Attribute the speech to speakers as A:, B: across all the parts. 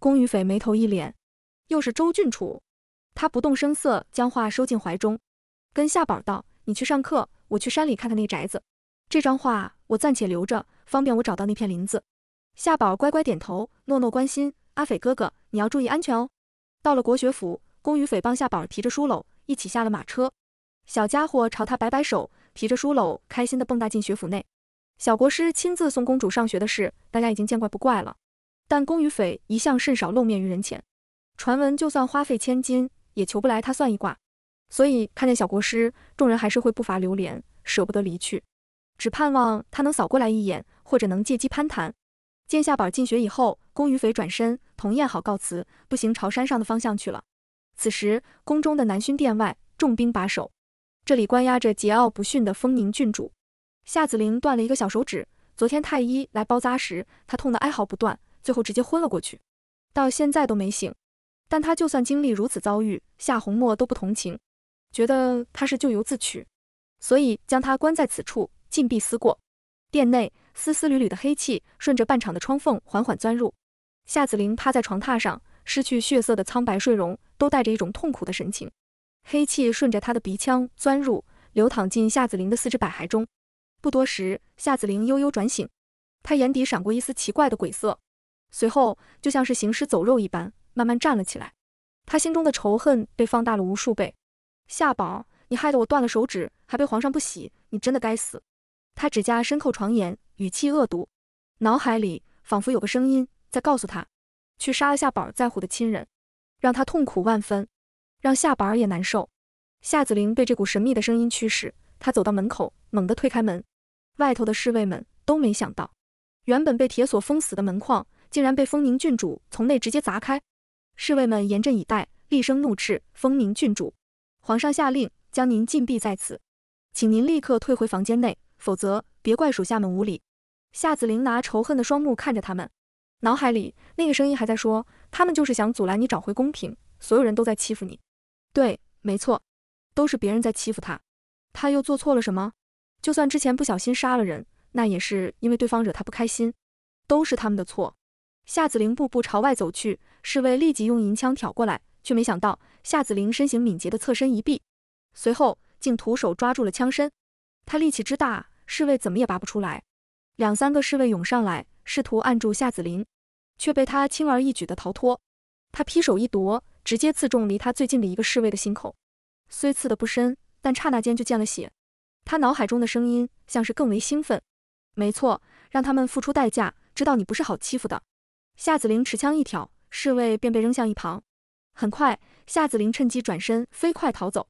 A: 龚宇斐眉头一敛，又是周郡主。他不动声色将画收进怀中，跟夏宝道：“你去上课，我去山里看看那宅子。这张画我暂且留着，方便我找到那片林子。”夏宝乖乖点头，诺诺关心：“阿斐哥哥，你要注意安全哦。”到了国学府，龚宇斐帮夏宝提着书篓，一起下了马车。小家伙朝他摆摆手，提着书篓开心地蹦跶进学府内。小国师亲自送公主上学的事，大家已经见怪不怪了。但宫羽匪一向甚少露面于人前，传闻就算花费千金也求不来他算一卦，所以看见小国师，众人还是会不乏留恋，舍不得离去，只盼望他能扫过来一眼，或者能借机攀谈。见夏宝进学以后，宫羽匪转身同燕好告辞，步行朝山上的方向去了。此时宫中的南薰殿外重兵把守，这里关押着桀骜不驯的丰宁郡主夏紫菱，断了一个小手指。昨天太医来包扎时，她痛得哀嚎不断。最后直接昏了过去，到现在都没醒。但他就算经历如此遭遇，夏红墨都不同情，觉得他是咎由自取，所以将他关在此处，禁闭思过。殿内丝丝缕缕的黑气顺着半敞的窗缝缓缓钻入。夏子霖趴在床榻上，失去血色的苍白睡容都带着一种痛苦的神情。黑气顺着他的鼻腔钻入，流淌进夏子霖的四肢百骸中。不多时，夏子霖悠悠转醒，他眼底闪过一丝奇怪的鬼色。随后，就像是行尸走肉一般，慢慢站了起来。他心中的仇恨被放大了无数倍。夏宝，你害得我断了手指，还被皇上不喜，你真的该死！他指甲深扣床沿，语气恶毒。脑海里仿佛有个声音在告诉他，去杀了夏宝在乎的亲人，让他痛苦万分，让夏宝也难受。夏子玲被这股神秘的声音驱使，他走到门口，猛地推开门。外头的侍卫们都没想到，原本被铁锁封死的门框。竟然被风宁郡主从内直接砸开，侍卫们严阵以待，厉声怒斥风宁郡主。皇上下令将您禁闭在此，请您立刻退回房间内，否则别怪属下们无礼。夏子玲拿仇恨的双目看着他们，脑海里那个声音还在说，他们就是想阻拦你找回公平，所有人都在欺负你。对，没错，都是别人在欺负他，他又做错了什么？就算之前不小心杀了人，那也是因为对方惹他不开心，都是他们的错。夏紫菱步步朝外走去，侍卫立即用银枪挑过来，却没想到夏紫菱身形敏捷的侧身一避，随后竟徒手抓住了枪身。他力气之大，侍卫怎么也拔不出来。两三个侍卫涌上来，试图按住夏紫菱，却被他轻而易举的逃脱。他劈手一夺，直接刺中离他最近的一个侍卫的心口。虽刺的不深，但刹那间就见了血。他脑海中的声音像是更为兴奋。没错，让他们付出代价，知道你不是好欺负的。夏子玲持枪一挑，侍卫便被扔向一旁。很快，夏子玲趁机转身，飞快逃走。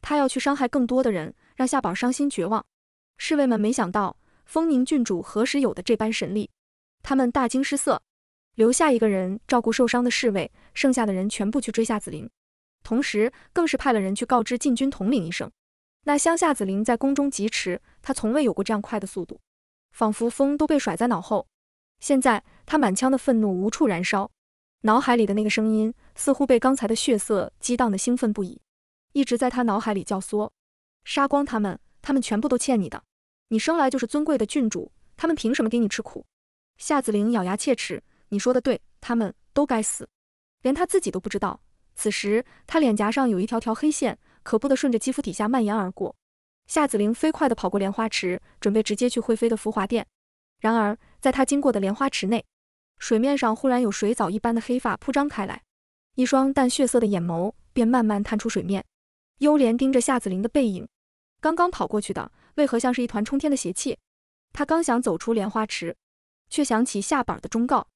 A: 她要去伤害更多的人，让夏宝伤心绝望。侍卫们没想到，风宁郡主何时有的这般神力，他们大惊失色，留下一个人照顾受伤的侍卫，剩下的人全部去追夏子玲，同时更是派了人去告知禁军统领一声。那乡下子玲在宫中疾驰，她从未有过这样快的速度，仿佛风都被甩在脑后。现在他满腔的愤怒无处燃烧，脑海里的那个声音似乎被刚才的血色激荡的兴奋不已，一直在他脑海里教唆，杀光他们，他们全部都欠你的。你生来就是尊贵的郡主，他们凭什么给你吃苦？夏子玲咬牙切齿，你说的对，他们都该死，连他自己都不知道。此时他脸颊上有一条条黑线，可怖的顺着肌肤底下蔓延而过。夏子玲飞快地跑过莲花池，准备直接去惠妃的浮华殿，然而。在他经过的莲花池内，水面上忽然有水藻一般的黑发铺张开来，一双淡血色的眼眸便慢慢探出水面。幽莲盯着夏紫菱的背影，刚刚跑过去的为何像是一团冲天的邪气？他刚想走出莲花池，却想起夏板的忠告：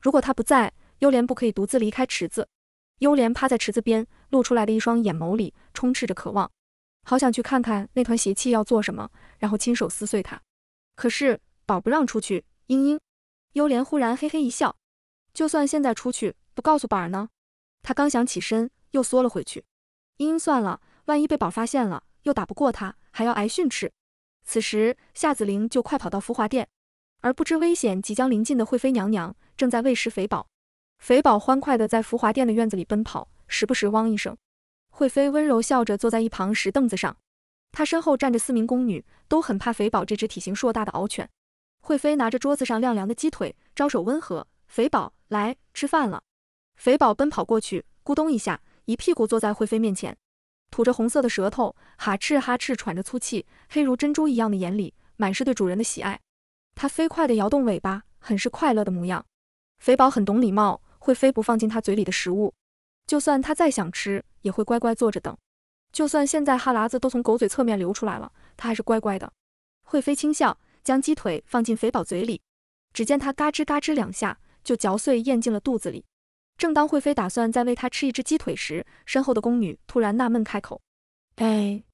A: 如果他不在，幽莲不可以独自离开池子。幽莲趴在池子边，露出来的一双眼眸里充斥着渴望，好想去看看那团邪气要做什么，然后亲手撕碎它。可是宝不让出去。嘤嘤，幽莲忽然嘿嘿一笑。就算现在出去，不告诉宝儿呢？她刚想起身，又缩了回去。嘤嘤，算了，万一被宝发现了，又打不过他，还要挨训斥。此时，夏紫菱就快跑到浮华殿，而不知危险即将临近的惠妃娘娘正在喂食肥宝。肥宝欢快的在浮华殿的院子里奔跑，时不时汪一声。惠妃温柔笑着坐在一旁石凳子上，她身后站着四名宫女，都很怕肥宝这只体型硕大的獒犬。惠妃拿着桌子上晾凉的鸡腿，招手温和：“肥宝，来吃饭了。”肥宝奔跑过去，咕咚一下，一屁股坐在惠妃面前，吐着红色的舌头，哈哧哈哧喘着粗气，黑如珍珠一样的眼里满是对主人的喜爱。它飞快地摇动尾巴，很是快乐的模样。肥宝很懂礼貌，惠妃不放进它嘴里的食物，就算它再想吃，也会乖乖坐着等。就算现在哈喇子都从狗嘴侧面流出来了，它还是乖乖的。惠妃轻笑。将鸡腿放进肥宝嘴里，只见他嘎吱嘎吱两下就嚼碎咽进了肚子里。正当惠妃打算再喂他吃一只鸡腿时，身后的宫女突然纳闷开口：“哎，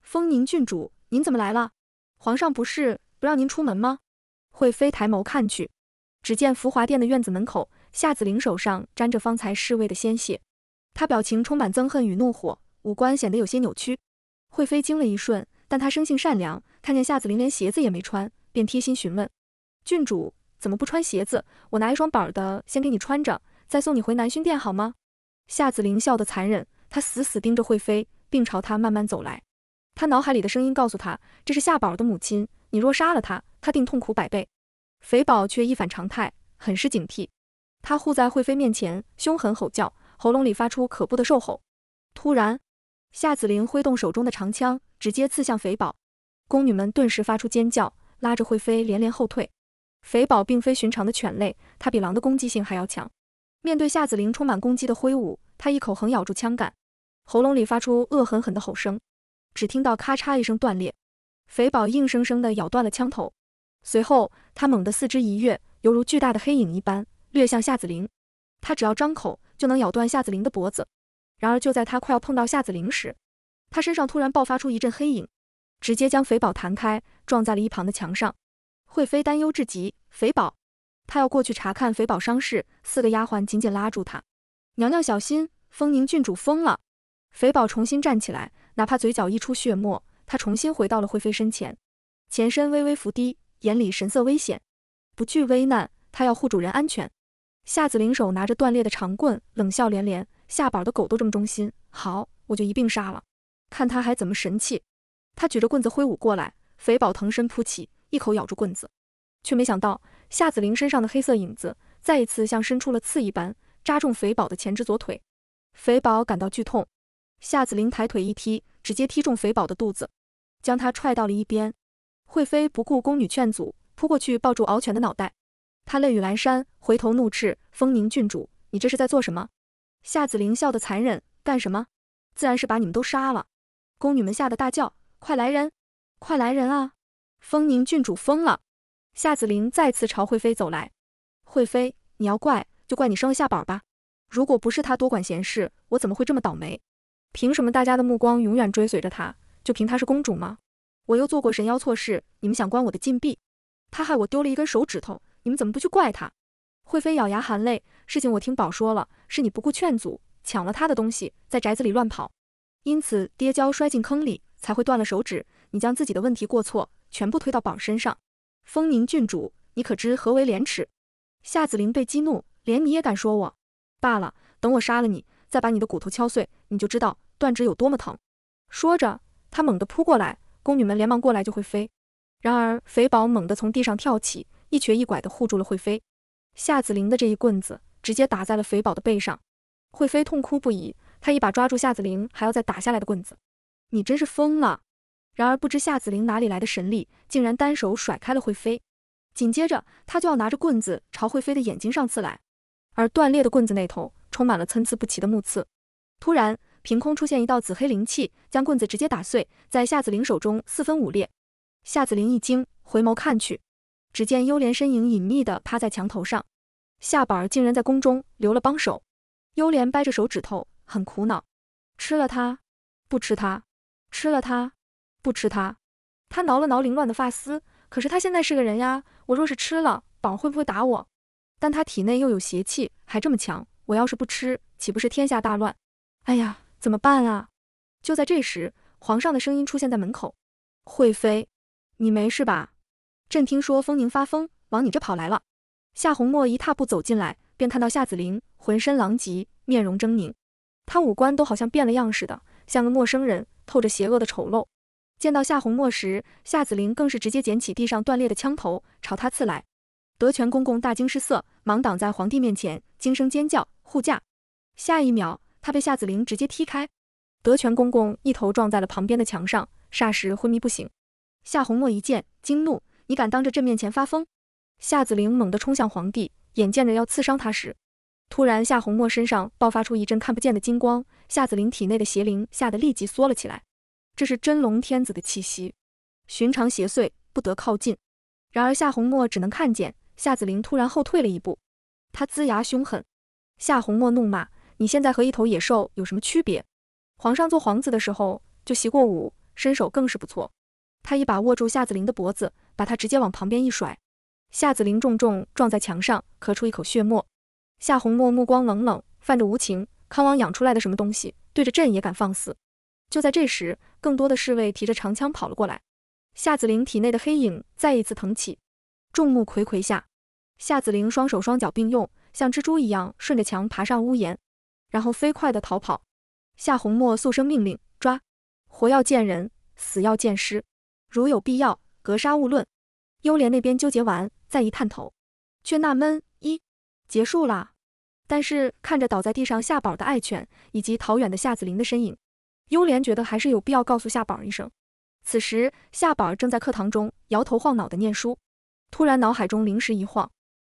A: 丰宁郡主，您怎么来了？皇上不是不让您出门吗？”惠妃抬眸看去，只见福华殿的院子门口，夏紫玲手上沾着方才侍卫的鲜血，她表情充满憎恨与怒火，五官显得有些扭曲。惠妃惊了一瞬，但她生性善良，看见夏紫玲连鞋子也没穿。便贴心询问，郡主怎么不穿鞋子？我拿一双板儿的先给你穿着，再送你回南熏殿好吗？夏子菱笑得残忍，她死死盯着惠妃，并朝她慢慢走来。她脑海里的声音告诉她，这是夏宝的母亲。你若杀了她，她定痛苦百倍。肥宝却一反常态，很是警惕，他护在惠妃面前，凶狠吼叫，喉咙里发出可怖的兽吼。突然，夏子菱挥动手中的长枪，直接刺向肥宝。宫女们顿时发出尖叫。拉着惠妃连连后退，肥宝并非寻常的犬类，它比狼的攻击性还要强。面对夏子玲充满攻击的挥舞，它一口横咬住枪杆，喉咙里发出恶狠狠的吼声。只听到咔嚓一声断裂，肥宝硬生生地咬断了枪头。随后，它猛地四肢一跃，犹如巨大的黑影一般掠向夏子玲。它只要张口就能咬断夏子玲的脖子。然而，就在它快要碰到夏子玲时，他身上突然爆发出一阵黑影。直接将肥宝弹开，撞在了一旁的墙上。惠妃担忧至极，肥宝，她要过去查看肥宝伤势。四个丫鬟紧紧拉住她，娘娘小心！丰宁郡主疯了！肥宝重新站起来，哪怕嘴角溢出血沫，他重新回到了惠妃身前，前身微微伏低，眼里神色危险，不惧危难，他要护主人安全。夏子林手拿着断裂的长棍，冷笑连连。夏宝的狗都这么忠心，好，我就一并杀了，看他还怎么神气！他举着棍子挥舞过来，肥宝腾身扑起，一口咬住棍子，却没想到夏紫菱身上的黑色影子再一次像伸出了刺一般扎中肥宝的前肢左腿，肥宝感到剧痛。夏紫菱抬腿一踢，直接踢中肥宝的肚子，将他踹到了一边。惠妃不顾宫女劝阻，扑过去抱住敖犬的脑袋，她泪雨阑珊，回头怒斥：“丰宁郡主，你这是在做什么？”夏紫菱笑得残忍：“干什么？自然是把你们都杀了。”宫女们吓得大叫。快来人，快来人啊！丰宁郡主疯了。夏紫林再次朝惠妃走来。惠妃，你要怪就怪你生了夏宝吧。如果不是他多管闲事，我怎么会这么倒霉？凭什么大家的目光永远追随着他？就凭他是公主吗？我又做过神妖错事，你们想关我的禁闭？他害我丢了一根手指头，你们怎么不去怪他？惠妃咬牙含泪，事情我听宝说了，是你不顾劝阻，抢了他的东西，在宅子里乱跑，因此跌跤摔进坑里。才会断了手指。你将自己的问题过错全部推到宝身上，丰宁郡主，你可知何为廉耻？夏子林被激怒，连你也敢说我？罢了，等我杀了你，再把你的骨头敲碎，你就知道断指有多么疼。说着，他猛地扑过来，宫女们连忙过来救会妃。然而，肥宝猛地从地上跳起，一瘸一拐地护住了惠妃。夏子林的这一棍子直接打在了肥宝的背上，惠妃痛哭不已，她一把抓住夏子林还要再打下来的棍子。你真是疯了！然而不知夏紫菱哪里来的神力，竟然单手甩开了会飞。紧接着，他就要拿着棍子朝会飞的眼睛上刺来，而断裂的棍子那头充满了参差不齐的木刺。突然，凭空出现一道紫黑灵气，将棍子直接打碎，在夏紫菱手中四分五裂。夏紫菱一惊，回眸看去，只见幽莲身影隐秘地趴在墙头上。夏板儿竟然在宫中留了帮手。幽莲掰着手指头，很苦恼：吃了他，不吃他。吃了它，不吃它，他挠了挠凌乱的发丝。可是他现在是个人呀，我若是吃了，宝会不会打我？但他体内又有邪气，还这么强，我要是不吃，岂不是天下大乱？哎呀，怎么办啊？就在这时，皇上的声音出现在门口：“惠妃，你没事吧？朕听说风宁发疯，往你这跑来了。”夏红墨一踏步走进来，便看到夏紫菱浑身狼藉，面容狰狞，她五官都好像变了样似的，像个陌生人。透着邪恶的丑陋，见到夏红墨时，夏紫林更是直接捡起地上断裂的枪头朝他刺来。德全公公大惊失色，忙挡在皇帝面前，惊声尖叫护驾。下一秒，他被夏紫林直接踢开，德全公公一头撞在了旁边的墙上，霎时昏迷不醒。夏红墨一见，惊怒：“你敢当着朕面前发疯？”夏紫林猛地冲向皇帝，眼见着要刺伤他时，突然夏红墨身上爆发出一阵看不见的金光。夏紫菱体内的邪灵吓得立即缩了起来，这是真龙天子的气息，寻常邪祟不得靠近。然而夏红墨只能看见夏紫菱突然后退了一步，他龇牙凶狠。夏红墨怒骂：“你现在和一头野兽有什么区别？”皇上做皇子的时候就习过武，身手更是不错。他一把握住夏紫菱的脖子，把他直接往旁边一甩，夏紫菱重重撞在墙上，咳出一口血沫。夏红墨目光冷冷，泛着无情。康王养出来的什么东西，对着朕也敢放肆！就在这时，更多的侍卫提着长枪跑了过来。夏紫菱体内的黑影再一次腾起，众目睽睽下，夏紫菱双手双脚并用，像蜘蛛一样顺着墙爬上屋檐，然后飞快地逃跑。夏红墨速声命令：抓，活要见人，死要见尸，如有必要，格杀勿论。幽莲那边纠结完，再一探头，却纳闷：一，结束了。但是看着倒在地上夏宝的爱犬以及逃远的夏子林的身影，幽莲觉得还是有必要告诉夏宝一声。此时夏宝正在课堂中摇头晃脑的念书，突然脑海中灵石一晃，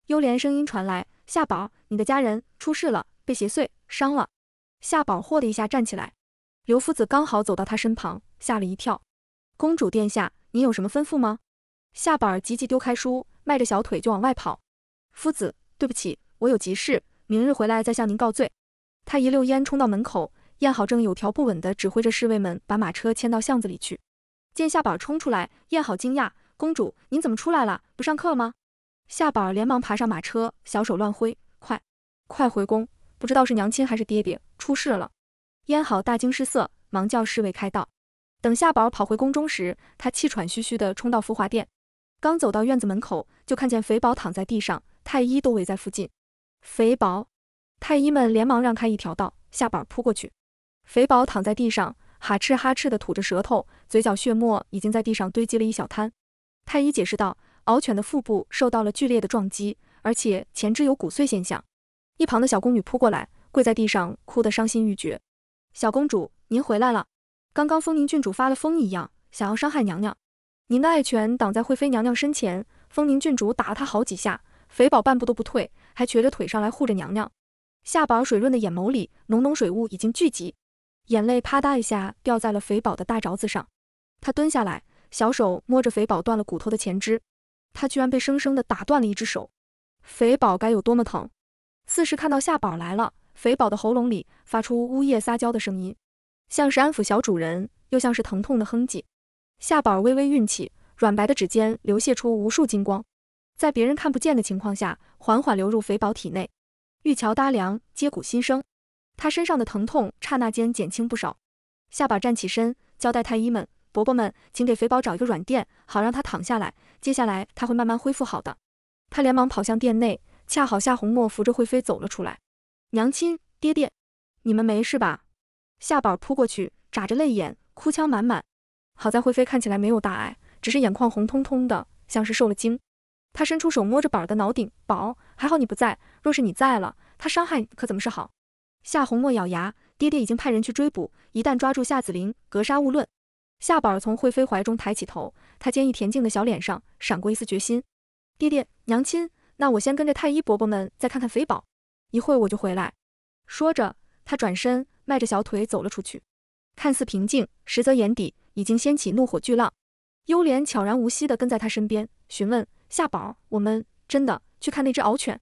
A: 幽莲声音传来：“夏宝，你的家人出事了，被邪祟伤了。”夏宝霍的一下站起来，刘夫子刚好走到他身旁，吓了一跳：“公主殿下，您有什么吩咐吗？”夏宝急急丢开书，迈着小腿就往外跑：“夫子，对不起，我有急事。”明日回来再向您告罪。他一溜烟冲到门口，燕好正有条不紊地指挥着侍卫们把马车牵到巷子里去。见夏宝冲出来，燕好惊讶：“公主，您怎么出来了？不上课吗？”夏宝连忙爬上马车，小手乱挥：“快，快回宫！不知道是娘亲还是爹爹出事了。”燕好大惊失色，忙叫侍卫开道。等夏宝跑回宫中时，他气喘吁吁地冲到福华殿，刚走到院子门口，就看见肥宝躺在地上，太医都围在附近。肥宝，太医们连忙让开一条道，下板扑过去。肥宝躺在地上，哈哧哈哧的吐着舌头，嘴角血沫已经在地上堆积了一小滩。太医解释道，獒犬的腹部受到了剧烈的撞击，而且前肢有骨碎现象。一旁的小宫女扑过来，跪在地上，哭得伤心欲绝。小公主，您回来了。刚刚丰宁郡主发了疯一样，想要伤害娘娘。您的爱犬挡在惠妃娘娘身前，丰宁郡主打了她好几下。肥宝半步都不退，还瘸着腿上来护着娘娘。夏宝水润的眼眸里，浓浓水雾已经聚集，眼泪啪嗒一下掉在了肥宝的大爪子上。他蹲下来，小手摸着肥宝断了骨头的前肢，他居然被生生的打断了一只手。肥宝该有多么疼？四是看到夏宝来了，肥宝的喉咙里发出呜咽撒娇的声音，像是安抚小主人，又像是疼痛的哼唧。夏宝微微运气，软白的指尖流泻出无数金光。在别人看不见的情况下，缓缓流入肥宝体内。玉桥搭梁，接骨新生，他身上的疼痛刹那间减轻不少。夏宝站起身，交代太医们、伯伯们，请给肥宝找一个软垫，好让他躺下来。接下来他会慢慢恢复好的。他连忙跑向殿内，恰好夏红墨扶着惠妃走了出来。娘亲、爹爹，你们没事吧？夏宝扑过去，眨着泪眼，哭腔满满。好在惠妃看起来没有大碍，只是眼眶红彤彤的，像是受了惊。他伸出手摸着宝儿的脑顶，宝还好你不在。若是你在了，他伤害你可怎么是好？夏红墨咬牙，爹爹已经派人去追捕，一旦抓住夏紫林，格杀勿论。夏宝儿从惠妃怀中抬起头，他坚毅恬静的小脸上闪过一丝决心。爹爹、娘亲，那我先跟着太医伯伯们再看看肥宝，一会儿我就回来。说着，他转身迈着小腿走了出去，看似平静，实则眼底已经掀起怒火巨浪。幽怜悄然无息地跟在他身边，询问。夏宝，我们真的去看那只獒犬。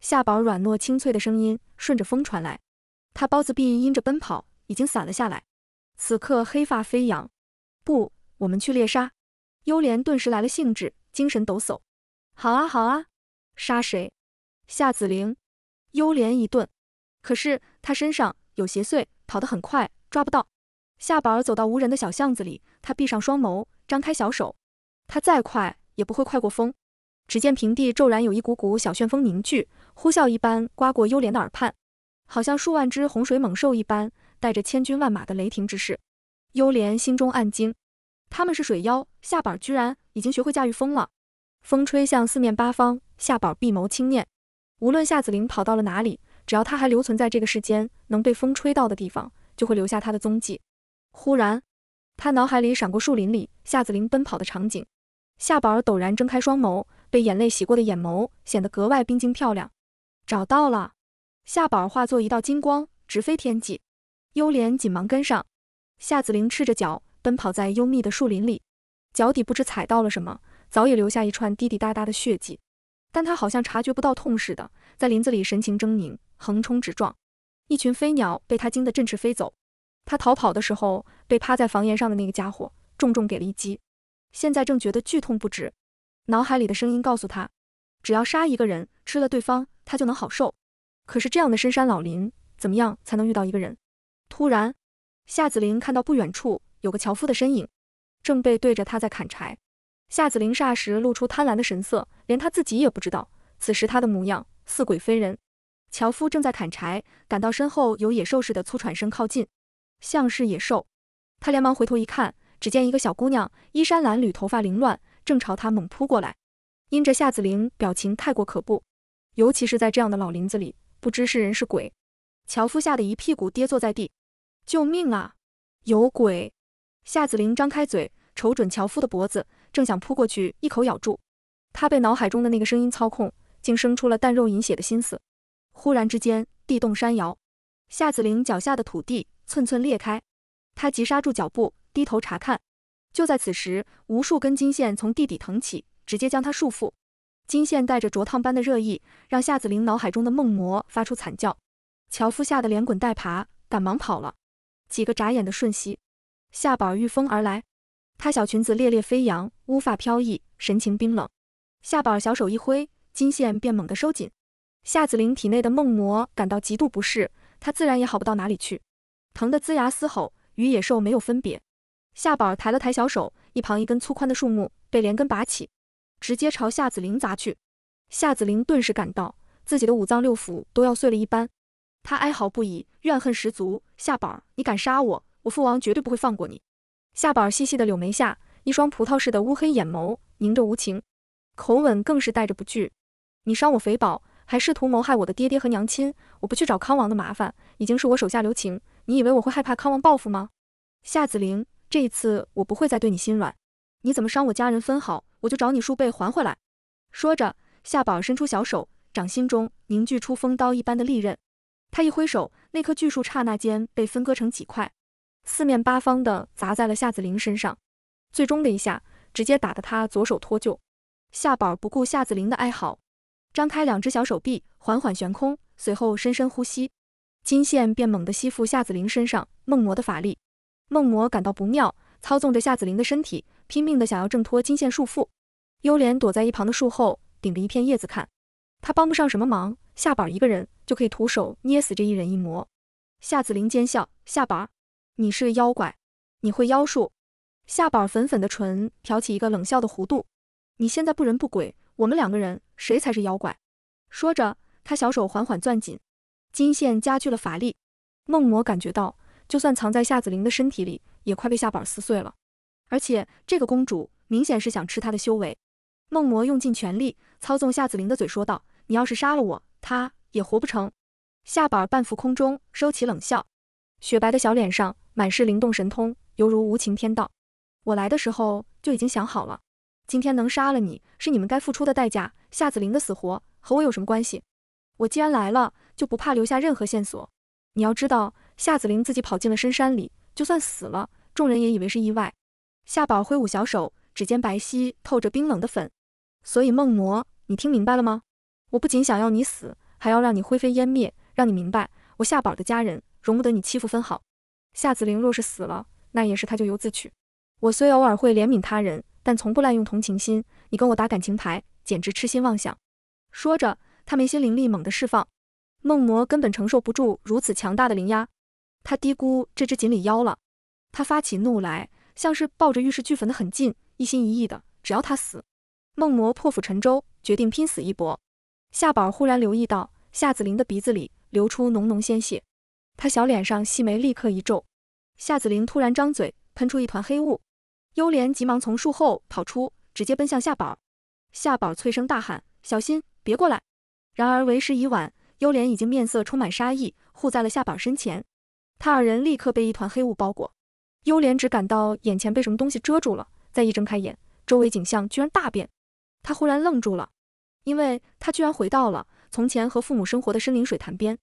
A: 夏宝软糯清脆的声音顺着风传来，他包子臂因着奔跑已经散了下来，此刻黑发飞扬。不，我们去猎杀。幽莲顿时来了兴致，精神抖擞。好啊，好啊，杀谁？夏紫菱。幽莲一顿，可是他身上有邪祟，跑得很快，抓不到。夏宝儿走到无人的小巷子里，他闭上双眸，张开小手。他再快也不会快过风。只见平地骤然有一股股小旋风凝聚，呼啸一般刮过幽莲的耳畔，好像数万只洪水猛兽一般，带着千军万马的雷霆之势。幽莲心中暗惊，他们是水妖，夏宝居然已经学会驾驭风了。风吹向四面八方，夏宝闭眸轻念：无论夏紫林跑到了哪里，只要她还留存在这个世间，能被风吹到的地方，就会留下她的踪迹。忽然，他脑海里闪过树林里夏紫林奔跑的场景，夏宝陡然睁开双眸。被眼泪洗过的眼眸显得格外冰晶漂亮。找到了，夏宝儿化作一道金光直飞天际，幽莲紧忙跟上。夏紫菱赤着脚奔跑在幽密的树林里，脚底不知踩到了什么，早已留下一串滴滴答答的血迹。但他好像察觉不到痛似的，在林子里神情狰狞，横冲直撞。一群飞鸟被他惊得振翅飞走。他逃跑的时候被趴在房檐上的那个家伙重重给了一击，现在正觉得剧痛不止。脑海里的声音告诉他，只要杀一个人，吃了对方，他就能好受。可是这样的深山老林，怎么样才能遇到一个人？突然，夏紫林看到不远处有个樵夫的身影，正背对着他在砍柴。夏紫林霎时露出贪婪的神色，连他自己也不知道，此时他的模样似鬼非人。樵夫正在砍柴，感到身后有野兽似的粗喘声靠近，像是野兽。他连忙回头一看，只见一个小姑娘，衣衫褴褛，头发凌乱。正朝他猛扑过来，因着夏紫菱表情太过可怖，尤其是在这样的老林子里，不知是人是鬼，樵夫吓得一屁股跌坐在地：“救命啊！有鬼！”夏紫菱张开嘴，瞅准樵夫的脖子，正想扑过去一口咬住，他被脑海中的那个声音操控，竟生出了淡肉饮血的心思。忽然之间，地动山摇，夏紫菱脚下的土地寸寸裂开，他急刹住脚步，低头查看。就在此时，无数根金线从地底腾起，直接将他束缚。金线带着灼烫般的热意，让夏紫玲脑海中的梦魔发出惨叫。樵夫吓得连滚带爬，赶忙跑了。几个眨眼的瞬息，夏宝御风而来，她小裙子猎猎飞扬，乌发飘逸，神情冰冷。夏宝小手一挥，金线便猛地收紧。夏紫玲体内的梦魔感到极度不适，她自然也好不到哪里去，疼得龇牙嘶吼，与野兽没有分别。夏宝抬了抬小手，一旁一根粗宽的树木被连根拔起，直接朝夏子菱砸去。夏子菱顿时感到自己的五脏六腑都要碎了一般，他哀嚎不已，怨恨十足。夏宝，你敢杀我，我父王绝对不会放过你。夏宝细细的柳眉下，一双葡萄似的乌黑眼眸凝着无情，口吻更是带着不惧。你伤我肥宝，还试图谋害我的爹爹和娘亲，我不去找康王的麻烦，已经是我手下留情。你以为我会害怕康王报复吗？夏子菱。这一次我不会再对你心软，你怎么伤我家人分毫，我就找你叔辈还回来。说着，夏宝伸出小手，掌心中凝聚出锋刀一般的利刃，他一挥手，那棵巨树刹那间被分割成几块，四面八方的砸在了夏子灵身上，最终的一下直接打得他左手脱臼。夏宝不顾夏子灵的哀嚎，张开两只小手臂缓缓悬空，随后深深呼吸，金线便猛地吸附夏子灵身上梦魔的法力。梦魔感到不妙，操纵着夏紫菱的身体，拼命的想要挣脱金线束缚。幽莲躲在一旁的树后，顶着一片叶子看，他帮不上什么忙。夏宝一个人就可以徒手捏死这一人一魔。夏紫菱奸笑：“夏宝，你是妖怪，你会妖术。”夏宝粉粉的唇挑起一个冷笑的弧度：“你现在不人不鬼，我们两个人谁才是妖怪？”说着，他小手缓缓攥紧，金线加剧了法力。梦魔感觉到。就算藏在夏紫菱的身体里，也快被夏板儿撕碎了。而且这个公主明显是想吃她的修为。梦魔用尽全力操纵夏紫菱的嘴说道：“你要是杀了我，她也活不成。”夏板儿半浮空中，收起冷笑，雪白的小脸上满是灵动神通，犹如无情天道。我来的时候就已经想好了，今天能杀了你，是你们该付出的代价。夏紫菱的死活和我有什么关系？我既然来了，就不怕留下任何线索。你要知道。夏紫菱自己跑进了深山里，就算死了，众人也以为是意外。夏宝挥舞小手，指尖白皙透着冰冷的粉。所以梦魔，你听明白了吗？我不仅想要你死，还要让你灰飞烟灭，让你明白我夏宝的家人容不得你欺负分毫。夏紫菱若是死了，那也是她咎由自取。我虽偶尔会怜悯他人，但从不滥用同情心。你跟我打感情牌，简直痴心妄想。说着，他眉心灵力猛地释放，梦魔根本承受不住如此强大的灵压。他低估这只锦鲤妖了，他发起怒来，像是抱着玉石俱焚的狠劲，一心一意的，只要他死。梦魔破釜沉舟，决定拼死一搏。夏宝忽然留意到夏紫林的鼻子里流出浓浓鲜血，他小脸上细眉立刻一皱。夏紫林突然张嘴，喷出一团黑雾。幽莲急忙从树后跑出，直接奔向夏宝。夏宝脆声大喊：“小心，别过来！”然而为时已晚，幽莲已经面色充满杀意，护在了夏宝身前。他二人立刻被一团黑雾包裹，幽莲只感到眼前被什么东西遮住了。再一睁开眼，周围景象居然大变。他忽然愣住了，因为他居然回到了从前和父母生活的森林水潭边。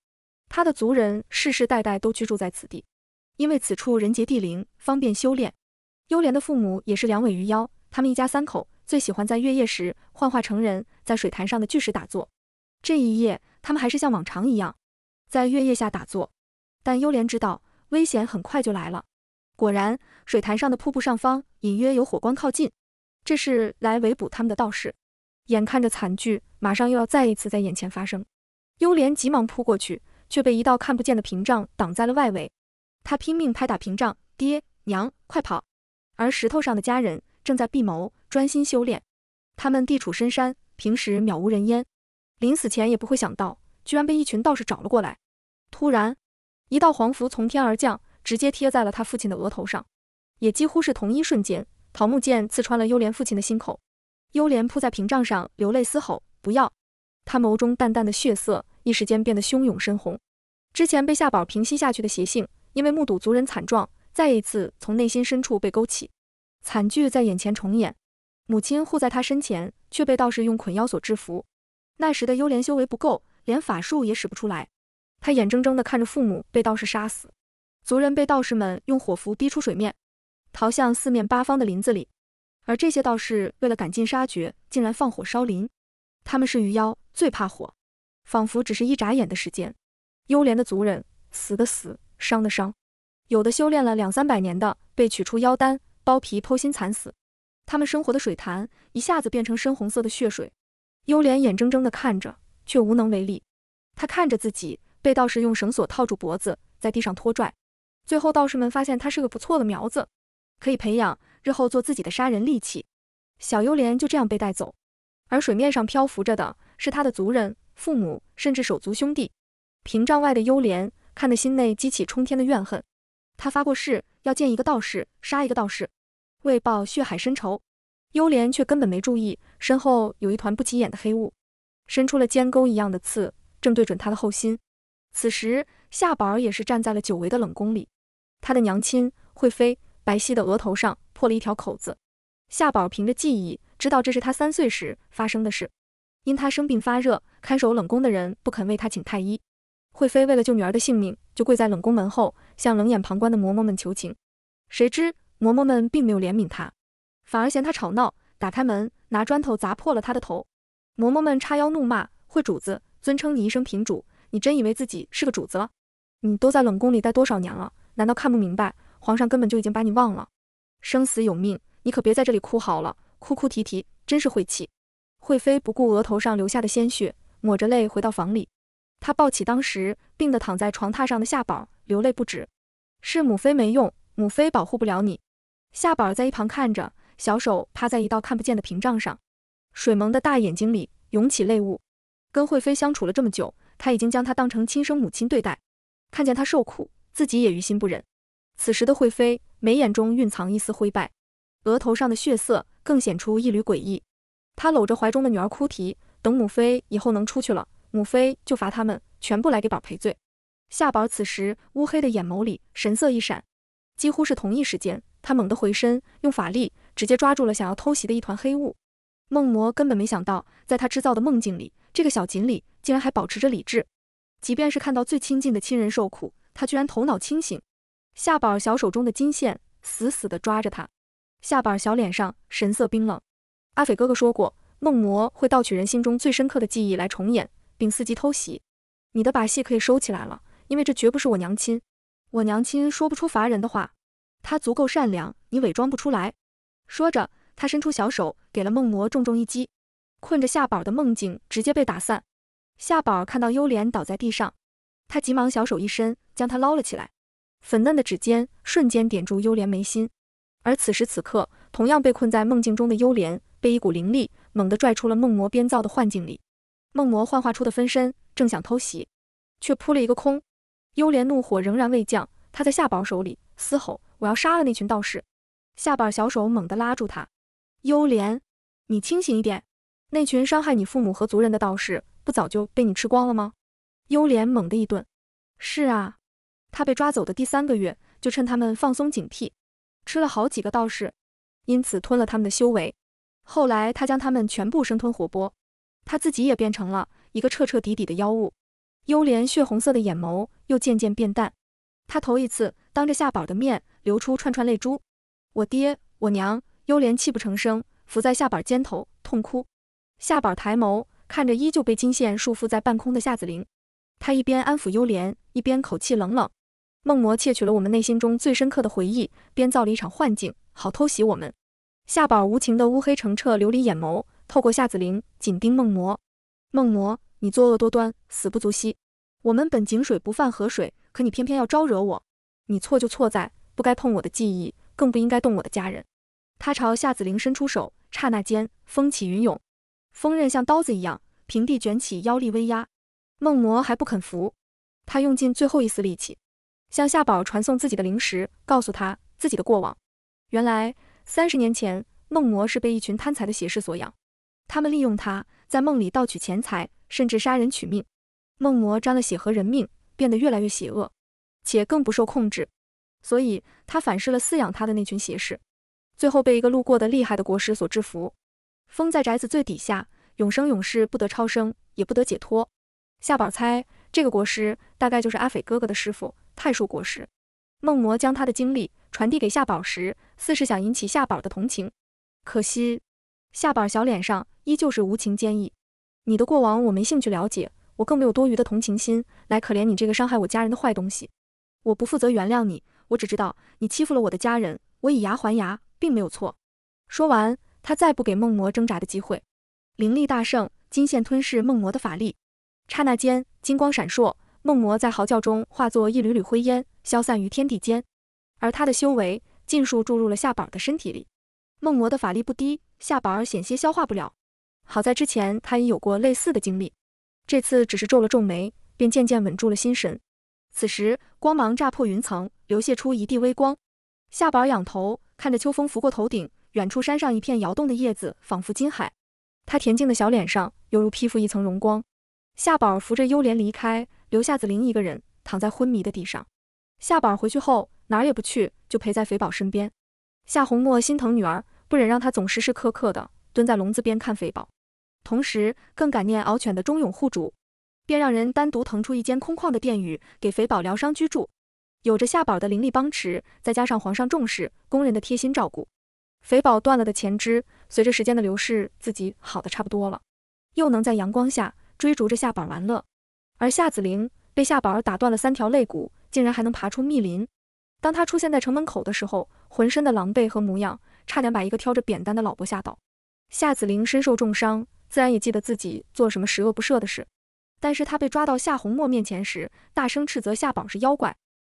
A: 他的族人世世代代都居住在此地，因为此处人杰地灵，方便修炼。幽莲的父母也是两尾鱼妖，他们一家三口最喜欢在月夜时幻化成人，在水潭上的巨石打坐。这一夜，他们还是像往常一样，在月夜下打坐。但幽莲知道危险很快就来了。果然，水潭上的瀑布上方隐约有火光靠近，这是来围捕他们的道士。眼看着惨剧马上又要再一次在眼前发生，幽莲急忙扑过去，却被一道看不见的屏障挡在了外围。他拼命拍打屏障：“爹娘，快跑！”而石头上的家人正在闭眸专心修炼。他们地处深山，平时渺无人烟，临死前也不会想到，居然被一群道士找了过来。突然。一道黄符从天而降，直接贴在了他父亲的额头上。也几乎是同一瞬间，桃木剑刺穿了幽莲父亲的心口。幽莲扑在屏障上，流泪嘶吼：“不要！”他眸中淡淡的血色，一时间变得汹涌深红。之前被夏宝平息下去的邪性，因为目睹族人惨状，再一次从内心深处被勾起。惨剧在眼前重演，母亲护在他身前，却被道士用捆妖索制服。那时的幽莲修为不够，连法术也使不出来。他眼睁睁地看着父母被道士杀死，族人被道士们用火符逼出水面，逃向四面八方的林子里。而这些道士为了赶尽杀绝，竟然放火烧林。他们是鱼妖，最怕火，仿佛只是一眨眼的时间，幽怜的族人死的死，伤的伤，有的修炼了两三百年的被取出妖丹，剥皮剖心惨死。他们生活的水潭一下子变成深红色的血水。幽莲眼睁睁地看着，却无能为力。他看着自己。被道士用绳索套住脖子，在地上拖拽。最后，道士们发现他是个不错的苗子，可以培养，日后做自己的杀人利器。小幽莲就这样被带走，而水面上漂浮着的是他的族人、父母，甚至手足兄弟。屏障外的幽莲看得心内激起冲天的怨恨。他发过誓要见一个道士，杀一个道士，为报血海深仇。幽莲却根本没注意身后有一团不起眼的黑雾，伸出了尖钩一样的刺，正对准他的后心。此时，夏宝儿也是站在了久违的冷宫里。她的娘亲惠妃，白皙的额头上破了一条口子。夏宝凭着记忆知道这是她三岁时发生的事。因她生病发热，看守冷宫的人不肯为她请太医。惠妃为了救女儿的性命，就跪在冷宫门后，向冷眼旁观的嬷嬷们求情。谁知嬷嬷们并没有怜悯她，反而嫌她吵闹，打开门拿砖头砸破了他的头。嬷嬷们叉腰怒骂：“惠主子，尊称你一声品主。”你真以为自己是个主子了？你都在冷宫里待多少年了？难道看不明白，皇上根本就已经把你忘了？生死有命，你可别在这里哭嚎了，哭哭啼啼真是晦气。惠妃不顾额头上流下的鲜血，抹着泪回到房里，她抱起当时病的躺在床榻上的夏宝，流泪不止。是母妃没用，母妃保护不了你。夏宝在一旁看着，小手趴在一道看不见的屏障上，水萌的大眼睛里涌起泪雾。跟惠妃相处了这么久。他已经将她当成亲生母亲对待，看见她受苦，自己也于心不忍。此时的惠妃眉眼中蕴藏一丝灰败，额头上的血色更显出一缕诡异。她搂着怀中的女儿哭啼，等母妃以后能出去了，母妃就罚他们全部来给宝赔罪。夏宝此时乌黑的眼眸里神色一闪，几乎是同一时间，他猛地回身，用法力直接抓住了想要偷袭的一团黑雾。梦魔根本没想到，在他制造的梦境里，这个小锦鲤。竟然还保持着理智，即便是看到最亲近的亲人受苦，他居然头脑清醒。夏宝儿小手中的金线死死的抓着他，夏宝儿小脸上神色冰冷。阿斐哥哥说过，梦魔会盗取人心中最深刻的记忆来重演，并伺机偷袭。你的把戏可以收起来了，因为这绝不是我娘亲。我娘亲说不出罚人的话，她足够善良，你伪装不出来。说着，他伸出小手给了梦魔重重一击，困着夏宝儿的梦境直接被打散。夏宝看到幽莲倒在地上，他急忙小手一伸，将她捞了起来。粉嫩的指尖瞬间点住幽莲眉心，而此时此刻，同样被困在梦境中的幽莲，被一股灵力猛地拽出了梦魔编造的幻境里。梦魔幻化出的分身正想偷袭，却扑了一个空。幽莲怒火仍然未降，他在夏宝手里嘶吼：“我要杀了那群道士！”夏宝小手猛地拉住他：“幽莲，你清醒一点，那群伤害你父母和族人的道士。”不早就被你吃光了吗？幽莲猛地一顿。是啊，他被抓走的第三个月，就趁他们放松警惕，吃了好几个道士，因此吞了他们的修为。后来他将他们全部生吞活剥，他自己也变成了一个彻彻底底的妖物。幽莲血红色的眼眸又渐渐变淡，他头一次当着夏宝的面流出串串泪珠。我爹，我娘，幽莲泣不成声，伏在夏宝肩头痛哭。夏宝抬眸。看着依旧被金线束缚在半空的夏紫菱，他一边安抚幽莲，一边口气冷冷：“梦魔窃取了我们内心中最深刻的回忆，编造了一场幻境，好偷袭我们。”夏宝无情的乌黑澄澈琉璃眼眸透过夏紫菱，紧盯梦魔。梦魔，你作恶多端，死不足惜。我们本井水不犯河水，可你偏偏要招惹我。你错就错在不该碰我的记忆，更不应该动我的家人。他朝夏紫菱伸出手，刹那间风起云涌，锋刃像刀子一样。平地卷起妖力威压，梦魔还不肯服。他用尽最后一丝力气，向夏宝传送自己的灵石，告诉他自己的过往。原来三十年前，梦魔是被一群贪财的邪士所养，他们利用他在梦里盗取钱财，甚至杀人取命。梦魔沾了血和人命，变得越来越邪恶，且更不受控制。所以，他反噬了饲养他的那群邪士，最后被一个路过的厉害的国师所制服，封在宅子最底下。永生永世不得超生，也不得解脱。夏宝猜，这个国师大概就是阿斐哥哥的师傅太叔国师。梦魔将他的经历传递给夏宝时，似是想引起夏宝的同情。可惜，夏宝小脸上依旧是无情坚毅。你的过往我没兴趣了解，我更没有多余的同情心来可怜你这个伤害我家人的坏东西。我不负责原谅你，我只知道你欺负了我的家人，我以牙还牙，并没有错。说完，他再不给梦魔挣扎的机会。灵力大盛，金线吞噬梦魔的法力。刹那间，金光闪烁，梦魔在嚎叫中化作一缕缕灰烟，消散于天地间。而他的修为尽数注入了夏宝儿的身体里。梦魔的法力不低，夏宝儿险些消化不了。好在之前他已有过类似的经历，这次只是皱了皱眉，便渐渐稳住了心神。此时，光芒炸破云层，流泻出一地微光。夏宝儿仰头看着秋风拂过头顶，远处山上一片摇动的叶子，仿佛金海。他恬静的小脸上，犹如披覆一层荣光。夏宝扶着幽莲离开，留下子林一个人躺在昏迷的地上。夏宝回去后，哪儿也不去，就陪在肥宝身边。夏红墨心疼女儿，不忍让她总时时刻刻的蹲在笼子边看肥宝，同时更感念獒犬的忠勇护主，便让人单独腾出一间空旷的殿宇给肥宝疗伤居住。有着夏宝的灵力帮持，再加上皇上重视、宫人的贴心照顾，肥宝断了的前肢。随着时间的流逝，自己好的差不多了，又能在阳光下追逐着夏宝玩乐。而夏紫菱被夏宝打断了三条肋骨，竟然还能爬出密林。当他出现在城门口的时候，浑身的狼狈和模样，差点把一个挑着扁担的老伯吓到。夏紫菱身受重伤，自然也记得自己做什么十恶不赦的事。但是他被抓到夏红墨面前时，大声斥责夏宝是妖怪，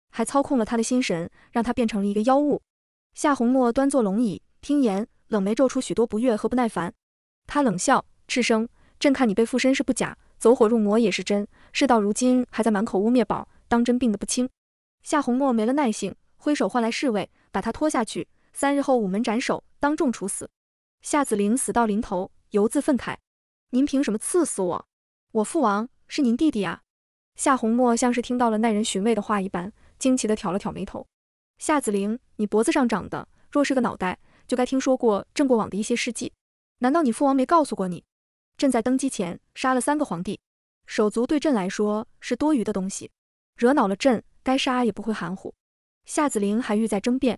A: 还操控了他的心神，让他变成了一个妖物。夏红墨端坐龙椅，听言。冷眉皱出许多不悦和不耐烦，他冷笑，赤声：“朕看你被附身是不假，走火入魔也是真，事到如今还在满口污蔑宝，当真病得不轻。夏红墨没了耐性，挥手唤来侍卫，把他拖下去，三日后午门斩首，当众处死。夏子灵死到临头，犹自愤慨，您凭什么赐死我？我父王是您弟弟啊！夏红墨像是听到了耐人寻味的话一般，惊奇地挑了挑眉头。夏子灵，你脖子上长的若是个脑袋？就该听说过朕过往的一些事迹，难道你父王没告诉过你？朕在登基前杀了三个皇帝，手足对朕来说是多余的东西，惹恼了朕，该杀也不会含糊。夏子灵还欲再争辩，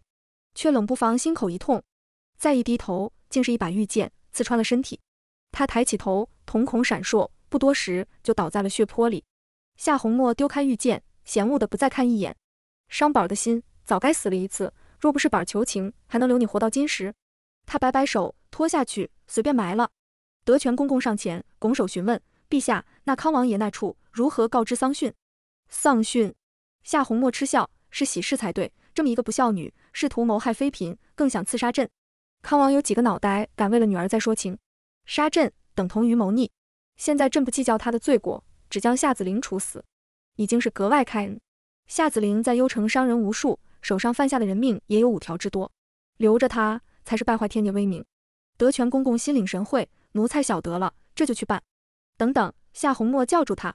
A: 却冷不防心口一痛，再一低头，竟是一把玉剑刺穿了身体。他抬起头，瞳孔闪烁，不多时就倒在了血泊里。夏红墨丢开玉剑，嫌恶的不再看一眼，商宝的心早该死了一次。若不是板儿求情，还能留你活到今时？他摆摆手，拖下去，随便埋了。德全公公上前，拱手询问，陛下，那康王爷那处如何告知丧讯？丧讯？夏红墨嗤笑，是喜事才对。这么一个不孝女，试图谋害妃嫔，更想刺杀朕。康王有几个脑袋敢为了女儿再说情？杀朕等同于谋逆。现在朕不计较他的罪过，只将夏紫菱处死，已经是格外开恩。夏紫菱在幽城伤人无数。手上犯下的人命也有五条之多，留着他才是败坏天界威名。德全公公心领神会，奴才晓得了，这就去办。等等，夏红墨叫住他，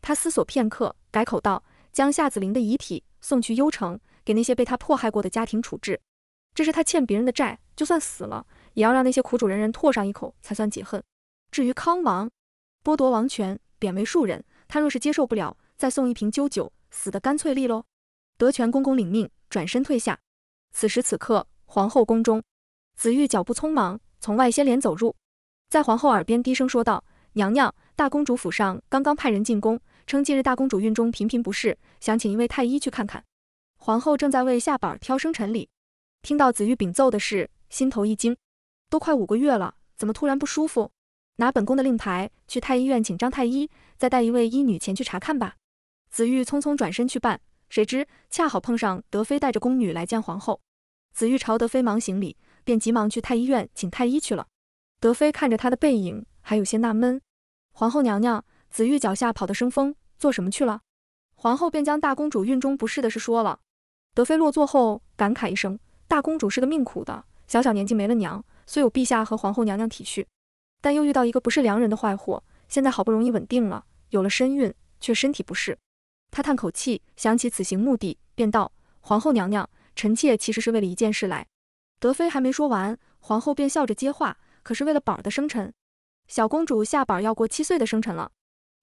A: 他思索片刻，改口道：“将夏子林的遗体送去幽城，给那些被他迫害过的家庭处置。这是他欠别人的债，就算死了，也要让那些苦主人人唾上一口才算解恨。至于康王，剥夺王权，贬为庶人，他若是接受不了，再送一瓶鸩酒，死得干脆利落。”德全公公领命。转身退下。此时此刻，皇后宫中，紫玉脚步匆忙，从外仙帘走入，在皇后耳边低声说道：“娘娘，大公主府上刚刚派人进宫，称近日大公主孕中频频不适，想请一位太医去看看。”皇后正在为下板挑生辰礼，听到紫玉禀奏的事，心头一惊：“都快五个月了，怎么突然不舒服？拿本宫的令牌去太医院请张太医，再带一位医女前去查看吧。”紫玉匆匆转身去办。谁知恰好碰上德妃带着宫女来见皇后，子玉朝德妃忙行礼，便急忙去太医院请太医去了。德妃看着她的背影，还有些纳闷。皇后娘娘，紫玉脚下跑得生风，做什么去了？皇后便将大公主孕中不适的事说了。德妃落座后，感慨一声：“大公主是个命苦的，小小年纪没了娘，虽有陛下和皇后娘娘体恤，但又遇到一个不是良人的坏货。现在好不容易稳定了，有了身孕，却身体不适。”他叹口气，想起此行目的，便道：“皇后娘娘，臣妾其实是为了一件事来。”德妃还没说完，皇后便笑着接话：“可是为了宝儿的生辰？小公主下宝要过七岁的生辰了。”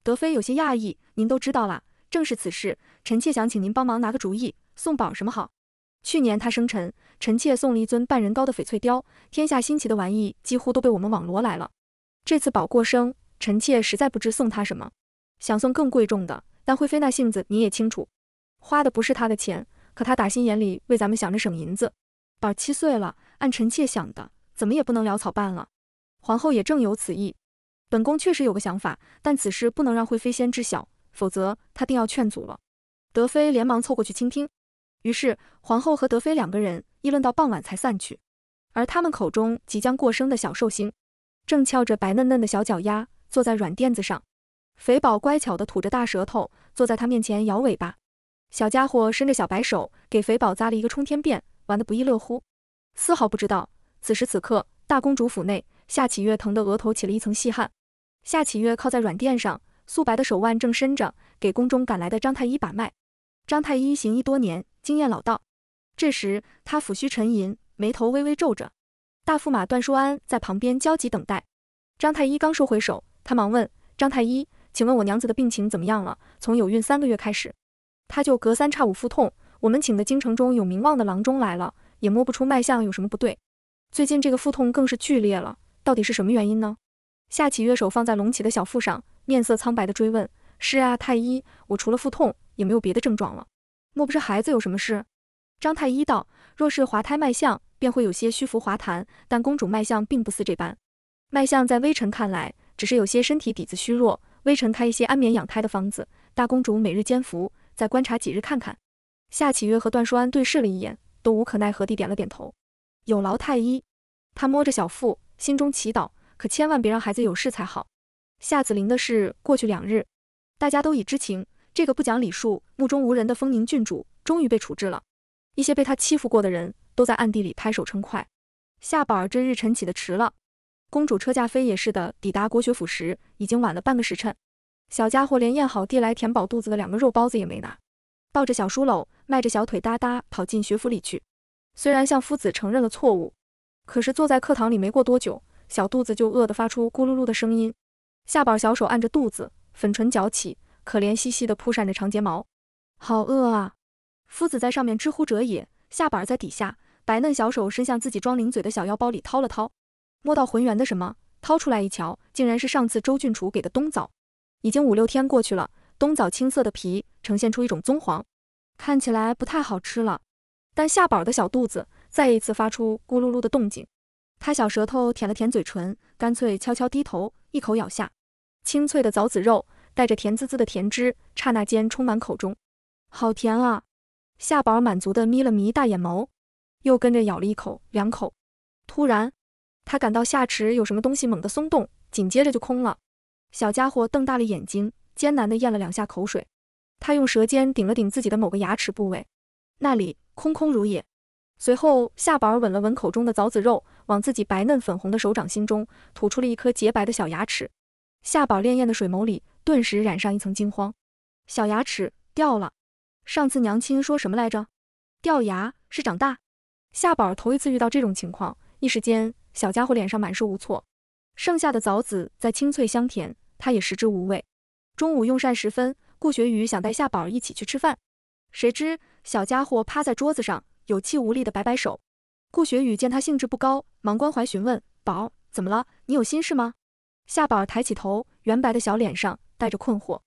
A: 德妃有些讶异：“您都知道啦？正是此事，臣妾想请您帮忙拿个主意，送宝什么好？去年她生辰，臣妾送了一尊半人高的翡翠雕，天下新奇的玩意几乎都被我们网罗来了。这次宝过生，臣妾实在不知送她什么，想送更贵重的。”但惠妃那性子你也清楚，花的不是她的钱，可她打心眼里为咱们想着省银子。宝七岁了，按臣妾想的，怎么也不能潦草办了。皇后也正有此意，本宫确实有个想法，但此事不能让惠妃先知晓，否则她定要劝阻了。德妃连忙凑过去倾听。于是皇后和德妃两个人议论到傍晚才散去。而他们口中即将过生的小寿星，正翘着白嫩嫩的小脚丫坐在软垫子上，肥宝乖巧地吐着大舌头。坐在他面前摇尾巴，小家伙伸着小白手给肥宝扎了一个冲天辫，玩得不亦乐乎，丝毫不知道此时此刻大公主府内夏启月疼得额头起了一层细汗。夏启月靠在软垫上，素白的手腕正伸着给宫中赶来的张太医把脉。张太医行医多年，经验老道。这时他抚须沉吟，眉头微微皱着。大驸马段书安在旁边焦急等待。张太医刚收回手，他忙问张太医。请问我娘子的病情怎么样了？从有孕三个月开始，她就隔三差五腹痛。我们请的京城中有名望的郎中来了，也摸不出脉象有什么不对。最近这个腹痛更是剧烈了，到底是什么原因呢？夏启月手放在隆起的小腹上，面色苍白的追问：“是啊，太医，我除了腹痛也没有别的症状了。莫不是孩子有什么事？”张太医道：“若是滑胎，脉象便会有些虚浮滑痰，但公主脉象并不似这般。脉象在微臣看来，只是有些身体底子虚弱。”微臣开一些安眠养胎的方子，大公主每日煎服，再观察几日看看。夏启月和段舒安对视了一眼，都无可奈何地点了点头。有劳太医。他摸着小腹，心中祈祷，可千万别让孩子有事才好。夏紫林的事过去两日，大家都已知情。这个不讲礼数、目中无人的丰宁郡主，终于被处置了。一些被他欺负过的人都在暗地里拍手称快。夏宝儿这日晨起的迟了。公主车驾飞也似的抵达国学府时，已经晚了半个时辰。小家伙连验好递来填饱肚子的两个肉包子也没拿，抱着小书篓，迈着小腿哒哒跑进学府里去。虽然向夫子承认了错误，可是坐在课堂里没过多久，小肚子就饿得发出咕噜噜的声音。夏宝小手按着肚子，粉唇角起，可怜兮兮地扑扇着长睫毛，好饿啊！夫子在上面知乎者也，夏宝在底下，白嫩小手伸向自己装零嘴的小腰包里掏了掏。摸到浑圆的什么，掏出来一瞧，竟然是上次周郡主给的冬枣。已经五六天过去了，冬枣青色的皮呈现出一种棕黄，看起来不太好吃了。但夏宝的小肚子再一次发出咕噜噜的动静，他小舌头舔了舔嘴唇，干脆悄悄低头一口咬下，清脆的枣子肉带着甜滋滋的甜汁，刹那间充满口中，好甜啊！夏宝满足的眯了眯大眼眸，又跟着咬了一口两口，突然。他感到下齿有什么东西猛地松动，紧接着就空了。小家伙瞪大了眼睛，艰难地咽了两下口水。他用舌尖顶了顶自己的某个牙齿部位，那里空空如也。随后，夏宝儿吻了吻口中的枣子肉，往自己白嫩粉红的手掌心中吐出了一颗洁白的小牙齿。夏宝儿潋滟的水眸里顿时染上一层惊慌。小牙齿掉了，上次娘亲说什么来着？掉牙是长大。夏宝儿头一次遇到这种情况，一时间。小家伙脸上满是无措，剩下的枣子再清脆香甜，他也食之无味。中午用膳时分，顾雪雨想带夏宝儿一起去吃饭，谁知小家伙趴在桌子上，有气无力地摆摆手。顾雪雨见他兴致不高，忙关怀询问：“宝儿，怎么了？你有心事吗？”夏宝儿抬起头，圆白的小脸上带着困惑：“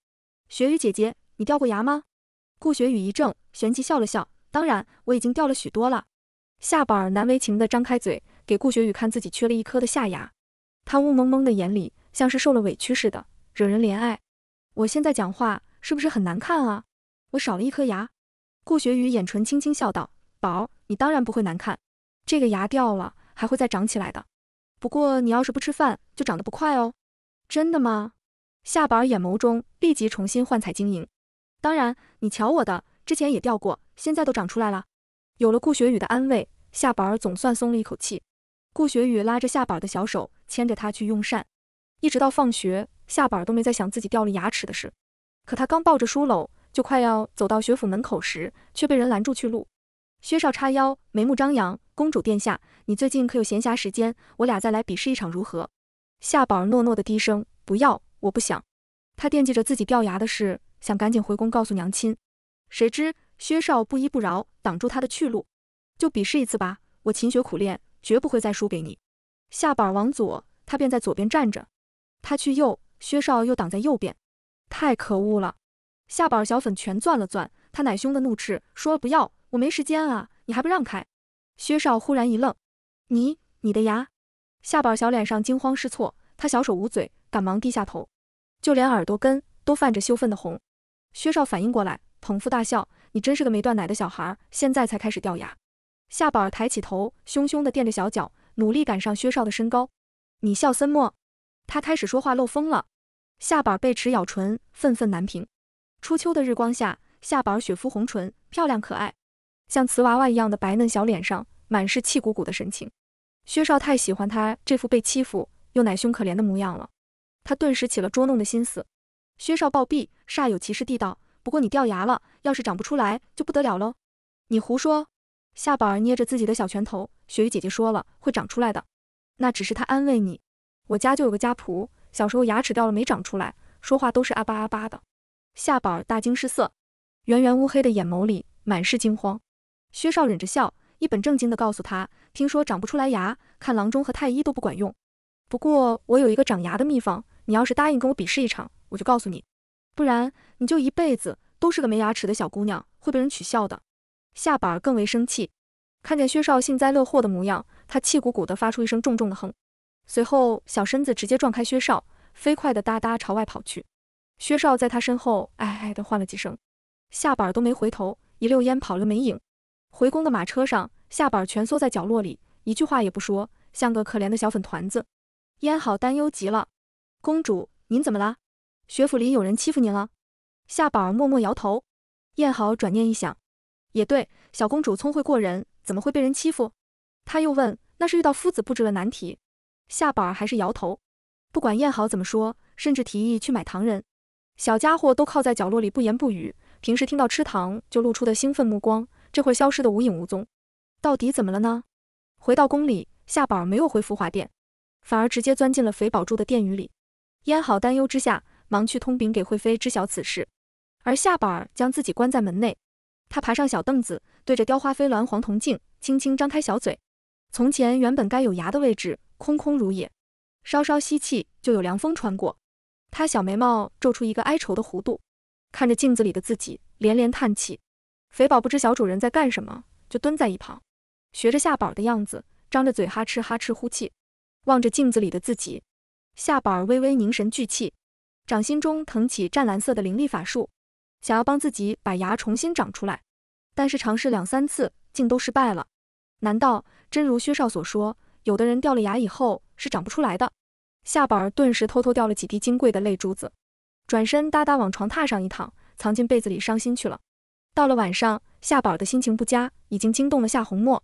A: 雪雨姐姐，你掉过牙吗？”顾雪雨一怔，旋即笑了笑：“当然，我已经掉了许多了。”夏宝儿难为情地张开嘴。给顾雪雨看自己缺了一颗的下牙，他雾蒙蒙的眼里像是受了委屈似的，惹人怜爱。我现在讲话是不是很难看啊？我少了一颗牙。顾雪雨眼唇轻轻笑道：“宝儿，你当然不会难看，这个牙掉了还会再长起来的。不过你要是不吃饭，就长得不快哦。”真的吗？夏宝儿眼眸中立即重新焕彩晶莹。当然，你瞧我的，之前也掉过，现在都长出来了。有了顾雪雨的安慰，夏宝儿总算松了一口气。顾雪雨拉着夏板的小手，牵着他去用膳，一直到放学，夏板都没再想自己掉了牙齿的事。可他刚抱着书篓，就快要走到学府门口时，却被人拦住去路。薛少叉腰，眉目张扬：“公主殿下，你最近可有闲暇时间？我俩再来比试一场如何？”夏宝诺诺的低声：“不要，我不想。”他惦记着自己掉牙的事，想赶紧回宫告诉娘亲。谁知薛少不依不饶，挡住他的去路：“就比试一次吧，我勤学苦练。”绝不会再输给你。夏宝往左，他便在左边站着。他去右，薛少又挡在右边。太可恶了！夏宝小粉全攥了攥，他奶凶的怒斥，说不要，我没时间啊，你还不让开？薛少忽然一愣，你你的牙？夏宝小脸上惊慌失措，他小手捂嘴，赶忙低下头，就连耳朵根都泛着羞愤的红。薛少反应过来，捧腹大笑，你真是个没断奶的小孩，现在才开始掉牙。夏宝儿抬起头，凶凶地垫着小脚，努力赶上薛少的身高。你笑森默，他开始说话漏风了。夏宝儿被齿咬唇，愤愤难平。初秋的日光下，夏宝儿雪肤红唇，漂亮可爱，像瓷娃娃一样的白嫩小脸上满是气鼓鼓的神情。薛少太喜欢他这副被欺负又奶凶可怜的模样了，他顿时起了捉弄的心思。薛少暴毙，煞有其事地道：“不过你掉牙了，要是长不出来就不得了喽。”你胡说。夏宝儿捏着自己的小拳头，雪玉姐姐说了，会长出来的。那只是她安慰你。我家就有个家仆，小时候牙齿掉了没长出来，说话都是阿巴阿巴的。夏宝儿大惊失色，圆圆乌黑的眼眸里满是惊慌。薛少忍着笑，一本正经地告诉他，听说长不出来牙，看郎中和太医都不管用。不过我有一个长牙的秘方，你要是答应跟我比试一场，我就告诉你。不然你就一辈子都是个没牙齿的小姑娘，会被人取笑的。夏板儿更为生气，看见薛少幸灾乐祸的模样，他气鼓鼓的发出一声重重的哼，随后小身子直接撞开薛少，飞快的哒哒朝外跑去。薛少在他身后唉唉的唤了几声，夏板儿都没回头，一溜烟跑了没影。回宫的马车上，夏板儿蜷缩在角落里，一句话也不说，像个可怜的小粉团子。燕好担忧极了，公主您怎么啦？学府里有人欺负您了？夏板儿默默摇头。燕好转念一想。也对，小公主聪慧过人，怎么会被人欺负？他又问，那是遇到夫子布置了难题。夏宝儿还是摇头。不管燕好怎么说，甚至提议去买糖人，小家伙都靠在角落里不言不语。平时听到吃糖就露出的兴奋目光，这会消失的无影无踪。到底怎么了呢？回到宫里，夏宝儿没有回福华殿，反而直接钻进了肥宝柱的殿宇里。燕好担忧之下，忙去通禀给惠妃知晓此事，而夏宝儿将自己关在门内。他爬上小凳子，对着雕花飞鸾黄铜镜，轻轻张开小嘴。从前原本该有牙的位置空空如也，稍稍吸气就有凉风穿过。他小眉毛皱出一个哀愁的弧度，看着镜子里的自己，连连叹气。肥宝不知小主人在干什么，就蹲在一旁，学着夏宝的样子，张着嘴哈哧哈哧呼气。望着镜子里的自己，夏宝微微凝神聚气，掌心中腾起湛蓝色的灵力法术。想要帮自己把牙重新长出来，但是尝试两三次竟都失败了。难道真如薛少所说，有的人掉了牙以后是长不出来的？夏宝儿顿时偷偷掉了几滴金贵的泪珠子，转身哒哒往床榻上一躺，藏进被子里伤心去了。到了晚上，夏宝儿的心情不佳已经惊动了夏红墨。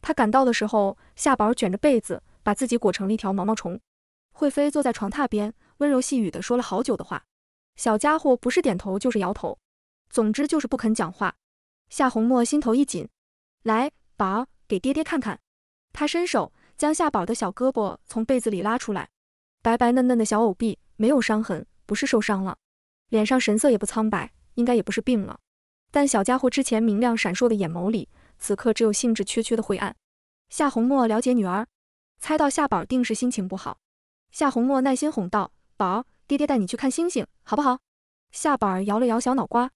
A: 他赶到的时候，夏宝儿卷着被子把自己裹成了一条毛毛虫。惠妃坐在床榻边，温柔细语地说了好久的话。小家伙不是点头就是摇头，总之就是不肯讲话。夏红墨心头一紧，来，宝儿，给爹爹看看。他伸手将夏宝的小胳膊从被子里拉出来，白白嫩嫩的小藕臂没有伤痕，不是受伤了；脸上神色也不苍白，应该也不是病了。但小家伙之前明亮闪烁的眼眸里，此刻只有兴致缺缺的灰暗。夏红墨了解女儿，猜到夏宝定是心情不好，夏红墨耐心哄道：“宝儿。”爹爹带你去看星星，好不好？夏板儿摇了摇小脑瓜。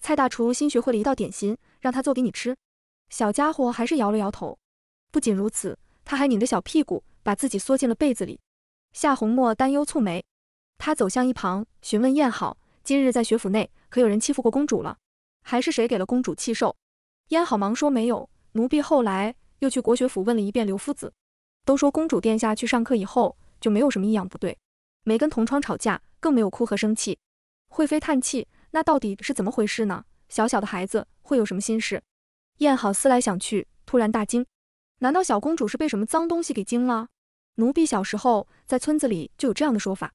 A: 蔡大厨新学会了一道点心，让他做给你吃。小家伙还是摇了摇头。不仅如此，他还拧着小屁股，把自己缩进了被子里。夏红墨担忧蹙眉，他走向一旁，询问燕好：“今日在学府内，可有人欺负过公主了？还是谁给了公主气受？”燕好忙说：“没有。”奴婢后来又去国学府问了一遍刘夫子，都说公主殿下去上课以后，就没有什么异样不对。没跟同窗吵架，更没有哭和生气。惠妃叹气，那到底是怎么回事呢？小小的孩子会有什么心事？燕好思来想去，突然大惊，难道小公主是被什么脏东西给惊了？奴婢小时候在村子里就有这样的说法，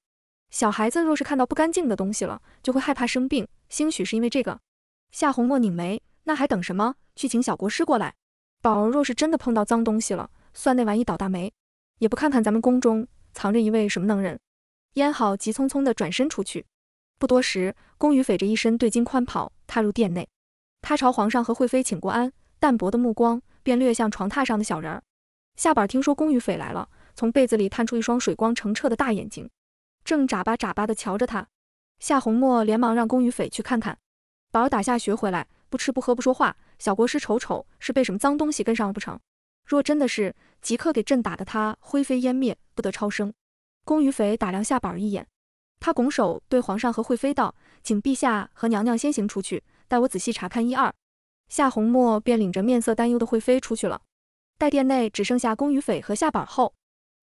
A: 小孩子若是看到不干净的东西了，就会害怕生病。兴许是因为这个。夏红墨拧眉，那还等什么？去请小国师过来。宝儿若是真的碰到脏东西了，算那玩意倒大霉。也不看看咱们宫中藏着一位什么能人。燕好急匆匆地转身出去。不多时，宫羽斐着一身对襟宽袍踏入殿内，他朝皇上和惠妃请过安，淡薄的目光便掠向床榻上的小人儿。夏板听说宫羽斐来了，从被子里探出一双水光澄澈的大眼睛，正眨巴眨巴地瞧着他。夏红墨连忙让宫羽斐去看看宝儿打下学回来，不吃不喝不说话，小国师瞅瞅是被什么脏东西跟上了不成？若真的是，即刻给朕打得他灰飞烟灭，不得超生。宫羽斐打量夏宝儿一眼，他拱手对皇上和惠妃道：“请陛下和娘娘先行出去，待我仔细查看一二。”夏红墨便领着面色担忧的惠妃出去了。待殿内只剩下宫羽斐和夏宝后，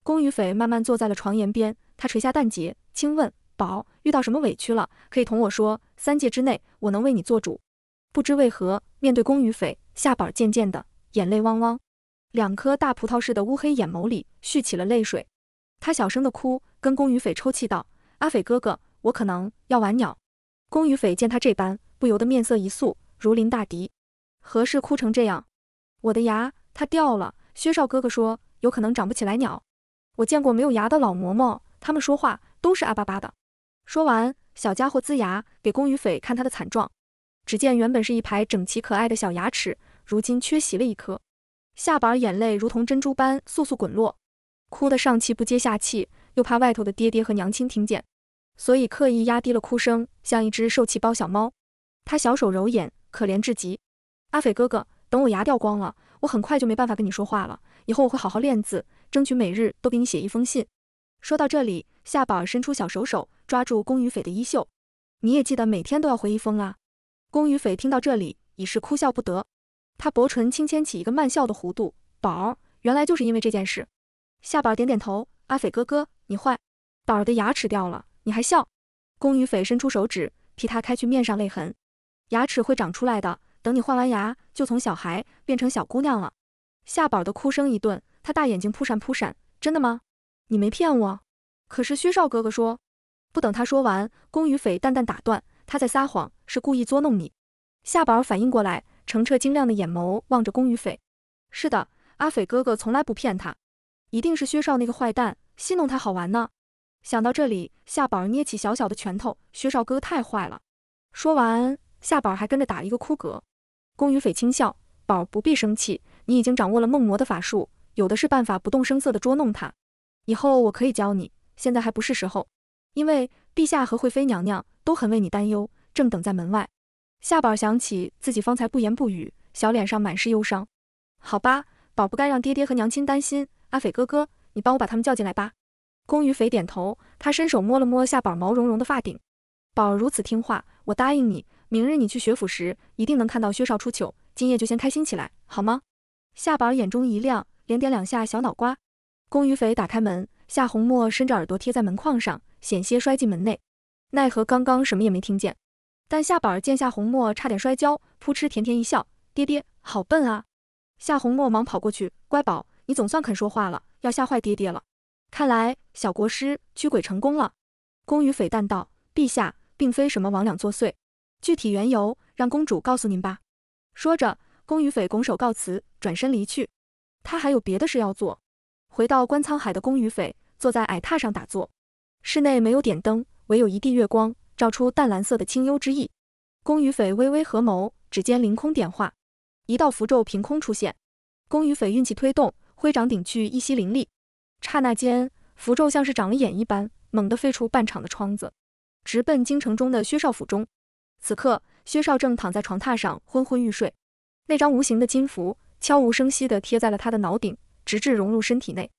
A: 宫羽斐慢慢坐在了床沿边，他垂下淡睫，轻问：“宝，遇到什么委屈了？可以同我说，三界之内，我能为你做主。”不知为何，面对宫羽斐，夏宝渐渐的眼泪汪汪，两颗大葡萄似的乌黑眼眸里蓄起了泪水。他小声的哭，跟宫羽斐抽泣道：“阿斐哥哥，我可能要玩鸟。”宫羽斐见他这般，不由得面色一肃，如临大敌。何事哭成这样？我的牙，它掉了。薛少哥哥说，有可能长不起来鸟。我见过没有牙的老嬷嬷，他们说话都是阿巴巴的。说完，小家伙呲牙，给宫羽斐看他的惨状。只见原本是一排整齐可爱的小牙齿，如今缺席了一颗，下巴眼泪如同珍珠般簌簌滚落。哭得上气不接下气，又怕外头的爹爹和娘亲听见，所以刻意压低了哭声，像一只受气包小猫。他小手揉眼，可怜至极。阿斐哥哥，等我牙掉光了，我很快就没办法跟你说话了。以后我会好好练字，争取每日都给你写一封信。说到这里，夏宝伸出小手手，抓住宫羽斐的衣袖。你也记得每天都要回一封啊。宫羽斐听到这里，已是哭笑不得。他薄唇轻牵起一个慢笑的弧度，宝儿，原来就是因为这件事。夏宝点点头，阿斐哥哥，你坏，宝儿的牙齿掉了，你还笑。宫羽斐伸出手指替他开去面上泪痕，牙齿会长出来的，等你换完牙，就从小孩变成小姑娘了。夏宝的哭声一顿，他大眼睛扑闪扑闪，真的吗？你没骗我？可是薛少哥哥说，不等他说完，宫羽斐淡淡打断，他在撒谎，是故意捉弄你。夏宝反应过来，澄澈晶亮的眼眸望着宫羽斐，是的，阿斐哥哥从来不骗他。一定是薛少那个坏蛋戏弄他好玩呢。想到这里，夏宝捏起小小的拳头。薛少哥太坏了。说完，夏宝还跟着打了一个哭嗝。宫羽斐轻笑：“宝不必生气，你已经掌握了梦魔的法术，有的是办法不动声色的捉弄他。以后我可以教你，现在还不是时候，因为陛下和惠妃娘娘都很为你担忧，正等在门外。”夏宝想起自己方才不言不语，小脸上满是忧伤。好吧，宝不该让爹爹和娘亲担心。阿斐哥哥，你帮我把他们叫进来吧。宫于斐点头，他伸手摸了摸夏宝毛茸茸的发顶。宝儿如此听话，我答应你，明日你去学府时，一定能看到薛少出糗。今夜就先开心起来，好吗？夏宝眼中一亮，连点两下小脑瓜。宫于斐打开门，夏红墨伸着耳朵贴在门框上，险些摔进门内，奈何刚刚什么也没听见。但夏宝见夏红墨差点摔跤，扑哧甜甜一笑，爹爹好笨啊！夏红墨忙跑过去，乖宝。你总算肯说话了，要吓坏爹爹了。看来小国师驱鬼成功了。宫羽斐淡道：“陛下，并非什么魍魉作祟，具体缘由让公主告诉您吧。”说着，宫羽斐拱手告辞，转身离去。他还有别的事要做。回到观沧海的宫羽斐坐在矮榻上打坐，室内没有点灯，唯有一地月光，照出淡蓝色的清幽之意。宫羽斐微微合眸，指尖凌空点化，一道符咒凭空出现。宫羽斐运气推动。挥掌顶去一吸灵力，刹那间符咒像是长了眼一般，猛地飞出半场的窗子，直奔京城中的薛少府中。此刻薛少正躺在床榻上昏昏欲睡，那张无形的金符悄无声息地贴在了他的脑顶，直至融入身体内。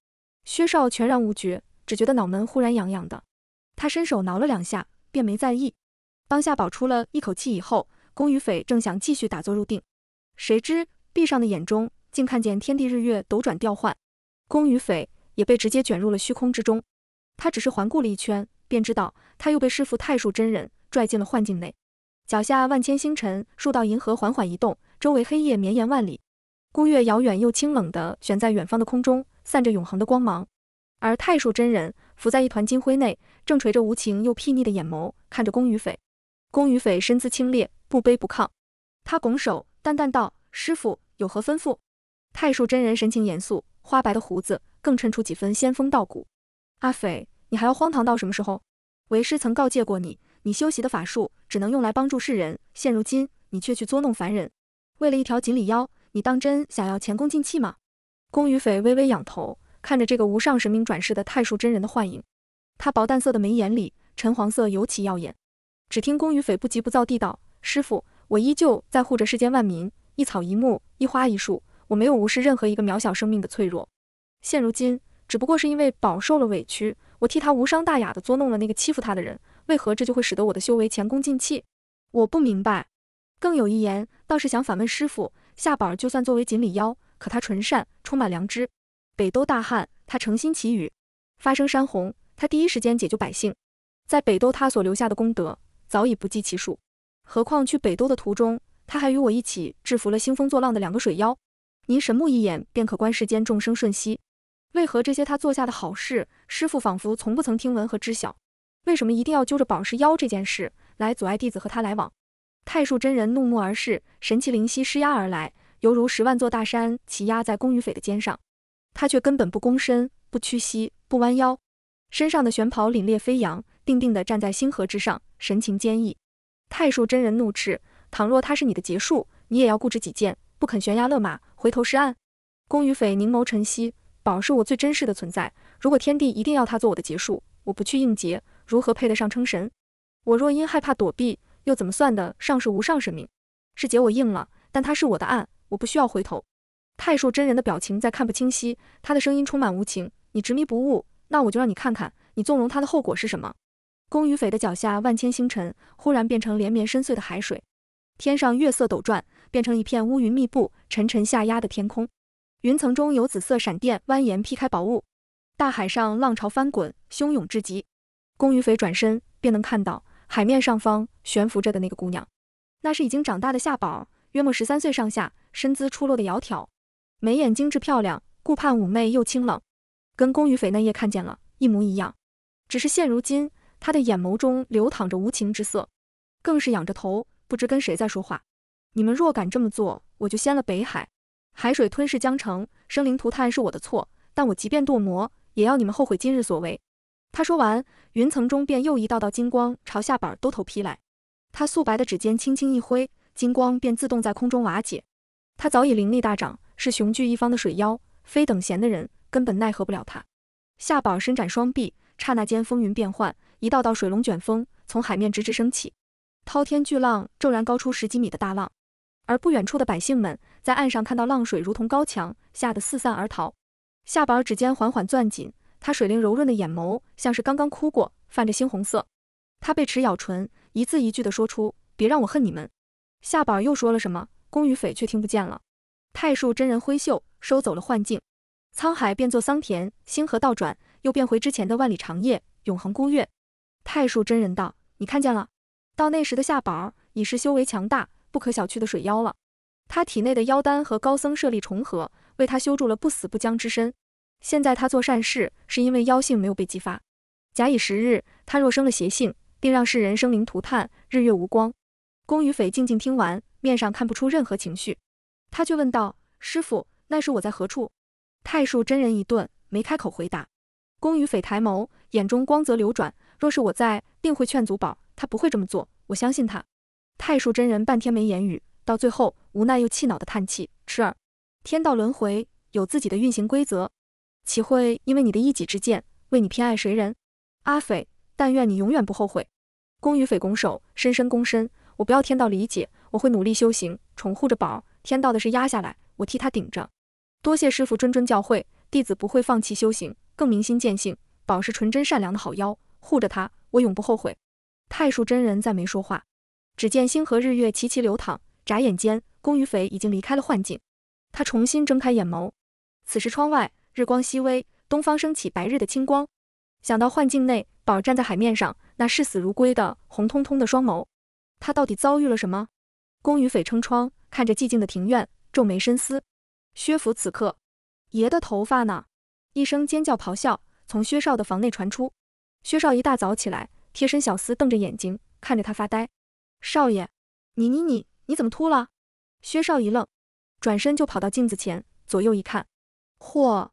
A: 薛少全然无觉，只觉得脑门忽然痒痒的，他伸手挠了两下，便没在意。当下保出了一口气以后，宫与匪正想继续打坐入定，谁知闭上的眼中。竟看见天地日月斗转调换，宫与匪也被直接卷入了虚空之中。他只是环顾了一圈，便知道他又被师父太术真人拽进了幻境内。脚下万千星辰，数道银河缓缓移动，周围黑夜绵延万里，孤月遥远又清冷的悬在远方的空中，散着永恒的光芒。而太术真人伏在一团金辉内，正垂着无情又睥睨的眼眸看着宫与匪。宫与匪身姿清冽，不卑不亢，他拱手淡淡道：“师傅有何吩咐？”太树真人神情严肃，花白的胡子更衬出几分仙风道骨。阿斐，你还要荒唐到什么时候？为师曾告诫过你，你修习的法术只能用来帮助世人，现如今你却去作弄凡人，为了一条锦鲤妖，你当真想要前功尽弃吗？宫羽斐微微仰头，看着这个无上神明转世的太树真人的幻影，他薄淡色的眉眼里，橙黄色尤其耀眼。只听宫羽斐不急不躁地道：“师傅，我依旧在护着世间万民，一草一木，一花一树。”我没有无视任何一个渺小生命的脆弱，现如今只不过是因为饱受了委屈，我替他无伤大雅的捉弄了那个欺负他的人，为何这就会使得我的修为前功尽弃？我不明白。更有一言，倒是想反问师傅：夏宝儿就算作为锦鲤妖，可他纯善，充满良知。北斗大旱，他诚心祈雨，发生山洪，他第一时间解救百姓。在北斗他所留下的功德早已不计其数。何况去北斗的途中，他还与我一起制服了兴风作浪的两个水妖。你神目一眼便可观世间众生瞬息，为何这些他做下的好事，师父仿佛从不曾听闻和知晓？为什么一定要揪着宝石妖这件事来阻碍弟子和他来往？太树真人怒目而视，神奇灵犀施压而来，犹如十万座大山齐压在宫羽斐的肩上，他却根本不躬身、不屈膝、不弯腰，身上的玄袍凛冽飞扬，定定地站在星河之上，神情坚毅。太树真人怒斥：倘若他是你的劫数，你也要固执己见。不肯悬崖勒马，回头是岸。公与匪凝眸沉息，宝是我最珍视的存在。如果天帝一定要他做我的结束，我不去应劫，如何配得上称神？我若因害怕躲避，又怎么算得上是无上神明？是劫我应了，但他是我的岸，我不需要回头。太术真人的表情再看不清晰，他的声音充满无情。你执迷不悟，那我就让你看看，你纵容他的后果是什么。公与匪的脚下万千星辰忽然变成连绵深邃的海水，天上月色斗转。变成一片乌云密布、沉沉下压的天空，云层中有紫色闪电蜿蜒劈开薄雾，大海上浪潮翻滚，汹涌至极。宫羽斐转身便能看到海面上方悬浮着的那个姑娘，那是已经长大的夏宝，约莫十三岁上下，身姿出落的窈窕，眉眼精致漂亮，顾盼妩媚又清冷，跟宫羽斐那夜看见了一模一样，只是现如今她的眼眸中流淌着无情之色，更是仰着头，不知跟谁在说话。你们若敢这么做，我就掀了北海，海水吞噬江城，生灵涂炭是我的错，但我即便堕魔，也要你们后悔今日所为。他说完，云层中便又一道道金光朝夏宝兜头劈来。他素白的指尖轻轻一挥，金光便自动在空中瓦解。他早已灵力大涨，是雄踞一方的水妖，非等闲的人根本奈何不了他。夏宝伸展双臂，刹那间风云变幻，一道道水龙卷风从海面直直升起，滔天巨浪骤然高出十几米的大浪。而不远处的百姓们在岸上看到浪水如同高墙，吓得四散而逃。夏宝指尖缓缓攥紧，他水灵柔润的眼眸像是刚刚哭过，泛着猩红色。他被齿咬唇，一字一句地说出：“别让我恨你们。”夏宝又说了什么？宫与匪却听不见了。太树真人挥袖收走了幻境，沧海变作桑田，星河倒转，又变回之前的万里长夜，永恒孤月。太树真人道：“你看见了？到那时的夏宝已是修为强大。”不可小觑的水妖了，他体内的妖丹和高僧舍利重合，为他修筑了不死不僵之身。现在他做善事，是因为妖性没有被激发。假以时日，他若生了邪性，定让世人生灵涂炭，日月无光。公羽斐静静听完，面上看不出任何情绪，他却问道：“师傅，那时我在何处？”太术真人一顿，没开口回答。公羽斐抬眸，眼中光泽流转。若是我在，定会劝阻宝，他不会这么做，我相信他。太叔真人半天没言语，到最后无奈又气恼的叹气：“痴儿，天道轮回有自己的运行规则，岂会因为你的一己之见，为你偏爱谁人？阿斐，但愿你永远不后悔。”公与匪拱手，深深躬身：“我不要天道理解，我会努力修行，宠护着宝儿。天道的事压下来，我替他顶着。多谢师傅谆谆教诲，弟子不会放弃修行，更明心见性。宝是纯真善良的好妖，护着他，我永不后悔。”太叔真人再没说话。只见星河日月齐齐流淌，眨眼间，宫羽斐已经离开了幻境。他重新睁开眼眸，此时窗外日光熹微，东方升起白日的清光。想到幻境内宝站在海面上那视死如归的红彤彤的双眸，他到底遭遇了什么？宫羽斐撑窗看着寂静的庭院，皱眉深思。薛府此刻，爷的头发呢？一声尖叫咆哮从薛少的房内传出。薛少一大早起来，贴身小厮瞪着眼睛看着他发呆。少爷，你你你你怎么秃了？薛少一愣，转身就跑到镜子前，左右一看，嚯，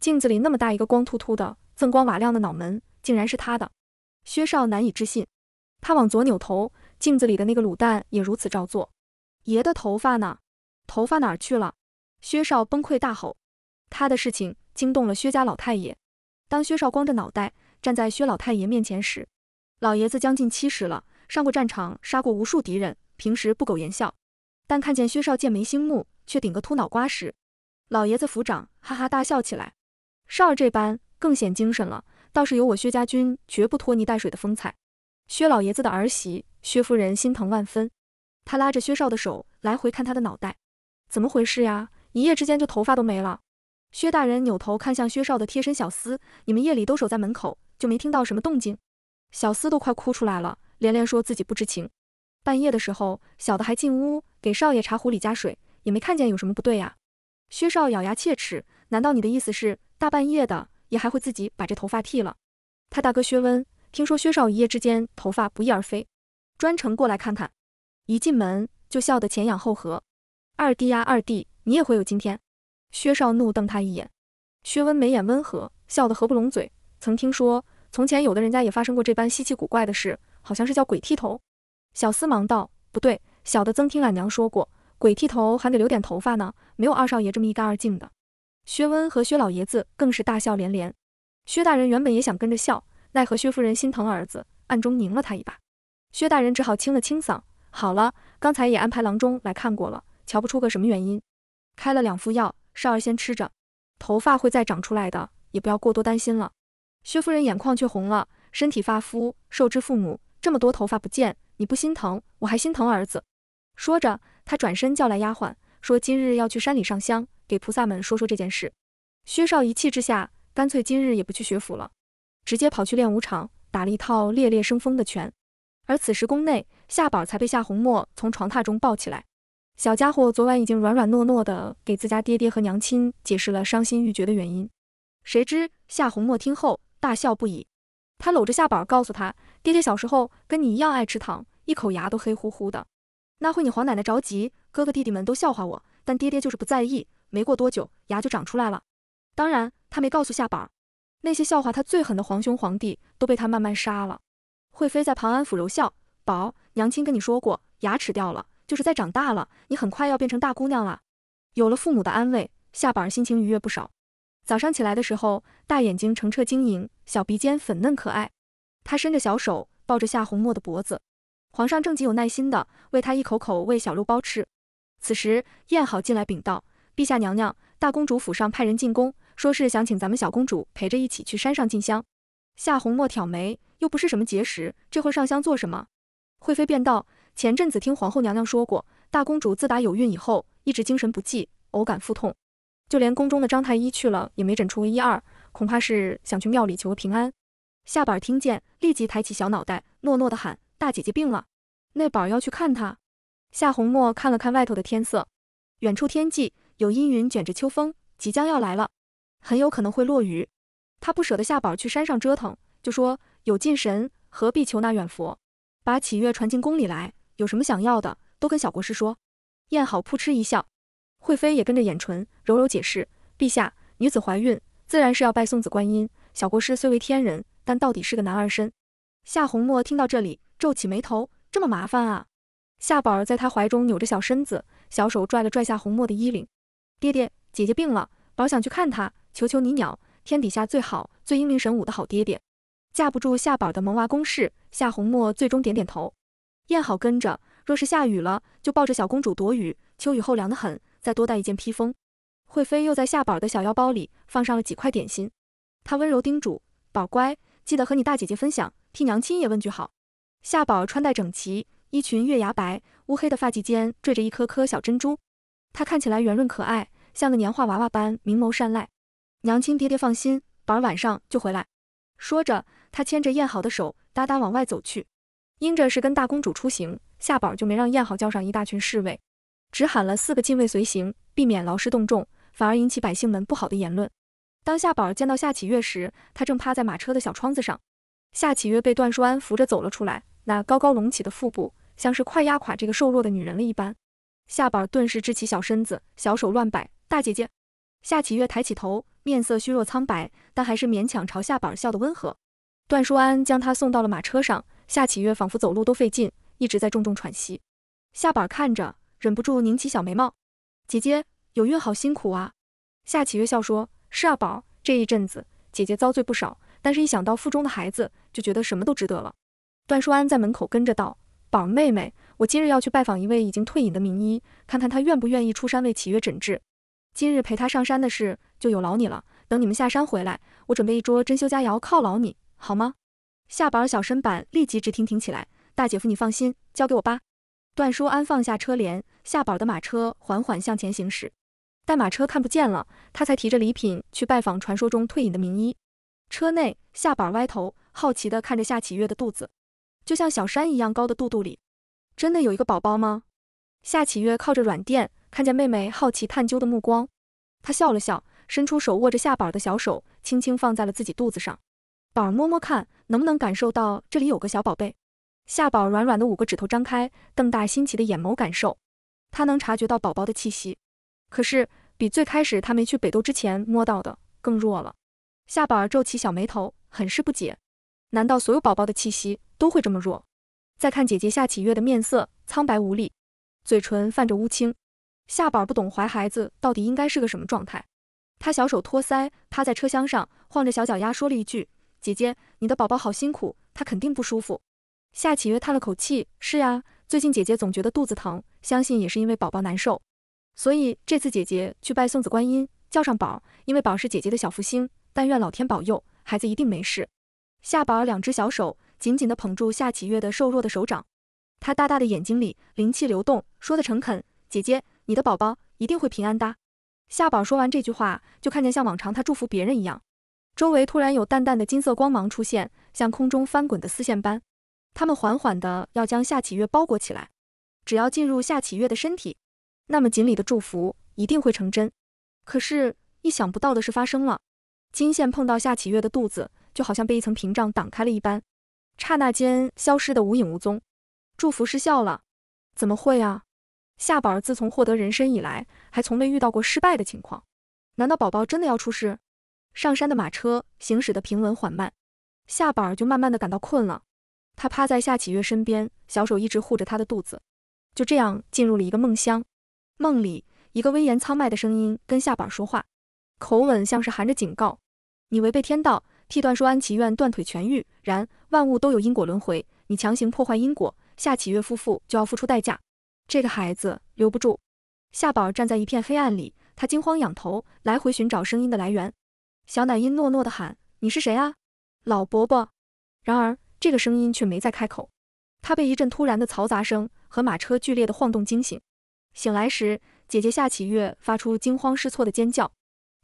A: 镜子里那么大一个光秃秃的、锃光瓦亮的脑门，竟然是他的！薛少难以置信，他往左扭头，镜子里的那个卤蛋也如此照做。爷的头发呢？头发哪去了？薛少崩溃大吼。他的事情惊动了薛家老太爷。当薛少光着脑袋站在薛老太爷面前时，老爷子将近七十了。上过战场，杀过无数敌人，平时不苟言笑，但看见薛少剑眉星目，却顶个秃脑瓜时，老爷子抚掌哈哈大笑起来。少儿这般更显精神了，倒是有我薛家军绝不拖泥带水的风采。薛老爷子的儿媳薛夫人心疼万分，她拉着薛少的手来回看他的脑袋，怎么回事呀？一夜之间就头发都没了。薛大人扭头看向薛少的贴身小厮，你们夜里都守在门口，就没听到什么动静？小厮都快哭出来了。连连说自己不知情。半夜的时候，小的还进屋给少爷茶壶里加水，也没看见有什么不对呀。薛少咬牙切齿：“难道你的意思是，大半夜的也还会自己把这头发剃了？”他大哥薛温听说薛少一夜之间头发不翼而飞，专程过来看看。一进门就笑得前仰后合：“二弟呀，二弟，你也会有今天！”薛少怒瞪他一眼。薛温眉眼温和，笑得合不拢嘴。曾听说，从前有的人家也发生过这般稀奇古怪的事。好像是叫鬼剃头，小厮忙道：“不对，小的曾听俺娘说过，鬼剃头还得留点头发呢，没有二少爷这么一干二净的。”薛温和薛老爷子更是大笑连连。薛大人原本也想跟着笑，奈何薛夫人心疼儿子，暗中拧了他一把，薛大人只好清了清嗓：“好了，刚才也安排郎中来看过了，瞧不出个什么原因，开了两副药，少儿先吃着，头发会再长出来的，也不要过多担心了。”薛夫人眼眶却红了，身体发肤受之父母。这么多头发不见，你不心疼，我还心疼儿子。说着，他转身叫来丫鬟，说今日要去山里上香，给菩萨们说说这件事。薛少一气之下，干脆今日也不去学府了，直接跑去练武场打了一套烈烈生风的拳。而此时宫内，夏宝才被夏红墨从床榻中抱起来，小家伙昨晚已经软软糯糯的给自家爹爹和娘亲解释了伤心欲绝的原因，谁知夏红墨听后大笑不已。他搂着夏板，告诉他，爹爹小时候跟你一样爱吃糖，一口牙都黑乎乎的。那会你皇奶奶着急，哥哥弟弟们都笑话我，但爹爹就是不在意。没过多久，牙就长出来了。当然，他没告诉夏板，那些笑话他最狠的皇兄皇帝都被他慢慢杀了。惠妃在旁安抚柔笑，宝，娘亲跟你说过，牙齿掉了就是在长大了，你很快要变成大姑娘了。有了父母的安慰，夏板心情愉悦不少。早上起来的时候，大眼睛澄澈晶莹。小鼻尖粉嫩可爱，她伸着小手抱着夏红墨的脖子。皇上正极有耐心的喂她一口口喂小肉包吃。此时，燕好进来禀道：“陛下娘娘，大公主府上派人进宫，说是想请咱们小公主陪着一起去山上进香。”夏红墨挑眉，又不是什么节食，这会上香做什么？惠妃便道：“前阵子听皇后娘娘说过，大公主自打有孕以后，一直精神不济，偶感腹痛，就连宫中的张太医去了也没诊出个一二。”恐怕是想去庙里求个平安。夏宝听见，立即抬起小脑袋，诺诺的喊：“大姐姐病了，那宝要去看她。”夏红墨看了看外头的天色，远处天际有阴云卷着秋风，即将要来了，很有可能会落雨。他不舍得夏宝去山上折腾，就说：“有近神何必求那远佛？把启月传进宫里来，有什么想要的都跟小国师说。”燕好扑哧一笑，惠妃也跟着掩唇，柔柔解释：“陛下，女子怀孕。”自然是要拜送子观音。小国师虽为天人，但到底是个男儿身。夏红墨听到这里，皱起眉头，这么麻烦啊！夏宝儿在他怀中扭着小身子，小手拽了拽夏红墨的衣领：“爹爹，姐姐病了，宝想去看她，求求你鸟，天底下最好最英明神武的好爹爹。”架不住夏宝的萌娃攻势，夏红墨最终点点头：“燕好，跟着。若是下雨了，就抱着小公主躲雨。秋雨后凉得很，再多带一件披风。”惠妃又在夏宝的小腰包里放上了几块点心，她温柔叮嘱：“宝乖，记得和你大姐姐分享，替娘亲也问句好。”夏宝穿戴整齐，衣裙月牙白，乌黑的发髻间缀着一颗颗小珍珠，她看起来圆润可爱，像个年画娃娃般明眸善睐。娘亲爹爹放心，宝儿晚上就回来。说着，她牵着燕好的手，哒哒往外走去。因着是跟大公主出行，夏宝就没让燕好叫上一大群侍卫，只喊了四个禁卫随行，避免劳师动众。反而引起百姓们不好的言论。当夏宝儿见到夏启月时，她正趴在马车的小窗子上。夏启月被段舒安扶着走了出来，那高高隆起的腹部像是快压垮这个瘦弱的女人了一般。夏宝儿顿时支起小身子，小手乱摆：“大姐姐！”夏启月抬起头，面色虚弱苍白，但还是勉强朝夏宝儿笑得温和。段舒安将她送到了马车上，夏启月仿佛走路都费劲，一直在重重喘息。夏宝儿看着，忍不住拧起小眉毛：“姐姐。”有孕好辛苦啊！夏启月笑说：“是啊，宝，这一阵子姐姐遭罪不少，但是一想到腹中的孩子，就觉得什么都值得了。”段书安在门口跟着道：“宝儿妹妹，我今日要去拜访一位已经退隐的名医，看看他愿不愿意出山为启月诊治。今日陪他上山的事，就有劳你了。等你们下山回来，我准备一桌珍馐佳肴犒劳你，好吗？”夏宝儿小身板立即直挺挺起来：“大姐夫，你放心，交给我吧。”段书安放下车帘，夏宝儿的马车缓缓向前行驶。但马车看不见了，他才提着礼品去拜访传说中退隐的名医。车内，夏宝歪头，好奇地看着夏启月的肚子，就像小山一样高的肚肚里，真的有一个宝宝吗？夏启月靠着软垫，看见妹妹好奇探究的目光，她笑了笑，伸出手握着夏宝的小手，轻轻放在了自己肚子上。宝儿摸摸看，能不能感受到这里有个小宝贝？夏宝软软的五个指头张开，瞪大新奇的眼眸感受，他能察觉到宝宝的气息。可是比最开始他没去北斗之前摸到的更弱了。夏宝儿皱起小眉头，很是不解，难道所有宝宝的气息都会这么弱？再看姐姐夏启月的面色苍白无力，嘴唇泛着乌青。夏宝儿不懂怀孩子到底应该是个什么状态，她小手托腮，趴在车厢上，晃着小脚丫，说了一句：“姐姐，你的宝宝好辛苦，他肯定不舒服。”夏启月叹了口气：“是呀，最近姐姐总觉得肚子疼，相信也是因为宝宝难受。”所以这次姐姐去拜送子观音，叫上宝儿，因为宝是姐姐的小福星。但愿老天保佑，孩子一定没事。夏宝两只小手紧紧地捧住夏启月的瘦弱的手掌，她大大的眼睛里灵气流动，说的诚恳：“姐姐，你的宝宝一定会平安的。”夏宝说完这句话，就看见像往常他祝福别人一样，周围突然有淡淡的金色光芒出现，像空中翻滚的丝线般，他们缓缓地要将夏启月包裹起来，只要进入夏启月的身体。那么锦鲤的祝福一定会成真，可是意想不到的事发生了，金线碰到夏启月的肚子，就好像被一层屏障挡开了一般，刹那间消失的无影无踪，祝福失效了，怎么会啊？夏宝儿自从获得人参以来，还从没遇到过失败的情况，难道宝宝真的要出事？上山的马车行驶的平稳缓慢，夏宝儿就慢慢的感到困了，他趴在夏启月身边，小手一直护着他的肚子，就这样进入了一个梦乡。梦里，一个威严苍迈的声音跟夏宝说话，口吻像是含着警告：“你违背天道，替段舒安祈愿断腿痊愈，然万物都有因果轮回，你强行破坏因果，夏启月夫妇就要付出代价。这个孩子留不住。”夏宝站在一片黑暗里，他惊慌仰头，来回寻找声音的来源。小奶音糯糯的喊：“你是谁啊，老伯伯？”然而这个声音却没再开口。他被一阵突然的嘈杂声和马车剧烈的晃动惊醒。醒来时，姐姐夏启月发出惊慌失措的尖叫，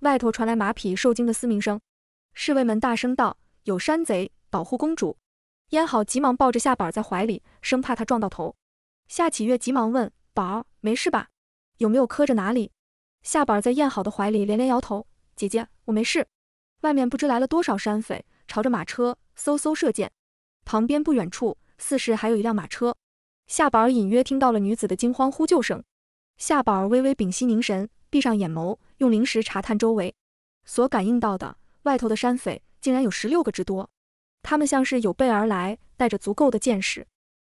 A: 外头传来马匹受惊的嘶鸣声。侍卫们大声道：“有山贼，保护公主！”燕好急忙抱着夏宝在怀里，生怕他撞到头。夏启月急忙问：“宝儿，没事吧？有没有磕着哪里？”夏宝在燕好的怀里连连摇头：“姐姐，我没事。”外面不知来了多少山匪，朝着马车嗖嗖射箭。旁边不远处，似是还有一辆马车。夏宝隐约听到了女子的惊慌呼救声。夏宝儿微微屏息凝神，闭上眼眸，用灵石查探周围，所感应到的外头的山匪竟然有十六个之多。他们像是有备而来，带着足够的见识。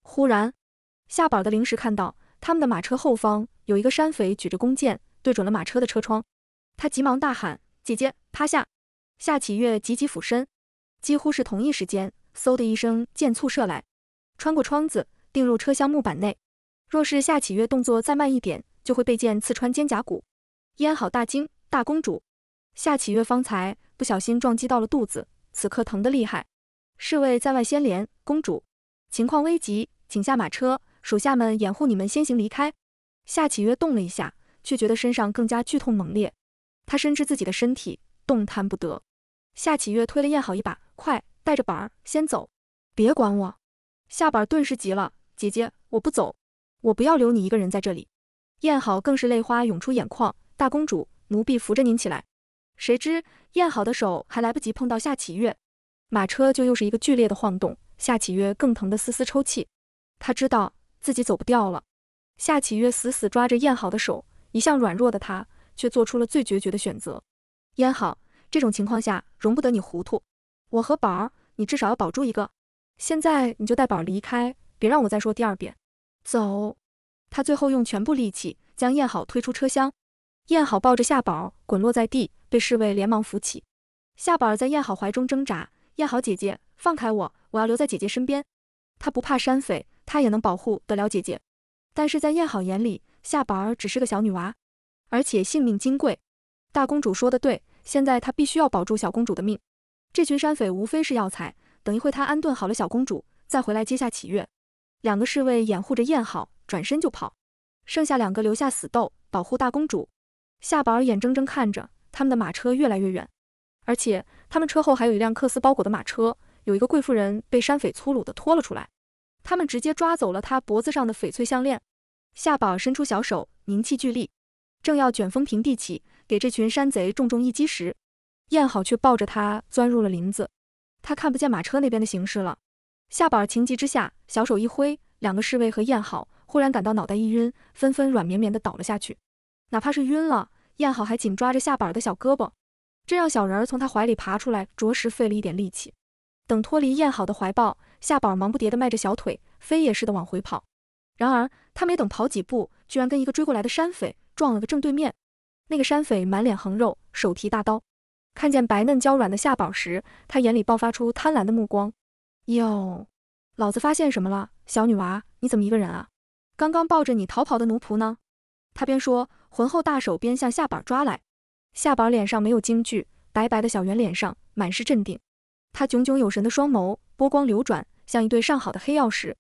A: 忽然，夏宝的灵石看到他们的马车后方有一个山匪举着弓箭对准了马车的车窗，他急忙大喊：“姐姐，趴下！”夏启月急急俯身。几乎是同一时间，嗖的一声，箭簇射来，穿过窗子，钉入车厢木板内。若是夏启月动作再慢一点，就会被剑刺穿肩胛骨。燕好大惊，大公主，夏启月方才不小心撞击到了肚子，此刻疼得厉害。侍卫在外先连公主，情况危急，请下马车，属下们掩护你们先行离开。夏启月动了一下，却觉得身上更加剧痛猛烈。他深知自己的身体动弹不得。夏启月推了燕好一把，快带着板儿先走，别管我。夏板顿时急了，姐姐，我不走。我不要留你一个人在这里，燕好更是泪花涌出眼眶。大公主，奴婢扶着您起来。谁知燕好的手还来不及碰到夏启月，马车就又是一个剧烈的晃动。夏启月更疼的丝丝抽泣，他知道自己走不掉了。夏启月死死抓着燕好的手，一向软弱的他却做出了最决绝的选择。燕好，这种情况下容不得你糊涂。我和宝儿，你至少要保住一个。现在你就带宝儿离开，别让我再说第二遍。走，他最后用全部力气将燕好推出车厢。燕好抱着夏宝滚落在地，被侍卫连忙扶起。夏宝儿在燕好怀中挣扎：“燕好姐姐，放开我，我要留在姐姐身边。”她不怕山匪，她也能保护得了姐姐。但是在燕好眼里，夏宝儿只是个小女娃，而且性命金贵。大公主说的对，现在她必须要保住小公主的命。这群山匪无非是药材，等一会她安顿好了小公主，再回来接下启月。两个侍卫掩护着燕好，转身就跑，剩下两个留下死斗，保护大公主。夏宝儿眼睁睁看着他们的马车越来越远，而且他们车后还有一辆克斯包裹的马车，有一个贵妇人被山匪粗鲁的拖了出来，他们直接抓走了她脖子上的翡翠项链。夏宝伸出小手，凝气聚力，正要卷风平地起，给这群山贼重重一击时，燕好却抱着他钻入了林子，他看不见马车那边的形势了。夏儿情急之下，小手一挥，两个侍卫和燕好忽然感到脑袋一晕，纷纷软绵绵的倒了下去。哪怕是晕了，燕好还紧抓着夏儿的小胳膊，这让小人儿从他怀里爬出来，着实费了一点力气。等脱离燕好的怀抱，夏儿忙不迭的迈着小腿，飞也似的往回跑。然而他没等跑几步，居然跟一个追过来的山匪撞了个正对面。那个山匪满脸横肉，手提大刀，看见白嫩娇软的夏宝时，他眼里爆发出贪婪的目光。哟，老子发现什么了？小女娃，你怎么一个人啊？刚刚抱着你逃跑的奴仆呢？他边说浑厚大手边向夏宝抓来。夏宝脸上没有惊惧，白白的小圆脸上满是镇定。他炯炯有神的双眸波光流转，像一对上好的黑曜石。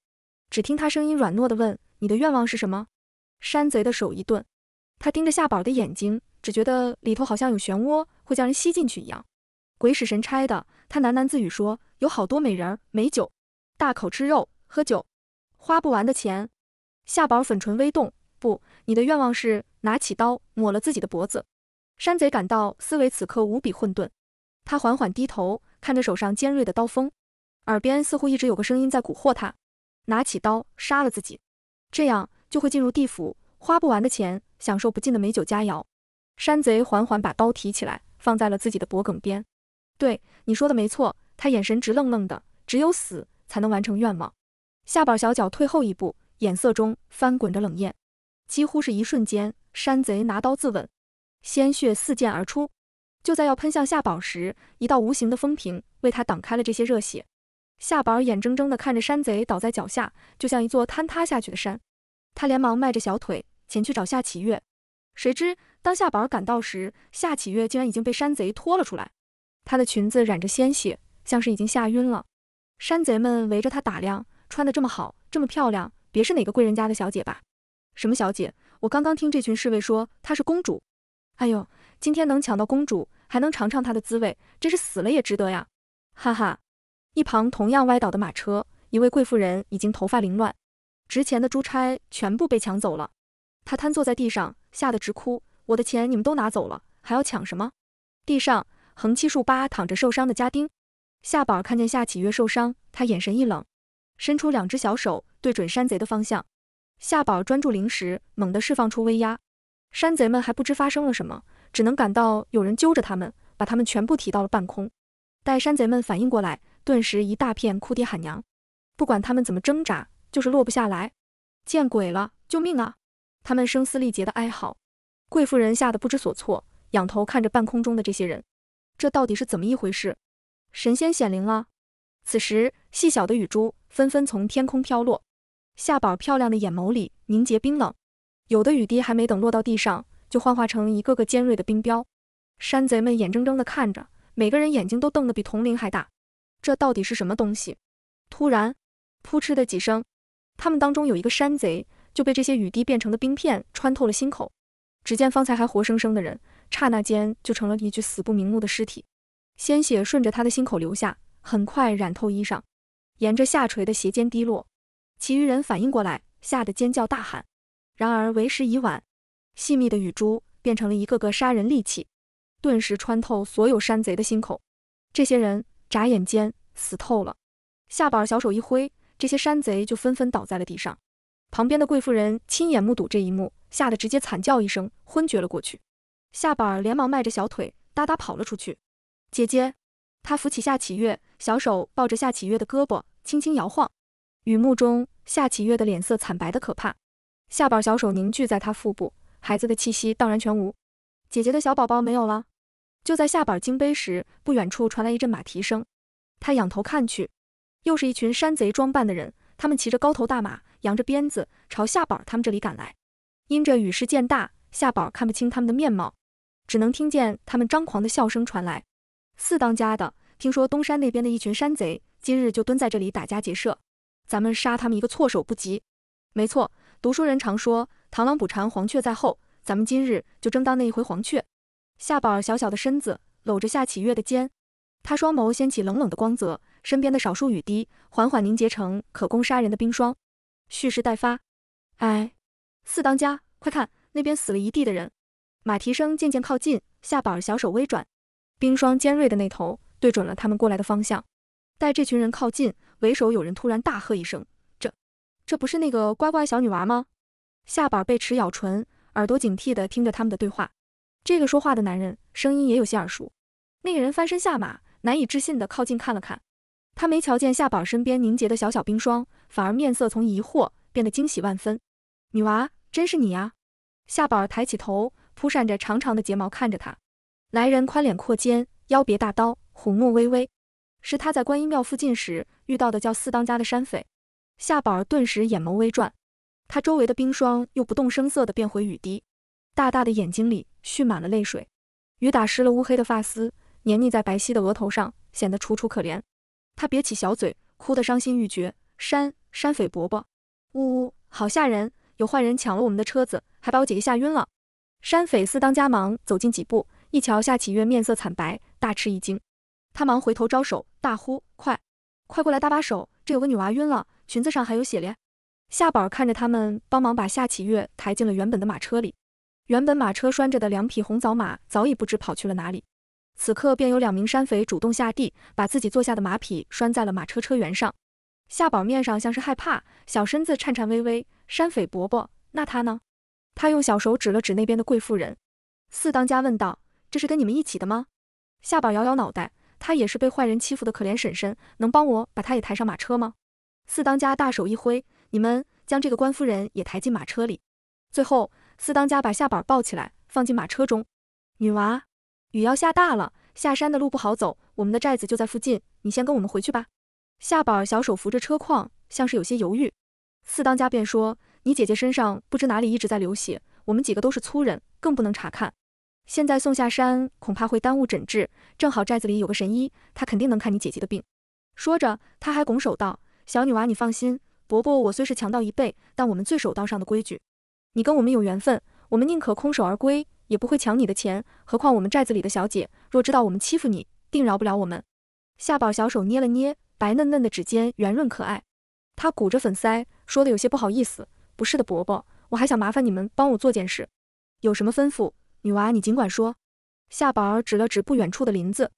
A: 只听他声音软糯的问：“你的愿望是什么？”山贼的手一顿，他盯着夏宝的眼睛，只觉得里头好像有漩涡，会将人吸进去一样。鬼使神差的，他喃喃自语说。有好多美人、美酒，大口吃肉、喝酒，花不完的钱。夏宝粉唇微动，不，你的愿望是拿起刀抹了自己的脖子。山贼感到思维此刻无比混沌，他缓缓低头看着手上尖锐的刀锋，耳边似乎一直有个声音在蛊惑他，拿起刀杀了自己，这样就会进入地府，花不完的钱，享受不尽的美酒佳肴。山贼缓缓把刀提起来，放在了自己的脖颈边。对，你说的没错。他眼神直愣愣的，只有死才能完成愿望。夏宝小脚退后一步，眼色中翻滚着冷艳。几乎是一瞬间，山贼拿刀自刎，鲜血四溅而出。就在要喷向夏宝时，一道无形的风屏为他挡开了这些热血。夏宝眼睁睁地看着山贼倒在脚下，就像一座坍塌下去的山。他连忙迈着小腿前去找夏启月，谁知当夏宝赶到时，夏启月竟然已经被山贼拖了出来，他的裙子染着鲜血。像是已经吓晕了，山贼们围着他打量，穿的这么好，这么漂亮，别是哪个贵人家的小姐吧？什么小姐？我刚刚听这群侍卫说她是公主。哎呦，今天能抢到公主，还能尝尝她的滋味，真是死了也值得呀！哈哈。一旁同样歪倒的马车，一位贵妇人已经头发凌乱，值钱的珠钗全部被抢走了，她瘫坐在地上，吓得直哭，我的钱你们都拿走了，还要抢什么？地上横七竖八躺着受伤的家丁。夏宝看见夏启月受伤，他眼神一冷，伸出两只小手对准山贼的方向。夏宝专注灵石，猛地释放出威压。山贼们还不知发生了什么，只能感到有人揪着他们，把他们全部提到了半空。待山贼们反应过来，顿时一大片哭爹喊娘。不管他们怎么挣扎，就是落不下来。见鬼了！救命啊！他们声嘶力竭的哀嚎。贵妇人吓得不知所措，仰头看着半空中的这些人，这到底是怎么一回事？神仙显灵了！此时，细小的雨珠纷纷从天空飘落，夏宝漂亮的眼眸里凝结冰冷。有的雨滴还没等落到地上，就幻化成一个个尖锐的冰雕。山贼们眼睁睁地看着，每个人眼睛都瞪得比铜铃还大。这到底是什么东西？突然，扑哧的几声，他们当中有一个山贼就被这些雨滴变成的冰片穿透了心口。只见方才还活生生的人，刹那间就成了一具死不瞑目的尸体。鲜血顺着他的心口流下，很快染透衣裳，沿着下垂的鞋尖滴落。其余人反应过来，吓得尖叫大喊。然而为时已晚，细密的雨珠变成了一个个杀人利器，顿时穿透所有山贼的心口。这些人眨眼间死透了。夏板儿小手一挥，这些山贼就纷纷倒在了地上。旁边的贵妇人亲眼目睹这一幕，吓得直接惨叫一声，昏厥了过去。夏板儿连忙迈着小腿哒哒跑了出去。姐姐，她扶起夏启月，小手抱着夏启月的胳膊，轻轻摇晃。雨幕中，夏启月的脸色惨白的可怕。夏宝小手凝聚在她腹部，孩子的气息荡然全无。姐姐的小宝宝没有了。就在夏宝惊悲时，不远处传来一阵马蹄声。她仰头看去，又是一群山贼装扮的人，他们骑着高头大马，扬着鞭子朝夏宝他们这里赶来。因着雨势渐大，夏宝看不清他们的面貌，只能听见他们张狂的笑声传来。四当家的，听说东山那边的一群山贼，今日就蹲在这里打家劫舍，咱们杀他们一个措手不及。没错，读书人常说螳螂捕蝉，黄雀在后，咱们今日就争当那一回黄雀。夏宝儿小小的身子搂着夏启月的肩，他双眸掀起冷冷的光泽，身边的少数雨滴缓缓凝结成可供杀人的冰霜，蓄势待发。哎，四当家，快看，那边死了一地的人。马蹄声渐渐靠近，夏宝儿小手微转。冰霜尖锐的那头对准了他们过来的方向，待这群人靠近，为首有人突然大喝一声：“这，这不是那个乖乖小女娃吗？”夏宝儿被齿咬唇，耳朵警惕地听着他们的对话。这个说话的男人声音也有些耳熟。那个人翻身下马，难以置信地靠近看了看，他没瞧见夏宝儿身边凝结的小小冰霜，反而面色从疑惑变得惊喜万分：“女娃，真是你呀！”夏宝儿抬起头，扑扇着长长的睫毛看着他。来人宽脸阔肩，腰别大刀，虎目微微，是他在观音庙附近时遇到的叫四当家的山匪。夏宝儿顿时眼眸微转，他周围的冰霜又不动声色地变回雨滴，大大的眼睛里蓄满了泪水，雨打湿了乌黑的发丝，黏腻在白皙的额头上，显得楚楚可怜。他瘪起小嘴，哭得伤心欲绝。山山匪伯伯，呜呜，好吓人！有坏人抢了我们的车子，还把我姐姐吓晕了。山匪四当家忙走近几步。一瞧夏启月面色惨白，大吃一惊，他忙回头招手，大呼：“快，快过来搭把手，这有个女娃晕了，裙子上还有血咧。”夏宝看着他们帮忙把夏启月抬进了原本的马车里，原本马车拴着的两匹红枣马早已不知跑去了哪里，此刻便有两名山匪主动下地，把自己坐下的马匹拴在了马车车辕上。夏宝面上像是害怕，小身子颤颤巍巍。山匪伯伯，那她呢？他用小手指了指那边的贵妇人，四当家问道。这是跟你们一起的吗？夏宝摇摇脑袋，她也是被坏人欺负的可怜婶婶，能帮我把她也抬上马车吗？四当家大手一挥，你们将这个官夫人也抬进马车里。最后，四当家把夏宝抱起来，放进马车中。女娃，雨要下大了，下山的路不好走，我们的寨子就在附近，你先跟我们回去吧。夏宝小手扶着车框，像是有些犹豫。四当家便说，你姐姐身上不知哪里一直在流血，我们几个都是粗人，更不能查看。现在送下山恐怕会耽误诊治，正好寨子里有个神医，他肯定能看你姐姐的病。说着，他还拱手道：“小女娃，你放心，伯伯我虽是强盗一辈，但我们最守道上的规矩。你跟我们有缘分，我们宁可空手而归，也不会抢你的钱。何况我们寨子里的小姐若知道我们欺负你，定饶不了我们。”夏宝小手捏了捏白嫩嫩的指尖，圆润可爱。他鼓着粉腮，说的有些不好意思：“不是的，伯伯，我还想麻烦你们帮我做件事，有什么吩咐？”女娃，你尽管说。夏宝儿指了指不远处的林子，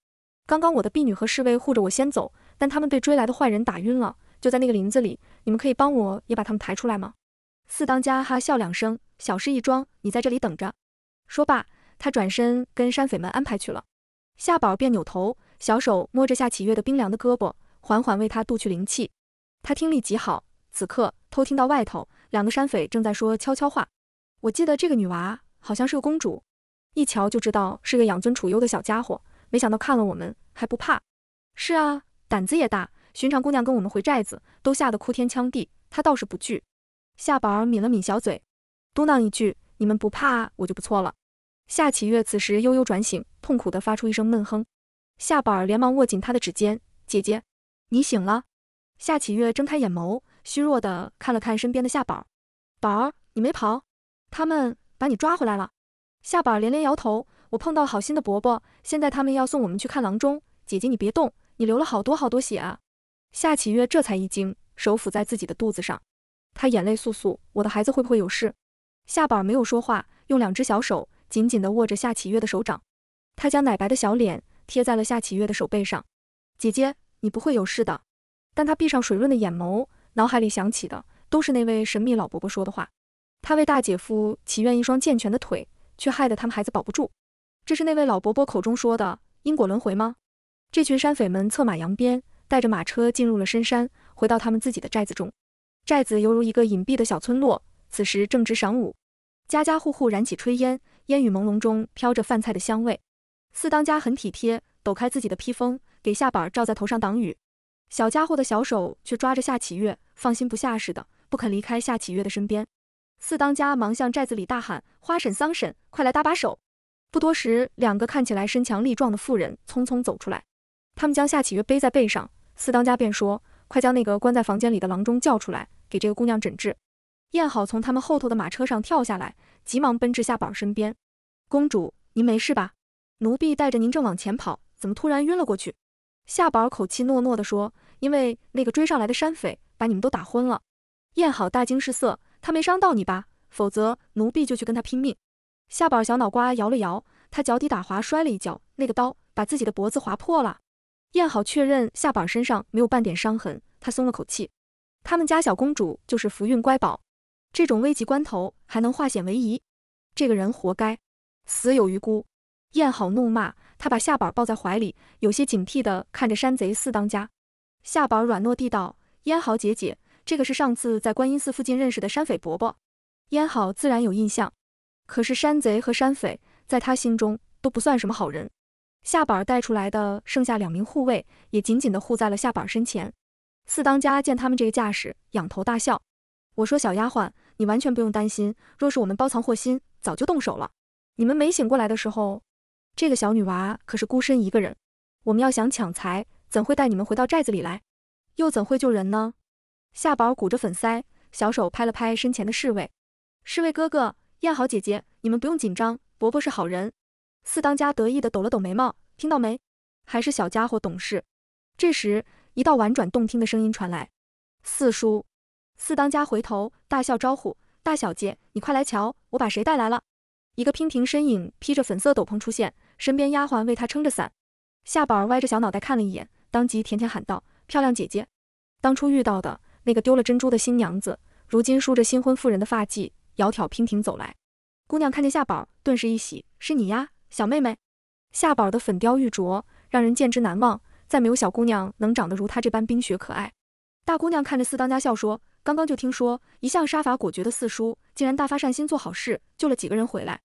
A: 刚刚我的婢女和侍卫护着我先走，但他们被追来的坏人打晕了，就在那个林子里，你们可以帮我也把他们抬出来吗？四当家哈笑两声，小事一桩，你在这里等着。说罢，他转身跟山匪们安排去了。夏宝儿便扭头，小手摸着夏启月的冰凉的胳膊，缓缓为他渡去灵气。他听力极好，此刻偷听到外头两个山匪正在说悄悄话。我记得这个女娃好像是个公主。一瞧就知道是个养尊处优的小家伙，没想到看了我们还不怕。是啊，胆子也大。寻常姑娘跟我们回寨子，都吓得哭天抢地，她倒是不惧。夏宝儿抿了抿小嘴，嘟囔一句：“你们不怕我就不错了。”夏启月此时悠悠转醒，痛苦的发出一声闷哼。夏宝儿连忙握紧她的指尖：“姐姐，你醒了。”夏启月睁开眼眸，虚弱的看了看身边的夏宝儿：“宝儿，你没跑？他们把你抓回来了？”夏宝连连摇头，我碰到好心的伯伯，现在他们要送我们去看郎中。姐姐，你别动，你流了好多好多血啊！夏启月这才一惊，手抚在自己的肚子上，她眼泪簌簌。我的孩子会不会有事？夏宝没有说话，用两只小手紧紧地握着夏启月的手掌，她将奶白的小脸贴在了夏启月的手背上。姐姐，你不会有事的。但她闭上水润的眼眸，脑海里想起的都是那位神秘老伯伯说的话，他为大姐夫祈愿一双健全的腿。却害得他们孩子保不住，这是那位老伯伯口中说的因果轮回吗？这群山匪们策马扬鞭，带着马车进入了深山，回到他们自己的寨子中。寨子犹如一个隐蔽的小村落，此时正值晌午，家家户户燃起炊烟，烟雨朦胧中飘着饭菜的香味。四当家很体贴，抖开自己的披风，给下板儿罩在头上挡雨。小家伙的小手却抓着夏启月，放心不下似的，不肯离开夏启月的身边。四当家忙向寨子里大喊：“花婶、桑婶，快来搭把手！”不多时，两个看起来身强力壮的妇人匆匆走出来。他们将夏启月背在背上，四当家便说：“快将那个关在房间里的郎中叫出来，给这个姑娘诊治。”燕好从他们后头的马车上跳下来，急忙奔至夏宝身边：“公主，您没事吧？奴婢带着您正往前跑，怎么突然晕了过去？”夏宝口气诺诺的说：“因为那个追上来的山匪把你们都打昏了。”燕好大惊失色。他没伤到你吧？否则奴婢就去跟他拼命。夏宝小脑瓜摇了摇，他脚底打滑摔了一跤，那个刀把自己的脖子划破了。燕好确认夏宝身上没有半点伤痕，他松了口气。他们家小公主就是福运乖宝，这种危急关头还能化险为夷，这个人活该，死有余辜。燕好怒骂，他把夏宝抱在怀里，有些警惕地看着山贼四当家。夏宝软糯地道：“燕好姐姐。”这个是上次在观音寺附近认识的山匪伯伯，烟好自然有印象。可是山贼和山匪，在他心中都不算什么好人。夏板带出来的剩下两名护卫，也紧紧的护在了夏板身前。四当家见他们这个架势，仰头大笑：“我说小丫鬟，你完全不用担心。若是我们包藏祸心，早就动手了。你们没醒过来的时候，这个小女娃可是孤身一个人。我们要想抢财，怎会带你们回到寨子里来？又怎会救人呢？”夏宝鼓着粉腮，小手拍了拍身前的侍卫，侍卫哥哥、燕好姐姐，你们不用紧张，伯伯是好人。四当家得意的抖了抖眉毛，听到没？还是小家伙懂事。这时，一道婉转动听的声音传来，四叔。四当家回头大笑招呼，大小姐，你快来瞧，我把谁带来了？一个娉婷身影披着粉色斗篷出现，身边丫鬟为她撑着伞。夏宝儿歪着小脑袋看了一眼，当即甜甜喊道，漂亮姐姐，当初遇到的。那个丢了珍珠的新娘子，如今梳着新婚妇人的发髻，窈窕娉婷走来。姑娘看见夏宝，顿时一喜：“是你呀，小妹妹！”夏宝的粉雕玉琢，让人见之难忘。再没有小姑娘能长得如她这般冰雪可爱。大姑娘看着四当家笑说：“刚刚就听说，一向杀伐果决的四叔，竟然大发善心做好事，救了几个人回来。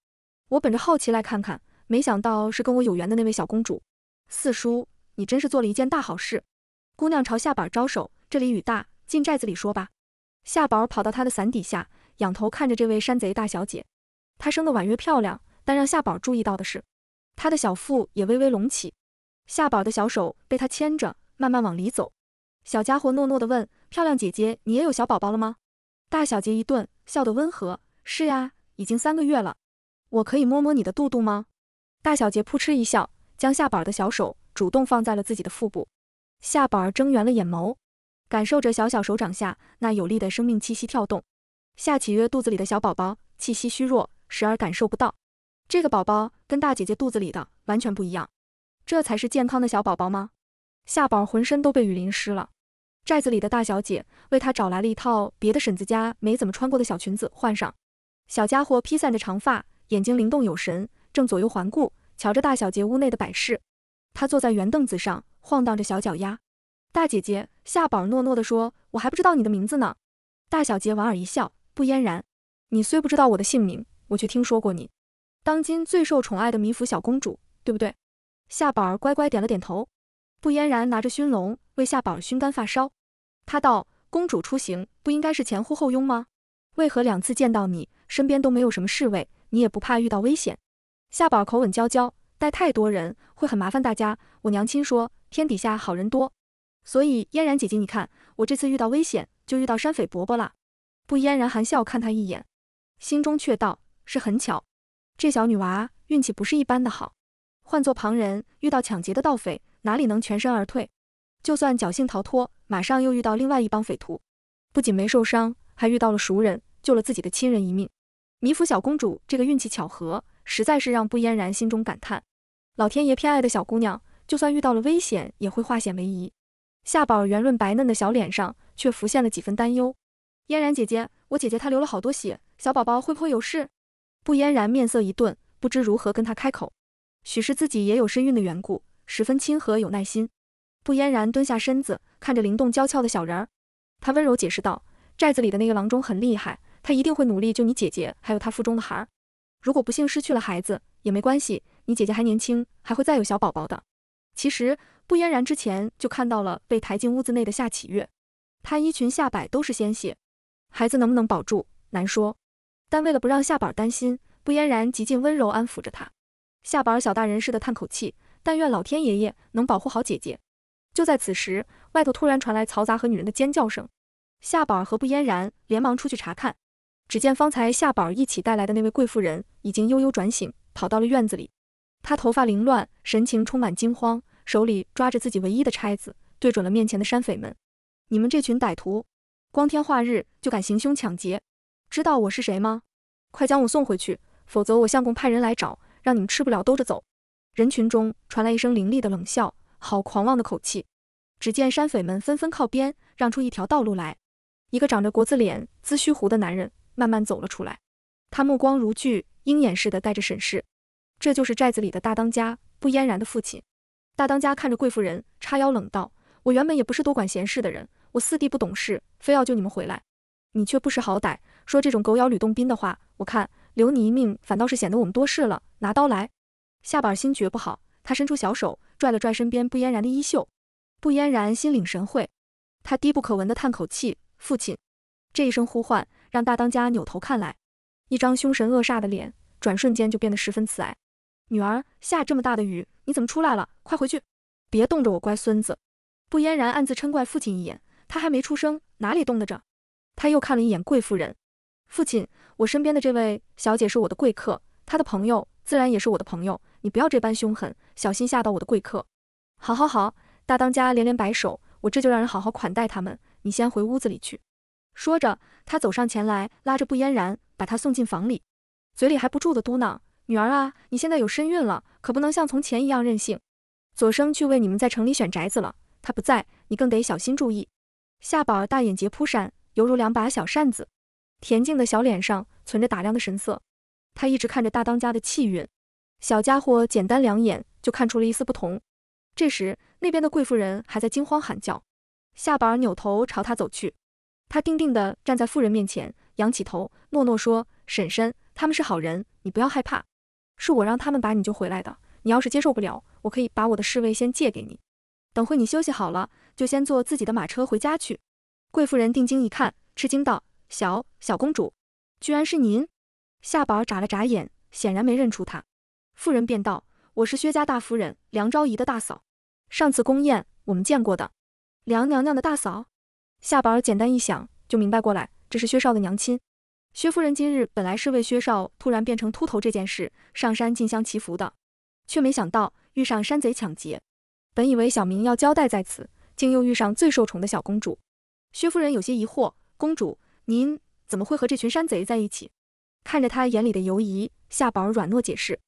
A: 我本着好奇来看看，没想到是跟我有缘的那位小公主。四叔，你真是做了一件大好事！”姑娘朝夏宝招手：“这里雨大。”进寨子里说吧。夏宝跑到她的伞底下，仰头看着这位山贼大小姐。她生得婉约漂亮，但让夏宝注意到的是，她的小腹也微微隆起。夏宝的小手被她牵着，慢慢往里走。小家伙诺诺地问：“漂亮姐姐，你也有小宝宝了吗？”大小姐一顿，笑得温和：“是呀，已经三个月了。我可以摸摸你的肚肚吗？”大小姐扑哧一笑，将夏宝的小手主动放在了自己的腹部。夏宝睁圆了眼眸。感受着小小手掌下那有力的生命气息跳动，夏启曰：「肚子里的小宝宝气息虚弱，时而感受不到。这个宝宝跟大姐姐肚子里的完全不一样，这才是健康的小宝宝吗？夏宝浑身都被雨淋湿了，寨子里的大小姐为他找来了一套别的婶子家没怎么穿过的小裙子换上。小家伙披散着长发，眼睛灵动有神，正左右环顾，瞧着大小姐屋内的摆饰。她坐在圆凳子上，晃荡着小脚丫。大姐姐夏宝诺诺地说：“我还不知道你的名字呢。”大小姐莞尔一笑，不嫣然：“你虽不知道我的姓名，我却听说过你，当今最受宠爱的迷府小公主，对不对？”夏宝儿乖乖点了点头。不嫣然拿着熏笼为夏宝儿熏干发梢，她道：“公主出行不应该是前呼后拥吗？为何两次见到你身边都没有什么侍卫，你也不怕遇到危险？”夏宝口吻娇娇：“带太多人会很麻烦大家，我娘亲说天底下好人多。”所以，嫣然姐姐，你看我这次遇到危险，就遇到山匪伯伯了。不嫣然含笑看他一眼，心中却道：是很巧，这小女娃运气不是一般的好。换做旁人，遇到抢劫的盗匪，哪里能全身而退？就算侥幸逃脱，马上又遇到另外一帮匪徒，不仅没受伤，还遇到了熟人，救了自己的亲人一命。迷府小公主这个运气巧合，实在是让不嫣然心中感叹：老天爷偏爱的小姑娘，就算遇到了危险，也会化险为夷。夏宝圆润白嫩的小脸上却浮现了几分担忧。嫣然姐姐，我姐姐她流了好多血，小宝宝会不会有事？不嫣然面色一顿，不知如何跟她开口。许是自己也有身孕的缘故，十分亲和有耐心。不嫣然蹲下身子，看着灵动娇俏的小人儿，她温柔解释道：“寨子里的那个郎中很厉害，他一定会努力救你姐姐，还有她腹中的孩儿。如果不幸失去了孩子，也没关系，你姐姐还年轻，还会再有小宝宝的。其实……”不嫣然之前就看到了被抬进屋子内的夏启月，她衣裙下摆都是鲜血，孩子能不能保住难说，但为了不让夏宝儿担心，不嫣然极尽温柔安抚着她。夏宝儿小大人似的叹口气，但愿老天爷爷能保护好姐姐。就在此时，外头突然传来嘈杂和女人的尖叫声，夏宝儿和不嫣然连忙出去查看，只见方才夏宝儿一起带来的那位贵妇人已经悠悠转醒，跑到了院子里，她头发凌乱，神情充满惊慌。手里抓着自己唯一的钗子，对准了面前的山匪们：“你们这群歹徒，光天化日就敢行凶抢劫，知道我是谁吗？快将我送回去，否则我相公派人来找，让你们吃不了兜着走。”人群中传来一声凌厉的冷笑：“好狂妄的口气！”只见山匪们纷纷靠边，让出一条道路来。一个长着国字脸、资须胡的男人慢慢走了出来，他目光如炬，鹰眼似的带着审视。这就是寨子里的大当家不嫣然的父亲。大当家看着贵妇人，叉腰冷道：“我原本也不是多管闲事的人，我四弟不懂事，非要救你们回来，你却不识好歹，说这种狗咬吕洞宾的话，我看留你一命，反倒是显得我们多事了。拿刀来！”夏板心觉不好，他伸出小手拽了拽身边不嫣然的衣袖，不嫣然心领神会，他低不可闻的叹口气：“父亲。”这一声呼唤让大当家扭头看来，一张凶神恶煞的脸，转瞬间就变得十分慈爱。女儿，下这么大的雨，你怎么出来了？快回去，别冻着我乖孙子。不嫣然暗自嗔怪父亲一眼，他还没出生，哪里冻得着？他又看了一眼贵妇人，父亲，我身边的这位小姐是我的贵客，她的朋友自然也是我的朋友，你不要这般凶狠，小心吓到我的贵客。好，好，好！大当家连连摆手，我这就让人好好款待他们，你先回屋子里去。说着，他走上前来，拉着不嫣然，把她送进房里，嘴里还不住的嘟囔。女儿啊，你现在有身孕了，可不能像从前一样任性。左生去为你们在城里选宅子了，他不在，你更得小心注意。夏宝儿大眼睫扑闪，犹如两把小扇子，恬静的小脸上存着打量的神色。他一直看着大当家的气运，小家伙简单两眼就看出了一丝不同。这时，那边的贵妇人还在惊慌喊叫，夏宝儿扭头朝她走去，她定定的站在妇人面前，仰起头，诺诺说：“婶婶，他们是好人，你不要害怕。”是我让他们把你救回来的。你要是接受不了，我可以把我的侍卫先借给你。等会你休息好了，就先坐自己的马车回家去。贵妇人定睛一看，吃惊道：“小小公主，居然是您！”夏宝儿眨了眨眼，显然没认出她。妇人便道：“我是薛家大夫人，梁昭仪的大嫂。上次宫宴我们见过的，梁娘娘的大嫂。”夏宝儿简单一想，就明白过来，这是薛少的娘亲。薛夫人今日本来是为薛少突然变成秃头这件事上山进香祈福的，却没想到遇上山贼抢劫。本以为小明要交代在此，竟又遇上最受宠的小公主。薛夫人有些疑惑：“公主，您怎么会和这群山贼在一起？”看着她眼里的犹疑，夏宝软糯解释：“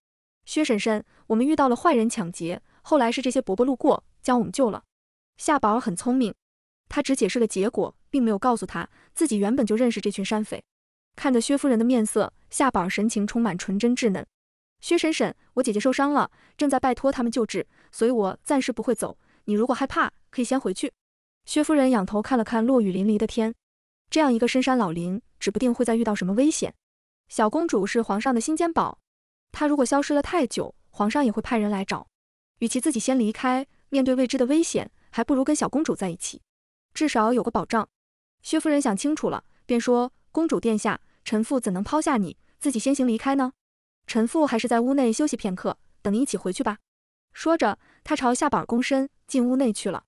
A: 薛婶婶，我们遇到了坏人抢劫，后来是这些伯伯路过将我们救了。”夏宝很聪明，她只解释了结果，并没有告诉她自己原本就认识这群山匪。看着薛夫人的面色，夏宝神情充满纯真稚嫩。薛婶婶，我姐姐受伤了，正在拜托他们救治，所以我暂时不会走。你如果害怕，可以先回去。薛夫人仰头看了看落雨淋漓的天，这样一个深山老林，指不定会再遇到什么危险。小公主是皇上的心尖宝，她如果消失了太久，皇上也会派人来找。与其自己先离开，面对未知的危险，还不如跟小公主在一起，至少有个保障。薛夫人想清楚了，便说：“公主殿下。”陈父怎能抛下你自己先行离开呢？陈父还是在屋内休息片刻，等您一起回去吧。说着，他朝夏宝儿躬身，进屋内去了。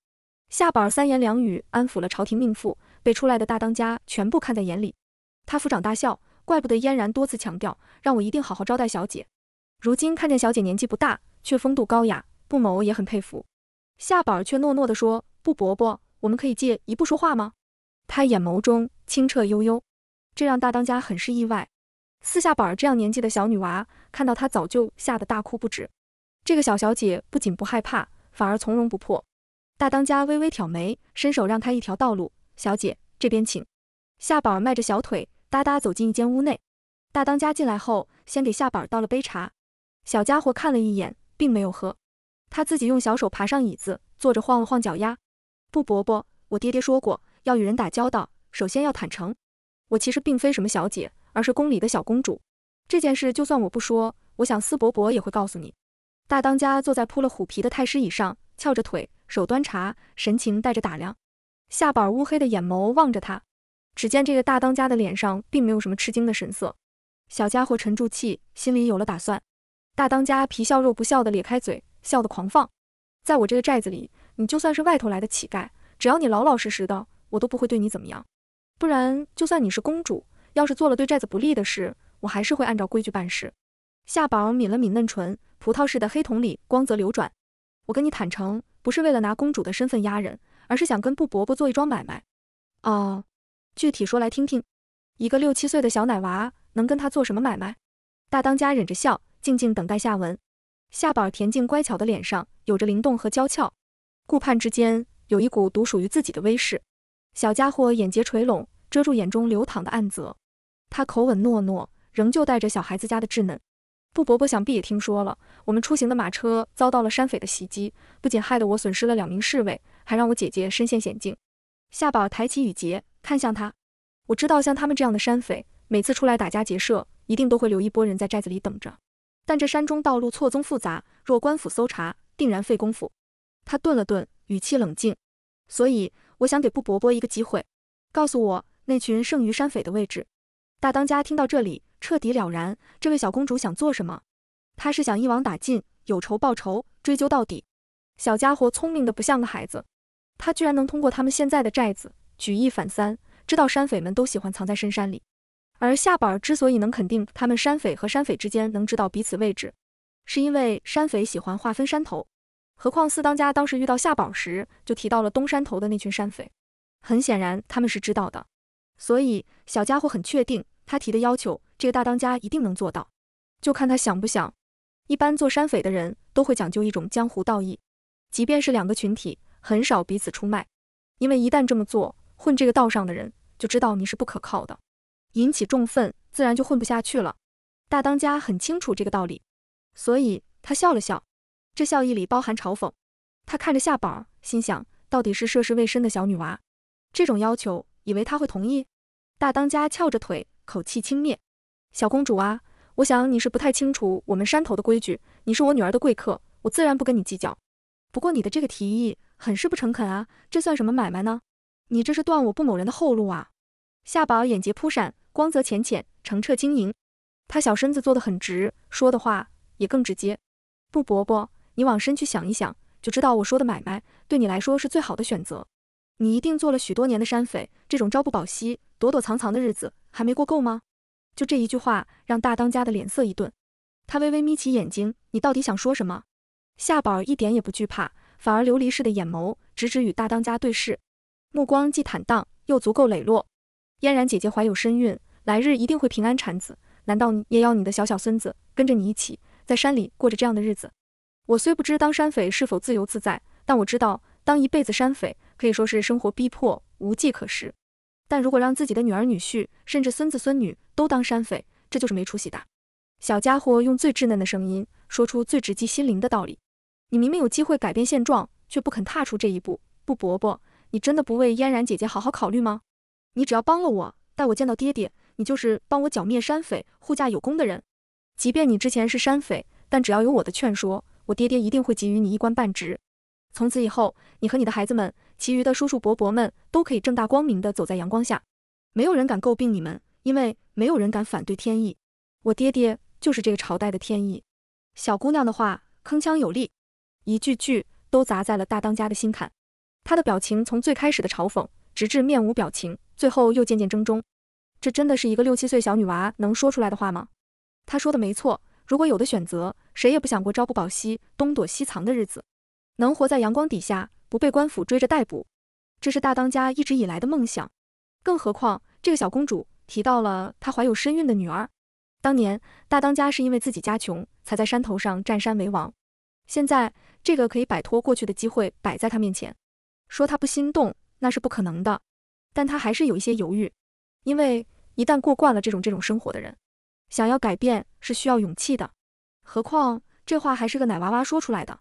A: 夏宝儿三言两语安抚了朝廷命妇，被出来的大当家全部看在眼里。他抚掌大笑，怪不得嫣然多次强调，让我一定好好招待小姐。如今看见小姐年纪不大，却风度高雅，不某也很佩服。夏宝儿却诺诺地说：“不，伯伯，我们可以借一步说话吗？”他眼眸中清澈悠悠。这让大当家很是意外。四下宝儿这样年纪的小女娃，看到他早就吓得大哭不止。这个小小姐不仅不害怕，反而从容不迫。大当家微微挑眉，伸手让开一条道路：“小姐这边请。”夏宝儿迈着小腿哒哒走进一间屋内。大当家进来后，先给夏宝儿倒了杯茶。小家伙看了一眼，并没有喝。他自己用小手爬上椅子，坐着晃了晃脚丫。不，伯伯，我爹爹说过，要与人打交道，首先要坦诚。我其实并非什么小姐，而是宫里的小公主。这件事就算我不说，我想司伯伯也会告诉你。大当家坐在铺了虎皮的太师椅上，翘着腿，手端茶，神情带着打量，下巴乌黑的眼眸望着他。只见这个大当家的脸上并没有什么吃惊的神色。小家伙沉住气，心里有了打算。大当家皮笑肉不笑的咧开嘴，笑得狂放。在我这个寨子里，你就算是外头来的乞丐，只要你老老实实的，我都不会对你怎么样。不然，就算你是公主，要是做了对寨子不利的事，我还是会按照规矩办事。夏宝抿了抿嫩唇，葡萄似的黑瞳里光泽流转。我跟你坦诚，不是为了拿公主的身份压人，而是想跟布伯伯做一桩买卖。哦，具体说来听听。一个六七岁的小奶娃能跟他做什么买卖？大当家忍着笑，静静等待下文。夏宝恬静乖巧的脸上有着灵动和娇俏，顾盼之间有一股独属于自己的威势。小家伙眼睫垂拢，遮住眼中流淌的暗泽。他口吻糯糯，仍旧带着小孩子家的稚嫩。布伯伯想必也听说了，我们出行的马车遭到了山匪的袭击，不仅害得我损失了两名侍卫，还让我姐姐身陷险境。夏宝抬起羽睫，看向他。我知道，像他们这样的山匪，每次出来打家劫舍，一定都会留一波人在寨子里等着。但这山中道路错综复杂，若官府搜查，定然费功夫。他顿了顿，语气冷静。所以。我想给布伯伯一个机会，告诉我那群剩余山匪的位置。大当家听到这里，彻底了然，这位小公主想做什么？她是想一网打尽，有仇报仇，追究到底。小家伙聪明的不像个孩子，他居然能通过他们现在的寨子，举一反三，知道山匪们都喜欢藏在深山里。而夏宝儿之所以能肯定他们山匪和山匪之间能知道彼此位置，是因为山匪喜欢划分山头。何况四当家当时遇到下宝时，就提到了东山头的那群山匪，很显然他们是知道的，所以小家伙很确定，他提的要求，这个大当家一定能做到，就看他想不想。一般做山匪的人都会讲究一种江湖道义，即便是两个群体，很少彼此出卖，因为一旦这么做，混这个道上的人就知道你是不可靠的，引起众愤，自然就混不下去了。大当家很清楚这个道理，所以他笑了笑。这笑意里包含嘲讽，他看着夏宝，心想到底是涉世未深的小女娃，这种要求，以为他会同意？大当家翘着腿，口气轻蔑：“小公主啊，我想你是不太清楚我们山头的规矩，你是我女儿的贵客，我自然不跟你计较。不过你的这个提议，很是不诚恳啊，这算什么买卖呢？你这是断我不某人的后路啊！”夏宝眼睫扑闪，光泽浅浅，澄澈晶莹，她小身子坐得很直，说的话也更直接：“布伯伯。”你往深去想一想，就知道我说的买卖对你来说是最好的选择。你一定做了许多年的山匪，这种朝不保夕、躲躲藏藏的日子还没过够吗？就这一句话，让大当家的脸色一顿。他微微眯起眼睛，你到底想说什么？夏宝一点也不惧怕，反而琉璃似的眼眸直直与大当家对视，目光既坦荡又足够磊落。嫣然姐姐怀有身孕，来日一定会平安产子。难道你也要你的小小孙子跟着你一起，在山里过着这样的日子？我虽不知当山匪是否自由自在，但我知道当一辈子山匪可以说是生活逼迫，无计可施。但如果让自己的女儿、女婿，甚至孙子、孙女都当山匪，这就是没出息的。小家伙用最稚嫩的声音说出最直击心灵的道理：你明明有机会改变现状，却不肯踏出这一步。布伯伯，你真的不为嫣然姐姐好好考虑吗？你只要帮了我，带我见到爹爹，你就是帮我剿灭山匪、护驾有功的人。即便你之前是山匪，但只要有我的劝说。我爹爹一定会给予你一官半职，从此以后，你和你的孩子们，其余的叔叔伯伯们，都可以正大光明的走在阳光下，没有人敢诟病你们，因为没有人敢反对天意。我爹爹就是这个朝代的天意。小姑娘的话铿锵有力，一句句都砸在了大当家的心坎。他的表情从最开始的嘲讽，直至面无表情，最后又渐渐怔忡。这真的是一个六七岁小女娃能说出来的话吗？她说的没错。如果有的选择，谁也不想过朝不保夕、东躲西藏的日子，能活在阳光底下，不被官府追着逮捕，这是大当家一直以来的梦想。更何况这个小公主提到了她怀有身孕的女儿，当年大当家是因为自己家穷，才在山头上占山为王。现在这个可以摆脱过去的机会摆在他面前，说他不心动那是不可能的，但他还是有一些犹豫，因为一旦过惯了这种这种生活的人。想要改变是需要勇气的，何况这话还是个奶娃娃说出来的。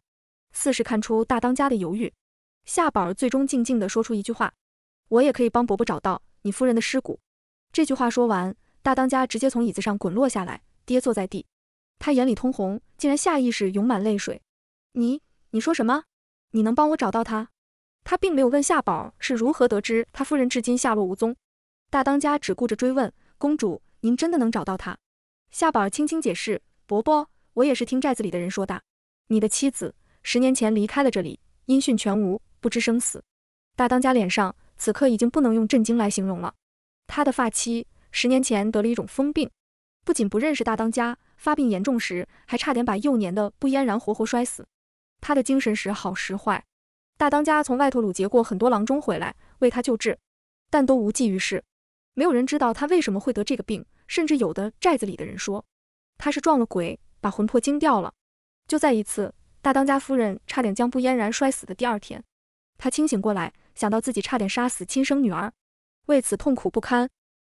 A: 四是看出大当家的犹豫，夏宝儿最终静静地说出一句话：“我也可以帮伯伯找到你夫人的尸骨。”这句话说完，大当家直接从椅子上滚落下来，跌坐在地。他眼里通红，竟然下意识涌满泪水。你你说什么？你能帮我找到他？他并没有问夏宝是如何得知他夫人至今下落无踪，大当家只顾着追问：“公主，您真的能找到他？”夏宝儿轻轻解释：“伯伯，我也是听寨子里的人说的。你的妻子十年前离开了这里，音讯全无，不知生死。”大当家脸上此刻已经不能用震惊来形容了。他的发妻十年前得了一种疯病，不仅不认识大当家，发病严重时还差点把幼年的不嫣然活活摔死。他的精神时好时坏，大当家从外头掳劫过很多郎中回来为他救治，但都无济于事。没有人知道他为什么会得这个病。甚至有的寨子里的人说，他是撞了鬼，把魂魄惊掉了。就在一次大当家夫人差点将不嫣然摔死的第二天，他清醒过来，想到自己差点杀死亲生女儿，为此痛苦不堪，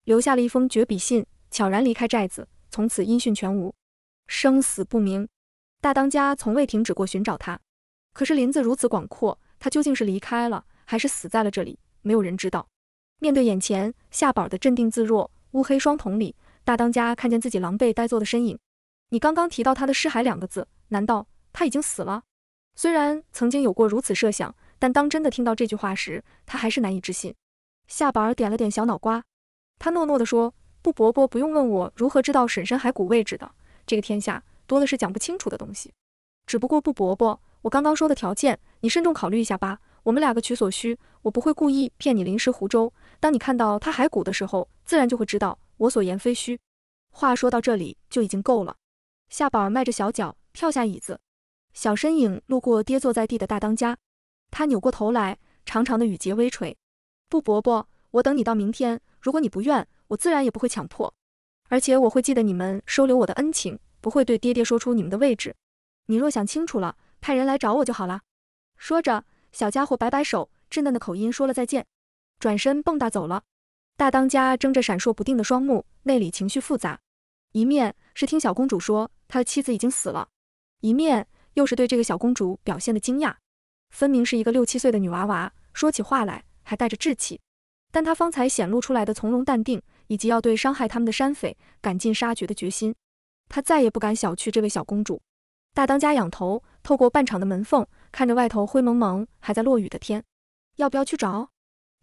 A: 留下了一封绝笔信，悄然离开寨子，从此音讯全无，生死不明。大当家从未停止过寻找他，可是林子如此广阔，他究竟是离开了，还是死在了这里，没有人知道。面对眼前夏宝的镇定自若，乌黑双瞳里。大当家看见自己狼狈呆坐的身影，你刚刚提到他的尸骸两个字，难道他已经死了？虽然曾经有过如此设想，但当真的听到这句话时，他还是难以置信。夏巴儿点了点小脑瓜，他诺诺地说：“布伯伯不用问我如何知道沈深骸骨位置的，这个天下多的是讲不清楚的东西。只不过布伯伯，我刚刚说的条件，你慎重考虑一下吧。我们两个取所需，我不会故意骗你临时湖州。当你看到他骸骨的时候，自然就会知道。”我所言非虚，话说到这里就已经够了。夏宝儿迈着小脚跳下椅子，小身影路过跌坐在地的大当家，他扭过头来，长长的羽睫微垂。不，伯伯，我等你到明天，如果你不愿，我自然也不会强迫，而且我会记得你们收留我的恩情，不会对爹爹说出你们的位置。你若想清楚了，派人来找我就好了。说着，小家伙摆摆手，稚嫩的口音说了再见，转身蹦跶走了。大当家睁着闪烁不定的双目，内里情绪复杂，一面是听小公主说她的妻子已经死了，一面又是对这个小公主表现的惊讶，分明是一个六七岁的女娃娃，说起话来还带着稚气。但他方才显露出来的从容淡定，以及要对伤害他们的山匪赶尽杀绝的决心，他再也不敢小觑这位小公主。大当家仰头，透过半敞的门缝，看着外头灰蒙蒙还在落雨的天，要不要去找？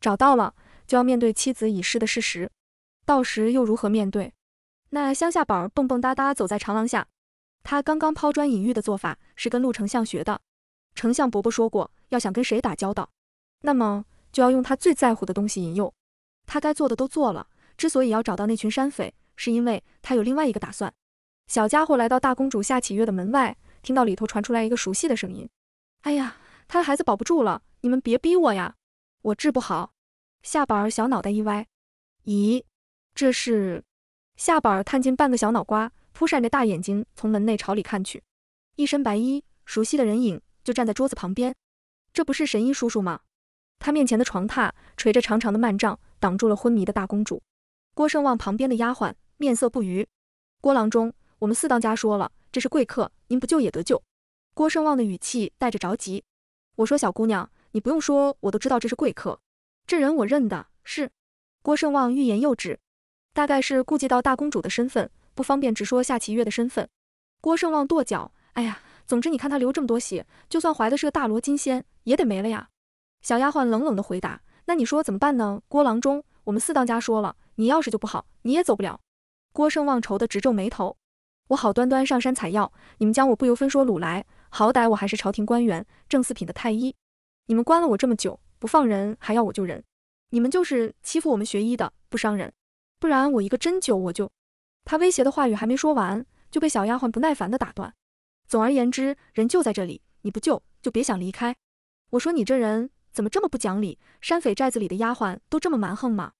A: 找到了。就要面对妻子已逝的事实，到时又如何面对？那乡下宝蹦蹦哒哒走在长廊下，他刚刚抛砖引玉的做法是跟陆丞相学的。丞相伯伯说过，要想跟谁打交道，那么就要用他最在乎的东西引诱。他该做的都做了，之所以要找到那群山匪，是因为他有另外一个打算。小家伙来到大公主夏启月的门外，听到里头传出来一个熟悉的声音：“哎呀，他的孩子保不住了，你们别逼我呀，我治不好。”夏板儿小脑袋一歪，咦，这是夏板儿探进半个小脑瓜，扑扇着大眼睛从门内朝里看去。一身白衣，熟悉的人影就站在桌子旁边。这不是神医叔叔吗？他面前的床榻垂着长长的幔帐，挡住了昏迷的大公主。郭胜望旁边的丫鬟面色不愉。郭郎中，我们四当家说了，这是贵客，您不救也得救。郭胜望的语气带着着急。我说小姑娘，你不用说，我都知道这是贵客。这人我认的，是郭胜旺，欲言又止，大概是顾及到大公主的身份，不方便直说夏齐月的身份。郭胜旺跺脚，哎呀，总之你看他流这么多血，就算怀的是个大罗金仙，也得没了呀。小丫鬟冷冷的回答，那你说怎么办呢？郭郎中，我们四当家说了，你要是就不好，你也走不了。郭胜旺愁的直皱眉头，我好端端上山采药，你们将我不由分说掳来，好歹我还是朝廷官员，正四品的太医，你们关了我这么久。不放人还要我救人？你们就是欺负我们学医的，不伤人，不然我一个针灸我就……他威胁的话语还没说完，就被小丫鬟不耐烦的打断。总而言之，人就在这里，你不救就别想离开。我说你这人怎么这么不讲理？山匪寨子里的丫鬟都这么蛮横吗？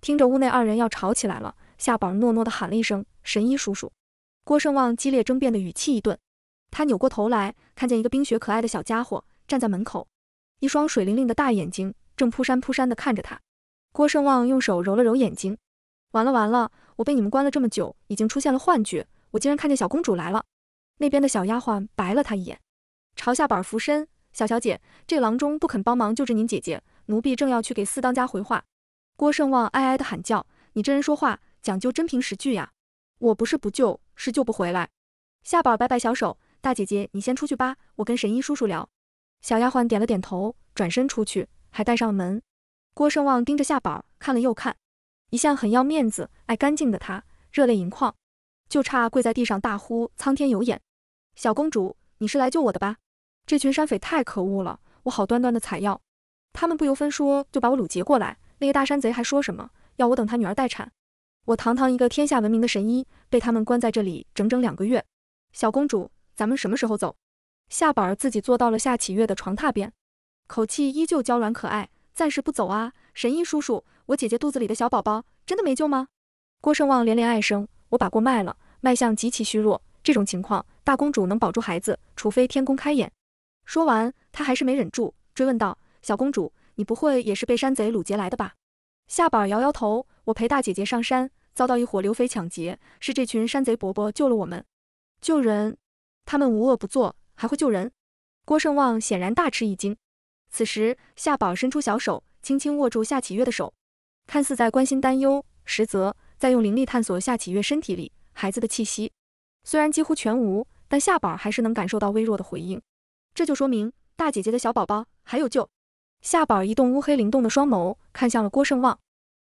A: 听着屋内二人要吵起来了，夏宝诺诺的喊了一声：“神医叔叔。”郭胜旺激烈争辩的语气一顿，他扭过头来，看见一个冰雪可爱的小家伙站在门口。一双水灵灵的大眼睛正扑扇扑扇地看着他，郭胜旺用手揉了揉眼睛，完了完了，我被你们关了这么久，已经出现了幻觉，我竟然看见小公主来了。那边的小丫鬟白了他一眼，朝夏宝俯身：“小小姐，这郎中不肯帮忙救治您姐姐，奴婢正要去给四当家回话。”郭胜旺哀哀的喊叫：“你这人说话讲究真凭实据呀！我不是不救，是救不回来。”夏宝摆摆小手：“大姐姐，你先出去吧，我跟神医叔叔聊。”小丫鬟点了点头，转身出去，还带上了门。郭胜旺盯着夏宝看了又看，一向很要面子、爱干净的他，热泪盈眶，就差跪在地上大呼苍天有眼！小公主，你是来救我的吧？这群山匪太可恶了！我好端端的采药，他们不由分说就把我掳劫过来。那个大山贼还说什么要我等他女儿待产。我堂堂一个天下闻名的神医，被他们关在这里整整两个月。小公主，咱们什么时候走？夏板儿自己坐到了夏启月的床榻边，口气依旧娇软可爱，暂时不走啊，神医叔叔，我姐姐肚子里的小宝宝真的没救吗？郭胜旺连连唉声，我把脉了，脉象极其虚弱，这种情况大公主能保住孩子，除非天公开眼。说完，他还是没忍住，追问道，小公主，你不会也是被山贼掳劫来的吧？夏板儿摇摇头，我陪大姐姐上山，遭到一伙流匪抢劫，是这群山贼伯伯救了我们。救人？他们无恶不作。还会救人，郭胜旺显然大吃一惊。此时，夏宝伸出小手，轻轻握住夏启月的手，看似在关心担忧，实则在用灵力探索夏启月身体里孩子的气息。虽然几乎全无，但夏宝还是能感受到微弱的回应。这就说明大姐姐的小宝宝还有救。夏宝一动乌黑灵动的双眸看向了郭胜旺，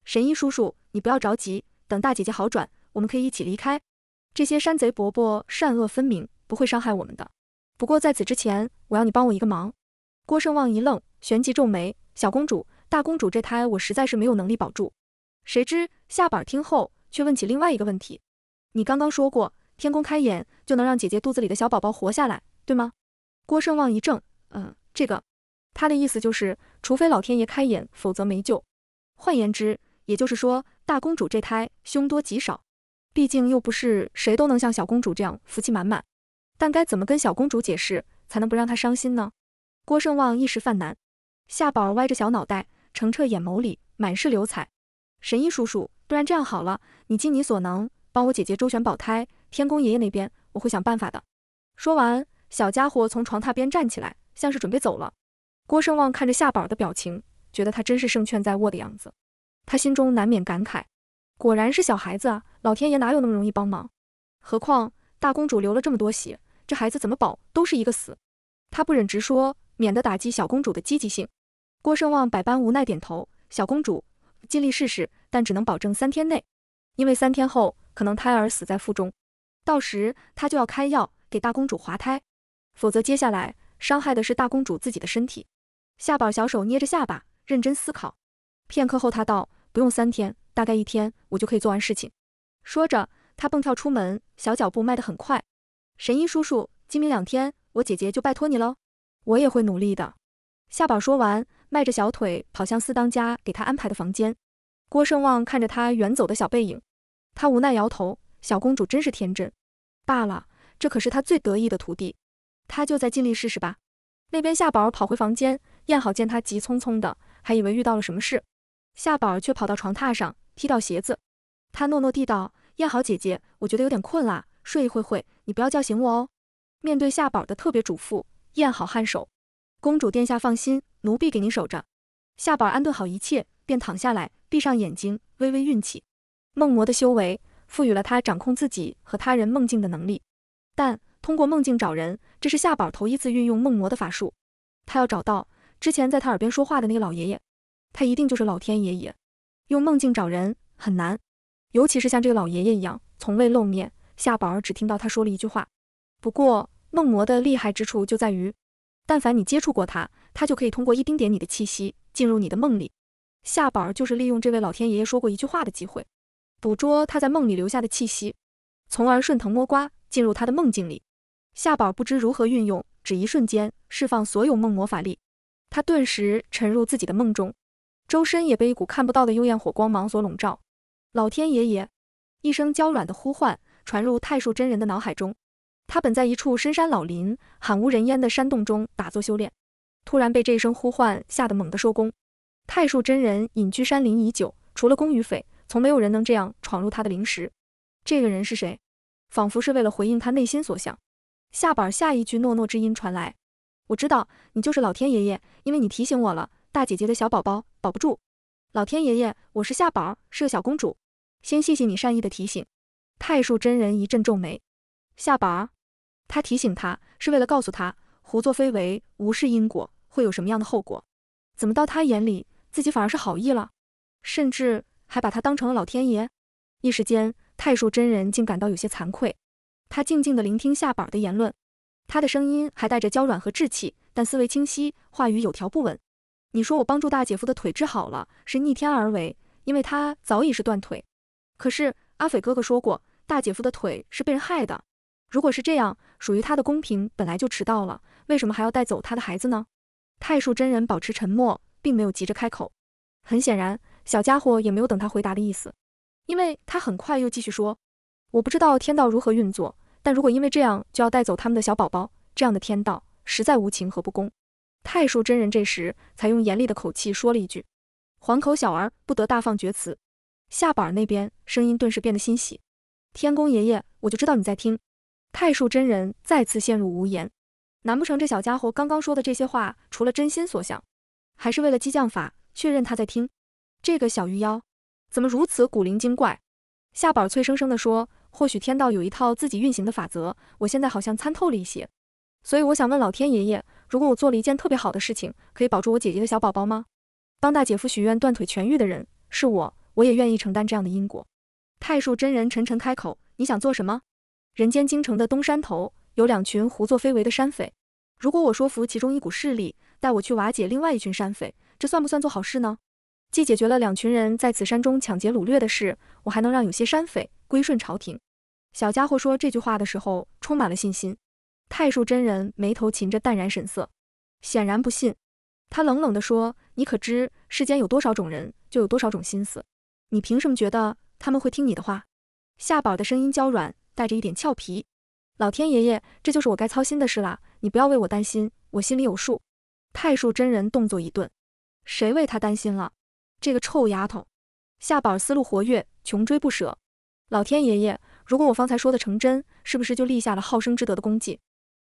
A: 神医叔叔，你不要着急，等大姐姐好转，我们可以一起离开。这些山贼伯伯善恶分明，不会伤害我们的。不过在此之前，我要你帮我一个忙。郭胜旺一愣，旋即皱眉：“小公主、大公主这胎，我实在是没有能力保住。”谁知夏板听后，却问起另外一个问题：“你刚刚说过，天公开眼就能让姐姐肚子里的小宝宝活下来，对吗？”郭胜旺一怔：“嗯，这个……他的意思就是，除非老天爷开眼，否则没救。换言之，也就是说，大公主这胎凶多吉少。毕竟又不是谁都能像小公主这样福气满满。”但该怎么跟小公主解释，才能不让她伤心呢？郭胜旺一时犯难。夏宝歪着小脑袋，澄澈眼眸里满是流彩。神医叔叔，不然这样好了，你尽你所能帮我姐姐周旋保胎，天宫爷爷那边我会想办法的。说完，小家伙从床榻边站起来，像是准备走了。郭胜旺看着夏宝的表情，觉得他真是胜券在握的样子。他心中难免感慨：果然是小孩子啊，老天爷哪有那么容易帮忙？何况大公主流了这么多血。这孩子怎么保都是一个死，他不忍直说，免得打击小公主的积极性。郭胜旺百般无奈点头。小公主尽力试试，但只能保证三天内，因为三天后可能胎儿死在腹中，到时他就要开药给大公主滑胎，否则接下来伤害的是大公主自己的身体。夏宝小手捏着下巴，认真思考。片刻后，他道：“不用三天，大概一天我就可以做完事情。”说着，他蹦跳出门，小脚步迈得很快。神医叔叔，今明两天我姐姐就拜托你喽，我也会努力的。夏宝说完，迈着小腿跑向四当家给他安排的房间。郭胜旺看着他远走的小背影，他无奈摇头，小公主真是天真。罢了，这可是他最得意的徒弟，他就再尽力试试吧。那边夏宝跑回房间，燕好见他急匆匆的，还以为遇到了什么事，夏宝却跑到床榻上踢掉鞋子，他诺诺地道：“燕好姐姐，我觉得有点困啦，睡一会会。”你不要叫醒我哦！面对夏宝的特别嘱咐，燕好颔首。公主殿下放心，奴婢给您守着。夏宝安顿好一切，便躺下来，闭上眼睛，微微运气。梦魔的修为赋予了他掌控自己和他人梦境的能力，但通过梦境找人，这是夏宝头一次运用梦魔的法术。他要找到之前在他耳边说话的那个老爷爷，他一定就是老天爷爷。用梦境找人很难，尤其是像这个老爷爷一样从未露面。夏宝儿只听到他说了一句话。不过梦魔的厉害之处就在于，但凡你接触过他，他就可以通过一丁点你的气息进入你的梦里。夏宝儿就是利用这位老天爷爷说过一句话的机会，捕捉他在梦里留下的气息，从而顺藤摸瓜进入他的梦境里。夏宝儿不知如何运用，只一瞬间释放所有梦魔法力，他顿时沉入自己的梦中，周身也被一股看不到的幽艳火光芒所笼罩。老天爷爷一声娇软的呼唤。传入太树真人的脑海中，他本在一处深山老林、罕无人烟的山洞中打坐修炼，突然被这一声呼唤吓得猛地收功。太树真人隐居山林已久，除了公与匪，从没有人能这样闯入他的灵石。这个人是谁？仿佛是为了回应他内心所想，夏宝下一句诺诺之音传来：“我知道你就是老天爷爷，因为你提醒我了，大姐姐的小宝宝保不住。老天爷爷，我是夏宝，是个小公主，先谢谢你善意的提醒。”太树真人一阵皱眉，下板儿，他提醒他，是为了告诉他，胡作非为，无视因果，会有什么样的后果？怎么到他眼里，自己反而是好意了，甚至还把他当成了老天爷？一时间，太树真人竟感到有些惭愧。他静静地聆听下板儿的言论，他的声音还带着娇软和稚气，但思维清晰，话语有条不紊。你说我帮助大姐夫的腿治好了，是逆天而为，因为他早已是断腿。可是。阿斐哥哥说过，大姐夫的腿是被人害的。如果是这样，属于他的公平本来就迟到了，为什么还要带走他的孩子呢？太叔真人保持沉默，并没有急着开口。很显然，小家伙也没有等他回答的意思，因为他很快又继续说：“我不知道天道如何运作，但如果因为这样就要带走他们的小宝宝，这样的天道实在无情和不公。”太叔真人这时才用严厉的口气说了一句：“黄口小儿不得大放厥词。”夏宝那边声音顿时变得欣喜。天公爷爷，我就知道你在听。太树真人再次陷入无言。难不成这小家伙刚刚说的这些话，除了真心所想，还是为了激将法，确认他在听？这个小鱼妖怎么如此古灵精怪？夏宝脆生生地说：“或许天道有一套自己运行的法则，我现在好像参透了一些。所以我想问老天爷爷，如果我做了一件特别好的事情，可以保住我姐姐的小宝宝吗？帮大姐夫许愿断腿痊愈的人是我。”我也愿意承担这样的因果。太叔真人沉沉开口：“你想做什么？人间京城的东山头有两群胡作非为的山匪。如果我说服其中一股势力，带我去瓦解另外一群山匪，这算不算做好事呢？既解决了两群人在此山中抢劫掳掠的事，我还能让有些山匪归顺朝廷。”小家伙说这句话的时候充满了信心。太叔真人眉头噙着淡然神色，显然不信。他冷冷地说：“你可知世间有多少种人，就有多少种心思。”你凭什么觉得他们会听你的话？夏宝的声音娇软，带着一点俏皮。老天爷爷，这就是我该操心的事啦！你不要为我担心，我心里有数。太叔真人动作一顿，谁为他担心了？这个臭丫头！夏宝思路活跃，穷追不舍。老天爷爷，如果我方才说的成真，是不是就立下了好生之德的功绩？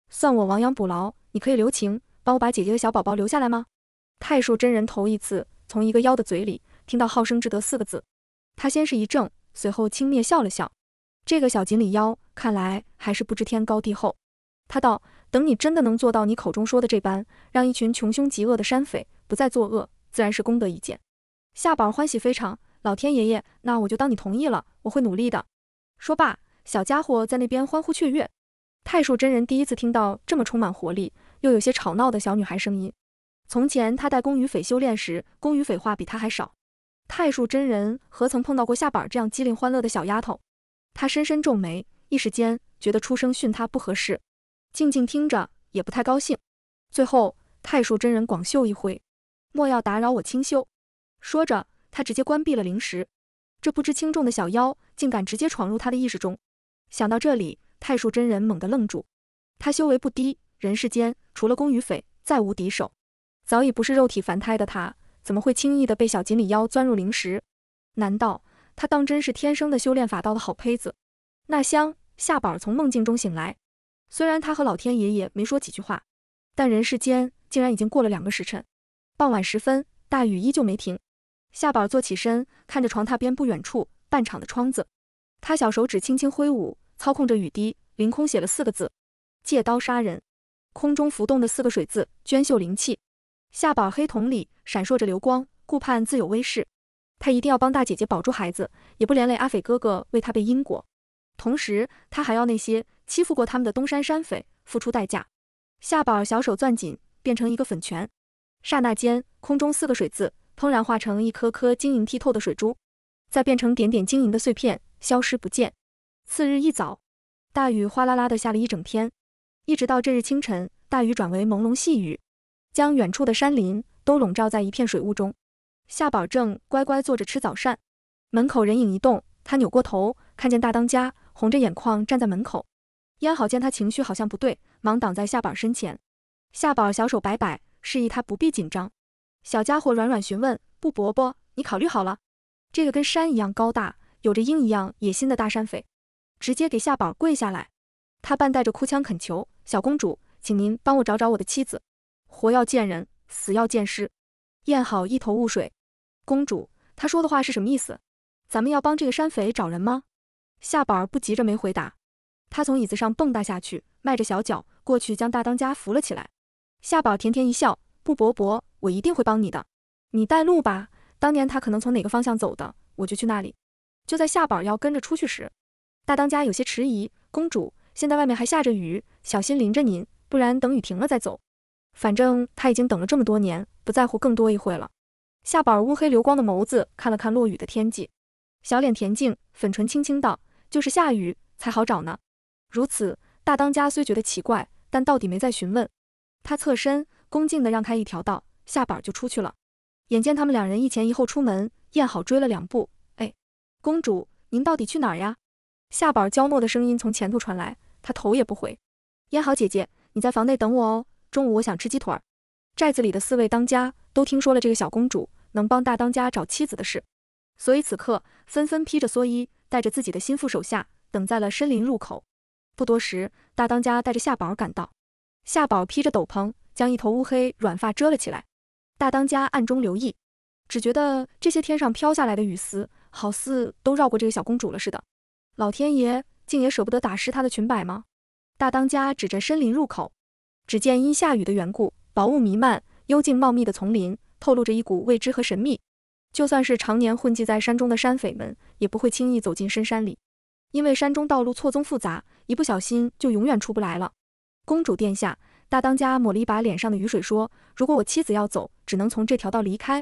A: 算我亡羊补牢，你可以留情，帮我把姐姐的小宝宝留下来吗？太叔真人头一次从一个妖的嘴里听到好生之德四个字。他先是一怔，随后轻蔑笑了笑。这个小锦鲤妖，看来还是不知天高地厚。他道：“等你真的能做到你口中说的这般，让一群穷凶极恶的山匪不再作恶，自然是功德一件。”夏宝欢喜非常，老天爷爷，那我就当你同意了，我会努力的。说罢，小家伙在那边欢呼雀跃。太叔真人第一次听到这么充满活力又有些吵闹的小女孩声音。从前他带宫羽匪修炼时，宫羽匪话比他还少。太叔真人何曾碰到过下板这样机灵欢乐的小丫头？他深深皱眉，一时间觉得出声训她不合适，静静听着也不太高兴。最后，太叔真人广袖一挥，莫要打扰我清修。说着，他直接关闭了灵石。这不知轻重的小妖，竟敢直接闯入他的意识中。想到这里，太叔真人猛地愣住。他修为不低，人世间除了公与匪，再无敌手。早已不是肉体凡胎的他。怎么会轻易的被小锦鲤妖钻入灵石？难道他当真是天生的修炼法道的好胚子？那香夏宝从梦境中醒来，虽然他和老天爷爷没说几句话，但人世间竟然已经过了两个时辰。傍晚时分，大雨依旧没停。夏宝坐起身，看着床榻边不远处半敞的窗子，他小手指轻轻挥舞，操控着雨滴，凌空写了四个字：“借刀杀人”。空中浮动的四个水字，娟秀灵气。夏宝黑瞳里闪烁着流光，顾盼自有威势。他一定要帮大姐姐保住孩子，也不连累阿斐哥哥为他背因果。同时，他还要那些欺负过他们的东山山匪付出代价。夏宝小手攥紧，变成一个粉拳，刹那间，空中四个水字，怦然化成一颗颗晶莹剔透的水珠，再变成点点晶莹的碎片，消失不见。次日一早，大雨哗啦啦的下了一整天，一直到这日清晨，大雨转为朦胧细雨。将远处的山林都笼罩在一片水雾中。夏宝正乖乖坐着吃早膳，门口人影一动，他扭过头，看见大当家红着眼眶站在门口。燕好见他情绪好像不对，忙挡在夏宝身前。夏宝小手摆摆，示意他不必紧张。小家伙软软询问：“布伯伯，你考虑好了？这个跟山一样高大，有着鹰一样野心的大山匪，直接给夏宝跪下来。他半带着哭腔恳求：小公主，请您帮我找找我的妻子。”活要见人，死要见尸。燕好一头雾水，公主，他说的话是什么意思？咱们要帮这个山匪找人吗？夏宝儿不急着，没回答。他从椅子上蹦跶下去，迈着小脚过去，将大当家扶了起来。夏宝甜甜一笑：“布伯伯，我一定会帮你的。你带路吧，当年他可能从哪个方向走的，我就去那里。”就在夏宝要跟着出去时，大当家有些迟疑：“公主，现在外面还下着雨，小心淋着您，不然等雨停了再走。”反正他已经等了这么多年，不在乎更多一会了。夏宝乌黑流光的眸子看了看落雨的天际，小脸恬静，粉唇轻轻道：“就是下雨才好找呢。”如此，大当家虽觉得奇怪，但到底没再询问。他侧身恭敬地让开一条道，夏宝就出去了。眼见他们两人一前一后出门，燕好追了两步，哎，公主，您到底去哪儿呀？夏宝娇糯的声音从前头传来，他头也不回：“燕好姐姐，你在房内等我哦。”中午我想吃鸡腿。寨子里的四位当家都听说了这个小公主能帮大当家找妻子的事，所以此刻纷纷披着蓑衣，带着自己的心腹手下，等在了森林入口。不多时，大当家带着夏宝赶到，夏宝披着斗篷，将一头乌黑软发遮了起来。大当家暗中留意，只觉得这些天上飘下来的雨丝，好似都绕过这个小公主了似的。老天爷竟也舍不得打湿她的裙摆吗？大当家指着森林入口。只见因下雨的缘故，薄雾弥漫，幽静茂密的丛林透露着一股未知和神秘。就算是常年混迹在山中的山匪们，也不会轻易走进深山里，因为山中道路错综复杂，一不小心就永远出不来了。公主殿下，大当家抹了一把脸上的雨水说：“如果我妻子要走，只能从这条道离开。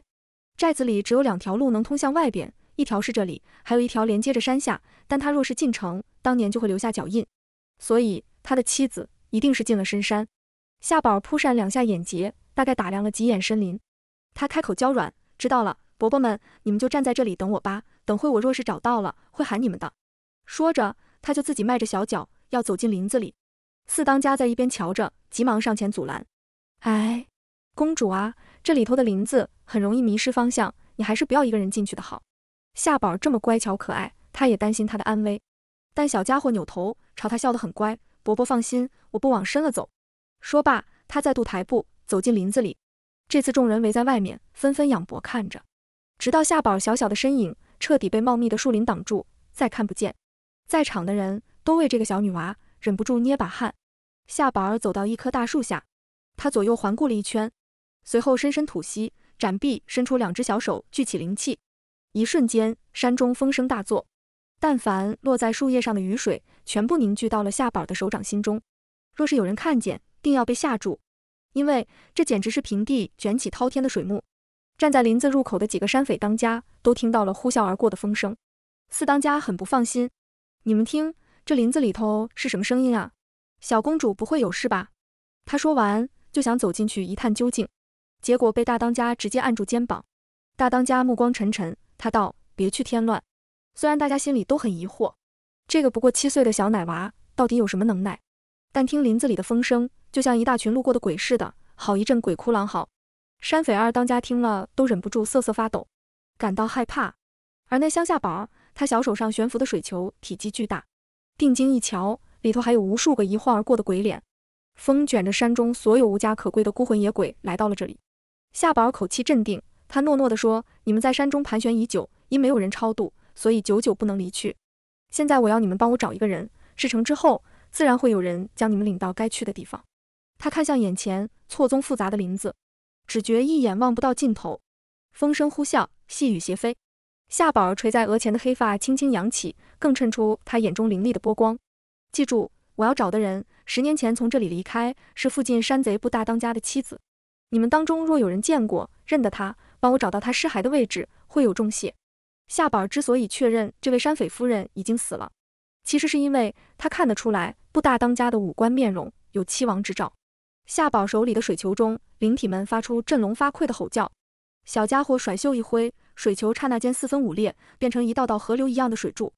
A: 寨子里只有两条路能通向外边，一条是这里，还有一条连接着山下。但他若是进城，当年就会留下脚印，所以他的妻子一定是进了深山。”夏宝扑扇两下眼睫，大概打量了几眼深林，他开口娇软：“知道了，伯伯们，你们就站在这里等我吧。等会我若是找到了，会喊你们的。”说着，他就自己迈着小脚要走进林子里。四当家在一边瞧着，急忙上前阻拦：“哎，公主啊，这里头的林子很容易迷失方向，你还是不要一个人进去的好。”夏宝这么乖巧可爱，他也担心他的安危。但小家伙扭头朝他笑得很乖：“伯伯放心，我不往深了走。”说罢，他再度抬步走进林子里。这次，众人围在外面，纷纷仰脖看着，直到夏宝小小的身影彻底被茂密的树林挡住，再看不见。在场的人都为这个小女娃忍不住捏把汗。夏宝儿走到一棵大树下，他左右环顾了一圈，随后深深吐息，展臂伸出两只小手聚起灵气。一瞬间，山中风声大作，但凡落在树叶上的雨水全部凝聚到了夏宝的手掌心中。若是有人看见，定要被吓住，因为这简直是平地卷起滔天的水幕。站在林子入口的几个山匪当家都听到了呼啸而过的风声。四当家很不放心，你们听，这林子里头是什么声音啊？小公主不会有事吧？他说完就想走进去一探究竟，结果被大当家直接按住肩膀。大当家目光沉沉，他道：别去添乱。虽然大家心里都很疑惑，这个不过七岁的小奶娃到底有什么能耐？但听林子里的风声，就像一大群路过的鬼似的，好一阵鬼哭狼嚎。山匪二当家听了都忍不住瑟瑟发抖，感到害怕。而那乡下宝儿，他小手上悬浮的水球体积巨大，定睛一瞧，里头还有无数个一晃而过的鬼脸。风卷着山中所有无家可归的孤魂野鬼来到了这里。夏宝口气镇定，他诺诺地说：“你们在山中盘旋已久，因没有人超度，所以久久不能离去。现在我要你们帮我找一个人，事成之后。”自然会有人将你们领到该去的地方。他看向眼前错综复杂的林子，只觉一眼望不到尽头。风声呼啸，细雨斜飞，夏宝垂在额前的黑发轻轻扬起，更衬出他眼中凌厉的波光。记住，我要找的人十年前从这里离开，是附近山贼部大当家的妻子。你们当中若有人见过、认得他，帮我找到他尸骸的位置，会有重谢。夏宝之所以确认这位山匪夫人已经死了，其实是因为他看得出来。不大当家的五官面容有七王之兆。夏宝手里的水球中，灵体们发出振聋发聩的吼叫。小家伙甩袖一挥，水球刹那间四分五裂，变成一道道河流一样的水柱。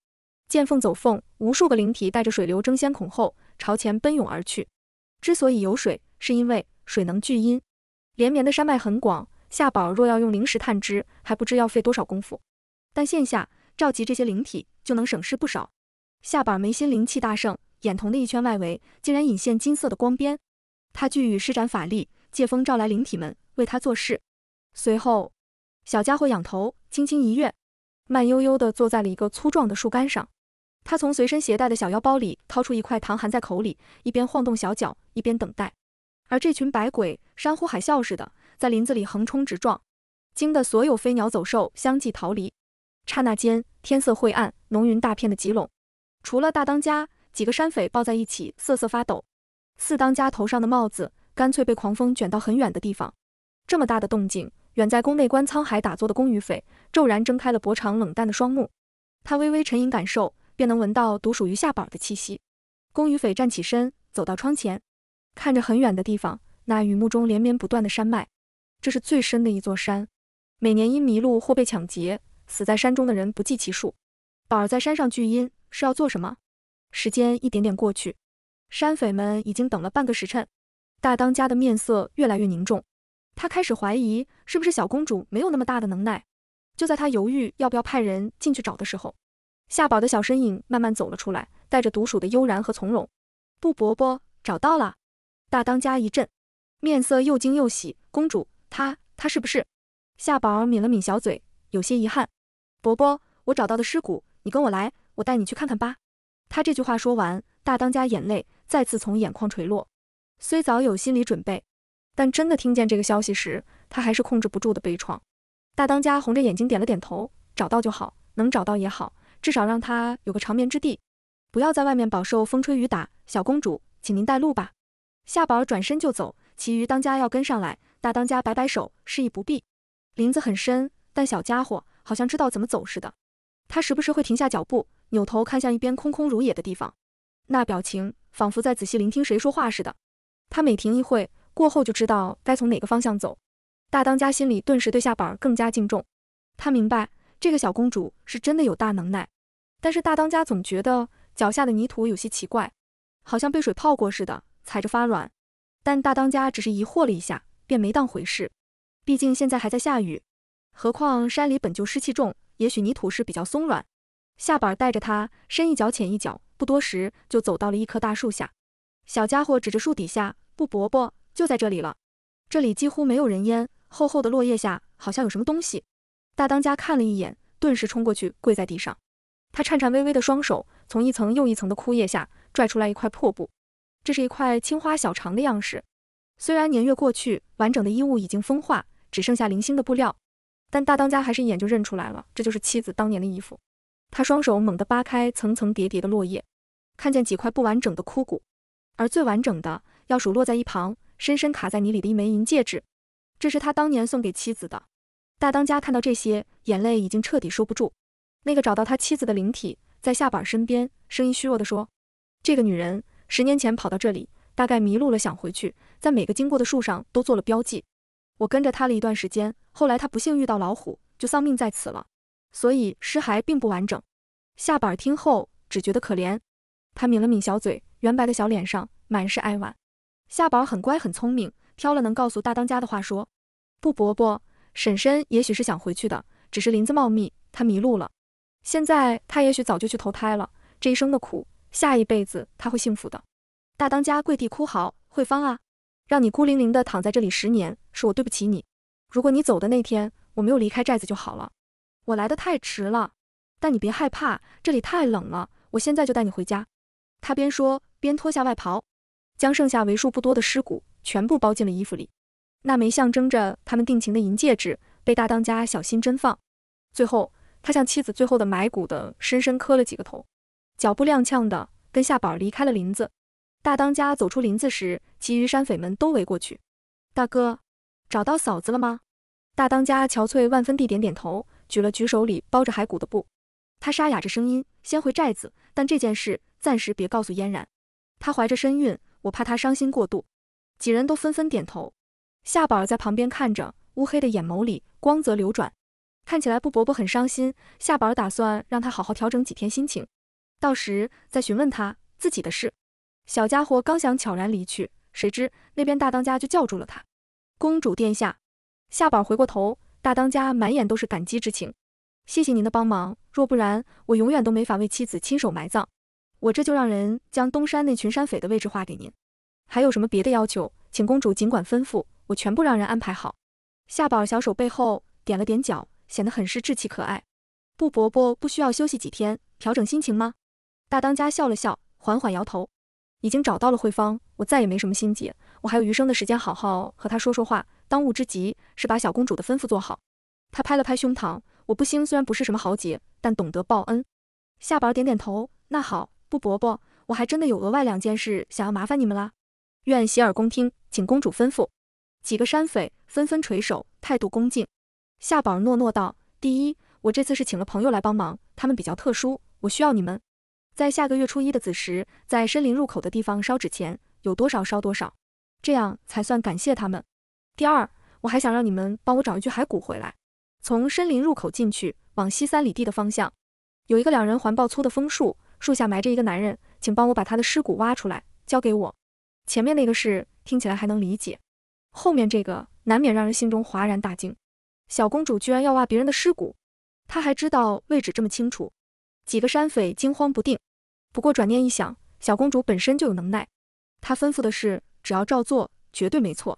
A: 见缝走缝，无数个灵体带着水流争先恐后朝前奔涌而去。之所以有水，是因为水能聚阴。连绵的山脉很广，夏宝若要用灵石探知，还不知要费多少功夫。但现下召集这些灵体，就能省事不少。夏宝眉心灵气大盛。眼瞳的一圈外围竟然隐现金色的光边，他惧宇施展法力，借风召来灵体们为他做事。随后，小家伙仰头轻轻一跃，慢悠悠地坐在了一个粗壮的树干上。他从随身携带的小腰包里掏出一块糖含在口里，一边晃动小脚，一边等待。而这群白鬼山呼海啸似的在林子里横冲直撞，惊得所有飞鸟走兽相继逃离。刹那间，天色晦暗，浓云大片的吉拢。除了大当家。几个山匪抱在一起，瑟瑟发抖。四当家头上的帽子干脆被狂风卷到很远的地方。这么大的动静，远在宫内观沧海打坐的宫羽匪骤然睁开了薄长冷淡的双目。他微微沉吟感受，便能闻到独属于夏宝的气息。宫羽匪站起身，走到窗前，看着很远的地方，那雨幕中连绵不断的山脉，这是最深的一座山。每年因迷路或被抢劫死在山中的人不计其数。宝儿在山上聚阴是要做什么？时间一点点过去，山匪们已经等了半个时辰，大当家的面色越来越凝重，他开始怀疑是不是小公主没有那么大的能耐。就在他犹豫要不要派人进去找的时候，夏宝的小身影慢慢走了出来，带着独属的悠然和从容。布伯伯，找到了！大当家一震，面色又惊又喜。公主，她，她是不是？夏宝抿了抿小嘴，有些遗憾。伯伯，我找到的尸骨，你跟我来，我带你去看看吧。他这句话说完，大当家眼泪再次从眼眶垂落。虽早有心理准备，但真的听见这个消息时，他还是控制不住的悲怆。大当家红着眼睛点了点头：“找到就好，能找到也好，至少让他有个长眠之地，不要在外面饱受风吹雨打。”小公主，请您带路吧。夏宝转身就走，其余当家要跟上来，大当家摆摆手，示意不必。林子很深，但小家伙好像知道怎么走似的。他时不时会停下脚步。扭头看向一边空空如也的地方，那表情仿佛在仔细聆听谁说话似的。他每停一会过后，就知道该从哪个方向走。大当家心里顿时对夏板儿更加敬重。他明白这个小公主是真的有大能耐，但是大当家总觉得脚下的泥土有些奇怪，好像被水泡过似的，踩着发软。但大当家只是疑惑了一下，便没当回事。毕竟现在还在下雨，何况山里本就湿气重，也许泥土是比较松软。下板带着他深一脚浅一脚，不多时就走到了一棵大树下。小家伙指着树底下：“布伯伯就在这里了。”这里几乎没有人烟，厚厚的落叶下好像有什么东西。大当家看了一眼，顿时冲过去跪在地上。他颤颤巍巍的双手从一层又一层的枯叶下拽出来一块破布。这是一块青花小肠的样式，虽然年月过去，完整的衣物已经风化，只剩下零星的布料，但大当家还是一眼就认出来了，这就是妻子当年的衣服。他双手猛地扒开层层叠叠的落叶，看见几块不完整的枯骨，而最完整的要数落在一旁、深深卡在泥里的一枚银戒指。这是他当年送给妻子的。大当家看到这些，眼泪已经彻底收不住。那个找到他妻子的灵体在夏板身边，声音虚弱地说：“这个女人十年前跑到这里，大概迷路了，想回去，在每个经过的树上都做了标记。我跟着她了一段时间，后来她不幸遇到老虎，就丧命在此了。”所以尸骸并不完整。夏宝听后只觉得可怜，他抿了抿小嘴，圆白的小脸上满是哀婉。夏宝很乖很聪明，挑了能告诉大当家的话说：“布伯伯、婶婶也许是想回去的，只是林子茂密，他迷路了。现在他也许早就去投胎了，这一生的苦，下一辈子他会幸福的。”大当家跪地哭嚎：“慧芳啊，让你孤零零的躺在这里十年，是我对不起你。如果你走的那天，我没有离开寨子就好了。”我来的太迟了，但你别害怕，这里太冷了。我现在就带你回家。他边说边脱下外袍，将剩下为数不多的尸骨全部包进了衣服里。那枚象征着他们定情的银戒指被大当家小心珍放。最后，他向妻子最后的埋骨的深深磕了几个头，脚步踉跄的跟夏宝离开了林子。大当家走出林子时，其余山匪们都围过去。大哥，找到嫂子了吗？大当家憔悴万分地点点头。举了举手里包着骸骨的布，他沙哑着声音，先回寨子，但这件事暂时别告诉嫣然，她怀着身孕，我怕她伤心过度。几人都纷纷点头。夏宝儿在旁边看着，乌黑的眼眸里光泽流转，看起来布伯伯很伤心。夏宝儿打算让他好好调整几天心情，到时再询问他自己的事。小家伙刚想悄然离去，谁知那边大当家就叫住了他。公主殿下，夏宝儿回过头。大当家满眼都是感激之情，谢谢您的帮忙。若不然，我永远都没法为妻子亲手埋葬。我这就让人将东山那群山匪的位置划给您。还有什么别的要求，请公主尽管吩咐，我全部让人安排好。夏宝小手背后点了点脚，显得很是稚气可爱。布伯伯不需要休息几天，调整心情吗？大当家笑了笑，缓缓摇头。已经找到了惠芳，我再也没什么心结。我还有余生的时间，好好和她说说话。当务之急是把小公主的吩咐做好。他拍了拍胸膛，我不兴虽然不是什么豪杰，但懂得报恩。夏宝儿点点头，那好，布伯伯，我还真的有额外两件事想要麻烦你们啦。愿洗耳恭听，请公主吩咐。几个山匪纷纷垂首，态度恭敬。夏宝儿诺诺道：“第一，我这次是请了朋友来帮忙，他们比较特殊，我需要你们在下个月初一的子时，在森林入口的地方烧纸钱，有多少烧多少，这样才算感谢他们。”第二，我还想让你们帮我找一具骸骨回来。从森林入口进去，往西三里地的方向，有一个两人环抱粗的枫树，树下埋着一个男人，请帮我把他的尸骨挖出来交给我。前面那个事听起来还能理解，后面这个难免让人心中哗然大惊。小公主居然要挖别人的尸骨，她还知道位置这么清楚。几个山匪惊慌不定，不过转念一想，小公主本身就有能耐，她吩咐的事只要照做，绝对没错。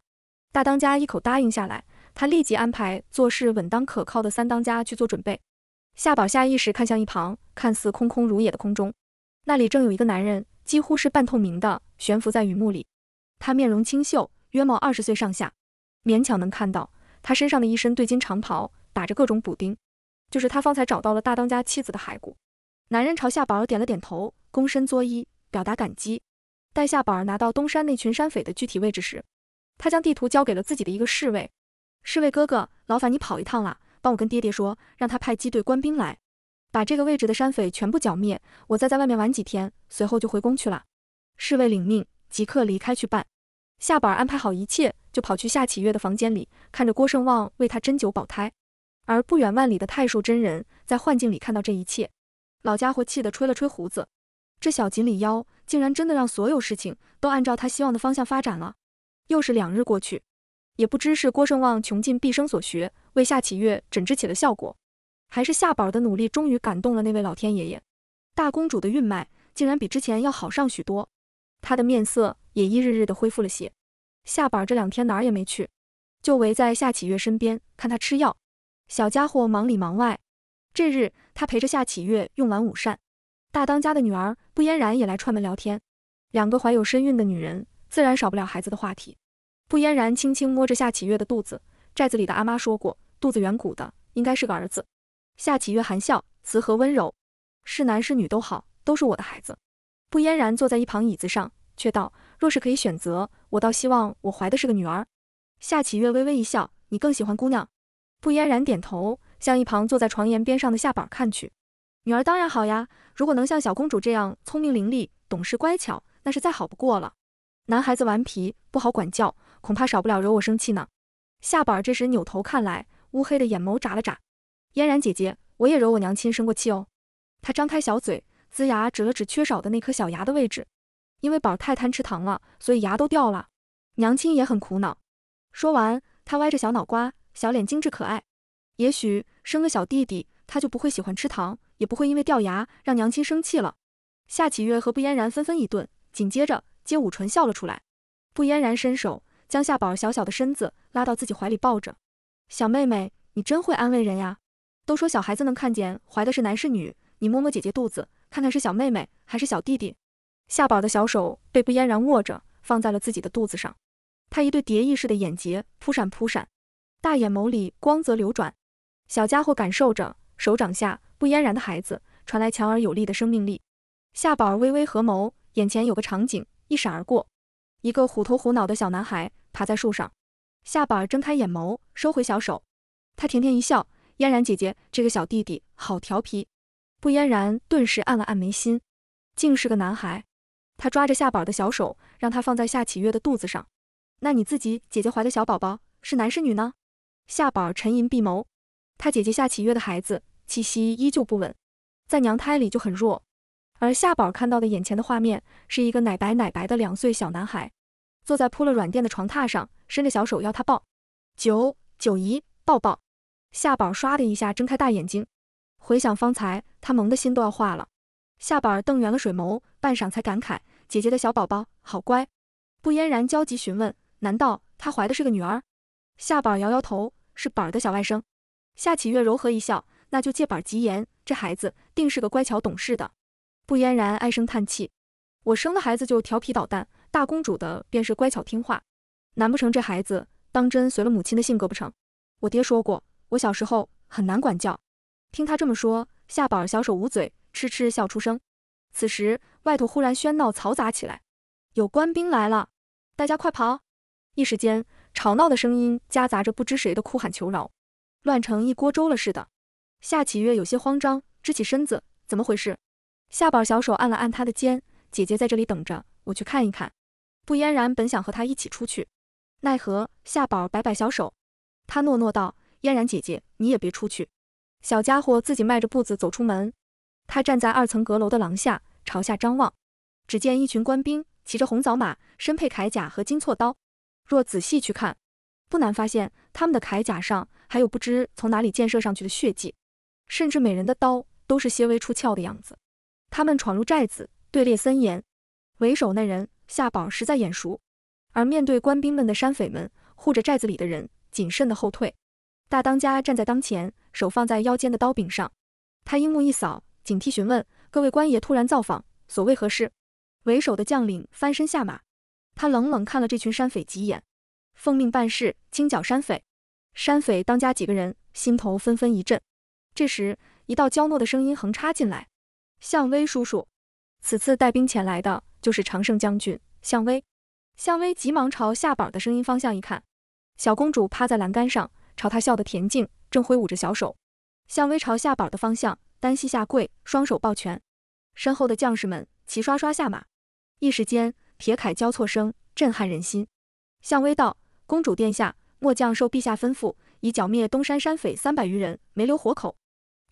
A: 大当家一口答应下来，他立即安排做事稳当可靠的三当家去做准备。夏宝下意识看向一旁看似空空如也的空中，那里正有一个男人，几乎是半透明的悬浮在雨幕里。他面容清秀，约莫二十岁上下，勉强能看到他身上的一身对襟长袍打着各种补丁。就是他方才找到了大当家妻子的骸骨。男人朝夏宝儿点了点头，躬身作揖，表达感激。待夏宝儿拿到东山那群山匪的具体位置时，他将地图交给了自己的一个侍卫，侍卫哥哥，劳烦你跑一趟了，帮我跟爹爹说，让他派机队官兵来，把这个位置的山匪全部剿灭。我再在外面玩几天，随后就回宫去了。侍卫领命，即刻离开去办。夏宝安排好一切，就跑去夏启月的房间里，看着郭胜旺为他针灸保胎。而不远万里的太叔真人，在幻境里看到这一切，老家伙气得吹了吹胡子，这小锦鲤妖竟然真的让所有事情都按照他希望的方向发展了。又是两日过去，也不知是郭胜旺穷尽毕生所学为夏启月诊治起了效果，还是夏宝的努力终于感动了那位老天爷爷，大公主的孕脉竟然比之前要好上许多，她的面色也一日日的恢复了些。夏宝这两天哪也没去，就围在夏启月身边看她吃药，小家伙忙里忙外。这日，他陪着夏启月用完午膳，大当家的女儿不嫣然也来串门聊天，两个怀有身孕的女人。自然少不了孩子的话题。傅嫣然轻轻摸着夏启月的肚子，寨子里的阿妈说过，肚子圆鼓的应该是个儿子。夏启月含笑，慈和温柔，是男是女都好，都是我的孩子。傅嫣然坐在一旁椅子上，却道：若是可以选择，我倒希望我怀的是个女儿。夏启月微微一笑：你更喜欢姑娘？傅嫣然点头，向一旁坐在床沿边上的夏宝看去。女儿当然好呀，如果能像小公主这样聪明伶俐、懂事乖巧，那是再好不过了。男孩子顽皮，不好管教，恐怕少不了惹我生气呢。夏宝儿这时扭头看来，乌黑的眼眸眨了眨。嫣然姐姐，我也惹我娘亲生过气哦。他张开小嘴，龇牙指了指缺少的那颗小牙的位置。因为宝儿太贪吃糖了，所以牙都掉了。娘亲也很苦恼。说完，他歪着小脑瓜，小脸精致可爱。也许生个小弟弟，他就不会喜欢吃糖，也不会因为掉牙让娘亲生气了。夏启月和不嫣然纷纷一顿，紧接着。接捂唇笑了出来，不嫣然伸手将夏宝儿小小的身子拉到自己怀里抱着，小妹妹，你真会安慰人呀！都说小孩子能看见怀的是男是女，你摸摸姐姐肚子，看看是小妹妹还是小弟弟。夏宝儿的小手被不嫣然握着，放在了自己的肚子上，她一对蝶翼似的眼睫扑闪扑闪，大眼眸里光泽流转。小家伙感受着手掌下不嫣然的孩子传来强而有力的生命力，夏宝儿微微合眸，眼前有个场景。一闪而过，一个虎头虎脑的小男孩爬在树上，夏宝睁开眼眸，收回小手，他甜甜一笑：“嫣然姐姐，这个小弟弟好调皮。”不嫣然顿时按了按眉心，竟是个男孩。他抓着夏宝的小手，让他放在夏启月的肚子上：“那你自己姐姐怀的小宝宝是男是女呢？”夏宝沉吟闭眸，他姐姐夏启月的孩子气息依旧不稳，在娘胎里就很弱。而夏宝看到的眼前的画面，是一个奶白奶白的两岁小男孩，坐在铺了软垫的床榻上，伸着小手要他抱。九九姨抱抱。夏宝唰的一下睁开大眼睛，回想方才，他萌的心都要化了。夏宝瞪圆了水眸，半晌才感慨：姐姐的小宝宝好乖。不嫣然焦急询问：难道她怀的是个女儿？夏宝摇摇头：是板儿的小外甥。夏启月柔和一笑：那就借板儿吉言，这孩子定是个乖巧懂事的。不嫣然唉声叹气，我生的孩子就调皮捣蛋，大公主的便是乖巧听话。难不成这孩子当真随了母亲的性格不成？我爹说过，我小时候很难管教。听他这么说，夏宝儿小手捂嘴，痴痴笑出声。此时外头忽然喧闹嘈杂起来，有官兵来了，大家快跑！一时间吵闹的声音夹杂着不知谁的哭喊求饶，乱成一锅粥了似的。夏启月有些慌张，支起身子，怎么回事？夏宝小手按了按他的肩，姐姐在这里等着，我去看一看。不嫣然本想和她一起出去，奈何夏宝摆摆小手，他诺诺道：“嫣然姐姐，你也别出去。”小家伙自己迈着步子走出门，他站在二层阁楼的廊下，朝下张望，只见一群官兵骑着红枣马，身配铠甲和金锉刀。若仔细去看，不难发现他们的铠甲上还有不知从哪里溅射上去的血迹，甚至每人的刀都是些微出鞘的样子。他们闯入寨子，队列森严，为首那人夏宝实在眼熟。而面对官兵们的山匪们，护着寨子里的人，谨慎的后退。大当家站在当前，手放在腰间的刀柄上，他樱目一扫，警惕询问：“各位官爷突然造访，所谓何事？”为首的将领翻身下马，他冷冷看了这群山匪几眼，奉命办事，清剿山匪。山匪当家几个人心头纷纷一震。这时，一道娇糯的声音横插进来。向威叔叔，此次带兵前来的就是常胜将军向威。向威急忙朝夏宝的声音方向一看，小公主趴在栏杆上，朝他笑的恬静，正挥舞着小手。向威朝夏宝的方向单膝下跪，双手抱拳。身后的将士们齐刷刷下马，一时间铁铠交错声震撼人心。向威道：“公主殿下，末将受陛下吩咐，已剿灭东山山匪三百余人，没留活口。”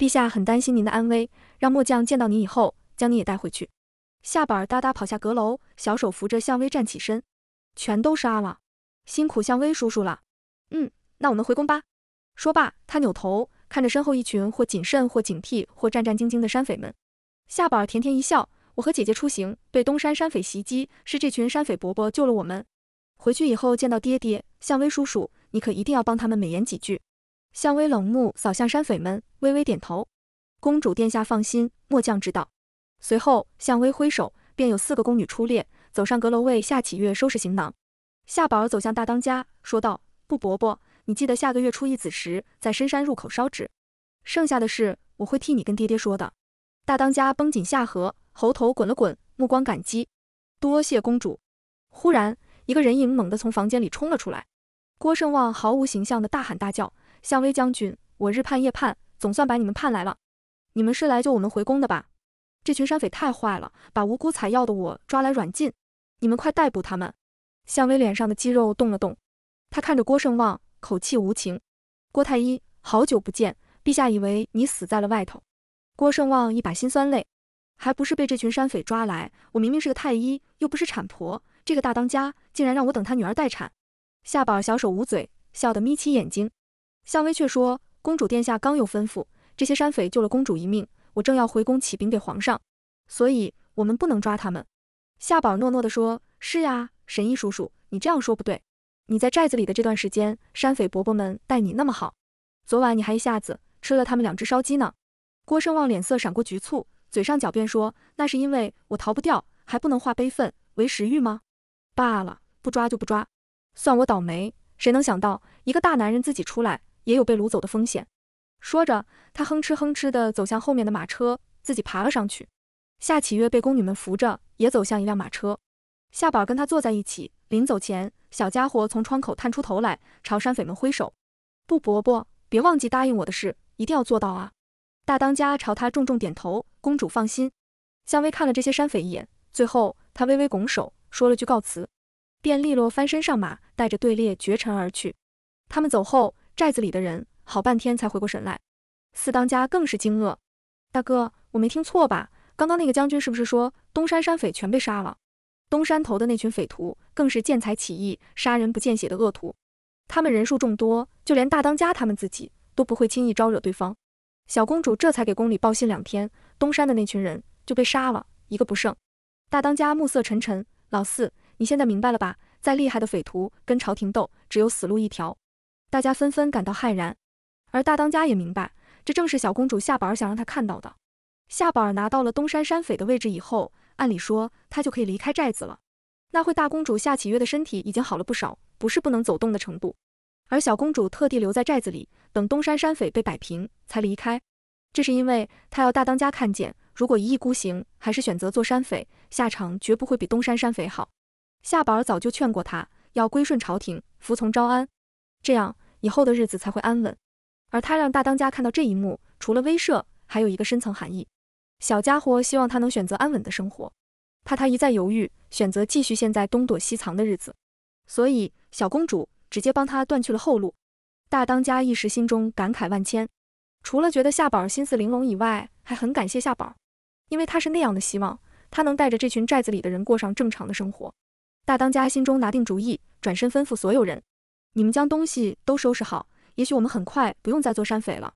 A: 陛下很担心您的安危，让末将见到你以后，将你也带回去。夏板儿哒哒跑下阁楼，小手扶着向威站起身，全都杀了，辛苦向威叔叔了。嗯，那我们回宫吧。说罢，他扭头看着身后一群或谨慎或警惕或战战兢兢的山匪们。夏板儿甜甜一笑，我和姐姐出行被东山山匪袭击，是这群山匪伯伯救了我们。回去以后见到爹爹，向威叔叔，你可一定要帮他们美言几句。向威冷目扫向山匪们，微微点头。公主殿下放心，末将知道。随后，向威挥手，便有四个宫女出列，走上阁楼为夏启月收拾行囊。夏宝儿走向大当家，说道：“布伯伯，你记得下个月初一子时，在深山入口烧纸。剩下的事我会替你跟爹爹说的。”大当家绷紧下颌，喉头滚了滚，目光感激，多谢公主。忽然，一个人影猛地从房间里冲了出来，郭胜旺毫无形象的大喊大叫。向威将军，我日盼夜盼，总算把你们盼来了。你们是来救我们回宫的吧？这群山匪太坏了，把无辜采药的我抓来软禁。你们快逮捕他们！向威脸上的肌肉动了动，他看着郭胜旺，口气无情。郭太医，好久不见，陛下以为你死在了外头。郭胜旺一把心酸泪，还不是被这群山匪抓来？我明明是个太医，又不是产婆，这个大当家竟然让我等他女儿待产。夏宝小手捂嘴，笑得眯起眼睛。向威却说：“公主殿下刚有吩咐，这些山匪救了公主一命，我正要回宫启禀给皇上，所以我们不能抓他们。”夏宝诺诺地说：“是呀，神医叔叔，你这样说不对。你在寨子里的这段时间，山匪伯伯们待你那么好，昨晚你还一下子吃了他们两只烧鸡呢。”郭胜旺脸色闪过局促，嘴上狡辩说：“那是因为我逃不掉，还不能化悲愤为食欲吗？罢了，不抓就不抓，算我倒霉。谁能想到一个大男人自己出来？”也有被掳走的风险。说着，他哼哧哼哧地走向后面的马车，自己爬了上去。夏启月被宫女们扶着，也走向一辆马车。夏宝跟他坐在一起。临走前，小家伙从窗口探出头来，朝山匪们挥手：“布伯伯，别忘记答应我的事，一定要做到啊！”大当家朝他重重点头：“公主放心。”向威看了这些山匪一眼，最后他微微拱手，说了句告辞，便利落翻身上马，带着队列绝尘而去。他们走后。寨子里的人好半天才回过神来，四当家更是惊愕。大哥，我没听错吧？刚刚那个将军是不是说东山山匪全被杀了？东山头的那群匪徒更是见财起意、杀人不见血的恶徒。他们人数众多，就连大当家他们自己都不会轻易招惹对方。小公主这才给宫里报信，两天东山的那群人就被杀了，一个不剩。大当家暮色沉沉，老四，你现在明白了吧？再厉害的匪徒跟朝廷斗，只有死路一条。大家纷纷感到骇然，而大当家也明白，这正是小公主夏宝儿想让他看到的。夏宝儿拿到了东山山匪的位置以后，按理说她就可以离开寨子了。那会大公主夏启月的身体已经好了不少，不是不能走动的程度。而小公主特地留在寨子里，等东山山匪被摆平才离开，这是因为她要大当家看见，如果一意孤行，还是选择做山匪，下场绝不会比东山山匪好。夏宝儿早就劝过她，要归顺朝廷，服从招安，这样。以后的日子才会安稳，而他让大当家看到这一幕，除了威慑，还有一个深层含义。小家伙希望他能选择安稳的生活，怕他一再犹豫，选择继续现在东躲西藏的日子。所以小公主直接帮他断去了后路。大当家一时心中感慨万千，除了觉得夏宝心思玲珑以外，还很感谢夏宝，因为他是那样的希望他能带着这群寨子里的人过上正常的生活。大当家心中拿定主意，转身吩咐所有人。你们将东西都收拾好，也许我们很快不用再做山匪了，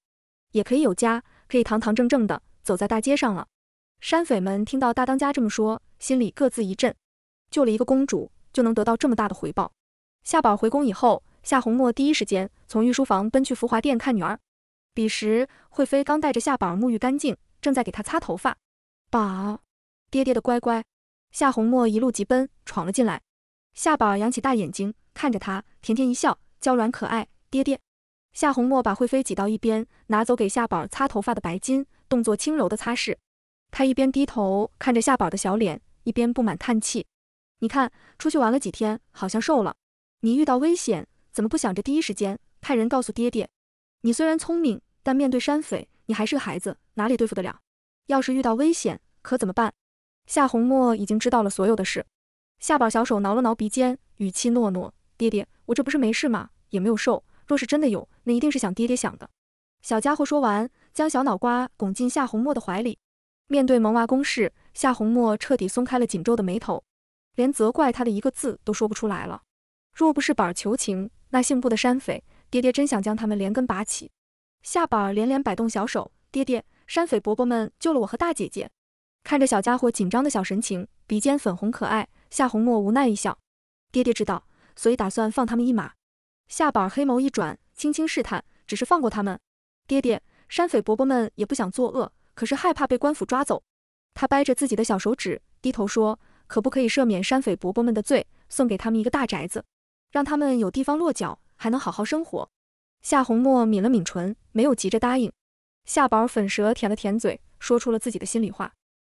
A: 也可以有家，可以堂堂正正的走在大街上了。山匪们听到大当家这么说，心里各自一震。救了一个公主，就能得到这么大的回报。夏宝回宫以后，夏红墨第一时间从御书房奔去福华殿看女儿。彼时，惠妃刚带着夏宝沐浴干净，正在给她擦头发。宝，爹爹的乖乖！夏红墨一路急奔，闯了进来。夏宝扬起大眼睛。看着他，甜甜一笑，娇软可爱。爹爹，夏红墨把惠妃挤到一边，拿走给夏宝擦头发的白巾，动作轻柔地擦拭。他一边低头看着夏宝的小脸，一边不满叹气：“你看，出去玩了几天，好像瘦了。你遇到危险，怎么不想着第一时间派人告诉爹爹？你虽然聪明，但面对山匪，你还是个孩子，哪里对付得了？要是遇到危险，可怎么办？”夏红墨已经知道了所有的事。夏宝小手挠了挠鼻尖，语气诺诺：“爹爹，我这不是没事吗？也没有瘦。若是真的有，那一定是想爹爹想的。小家伙说完，将小脑瓜拱进夏红墨的怀里。面对萌娃攻势，夏红墨彻底松开了紧皱的眉头，连责怪他的一个字都说不出来了。若不是板儿求情，那姓布的山匪，爹爹真想将他们连根拔起。夏板儿连连摆动小手，爹爹，山匪伯伯们救了我和大姐姐。看着小家伙紧张的小神情，鼻尖粉红可爱，夏红墨无奈一笑，爹爹知道。所以打算放他们一马。夏宝黑眸一转，轻轻试探，只是放过他们。爹爹，山匪伯伯们也不想作恶，可是害怕被官府抓走。他掰着自己的小手指，低头说：“可不可以赦免山匪伯伯们的罪，送给他们一个大宅子，让他们有地方落脚，还能好好生活？”夏红墨抿了抿唇，没有急着答应。夏宝粉舌舔了舔嘴，说出了自己的心里话：“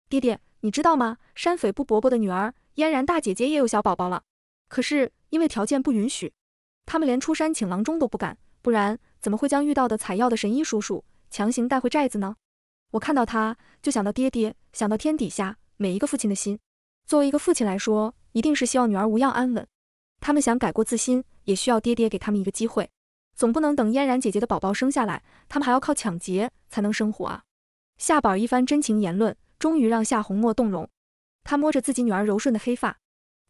A: 爹爹，你知道吗？山匪布伯伯的女儿嫣然大姐姐也有小宝宝了。”可是因为条件不允许，他们连出山请郎中都不敢，不然怎么会将遇到的采药的神医叔叔强行带回寨子呢？我看到他，就想到爹爹，想到天底下每一个父亲的心。作为一个父亲来说，一定是希望女儿无恙安稳。他们想改过自新，也需要爹爹给他们一个机会。总不能等嫣然姐姐的宝宝生下来，他们还要靠抢劫才能生活啊！夏宝儿一番真情言论，终于让夏红墨动容。他摸着自己女儿柔顺的黑发，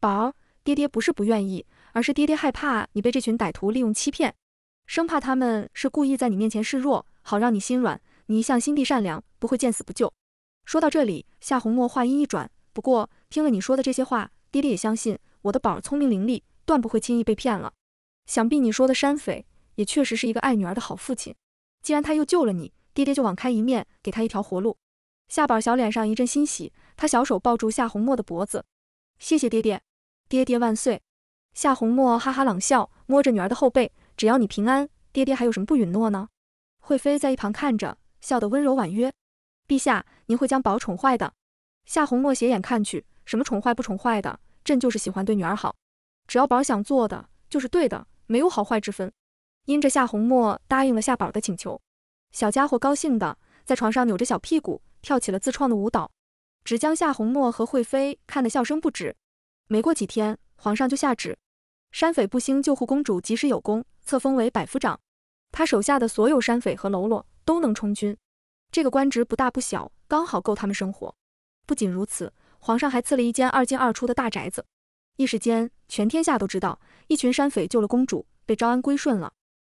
A: 宝儿。爹爹不是不愿意，而是爹爹害怕你被这群歹徒利用欺骗，生怕他们是故意在你面前示弱，好让你心软。你一向心地善良，不会见死不救。说到这里，夏红墨话音一转，不过听了你说的这些话，爹爹也相信我的宝儿聪明伶俐，断不会轻易被骗了。想必你说的山匪，也确实是一个爱女儿的好父亲。既然他又救了你，爹爹就网开一面，给他一条活路。夏宝小脸上一阵欣喜，他小手抱住夏红墨的脖子，谢谢爹爹。爹爹万岁！夏红墨哈哈朗笑，摸着女儿的后背，只要你平安，爹爹还有什么不允诺呢？惠妃在一旁看着，笑得温柔婉约。陛下，您会将宝宠坏的。夏红墨斜眼看去，什么宠坏不宠坏的，朕就是喜欢对女儿好，只要宝想做的就是对的，没有好坏之分。因着夏红墨答应了夏宝的请求，小家伙高兴的在床上扭着小屁股，跳起了自创的舞蹈，只将夏红墨和惠妃看得笑声不止。没过几天，皇上就下旨，山匪不兴救护公主，及时有功，册封为百夫长。他手下的所有山匪和喽啰都能充军。这个官职不大不小，刚好够他们生活。不仅如此，皇上还赐了一间二进二出的大宅子。一时间，全天下都知道，一群山匪救了公主，被招安归顺了，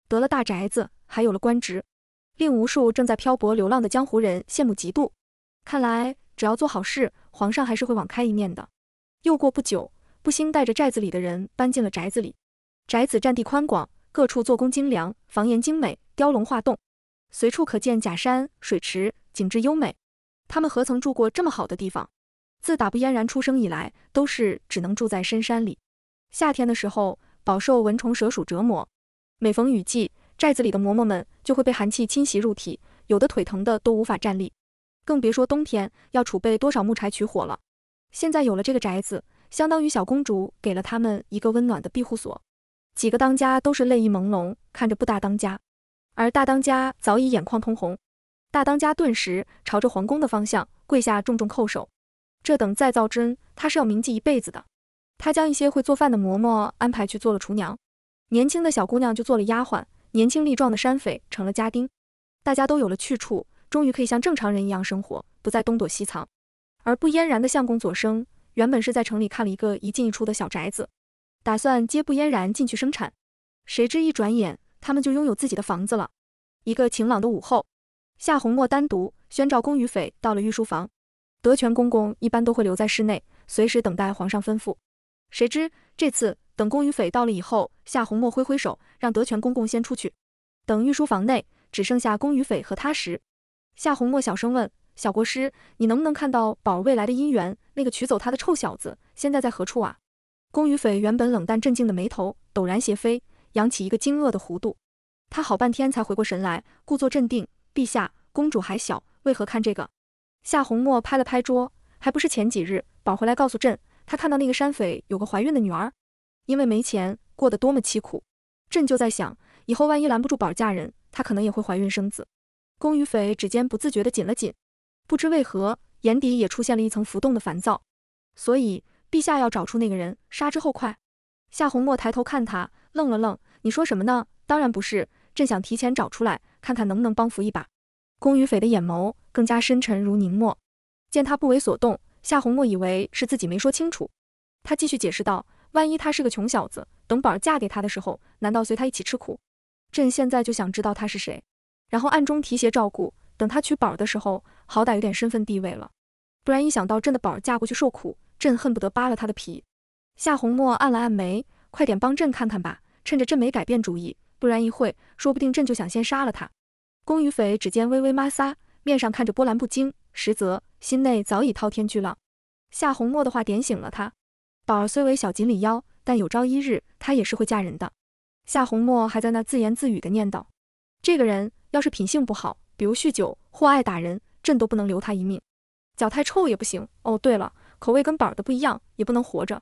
A: 得了大宅子，还有了官职，令无数正在漂泊流浪的江湖人羡慕嫉妒。看来，只要做好事，皇上还是会网开一面的。又过不久，布兴带着寨子里的人搬进了宅子里。宅子占地宽广，各处做工精良，房檐精美，雕龙画栋，随处可见假山水池，景致优美。他们何曾住过这么好的地方？自打布嫣然出生以来，都是只能住在深山里，夏天的时候饱受蚊虫蛇鼠折磨，每逢雨季，寨子里的嬷嬷们就会被寒气侵袭入体，有的腿疼的都无法站立，更别说冬天要储备多少木柴取火了。现在有了这个宅子，相当于小公主给了他们一个温暖的庇护所。几个当家都是泪意朦胧，看着不大当家，而大当家早已眼眶通红。大当家顿时朝着皇宫的方向跪下，重重叩首。这等再造之恩，他是要铭记一辈子的。他将一些会做饭的嬷嬷安排去做了厨娘，年轻的小姑娘就做了丫鬟，年轻力壮的山匪成了家丁。大家都有了去处，终于可以像正常人一样生活，不再东躲西藏。而不嫣然的相公左生原本是在城里看了一个一进一出的小宅子，打算接不嫣然进去生产，谁知一转眼他们就拥有自己的房子了。一个晴朗的午后，夏红墨单独宣召宫与匪到了御书房，德全公公一般都会留在室内，随时等待皇上吩咐。谁知这次等宫与匪到了以后，夏红墨挥挥手让德全公公先出去，等御书房内只剩下宫与匪和他时，夏红墨小声问。小国师，你能不能看到宝儿未来的姻缘？那个取走她的臭小子现在在何处啊？宫羽匪原本冷淡镇静的眉头陡然斜飞，扬起一个惊愕的弧度。他好半天才回过神来，故作镇定：“陛下，公主还小，为何看这个？”夏红墨拍了拍桌，还不是前几日宝回来告诉朕，她看到那个山匪有个怀孕的女儿，因为没钱，过得多么凄苦。朕就在想，以后万一拦不住宝嫁人，她可能也会怀孕生子。宫羽匪指尖不自觉地紧了紧。不知为何，眼底也出现了一层浮动的烦躁。所以陛下要找出那个人，杀之后快。夏红墨抬头看他，愣了愣，你说什么呢？当然不是，朕想提前找出来，看看能不能帮扶一把。宫羽斐的眼眸更加深沉如凝墨。见他不为所动，夏红墨以为是自己没说清楚，他继续解释道，万一他是个穷小子，等宝儿嫁给他的时候，难道随他一起吃苦？朕现在就想知道他是谁，然后暗中提携照顾。等他娶宝儿的时候，好歹有点身份地位了，不然一想到朕的宝儿嫁过去受苦，朕恨不得扒了他的皮。夏红墨按了按眉，快点帮朕看看吧，趁着朕没改变主意，不然一会说不定朕就想先杀了他。宫羽斐指尖微微摩挲，面上看着波澜不惊，实则心内早已滔天巨浪。夏红墨的话点醒了他，宝儿虽为小锦鲤妖，但有朝一日她也是会嫁人的。夏红墨还在那自言自语的念叨，这个人要是品性不好。比如酗酒或爱打人，朕都不能留他一命。脚太臭也不行。哦，对了，口味跟宝儿的不一样，也不能活着。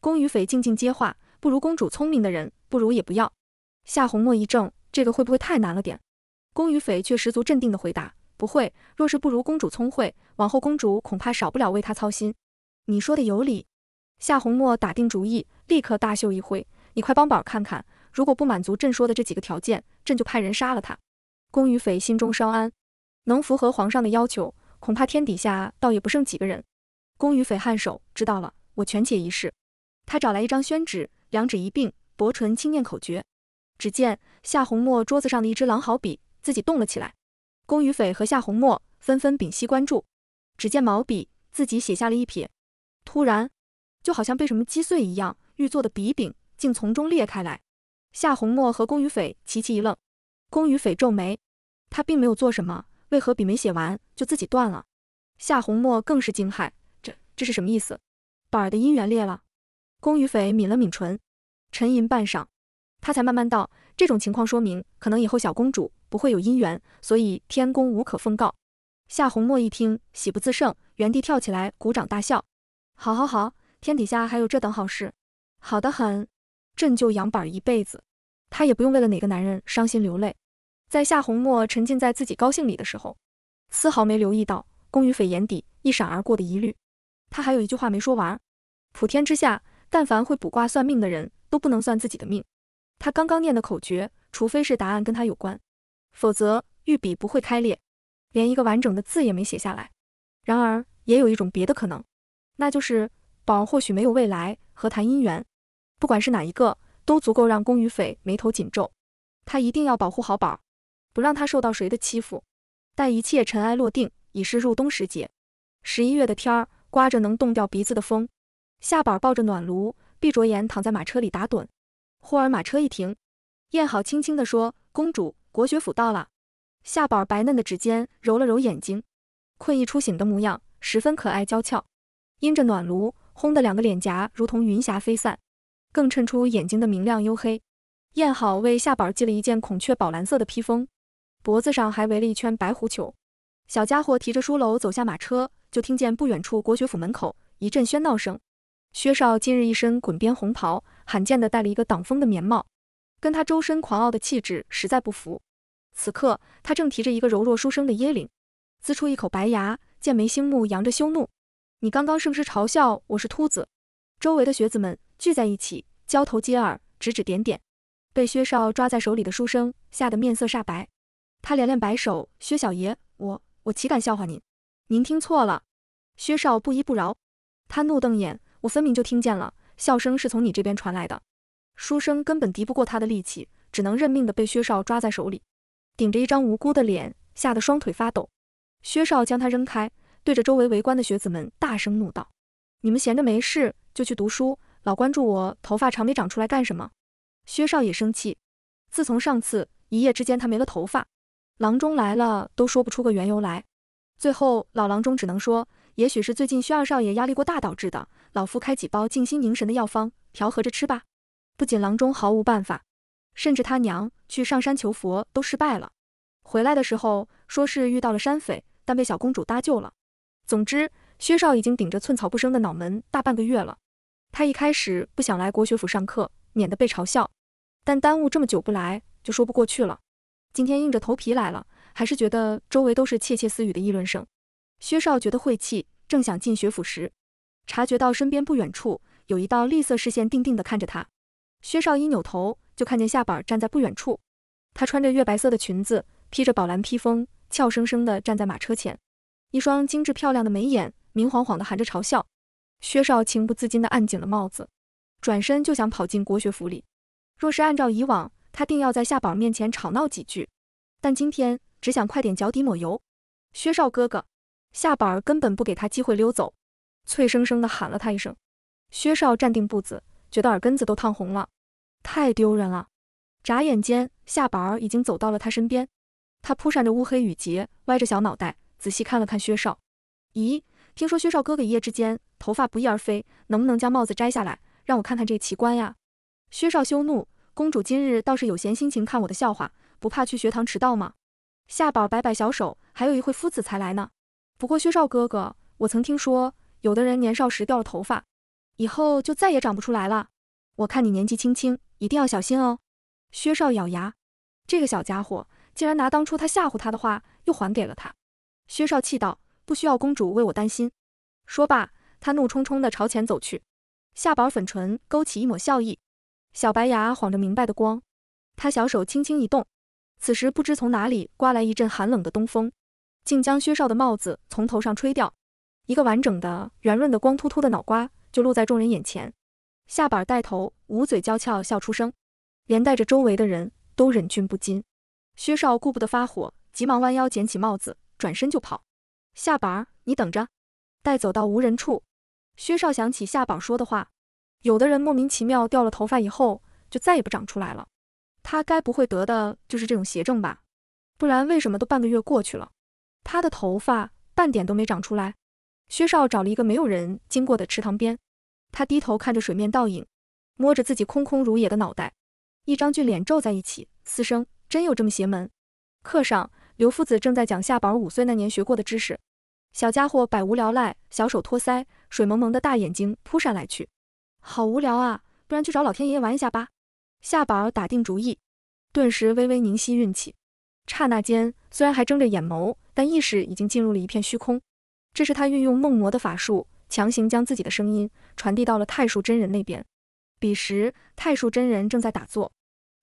A: 宫与匪静静接话，不如公主聪明的人，不如也不要。夏红墨一怔，这个会不会太难了点？宫与匪却十足镇定的回答，不会。若是不如公主聪慧，往后公主恐怕少不了为他操心。你说的有理。夏红墨打定主意，立刻大袖一挥，你快帮宝儿看看，如果不满足朕说的这几个条件，朕就派人杀了他。宫羽斐心中稍安，能符合皇上的要求，恐怕天底下倒也不剩几个人。宫羽斐颔首，知道了，我权且一试。他找来一张宣纸，两指一并，薄唇轻念口诀。只见夏红墨桌子上的一支狼毫笔自己动了起来。宫羽斐和夏红墨纷纷屏息关注。只见毛笔自己写下了一撇，突然，就好像被什么击碎一样，玉做的笔柄竟从中裂开来。夏红墨和宫羽斐齐齐一愣。宫与斐皱眉，他并没有做什么，为何笔没写完就自己断了？夏红墨更是惊骇，这这是什么意思？板儿的姻缘裂了？宫与斐抿了抿唇，沉吟半晌，他才慢慢道：“这种情况说明，可能以后小公主不会有姻缘，所以天宫无可奉告。”夏红墨一听，喜不自胜，原地跳起来，鼓掌大笑：“好，好，好！天底下还有这等好事，好的很！朕就养板儿一辈子，他也不用为了哪个男人伤心流泪。”在夏红墨沉浸在自己高兴里的时候，丝毫没留意到宫羽斐眼底一闪而过的疑虑。他还有一句话没说完：普天之下，但凡会卜卦算命的人都不能算自己的命。他刚刚念的口诀，除非是答案跟他有关，否则玉笔不会开裂，连一个完整的字也没写下来。然而，也有一种别的可能，那就是宝或许没有未来，何谈姻缘？不管是哪一个，都足够让宫羽斐眉头紧皱。他一定要保护好宝。不让他受到谁的欺负。待一切尘埃落定，已是入冬时节。十一月的天儿，刮着能冻掉鼻子的风。夏宝抱着暖炉，闭着眼躺在马车里打盹。忽而马车一停，燕好轻轻地说：“公主，国学府到了。”夏宝白嫩的指尖揉了揉眼睛，困意初醒的模样十分可爱娇俏。因着暖炉烘的两个脸颊如同云霞飞散，更衬出眼睛的明亮黝黑。燕好为夏宝系了一件孔雀宝蓝色的披风。脖子上还围了一圈白狐裘，小家伙提着书篓走下马车，就听见不远处国学府门口一阵喧闹声。薛少今日一身滚边红袍，罕见的戴了一个挡风的棉帽，跟他周身狂傲的气质实在不符。此刻他正提着一个柔弱书生的椰领，呲出一口白牙，剑眉星目，扬着羞怒：“你刚刚是不是嘲笑我是秃子？”周围的学子们聚在一起，交头接耳，指指点点。被薛少抓在手里的书生吓得面色煞白。他连连摆手，薛小爷，我我岂敢笑话您？您听错了。薛少不依不饶，他怒瞪眼，我分明就听见了，笑声是从你这边传来的。书生根本敌不过他的力气，只能认命的被薛少抓在手里，顶着一张无辜的脸，吓得双腿发抖。薛少将他扔开，对着周围围观的学子们大声怒道：“你们闲着没事就去读书，老关注我头发长没长出来干什么？”薛少也生气，自从上次一夜之间他没了头发。郎中来了都说不出个缘由来，最后老郎中只能说，也许是最近薛二少爷压力过大导致的。老夫开几包静心凝神的药方，调和着吃吧。不仅郎中毫无办法，甚至他娘去上山求佛都失败了。回来的时候说是遇到了山匪，但被小公主搭救了。总之，薛少已经顶着寸草不生的脑门大半个月了。他一开始不想来国学府上课，免得被嘲笑，但耽误这么久不来就说不过去了。今天硬着头皮来了，还是觉得周围都是窃窃私语的议论声。薛少觉得晦气，正想进学府时，察觉到身边不远处有一道绿色视线定定地看着他。薛少一扭头，就看见夏板站在不远处。他穿着月白色的裙子，披着宝蓝披风，俏生生地站在马车前，一双精致漂亮的眉眼明晃晃地含着嘲笑。薛少情不自禁地按紧了帽子，转身就想跑进国学府里。若是按照以往，他定要在夏宝儿面前吵闹几句，但今天只想快点脚底抹油。薛少哥哥，夏宝儿根本不给他机会溜走，脆生生的喊了他一声。薛少站定步子，觉得耳根子都烫红了，太丢人了。眨眼间，夏宝儿已经走到了他身边，他扑扇着乌黑羽结，歪着小脑袋，仔细看了看薛少。咦，听说薛少哥哥一夜之间头发不翼而飞，能不能将帽子摘下来，让我看看这个奇观呀？薛少羞怒。公主今日倒是有闲心情看我的笑话，不怕去学堂迟到吗？夏宝摆摆小手，还有一会夫子才来呢。不过薛少哥哥，我曾听说，有的人年少时掉了头发，以后就再也长不出来了。我看你年纪轻轻，一定要小心哦。薛少咬牙，这个小家伙竟然拿当初他吓唬他的话又还给了他。薛少气道：“不需要公主为我担心。”说罢，他怒冲冲地朝前走去。夏宝粉唇勾起一抹笑意。小白牙晃着明白的光，他小手轻轻一动。此时不知从哪里刮来一阵寒冷的东风，竟将薛少的帽子从头上吹掉，一个完整的、圆润的、光秃秃的脑瓜就露在众人眼前。夏宝带头捂嘴娇俏笑出声，连带着周围的人都忍俊不禁。薛少顾不得发火，急忙弯腰捡起帽子，转身就跑。夏宝，你等着，待走到无人处，薛少想起夏宝说的话。有的人莫名其妙掉了头发以后就再也不长出来了，他该不会得的就是这种邪症吧？不然为什么都半个月过去了，他的头发半点都没长出来？薛少找了一个没有人经过的池塘边，他低头看着水面倒影，摸着自己空空如也的脑袋，一张俊脸皱在一起，嘶声：“真有这么邪门？”课上，刘夫子正在讲夏宝五岁那年学过的知识，小家伙百无聊赖，小手托腮，水蒙蒙的大眼睛扑上来去。好无聊啊，不然去找老天爷玩一下吧。夏宝打定主意，顿时微微凝吸运气，刹那间虽然还睁着眼眸，但意识已经进入了一片虚空。这是他运用梦魔的法术，强行将自己的声音传递到了太树真人那边。彼时，太树真人正在打坐，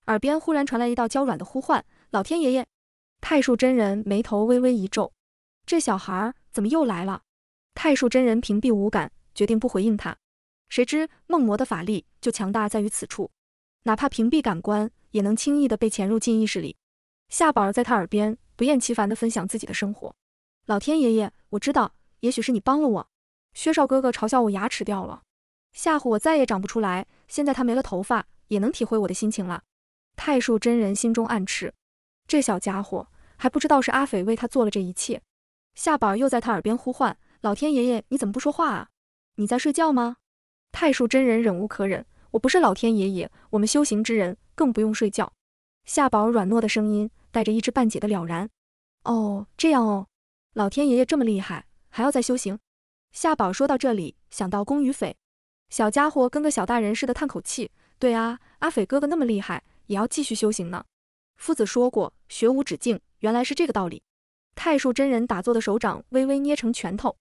A: 耳边忽然传来一道娇软的呼唤：“老天爷爷！”太树真人眉头微微一皱，这小孩怎么又来了？太树真人屏蔽无感，决定不回应他。谁知梦魔的法力就强大在于此处，哪怕屏蔽感官，也能轻易的被潜入进意识里。夏宝儿在他耳边不厌其烦的分享自己的生活。老天爷爷，我知道，也许是你帮了我。薛少哥哥嘲笑我牙齿掉了，吓唬我再也长不出来。现在他没了头发，也能体会我的心情了。太叔真人心中暗斥，这小家伙还不知道是阿斐为他做了这一切。夏宝儿又在他耳边呼唤：老天爷爷，你怎么不说话啊？你在睡觉吗？太术真人忍无可忍，我不是老天爷爷，我们修行之人更不用睡觉。夏宝软糯的声音带着一知半解的了然。哦，这样哦，老天爷爷这么厉害，还要再修行？夏宝说到这里，想到公与匪，小家伙跟个小大人似的叹口气。对啊，阿匪哥哥那么厉害，也要继续修行呢。夫子说过，学无止境，原来是这个道理。太术真人打坐的手掌微微捏成拳头，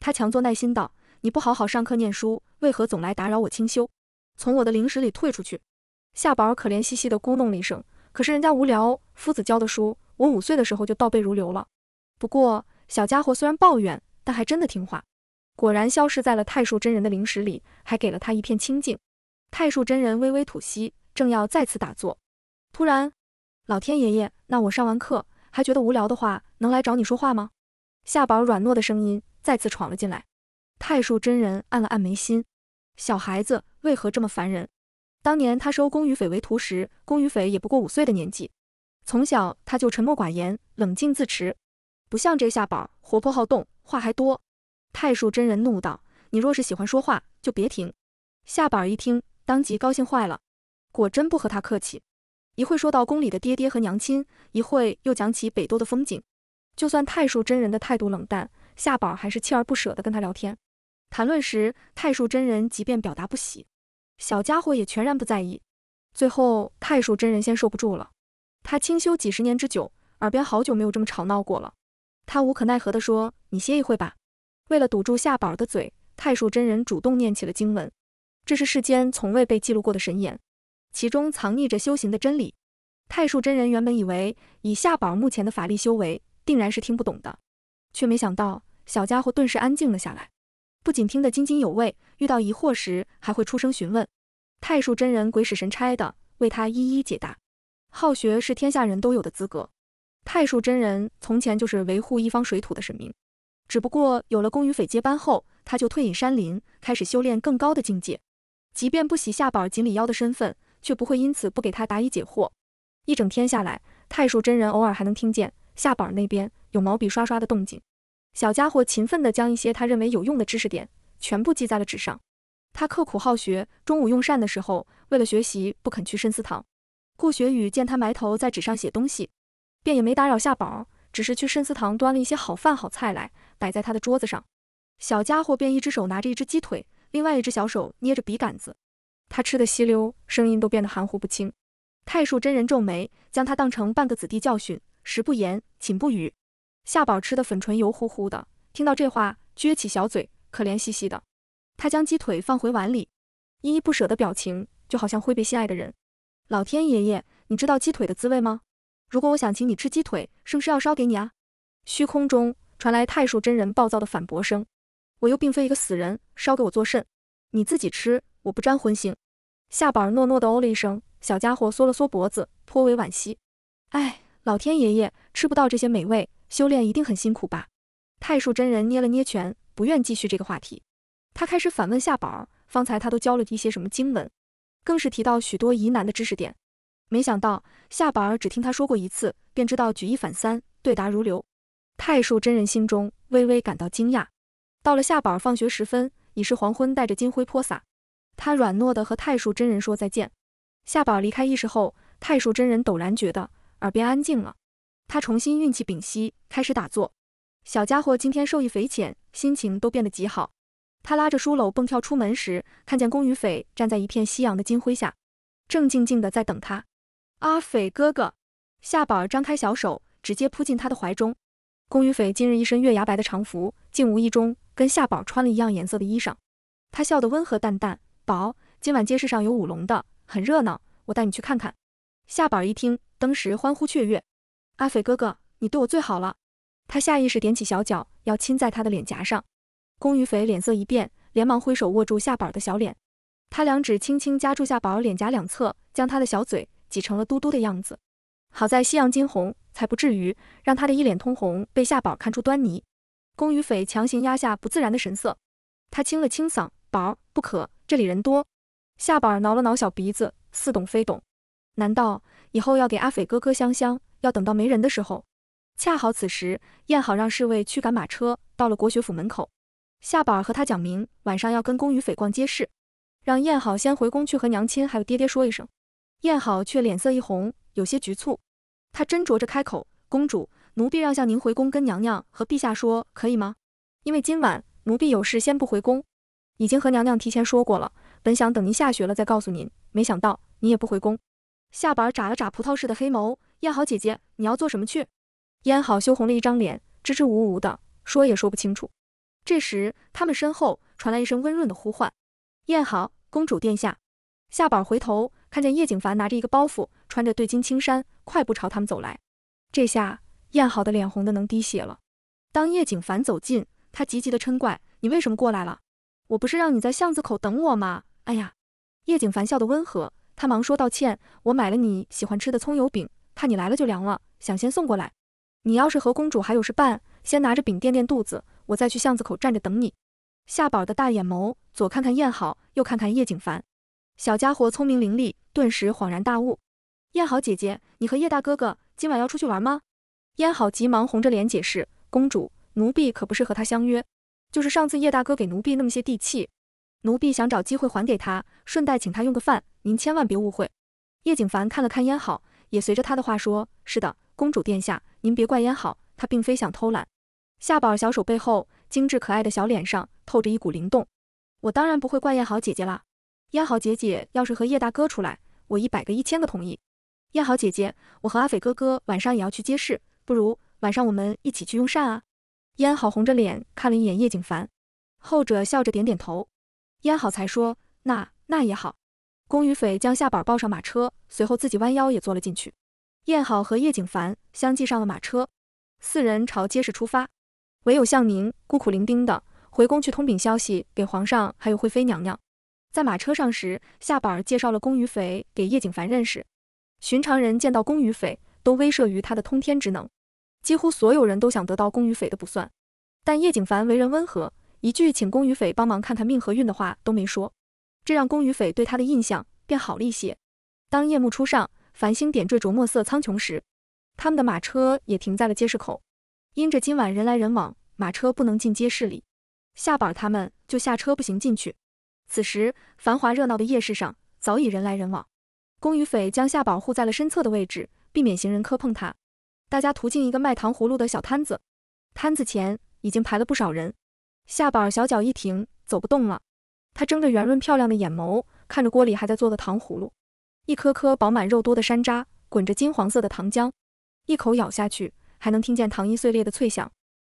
A: 他强作耐心道。你不好好上课念书，为何总来打扰我清修？从我的灵食里退出去。夏宝可怜兮兮地咕哝了一声：“可是人家无聊，夫子教的书，我五岁的时候就倒背如流了。”不过小家伙虽然抱怨，但还真的听话。果然消失在了太叔真人的灵食里，还给了他一片清静。”太叔真人微微吐息，正要再次打坐，突然，老天爷爷，那我上完课还觉得无聊的话，能来找你说话吗？夏宝软糯的声音再次闯了进来。太叔真人按了按眉心，小孩子为何这么烦人？当年他收宫羽斐为徒时，宫羽斐也不过五岁的年纪，从小他就沉默寡言，冷静自持，不像这夏宝活泼好动，话还多。太叔真人怒道：“你若是喜欢说话，就别停。”夏宝一听，当即高兴坏了，果真不和他客气。一会说到宫里的爹爹和娘亲，一会又讲起北都的风景，就算太叔真人的态度冷淡，夏宝还是锲而不舍地跟他聊天。谈论时，太叔真人即便表达不喜，小家伙也全然不在意。最后，太叔真人先受不住了，他清修几十年之久，耳边好久没有这么吵闹过了。他无可奈何地说：“你歇一会吧。”为了堵住夏宝儿的嘴，太叔真人主动念起了经文，这是世间从未被记录过的神言，其中藏匿着修行的真理。太叔真人原本以为以夏宝儿目前的法力修为，定然是听不懂的，却没想到小家伙顿时安静了下来。不仅听得津津有味，遇到疑惑时还会出声询问。太树真人鬼使神差的为他一一解答。好学是天下人都有的资格。太树真人从前就是维护一方水土的神明，只不过有了宫与匪接班后，他就退隐山林，开始修炼更高的境界。即便不喜夏宝锦鲤妖的身份，却不会因此不给他答疑解惑。一整天下来，太树真人偶尔还能听见夏宝那边有毛笔刷刷的动静。小家伙勤奋地将一些他认为有用的知识点全部记在了纸上。他刻苦好学，中午用膳的时候，为了学习不肯去慎思堂。顾雪雨见他埋头在纸上写东西，便也没打扰夏宝，只是去慎思堂端了一些好饭好菜来，摆在他的桌子上。小家伙便一只手拿着一只鸡腿，另外一只小手捏着笔杆子，他吃的稀溜，声音都变得含糊不清。太术真人皱眉，将他当成半个子弟教训：食不言，寝不语。夏宝吃的粉唇油乎乎的，听到这话，撅起小嘴，可怜兮兮的。他将鸡腿放回碗里，依依不舍的表情，就好像挥别心爱的人。老天爷爷，你知道鸡腿的滋味吗？如果我想请你吃鸡腿，是不是要烧给你啊？虚空中传来太叔真人暴躁的反驳声：“我又并非一个死人，烧给我作甚？你自己吃，我不沾荤腥。”夏宝糯糯的哦了一声，小家伙缩了缩脖子，颇为惋惜。哎，老天爷爷，吃不到这些美味。修炼一定很辛苦吧？太叔真人捏了捏拳，不愿继续这个话题。他开始反问夏宝儿：“方才他都教了一些什么经文？更是提到许多疑难的知识点。”没想到夏宝儿只听他说过一次，便知道举一反三，对答如流。太叔真人心中微微感到惊讶。到了夏宝儿放学时分，已是黄昏，带着金辉泼洒。他软糯的和太叔真人说再见。夏宝离开意识后，太叔真人陡然觉得耳边安静了。他重新运气屏息，开始打坐。小家伙今天受益匪浅，心情都变得极好。他拉着书篓蹦跳出门时，看见宫羽斐站在一片夕阳的金辉下，正静静的在等他。阿斐哥哥，夏宝儿张开小手，直接扑进他的怀中。宫羽斐今日一身月牙白的长服，竟无意中跟夏宝穿了一样颜色的衣裳。他笑得温和淡淡，宝，今晚街市上有舞龙的，很热闹，我带你去看看。夏宝儿一听，登时欢呼雀跃。阿斐哥哥，你对我最好了。他下意识踮起小脚，要亲在他的脸颊上。宫羽斐脸色一变，连忙挥手握住夏宝的小脸，他两指轻轻夹住夏宝脸颊两侧，将他的小嘴挤成了嘟嘟的样子。好在夕阳金红，才不至于让他的一脸通红被夏宝看出端倪。宫羽斐强行压下不自然的神色，他清了清嗓：“宝儿，不可，这里人多。”夏宝挠了挠小鼻子，似懂非懂。难道以后要给阿斐哥哥香香？要等到没人的时候。恰好此时，燕好让侍卫驱赶马车到了国学府门口。夏宝儿和他讲明，晚上要跟宫羽斐逛街市，让燕好先回宫去和娘亲还有爹爹说一声。燕好却脸色一红，有些局促。他斟酌着开口：“公主，奴婢让向您回宫跟娘娘和陛下说，可以吗？因为今晚奴婢有事先不回宫，已经和娘娘提前说过了。本想等您下学了再告诉您，没想到您也不回宫。”夏板眨了眨葡萄似的黑眸，燕好姐姐，你要做什么去？燕好羞红了一张脸，支支吾吾的说也说不清楚。这时，他们身后传来一声温润的呼唤：“燕好，公主殿下。”夏板回头看见叶景凡拿着一个包袱，穿着对襟青衫，快步朝他们走来。这下燕好的脸红的能滴血了。当叶景凡走近，他急急的嗔怪：“你为什么过来了？我不是让你在巷子口等我吗？”哎呀，叶景凡笑得温和。他忙说道歉，我买了你喜欢吃的葱油饼，怕你来了就凉了，想先送过来。你要是和公主还有事办，先拿着饼垫垫肚子，我再去巷子口站着等你。夏宝的大眼眸左看看燕好，右看看叶景凡，小家伙聪明伶俐，顿时恍然大悟。燕好姐姐，你和叶大哥哥今晚要出去玩吗？燕好急忙红着脸解释，公主，奴婢可不是和他相约，就是上次叶大哥给奴婢那么些地契。奴婢想找机会还给他，顺带请他用个饭，您千万别误会。叶景凡看了看燕好，也随着他的话说：“是的，公主殿下，您别怪燕好，她并非想偷懒。”夏宝小手背后，精致可爱的小脸上透着一股灵动。我当然不会怪燕好姐姐啦，燕好姐姐要是和叶大哥出来，我一百个、一千个同意。燕好姐姐，我和阿斐哥哥晚上也要去街市，不如晚上我们一起去用膳啊？燕好红着脸看了一眼叶景凡，后者笑着点点头。燕好才说，那那也好。宫宇斐将夏板抱上马车，随后自己弯腰也坐了进去。燕好和叶景凡相继上了马车，四人朝街市出发。唯有向宁孤苦伶仃的回宫去通禀消息给皇上，还有惠妃娘娘。在马车上时，夏板介绍了宫宇斐给叶景凡认识。寻常人见到宫宇斐，都威慑于他的通天之能，几乎所有人都想得到宫宇斐的卜算。但叶景凡为人温和。一句请宫与匪帮忙看看命和运的话都没说，这让宫与匪对他的印象变好了一些。当夜幕初上，繁星点缀着墨色苍穹时，他们的马车也停在了街市口。因着今晚人来人往，马车不能进街市里，夏宝他们就下车步行进去。此时，繁华热闹的夜市上早已人来人往。宫与匪将夏宝护在了身侧的位置，避免行人磕碰他。大家途径一个卖糖葫芦的小摊子，摊子前已经排了不少人。夏宝儿小脚一停，走不动了。她睁着圆润漂亮的眼眸，看着锅里还在做的糖葫芦，一颗颗饱满肉多的山楂，滚着金黄色的糖浆，一口咬下去，还能听见糖衣碎裂的脆响。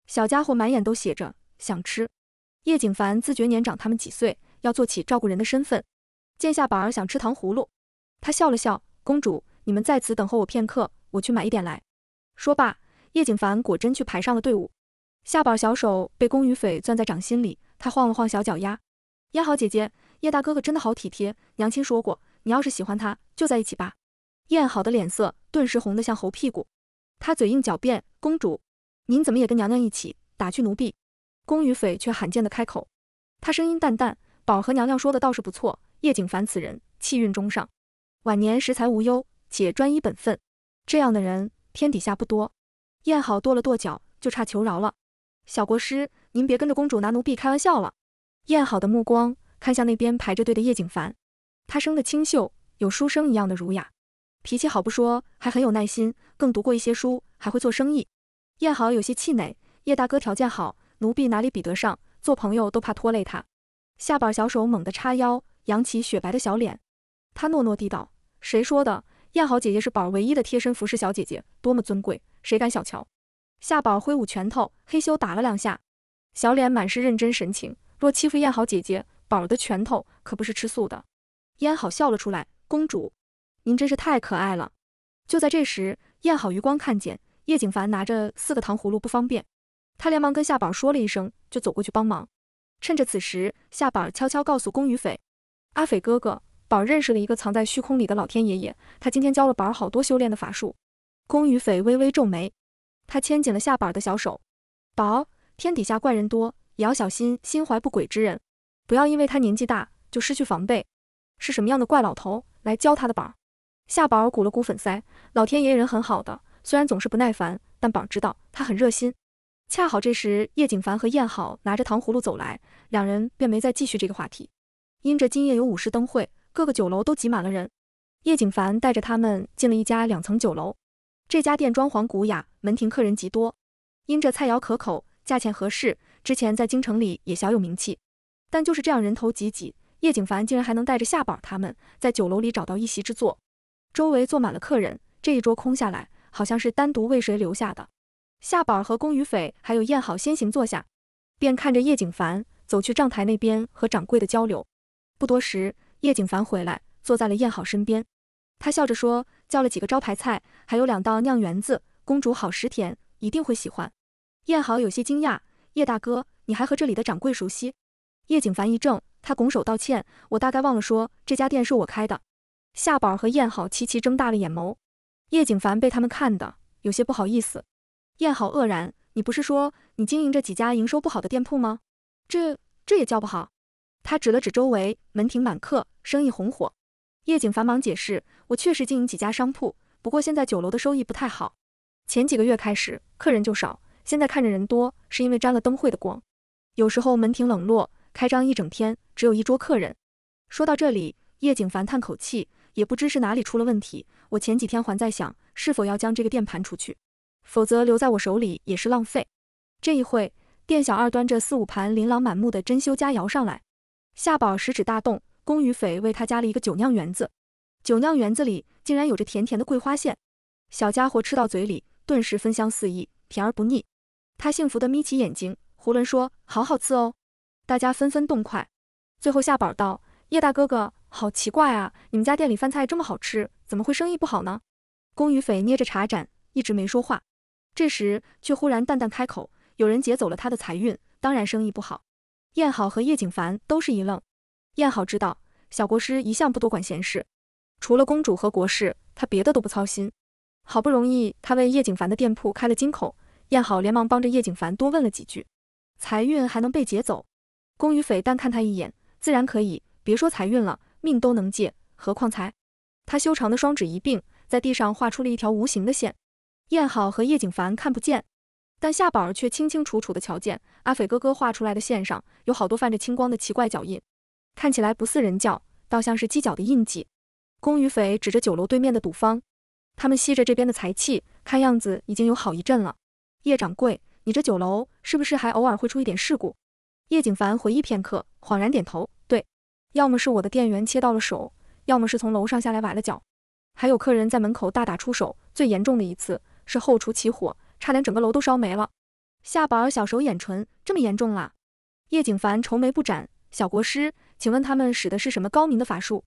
A: 小家伙满眼都写着想吃。叶景凡自觉年长他们几岁，要做起照顾人的身份。见夏宝儿想吃糖葫芦，他笑了笑：“公主，你们在此等候我片刻，我去买一点来。”说罢，叶景凡果真去排上了队伍。夏宝小手被宫羽斐攥在掌心里，她晃了晃小脚丫。燕好姐姐，叶大哥哥真的好体贴。娘亲说过，你要是喜欢他，就在一起吧。燕好的脸色顿时红得像猴屁股，她嘴硬狡辩。公主，您怎么也跟娘娘一起？打去奴婢。宫羽斐却罕见的开口，她声音淡淡。宝和娘娘说的倒是不错，叶景凡此人气运中上，晚年食财无忧，且专一本分，这样的人天底下不多。燕好跺了跺脚，就差求饶了。小国师，您别跟着公主拿奴婢开玩笑了。燕好的目光看向那边排着队的叶景凡，他生得清秀，有书生一样的儒雅，脾气好不说，还很有耐心，更读过一些书，还会做生意。燕好有些气馁，叶大哥条件好，奴婢哪里比得上？做朋友都怕拖累他。下巴小手猛地叉腰，扬起雪白的小脸，他诺诺地道：“谁说的？燕好姐姐是宝儿唯一的贴身服侍小姐姐，多么尊贵，谁敢小瞧？”夏宝挥舞拳头，嘿咻打了两下，小脸满是认真神情。若欺负燕好姐姐，宝的拳头可不是吃素的。燕好笑了出来：“公主，您真是太可爱了。”就在这时，燕好余光看见叶景凡拿着四个糖葫芦不方便，他连忙跟夏宝说了一声，就走过去帮忙。趁着此时，夏宝悄悄告诉宫羽斐：“阿斐哥哥，宝认识了一个藏在虚空里的老天爷爷，他今天教了宝好多修炼的法术。”宫羽斐微微皱眉。他牵紧了夏宝的小手，宝，天底下怪人多，也要小心心怀不轨之人，不要因为他年纪大就失去防备。是什么样的怪老头来教他的宝？夏宝鼓了鼓粉腮，老天爷人很好的，虽然总是不耐烦，但宝知道他很热心。恰好这时叶景凡和燕好拿着糖葫芦走来，两人便没再继续这个话题。因着今夜有舞狮灯会，各个酒楼都挤满了人，叶景凡带着他们进了一家两层酒楼，这家店装潢古雅。门庭客人极多，因着菜肴可口，价钱合适，之前在京城里也小有名气。但就是这样人头挤挤，叶景凡竟然还能带着夏宝他们在酒楼里找到一席之座。周围坐满了客人，这一桌空下来，好像是单独为谁留下的。夏宝儿和宫羽斐还有燕好先行坐下，便看着叶景凡走去账台那边和掌柜的交流。不多时，叶景凡回来，坐在了燕好身边。他笑着说：“叫了几个招牌菜，还有两道酿圆子。”公主好，食甜一定会喜欢。燕好有些惊讶，叶大哥，你还和这里的掌柜熟悉？叶景凡一怔，他拱手道歉，我大概忘了说，这家店是我开的。夏宝儿和燕好齐齐睁大了眼眸，叶景凡被他们看的有些不好意思。燕好愕然，你不是说你经营着几家营收不好的店铺吗？这这也叫不好？他指了指周围，门庭满客，生意红火。叶景繁忙解释，我确实经营几家商铺，不过现在酒楼的收益不太好。前几个月开始，客人就少。现在看着人多，是因为沾了灯会的光。有时候门庭冷落，开张一整天只有一桌客人。说到这里，叶景凡叹口气，也不知是哪里出了问题。我前几天还在想，是否要将这个店盘出去，否则留在我手里也是浪费。这一会，店小二端着四五盘琳琅满目的珍馐佳肴上来。夏宝食指大动，宫羽斐为他加了一个酒酿圆子，酒酿圆子里竟然有着甜甜的桂花馅。小家伙吃到嘴里。顿时芬香四溢，甜而不腻。他幸福地眯起眼睛，胡伦说：“好好吃哦。”大家纷纷动筷。最后夏宝道：“叶大哥哥，好奇怪啊，你们家店里饭菜这么好吃，怎么会生意不好呢？”宫宇斐捏着茶盏，一直没说话。这时却忽然淡淡开口：“有人劫走了他的财运，当然生意不好。”燕好和叶景凡都是一愣。燕好知道小国师一向不多管闲事，除了公主和国事，他别的都不操心。好不容易，他为叶景凡的店铺开了金口。燕好连忙帮着叶景凡多问了几句。财运还能被劫走？宫与斐单看他一眼，自然可以。别说财运了，命都能借，何况财？他修长的双指一并，在地上画出了一条无形的线。燕好和叶景凡看不见，但夏宝儿却清清楚楚的瞧见，阿斐哥哥画出来的线上有好多泛着青光的奇怪脚印，看起来不似人叫，倒像是鸡脚的印记。宫与斐指着酒楼对面的赌坊。他们吸着这边的财气，看样子已经有好一阵了。叶掌柜，你这酒楼是不是还偶尔会出一点事故？叶景凡回忆片刻，恍然点头，对，要么是我的店员切到了手，要么是从楼上下来崴了脚，还有客人在门口大打出手。最严重的一次是后厨起火，差点整个楼都烧没了。夏宝儿小手掩唇，这么严重啦？叶景凡愁眉不展，小国师，请问他们使的是什么高明的法术？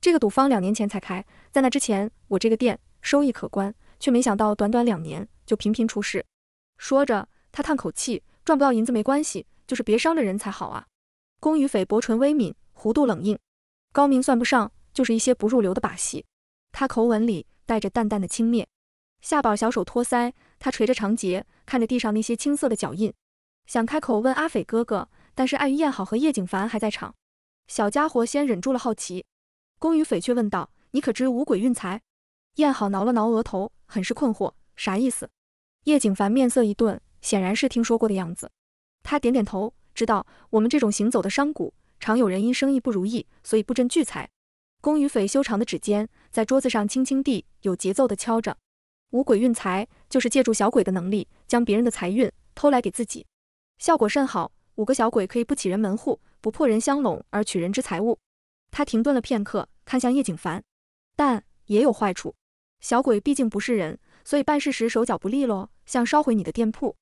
A: 这个赌坊两年前才开，在那之前，我这个店。收益可观，却没想到短短两年就频频出事。说着，他叹口气：“赚不到银子没关系，就是别伤着人才好啊。”宫羽斐薄唇微抿，弧度冷硬，高明算不上，就是一些不入流的把戏。他口吻里带着淡淡的轻蔑。夏宝小手托腮，他垂着长睫，看着地上那些青色的脚印，想开口问阿斐哥哥，但是碍于燕好和叶景凡还在场，小家伙先忍住了好奇。宫羽斐却问道：“你可知五鬼运财？”燕好挠了挠额头，很是困惑，啥意思？叶景凡面色一顿，显然是听说过的样子。他点点头，知道我们这种行走的商贾，常有人因生意不如意，所以布阵聚财。宫羽斐修长的指尖在桌子上轻轻地、有节奏地敲着。五鬼运财就是借助小鬼的能力，将别人的财运偷来给自己，效果甚好。五个小鬼可以不起人门户，不破人香笼而取人之财物。他停顿了片刻，看向叶景凡，但也有坏处。小鬼毕竟不是人，所以办事时手脚不利落，像烧毁你的店铺，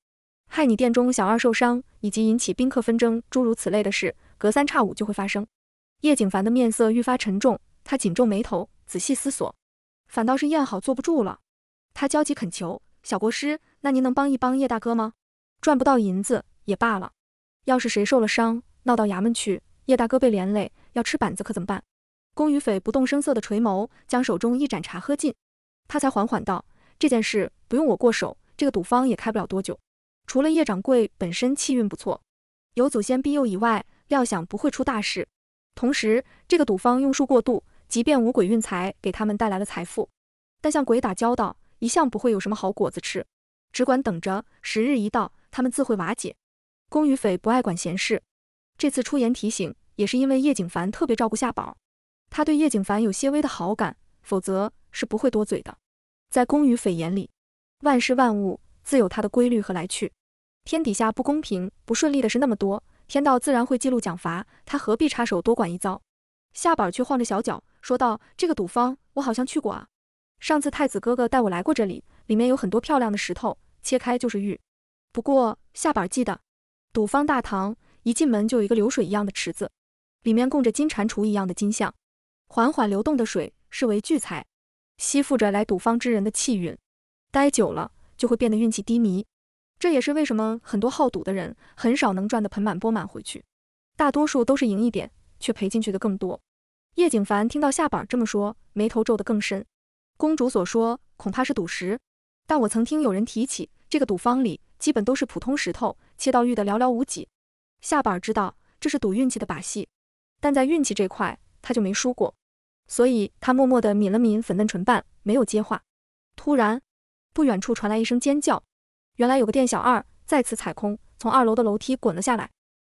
A: 害你店中小二受伤，以及引起宾客纷争，诸如此类的事，隔三差五就会发生。叶景凡的面色愈发沉重，他紧皱眉头，仔细思索。反倒是燕好坐不住了，他焦急恳求小国师：“那您能帮一帮叶大哥吗？赚不到银子也罢了，要是谁受了伤，闹到衙门去，叶大哥被连累，要吃板子可怎么办？”宫羽斐不动声色的垂眸，将手中一盏茶喝尽。他才缓缓道：“这件事不用我过手，这个赌方也开不了多久。除了叶掌柜本身气运不错，有祖先庇佑以外，料想不会出大事。同时，这个赌方用术过度，即便五鬼运财给他们带来了财富，但向鬼打交道一向不会有什么好果子吃。只管等着，时日一到，他们自会瓦解。宫与匪不爱管闲事，这次出言提醒，也是因为叶景凡特别照顾夏宝，他对叶景凡有些微的好感，否则。”是不会多嘴的。在公与匪眼里，万事万物自有它的规律和来去。天底下不公平、不顺利的事那么多，天道自然会记录奖罚，他何必插手多管一遭？夏板却晃着小脚说道：“这个赌坊，我好像去过啊。上次太子哥哥带我来过这里，里面有很多漂亮的石头，切开就是玉。不过夏板记得，赌坊大堂一进门就有一个流水一样的池子，里面供着金蟾蜍一样的金像，缓缓流动的水视为聚财。”吸附着来赌方之人的气运，待久了就会变得运气低迷。这也是为什么很多好赌的人很少能赚得盆满钵满回去，大多数都是赢一点却赔进去的更多。叶景凡听到夏板这么说，眉头皱得更深。公主所说恐怕是赌石，但我曾听有人提起，这个赌方里基本都是普通石头，切到玉的寥寥无几。夏板知道这是赌运气的把戏，但在运气这块他就没输过。所以，他默默地抿了抿粉嫩唇瓣，没有接话。突然，不远处传来一声尖叫。原来有个店小二再次踩空，从二楼的楼梯滚了下来。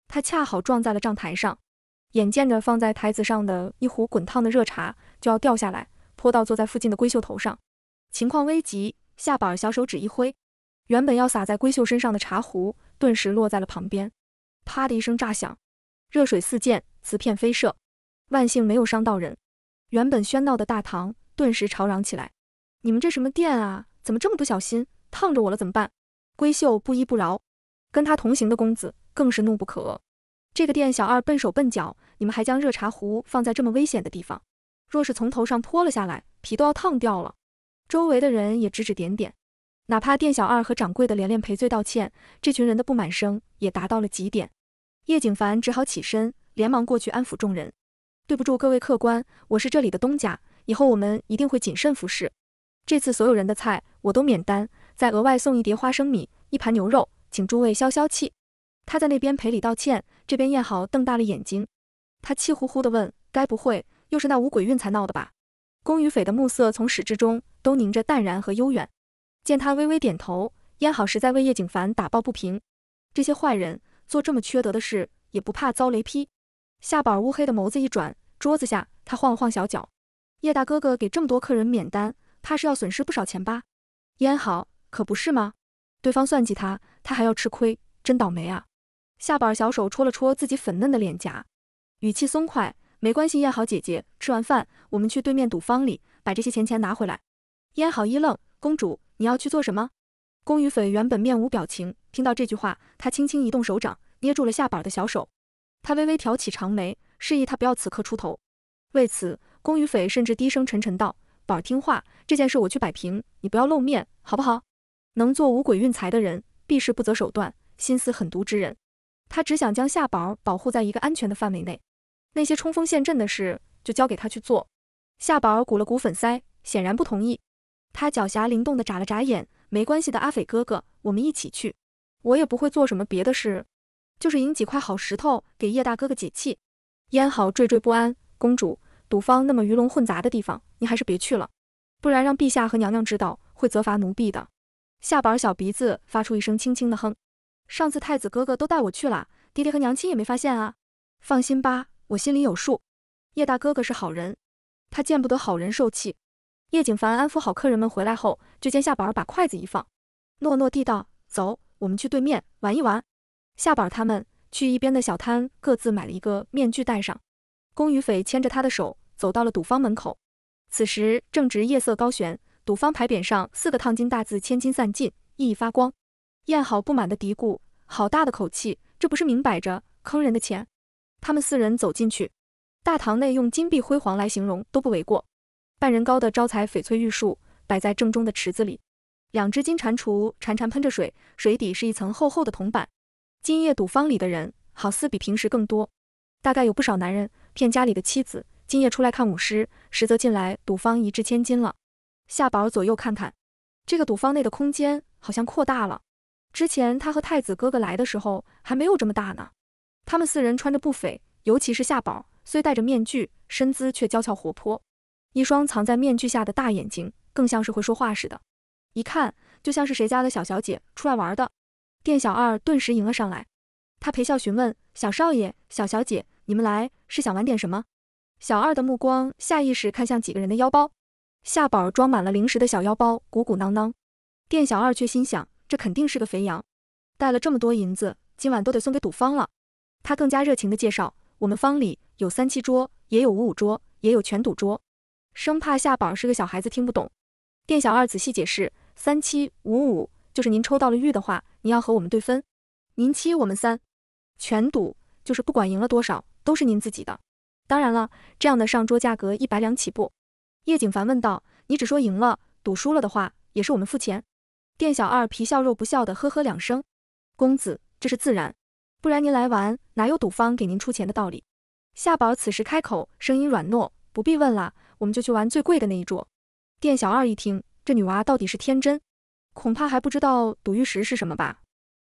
A: 他恰好撞在了帐台上，眼见着放在台子上的一壶滚烫的热茶就要掉下来，泼到坐在附近的闺秀头上。情况危急，夏宝儿小手指一挥，原本要洒在闺秀身上的茶壶顿时落在了旁边。啪的一声炸响，热水四溅，瓷片飞射。万幸没有伤到人。原本喧闹的大堂顿时吵嚷起来，你们这什么店啊？怎么这么不小心，烫着我了怎么办？闺秀不依不饶，跟他同行的公子更是怒不可遏。这个店小二笨手笨脚，你们还将热茶壶放在这么危险的地方，若是从头上泼了下来，皮都要烫掉了。周围的人也指指点点，哪怕店小二和掌柜的连连赔罪道歉，这群人的不满声也达到了极点。叶景凡只好起身，连忙过去安抚众人。对不住各位客官，我是这里的东家，以后我们一定会谨慎服侍。这次所有人的菜我都免单，再额外送一碟花生米，一盘牛肉，请诸位消消气。他在那边赔礼道歉，这边燕好瞪大了眼睛，他气呼呼地问：该不会又是那五鬼运才闹的吧？宫羽斐的暮色从始至终都凝着淡然和悠远。见他微微点头，燕好实在为叶景凡打抱不平，这些坏人做这么缺德的事，也不怕遭雷劈。夏宝乌黑的眸子一转，桌子下他晃了晃小脚。叶大哥哥给这么多客人免单，怕是要损失不少钱吧？烟好，可不是吗？对方算计他，他还要吃亏，真倒霉啊！夏宝小手戳了戳自己粉嫩的脸颊，语气松快：“没关系，燕好姐姐，吃完饭我们去对面赌坊里把这些钱钱拿回来。”燕好一愣：“公主，你要去做什么？”宫羽斐原本面无表情，听到这句话，他轻轻移动手掌，捏住了夏宝的小手。他微微挑起长眉，示意他不要此刻出头。为此，宫羽斐甚至低声沉沉道：“宝儿听话，这件事我去摆平，你不要露面，好不好？”能做五鬼运财的人，必是不择手段、心思狠毒之人。他只想将夏宝儿保护在一个安全的范围内，那些冲锋陷阵的事就交给他去做。夏宝儿鼓了鼓粉腮，显然不同意。他狡黠灵动地眨了眨眼：“没关系的，阿斐哥哥，我们一起去，我也不会做什么别的事。”就是赢几块好石头，给叶大哥哥解气。烟好惴惴不安，公主，赌坊那么鱼龙混杂的地方，您还是别去了，不然让陛下和娘娘知道，会责罚奴婢的。夏宝儿小鼻子发出一声轻轻的哼。上次太子哥哥都带我去了，爹爹和娘亲也没发现啊。放心吧，我心里有数。叶大哥哥是好人，他见不得好人受气。叶景凡安抚好客人们回来后，就见夏宝儿把筷子一放，诺诺地道：“走，我们去对面玩一玩。”夏宝他们去一边的小摊，各自买了一个面具戴上。宫宇斐牵着他的手，走到了赌坊门口。此时正值夜色高悬，赌坊牌匾上四个烫金大字“千金散尽”熠熠发光。燕好不满的嘀咕：“好大的口气，这不是明摆着坑人的钱？”他们四人走进去，大堂内用金碧辉煌来形容都不为过。半人高的招财翡翠玉树摆在正中的池子里，两只金蟾蜍潺潺喷着水，水底是一层厚厚的铜板。今夜赌坊里的人好似比平时更多，大概有不少男人骗家里的妻子，今夜出来看舞狮，实则进来赌坊一掷千金了。夏宝左右看看，这个赌坊内的空间好像扩大了，之前他和太子哥哥来的时候还没有这么大呢。他们四人穿着不菲，尤其是夏宝，虽戴着面具，身姿却娇俏活泼，一双藏在面具下的大眼睛更像是会说话似的，一看就像是谁家的小小姐出来玩的。店小二顿时迎了上来，他陪笑询问：“小少爷、小小姐，你们来是想玩点什么？”小二的目光下意识看向几个人的腰包，夏宝装满了零食的小腰包鼓鼓囊囊。店小二却心想，这肯定是个肥羊，带了这么多银子，今晚都得送给赌方了。他更加热情的介绍：“我们方里有三七桌，也有五五桌，也有全赌桌，生怕夏宝是个小孩子听不懂。”店小二仔细解释：“三七、五五。”就是您抽到了玉的话，您要和我们对分，您七我们三，全赌就是不管赢了多少都是您自己的。当然了，这样的上桌价格一百两起步。叶景凡问道：“你只说赢了，赌输了的话也是我们付钱？”店小二皮笑肉不笑的呵呵两声：“公子，这是自然，不然您来玩哪有赌方给您出钱的道理？”夏宝此时开口，声音软糯：“不必问了，我们就去玩最贵的那一桌。”店小二一听，这女娃到底是天真。恐怕还不知道赌玉石是什么吧？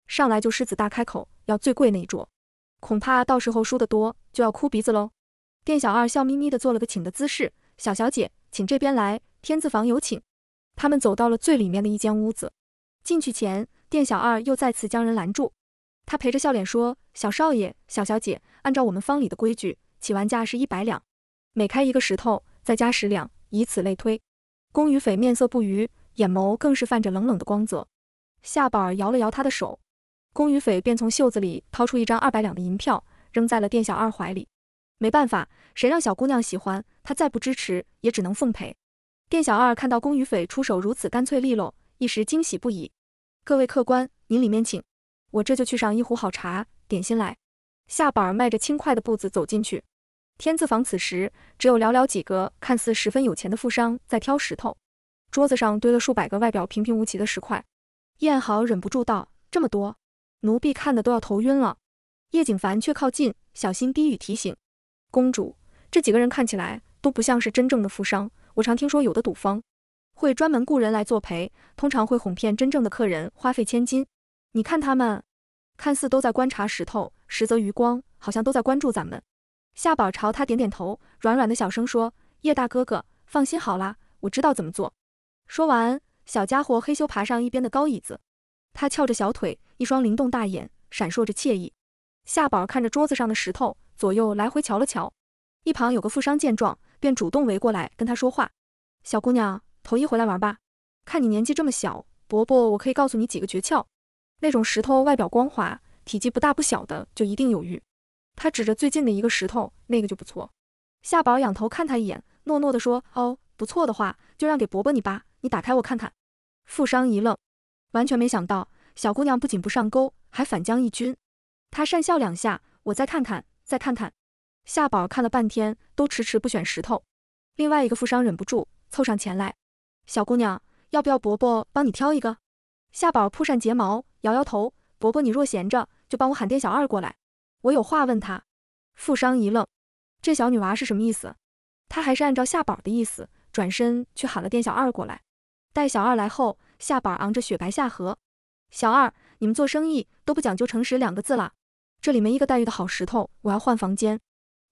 A: 上来就狮子大开口，要最贵那一桌，恐怕到时候输得多就要哭鼻子喽。店小二笑眯眯地做了个请的姿势，小小姐请这边来，天字房有请。他们走到了最里面的一间屋子，进去前，店小二又再次将人拦住，他陪着笑脸说：“小少爷，小小姐，按照我们坊里的规矩，起完价是一百两，每开一个石头再加十两，以此类推。”公与匪面色不愉。眼眸更是泛着冷冷的光泽，夏板儿摇了摇他的手，宫羽斐便从袖子里掏出一张二百两的银票，扔在了店小二怀里。没办法，谁让小姑娘喜欢他，再不支持也只能奉陪。店小二看到宫羽斐出手如此干脆利落，一时惊喜不已。各位客官，您里面请，我这就去上一壶好茶点心来。夏板儿迈着轻快的步子走进去。天字坊此时只有寥寥几个看似十分有钱的富商在挑石头。桌子上堆了数百个外表平平无奇的石块，燕豪忍不住道：“这么多，奴婢看的都要头晕了。”叶景凡却靠近，小心低语提醒：“公主，这几个人看起来都不像是真正的富商。我常听说有的赌坊会专门雇人来作陪，通常会哄骗真正的客人花费千金。你看他们，看似都在观察石头，实则余光好像都在关注咱们。”夏宝朝他点点头，软软的小声说：“叶大哥哥，放心好了，我知道怎么做。”说完，小家伙嘿咻爬上一边的高椅子，他翘着小腿，一双灵动大眼闪烁着惬意。夏宝看着桌子上的石头，左右来回瞧了瞧，一旁有个富商见状，便主动围过来跟他说话：“小姑娘，头一回来玩吧，看你年纪这么小，伯伯我可以告诉你几个诀窍。那种石头外表光滑，体积不大不小的，就一定有玉。”他指着最近的一个石头，那个就不错。夏宝仰头看他一眼，诺诺的说：“哦，不错的话，就让给伯伯你吧。”你打开我看看，富商一愣，完全没想到小姑娘不仅不上钩，还反将一军。他讪笑两下，我再看看，再看看。夏宝看了半天，都迟迟不选石头。另外一个富商忍不住凑上前来，小姑娘要不要伯伯帮你挑一个？夏宝扑扇睫毛，摇摇头，伯伯你若闲着，就帮我喊店小二过来，我有话问他。富商一愣，这小女娃是什么意思？他还是按照夏宝的意思，转身去喊了店小二过来。带小二来后，夏宝昂着雪白下颌，小二，你们做生意都不讲究诚实两个字啦？这里没一个待遇的好石头，我要换房间。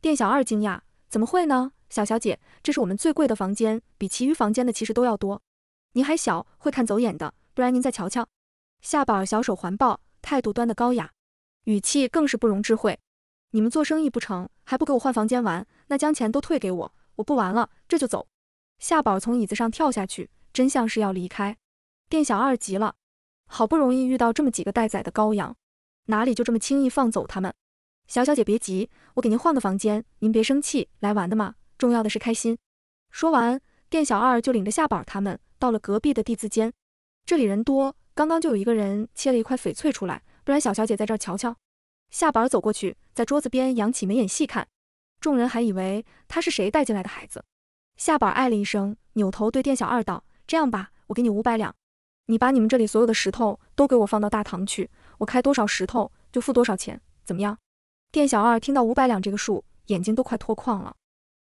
A: 店小二惊讶，怎么会呢？小小姐，这是我们最贵的房间，比其余房间的其实都要多。您还小，会看走眼的，不然您再瞧瞧。夏宝小手环抱，态度端的高雅，语气更是不容置喙。你们做生意不成，还不给我换房间玩？那将钱都退给我，我不玩了，这就走。夏宝从椅子上跳下去。真相是要离开，店小二急了，好不容易遇到这么几个待宰的羔羊，哪里就这么轻易放走他们？小小姐别急，我给您换个房间，您别生气，来玩的嘛，重要的是开心。说完，店小二就领着夏宝他们到了隔壁的地字间，这里人多，刚刚就有一个人切了一块翡翠出来，不然小小姐在这瞧瞧。夏宝走过去，在桌子边扬起眉眼细看，众人还以为他是谁带进来的孩子。夏宝哎了一声，扭头对店小二道。这样吧，我给你五百两，你把你们这里所有的石头都给我放到大堂去，我开多少石头就付多少钱，怎么样？店小二听到五百两这个数，眼睛都快脱眶了，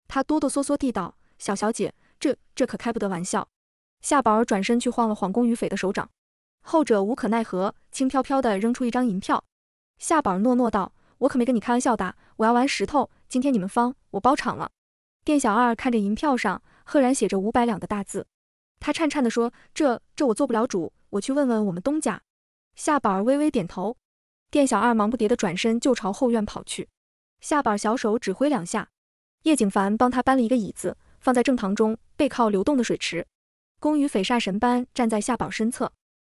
A: 他哆哆嗦嗦地道：“小小姐，这这可开不得玩笑。”夏宝儿转身去晃了晃宫渔匪的手掌，后者无可奈何，轻飘飘地扔出一张银票。夏宝儿诺诺道：“我可没跟你开玩笑的，我要玩石头，今天你们方我包场了。”店小二看着银票上赫然写着五百两的大字。他颤颤地说：“这这我做不了主，我去问问我们东家。”夏宝儿微微点头，店小二忙不迭地转身就朝后院跑去。夏宝儿小手指挥两下，叶景凡帮他搬了一个椅子，放在正堂中，背靠流动的水池，宫羽匪煞神般站在夏宝身侧。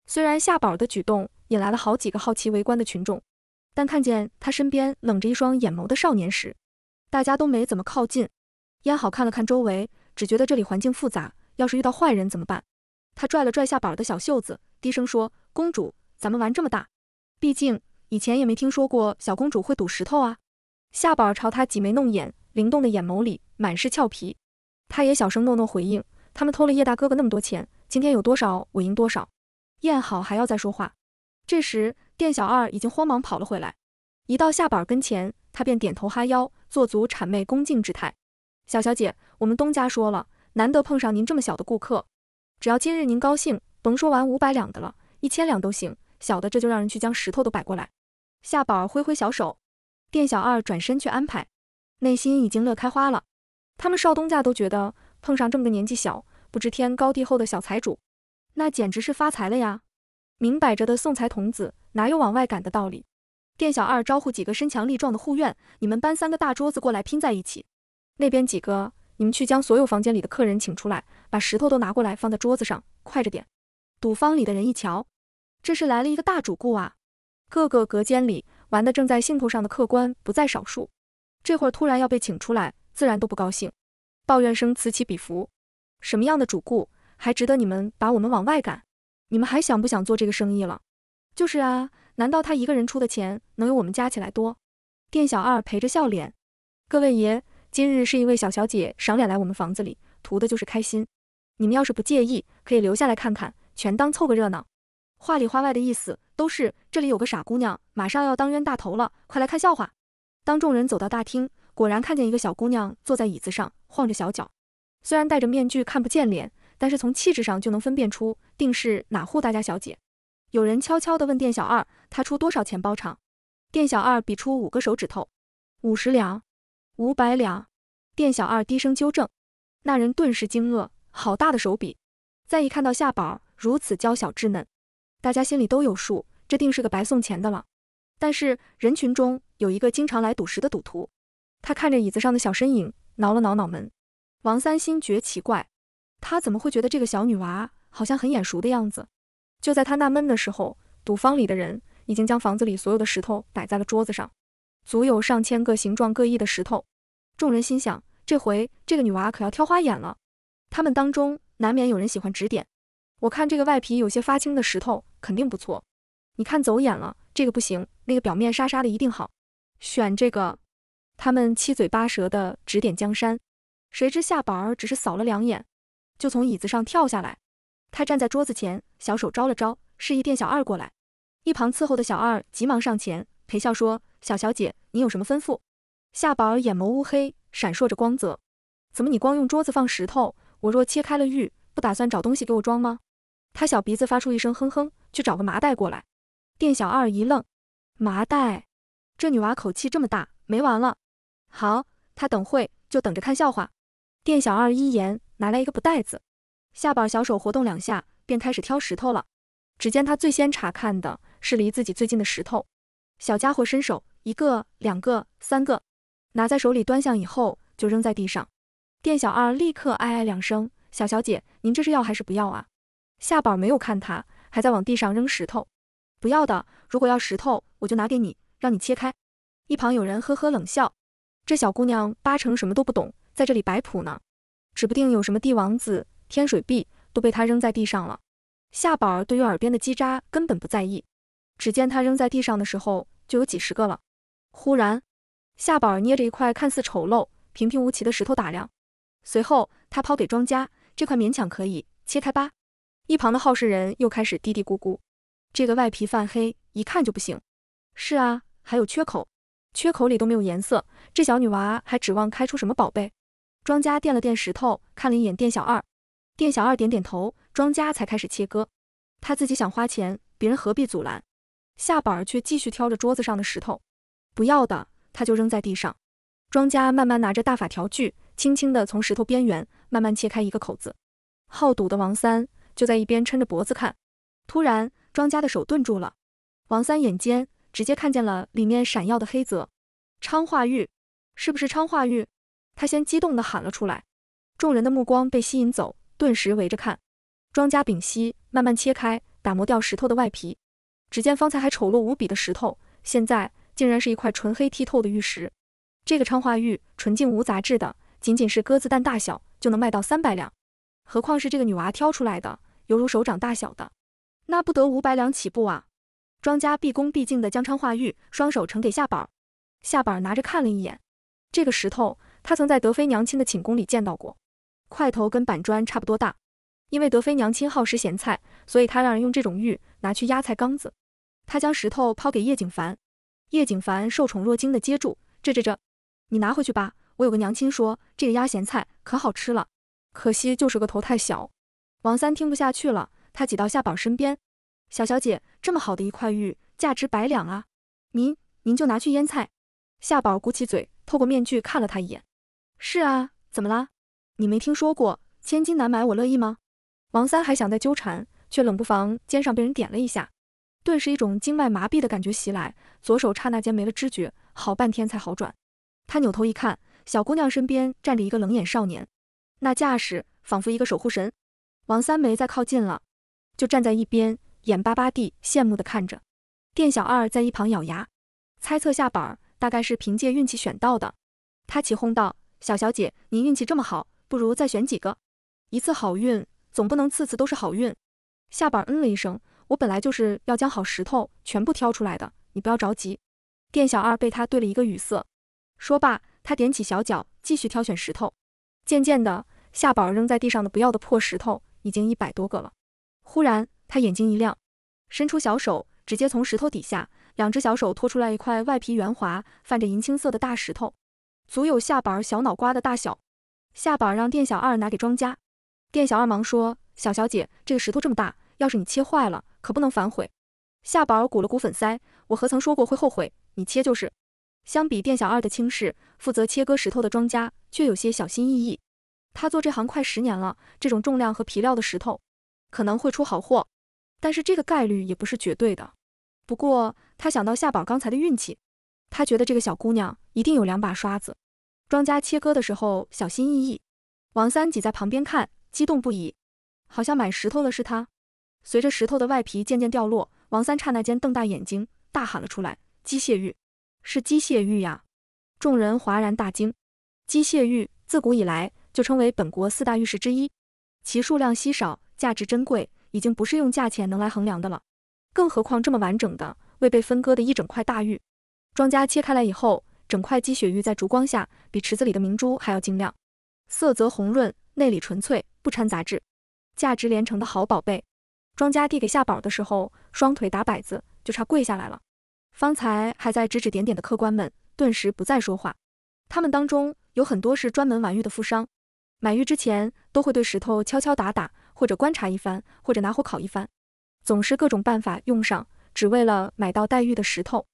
A: 虽然夏宝的举动引来了好几个好奇围观的群众，但看见他身边冷着一双眼眸的少年时，大家都没怎么靠近。烟好看了看周围，只觉得这里环境复杂。要是遇到坏人怎么办？他拽了拽夏宝的小袖子，低声说：“公主，咱们玩这么大，毕竟以前也没听说过小公主会赌石头啊。”夏宝朝他挤眉弄眼，灵动的眼眸里满是俏皮。他也小声诺诺回应：“他们偷了叶大哥哥那么多钱，今天有多少我赢多少。”燕好还要再说话。这时，店小二已经慌忙跑了回来，一到夏宝跟前，他便点头哈腰，做足谄媚恭敬之态：“小小姐，我们东家说了。”难得碰上您这么小的顾客，只要今日您高兴，甭说完五百两的了，一千两都行。小的这就让人去将石头都摆过来。夏宝儿挥挥小手，店小二转身去安排，内心已经乐开花了。他们少东家都觉得碰上这么个年纪小、不知天高地厚的小财主，那简直是发财了呀！明摆着的送财童子，哪有往外赶的道理？店小二招呼几个身强力壮的护院，你们搬三个大桌子过来拼在一起。那边几个？你们去将所有房间里的客人请出来，把石头都拿过来放在桌子上，快着点！赌坊里的人一瞧，这是来了一个大主顾啊！各个隔间里玩的正在兴头上的客官不在少数，这会儿突然要被请出来，自然都不高兴，抱怨声此起彼伏。什么样的主顾还值得你们把我们往外赶？你们还想不想做这个生意了？就是啊，难道他一个人出的钱能有我们加起来多？店小二陪着笑脸，各位爷。今日是一位小小姐赏脸来我们房子里，图的就是开心。你们要是不介意，可以留下来看看，全当凑个热闹。话里话外的意思都是，这里有个傻姑娘，马上要当冤大头了，快来看笑话。当众人走到大厅，果然看见一个小姑娘坐在椅子上，晃着小脚。虽然戴着面具看不见脸，但是从气质上就能分辨出，定是哪户大家小姐。有人悄悄地问店小二，她出多少钱包场？店小二比出五个手指头，五十两。五百两，店小二低声纠正。那人顿时惊愕，好大的手笔！再一看到夏宝如此娇小稚嫩，大家心里都有数，这定是个白送钱的了。但是人群中有一个经常来赌石的赌徒，他看着椅子上的小身影，挠了挠脑门。王三星觉奇怪，他怎么会觉得这个小女娃好像很眼熟的样子？就在他纳闷的时候，赌坊里的人已经将房子里所有的石头摆在了桌子上。足有上千个形状各异的石头，众人心想，这回这个女娃可要挑花眼了。他们当中难免有人喜欢指点。我看这个外皮有些发青的石头肯定不错。你看走眼了，这个不行，那个表面沙沙的一定好，选这个。他们七嘴八舌的指点江山，谁知夏宝儿只是扫了两眼，就从椅子上跳下来。他站在桌子前，小手招了招，示意店小二过来。一旁伺候的小二急忙上前。陪笑说：“小小姐，你有什么吩咐？”夏宝儿眼眸乌黑，闪烁着光泽。怎么你光用桌子放石头？我若切开了玉，不打算找东西给我装吗？他小鼻子发出一声哼哼，去找个麻袋过来。店小二一愣，麻袋？这女娃口气这么大，没完了。好，她等会就等着看笑话。店小二一言，拿来一个布袋子。夏宝小手活动两下，便开始挑石头了。只见他最先查看的是离自己最近的石头。小家伙伸手一个、两个、三个，拿在手里端详以后，就扔在地上。店小二立刻哎哎两声：“小小姐，您这是要还是不要啊？”夏宝没有看他，还在往地上扔石头。不要的，如果要石头，我就拿给你，让你切开。一旁有人呵呵冷笑：“这小姑娘八成什么都不懂，在这里摆谱呢，指不定有什么帝王子、天水碧都被她扔在地上了。”夏宝儿对于耳边的叽喳根本不在意。只见他扔在地上的时候就有几十个了。忽然，夏宝捏着一块看似丑陋、平平无奇的石头打量，随后他抛给庄家，这块勉强可以切开吧。一旁的好事人又开始嘀嘀咕咕：“这个外皮泛黑，一看就不行。”“是啊，还有缺口，缺口里都没有颜色，这小女娃还指望开出什么宝贝？”庄家垫了垫石头，看了一眼店小二，店小二点点头，庄家才开始切割。他自己想花钱，别人何必阻拦？夏板儿却继续挑着桌子上的石头，不要的他就扔在地上。庄家慢慢拿着大法条锯，轻轻地从石头边缘慢慢切开一个口子。好赌的王三就在一边抻着脖子看。突然，庄家的手顿住了。王三眼尖，直接看见了里面闪耀的黑泽昌化玉，是不是昌化玉？他先激动地喊了出来。众人的目光被吸引走，顿时围着看。庄家屏息，慢慢切开，打磨掉石头的外皮。只见方才还丑陋无比的石头，现在竟然是一块纯黑剔透的玉石。这个昌化玉纯净无杂质的，仅仅是鸽子蛋大小就能卖到三百两，何况是这个女娃挑出来的，犹如手掌大小的，那不得五百两起步啊！庄家毕恭毕敬的将昌化玉双手呈给夏宝，夏宝拿着看了一眼，这个石头他曾在德妃娘亲的寝宫里见到过，块头跟板砖差不多大。因为德妃娘亲好食咸菜，所以他让人用这种玉拿去压菜缸子。他将石头抛给叶景凡，叶景凡受宠若惊的接住，这这这，你拿回去吧，我有个娘亲说这个鸭咸菜可好吃了，可惜就是个头太小。王三听不下去了，他挤到夏宝身边，小小姐这么好的一块玉，价值百两啊，您您就拿去腌菜。夏宝鼓起嘴，透过面具看了他一眼，是啊，怎么啦？你没听说过千金难买，我乐意吗？王三还想再纠缠，却冷不防肩上被人点了一下。顿时一种经脉麻痹的感觉袭来，左手刹那间没了知觉，好半天才好转。他扭头一看，小姑娘身边站着一个冷眼少年，那架势仿佛一个守护神。王三梅再靠近了，就站在一边，眼巴巴地羡慕地看着。店小二在一旁咬牙，猜测下板大概是凭借运气选到的。他起哄道：“小小姐，您运气这么好，不如再选几个，一次好运总不能次次都是好运。”下板嗯了一声。我本来就是要将好石头全部挑出来的，你不要着急。店小二被他对了一个语塞。说罢，他踮起小脚继续挑选石头。渐渐的，夏宝扔在地上的不要的破石头已经一百多个了。忽然，他眼睛一亮，伸出小手，直接从石头底下两只小手托出来一块外皮圆滑、泛着银青色的大石头，足有夏宝儿小脑瓜的大小。夏宝儿让店小二拿给庄家，店小二忙说：“小小姐，这个石头这么大，要是你切坏了。”可不能反悔。夏宝鼓了鼓粉腮，我何曾说过会后悔？你切就是。相比店小二的轻视，负责切割石头的庄家却有些小心翼翼。他做这行快十年了，这种重量和皮料的石头可能会出好货，但是这个概率也不是绝对的。不过他想到夏宝刚才的运气，他觉得这个小姑娘一定有两把刷子。庄家切割的时候小心翼翼，王三挤在旁边看，激动不已，好像买石头的是他。随着石头的外皮渐渐掉落，王三刹那间瞪大眼睛，大喊了出来：“机械玉，是机械玉呀！”众人哗然大惊。机械玉自古以来就称为本国四大玉石之一，其数量稀少，价值珍贵，已经不是用价钱能来衡量的了。更何况这么完整的、未被分割的一整块大玉，庄家切开来以后，整块鸡血玉在烛光下比池子里的明珠还要晶亮，色泽红润，内里纯粹，不掺杂质，价值连城的好宝贝。庄家递给夏宝的时候，双腿打摆子，就差跪下来了。方才还在指指点点的客官们，顿时不再说话。他们当中有很多是专门玩玉的富商，买玉之前都会对石头敲敲打打，或者观察一番，或者拿火烤一番，总是各种办法用上，只为了买到带玉的石头。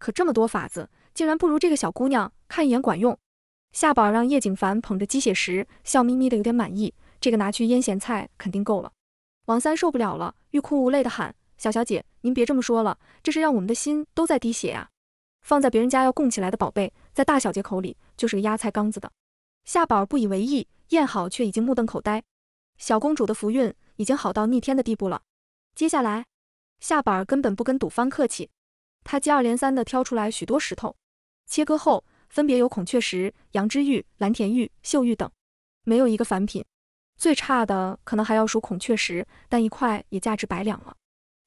A: 可这么多法子，竟然不如这个小姑娘看一眼管用。夏宝让叶景凡捧着鸡血石，笑眯眯的，有点满意。这个拿去腌咸菜肯定够了。王三受不了了，欲哭无泪的喊：“小小姐，您别这么说了，这是让我们的心都在滴血呀！放在别人家要供起来的宝贝，在大小姐口里就是个压菜缸子的。”夏宝不以为意，燕好却已经目瞪口呆。小公主的福运已经好到逆天的地步了。接下来，夏宝根本不跟赌方客气，他接二连三的挑出来许多石头，切割后分别有孔雀石、羊脂玉、蓝田玉、岫玉等，没有一个凡品。最差的可能还要数孔雀石，但一块也价值百两了。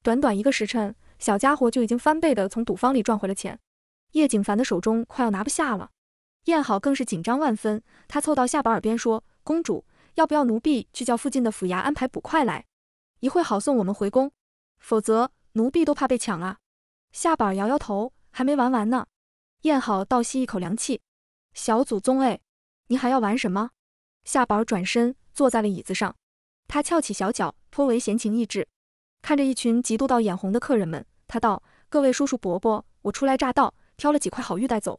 A: 短短一个时辰，小家伙就已经翻倍的从赌坊里赚回了钱。叶景凡的手中快要拿不下了，燕好更是紧张万分。他凑到夏宝耳边说：“公主要不要奴婢去叫附近的府衙安排捕快来，一会好送我们回宫，否则奴婢都怕被抢啊。”夏宝摇摇头，还没玩完呢。燕好倒吸一口凉气：“小祖宗，哎，你还要玩什么？”夏宝转身。坐在了椅子上，他翘起小脚，颇为闲情逸致，看着一群嫉妒到眼红的客人们，他道：“各位叔叔伯伯，我初来乍到，挑了几块好玉带走。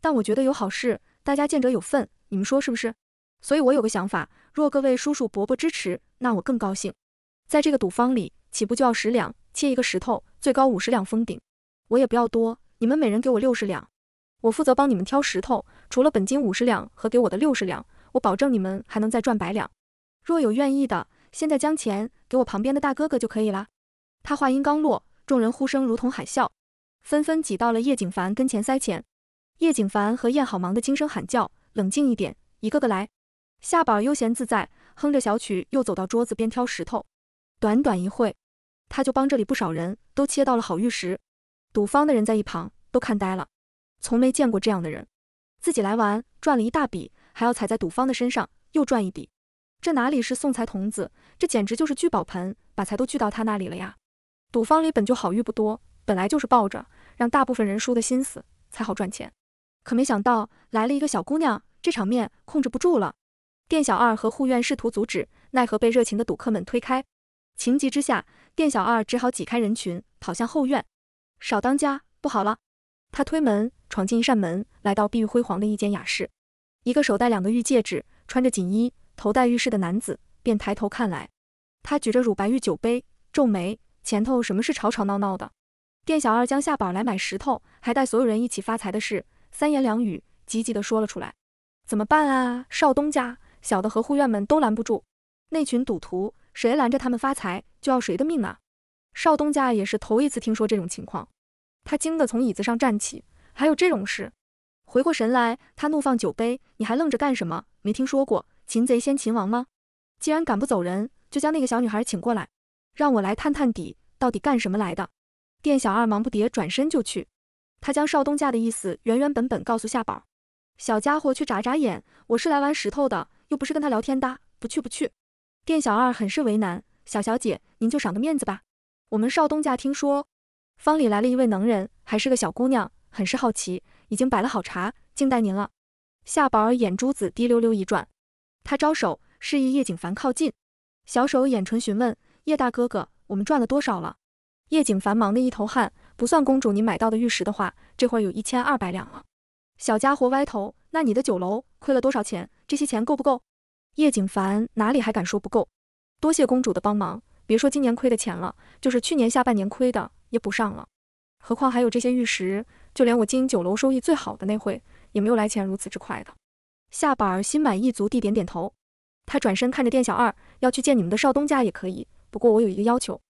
A: 但我觉得有好事，大家见者有份，你们说是不是？所以，我有个想法，若各位叔叔伯伯支持，那我更高兴。在这个赌坊里，起步就要十两，切一个石头，最高五十两封顶。我也不要多，你们每人给我六十两，我负责帮你们挑石头。除了本金五十两和给我的六十两，我保证你们还能再赚百两。”若有愿意的，现在将钱给我旁边的大哥哥就可以了。他话音刚落，众人呼声如同海啸，纷纷挤到了叶景凡跟前塞钱。叶景凡和燕好忙的轻声喊叫：“冷静一点，一个个来。”夏宝悠闲自在，哼着小曲，又走到桌子边挑石头。短短一会，他就帮这里不少人都切到了好玉石。赌方的人在一旁都看呆了，从没见过这样的人，自己来玩赚了一大笔，还要踩在赌方的身上又赚一笔。这哪里是送财童子，这简直就是聚宝盆，把财都聚到他那里了呀！赌坊里本就好玉不多，本来就是抱着让大部分人输的心思才好赚钱，可没想到来了一个小姑娘，这场面控制不住了。店小二和护院试图阻止，奈何被热情的赌客们推开。情急之下，店小二只好挤开人群，跑向后院。少当家，不好了！他推门闯进一扇门，来到碧玉辉煌的一间雅室，一个手戴两个玉戒指，穿着锦衣。头戴玉饰的男子便抬头看来，他举着乳白玉酒杯，皱眉。前头什么是吵吵闹闹的？店小二将夏宝来买石头，还带所有人一起发财的事，三言两语急急的说了出来。怎么办啊，少东家？小的和护院们都拦不住那群赌徒，谁拦着他们发财就要谁的命啊！少东家也是头一次听说这种情况，他惊得从椅子上站起，还有这种事？回过神来，他怒放酒杯，你还愣着干什么？没听说过？擒贼先擒王吗？既然赶不走人，就将那个小女孩请过来，让我来探探底，到底干什么来的。店小二忙不迭转身就去，他将少东家的意思原原本本告诉夏宝。小家伙却眨眨眼：“我是来玩石头的，又不是跟他聊天的，不去不去。”店小二很是为难：“小小姐，您就赏个面子吧。我们少东家听说坊里来了一位能人，还是个小姑娘，很是好奇，已经摆了好茶，静待您了。”夏宝儿眼珠子滴溜溜一转。他招手示意叶景凡靠近，小手掩唇询问：“叶大哥哥，我们赚了多少了？”叶景凡忙得一头汗，不算公主您买到的玉石的话，这会儿有一千二百两了。小家伙歪头：“那你的酒楼亏了多少钱？这些钱够不够？”叶景凡哪里还敢说不够？多谢公主的帮忙，别说今年亏的钱了，就是去年下半年亏的也补上了，何况还有这些玉石，就连我经营酒楼收益最好的那会，也没有来钱如此之快的。夏宝儿心满意足地点点头，他转身看着店小二，要去见你们的少东家也可以，不过我有一个要求，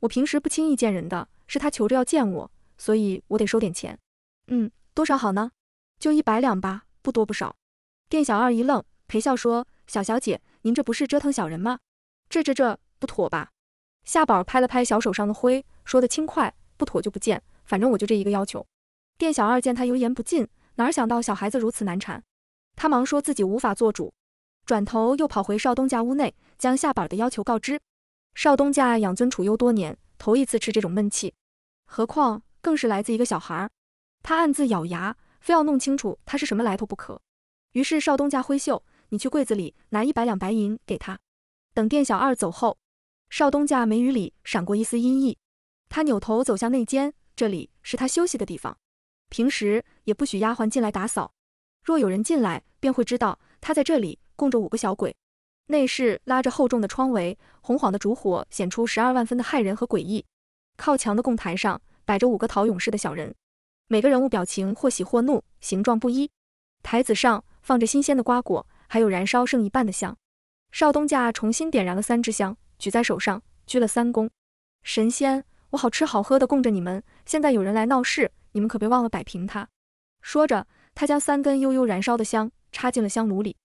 A: 我平时不轻易见人的，是他求着要见我，所以我得收点钱。嗯，多少好呢？就一百两吧，不多不少。店小二一愣，陪笑说：“小小姐，您这不是折腾小人吗？这这这不妥吧？”夏宝拍了拍小手上的灰，说的轻快：“不妥就不见，反正我就这一个要求。”店小二见他油盐不进，哪想到小孩子如此难缠。他忙说自己无法做主，转头又跑回少东家屋内，将下板的要求告知。少东家养尊处优多年，头一次吃这种闷气，何况更是来自一个小孩。他暗自咬牙，非要弄清楚他是什么来头不可。于是少东家挥袖：“你去柜子里拿一百两白银给他。”等店小二走后，少东家眉宇里闪过一丝阴意。他扭头走向内间，这里是他休息的地方，平时也不许丫鬟进来打扫。若有人进来，便会知道他在这里供着五个小鬼。内室拉着厚重的窗帷，红晃的烛火显出十二万分的骇人和诡异。靠墙的供台上摆着五个陶俑式的小人，每个人物表情或喜或怒，形状不一。台子上放着新鲜的瓜果，还有燃烧剩一半的香。少东家重新点燃了三支香，举在手上，鞠了三躬。神仙，我好吃好喝的供着你们，现在有人来闹事，你们可别忘了摆平他。说着。他将三根悠悠燃烧的香插进了香炉里，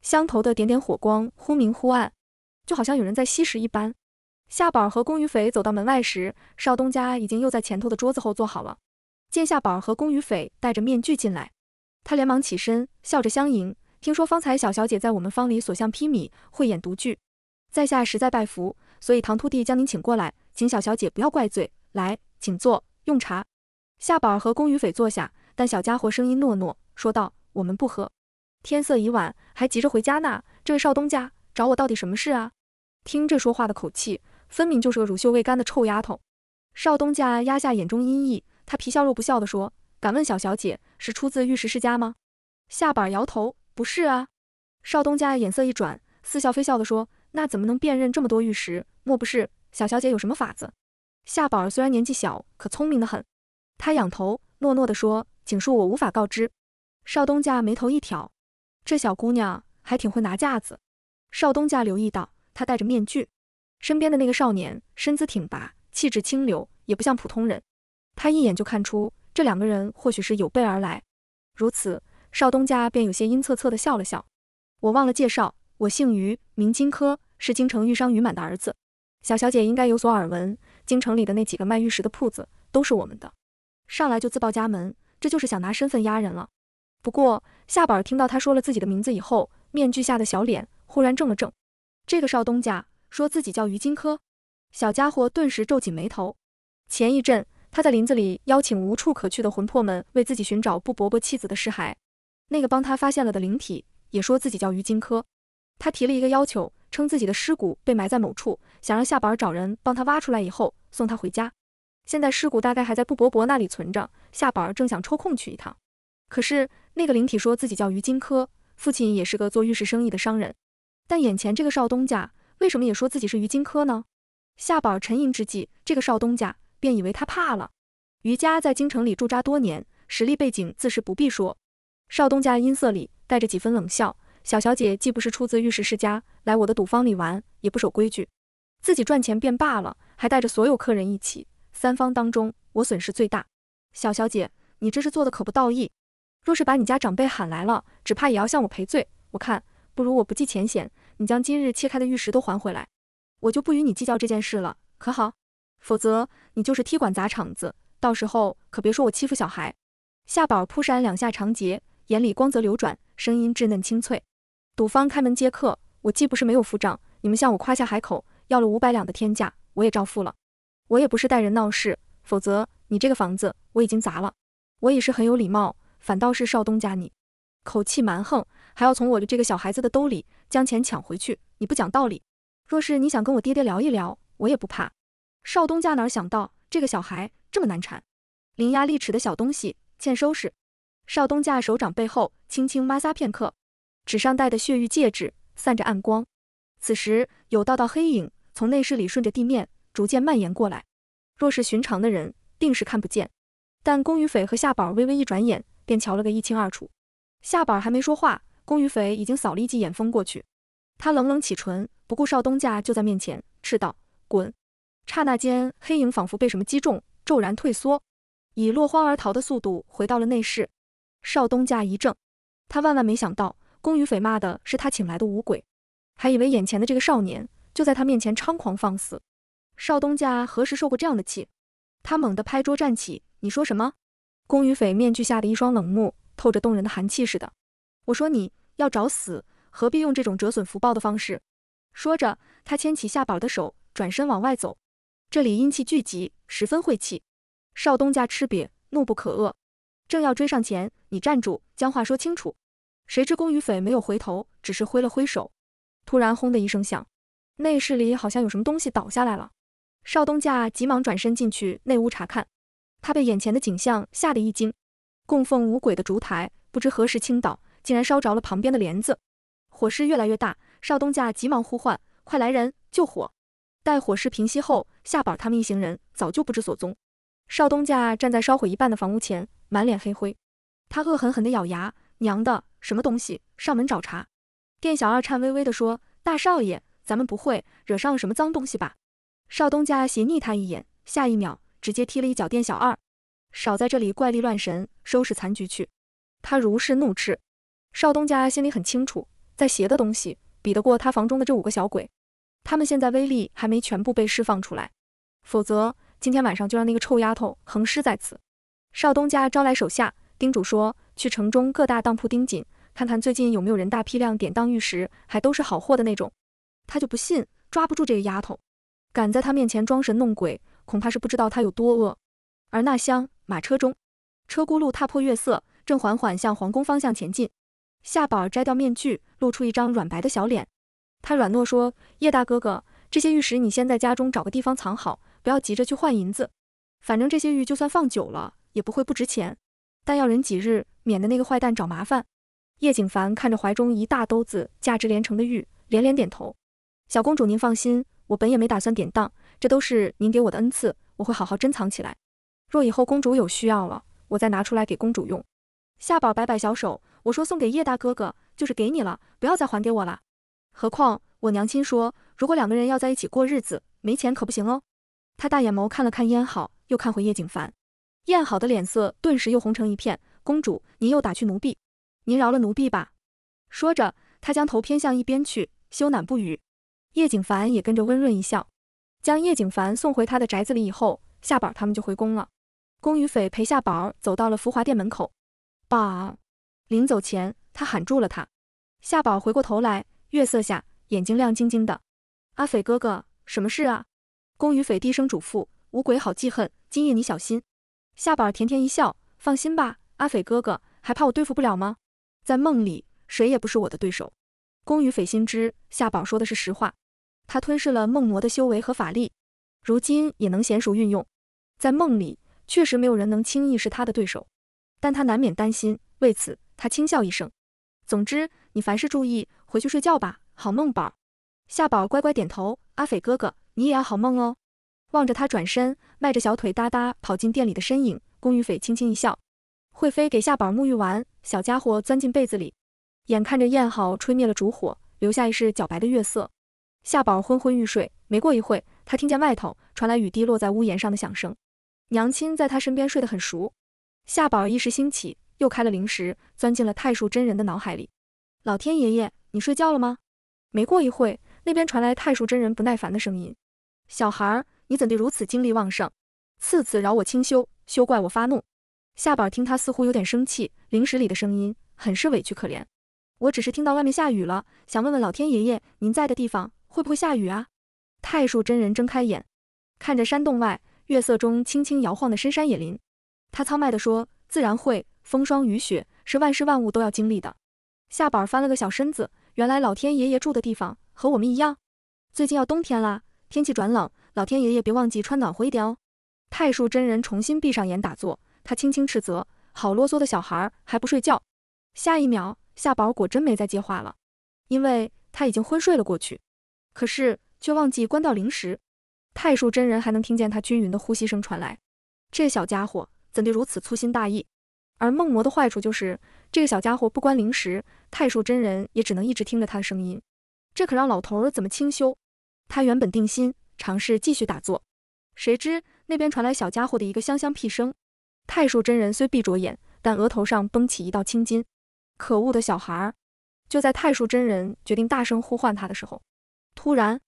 A: 香头的点点火光忽明忽暗，就好像有人在吸食一般。夏宝儿和宫羽斐走到门外时，少东家已经又在前头的桌子后坐好了。见夏宝儿和宫羽斐戴着面具进来，他连忙起身，笑着相迎。听说方才小小姐在我们坊里所向披靡，慧眼独具，在下实在拜服，所以唐突地将您请过来，请小小姐不要怪罪。来，请坐，用茶。夏宝儿和宫羽斐坐下。但小家伙声音糯糯，说道：“我们不喝。天色已晚，还急着回家呢。这位少东家找我到底什么事啊？听这说话的口气，分明就是个乳臭未干的臭丫头。”少东家压下眼中阴翳，他皮笑肉不笑的说：“敢问小小姐是出自玉石世家吗？”夏宝摇头：“不是啊。”少东家眼色一转，似笑非笑的说：“那怎么能辨认这么多玉石？莫不是小小姐有什么法子？”夏宝虽然年纪小，可聪明的很。他仰头糯糯的说。请恕我无法告知，少东家眉头一挑，这小姑娘还挺会拿架子。少东家留意到她戴着面具，身边的那个少年身姿挺拔，气质清流，也不像普通人。他一眼就看出这两个人或许是有备而来。如此，少东家便有些阴恻恻地笑了笑。我忘了介绍，我姓于，名金科，是京城玉商于满的儿子。小小姐应该有所耳闻，京城里的那几个卖玉石的铺子都是我们的。上来就自报家门。这就是想拿身份压人了。不过夏宝儿听到他说了自己的名字以后，面具下的小脸忽然怔了怔。这个少东家说自己叫于金科，小家伙顿时皱紧眉头。前一阵他在林子里邀请无处可去的魂魄们为自己寻找布伯伯妻子的尸骸，那个帮他发现了的灵体也说自己叫于金科。他提了一个要求，称自己的尸骨被埋在某处，想让夏宝儿找人帮他挖出来以后送他回家。现在尸骨大概还在布伯伯那里存着，夏宝正想抽空去一趟。可是那个灵体说自己叫于金科，父亲也是个做玉石生意的商人。但眼前这个少东家为什么也说自己是于金科呢？夏宝沉吟之际，这个少东家便以为他怕了。于家在京城里驻扎多年，实力背景自是不必说。少东家音色里带着几分冷笑：“小小姐既不是出自玉石世家，来我的赌坊里玩也不守规矩，自己赚钱便罢了，还带着所有客人一起。”三方当中，我损失最大。小小姐，你这是做的可不道义。若是把你家长辈喊来了，只怕也要向我赔罪。我看，不如我不计前嫌，你将今日切开的玉石都还回来，我就不与你计较这件事了，可好？否则，你就是踢馆砸场子，到时候可别说我欺负小孩。夏宝扑闪两下长睫，眼里光泽流转，声音稚嫩清脆。赌方开门接客，我既不是没有付账，你们向我夸下海口，要了五百两的天价，我也照付了。我也不是带人闹事，否则你这个房子我已经砸了。我也是很有礼貌，反倒是少东家你，口气蛮横，还要从我的这个小孩子的兜里将钱抢回去，你不讲道理。若是你想跟我爹爹聊一聊，我也不怕。少东家哪想到这个小孩这么难缠，伶牙俐齿的小东西欠收拾。少东家手掌背后轻轻摩挲片刻，指上戴的血玉戒指散着暗光。此时有道道黑影从内室里顺着地面。逐渐蔓延过来，若是寻常的人，定是看不见。但宫羽斐和夏宝微微一转眼，便瞧了个一清二楚。夏宝还没说话，宫羽斐已经扫了一记眼风过去。他冷冷启唇，不顾少东家就在面前，斥道：“滚！”刹那间，黑影仿佛被什么击中，骤然退缩，以落荒而逃的速度回到了内室。少东家一怔，他万万没想到，宫羽斐骂的是他请来的五鬼，还以为眼前的这个少年就在他面前猖狂放肆。少东家何时受过这样的气？他猛地拍桌站起，你说什么？宫羽斐面具下的一双冷目透着动人的寒气似的。我说你要找死，何必用这种折损福报的方式？说着，他牵起夏宝的手，转身往外走。这里阴气聚集，十分晦气。少东家吃瘪，怒不可遏，正要追上前，你站住，将话说清楚。谁知宫羽斐没有回头，只是挥了挥手。突然，轰的一声响，内室里好像有什么东西倒下来了。邵东家急忙转身进去内屋查看，他被眼前的景象吓得一惊，供奉五鬼的烛台不知何时倾倒，竟然烧着了旁边的帘子，火势越来越大。邵东家急忙呼唤：“快来人救火！”待火势平息后，夏宝他们一行人早就不知所踪。邵东家站在烧毁一半的房屋前，满脸黑灰，他恶狠狠地咬牙：“娘的，什么东西上门找茬？”店小二颤巍巍地说：“大少爷，咱们不会惹上了什么脏东西吧？”少东家斜睨他一眼，下一秒直接踢了一脚店小二，少在这里怪力乱神，收拾残局去！他如是怒斥。少东家心里很清楚，在邪的东西比得过他房中的这五个小鬼？他们现在威力还没全部被释放出来，否则今天晚上就让那个臭丫头横尸在此。少东家招来手下，叮嘱说去城中各大当铺盯紧，看看最近有没有人大批量典当玉石，还都是好货的那种。他就不信抓不住这个丫头。敢在他面前装神弄鬼，恐怕是不知道他有多恶。而那厢马车中，车轱辘踏破月色，正缓缓向皇宫方向前进。夏宝儿摘掉面具，露出一张软白的小脸。他软糯说：“叶大哥哥，这些玉石你先在家中找个地方藏好，不要急着去换银子。反正这些玉就算放久了，也不会不值钱。但要忍几日，免得那个坏蛋找麻烦。”叶景凡看着怀中一大兜子价值连城的玉，连连点头：“小公主，您放心。”我本也没打算典当，这都是您给我的恩赐，我会好好珍藏起来。若以后公主有需要了，我再拿出来给公主用。夏宝摆摆小手，我说送给叶大哥哥，就是给你了，不要再还给我了。何况我娘亲说，如果两个人要在一起过日子，没钱可不行哦。她大眼眸看了看燕好，又看回叶景凡，燕好的脸色顿时又红成一片。公主，您又打趣奴婢，您饶了奴婢吧。说着，她将头偏向一边去，羞赧不语。叶景凡也跟着温润一笑，将叶景凡送回他的宅子里以后，夏宝他们就回宫了。宫羽斐陪夏宝走到了福华殿门口，宝，临走前他喊住了他。夏宝回过头来，月色下眼睛亮晶晶的。阿斐哥哥，什么事啊？宫羽斐低声嘱咐：“五鬼好记恨，今夜你小心。”夏宝甜甜一笑，放心吧，阿斐哥哥，还怕我对付不了吗？在梦里，谁也不是我的对手。宫羽斐心知夏宝说的是实话。他吞噬了梦魔的修为和法力，如今也能娴熟运用。在梦里，确实没有人能轻易是他的对手，但他难免担心。为此，他轻笑一声。总之，你凡事注意，回去睡觉吧，好梦宝。夏宝乖乖点头。阿斐哥哥，你也要好梦哦。望着他转身，迈着小腿哒哒跑进店里的身影，宫羽斐轻轻一笑。惠妃给夏宝沐浴完，小家伙钻进被子里，眼看着燕好吹灭了烛火，留下一世皎白的月色。夏宝昏昏欲睡，没过一会他听见外头传来雨滴落在屋檐上的响声。娘亲在他身边睡得很熟，夏宝一时兴起，又开了灵石，钻进了太叔真人的脑海里。老天爷爷，你睡觉了吗？没过一会那边传来太叔真人不耐烦的声音：“小孩，你怎地如此精力旺盛？次次扰我清修，休怪我发怒。”夏宝听他似乎有点生气，灵石里的声音很是委屈可怜。我只是听到外面下雨了，想问问老天爷爷您在的地方。会不会下雨啊？太树真人睁开眼，看着山洞外月色中轻轻摇晃的深山野林，他苍迈地说：“自然会，风霜雨雪是万事万物都要经历的。”夏宝翻了个小身子，原来老天爷爷住的地方和我们一样。最近要冬天啦，天气转冷，老天爷爷别忘记穿暖和一点哦。太树真人重新闭上眼打坐，他轻轻斥责：“好啰嗦的小孩，还不睡觉？”下一秒，夏宝果真没再接话了，因为他已经昏睡了过去。可是却忘记关掉灵石，太叔真人还能听见他均匀的呼吸声传来。这小家伙怎地如此粗心大意？而梦魔的坏处就是这个小家伙不关灵石，太叔真人也只能一直听着他的声音，这可让老头儿怎么清修？他原本定心尝试继续打坐，谁知那边传来小家伙的一个香香屁声。太叔真人虽闭着眼，但额头上绷起一道青筋。可恶的小孩！就在太叔真人决定大声呼唤他的时候。突然，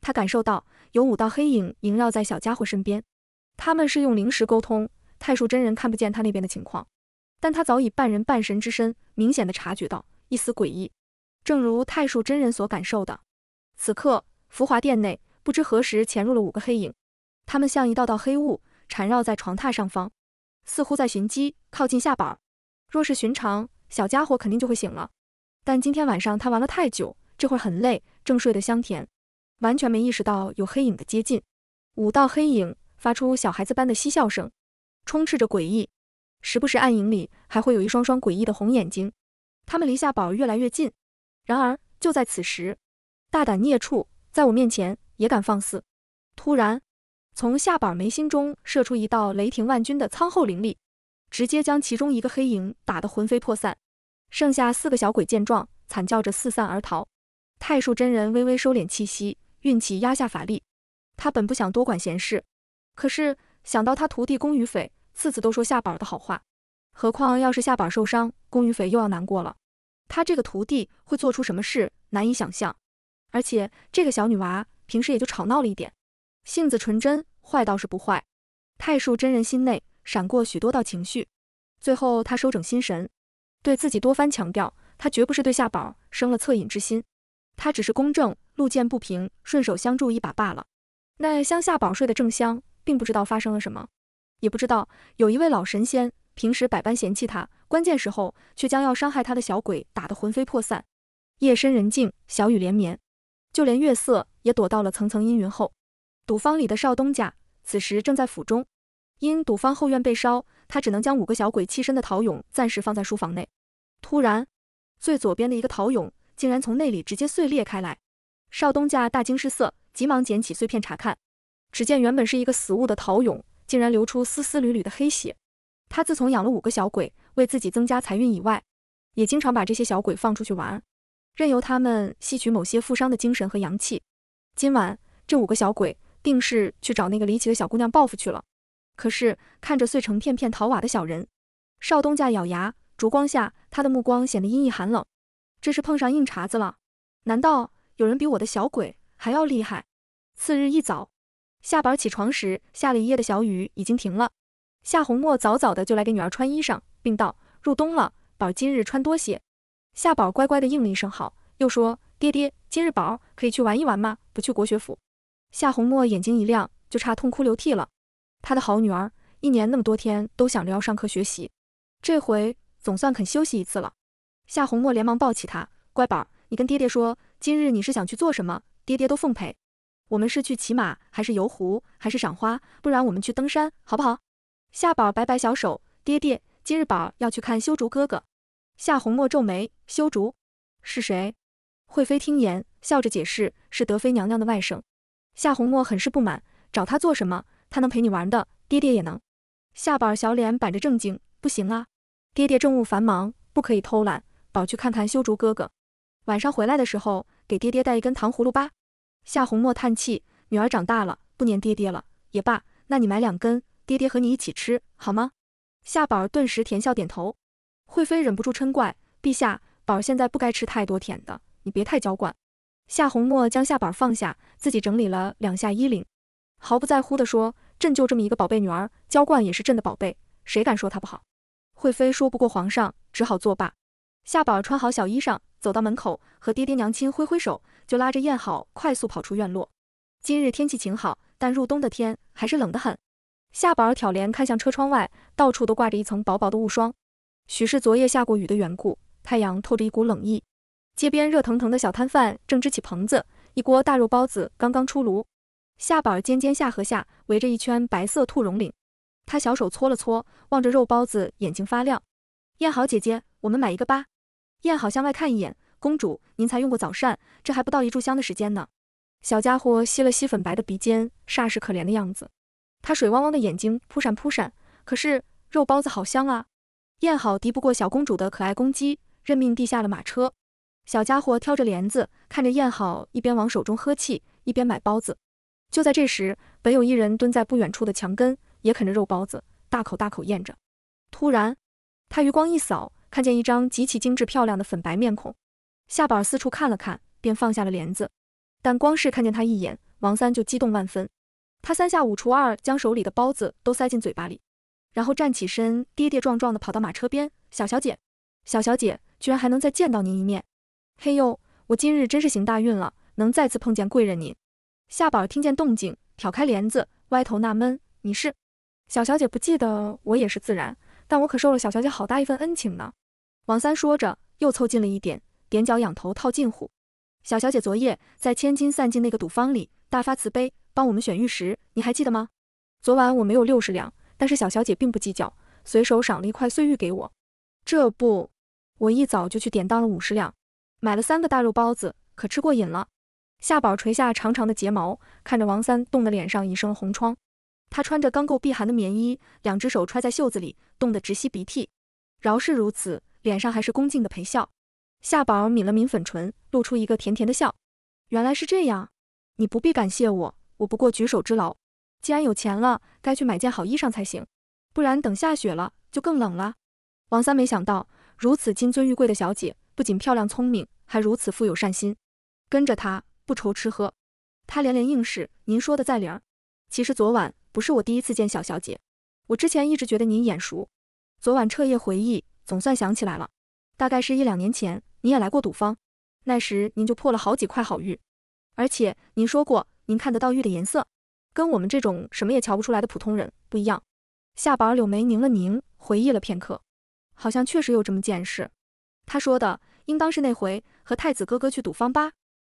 A: 他感受到有五道黑影萦绕在小家伙身边，他们是用灵石沟通。太树真人看不见他那边的情况，但他早已半人半神之身，明显的察觉到一丝诡异。正如太树真人所感受的，此刻浮华殿内不知何时潜入了五个黑影，他们像一道道黑雾，缠绕在床榻上方，似乎在寻机靠近下板。若是寻常，小家伙肯定就会醒了，但今天晚上他玩了太久，这会很累。正睡得香甜，完全没意识到有黑影的接近。五道黑影发出小孩子般的嬉笑声，充斥着诡异。时不时，暗影里还会有一双双诡异的红眼睛。他们离夏宝越来越近。然而，就在此时，大胆孽畜在我面前也敢放肆！突然，从夏宝眉心中射出一道雷霆万钧的苍厚灵力，直接将其中一个黑影打得魂飞魄散。剩下四个小鬼见状，惨叫着四散而逃。太叔真人微微收敛气息，运气压下法力。他本不想多管闲事，可是想到他徒弟宫羽斐次次都说夏宝的好话，何况要是夏宝受伤，宫羽斐又要难过了。他这个徒弟会做出什么事，难以想象。而且这个小女娃平时也就吵闹了一点，性子纯真，坏倒是不坏。太叔真人心内闪过许多道情绪，最后他收整心神，对自己多番强调，他绝不是对夏宝生了恻隐之心。他只是公正，路见不平，顺手相助一把罢了。那乡下宝睡得正香，并不知道发生了什么，也不知道有一位老神仙，平时百般嫌弃他，关键时候却将要伤害他的小鬼打得魂飞魄散。夜深人静，小雨连绵，就连月色也躲到了层层阴云后。赌坊里的少东家此时正在府中，因赌坊后院被烧，他只能将五个小鬼栖身的陶俑暂时放在书房内。突然，最左边的一个陶俑。竟然从那里直接碎裂开来，少东家大惊失色，急忙捡起碎片查看。只见原本是一个死物的陶俑，竟然流出丝丝缕缕的黑血。他自从养了五个小鬼，为自己增加财运以外，也经常把这些小鬼放出去玩，任由他们吸取某些富商的精神和阳气。今晚这五个小鬼定是去找那个离奇的小姑娘报复去了。可是看着碎成片片陶瓦的小人，少东家咬牙，烛光下他的目光显得阴翳寒冷。这是碰上硬茬子了，难道有人比我的小鬼还要厉害？次日一早，夏宝起床时，下了一夜的小雨已经停了。夏红墨早早的就来给女儿穿衣裳，并道：“入冬了，宝今日穿多些。”夏宝乖乖的应了一声“好”，又说：“爹爹，今日宝可以去玩一玩吗？不去国学府？”夏红墨眼睛一亮，就差痛哭流涕了。他的好女儿一年那么多天都想着要上课学习，这回总算肯休息一次了。夏红墨连忙抱起他，乖宝儿，你跟爹爹说，今日你是想去做什么？爹爹都奉陪。我们是去骑马，还是游湖，还是赏花？不然我们去登山，好不好？夏宝儿摆摆小手，爹爹，今日宝儿要去看修竹哥哥。夏红墨皱眉，修竹是谁？惠妃听言，笑着解释，是德妃娘娘的外甥。夏红墨很是不满，找他做什么？他能陪你玩的，爹爹也能。夏宝儿小脸板着正经，不行啊，爹爹政务繁忙，不可以偷懒。宝去看看修竹哥哥，晚上回来的时候给爹爹带一根糖葫芦吧。夏红墨叹气，女儿长大了，不粘爹爹了，也罢。那你买两根，爹爹和你一起吃好吗？夏宝儿顿时甜笑点头。惠妃忍不住嗔怪：“陛下，宝儿现在不该吃太多甜的，你别太娇惯。”夏红墨将夏宝儿放下，自己整理了两下衣领，毫不在乎地说：“朕就这么一个宝贝女儿，娇惯也是朕的宝贝，谁敢说她不好？”惠妃说不过皇上，只好作罢。夏宝穿好小衣裳，走到门口，和爹爹娘亲挥挥手，就拉着燕好快速跑出院落。今日天气晴好，但入冬的天还是冷得很。夏宝挑帘看向车窗外，到处都挂着一层薄薄的雾霜，许是昨夜下过雨的缘故，太阳透着一股冷意。街边热腾腾的小摊贩正支起棚子，一锅大肉包子刚刚出炉。夏宝尖尖下颌下围着一圈白色兔绒领，他小手搓了搓，望着肉包子眼睛发亮。燕好姐姐，我们买一个吧。燕好向外看一眼，公主，您才用过早膳，这还不到一炷香的时间呢。小家伙吸了吸粉白的鼻尖，煞是可怜的样子。他水汪汪的眼睛扑闪扑闪，可是肉包子好香啊！燕好敌不过小公主的可爱攻击，任命地下了马车。小家伙挑着帘子看着燕好，一边往手中呵气，一边买包子。就在这时，本有一人蹲在不远处的墙根，也啃着肉包子，大口大口咽着。突然，他余光一扫。看见一张极其精致漂亮的粉白面孔，夏宝四处看了看，便放下了帘子。但光是看见他一眼，王三就激动万分。他三下五除二将手里的包子都塞进嘴巴里，然后站起身，跌跌撞撞地跑到马车边。小小姐，小小姐，居然还能再见到您一面！嘿呦，我今日真是行大运了，能再次碰见贵人您。夏宝听见动静，挑开帘子，歪头纳闷：“你是小小姐不记得我也是自然，但我可受了小小姐好大一份恩情呢。”王三说着，又凑近了一点，踮脚仰头套近乎。小小姐昨夜在千金散尽那个赌坊里大发慈悲，帮我们选玉石，你还记得吗？昨晚我没有六十两，但是小小姐并不计较，随手赏了一块碎玉给我。这不，我一早就去典当了五十两，买了三个大肉包子，可吃过瘾了。夏宝垂下长长的睫毛，看着王三冻得脸上已生红疮。他穿着刚够避寒的棉衣，两只手揣在袖子里，冻得直吸鼻涕。饶是如此。脸上还是恭敬的陪笑，夏宝抿了抿粉唇，露出一个甜甜的笑。原来是这样，你不必感谢我，我不过举手之劳。既然有钱了，该去买件好衣裳才行，不然等下雪了就更冷了。王三没想到，如此金尊玉贵的小姐，不仅漂亮聪明，还如此富有善心。跟着她不愁吃喝。他连连应是，您说的在理儿。其实昨晚不是我第一次见小小姐，我之前一直觉得您眼熟，昨晚彻夜回忆。总算想起来了，大概是一两年前，你也来过赌坊，那时您就破了好几块好玉，而且您说过，您看得到玉的颜色，跟我们这种什么也瞧不出来的普通人不一样。夏宝柳眉拧了拧，回忆了片刻，好像确实有这么件事。他说的应当是那回和太子哥哥去赌方吧？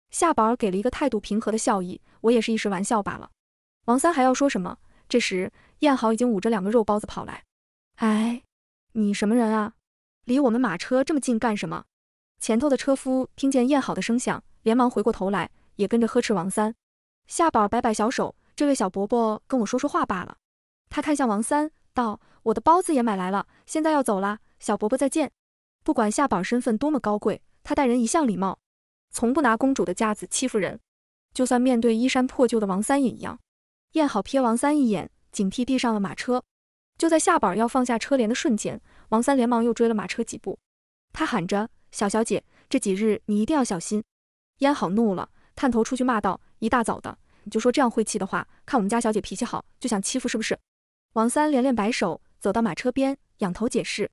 A: 夏宝儿给了一个态度平和的笑意。我也是一时玩笑罢了。王三还要说什么？这时燕豪已经捂着两个肉包子跑来。哎，你什么人啊？离我们马车这么近干什么？前头的车夫听见燕好的声响，连忙回过头来，也跟着呵斥王三。夏宝摆摆小手：“这位小伯伯跟我说说话罢了。”他看向王三，道：“我的包子也买来了，现在要走了，小伯伯再见。”不管夏宝身份多么高贵，他待人一向礼貌，从不拿公主的架子欺负人，就算面对衣衫破旧的王三也一样。燕好瞥王三一眼，警惕地上了马车。就在夏宝要放下车帘的瞬间。王三连忙又追了马车几步，他喊着：“小小姐，这几日你一定要小心。”烟好怒了，探头出去骂道：“一大早的，你就说这样晦气的话，看我们家小姐脾气好，就想欺负是不是？”王三连连摆手，走到马车边，仰头解释：“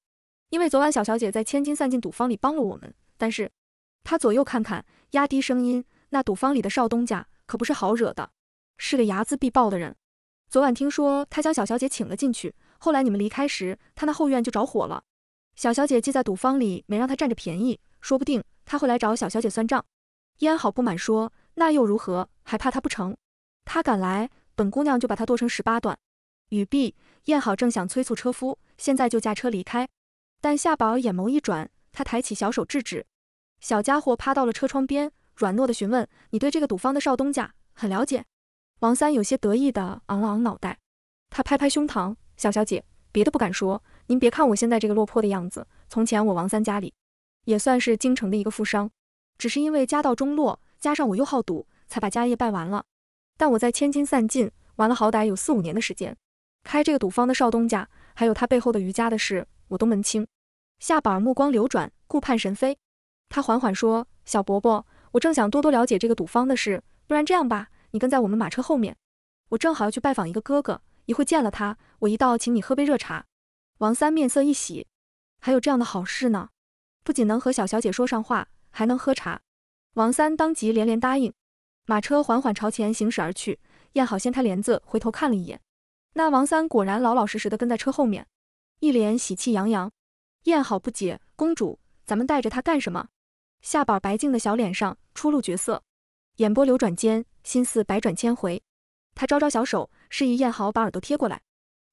A: 因为昨晚小小姐在千金散尽赌坊里帮了我们，但是……”他左右看看，压低声音：“那赌坊里的少东家可不是好惹的，是个睚眦必报的人。昨晚听说他将小小姐请了进去。”后来你们离开时，他那后院就着火了。小小姐记在赌坊里，没让他占着便宜，说不定他会来找小小姐算账。燕好不满说：“那又如何？还怕他不成？他敢来，本姑娘就把他剁成十八段。”语毕，燕好正想催促车夫，现在就驾车离开，但夏宝眼眸一转，他抬起小手制止。小家伙趴到了车窗边，软糯的询问：“你对这个赌坊的少东家很了解？”王三有些得意的昂了昂脑袋，他拍拍胸膛。小小姐，别的不敢说，您别看我现在这个落魄的样子，从前我王三家里也算是京城的一个富商，只是因为家道中落，加上我又好赌，才把家业败完了。但我在千金散尽玩了好歹有四五年的时间，开这个赌坊的少东家，还有他背后的余家的事，我都门清。夏宝目光流转，顾盼神飞，他缓缓说：“小伯伯，我正想多多了解这个赌坊的事，不然这样吧，你跟在我们马车后面，我正好要去拜访一个哥哥。”一会见了他，我一道请你喝杯热茶。王三面色一喜，还有这样的好事呢，不仅能和小小姐说上话，还能喝茶。王三当即连连答应。马车缓缓朝前行驶而去，燕好掀开帘子回头看了一眼，那王三果然老老实实的跟在车后面，一脸喜气洋洋。燕好不解，公主，咱们带着他干什么？下巴白净的小脸上初露角色，眼波流转间，心思百转千回。他招招小手，示意燕豪把耳朵贴过来。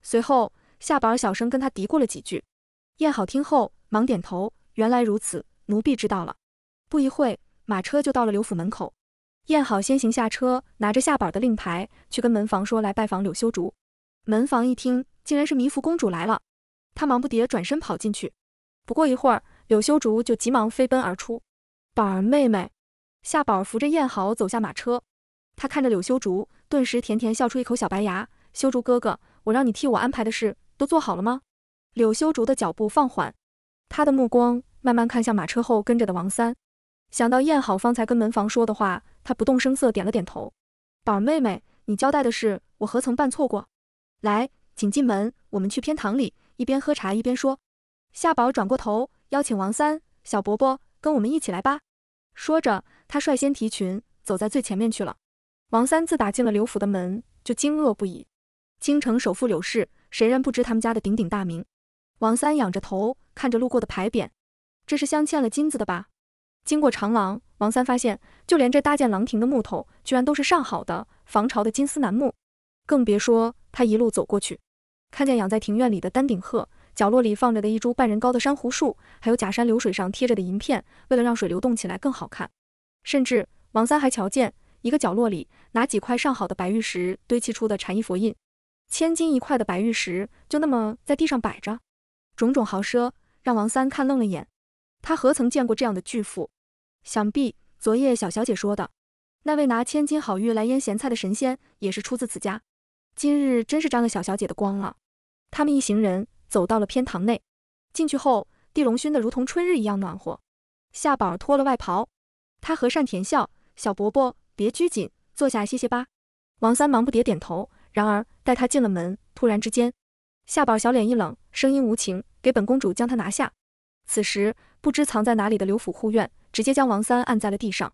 A: 随后，夏宝儿小声跟他嘀咕了几句，燕好听后忙点头，原来如此，奴婢知道了。不一会马车就到了柳府门口，燕好先行下车，拿着夏宝儿的令牌去跟门房说来拜访柳修竹。门房一听，竟然是迷福公主来了，他忙不迭转身跑进去。不过一会儿，柳修竹就急忙飞奔而出，宝儿妹妹，夏宝儿扶着燕好走下马车，她看着柳修竹。顿时甜甜笑出一口小白牙，修竹哥哥，我让你替我安排的事都做好了吗？柳修竹的脚步放缓，他的目光慢慢看向马车后跟着的王三，想到燕好方才跟门房说的话，他不动声色点了点头。宝儿妹妹，你交代的事我何曾办错过？来，请进门，我们去偏堂里一边喝茶一边说。夏宝转过头邀请王三小伯伯跟我们一起来吧。说着，他率先提裙走在最前面去了。王三自打进了刘府的门，就惊愕不已。京城首富柳氏，谁人不知他们家的鼎鼎大名？王三仰着头看着路过的牌匾，这是镶嵌了金子的吧？经过长廊，王三发现，就连这搭建廊亭的木头，居然都是上好的防潮的金丝楠木。更别说他一路走过去，看见养在庭院里的丹顶鹤，角落里放着的一株半人高的珊瑚树，还有假山流水上贴着的银片，为了让水流动起来更好看。甚至王三还瞧见。一个角落里，拿几块上好的白玉石堆砌出的禅衣佛印，千金一块的白玉石就那么在地上摆着，种种豪奢让王三看愣了眼，他何曾见过这样的巨富？想必昨夜小小姐说的那位拿千金好玉来腌咸菜的神仙，也是出自此家。今日真是沾了小小姐的光了。他们一行人走到了偏堂内，进去后地龙熏得如同春日一样暖和。夏宝脱了外袍，他和善甜笑，小伯伯。别拘谨，坐下歇歇吧。王三忙不迭点头，然而带他进了门，突然之间，夏宝小脸一冷，声音无情：“给本公主将他拿下。”此时不知藏在哪里的刘府护院直接将王三按在了地上。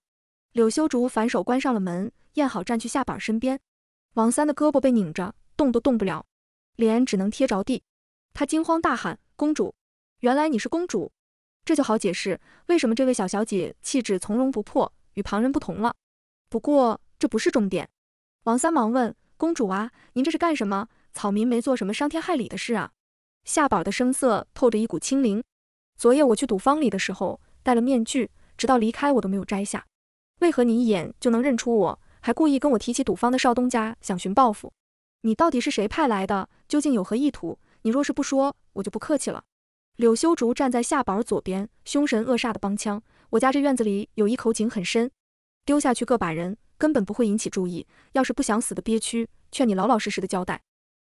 A: 柳修竹反手关上了门，燕好站去夏宝身边。王三的胳膊被拧着，动都动不了，脸只能贴着地。他惊慌大喊：“公主，原来你是公主，这就好解释为什么这位小小姐气质从容不迫，与旁人不同了。”不过这不是重点，王三忙问公主啊，您这是干什么？草民没做什么伤天害理的事啊。夏宝的声色透着一股清灵，昨夜我去赌坊里的时候戴了面具，直到离开我都没有摘下。为何你一眼就能认出我，还故意跟我提起赌坊的少东家，想寻报复？你到底是谁派来的？究竟有何意图？你若是不说，我就不客气了。柳修竹站在夏宝左边，凶神恶煞的帮腔。我家这院子里有一口井，很深。丢下去个把人，根本不会引起注意。要是不想死的憋屈，劝你老老实实的交代。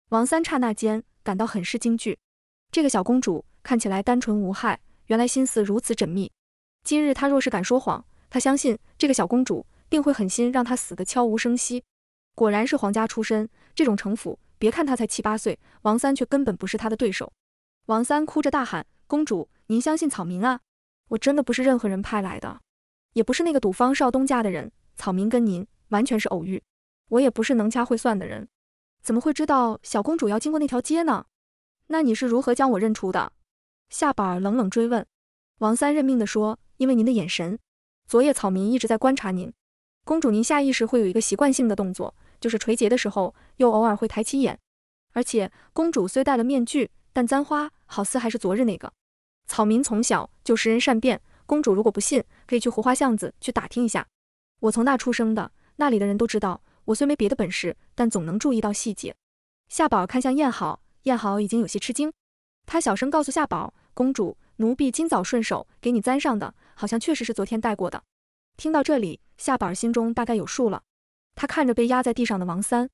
A: 王三刹那间感到很是惊惧，这个小公主看起来单纯无害，原来心思如此缜密。今日他若是敢说谎，他相信这个小公主定会狠心让他死的悄无声息。果然是皇家出身，这种城府，别看他才七八岁，王三却根本不是他的对手。王三哭着大喊：“公主，您相信草民啊！我真的不是任何人派来的。”也不是那个赌坊少东家的人，草民跟您完全是偶遇。我也不是能掐会算的人，怎么会知道小公主要经过那条街呢？那你是如何将我认出的？夏板冷冷追问。王三认命地说：“因为您的眼神，昨夜草民一直在观察您。公主，您下意识会有一个习惯性的动作，就是垂睫的时候，又偶尔会抬起眼。而且，公主虽戴了面具，但簪花好似还是昨日那个。草民从小就识人善变。”公主如果不信，可以去胡花巷子去打听一下，我从那出生的，那里的人都知道。我虽没别的本事，但总能注意到细节。夏宝看向燕好，燕好已经有些吃惊，他小声告诉夏宝，公主，奴婢今早顺手给你簪上的，好像确实是昨天戴过的。听到这里，夏宝儿心中大概有数了。他看着被压在地上的王三，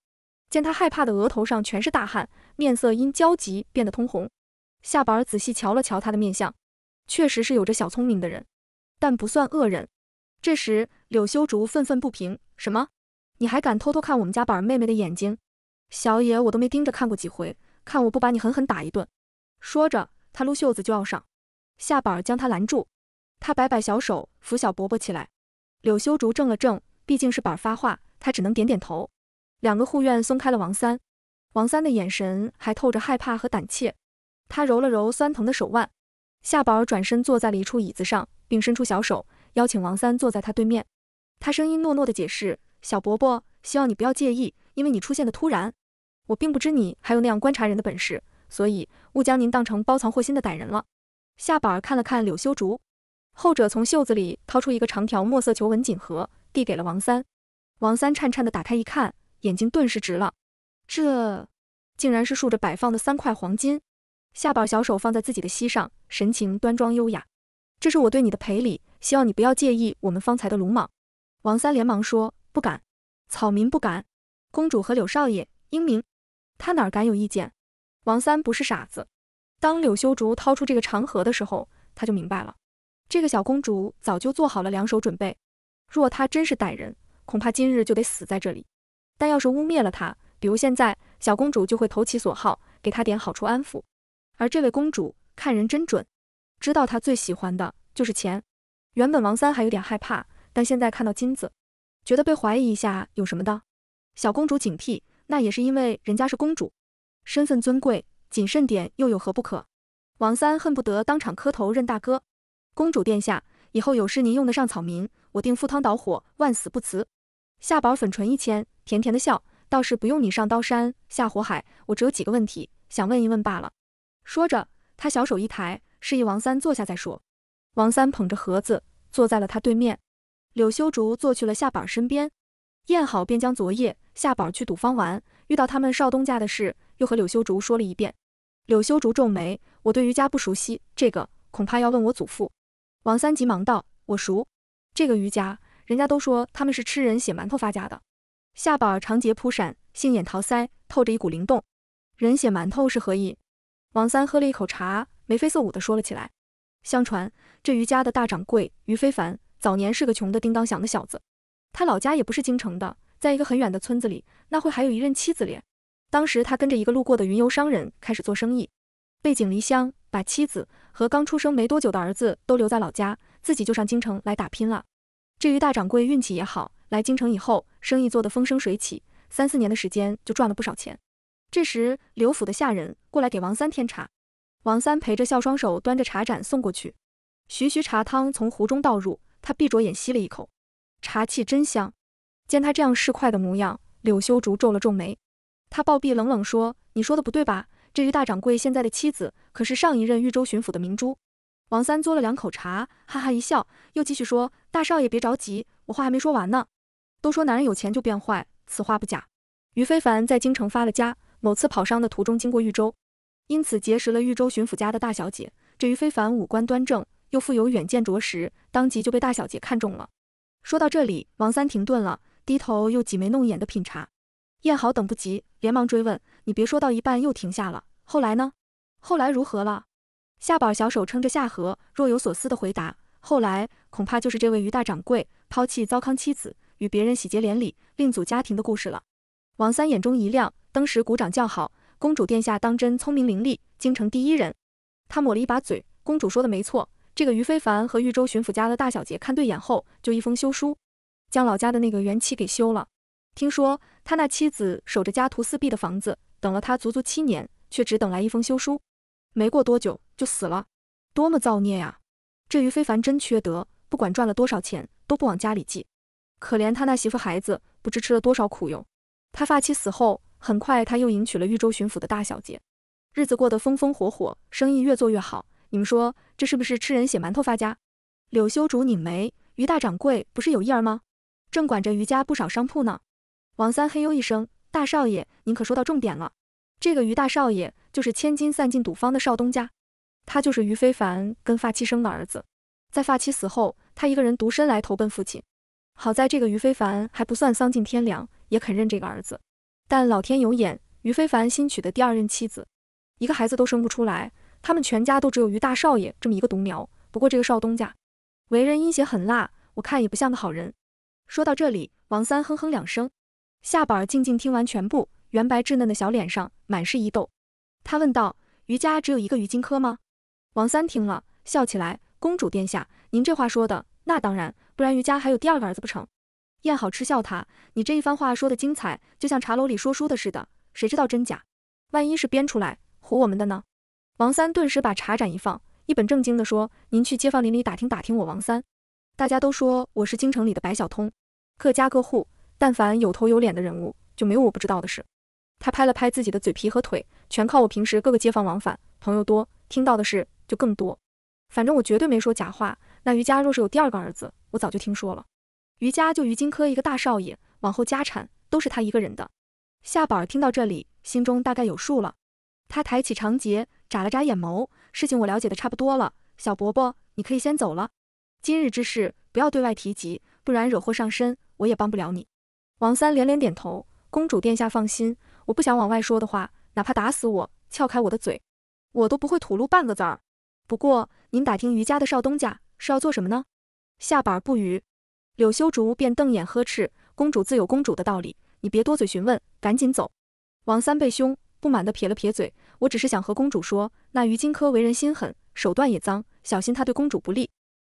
A: 见他害怕的额头上全是大汗，面色因焦急变得通红。夏宝儿仔细瞧了瞧他的面相。确实是有着小聪明的人，但不算恶人。这时，柳修竹愤愤不平：“什么？你还敢偷偷看我们家板儿妹妹的眼睛？小野，我都没盯着看过几回，看我不把你狠狠打一顿！”说着，他撸袖子就要上。夏板儿将他拦住，他摆摆小手，扶小伯伯起来。柳修竹怔了怔，毕竟是板儿发话，他只能点点头。两个护院松开了王三，王三的眼神还透着害怕和胆怯，他揉了揉酸疼的手腕。夏宝儿转身坐在了一处椅子上，并伸出小手邀请王三坐在他对面。他声音糯糯的解释：“小伯伯，希望你不要介意，因为你出现的突然，我并不知你还有那样观察人的本事，所以误将您当成包藏祸心的歹人了。”夏宝儿看了看柳修竹，后者从袖子里掏出一个长条墨色球纹锦盒，递给了王三。王三颤颤的打开一看，眼睛顿时直了，这竟然是竖着摆放的三块黄金。夏宝小手放在自己的膝上，神情端庄优雅。这是我对你的赔礼，希望你不要介意我们方才的鲁莽。王三连忙说：“不敢，草民不敢。”公主和柳少爷英明，他哪敢有意见？王三不是傻子。当柳修竹掏出这个长盒的时候，他就明白了，这个小公主早就做好了两手准备。若她真是歹人，恐怕今日就得死在这里；但要是污蔑了她，比如现在，小公主就会投其所好，给他点好处安抚。而这位公主看人真准，知道她最喜欢的就是钱。原本王三还有点害怕，但现在看到金子，觉得被怀疑一下有什么的？小公主警惕，那也是因为人家是公主，身份尊贵，谨慎点又有何不可？王三恨不得当场磕头认大哥。公主殿下，以后有事您用得上草民，我定赴汤蹈火，万死不辞。夏宝粉唇一牵，甜甜的笑，倒是不用你上刀山下火海，我只有几个问题想问一问罢了。说着，他小手一抬，示意王三坐下再说。王三捧着盒子，坐在了他对面。柳修竹坐去了夏宝身边，燕好便将昨夜夏宝去赌坊玩，遇到他们少东家的事，又和柳修竹说了一遍。柳修竹皱眉：“我对余家不熟悉，这个恐怕要问我祖父。”王三急忙道：“我熟，这个余家，人家都说他们是吃人血馒头发家的。”夏宝长睫扑闪，杏眼桃腮，透着一股灵动。人血馒头是何意？王三喝了一口茶，眉飞色舞地说了起来。相传，这余家的大掌柜于非凡，早年是个穷得叮当响的小子。他老家也不是京城的，在一个很远的村子里，那会还有一任妻子咧。当时他跟着一个路过的云游商人开始做生意，背井离乡，把妻子和刚出生没多久的儿子都留在老家，自己就上京城来打拼了。至于大掌柜运气也好，来京城以后，生意做得风生水起，三四年的时间就赚了不少钱。这时，刘府的下人过来给王三添茶，王三陪着笑，双手端着茶盏送过去。徐徐茶汤从壶中倒入，他闭着眼吸了一口，茶气真香。见他这样市侩的模样，柳修竹皱了皱眉，他抱臂冷冷说：“你说的不对吧？至于大掌柜现在的妻子，可是上一任豫州巡抚的明珠。”王三嘬了两口茶，哈哈一笑，又继续说：“大少爷别着急，我话还没说完呢。都说男人有钱就变坏，此话不假。于非凡在京城发了家。”某次跑商的途中经过豫州，因此结识了豫州巡抚家的大小姐。至于非凡，五官端正，又富有远见卓识，当即就被大小姐看中了。说到这里，王三停顿了，低头又挤眉弄眼的品茶。燕豪等不及，连忙追问：“你别说到一半又停下了，后来呢？后来如何了？”夏宝小手撑着下颌，若有所思的回答：“后来恐怕就是这位于大掌柜抛弃糟糠妻子，与别人喜结连理，另组家庭的故事了。”王三眼中一亮。当时鼓掌叫好，公主殿下当真聪明伶俐，京城第一人。他抹了一把嘴，公主说的没错，这个于非凡和豫州巡抚家的大小姐看对眼后，就一封休书，将老家的那个原妻给休了。听说他那妻子守着家徒四壁的房子，等了他足足七年，却只等来一封休书，没过多久就死了。多么造孽呀！这于非凡真缺德，不管赚了多少钱都不往家里寄，可怜他那媳妇孩子不知吃了多少苦哟。他发妻死后。很快，他又迎娶了豫州巡抚的大小姐，日子过得风风火火，生意越做越好。你们说这是不是吃人血馒头发家？柳修竹拧眉，于大掌柜不是有意儿吗？正管着于家不少商铺呢。王三嘿呦一声，大少爷，您可说到重点了。这个于大少爷就是千金散尽赌坊的少东家，他就是于非凡跟发妻生的儿子。在发妻死后，他一个人独身来投奔父亲。好在这个于非凡还不算丧尽天良，也肯认这个儿子。但老天有眼，于非凡新娶的第二任妻子，一个孩子都生不出来，他们全家都只有于大少爷这么一个独苗。不过这个少东家，为人阴险狠辣，我看也不像个好人。说到这里，王三哼哼两声，巴儿静静听完全部，圆白稚嫩的小脸上满是疑窦。他问道：“于家只有一个于金科吗？”王三听了笑起来：“公主殿下，您这话说的，那当然，不然于家还有第二个儿子不成？”燕好嗤笑他，你这一番话说的精彩，就像茶楼里说书的似的，谁知道真假？万一是编出来唬我们的呢？王三顿时把茶盏一放，一本正经的说：“您去街坊邻里打听打听我王三，大家都说我是京城里的白小通，各家各户，但凡有头有脸的人物，就没有我不知道的事。”他拍了拍自己的嘴皮和腿，全靠我平时各个街坊往返，朋友多，听到的事就更多。反正我绝对没说假话。那余家若是有第二个儿子，我早就听说了。余家就于金科一个大少爷，往后家产都是他一个人的。夏宝儿听到这里，心中大概有数了。他抬起长睫，眨了眨眼眸。事情我了解的差不多了，小伯伯你可以先走了。今日之事不要对外提及，不然惹祸上身，我也帮不了你。王三连连点头。公主殿下放心，我不想往外说的话，哪怕打死我，撬开我的嘴，我都不会吐露半个字儿。不过您打听余家的少东家是要做什么呢？夏板儿不语。柳修竹便瞪眼呵斥：“公主自有公主的道理，你别多嘴询问，赶紧走。”王三被凶，不满地撇了撇嘴：“我只是想和公主说，那于荆轲为人心狠，手段也脏，小心他对公主不利。”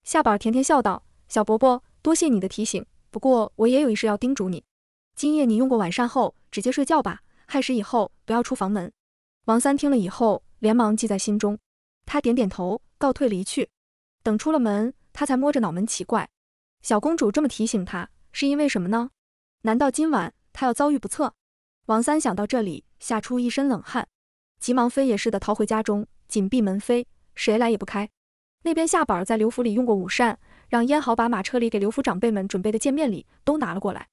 A: 夏宝甜甜笑道：“小伯伯，多谢你的提醒，不过我也有一事要叮嘱你。今夜你用过晚膳后，直接睡觉吧，亥时以后不要出房门。”王三听了以后，连忙记在心中。他点点头，告退离去。等出了门，他才摸着脑门奇怪。小公主这么提醒他，是因为什么呢？难道今晚她要遭遇不测？王三想到这里，吓出一身冷汗，急忙飞也似的逃回家中，紧闭门扉，谁来也不开。那边夏宝儿在刘府里用过午膳，让燕豪把马车里给刘府长辈们准备的见面礼都拿了过来。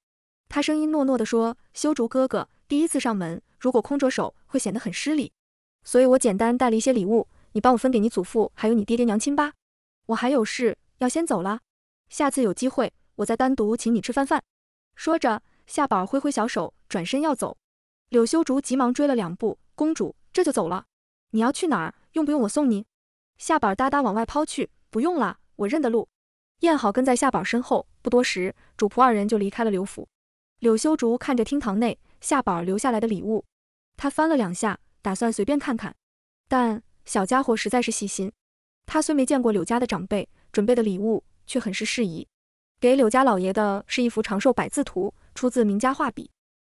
A: 他声音糯糯的说：“修竹哥哥，第一次上门，如果空着手会显得很失礼，所以我简单带了一些礼物，你帮我分给你祖父还有你爹爹娘亲吧。我还有事，要先走了。”下次有机会，我再单独请你吃饭饭。说着，夏宝挥挥小手，转身要走。柳修竹急忙追了两步，公主这就走了，你要去哪儿？用不用我送你？夏宝哒哒往外抛去，不用了，我认得路。燕好跟在夏宝身后，不多时，主仆二人就离开了柳府。柳修竹看着厅堂内夏宝留下来的礼物，他翻了两下，打算随便看看。但小家伙实在是细心，他虽没见过柳家的长辈准备的礼物。却很是适宜。给柳家老爷的是一幅长寿百字图，出自名家画笔；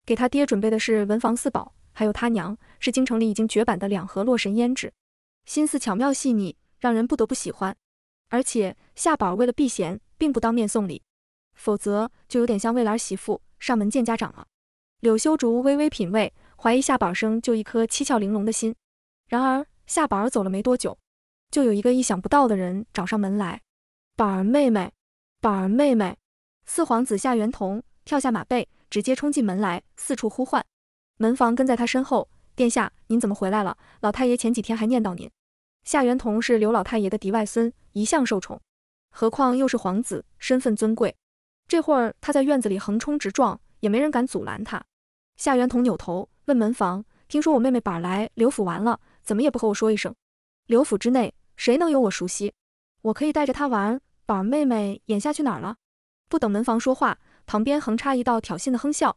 A: 给他爹准备的是文房四宝，还有他娘是京城里已经绝版的两盒洛神胭脂。心思巧妙细腻，让人不得不喜欢。而且夏宝儿为了避嫌，并不当面送礼，否则就有点像未来儿媳妇上门见家长了。柳修竹微微品味，怀疑夏宝生就一颗七窍玲珑的心。然而夏宝儿走了没多久，就有一个意想不到的人找上门来。宝儿妹妹，宝儿妹妹，四皇子夏元同跳下马背，直接冲进门来，四处呼唤。门房跟在他身后：“殿下，您怎么回来了？老太爷前几天还念叨您。”夏元同是刘老太爷的嫡外孙，一向受宠，何况又是皇子，身份尊贵。这会儿他在院子里横冲直撞，也没人敢阻拦他。夏元同扭头问门房：“听说我妹妹宝来刘府玩了，怎么也不和我说一声？刘府之内，谁能有我熟悉？”我可以带着她玩，宝儿妹妹眼下去哪儿了？不等门房说话，旁边横插一道挑衅的哼笑。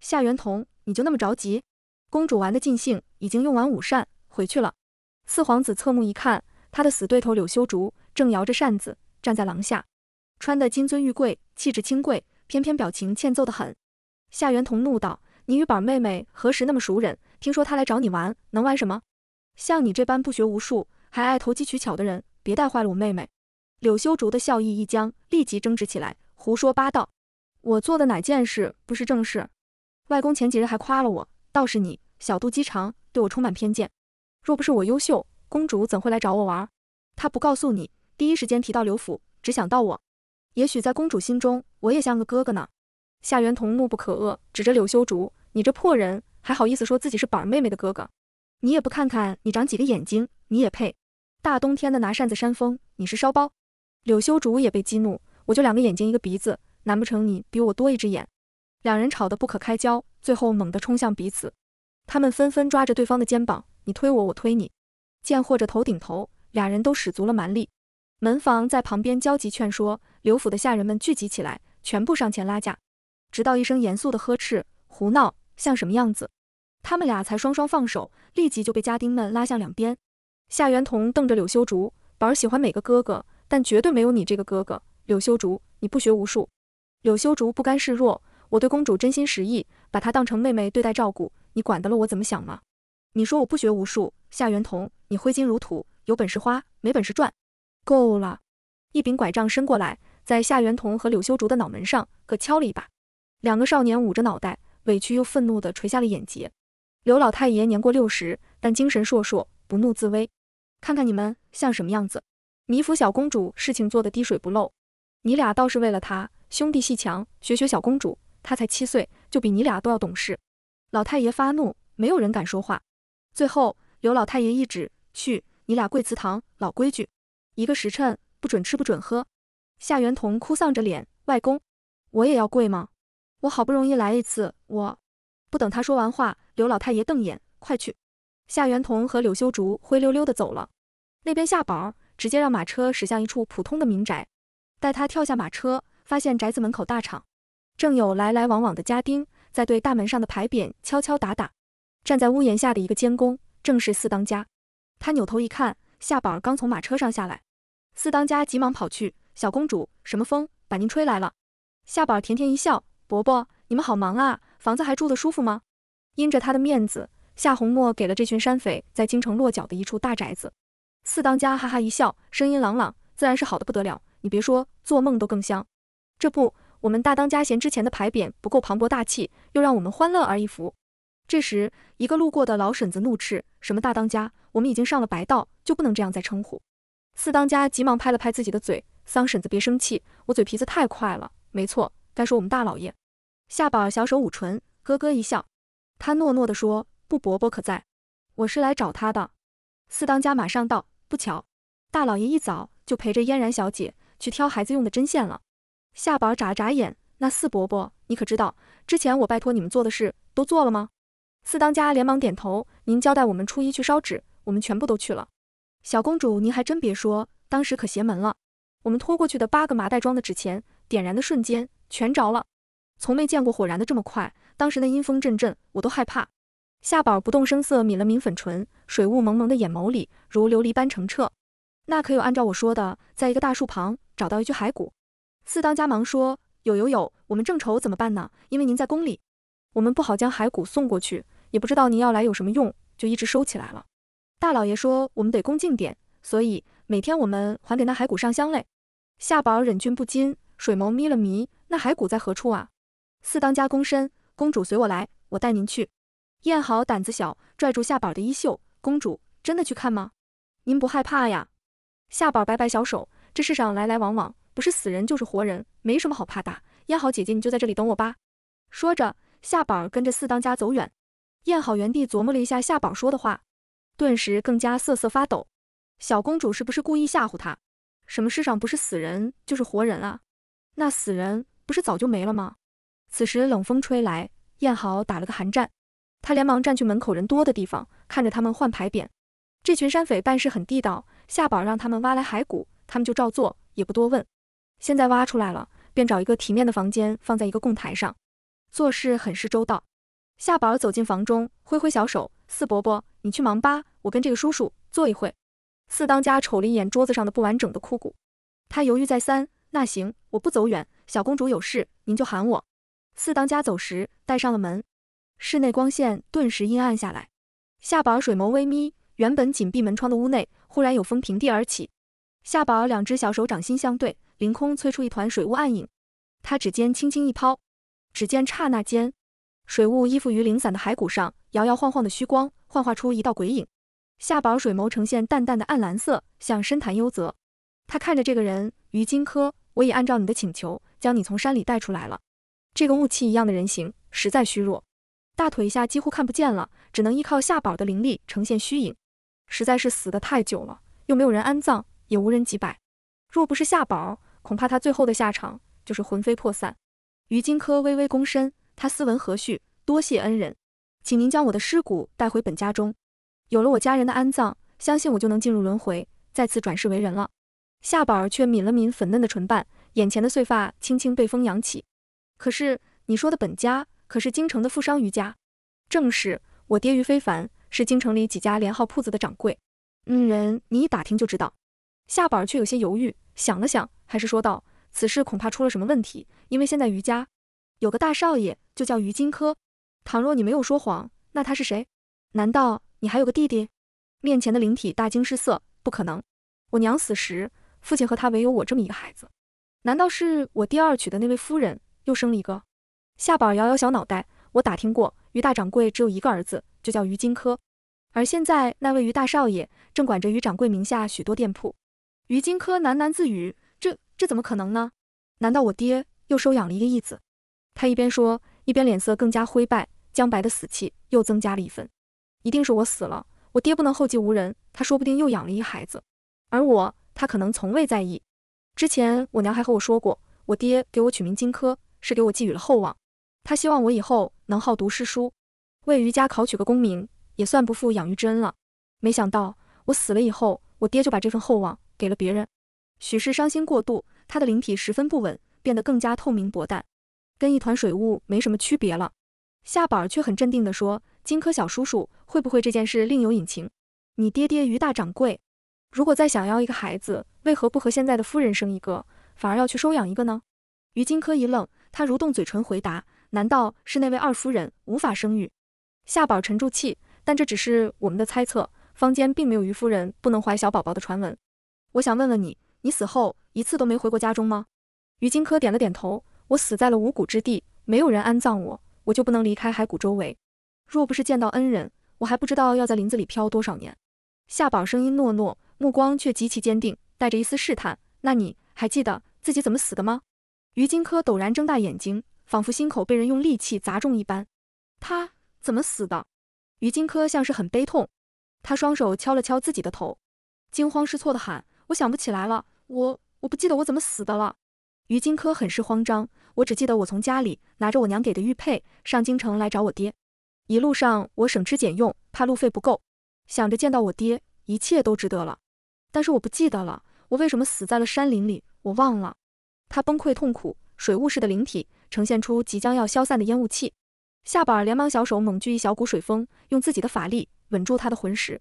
A: 夏元同，你就那么着急？公主玩得尽兴，已经用完午扇回去了。四皇子侧目一看，他的死对头柳修竹正摇着扇子站在廊下，穿的金尊玉贵，气质清贵，偏偏表情欠揍的很。夏元同怒道：“你与宝儿妹妹何时那么熟人？听说她来找你玩，能玩什么？像你这般不学无术，还爱投机取巧的人。”别带坏了我妹妹！柳修竹的笑意一僵，立即争执起来：“胡说八道！我做的哪件事不是正事？外公前几日还夸了我，倒是你小肚鸡肠，对我充满偏见。若不是我优秀，公主怎会来找我玩？她不告诉你，第一时间提到柳府，只想到我。也许在公主心中，我也像个哥哥呢。”夏元同怒不可遏，指着柳修竹：“你这破人，还好意思说自己是板儿妹妹的哥哥？你也不看看你长几个眼睛，你也配！”大冬天的拿扇子扇风，你是烧包？柳修竹也被激怒，我就两个眼睛一个鼻子，难不成你比我多一只眼？两人吵得不可开交，最后猛地冲向彼此，他们纷纷抓着对方的肩膀，你推我，我推你，贱货着头顶头，俩人都使足了蛮力。门房在旁边焦急劝说，刘府的下人们聚集起来，全部上前拉架，直到一声严肃的呵斥，胡闹像什么样子？他们俩才双双放手，立即就被家丁们拉向两边。夏元同瞪着柳修竹，宝儿喜欢每个哥哥，但绝对没有你这个哥哥。柳修竹，你不学无术。柳修竹不甘示弱，我对公主真心实意，把她当成妹妹对待照顾，你管得了我怎么想吗？你说我不学无术，夏元同，你挥金如土，有本事花，没本事赚。够了！一柄拐杖伸过来，在夏元同和柳修竹的脑门上各敲了一把，两个少年捂着脑袋，委屈又愤怒地垂下了眼睫。刘老太爷年过六十，但精神烁烁，不怒自威。看看你们像什么样子！迷府小公主事情做得滴水不漏，你俩倒是为了她兄弟戏强，学学小公主，她才七岁，就比你俩都要懂事。老太爷发怒，没有人敢说话。最后，刘老太爷一指，去，你俩跪祠堂，老规矩，一个时辰不准吃不准喝。夏元童哭丧着脸，外公，我也要跪吗？我好不容易来一次，我……不等他说完话，刘老太爷瞪眼，快去！夏元同和柳修竹灰溜溜的走了，那边夏宝儿直接让马车驶向一处普通的民宅，待他跳下马车，发现宅子门口大敞，正有来来往往的家丁在对大门上的牌匾敲敲打打。站在屋檐下的一个监工正是四当家，他扭头一看，夏宝儿刚从马车上下来，四当家急忙跑去：“小公主，什么风把您吹来了？”夏宝儿甜甜一笑：“伯伯，你们好忙啊，房子还住得舒服吗？”因着他的面子。夏红墨给了这群山匪在京城落脚的一处大宅子，四当家哈哈一笑，声音朗朗，自然是好的不得了。你别说，做梦都更香。这不，我们大当家嫌之前的牌匾不够磅礴大气，又让我们欢乐而一幅。这时，一个路过的老婶子怒斥：“什么大当家？我们已经上了白道，就不能这样再称呼？”四当家急忙拍了拍自己的嘴：“桑婶子别生气，我嘴皮子太快了。没错，该说我们大老爷。”夏宝小手捂唇，咯咯一笑，他诺诺地说。顾伯伯可在？我是来找他的。四当家马上到，不巧，大老爷一早就陪着嫣然小姐去挑孩子用的针线了。夏宝眨眨眼，那四伯伯，你可知道之前我拜托你们做的事都做了吗？四当家连忙点头。您交代我们初一去烧纸，我们全部都去了。小公主，您还真别说，当时可邪门了。我们拖过去的八个麻袋装的纸钱，点燃的瞬间全着了，从没见过火燃的这么快。当时那阴风阵阵，我都害怕。夏宝不动声色抿了抿粉唇，水雾蒙蒙的眼眸里如琉璃般澄澈。那可有按照我说的，在一个大树旁找到一具骸骨？四当家忙说：有有有，我们正愁怎么办呢。因为您在宫里，我们不好将骸骨送过去，也不知道您要来有什么用，就一直收起来了。大老爷说我们得恭敬点，所以每天我们还给那骸骨上香嘞。夏宝忍俊不禁，水眸眯了眯。那骸骨在何处啊？四当家躬身：公主随我来，我带您去。燕好胆子小，拽住夏宝的衣袖：“公主真的去看吗？您不害怕呀？”夏宝摆摆小手：“这世上来来往往，不是死人就是活人，没什么好怕的。燕好姐姐，你就在这里等我吧。”说着，夏宝跟着四当家走远。燕好原地琢磨了一下夏宝说的话，顿时更加瑟瑟发抖。小公主是不是故意吓唬她？什么世上不是死人就是活人啊？那死人不是早就没了吗？此时冷风吹来，燕好打了个寒战。他连忙占去门口人多的地方，看着他们换牌匾。这群山匪办事很地道，夏宝让他们挖来骸骨，他们就照做，也不多问。现在挖出来了，便找一个体面的房间放在一个供台上，做事很是周到。夏宝走进房中，挥挥小手：“四伯伯，你去忙吧，我跟这个叔叔坐一会。”四当家瞅了一眼桌子上的不完整的枯骨，他犹豫再三：“那行，我不走远，小公主有事您就喊我。”四当家走时带上了门。室内光线顿时阴暗下来，夏宝水眸微眯，原本紧闭门窗的屋内忽然有风平地而起。夏宝两只小手掌心相对，凌空催出一团水雾暗影，他指尖轻轻一抛，只见刹那间，水雾依附于零散的骸骨上，摇摇晃晃的虚光幻化出一道鬼影。夏宝水眸呈现淡淡的暗蓝色，像深潭幽泽。他看着这个人于金科，我已按照你的请求将你从山里带出来了。这个雾气一样的人形实在虚弱。大腿下几乎看不见了，只能依靠夏宝的灵力呈现虚影。实在是死得太久了，又没有人安葬，也无人祭拜。若不是夏宝，恐怕他最后的下场就是魂飞魄散。于荆轲微微躬身，他斯文和煦，多谢恩人，请您将我的尸骨带回本家中。有了我家人的安葬，相信我就能进入轮回，再次转世为人了。夏宝却抿了抿粉嫩的唇瓣，眼前的碎发轻轻被风扬起。可是你说的本家？可是京城的富商余家，正是我爹于非凡，是京城里几家连号铺子的掌柜。嗯，人你一打听就知道。夏宝儿却有些犹豫，想了想，还是说道：“此事恐怕出了什么问题，因为现在余家有个大少爷，就叫于金科。倘若你没有说谎，那他是谁？难道你还有个弟弟？”面前的灵体大惊失色：“不可能！我娘死时，父亲和他唯有我这么一个孩子。难道是我第二娶的那位夫人又生了一个？”夏宝摇摇小脑袋，我打听过，于大掌柜只有一个儿子，就叫于金科。而现在那位于大少爷正管着于掌柜名下许多店铺。于金科喃喃自语：“这这怎么可能呢？难道我爹又收养了一个义子？”他一边说，一边脸色更加灰败，江白的死气又增加了一分。一定是我死了，我爹不能后继无人，他说不定又养了一孩子。而我，他可能从未在意。之前我娘还和我说过，我爹给我取名金科，是给我寄予了厚望。他希望我以后能好读诗书，为余家考取个功名，也算不负养育之恩了。没想到我死了以后，我爹就把这份厚望给了别人。许氏伤心过度，他的灵体十分不稳，变得更加透明薄淡，跟一团水雾没什么区别了。夏宝儿却很镇定地说：“荆轲小叔叔，会不会这件事另有隐情？你爹爹于大掌柜，如果再想要一个孩子，为何不和现在的夫人生一个，反而要去收养一个呢？”于荆轲一愣，他蠕动嘴唇回答。难道是那位二夫人无法生育？夏宝沉住气，但这只是我们的猜测，坊间并没有于夫人不能怀小宝宝的传闻。我想问问你，你死后一次都没回过家中吗？于金科点了点头，我死在了无谷之地，没有人安葬我，我就不能离开骸骨周围。若不是见到恩人，我还不知道要在林子里飘多少年。夏宝声音糯糯，目光却极其坚定，带着一丝试探。那你还记得自己怎么死的吗？于金科陡然睁大眼睛。仿佛心口被人用利器砸中一般，他怎么死的？于金科像是很悲痛，他双手敲了敲自己的头，惊慌失措地喊：“我想不起来了，我我不记得我怎么死的了。”于金科很是慌张，我只记得我从家里拿着我娘给的玉佩上京城来找我爹，一路上我省吃俭用，怕路费不够，想着见到我爹一切都值得了。但是我不记得了，我为什么死在了山林里？我忘了。他崩溃痛苦，水雾似的灵体。呈现出即将要消散的烟雾气，夏板儿连忙小手猛聚一小股水风，用自己的法力稳住他的魂石。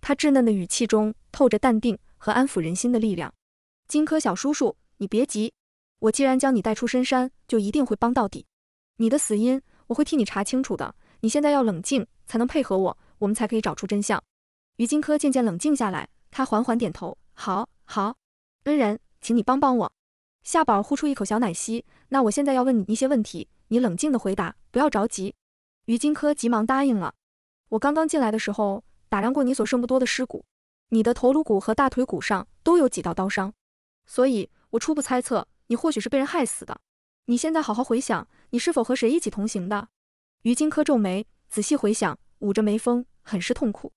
A: 他稚嫩的语气中透着淡定和安抚人心的力量。荆轲小叔叔，你别急，我既然将你带出深山，就一定会帮到底。你的死因我会替你查清楚的。你现在要冷静，才能配合我，我们才可以找出真相。于荆轲渐渐冷静下来，他缓缓点头，好好，恩人，请你帮帮我。夏宝呼出一口小奶吸，那我现在要问你一些问题，你冷静的回答，不要着急。于金科急忙答应了。我刚刚进来的时候打量过你所剩不多的尸骨，你的头颅骨和大腿骨上都有几道刀伤，所以我初步猜测你或许是被人害死的。你现在好好回想，你是否和谁一起同行的？于金科皱眉仔细回想，捂着眉峰，很是痛苦，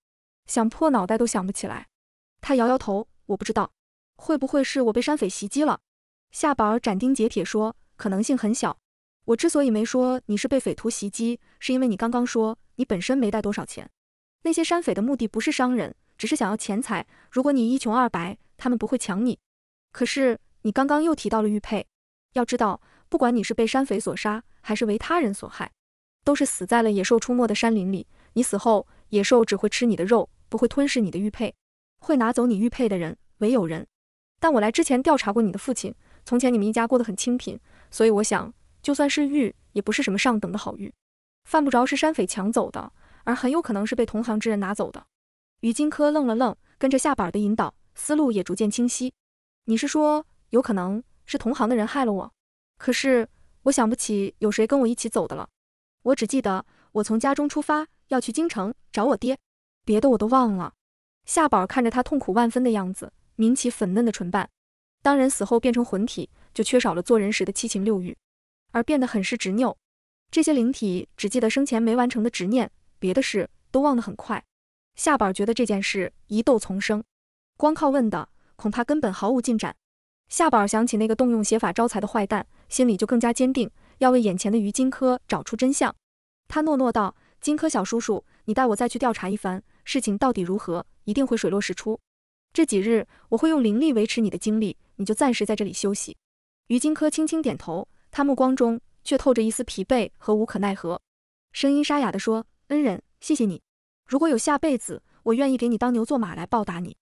A: 想破脑袋都想不起来。他摇摇头，我不知道。会不会是我被山匪袭击了？夏宝儿斩钉截铁说：“可能性很小。我之所以没说你是被匪徒袭击，是因为你刚刚说你本身没带多少钱。那些山匪的目的不是伤人，只是想要钱财。如果你一穷二白，他们不会抢你。可是你刚刚又提到了玉佩。要知道，不管你是被山匪所杀，还是为他人所害，都是死在了野兽出没的山林里。你死后，野兽只会吃你的肉，不会吞噬你的玉佩。会拿走你玉佩的人，唯有人。但我来之前调查过你的父亲。”从前你们一家过得很清贫，所以我想，就算是玉，也不是什么上等的好玉，犯不着是山匪抢走的，而很有可能是被同行之人拿走的。于金科愣了愣，跟着夏宝儿的引导，思路也逐渐清晰。你是说，有可能是同行的人害了我？可是我想不起有谁跟我一起走的了，我只记得我从家中出发，要去京城找我爹，别的我都忘了。夏宝儿看着他痛苦万分的样子，抿起粉嫩的唇瓣。当人死后变成魂体，就缺少了做人时的七情六欲，而变得很是执拗。这些灵体只记得生前没完成的执念，别的事都忘得很快。夏宝觉得这件事疑窦丛生，光靠问的恐怕根本毫无进展。夏宝想起那个动用邪法招财的坏蛋，心里就更加坚定，要为眼前的于金科找出真相。他诺诺道：“金科小叔叔，你带我再去调查一番，事情到底如何，一定会水落石出。”这几日我会用灵力维持你的精力，你就暂时在这里休息。于金科轻轻点头，他目光中却透着一丝疲惫和无可奈何，声音沙哑地说：“恩人，谢谢你。如果有下辈子，我愿意给你当牛做马来报答你。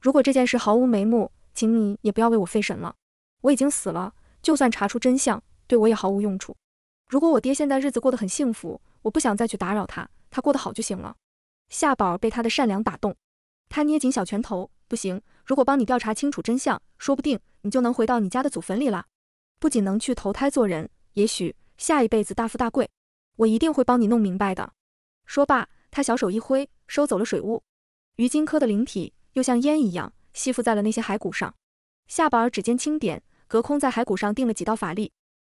A: 如果这件事毫无眉目，请你也不要为我费神了。我已经死了，就算查出真相，对我也毫无用处。如果我爹现在日子过得很幸福，我不想再去打扰他，他过得好就行了。”夏宝被他的善良打动，他捏紧小拳头。不行，如果帮你调查清楚真相，说不定你就能回到你家的祖坟里了。不仅能去投胎做人，也许下一辈子大富大贵。我一定会帮你弄明白的。说罢，他小手一挥，收走了水雾。于金科的灵体又像烟一样吸附在了那些骸骨上。夏宝儿指尖轻点，隔空在骸骨上定了几道法力。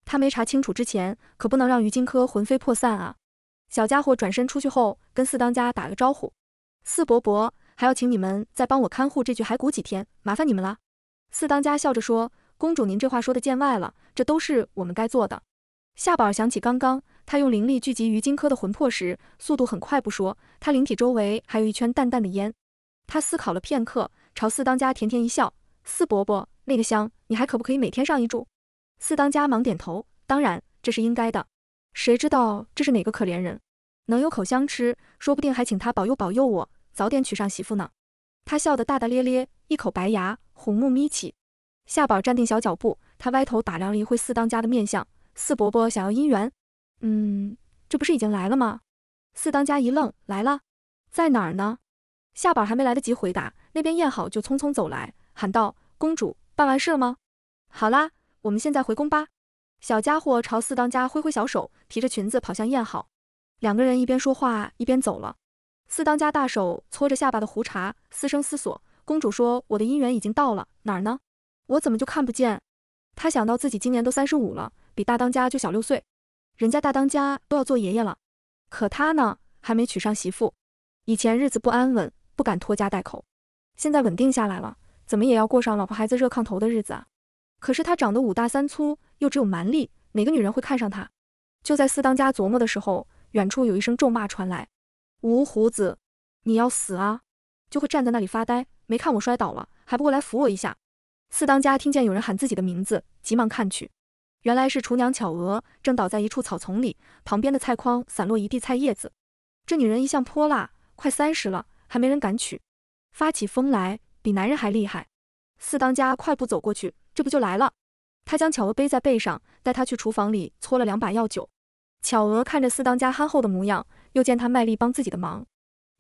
A: 他没查清楚之前，可不能让于金科魂飞魄散啊。小家伙转身出去后，跟四当家打了个招呼：“四伯伯。”还要请你们再帮我看护这具骸骨几天，麻烦你们了。四当家笑着说：“公主，您这话说的见外了，这都是我们该做的。”夏宝儿想起刚刚他用灵力聚集于荆轲的魂魄时，速度很快不说，他灵体周围还有一圈淡淡的烟。他思考了片刻，朝四当家甜甜一笑：“四伯伯，那个香你还可不可以每天上一柱？”四当家忙点头：“当然，这是应该的。”谁知道这是哪个可怜人，能有口香吃，说不定还请他保佑保佑我。早点娶上媳妇呢！他笑得大大咧咧，一口白牙，虎目眯起。夏宝站定小脚步，他歪头打量了一会四当家的面相。四伯伯想要姻缘？嗯，这不是已经来了吗？四当家一愣，来了，在哪儿呢？夏宝还没来得及回答，那边燕好就匆匆走来，喊道：“公主办完事了吗？好啦，我们现在回宫吧。”小家伙朝四当家挥挥小手，提着裙子跑向燕好。两个人一边说话一边走了。四当家大手搓着下巴的胡茬，嘶声思索。公主说：“我的姻缘已经到了哪儿呢？我怎么就看不见？”他想到自己今年都三十五了，比大当家就小六岁，人家大当家都要做爷爷了，可他呢，还没娶上媳妇。以前日子不安稳，不敢拖家带口，现在稳定下来了，怎么也要过上老婆孩子热炕头的日子啊！可是他长得五大三粗，又只有蛮力，哪个女人会看上他？就在四当家琢磨的时候，远处有一声咒骂传来。无胡子，你要死啊！就会站在那里发呆，没看我摔倒了，还不过来扶我一下。四当家听见有人喊自己的名字，急忙看去，原来是厨娘巧娥，正倒在一处草丛里，旁边的菜筐散落一地菜叶子。这女人一向泼辣，快三十了还没人敢娶，发起疯来比男人还厉害。四当家快步走过去，这不就来了？他将巧娥背在背上，带她去厨房里搓了两把药酒。巧娥看着四当家憨厚的模样。又见他卖力帮自己的忙，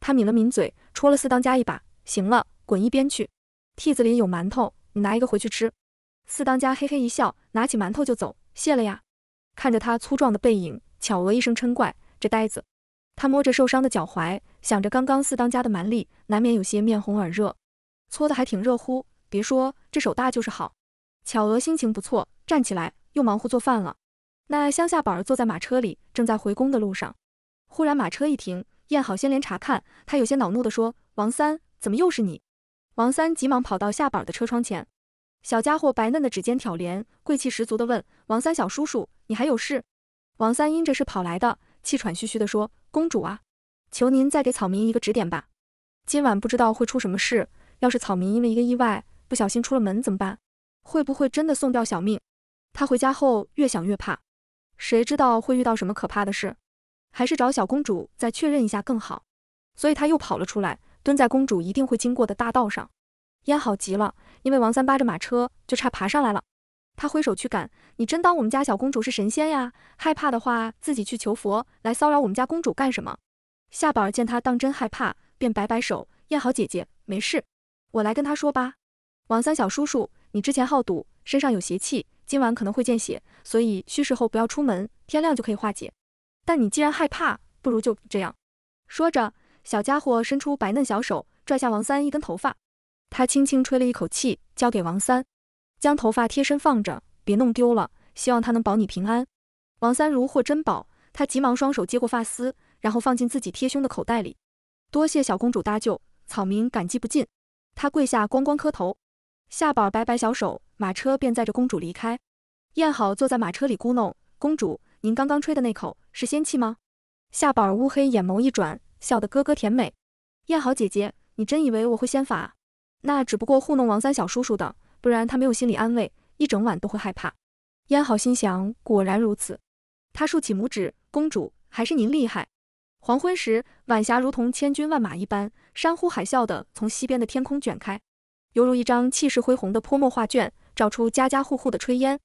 A: 他抿了抿嘴，戳了四当家一把：“行了，滚一边去！屉子里有馒头，你拿一个回去吃。”四当家嘿嘿一笑，拿起馒头就走：“谢了呀！”看着他粗壮的背影，巧娥一声嗔怪：“这呆子！”他摸着受伤的脚踝，想着刚刚四当家的蛮力，难免有些面红耳热，搓的还挺热乎。别说这手大就是好。巧娥心情不错，站起来又忙活做饭了。那乡下宝儿坐在马车里，正在回宫的路上。忽然马车一停，燕好仙莲查看，他有些恼怒地说：“王三，怎么又是你？”王三急忙跑到下板的车窗前，小家伙白嫩的指尖挑帘，贵气十足的问：“王三小叔叔，你还有事？”王三因着是跑来的，气喘吁吁地说：“公主啊，求您再给草民一个指点吧。今晚不知道会出什么事，要是草民因为一个意外不小心出了门怎么办？会不会真的送掉小命？他回家后越想越怕，谁知道会遇到什么可怕的事？”还是找小公主再确认一下更好，所以他又跑了出来，蹲在公主一定会经过的大道上。燕好急了，因为王三扒着马车，就差爬上来了。他挥手驱赶：“你真当我们家小公主是神仙呀？害怕的话自己去求佛，来骚扰我们家公主干什么？”夏宝儿见他当真害怕，便摆摆手：“燕好姐姐，没事，我来跟他说吧。王三小叔叔，你之前好赌，身上有邪气，今晚可能会见血，所以戌时后不要出门，天亮就可以化解。”但你既然害怕，不如就这样。说着，小家伙伸出白嫩小手，拽下王三一根头发。他轻轻吹了一口气，交给王三，将头发贴身放着，别弄丢了。希望他能保你平安。王三如获珍宝，他急忙双手接过发丝，然后放进自己贴胸的口袋里。多谢小公主搭救，草民感激不尽。他跪下，咣咣磕头。夏宝摆摆小手，马车便载着公主离开。燕好坐在马车里咕哝：“公主。您刚刚吹的那口是仙气吗？夏宝儿乌黑眼眸一转，笑得咯咯甜美。燕好姐姐，你真以为我会仙法？那只不过糊弄王三小叔叔的，不然他没有心理安慰，一整晚都会害怕。燕好心想，果然如此。她竖起拇指，公主还是您厉害。黄昏时，晚霞如同千军万马一般，山呼海啸的从西边的天空卷开，犹如一张气势恢宏的泼墨画卷，照出家家户户的炊烟。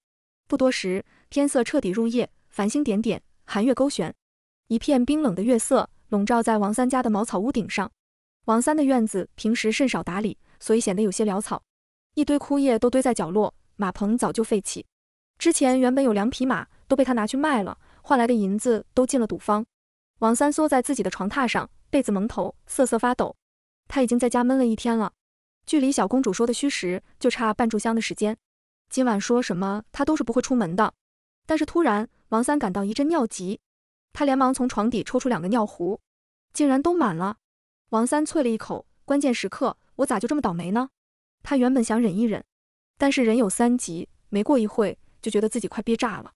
A: 不多时，天色彻底入夜。繁星点点，寒月勾悬，一片冰冷的月色笼罩在王三家的茅草屋顶上。王三的院子平时甚少打理，所以显得有些潦草，一堆枯叶都堆在角落，马棚早就废弃。之前原本有两匹马，都被他拿去卖了，换来的银子都进了赌坊。王三缩在自己的床榻上，被子蒙头，瑟瑟发抖。他已经在家闷了一天了，距离小公主说的虚实就差半炷香的时间，今晚说什么他都是不会出门的。但是突然。王三感到一阵尿急，他连忙从床底抽出两个尿壶，竟然都满了。王三啐了一口，关键时刻我咋就这么倒霉呢？他原本想忍一忍，但是人有三急，没过一会就觉得自己快憋炸了，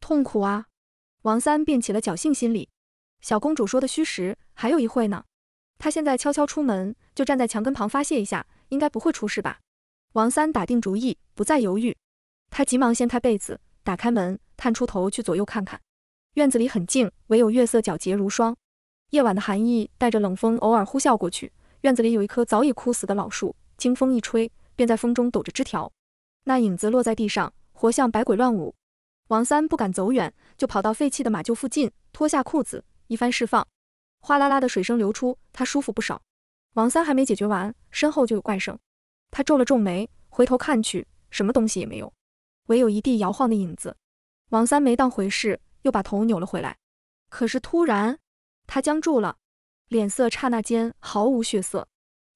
A: 痛苦啊！王三便起了侥幸心理。小公主说的虚实还有一会呢，他现在悄悄出门，就站在墙根旁发泄一下，应该不会出事吧？王三打定主意，不再犹豫，他急忙掀开被子。打开门，探出头去左右看看，院子里很静，唯有月色皎洁如霜。夜晚的寒意带着冷风，偶尔呼啸过去。院子里有一棵早已枯死的老树，经风一吹，便在风中抖着枝条，那影子落在地上，活像百鬼乱舞。王三不敢走远，就跑到废弃的马厩附近，脱下裤子，一番释放，哗啦啦的水声流出，他舒服不少。王三还没解决完，身后就有怪声，他皱了皱眉，回头看去，什么东西也没有。唯有一地摇晃的影子，王三没当回事，又把头扭了回来。可是突然，他僵住了，脸色刹那间毫无血色。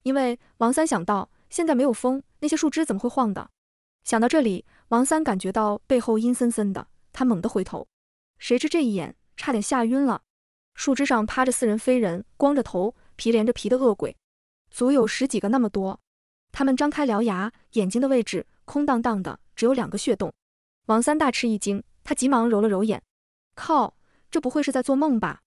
A: 因为王三想到，现在没有风，那些树枝怎么会晃的？想到这里，王三感觉到背后阴森森的，他猛地回头，谁知这一眼差点吓晕了。树枝上趴着似人非人、光着头皮连着皮的恶鬼，足有十几个那么多。他们张开獠牙，眼睛的位置空荡荡的，只有两个血洞。王三大吃一惊，他急忙揉了揉眼，靠，这不会是在做梦吧？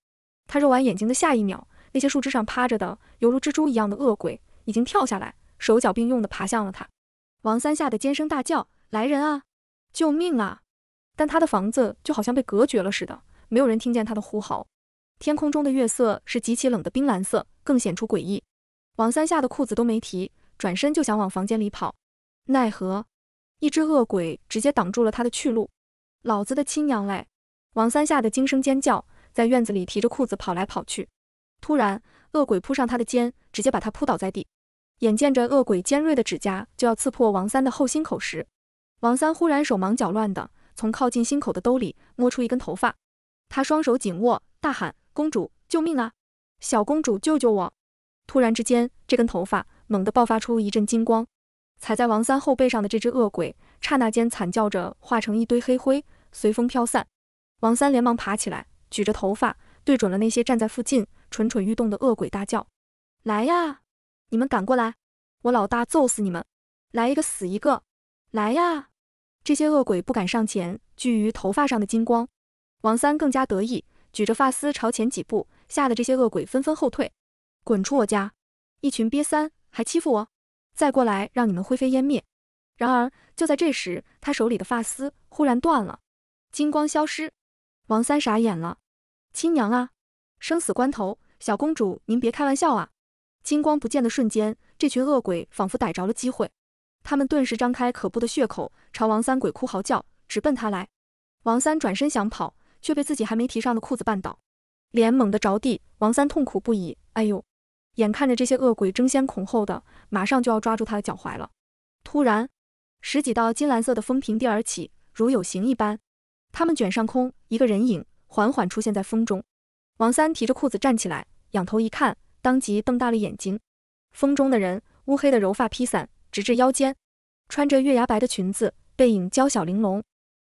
A: 他揉完眼睛的下一秒，那些树枝上趴着的犹如蜘蛛一样的恶鬼已经跳下来，手脚并用的爬向了他。王三吓得尖声大叫：“来人啊！救命啊！”但他的房子就好像被隔绝了似的，没有人听见他的呼嚎。天空中的月色是极其冷的冰蓝色，更显出诡异。王三吓得裤子都没提。转身就想往房间里跑，奈何一只恶鬼直接挡住了他的去路。老子的亲娘嘞！王三吓得惊声尖叫，在院子里提着裤子跑来跑去。突然，恶鬼扑上他的肩，直接把他扑倒在地。眼见着恶鬼尖锐的指甲就要刺破王三的后心口时，王三忽然手忙脚乱的从靠近心口的兜里摸出一根头发，他双手紧握，大喊：“公主救命啊！小公主救救我！”突然之间，这根头发。猛地爆发出一阵金光，踩在王三后背上的这只恶鬼，刹那间惨叫着化成一堆黑灰，随风飘散。王三连忙爬起来，举着头发对准了那些站在附近蠢蠢欲动的恶鬼大叫：“来呀，你们赶过来，我老大揍死你们！来一个死一个！来呀！”这些恶鬼不敢上前，惧于头发上的金光。王三更加得意，举着发丝朝前几步，吓得这些恶鬼纷纷后退，滚出我家！一群瘪三！还欺负我，再过来让你们灰飞烟灭！然而就在这时，他手里的发丝忽然断了，金光消失，王三傻眼了。亲娘啊！生死关头，小公主您别开玩笑啊！金光不见的瞬间，这群恶鬼仿佛逮着了机会，他们顿时张开可怖的血口，朝王三鬼哭嚎叫，直奔他来。王三转身想跑，却被自己还没提上的裤子绊倒，脸猛地着地，王三痛苦不已，哎呦！眼看着这些恶鬼争先恐后的，马上就要抓住他的脚踝了。突然，十几道金蓝色的风平地而起，如有形一般。他们卷上空，一个人影缓缓出现在风中。王三提着裤子站起来，仰头一看，当即瞪大了眼睛。风中的人乌黑的柔发披散，直至腰间，穿着月牙白的裙子，背影娇小玲珑。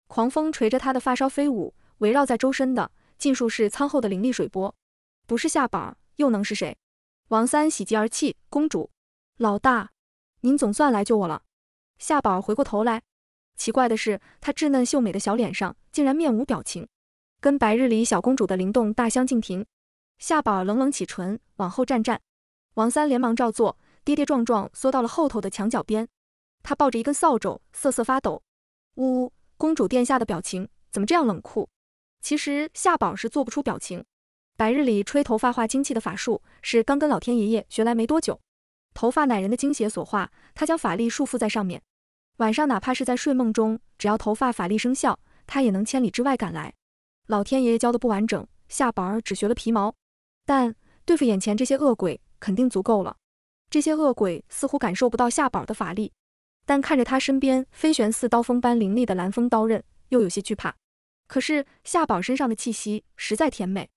A: 狂风垂着他的发梢飞舞，围绕在周身的尽数是苍厚的凌厉水波，不是下板又能是谁？王三喜极而泣：“公主，老大，您总算来救我了！”夏宝回过头来，奇怪的是，她稚嫩秀美的小脸上竟然面无表情，跟白日里小公主的灵动大相径庭。夏宝冷冷启唇，往后站站。王三连忙照做，跌跌撞撞缩到了后头的墙角边。他抱着一根扫帚，瑟瑟发抖。呜呜，公主殿下的表情怎么这样冷酷？其实夏宝是做不出表情。白日里吹头发化精气的法术是刚跟老天爷爷学来没多久，头发乃人的精血所化，他将法力束缚在上面。晚上哪怕是在睡梦中，只要头发法力生效，他也能千里之外赶来。老天爷爷教的不完整，夏宝只学了皮毛，但对付眼前这些恶鬼肯定足够了。这些恶鬼似乎感受不到夏宝的法力，但看着他身边飞旋似刀锋般凌厉的蓝风刀刃，又有些惧怕。可是夏宝身上的气息实在甜美。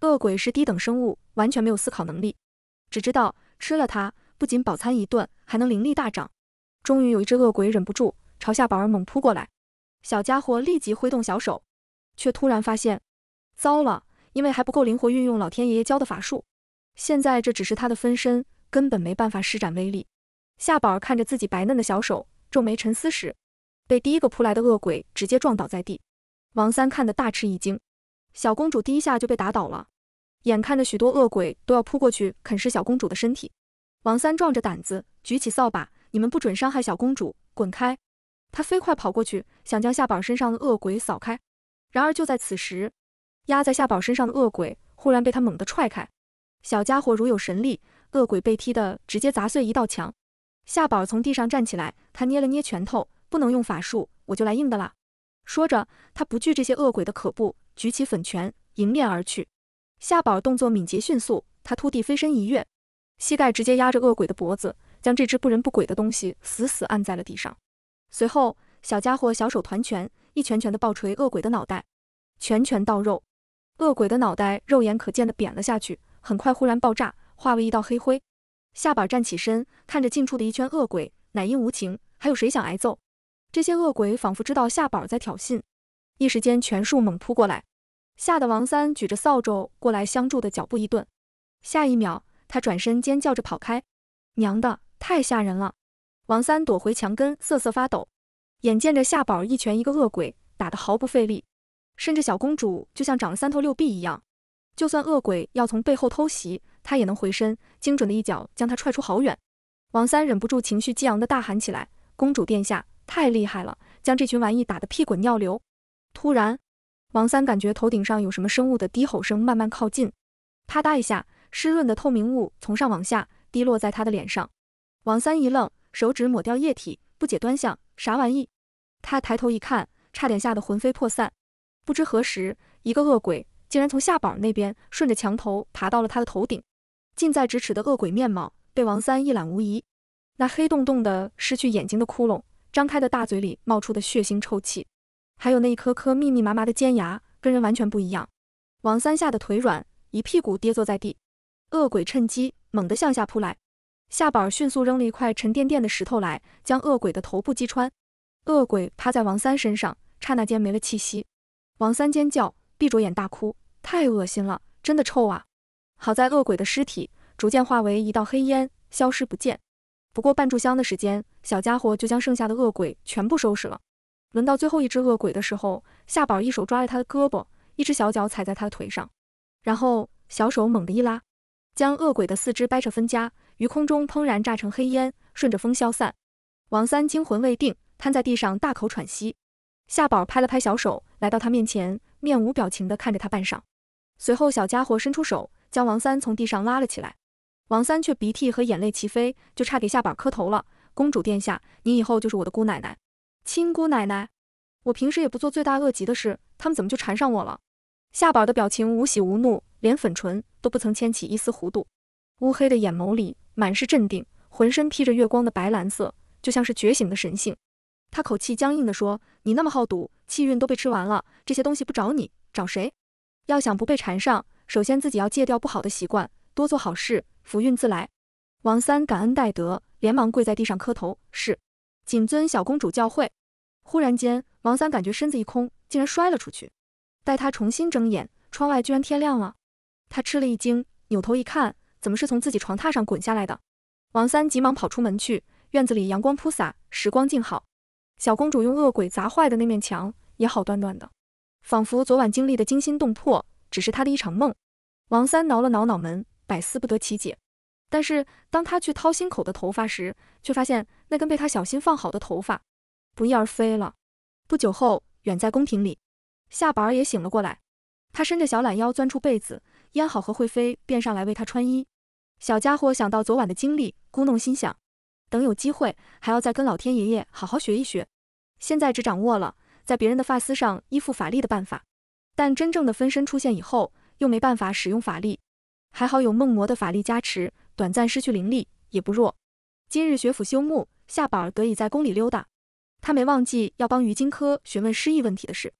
A: 恶鬼是低等生物，完全没有思考能力，只知道吃了它不仅饱餐一顿，还能灵力大涨。终于有一只恶鬼忍不住朝夏宝儿猛扑过来，小家伙立即挥动小手，却突然发现，糟了，因为还不够灵活运用老天爷爷教的法术，现在这只是他的分身，根本没办法施展威力。夏宝儿看着自己白嫩的小手，皱眉沉思时，被第一个扑来的恶鬼直接撞倒在地。王三看得大吃一惊，小公主第一下就被打倒了。眼看着许多恶鬼都要扑过去啃食小公主的身体，王三壮着胆子举起扫把：“你们不准伤害小公主，滚开！”他飞快跑过去，想将夏宝身上的恶鬼扫开。然而就在此时，压在夏宝身上的恶鬼忽然被他猛地踹开。小家伙如有神力，恶鬼被踢得直接砸碎一道墙。夏宝从地上站起来，他捏了捏拳头：“不能用法术，我就来硬的啦！”说着，他不惧这些恶鬼的可怖，举起粉拳迎面而去。夏宝动作敏捷迅速，他突地飞身一跃，膝盖直接压着恶鬼的脖子，将这只不人不鬼的东西死死按在了地上。随后，小家伙小手团拳，一拳拳的暴锤恶鬼的脑袋，拳拳到肉，恶鬼的脑袋肉眼可见的扁了下去。很快，忽然爆炸，化为一道黑灰。夏宝站起身，看着近处的一圈恶鬼，乃因无情，还有谁想挨揍？这些恶鬼仿佛知道夏宝在挑衅，一时间全数猛扑过来。吓得王三举着扫帚过来相助的脚步一顿，下一秒他转身尖叫着跑开。娘的，太吓人了！王三躲回墙根瑟瑟发抖，眼见着夏宝一拳一个恶鬼，打得毫不费力，甚至小公主就像长了三头六臂一样，就算恶鬼要从背后偷袭，她也能回身精准的一脚将他踹出好远。王三忍不住情绪激昂的大喊起来：“公主殿下太厉害了，将这群玩意打得屁滚尿流！”突然。王三感觉头顶上有什么生物的低吼声慢慢靠近，啪嗒一下，湿润的透明物从上往下滴落在他的脸上。王三一愣，手指抹掉液体，不解端详啥玩意。他抬头一看，差点吓得魂飞魄散。不知何时，一个恶鬼竟然从下板那边顺着墙头爬到了他的头顶，近在咫尺的恶鬼面貌被王三一览无遗。那黑洞洞的失去眼睛的窟窿，张开的大嘴里冒出的血腥臭气。还有那一颗颗密密麻麻的尖牙，跟人完全不一样。王三吓得腿软，一屁股跌坐在地。恶鬼趁机猛地向下扑来，夏宝迅速扔了一块沉甸甸的石头来，将恶鬼的头部击穿。恶鬼趴在王三身上，刹那间没了气息。王三尖叫，闭着眼大哭，太恶心了，真的臭啊！好在恶鬼的尸体逐渐化为一道黑烟，消失不见。不过半炷香的时间，小家伙就将剩下的恶鬼全部收拾了。轮到最后一只恶鬼的时候，夏宝一手抓着他的胳膊，一只小脚踩在他的腿上，然后小手猛地一拉，将恶鬼的四肢掰扯分家，于空中砰然炸成黑烟，顺着风消散。王三惊魂未定，瘫在地上大口喘息。夏宝拍了拍小手，来到他面前，面无表情地看着他半晌，随后小家伙伸出手，将王三从地上拉了起来。王三却鼻涕和眼泪齐飞，就差给夏宝磕头了。公主殿下，你以后就是我的姑奶奶。亲姑奶奶，我平时也不做罪大恶极的事，他们怎么就缠上我了？夏宝的表情无喜无怒，连粉唇都不曾牵起一丝弧度，乌黑的眼眸里满是镇定，浑身披着月光的白蓝色，就像是觉醒的神性。他口气僵硬地说：“你那么好赌，气运都被吃完了，这些东西不找你，找谁？要想不被缠上，首先自己要戒掉不好的习惯，多做好事，福运自来。”王三感恩戴德，连忙跪在地上磕头：“是。”谨遵小公主教诲。忽然间，王三感觉身子一空，竟然摔了出去。待他重新睁眼，窗外居然天亮了，他吃了一惊，扭头一看，怎么是从自己床榻上滚下来的？王三急忙跑出门去，院子里阳光铺洒，时光静好。小公主用恶鬼砸坏的那面墙也好端端的，仿佛昨晚经历的惊心动魄只是他的一场梦。王三挠了挠脑门，百思不得其解。但是当他去掏心口的头发时，却发现那根被他小心放好的头发不翼而飞了。不久后，远在宫廷里，夏板儿也醒了过来。他伸着小懒腰钻出被子，燕好和惠妃便上来为他穿衣。小家伙想到昨晚的经历，咕哝心想：等有机会还要再跟老天爷爷好好学一学。现在只掌握了在别人的发丝上依附法力的办法，但真正的分身出现以后，又没办法使用法力。还好有梦魔的法力加持。短暂失去灵力也不弱。今日学府休沐，夏宝得以在宫里溜达。他没忘记要帮于金科询问失忆问题的事。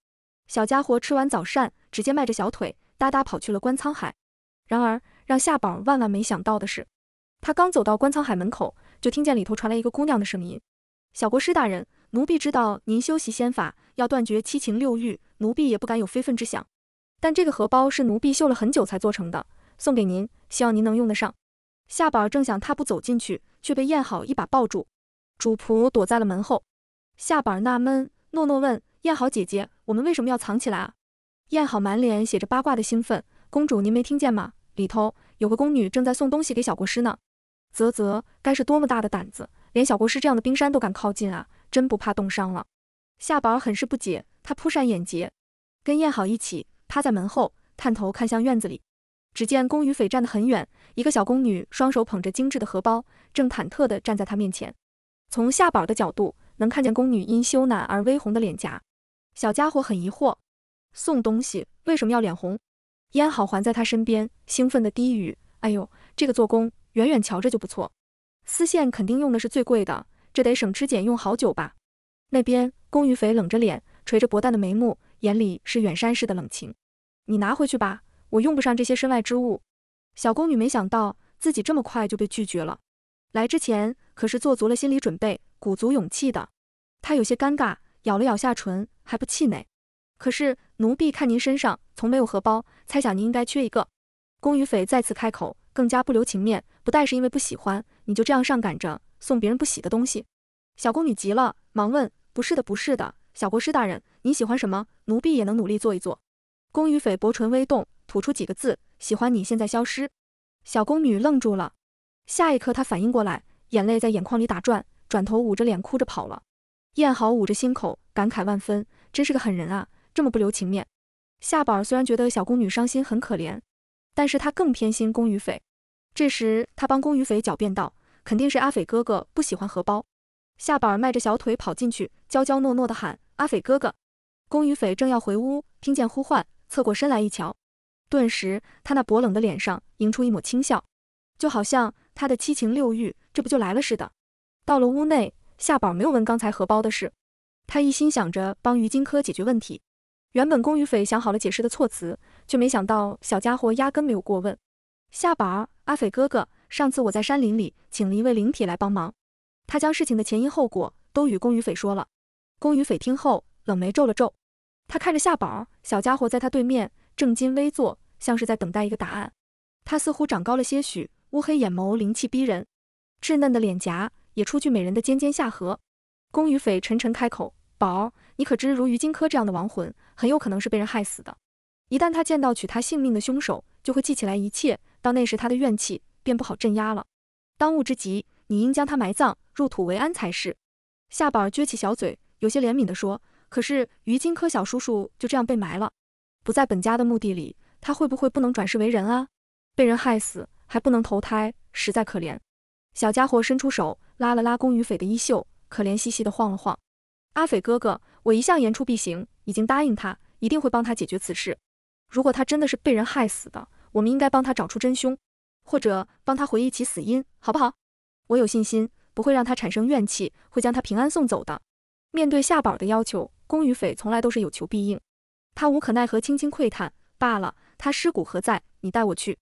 A: 小家伙吃完早膳，直接迈着小腿哒哒跑去了观沧海。然而，让夏宝万万没想到的是，他刚走到观沧海门口，就听见里头传来一个姑娘的声音：“小国师大人，奴婢知道您修习仙法要断绝七情六欲，奴婢也不敢有非分之想。但这个荷包是奴婢绣了很久才做成的，送给您，希望您能用得上。”夏宝正想踏步走进去，却被燕好一把抱住。主仆躲在了门后。夏宝纳闷，诺诺问燕好姐姐：“我们为什么要藏起来啊？”燕好满脸写着八卦的兴奋：“公主您没听见吗？里头有个宫女正在送东西给小国师呢。”啧啧，该是多么大的胆子，连小国师这样的冰山都敢靠近啊，真不怕冻伤了。夏宝很是不解，他扑扇眼睫，跟燕好一起趴在门后，探头看向院子里。只见宫羽斐站得很远，一个小宫女双手捧着精致的荷包，正忐忑地站在他面前。从下宝的角度，能看见宫女因羞赧而微红的脸颊。小家伙很疑惑，送东西为什么要脸红？烟好，还在他身边，兴奋地低语：“哎呦，这个做工，远远瞧着就不错，丝线肯定用的是最贵的，这得省吃俭用好久吧？”那边，宫羽斐冷着脸，垂着薄淡的眉目，眼里是远山似的冷情。你拿回去吧。”我用不上这些身外之物。小宫女没想到自己这么快就被拒绝了，来之前可是做足了心理准备，鼓足勇气的。她有些尴尬，咬了咬下唇，还不气馁。可是奴婢看您身上从没有荷包，猜想您应该缺一个。宫女匪再次开口，更加不留情面。不带是因为不喜欢，你就这样上赶着送别人不喜的东西。小宫女急了，忙问：“不是的，不是的，小国师大人，你喜欢什么？奴婢也能努力做一做。”宫女匪薄唇微动。吐出几个字：“喜欢你现在消失。”小宫女愣住了，下一刻她反应过来，眼泪在眼眶里打转，转头捂着脸哭着跑了。燕豪捂着心口，感慨万分：“真是个狠人啊，这么不留情面。”夏宝儿虽然觉得小宫女伤心很可怜，但是她更偏心宫羽斐。这时她帮宫羽斐狡辩道：“肯定是阿斐哥哥不喜欢荷包。”夏宝儿迈着小腿跑进去，娇娇糯糯的喊：“阿斐哥哥！”宫羽斐正要回屋，听见呼唤，侧过身来一瞧。顿时，他那薄冷的脸上迎出一抹轻笑，就好像他的七情六欲这不就来了似的。到了屋内，夏宝没有问刚才荷包的事，他一心想着帮于金科解决问题。原本宫与匪想好了解释的措辞，却没想到小家伙压根没有过问。夏宝儿，阿匪哥哥，上次我在山林里请了一位灵体来帮忙，他将事情的前因后果都与宫与匪说了。宫与匪听后，冷眉皱了皱，他看着夏宝儿，小家伙在他对面。正襟危坐，像是在等待一个答案。他似乎长高了些许，乌黑眼眸灵气逼人，稚嫩的脸颊也出具美人的尖尖下颌。宫羽斐沉沉开口：“宝儿，你可知如于荆轲这样的亡魂，很有可能是被人害死的。一旦他见到取他性命的凶手，就会记起来一切。到那时，他的怨气便不好镇压了。当务之急，你应将他埋葬，入土为安才是。”夏宝撅起小嘴，有些怜悯地说：“可是于荆轲小叔叔就这样被埋了。”不在本家的墓地里，他会不会不能转世为人啊？被人害死还不能投胎，实在可怜。小家伙伸出手，拉了拉宫羽斐的衣袖，可怜兮兮的晃了晃。阿斐哥哥，我一向言出必行，已经答应他，一定会帮他解决此事。如果他真的是被人害死的，我们应该帮他找出真凶，或者帮他回忆起死因，好不好？我有信心，不会让他产生怨气，会将他平安送走的。面对夏宝的要求，宫羽斐从来都是有求必应。他无可奈何，轻轻喟叹：“罢了。”他尸骨何在？你带我去。”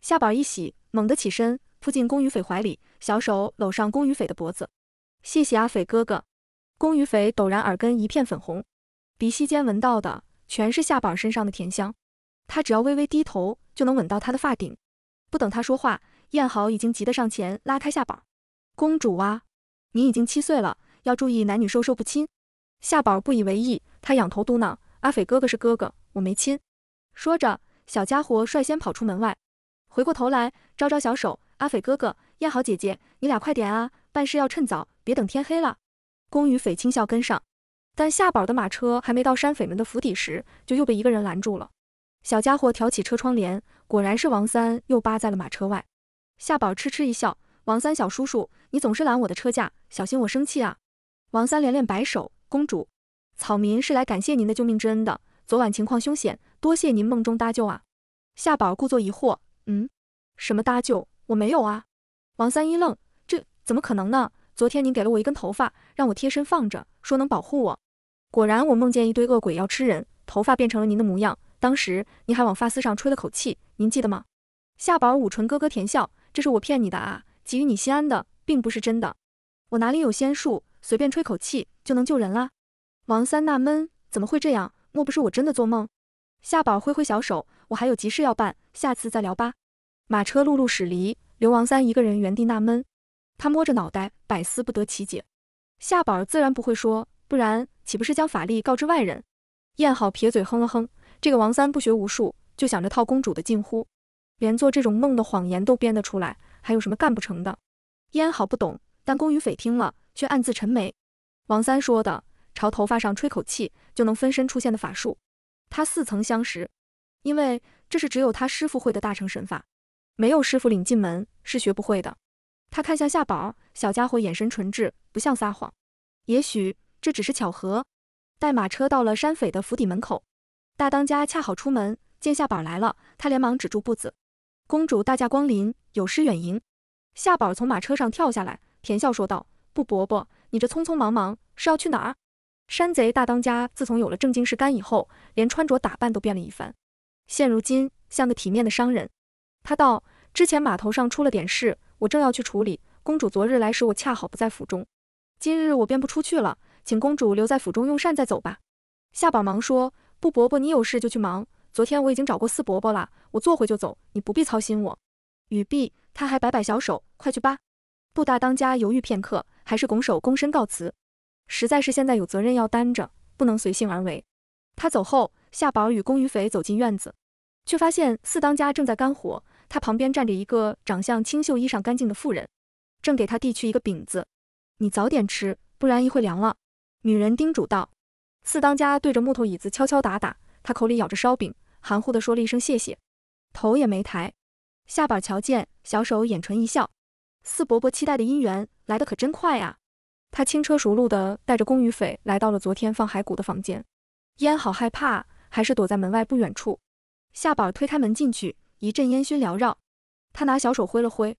A: 夏宝一喜，猛地起身，扑进宫于斐怀里，小手搂上宫于斐的脖子。“谢谢阿斐哥哥。”宫于斐陡然耳根一片粉红，鼻息间闻到的全是夏宝身上的甜香。他只要微微低头，就能吻到他的发顶。不等他说话，燕豪已经急得上前拉开夏宝。“公主啊，你已经七岁了，要注意男女授受不亲。”夏宝不以为意，他仰头嘟囔。阿斐哥哥是哥哥，我没亲。说着，小家伙率先跑出门外，回过头来招招小手。阿斐哥哥，燕好姐姐，你俩快点啊，办事要趁早，别等天黑了。宫与匪轻笑跟上，但夏宝的马车还没到山匪们的府邸时，就又被一个人拦住了。小家伙挑起车窗帘，果然是王三，又扒在了马车外。夏宝痴痴一笑，王三小叔叔，你总是拦我的车驾，小心我生气啊！王三连连摆手，公主。草民是来感谢您的救命之恩的。昨晚情况凶险，多谢您梦中搭救啊！夏宝故作疑惑，嗯，什么搭救？我没有啊！王三一愣，这怎么可能呢？昨天您给了我一根头发，让我贴身放着，说能保护我。果然，我梦见一堆恶鬼要吃人，头发变成了您的模样。当时您还往发丝上吹了口气，您记得吗？夏宝捂唇，咯咯甜笑，这是我骗你的啊！给予你心安的，并不是真的。我哪里有仙术，随便吹口气就能救人啦！王三纳闷，怎么会这样？莫不是我真的做梦？夏宝挥挥小手，我还有急事要办，下次再聊吧。马车陆路驶离，留王三一个人原地纳闷。他摸着脑袋，百思不得其解。夏宝自然不会说，不然岂不是将法力告知外人？燕好撇嘴哼了哼，这个王三不学无术，就想着套公主的近乎，连做这种梦的谎言都编得出来，还有什么干不成的？燕好不懂，但宫羽斐听了却暗自沉眉。王三说的。朝头发上吹口气就能分身出现的法术，他似曾相识，因为这是只有他师傅会的大成神法，没有师傅领进门是学不会的。他看向夏宝儿，小家伙眼神纯挚，不像撒谎。也许这只是巧合。待马车到了山匪的府邸门口，大当家恰好出门，见夏宝儿来了，他连忙止住步子：“公主大驾光临，有失远迎。”夏宝儿从马车上跳下来，甜笑说道：“布伯伯，你这匆匆忙忙是要去哪儿？”山贼大当家自从有了正经事干以后，连穿着打扮都变了一番，现如今像个体面的商人。他道：“之前码头上出了点事，我正要去处理。公主昨日来时，我恰好不在府中。今日我便不出去了，请公主留在府中用膳再走吧。”夏宝忙说：“布伯伯，你有事就去忙。昨天我已经找过四伯伯了，我坐会就走，你不必操心我。”语毕，他还摆摆小手，快去吧。布大当家犹豫片刻，还是拱手躬身告辞。实在是现在有责任要担着，不能随性而为。他走后，夏宝儿与宫羽斐走进院子，却发现四当家正在干活，他旁边站着一个长相清秀、衣裳干净的妇人，正给他递去一个饼子：“你早点吃，不然一会凉了。”女人叮嘱道。四当家对着木头椅子敲敲打打，他口里咬着烧饼，含糊地说了一声谢谢，头也没抬。夏宝儿瞧见，小手掩唇一笑：“四伯伯期待的姻缘来的可真快呀。”他轻车熟路地带着龚与斐来到了昨天放骸骨的房间，烟好害怕，还是躲在门外不远处。夏宝推开门进去，一阵烟熏缭绕，他拿小手挥了挥，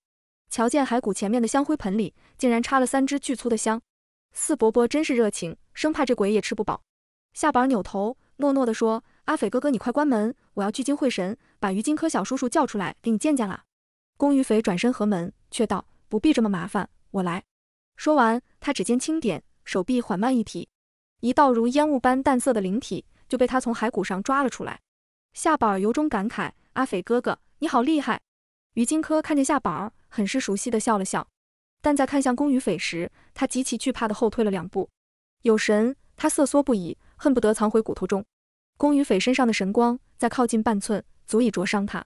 A: 瞧见骸骨前面的香灰盆里竟然插了三只巨粗的香，四伯伯真是热情，生怕这鬼也吃不饱。夏宝扭头诺诺地说：“阿斐哥哥，你快关门，我要聚精会神把于金科小叔叔叫出来给你见见啦。”龚与斐转身合门，却道：“不必这么麻烦，我来。”说完，他指尖轻点，手臂缓慢一提，一道如烟雾般淡色的灵体就被他从骸骨上抓了出来。夏宝儿由衷感慨：“阿斐哥哥，你好厉害！”于金科看见夏宝儿，很是熟悉的笑了笑，但在看向宫羽匪时，他极其惧怕的后退了两步。有神，他瑟缩不已，恨不得藏回骨头中。宫羽匪身上的神光再靠近半寸，足以灼伤他。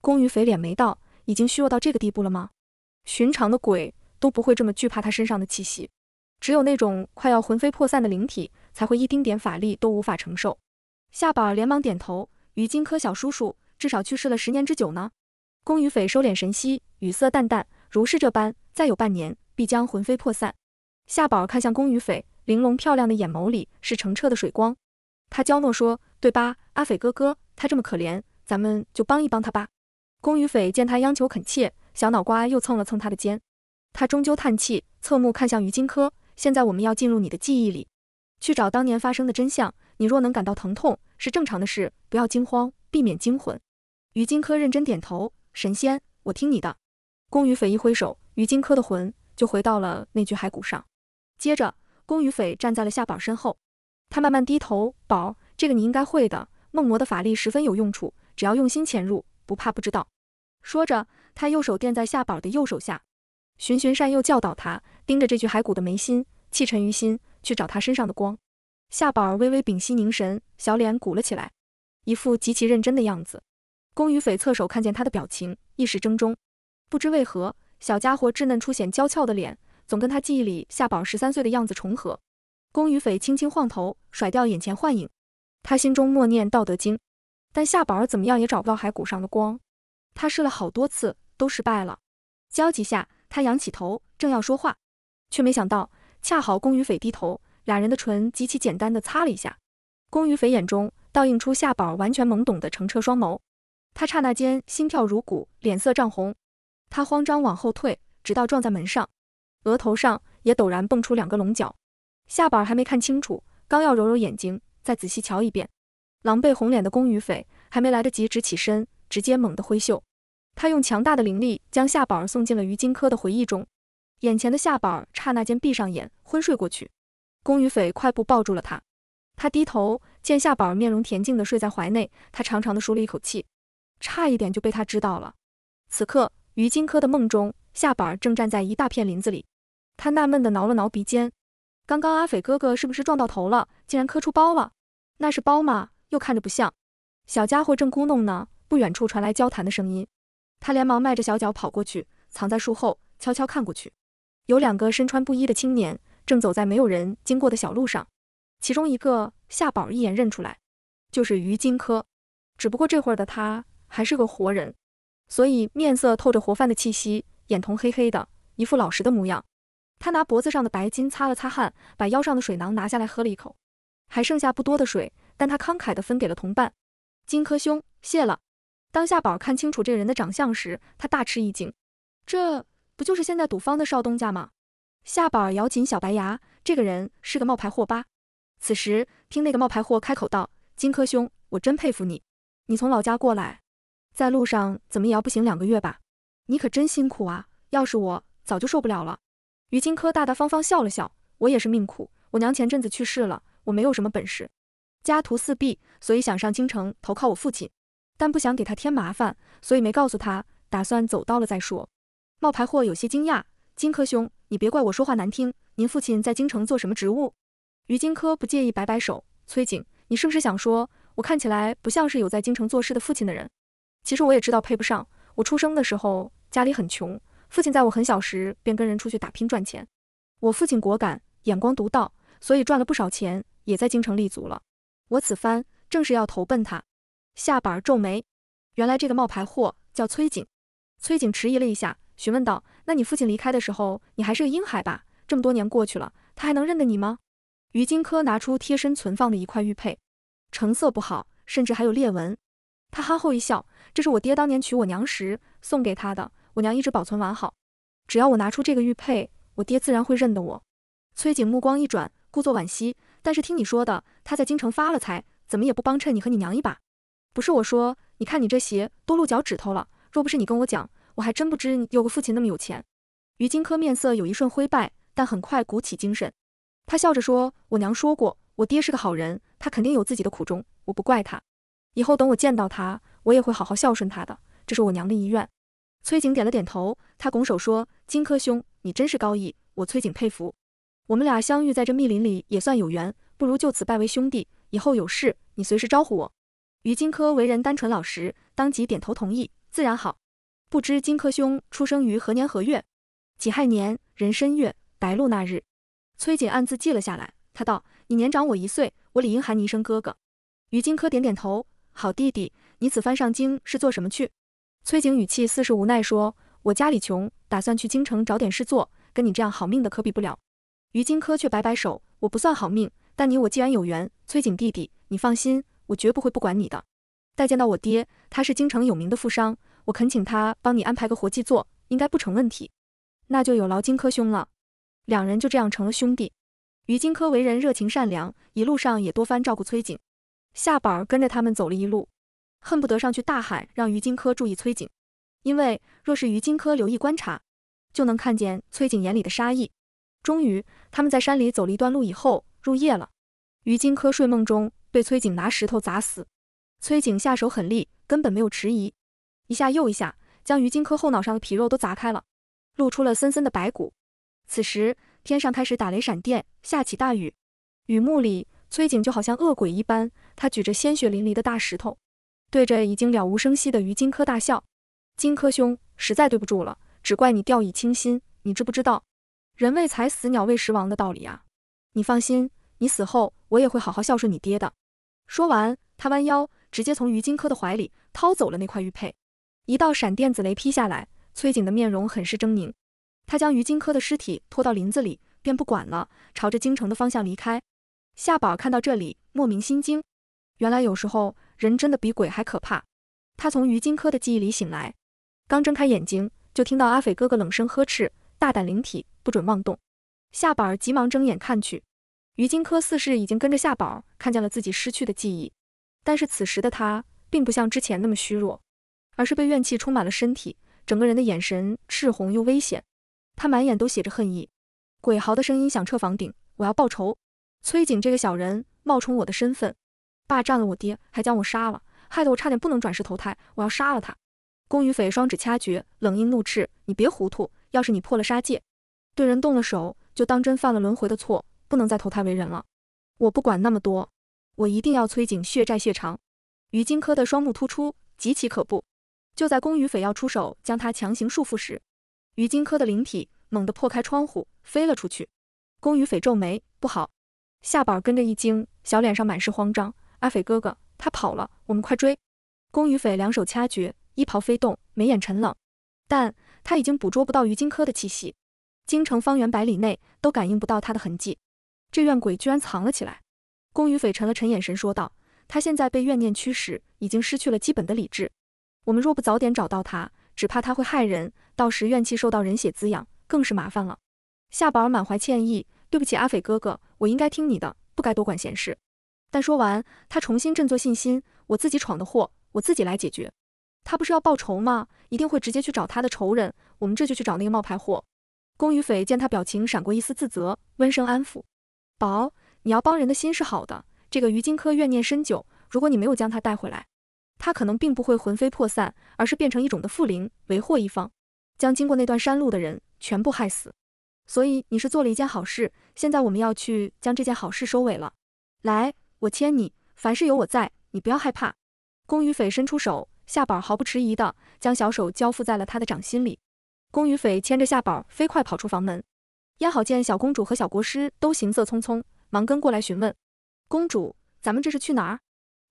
A: 宫羽匪脸没到，已经虚弱到这个地步了吗？寻常的鬼。都不会这么惧怕他身上的气息，只有那种快要魂飞魄散的灵体，才会一丁点法力都无法承受。夏宝儿连忙点头，于金科小叔叔至少去世了十年之久呢。宫羽斐收敛神息，语色淡淡，如是这般，再有半年，必将魂飞魄散。夏宝儿看向宫羽斐，玲珑漂亮的眼眸里是澄澈的水光，她娇诺说：“对吧，阿斐哥哥？他这么可怜，咱们就帮一帮他吧。”宫羽斐见他央求恳切，小脑瓜又蹭了蹭他的肩。他终究叹气，侧目看向于金科。现在我们要进入你的记忆里，去找当年发生的真相。你若能感到疼痛，是正常的事，不要惊慌，避免惊魂。于金科认真点头，神仙，我听你的。宫羽匪一挥手，于金科的魂就回到了那具骸骨上。接着，宫羽匪站在了夏宝身后，他慢慢低头，宝这个你应该会的。梦魔的法力十分有用处，只要用心潜入，不怕不知道。说着，他右手垫在夏宝的右手下。循循善诱教导他，盯着这具骸骨的眉心，气沉于心，去找他身上的光。夏宝儿微微屏息凝神，小脸鼓了起来，一副极其认真的样子。宫羽斐侧手看见他的表情，一时怔忡。不知为何，小家伙稚嫩出显娇俏的脸，总跟他记忆里夏宝十三岁的样子重合。宫羽斐轻轻晃头，甩掉眼前幻影。他心中默念《道德经》，但夏宝儿怎么样也找不到骸骨上的光。他试了好多次，都失败了。焦急下。他仰起头，正要说话，却没想到恰好宫羽斐低头，俩人的唇极其简单的擦了一下。宫羽斐眼中倒映出夏宝完全懵懂的澄澈双眸，他刹那间心跳如鼓，脸色涨红，他慌张往后退，直到撞在门上，额头上也陡然蹦出两个龙角。夏宝还没看清楚，刚要揉揉眼睛，再仔细瞧一遍，狼狈红脸的宫羽斐还没来得及直起身，直接猛地挥袖。他用强大的灵力将夏宝儿送进了于金科的回忆中，眼前的夏宝儿刹那间闭上眼，昏睡过去。宫羽斐快步抱住了他，他低头见夏宝儿面容恬静的睡在怀内，他长长的舒了一口气，差一点就被他知道了。此刻于金科的梦中，夏宝儿正站在一大片林子里，他纳闷的挠了挠鼻尖，刚刚阿斐哥哥是不是撞到头了，竟然磕出包了？那是包吗？又看着不像。小家伙正咕哝呢，不远处传来交谈的声音。他连忙迈着小脚跑过去，藏在树后，悄悄看过去，有两个身穿布衣的青年正走在没有人经过的小路上。其中一个夏宝一眼认出来，就是于金科，只不过这会儿的他还是个活人，所以面色透着活泛的气息，眼瞳黑黑的，一副老实的模样。他拿脖子上的白巾擦了擦汗，把腰上的水囊拿下来喝了一口，还剩下不多的水，但他慷慨的分给了同伴。金科兄，谢了。当夏宝看清楚这个人的长相时，他大吃一惊，这不就是现在赌方的少东家吗？夏宝咬紧小白牙，这个人是个冒牌货吧？此时听那个冒牌货开口道：“金科兄，我真佩服你，你从老家过来，在路上怎么也要不行两个月吧？你可真辛苦啊，要是我早就受不了了。”于金科大大方方笑了笑：“我也是命苦，我娘前阵子去世了，我没有什么本事，家徒四壁，所以想上京城投靠我父亲。”但不想给他添麻烦，所以没告诉他，打算走到了再说。冒牌货有些惊讶，金科兄，你别怪我说话难听，您父亲在京城做什么职务？于金科不介意摆摆手，崔景，你是不是想说我看起来不像是有在京城做事的父亲的人？其实我也知道配不上。我出生的时候家里很穷，父亲在我很小时便跟人出去打拼赚钱。我父亲果敢，眼光独到，所以赚了不少钱，也在京城立足了。我此番正是要投奔他。夏板儿皱眉，原来这个冒牌货叫崔景。崔景迟疑了一下，询问道：“那你父亲离开的时候，你还是个婴孩吧？这么多年过去了，他还能认得你吗？”于金科拿出贴身存放的一块玉佩，成色不好，甚至还有裂纹。他憨厚一笑：“这是我爹当年娶我娘时送给他的，我娘一直保存完好。只要我拿出这个玉佩，我爹自然会认得我。”崔景目光一转，故作惋惜：“但是听你说的，他在京城发了财，怎么也不帮衬你和你娘一把？”不是我说，你看你这鞋都露脚趾头了。若不是你跟我讲，我还真不知你有个父亲那么有钱。于金科面色有一瞬灰败，但很快鼓起精神，他笑着说：“我娘说过，我爹是个好人，他肯定有自己的苦衷，我不怪他。以后等我见到他，我也会好好孝顺他的，这是我娘的遗愿。”崔景点了点头，他拱手说：“金科兄，你真是高义，我崔景佩服。我们俩相遇在这密林里也算有缘，不如就此拜为兄弟，以后有事你随时招呼我。”于金科为人单纯老实，当即点头同意。自然好，不知金科兄出生于何年何月？己亥年，壬申月，白露那日。崔景暗自记了下来。他道：“你年长我一岁，我理应喊你一声哥哥。”于金科点点头：“好弟弟，你此番上京是做什么去？”崔景语气似是无奈说：“我家里穷，打算去京城找点事做。跟你这样好命的可比不了。”于金科却摆摆手：“我不算好命，但你我既然有缘，崔景弟弟，你放心。”我绝不会不管你的。待见到我爹，他是京城有名的富商，我恳请他帮你安排个活计做，应该不成问题。那就有劳荆轲兄了。两人就这样成了兄弟。于荆轲为人热情善良，一路上也多番照顾崔景。夏宝儿跟着他们走了一路，恨不得上去大喊让于荆轲注意崔景，因为若是于荆轲留意观察，就能看见崔景眼里的杀意。终于，他们在山里走了一段路以后，入夜了。于荆轲睡梦中。被崔景拿石头砸死，崔景下手狠厉，根本没有迟疑，一下又一下，将于金科后脑上的皮肉都砸开了，露出了森森的白骨。此时天上开始打雷闪电，下起大雨，雨幕里崔景就好像恶鬼一般，他举着鲜血淋漓的大石头，对着已经了无声息的于金科大笑：“金科兄，实在对不住了，只怪你掉以轻心，你知不知道人为财死，鸟为食亡的道理啊？你放心，你死后我也会好好孝顺你爹的。”说完，他弯腰，直接从于金科的怀里掏走了那块玉佩。一道闪电、子雷劈下来，崔景的面容很是狰狞。他将于金科的尸体拖到林子里，便不管了，朝着京城的方向离开。夏宝看到这里，莫名心惊。原来有时候人真的比鬼还可怕。他从于金科的记忆里醒来，刚睁开眼睛，就听到阿斐哥哥冷声呵斥：“大胆灵体，不准妄动！”夏宝儿急忙睁眼看去。于金科似是已经跟着夏宝看见了自己失去的记忆，但是此时的他并不像之前那么虚弱，而是被怨气充满了身体，整个人的眼神赤红又危险。他满眼都写着恨意，鬼嚎的声音响彻房顶。我要报仇！崔景这个小人冒充我的身份，霸占了我爹，还将我杀了，害得我差点不能转世投胎。我要杀了他！宫羽斐双指掐诀，冷硬怒斥：“你别糊涂！要是你破了杀戒，对人动了手，就当真犯了轮回的错。”不能再投胎为人了，我不管那么多，我一定要崔景血债血偿。于金科的双目突出，极其可怖。就在宫羽斐要出手将他强行束缚时，于金科的灵体猛地破开窗户飞了出去。宫羽斐皱眉，不好！夏宝跟着一惊，小脸上满是慌张。阿斐哥哥，他跑了，我们快追！宫羽斐两手掐诀，衣袍飞动，眉眼沉冷，但他已经捕捉不到于金科的气息，京城方圆百里内都感应不到他的痕迹。这怨鬼居然藏了起来，宫羽斐沉了沉眼神说道：“他现在被怨念驱使，已经失去了基本的理智。我们若不早点找到他，只怕他会害人，到时怨气受到人血滋养，更是麻烦了。”夏宝儿满怀歉意：“对不起，阿斐哥哥，我应该听你的，不该多管闲事。”但说完，他重新振作信心：“我自己闯的祸，我自己来解决。”他不是要报仇吗？一定会直接去找他的仇人。我们这就去找那个冒牌货。宫羽斐见他表情闪过一丝自责，温声安抚。宝，你要帮人的心是好的。这个于荆科怨念深久，如果你没有将他带回来，他可能并不会魂飞魄散，而是变成一种的附灵，为祸一方，将经过那段山路的人全部害死。所以你是做了一件好事。现在我们要去将这件好事收尾了。来，我牵你，凡事有我在，你不要害怕。宫羽斐伸出手，夏宝毫不迟疑的将小手交付在了他的掌心里。宫羽斐牵着夏宝飞快跑出房门。燕好见小公主和小国师都行色匆匆，忙跟过来询问：“公主，咱们这是去哪儿？”“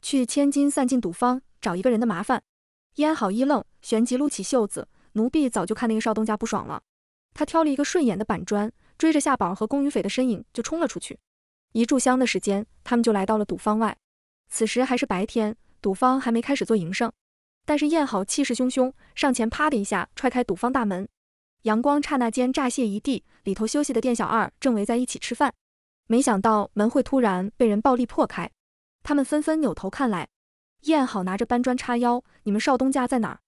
A: 去千金散尽赌坊找一个人的麻烦。”燕好一愣，旋即撸起袖子：“奴婢早就看那个少东家不爽了。”他挑了一个顺眼的板砖，追着夏宝和宫女匪的身影就冲了出去。一炷香的时间，他们就来到了赌坊外。此时还是白天，赌坊还没开始做营生，但是燕好气势汹汹，上前啪的一下踹开赌坊大门。阳光刹那间乍泻一地，里头休息的店小二正围在一起吃饭，没想到门会突然被人暴力破开，他们纷纷扭头看来。燕好拿着搬砖叉腰：“你们少东家在哪？”儿？”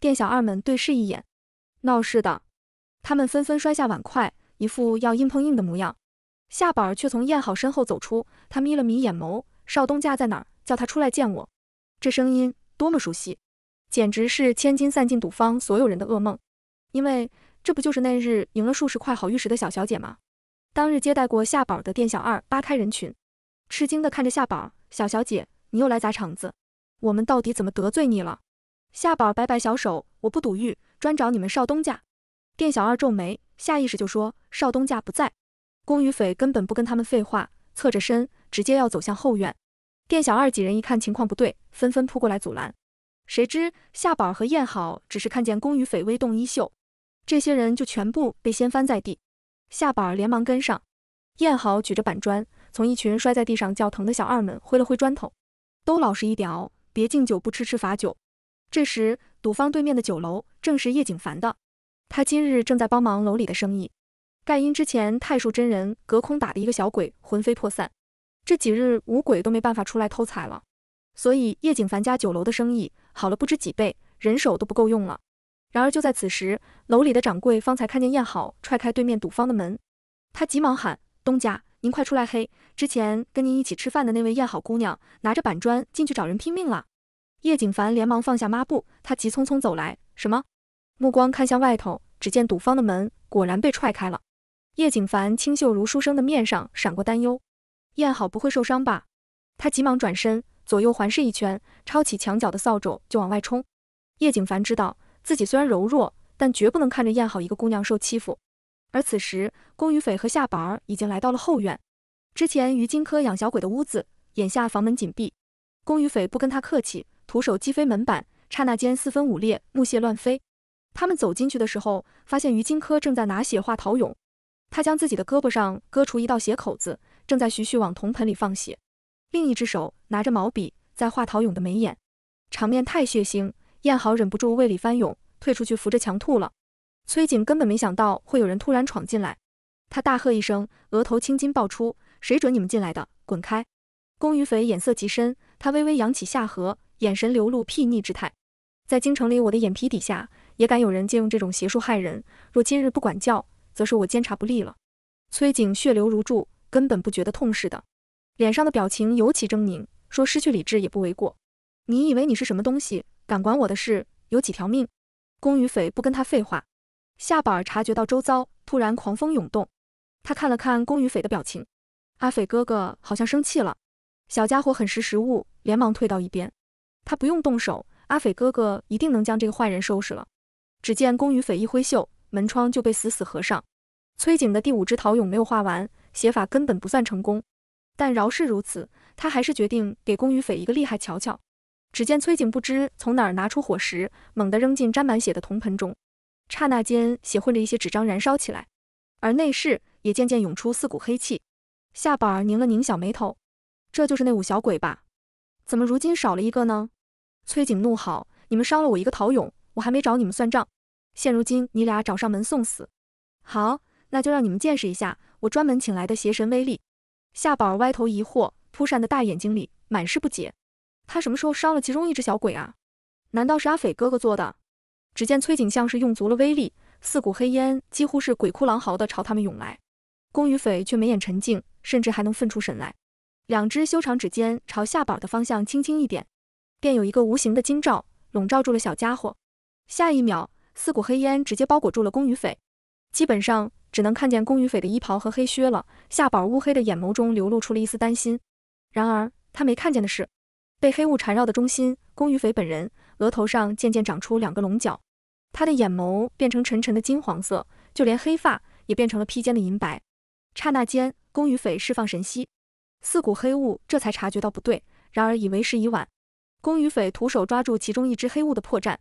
A: 店小二们对视一眼，闹事的，他们纷纷摔下碗筷，一副要硬碰硬的模样。夏宝儿却从燕好身后走出，他眯了眯眼眸：“少东家在哪？儿？叫他出来见我。”这声音多么熟悉，简直是千金散尽赌坊所有人的噩梦，因为。这不就是那日赢了数十块好玉石的小小姐吗？当日接待过夏宝的店小二扒开人群，吃惊地看着夏宝小小姐，你又来砸场子？我们到底怎么得罪你了？夏宝摆摆小手，我不赌玉，专找你们少东家。店小二皱眉，下意识就说少东家不在。宫羽斐根本不跟他们废话，侧着身直接要走向后院。店小二几人一看情况不对，纷纷扑过来阻拦。谁知夏宝和燕好只是看见宫羽斐微动衣袖。这些人就全部被掀翻在地，夏宝连忙跟上，燕豪举着板砖，从一群摔在地上叫疼的小二们挥了挥砖头，都老实一点哦，别敬酒不吃吃罚酒。这时，赌坊对面的酒楼正是叶景凡的，他今日正在帮忙楼里的生意，盖因之前太术真人隔空打的一个小鬼魂飞魄散，这几日五鬼都没办法出来偷采了，所以叶景凡家酒楼的生意好了不知几倍，人手都不够用了。然而就在此时，楼里的掌柜方才看见燕好踹开对面赌坊的门，他急忙喊：“东家，您快出来！黑，之前跟您一起吃饭的那位燕好姑娘，拿着板砖进去找人拼命了。”叶景凡连忙放下抹布，他急匆匆走来，什么？目光看向外头，只见赌坊的门果然被踹开了。叶景凡清秀如书生的面上闪过担忧，燕好不会受伤吧？他急忙转身，左右环视一圈，抄起墙角的扫帚就往外冲。叶景凡知道。自己虽然柔弱，但绝不能看着燕好一个姑娘受欺负。而此时，宫羽斐和夏板儿已经来到了后院，之前于金科养小鬼的屋子，眼下房门紧闭。宫羽斐不跟他客气，徒手击飞门板，刹那间四分五裂，木屑乱飞。他们走进去的时候，发现于金科正在拿血画陶俑，他将自己的胳膊上割出一道血口子，正在徐徐往铜盆里放血，另一只手拿着毛笔在画陶俑的眉眼，场面太血腥。燕豪忍不住胃里翻涌，退出去扶着墙吐了。崔景根本没想到会有人突然闯进来，他大喝一声，额头青筋爆出：“谁准你们进来的？滚开！”宫羽斐眼色极深，他微微扬起下颌，眼神流露睥睨之态。在京城里，我的眼皮底下也敢有人借用这种邪术害人？若今日不管教，则是我监察不力了。崔景血流如注，根本不觉得痛似的，脸上的表情尤其狰狞，说失去理智也不为过。你以为你是什么东西？敢管我的事，有几条命？宫羽斐不跟他废话。夏宝儿察觉到周遭突然狂风涌动，他看了看宫羽斐的表情，阿斐哥哥好像生气了。小家伙很识时务，连忙退到一边。他不用动手，阿斐哥哥一定能将这个坏人收拾了。只见宫羽斐一挥袖，门窗就被死死合上。崔景的第五只陶俑没有画完，写法根本不算成功。但饶是如此，他还是决定给宫羽斐一个厉害瞧瞧。只见崔景不知从哪儿拿出火石，猛地扔进沾满血的铜盆中，刹那间血混着一些纸张燃烧起来，而内室也渐渐涌出四股黑气。夏宝儿拧了拧小眉头，这就是那五小鬼吧？怎么如今少了一个呢？崔景怒吼：“你们伤了我一个陶俑，我还没找你们算账，现如今你俩找上门送死！”好，那就让你们见识一下我专门请来的邪神威力。夏宝儿歪头疑惑，扑扇的大眼睛里满是不解。他什么时候伤了其中一只小鬼啊？难道是阿斐哥哥做的？只见崔景像是用足了威力，四股黑烟几乎是鬼哭狼嚎的朝他们涌来。宫羽斐却眉眼沉静，甚至还能分出神来，两只修长指尖朝夏宝的方向轻轻一点，便有一个无形的金罩笼罩住了小家伙。下一秒，四股黑烟直接包裹住了宫羽斐，基本上只能看见宫羽斐的衣袍和黑靴了。夏宝乌黑的眼眸中流露出了一丝担心，然而他没看见的是。被黑雾缠绕的中心，宫羽斐本人额头上渐渐长出两个龙角，他的眼眸变成沉沉的金黄色，就连黑发也变成了披肩的银白。刹那间，宫羽斐释放神息，四股黑雾这才察觉到不对，然而已为时已晚。宫羽斐徒手抓住其中一只黑雾的破绽，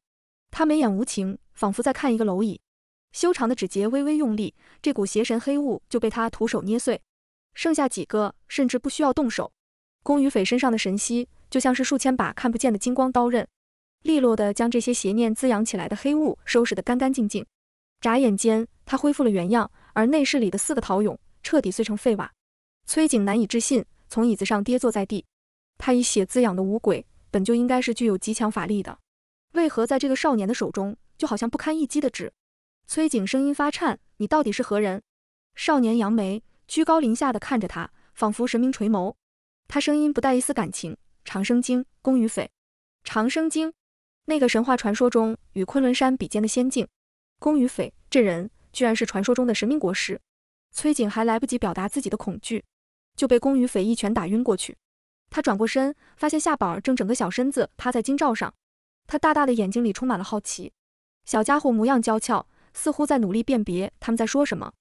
A: 他眉眼无情，仿佛在看一个蝼蚁。修长的指节微微用力，这股邪神黑雾就被他徒手捏碎。剩下几个，甚至不需要动手。宫羽斐身上的神息。就像是数千把看不见的金光刀刃，利落的将这些邪念滋养起来的黑雾收拾得干干净净。眨眼间，他恢复了原样，而内室里的四个陶俑彻底碎成废瓦。崔景难以置信，从椅子上跌坐在地。他以血滋养的五鬼本就应该是具有极强法力的，为何在这个少年的手中就好像不堪一击的纸？崔景声音发颤：“你到底是何人？”少年扬眉，居高临下的看着他，仿佛神明垂眸。他声音不带一丝感情。长生经，宫与匪，长生经，那个神话传说中与昆仑山比肩的仙境，宫与匪，这人居然是传说中的神明国师。崔景还来不及表达自己的恐惧，就被宫与匪一拳打晕过去。他转过身，发现夏宝儿正整个小身子趴在金罩上，他大大的眼睛里充满了好奇。小家伙模样娇俏，似乎在努力辨别他们在说什么。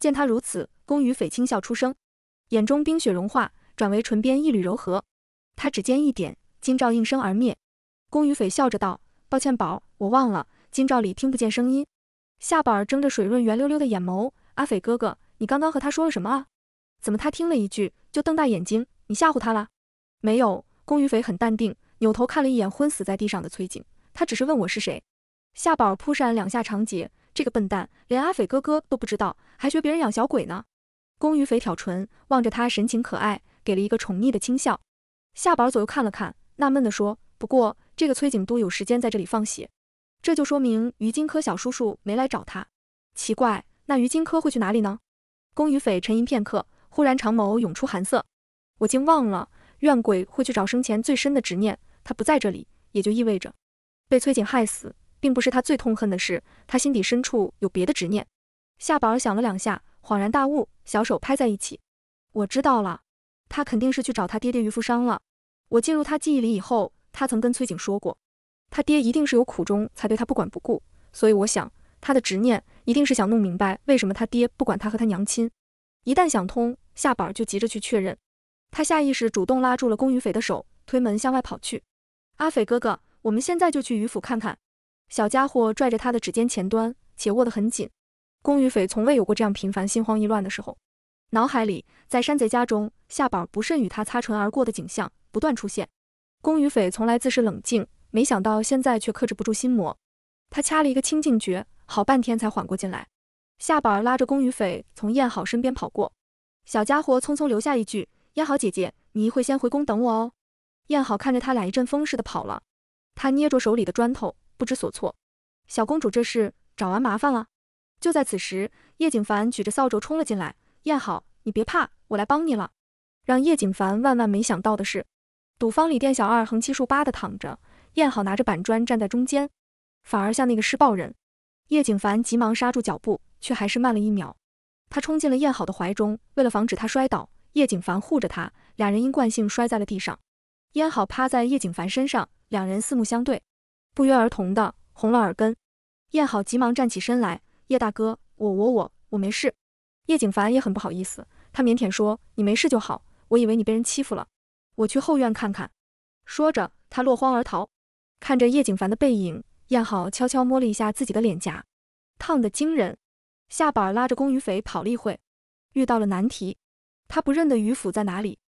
A: 见他如此，宫与匪轻笑出声，眼中冰雪融化，转为唇边一缕柔和。他指尖一点，金兆应声而灭。宫羽斐笑着道：“抱歉，宝，我忘了，金兆里听不见声音。”夏宝儿睁着水润圆溜溜的眼眸：“阿斐哥哥，你刚刚和他说了什么啊？怎么他听了一句就瞪大眼睛？你吓唬他了？没有。”宫羽斐很淡定，扭头看了一眼昏死在地上的崔景，他只是问我是谁。夏宝儿扑扇两下长睫：“这个笨蛋，连阿斐哥哥都不知道，还学别人养小鬼呢。”宫羽斐挑唇，望着他神情可爱，给了一个宠溺的轻笑。夏宝左右看了看，纳闷地说：“不过这个崔景都有时间在这里放血，这就说明于金科小叔叔没来找他。奇怪，那于金科会去哪里呢？”宫羽斐沉吟片刻，忽然长眸涌出寒色：“我竟忘了，怨鬼会去找生前最深的执念。他不在这里，也就意味着被崔景害死，并不是他最痛恨的事。他心底深处有别的执念。”夏宝想了两下，恍然大悟，小手拍在一起：“我知道了。”他肯定是去找他爹爹余富商了。我进入他记忆里以后，他曾跟崔景说过，他爹一定是有苦衷才对他不管不顾。所以我想，他的执念一定是想弄明白为什么他爹不管他和他娘亲。一旦想通，下板就急着去确认。他下意识主动拉住了宫羽斐的手，推门向外跑去。阿斐哥哥，我们现在就去余府看看。小家伙拽着他的指尖前端，且握得很紧。宫羽斐从未有过这样频繁心慌意乱的时候。脑海里，在山贼家中，夏宝不慎与他擦唇而过的景象不断出现。宫羽斐从来自是冷静，没想到现在却克制不住心魔。他掐了一个清净诀，好半天才缓过劲来。夏宝拉着宫羽斐从燕好身边跑过，小家伙匆匆留下一句：“燕好姐姐，你一会先回宫等我哦。”燕好看着他俩一阵风似的跑了，她捏着手里的砖头，不知所措。小公主这是找完麻烦了。就在此时，叶景凡举着扫帚冲了进来。燕好，你别怕，我来帮你了。让叶景凡万万没想到的是，赌坊里店小二横七竖八的躺着，燕好拿着板砖站在中间，反而像那个施暴人。叶景凡急忙刹住脚步，却还是慢了一秒。他冲进了燕好的怀中，为了防止他摔倒，叶景凡护着他，两人因惯性摔在了地上。燕好趴在叶景凡身上，两人四目相对，不约而同的红了耳根。燕好急忙站起身来，叶大哥，我我我我没事。叶景凡也很不好意思，他腼腆说：“你没事就好，我以为你被人欺负了。”我去后院看看。说着，他落荒而逃。看着叶景凡的背影，燕好悄悄摸了一下自己的脸颊，烫得惊人。夏宝拉着宫鱼斐跑了一会，遇到了难题，他不认得于府在哪里。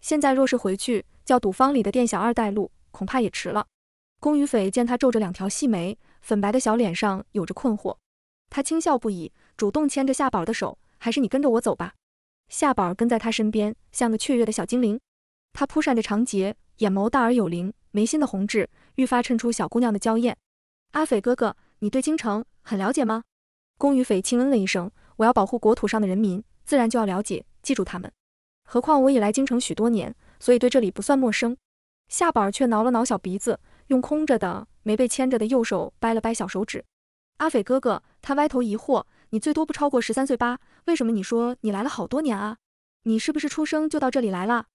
A: 现在若是回去叫赌坊里的店小二带路，恐怕也迟了。宫鱼斐见他皱着两条细眉，粉白的小脸上有着困惑，他轻笑不已，主动牵着夏宝的手。还是你跟着我走吧。夏宝儿跟在他身边，像个雀跃的小精灵。他扑扇着长睫，眼眸大而有灵，眉心的红痣愈发衬出小姑娘的娇艳。阿斐哥哥，你对京城很了解吗？宫羽斐轻嗯了一声。我要保护国土上的人民，自然就要了解，记住他们。何况我已来京城许多年，所以对这里不算陌生。夏宝儿却挠了挠小鼻子，用空着的、没被牵着的右手掰了掰小手指。阿斐哥哥，他歪头疑惑。你最多不超过十三岁吧？为什么你说你来了好多年啊？你是不是出生就到这里来了？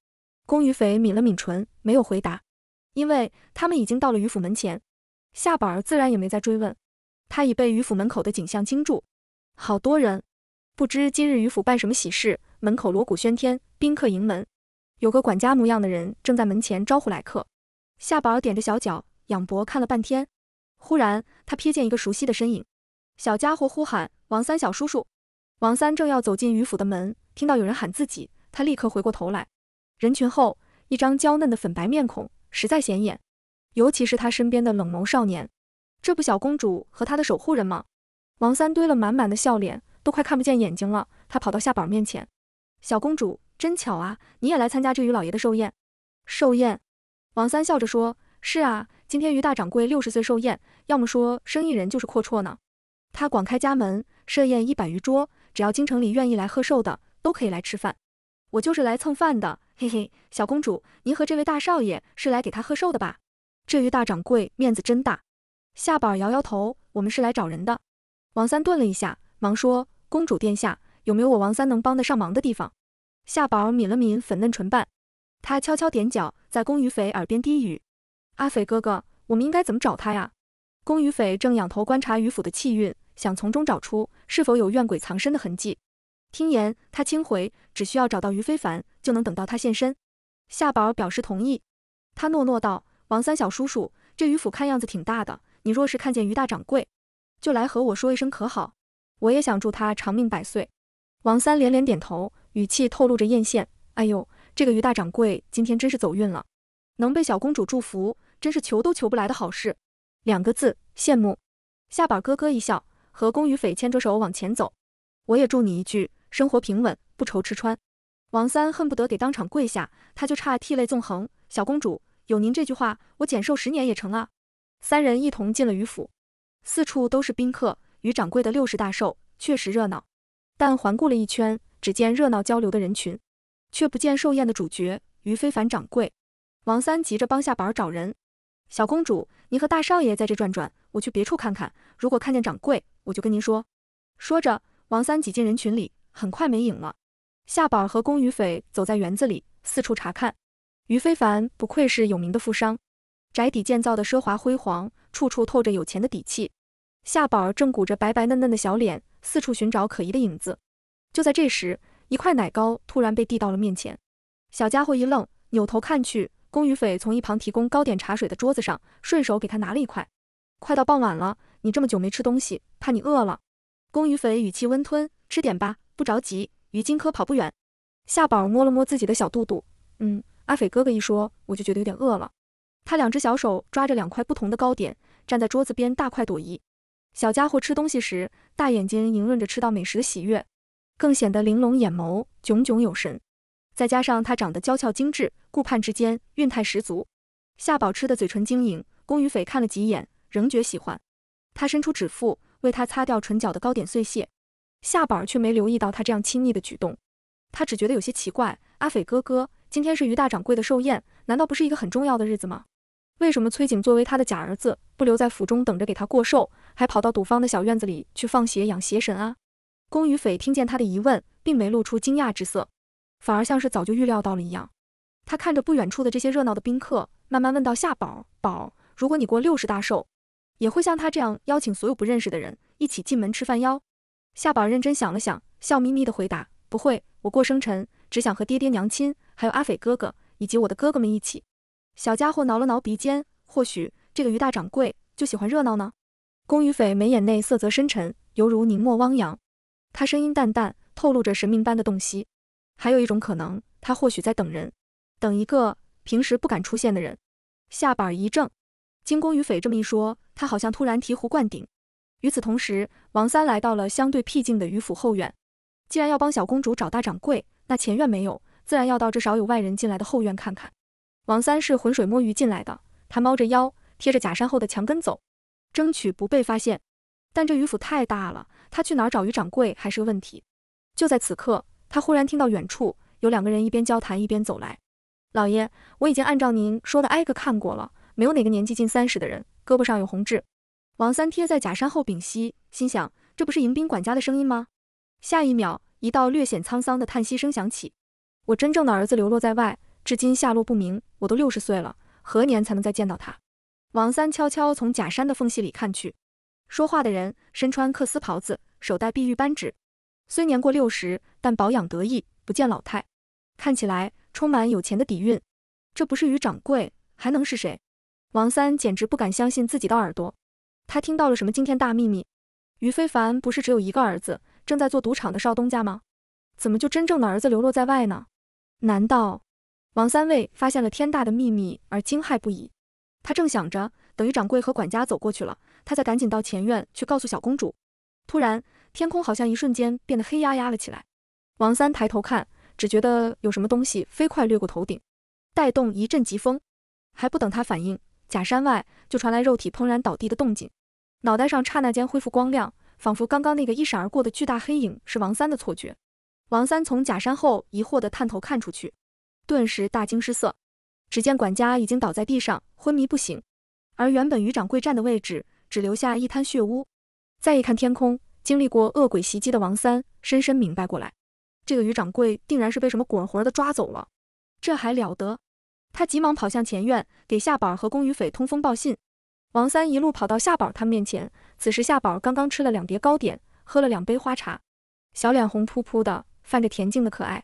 A: 宫羽斐抿了抿唇，没有回答。因为他们已经到了于府门前，夏宝儿自然也没再追问。他已被于府门口的景象惊住，好多人，不知今日于府办什么喜事，门口锣鼓喧天，宾客盈门。有个管家模样的人正在门前招呼来客。夏宝儿踮着小脚，仰脖看了半天，忽然他瞥见一个熟悉的身影。小家伙呼喊王三小叔叔，王三正要走进于府的门，听到有人喊自己，他立刻回过头来。人群后一张娇嫩的粉白面孔实在显眼，尤其是他身边的冷眸少年，这不小公主和他的守护人吗？王三堆了满满的笑脸，都快看不见眼睛了。他跑到夏宝面前，小公主，真巧啊，你也来参加这于老爷的寿宴？寿宴？王三笑着说，是啊，今天于大掌柜六十岁寿宴，要么说生意人就是阔绰呢。他广开家门，设宴一百余桌，只要京城里愿意来贺寿的，都可以来吃饭。我就是来蹭饭的，嘿嘿。小公主，您和这位大少爷是来给他贺寿的吧？这于大掌柜面子真大。夏宝摇摇头，我们是来找人的。王三顿了一下，忙说：“公主殿下，有没有我王三能帮得上忙的地方？”夏宝抿了抿粉嫩唇瓣，他悄悄踮脚，在宫于斐耳边低语：“阿斐哥哥，我们应该怎么找他呀？”宫于斐正仰头观察于府的气运。想从中找出是否有怨鬼藏身的痕迹。听言，他轻回，只需要找到于非凡，就能等到他现身。夏宝表示同意，他诺诺道：“王三小叔叔，这于府看样子挺大的，你若是看见于大掌柜，就来和我说一声，可好？我也想祝他长命百岁。”王三连连点头，语气透露着艳羡：“哎呦，这个于大掌柜今天真是走运了，能被小公主祝福，真是求都求不来的好事。两个字，羡慕。”夏宝咯咯一笑。和宫与匪牵着手往前走，我也祝你一句，生活平稳，不愁吃穿。王三恨不得给当场跪下，他就差涕泪纵横。小公主，有您这句话，我减寿十年也成啊！三人一同进了余府，四处都是宾客，余掌柜的六十大寿确实热闹。但环顾了一圈，只见热闹交流的人群，却不见寿宴的主角余非凡掌柜。王三急着帮下板儿找人，小公主，你和大少爷在这转转，我去别处看看。如果看见掌柜，我就跟您说，说着，王三挤进人群里，很快没影了。夏宝儿和宫羽斐走在园子里，四处查看。于非凡不愧是有名的富商，宅邸建造的奢华辉煌，处处透着有钱的底气。夏宝儿正鼓着白白嫩嫩的小脸，四处寻找可疑的影子。就在这时，一块奶糕突然被递到了面前，小家伙一愣，扭头看去，宫羽斐从一旁提供糕点茶水的桌子上，顺手给他拿了一块。快到傍晚了。你这么久没吃东西，怕你饿了。宫羽斐语气温吞，吃点吧，不着急，于金科跑不远。夏宝摸了摸自己的小肚肚，嗯，阿斐哥哥一说，我就觉得有点饿了。他两只小手抓着两块不同的糕点，站在桌子边大快朵颐。小家伙吃东西时，大眼睛盈润着吃到美食的喜悦，更显得玲珑眼眸炯炯有神。再加上他长得娇俏精致，顾盼之间韵态十足。夏宝吃的嘴唇晶莹，宫羽斐看了几眼，仍觉喜欢。他伸出指腹为他擦掉唇角的糕点碎屑，夏宝儿却没留意到他这样亲昵的举动。他只觉得有些奇怪，阿斐哥哥，今天是于大掌柜的寿宴，难道不是一个很重要的日子吗？为什么崔景作为他的假儿子，不留在府中等着给他过寿，还跑到赌坊的小院子里去放血养邪神啊？宫羽斐听见他的疑问，并没露出惊讶之色，反而像是早就预料到了一样。他看着不远处的这些热闹的宾客，慢慢问道：“夏宝宝，如果你过六十大寿，”也会像他这样邀请所有不认识的人一起进门吃饭哟。夏宝认真想了想，笑眯眯地回答：“不会，我过生辰，只想和爹爹、娘亲，还有阿斐哥哥以及我的哥哥们一起。”小家伙挠了挠鼻尖，或许这个于大掌柜就喜欢热闹呢。宫羽斐眉眼内色泽深沉，犹如凝墨汪洋。他声音淡淡，透露着神明般的洞悉。还有一种可能，他或许在等人，等一个平时不敢出现的人。夏宝一怔，经宫羽斐这么一说。他好像突然醍醐灌顶。与此同时，王三来到了相对僻静的余府后院。既然要帮小公主找大掌柜，那前院没有，自然要到至少有外人进来的后院看看。王三是浑水摸鱼进来的，他猫着腰，贴着假山后的墙根走，争取不被发现。但这余府太大了，他去哪儿找余掌柜还是个问题。就在此刻，他忽然听到远处有两个人一边交谈一边走来。老爷，我已经按照您说的挨个看过了。没有哪个年纪近三十的人胳膊上有红痣。王三贴在假山后屏息，心想：这不是迎宾管家的声音吗？下一秒，一道略显沧桑的叹息声响起。我真正的儿子流落在外，至今下落不明。我都六十岁了，何年才能再见到他？王三悄悄从假山的缝隙里看去，说话的人身穿缂丝袍子，手戴碧玉扳指，虽年过六十，但保养得宜，不见老态，看起来充满有钱的底蕴。这不是于掌柜，还能是谁？王三简直不敢相信自己的耳朵，他听到了什么惊天大秘密？于非凡不是只有一个儿子，正在做赌场的少东家吗？怎么就真正的儿子流落在外呢？难道王三为发现了天大的秘密而惊骇不已？他正想着，等于掌柜和管家走过去了，他再赶紧到前院去告诉小公主。突然，天空好像一瞬间变得黑压压了起来。王三抬头看，只觉得有什么东西飞快掠过头顶，带动一阵疾风。还不等他反应。假山外就传来肉体砰然倒地的动静，脑袋上刹那间恢复光亮，仿佛刚刚那个一闪而过的巨大黑影是王三的错觉。王三从假山后疑惑地探头看出去，顿时大惊失色。只见管家已经倒在地上昏迷不醒，而原本于掌柜站的位置只留下一滩血污。再一看天空，经历过恶鬼袭击的王三深深明白过来，这个于掌柜定然是被什么鬼魂的抓走了，这还了得！他急忙跑向前院，给夏宝儿和宫羽斐通风报信。王三一路跑到夏宝儿他们面前，此时夏宝儿刚刚吃了两碟糕点，喝了两杯花茶，小脸红扑扑的，泛着恬静的可爱。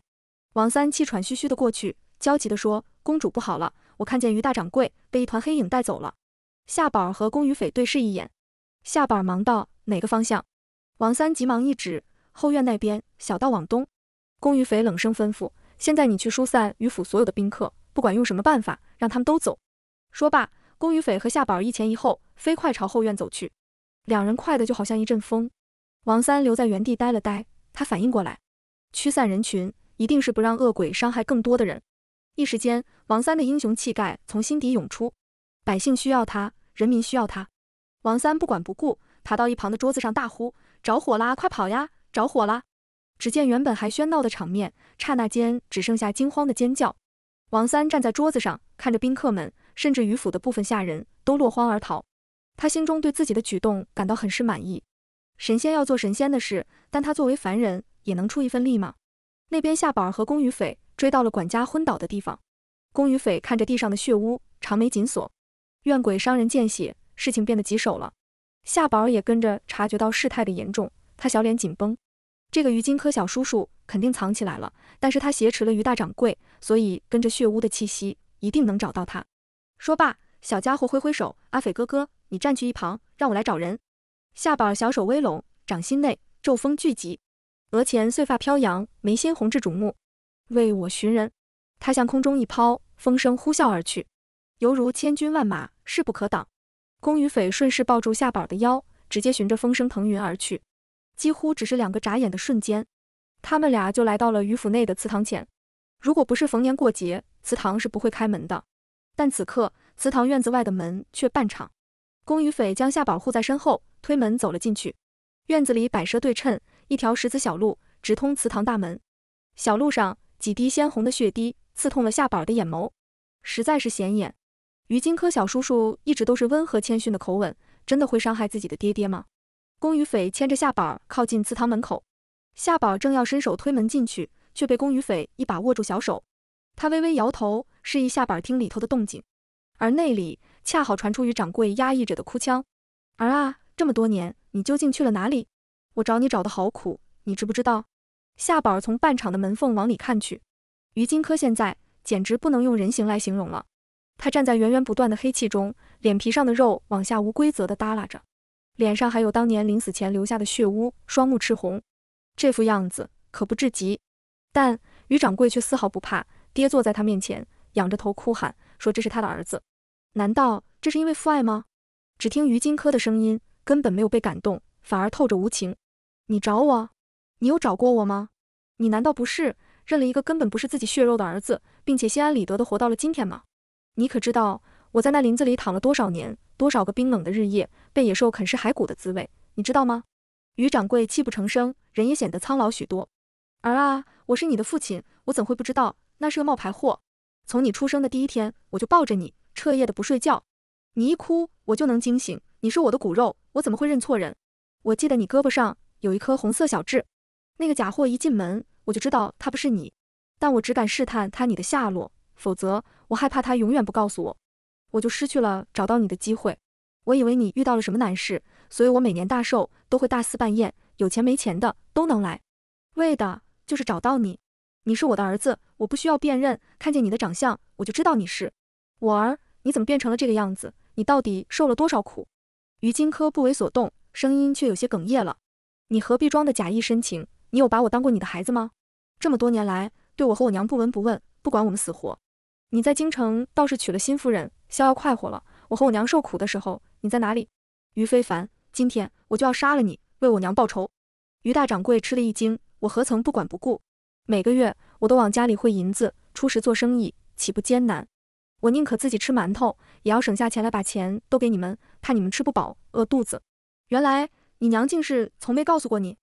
A: 王三气喘吁吁的过去，焦急的说：“公主不好了，我看见于大掌柜被一团黑影带走了。”夏宝儿和宫羽斐对视一眼，夏宝儿忙道：“哪个方向？”王三急忙一指后院那边，小道往东。宫羽斐冷声吩咐：“现在你去疏散于府所有的宾客。”不管用什么办法，让他们都走。说罢，宫羽斐和夏宝一前一后，飞快朝后院走去。两人快的就好像一阵风。王三留在原地呆了呆，他反应过来，驱散人群，一定是不让恶鬼伤害更多的人。一时间，王三的英雄气概从心底涌出。百姓需要他，人民需要他。王三不管不顾，爬到一旁的桌子上，大呼：“着火啦！快跑呀！着火啦！”只见原本还喧闹的场面，刹那间只剩下惊慌的尖叫。王三站在桌子上，看着宾客们，甚至余府的部分下人都落荒而逃。他心中对自己的举动感到很是满意。神仙要做神仙的事，但他作为凡人，也能出一份力吗？那边夏宝儿和宫羽斐追到了管家昏倒的地方，宫羽斐看着地上的血污，长眉紧锁。怨鬼伤人见血，事情变得棘手了。夏宝儿也跟着察觉到事态的严重，他小脸紧绷。这个于金科小叔叔肯定藏起来了，但是他挟持了于大掌柜，所以跟着血污的气息，一定能找到他。说罢，小家伙挥挥手，阿斐哥哥，你站去一旁，让我来找人。夏宝小手微拢，掌心内骤风聚集，额前碎发飘扬，眉心红至瞩目，为我寻人。他向空中一抛，风声呼啸而去，犹如千军万马，势不可挡。宫羽匪顺势抱住夏宝的腰，直接循着风声腾云而去。几乎只是两个眨眼的瞬间，他们俩就来到了余府内的祠堂前。如果不是逢年过节，祠堂是不会开门的。但此刻，祠堂院子外的门却半敞。宫余匪将夏宝护在身后，推门走了进去。院子里摆设对称，一条石子小路直通祠堂大门。小路上几滴鲜红的血滴刺痛了夏宝的眼眸，实在是显眼。余金科小叔叔一直都是温和谦逊的口吻，真的会伤害自己的爹爹吗？宫羽斐牵着夏宝靠近祠堂门口，夏宝正要伸手推门进去，却被宫羽斐一把握住小手。他微微摇头，示意夏宝听里头的动静。而那里恰好传出于掌柜压抑着的哭腔：“儿啊，这么多年，你究竟去了哪里？我找你找的好苦，你知不知道？”夏宝从半敞的门缝往里看去，于金科现在简直不能用人形来形容了。他站在源源不断的黑气中，脸皮上的肉往下无规则的耷拉着。脸上还有当年临死前留下的血污，双目赤红，这副样子可不至极。但于掌柜却丝毫不怕，跌坐在他面前，仰着头哭喊说：“这是他的儿子，难道这是因为父爱吗？”只听于金科的声音根本没有被感动，反而透着无情：“你找我？你有找过我吗？你难道不是认了一个根本不是自己血肉的儿子，并且心安理得的活到了今天吗？你可知道？”我在那林子里躺了多少年，多少个冰冷的日夜，被野兽啃食骸骨的滋味，你知道吗？于掌柜泣不成声，人也显得苍老许多。儿啊，我是你的父亲，我怎会不知道那是个冒牌货？从你出生的第一天，我就抱着你，彻夜的不睡觉。你一哭，我就能惊醒。你是我的骨肉，我怎么会认错人？我记得你胳膊上有一颗红色小痣，那个假货一进门，我就知道他不是你。但我只敢试探他你的下落，否则我害怕他永远不告诉我。我就失去了找到你的机会。我以为你遇到了什么难事，所以我每年大寿都会大肆办宴，有钱没钱的都能来，为的就是找到你。你是我的儿子，我不需要辨认，看见你的长相我就知道你是我儿。你怎么变成了这个样子？你到底受了多少苦？于金科不为所动，声音却有些哽咽了。你何必装的假意深情？你有把我当过你的孩子吗？这么多年来，对我和我娘不闻不问，不管我们死活。你在京城倒是娶了新夫人。逍遥快活了，我和我娘受苦的时候，你在哪里？于非凡，今天我就要杀了你，为我娘报仇。于大掌柜吃了一惊，我何曾不管不顾？每个月我都往家里汇银子，初时做生意，岂不艰难？我宁可自己吃馒头，也要省下钱来把钱都给你们，怕你们吃不饱，饿肚子。原来你娘竟是从没告诉过你。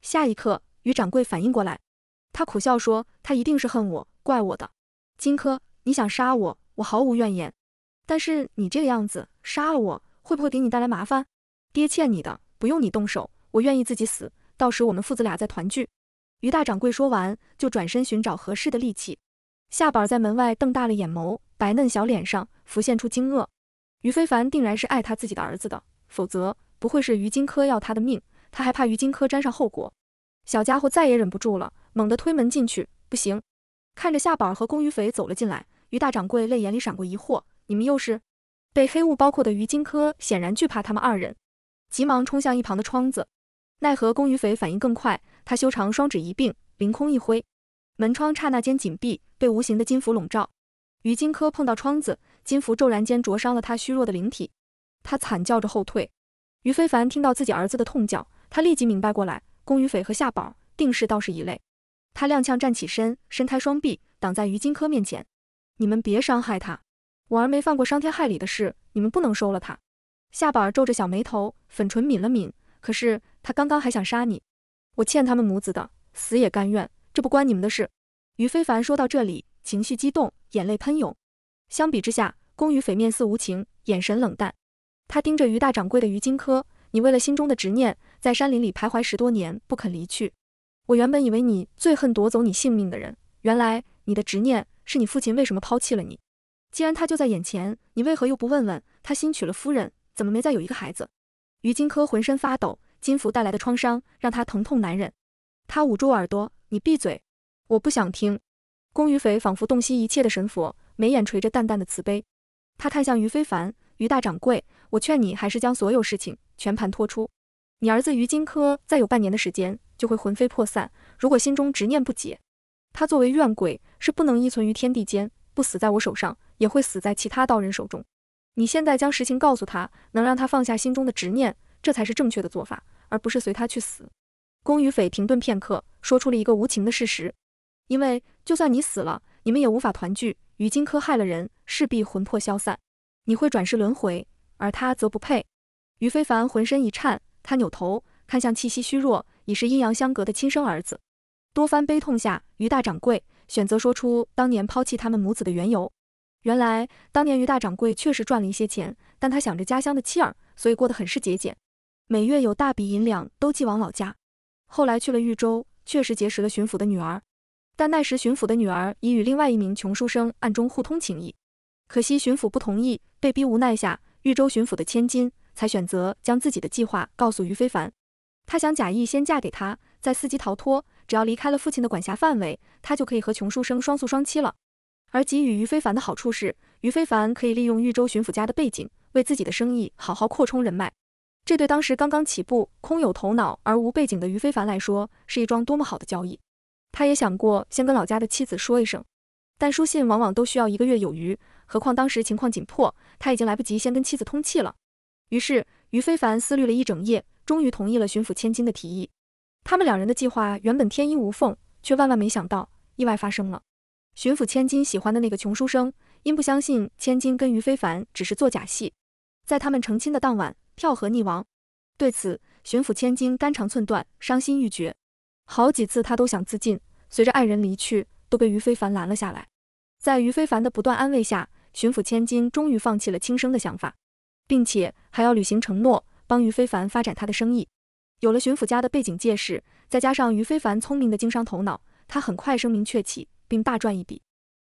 A: 下一刻，于掌柜反应过来，他苦笑说：“他一定是恨我，怪我的。”荆轲，你想杀我，我毫无怨言。但是你这个样子杀了我，会不会给你带来麻烦？爹欠你的，不用你动手，我愿意自己死，到时我们父子俩再团聚。于大掌柜说完，就转身寻找合适的利器。夏宝在门外瞪大了眼眸，白嫩小脸上浮现出惊愕。于非凡定然是爱他自己的儿子的，否则不会是于金科要他的命，他还怕于金科沾上后果。小家伙再也忍不住了，猛地推门进去。不行，看着夏宝和宫羽斐走了进来，于大掌柜泪眼里闪过疑惑。你们又是？被黑雾包裹的于金科显然惧怕他们二人，急忙冲向一旁的窗子，奈何宫羽斐反应更快，他修长双指一并，凌空一挥，门窗刹那间紧闭，被无形的金符笼罩。于金科碰到窗子，金符骤然间灼伤了他虚弱的灵体，他惨叫着后退。于非凡听到自己儿子的痛叫，他立即明白过来，宫羽斐和夏宝定是道士一类，他踉跄站起身，伸开双臂挡在于金科面前，你们别伤害他。我儿没犯过伤天害理的事，你们不能收了他。夏宝儿皱着小眉头，粉唇抿了抿。可是他刚刚还想杀你，我欠他们母子的，死也甘愿。这不关你们的事。于非凡说到这里，情绪激动，眼泪喷涌。相比之下，宫羽斐面似无情，眼神冷淡。他盯着于大掌柜的于金科，你为了心中的执念，在山林里徘徊十多年，不肯离去。我原本以为你最恨夺走你性命的人，原来你的执念是你父亲为什么抛弃了你。既然他就在眼前，你为何又不问问他新娶了夫人，怎么没再有一个孩子？于金科浑身发抖，金符带来的创伤让他疼痛难忍，他捂住耳朵：“你闭嘴，我不想听。”宫羽斐仿佛洞悉一切的神佛，眉眼垂着淡淡的慈悲，他看向于非凡、于大掌柜：“我劝你还是将所有事情全盘托出，你儿子于金科再有半年的时间就会魂飞魄散，如果心中执念不解，他作为怨鬼是不能依存于天地间，不死在我手上。”也会死在其他道人手中。你现在将实情告诉他，能让他放下心中的执念，这才是正确的做法，而不是随他去死。公与匪停顿片刻，说出了一个无情的事实：因为就算你死了，你们也无法团聚。于荆轲害了人，势必魂魄消散，你会转世轮回，而他则不配。于非凡浑身一颤，他扭头看向气息虚弱、已是阴阳相隔的亲生儿子。多番悲痛下，于大掌柜选择说出当年抛弃他们母子的缘由。原来当年于大掌柜确实赚了一些钱，但他想着家乡的妻儿，所以过得很是节俭，每月有大笔银两都寄往老家。后来去了豫州，确实结识了巡抚的女儿，但那时巡抚的女儿已与另外一名穷书生暗中互通情意，可惜巡抚不同意，被逼无奈下，豫州巡抚的千金才选择将自己的计划告诉于非凡。他想假意先嫁给他，再伺机逃脱。只要离开了父亲的管辖范围，他就可以和穷书生双宿双栖了。而给予于非凡的好处是，于非凡可以利用豫州巡抚家的背景，为自己的生意好好扩充人脉。这对当时刚刚起步、空有头脑而无背景的于非凡来说，是一桩多么好的交易！他也想过先跟老家的妻子说一声，但书信往往都需要一个月有余，何况当时情况紧迫，他已经来不及先跟妻子通气了。于是，于非凡思虑了一整夜，终于同意了巡抚千金的提议。他们两人的计划原本天衣无缝，却万万没想到意外发生了。巡抚千金喜欢的那个穷书生，因不相信千金跟于非凡只是做假戏，在他们成亲的当晚跳河溺亡。对此，巡抚千金肝肠寸断，伤心欲绝，好几次她都想自尽。随着爱人离去，都被于非凡拦了下来。在于非凡的不断安慰下，巡抚千金终于放弃了轻生的想法，并且还要履行承诺，帮于非凡发展他的生意。有了巡抚家的背景借势，再加上于非凡聪明的经商头脑，他很快声名鹊起。并大赚一笔，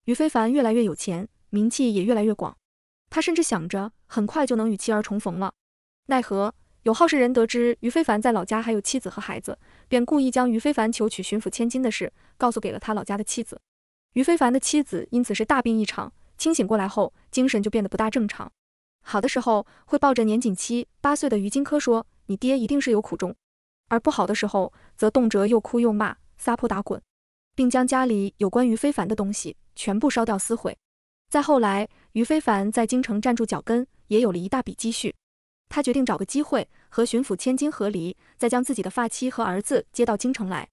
A: 于非凡越来越有钱，名气也越来越广。他甚至想着很快就能与妻儿重逢了。奈何有好事人得知于非凡在老家还有妻子和孩子，便故意将于非凡求娶巡抚千金的事告诉给了他老家的妻子。于非凡的妻子因此是大病一场，清醒过来后精神就变得不大正常。好的时候会抱着年仅七八岁的于金科说：“你爹一定是有苦衷。”而不好的时候则动辄又哭又骂，撒泼打滚。并将家里有关于非凡的东西全部烧掉撕毁。再后来，于非凡在京城站住脚跟，也有了一大笔积蓄。他决定找个机会和巡抚千金和离，再将自己的发妻和儿子接到京城来，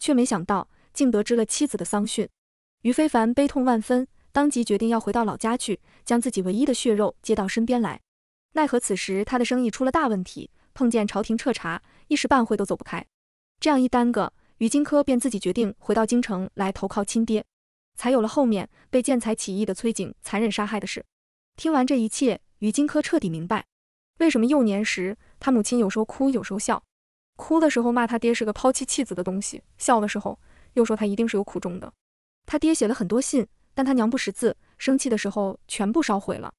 A: 却没想到竟得知了妻子的丧讯。于非凡悲痛万分，当即决定要回到老家去，将自己唯一的血肉接到身边来。奈何此时他的生意出了大问题，碰见朝廷彻查，一时半会都走不开。这样一耽搁。于金科便自己决定回到京城来投靠亲爹，才有了后面被见财起意的崔景残忍杀害的事。听完这一切，于金科彻底明白为什么幼年时他母亲有时候哭，有时候笑，哭的时候骂他爹是个抛弃弃子的东西，笑的时候又说他一定是有苦衷的。他爹写了很多信，但他娘不识字，生气的时候全部烧毁了。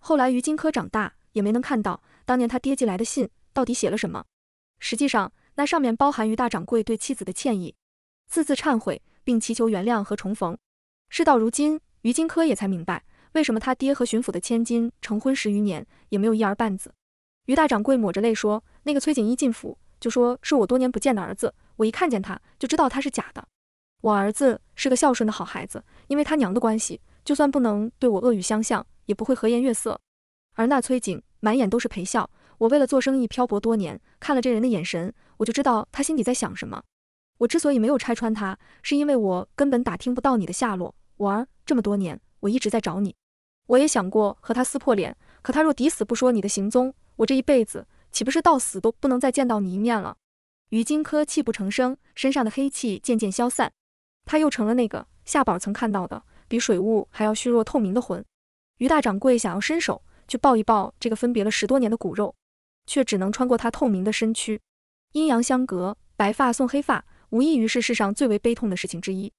A: 后来于金科长大也没能看到当年他爹寄来的信到底写了什么。实际上。那上面包含于大掌柜对妻子的歉意，字字忏悔，并祈求原谅和重逢。事到如今，于金科也才明白为什么他爹和巡抚的千金成婚十余年也没有一儿半子。于大掌柜抹着泪说：“那个崔景一进府就说是我多年不见的儿子，我一看见他就知道他是假的。我儿子是个孝顺的好孩子，因为他娘的关系，就算不能对我恶语相向，也不会和颜悦色。而那崔景满眼都是陪笑。”我为了做生意漂泊多年，看了这人的眼神，我就知道他心底在想什么。我之所以没有拆穿他，是因为我根本打听不到你的下落。我儿，这么多年，我一直在找你。我也想过和他撕破脸，可他若抵死不说你的行踪，我这一辈子岂不是到死都不能再见到你一面了？于金科泣不成声，身上的黑气渐渐消散，他又成了那个夏宝曾看到的比水雾还要虚弱透明的魂。于大掌柜想要伸手去抱一抱这个分别了十多年的骨肉。却只能穿过他透明的身躯，阴阳相隔，白发送黑发，无异于是世上最为悲痛的事情之一。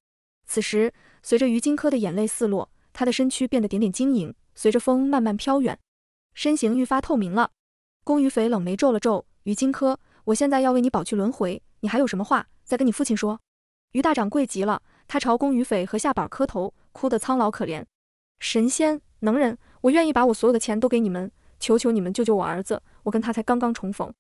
A: 此时，随着于金科的眼泪四落，他的身躯变得点点晶莹，随着风慢慢飘远，身形愈发透明了。公于斐冷眉皱了皱，于金科，我现在要为你保去轮回，你还有什么话再跟你父亲说？于大掌柜急了，他朝公于斐和下板磕头，哭得苍老可怜。神仙能人，我愿意把我所有的钱都给你们，求求你们救救我儿子。我跟他才刚刚重逢，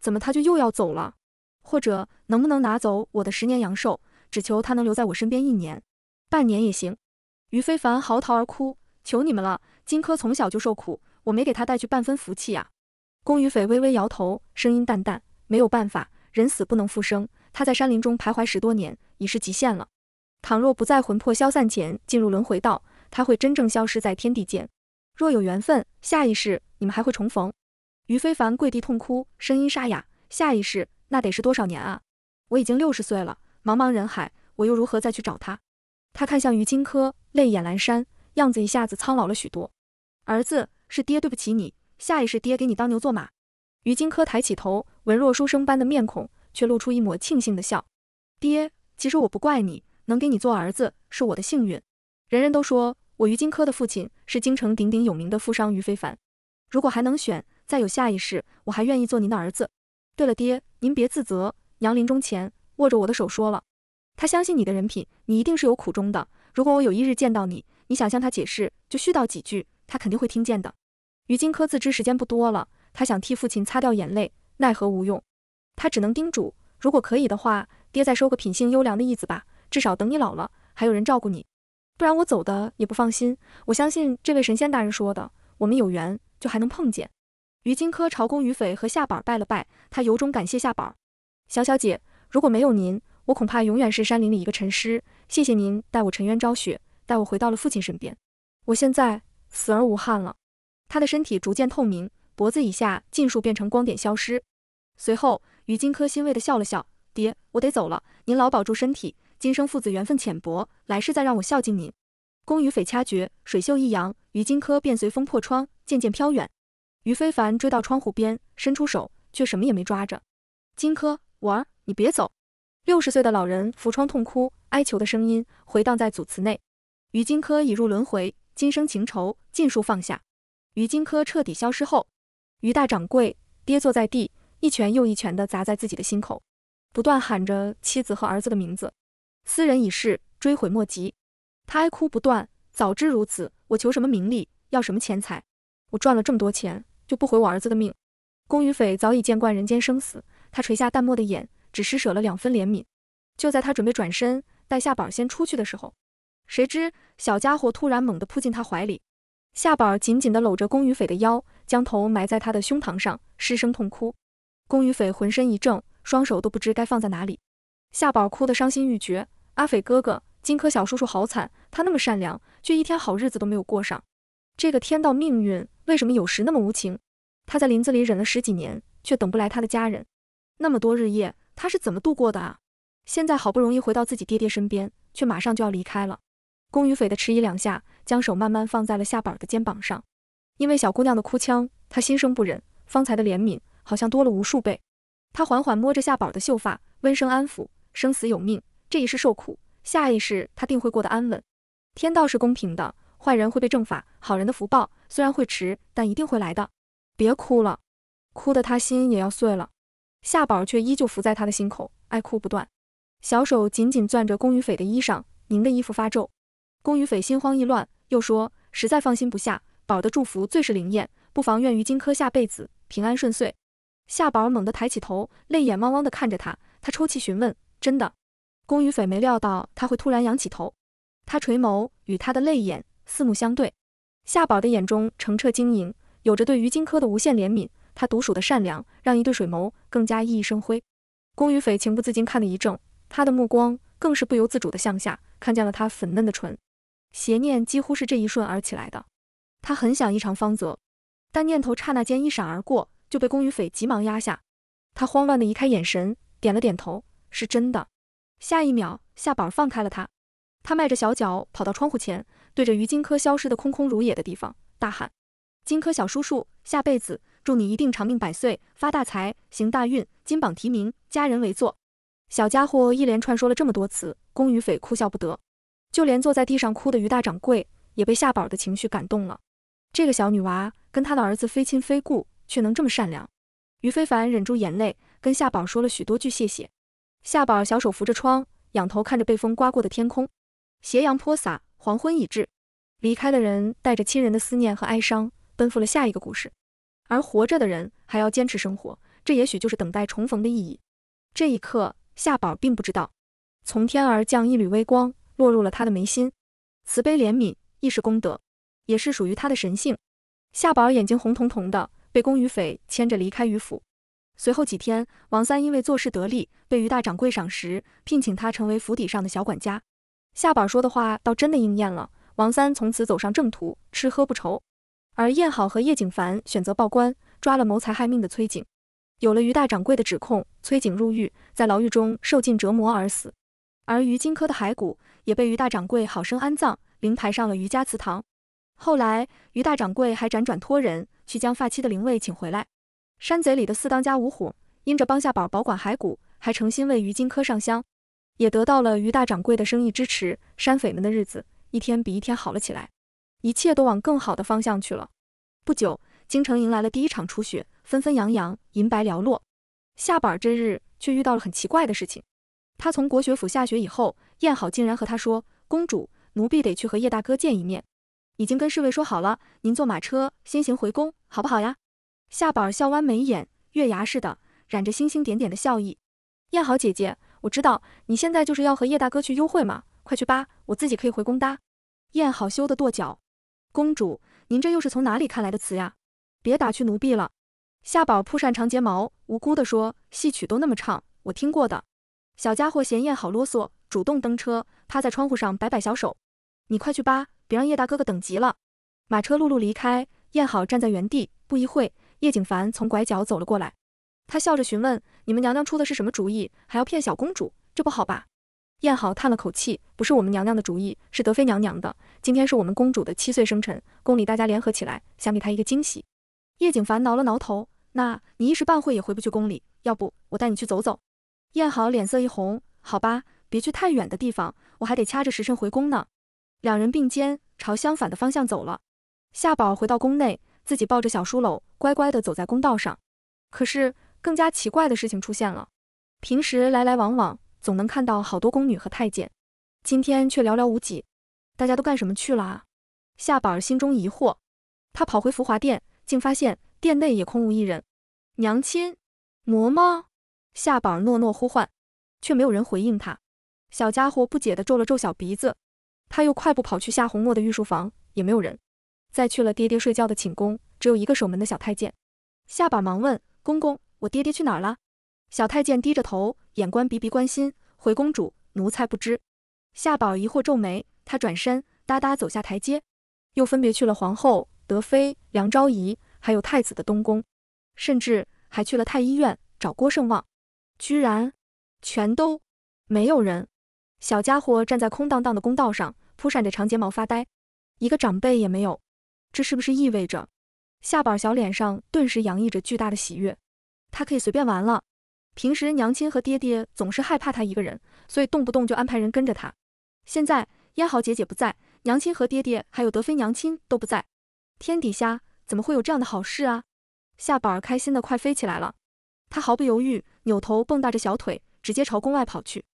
A: 怎么他就又要走了？或者能不能拿走我的十年阳寿？只求他能留在我身边一年、半年也行。于非凡嚎啕而哭，求你们了！荆轲从小就受苦，我没给他带去半分福气呀。宫羽斐微微摇头，声音淡淡：“没有办法，人死不能复生。他在山林中徘徊十多年，已是极限了。倘若不在魂魄消散前进入轮回道，他会真正消失在天地间。若有缘分，下一世你们还会重逢。”于非凡跪地痛哭，声音沙哑。下一世那得是多少年啊！我已经六十岁了，茫茫人海，我又如何再去找他？他看向于金科，泪眼阑珊，样子一下子苍老了许多。儿子，是爹对不起你，下一世爹给你当牛做马。于金科抬起头，文弱书生般的面孔，却露出一抹庆幸的笑。爹，其实我不怪你，能给你做儿子是我的幸运。人人都说我于金科的父亲是京城鼎鼎有名的富商于非凡，如果还能选。再有下一世，我还愿意做您的儿子。对了，爹，您别自责。娘临终前握着我的手说了，她相信你的人品，你一定是有苦衷的。如果我有一日见到你，你想向她解释，就絮叨几句，她肯定会听见的。于金科自知时间不多了，他想替父亲擦掉眼泪，奈何无用。他只能叮嘱，如果可以的话，爹再收个品性优良的义子吧，至少等你老了还有人照顾你。不然我走的也不放心。我相信这位神仙大人说的，我们有缘就还能碰见。于金科朝宫于匪和夏宝拜了拜，他由衷感谢夏宝小小姐，如果没有您，我恐怕永远是山林里一个尘尸。谢谢您带我沉冤昭雪，带我回到了父亲身边，我现在死而无憾了。他的身体逐渐透明，脖子以下尽数变成光点消失。随后，于金科欣慰地笑了笑：“爹，我得走了，您老保住身体。今生父子缘分浅薄，来世再让我孝敬您。”宫于匪掐诀，水袖一扬，于金科便随风破窗，渐渐飘远。于非凡追到窗户边，伸出手，却什么也没抓着。荆轲，我儿，你别走！六十岁的老人扶窗痛哭，哀求的声音回荡在祖祠内。于荆轲已入轮回，今生情仇尽数放下。于荆轲彻底消失后，于大掌柜跌坐在地，一拳又一拳地砸在自己的心口，不断喊着妻子和儿子的名字。斯人已逝，追悔莫及。他哀哭不断，早知如此，我求什么名利，要什么钱财？我赚了这么多钱！就不毁我儿子的命。宫羽斐早已见惯人间生死，他垂下淡漠的眼，只施舍了两分怜悯。就在他准备转身带夏宝儿先出去的时候，谁知小家伙突然猛地扑进他怀里，夏宝儿紧紧地搂着宫羽斐的腰，将头埋在他的胸膛上，失声痛哭。宫羽斐浑身一怔，双手都不知该放在哪里。夏宝儿哭得伤心欲绝：“阿斐哥哥，金科小叔叔好惨，他那么善良，却一天好日子都没有过上。这个天道命运。”为什么有时那么无情？他在林子里忍了十几年，却等不来他的家人。那么多日夜，他是怎么度过的啊？现在好不容易回到自己爹爹身边，却马上就要离开了。宫羽斐的迟疑两下，将手慢慢放在了夏宝的肩膀上。因为小姑娘的哭腔，他心生不忍，方才的怜悯好像多了无数倍。他缓缓摸着夏宝的秀发，温声安抚：“生死有命，这一世受苦，下一世他定会过得安稳。天道是公平的。”坏人会被正法，好人的福报虽然会迟，但一定会来的。别哭了，哭得他心也要碎了。夏宝却依旧伏在他的心口，爱哭不断，小手紧紧攥着宫羽斐的衣裳。拧的衣服发皱，宫羽斐心慌意乱，又说实在放心不下宝的祝福最是灵验，不妨愿于荆轲下辈子平安顺遂。夏宝猛地抬起头，泪眼汪汪地看着他，他抽泣询问：“真的？”宫羽斐没料到他会突然仰起头，他垂眸与他的泪眼。四目相对，夏宝的眼中澄澈晶莹，有着对于荆轲的无限怜悯。他独属的善良让一对水眸更加熠熠生辉。宫羽斐情不自禁看了一怔，他的目光更是不由自主的向下，看见了他粉嫩的唇。邪念几乎是这一瞬而起来的，他很想一尝芳泽，但念头刹那间一闪而过，就被宫羽斐急忙压下。他慌乱的移开眼神，点了点头，是真的。下一秒，夏宝放开了他，他迈着小脚跑到窗户前。对着于金科消失的空空如也的地方大喊：“金科小叔叔，下辈子祝你一定长命百岁，发大财，行大运，金榜题名，家人围坐。”小家伙一连串说了这么多词，公于匪哭笑不得，就连坐在地上哭的于大掌柜也被夏宝的情绪感动了。这个小女娃跟她的儿子非亲非故，却能这么善良。于非凡忍住眼泪，跟夏宝说了许多句谢谢。夏宝小手扶着窗，仰头看着被风刮过的天空，斜阳泼洒。黄昏已至，离开的人带着亲人的思念和哀伤，奔赴了下一个故事；而活着的人还要坚持生活，这也许就是等待重逢的意义。这一刻，夏宝并不知道，从天而降一缕微光落入了他的眉心，慈悲怜悯亦是功德，也是属于他的神性。夏宝眼睛红彤彤的，被宫与匪牵着离开余府。随后几天，王三因为做事得力，被余大掌柜赏识，聘请他成为府邸上的小管家。夏宝说的话倒真的应验了，王三从此走上正途，吃喝不愁。而燕好和叶景凡选择报官，抓了谋财害命的崔景。有了于大掌柜的指控，崔景入狱，在牢狱中受尽折磨而死。而于金科的骸骨也被于大掌柜好生安葬，灵牌上了于家祠堂。后来，于大掌柜还辗转托人去将发妻的灵位请回来。山贼里的四当家五虎，因着帮夏宝保管骸骨，还诚心为于金科上香。也得到了于大掌柜的生意支持，山匪们的日子一天比一天好了起来，一切都往更好的方向去了。不久，京城迎来了第一场初雪，纷纷扬扬，银白寥落。夏板儿这日却遇到了很奇怪的事情。他从国学府下学以后，燕好竟然和他说：“公主，奴婢得去和叶大哥见一面，已经跟侍卫说好了，您坐马车先行回宫，好不好呀？”夏板儿笑弯眉眼，月牙似的，染着星星点点的笑意。燕好姐姐。我知道你现在就是要和叶大哥去幽会嘛，快去吧，我自己可以回宫哒。燕好羞得跺脚，公主，您这又是从哪里看来的词呀？别打趣奴婢了。夏宝扑扇长睫毛，无辜的说，戏曲都那么唱，我听过的。小家伙嫌燕好啰嗦，主动登车，趴在窗户上摆摆小手，你快去吧，别让叶大哥哥等急了。马车陆陆离开，燕好站在原地，不一会，叶景凡从拐角走了过来。她笑着询问：“你们娘娘出的是什么主意，还要骗小公主？这不好吧？”燕好叹了口气：“不是我们娘娘的主意，是德妃娘娘的。今天是我们公主的七岁生辰，宫里大家联合起来，想给她一个惊喜。”叶景凡挠了挠头：“那你一时半会也回不去宫里，要不我带你去走走？”燕好脸色一红：“好吧，别去太远的地方，我还得掐着时辰回宫呢。”两人并肩朝相反的方向走了。夏宝回到宫内，自己抱着小书篓，乖乖地走在宫道上，可是。更加奇怪的事情出现了，平时来来往往总能看到好多宫女和太监，今天却寥寥无几，大家都干什么去了？啊？夏宝儿心中疑惑，他跑回福华殿，竟发现殿内也空无一人。娘亲，嬷嬷，夏宝儿诺诺呼唤，却没有人回应他。小家伙不解的皱了皱小鼻子，他又快步跑去夏红墨的御书房，也没有人。再去了爹爹睡觉的寝宫，只有一个守门的小太监。夏宝忙问公公。我爹爹去哪儿了？小太监低着头，眼观鼻鼻关心回公主：“奴才不知。”夏宝疑惑皱眉，他转身哒哒走下台阶，又分别去了皇后、德妃、梁昭仪，还有太子的东宫，甚至还去了太医院找郭盛旺，居然全都没有人。小家伙站在空荡荡的宫道上，扑扇着长睫毛发呆。一个长辈也没有，这是不是意味着？夏宝小脸上顿时洋溢着巨大的喜悦。他可以随便玩了。平时娘亲和爹爹总是害怕他一个人，所以动不动就安排人跟着他。现在燕豪姐姐不在，娘亲和爹爹还有德妃娘亲都不在，天底下怎么会有这样的好事啊？夏宝儿开心的快飞起来了，他毫不犹豫，扭头蹦跶着小腿，直接朝宫外跑去。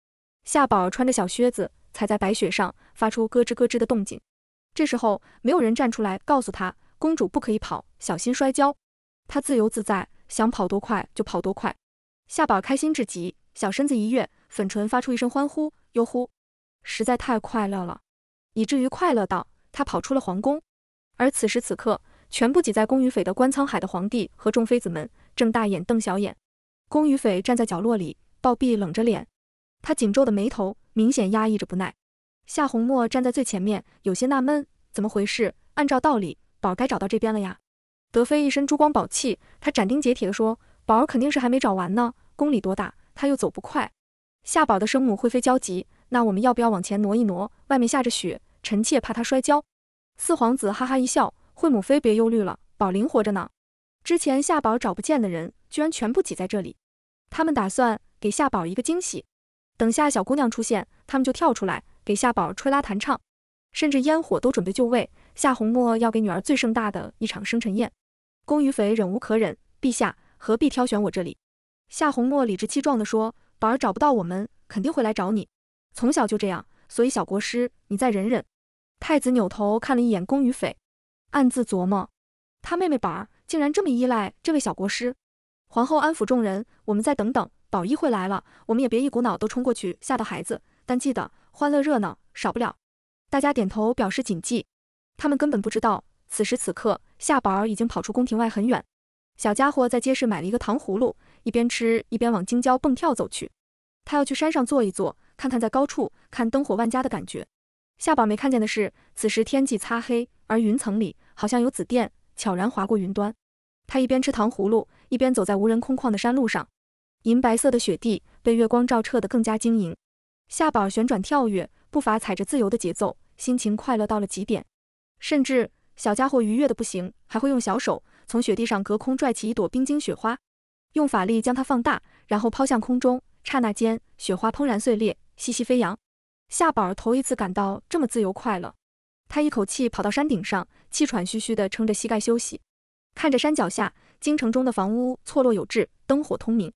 A: 夏宝儿穿着小靴子，踩在白雪上，发出咯吱咯吱的动静。这时候没有人站出来告诉他，公主不可以跑，小心摔跤。他自由自在。想跑多快就跑多快，夏宝开心至极，小身子一跃，粉唇发出一声欢呼，呦呼！实在太快乐了，以至于快乐到他跑出了皇宫。而此时此刻，全部挤在宫与匪的观沧海的皇帝和众妃子们正大眼瞪小眼，宫与匪站在角落里，暴毙冷着脸，他紧皱的眉头明显压抑着不耐。夏红墨站在最前面，有些纳闷，怎么回事？按照道理，宝儿该找到这边了呀。德妃一身珠光宝气，她斩钉截铁地说：“宝儿肯定是还没找完呢，宫里多大，她又走不快。”夏宝的生母惠妃焦急：“那我们要不要往前挪一挪？外面下着雪，臣妾怕她摔跤。”四皇子哈哈一笑：“惠母妃别忧虑了，宝灵活着呢。”之前夏宝找不见的人，居然全部挤在这里，他们打算给夏宝一个惊喜。等下小姑娘出现，他们就跳出来给夏宝吹拉弹唱，甚至烟火都准备就位，夏红墨要给女儿最盛大的一场生辰宴。宫羽斐忍无可忍，陛下何必挑选我这里？夏红墨理直气壮地说：“宝儿找不到我们，肯定会来找你。从小就这样，所以小国师，你再忍忍。”太子扭头看了一眼宫羽斐，暗自琢磨：他妹妹宝儿竟然这么依赖这位小国师。皇后安抚众人：“我们再等等，宝一会来了。我们也别一股脑都冲过去，吓到孩子。但记得，欢乐热闹少不了。”大家点头表示谨记。他们根本不知道，此时此刻。夏宝儿已经跑出宫廷外很远，小家伙在街市买了一个糖葫芦，一边吃一边往京郊蹦跳走去。他要去山上坐一坐，看看在高处看灯火万家的感觉。夏宝儿没看见的是，此时天际擦黑，而云层里好像有紫电悄然划过云端。他一边吃糖葫芦，一边走在无人空旷的山路上，银白色的雪地被月光照彻得更加晶莹。夏宝儿旋转跳跃，步伐踩着自由的节奏，心情快乐到了极点，甚至。小家伙愉悦的不行，还会用小手从雪地上隔空拽起一朵冰晶雪花，用法力将它放大，然后抛向空中。刹那间，雪花砰然碎裂，细细飞扬。夏宝儿头一次感到这么自由快乐，他一口气跑到山顶上，气喘吁吁地撑着膝盖休息，看着山脚下京城中的房屋错落有致，灯火通明。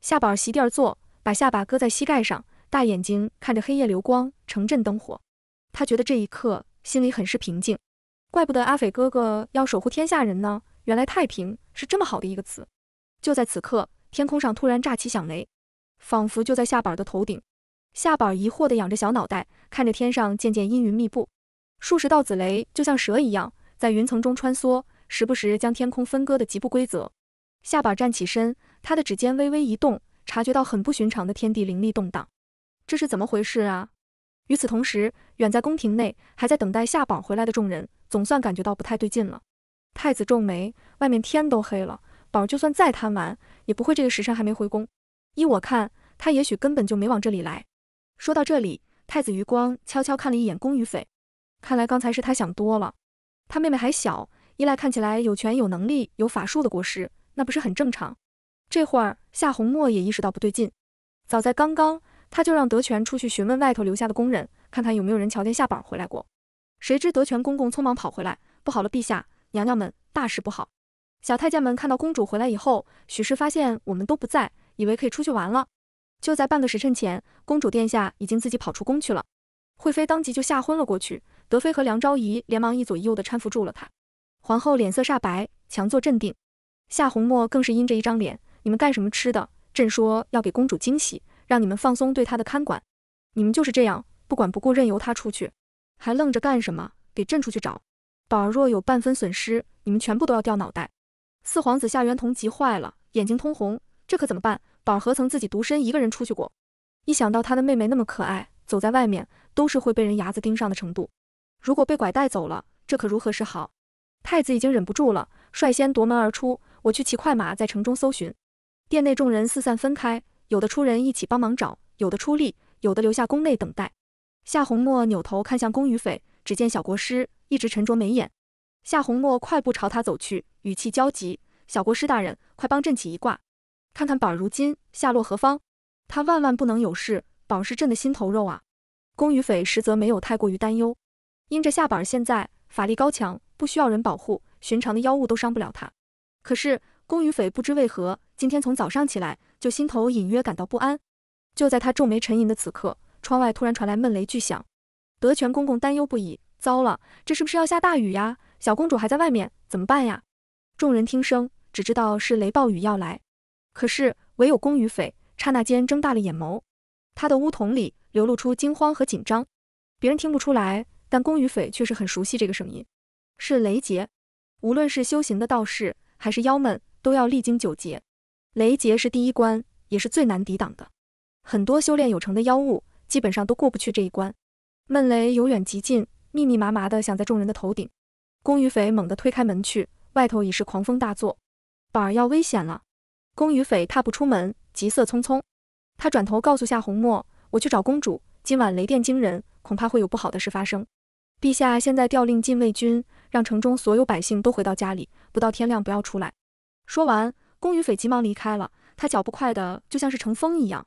A: 夏宝儿席地而坐，把下巴搁在膝盖上，大眼睛看着黑夜流光，城镇灯火。他觉得这一刻心里很是平静。怪不得阿斐哥哥要守护天下人呢，原来太平是这么好的一个词。就在此刻，天空上突然炸起响雷，仿佛就在夏板的头顶。夏板疑惑地仰着小脑袋，看着天上渐渐阴云密布，数十道紫雷就像蛇一样在云层中穿梭，时不时将天空分割得极不规则。夏板站起身，他的指尖微微一动，察觉到很不寻常的天地灵力动荡，这是怎么回事啊？与此同时，远在宫廷内，还在等待夏榜回来的众人，总算感觉到不太对劲了。太子皱眉，外面天都黑了，宝就算再贪玩，也不会这个时辰还没回宫。依我看，他也许根本就没往这里来。说到这里，太子余光悄悄看了一眼宫羽斐，看来刚才是他想多了。他妹妹还小，依赖看起来有权、有能力、有法术的国师，那不是很正常？这会儿夏红墨也意识到不对劲，早在刚刚。他就让德全出去询问外头留下的工人，看看有没有人瞧见夏板回来过。谁知德全公公匆忙跑回来，不好了，陛下、娘娘们，大事不好！小太监们看到公主回来以后，许是发现我们都不在，以为可以出去玩了。就在半个时辰前，公主殿下已经自己跑出宫去了。惠妃当即就吓昏了过去，德妃和梁昭仪连忙一左一右的搀扶住了她。皇后脸色煞白，强作镇定。夏红墨更是阴着一张脸，你们干什么吃的？朕说要给公主惊喜。让你们放松对他的看管，你们就是这样不管不顾，任由他出去，还愣着干什么？给朕出去找，宝儿若有半分损失，你们全部都要掉脑袋。四皇子夏元同急坏了，眼睛通红，这可怎么办？宝儿何曾自己独身一个人出去过？一想到他的妹妹那么可爱，走在外面都是会被人牙子盯上的程度，如果被拐带走了，这可如何是好？太子已经忍不住了，率先夺门而出，我去骑快马在城中搜寻。殿内众人四散分开。有的出人一起帮忙找，有的出力，有的留下宫内等待。夏红墨扭头看向宫羽斐，只见小国师一直沉着眉眼。夏红墨快步朝他走去，语气焦急：“小国师大人，快帮朕起一卦，看看宝儿如今下落何方。他万万不能有事，宝儿是朕的心头肉啊。”宫羽斐实则没有太过于担忧，因着夏宝儿现在法力高强，不需要人保护，寻常的妖物都伤不了他。可是宫羽斐不知为何，今天从早上起来。就心头隐约感到不安。就在他皱眉沉吟的此刻，窗外突然传来闷雷巨响。德全公公担忧不已：“糟了，这是不是要下大雨呀？小公主还在外面，怎么办呀？”众人听声，只知道是雷暴雨要来。可是唯有宫羽斐刹那间睁大了眼眸，他的乌瞳里流露出惊慌和紧张。别人听不出来，但宫羽斐却是很熟悉这个声音，是雷劫。无论是修行的道士，还是妖们，都要历经九劫。雷劫是第一关，也是最难抵挡的。很多修炼有成的妖物，基本上都过不去这一关。闷雷由远及近，密密麻麻的响在众人的头顶。宫羽斐猛地推开门去，外头已是狂风大作，宝儿要危险了。宫羽斐踏步出门，急色匆匆。他转头告诉夏红墨：“我去找公主，今晚雷电惊人，恐怕会有不好的事发生。”陛下现在调令禁卫军，让城中所有百姓都回到家里，不到天亮不要出来。说完。宫羽斐急忙离开了，他脚步快的就像是乘风一样。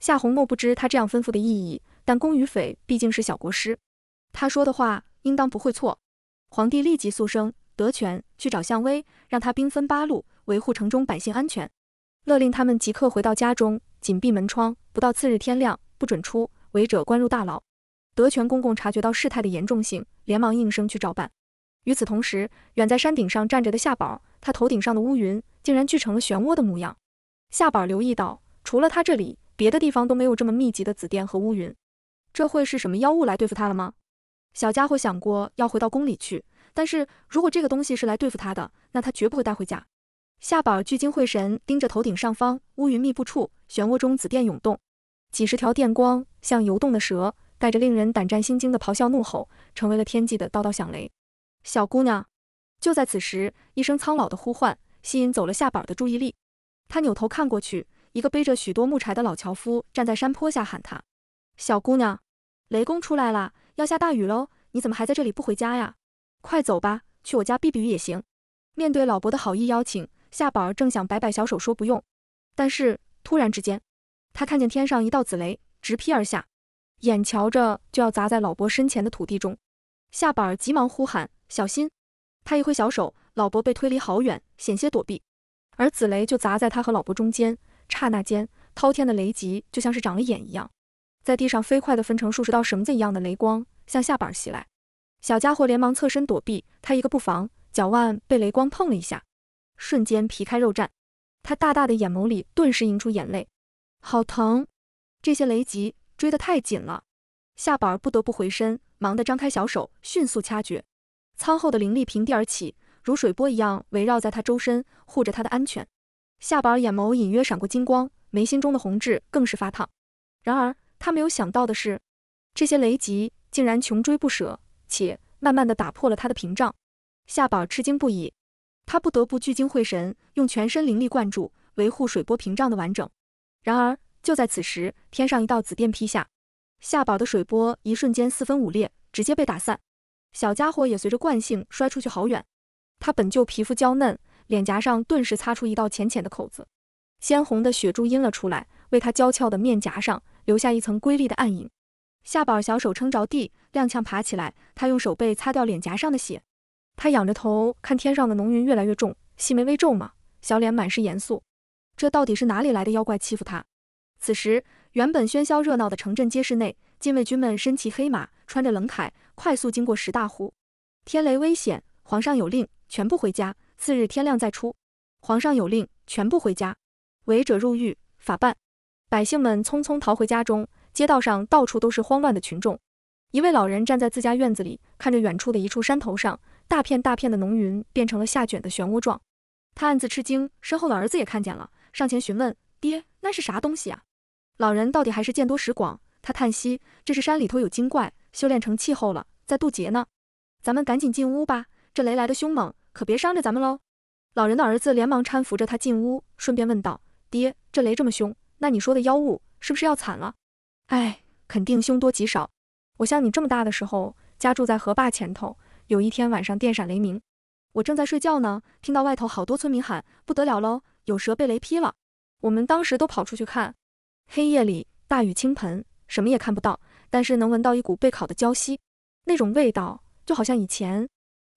A: 夏红墨不知他这样吩咐的意义，但宫羽斐毕竟是小国师，他说的话应当不会错。皇帝立即速声德全去找向威，让他兵分八路维护城中百姓安全，勒令他们即刻回到家中，紧闭门窗，不到次日天亮不准出，违者关入大牢。德全公公察觉到事态的严重性，连忙应声去照办。与此同时，远在山顶上站着的夏宝，他头顶上的乌云。竟然聚成了漩涡的模样。夏宝留意到，除了他这里，别的地方都没有这么密集的紫电和乌云。这会是什么妖物来对付他了吗？小家伙想过要回到宫里去，但是如果这个东西是来对付他的，那他绝不会带回家。夏宝聚精会神盯着头顶上方乌云密布处，漩涡中紫电涌动，几十条电光像游动的蛇，带着令人胆战心惊的咆哮怒吼，成为了天际的道道响雷。小姑娘，就在此时，一声苍老的呼唤。吸引走了夏宝儿的注意力，他扭头看过去，一个背着许多木柴的老樵夫站在山坡下喊他：“小姑娘，雷公出来了，要下大雨喽！你怎么还在这里不回家呀？快走吧，去我家避避雨也行。”面对老伯的好意邀请，夏宝儿正想摆摆小手说不用，但是突然之间，他看见天上一道紫雷直劈而下，眼瞧着就要砸在老伯身前的土地中，夏宝儿急忙呼喊：“小心！”他一挥小手，老伯被推离好远，险些躲避，而紫雷就砸在他和老伯中间。刹那间，滔天的雷疾就像是长了眼一样，在地上飞快地分成数十道绳子一样的雷光，向下板儿袭来。小家伙连忙侧身躲避，他一个不防，脚腕被雷光碰了一下，瞬间皮开肉绽。他大大的眼眸里顿时盈出眼泪，好疼！这些雷疾追得太紧了，夏板儿不得不回身，忙得张开小手，迅速掐诀。苍后的灵力平地而起，如水波一样围绕在他周身，护着他的安全。夏宝眼眸隐约闪过金光，眉心中的红痣更是发烫。然而他没有想到的是，这些雷击竟然穷追不舍，且慢慢的打破了他的屏障。夏宝吃惊不已，他不得不聚精会神，用全身灵力灌注，维护水波屏障的完整。然而就在此时，天上一道紫电劈下，夏宝的水波一瞬间四分五裂，直接被打散。小家伙也随着惯性摔出去好远，他本就皮肤娇嫩，脸颊上顿时擦出一道浅浅的口子，鲜红的血珠阴了出来，为他娇俏的面颊上留下一层瑰丽的暗影。夏宝儿小手撑着地，踉跄爬起来，他用手背擦掉脸颊上的血，他仰着头看天上的浓云越来越重，细眉微皱嘛，小脸满是严肃。这到底是哪里来的妖怪欺负他？此时，原本喧嚣热闹的城镇街市内。禁卫军们身骑黑马，穿着冷铠，快速经过十大湖。天雷危险，皇上有令，全部回家。次日天亮再出。皇上有令，全部回家，违者入狱，法办。百姓们匆匆逃回家中，街道上到处都是慌乱的群众。一位老人站在自家院子里，看着远处的一处山头上，大片大片的浓云变成了下卷的漩涡状。他暗自吃惊，身后的儿子也看见了，上前询问：“爹，那是啥东西啊？”老人到底还是见多识广。他叹息：“这是山里头有精怪，修炼成气候了，在渡劫呢。咱们赶紧进屋吧，这雷来的凶猛，可别伤着咱们喽。”老人的儿子连忙搀扶着他进屋，顺便问道：“爹，这雷这么凶，那你说的妖物是不是要惨了？”“哎，肯定凶多吉少。我像你这么大的时候，家住在河坝前头。有一天晚上，电闪雷鸣，我正在睡觉呢，听到外头好多村民喊：‘不得了喽，有蛇被雷劈了！’我们当时都跑出去看，黑夜里大雨倾盆。”什么也看不到，但是能闻到一股被烤的焦腥，那种味道就好像以前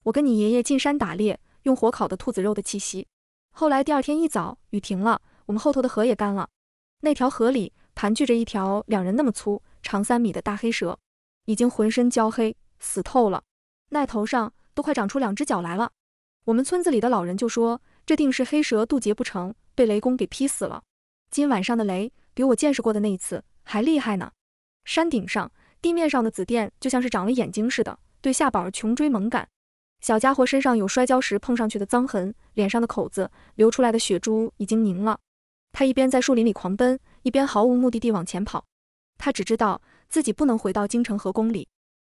A: 我跟你爷爷进山打猎用火烤的兔子肉的气息。后来第二天一早，雨停了，我们后头的河也干了。那条河里盘踞着一条两人那么粗、长三米的大黑蛇，已经浑身焦黑，死透了，那头上都快长出两只脚来了。我们村子里的老人就说，这定是黑蛇渡劫不成，被雷公给劈死了。今晚上的雷比我见识过的那一次还厉害呢。山顶上，地面上的紫电就像是长了眼睛似的，对夏宝儿穷追猛赶。小家伙身上有摔跤时碰上去的脏痕，脸上的口子流出来的血珠已经凝了。他一边在树林里狂奔，一边毫无目的地往前跑。他只知道自己不能回到京城和宫里，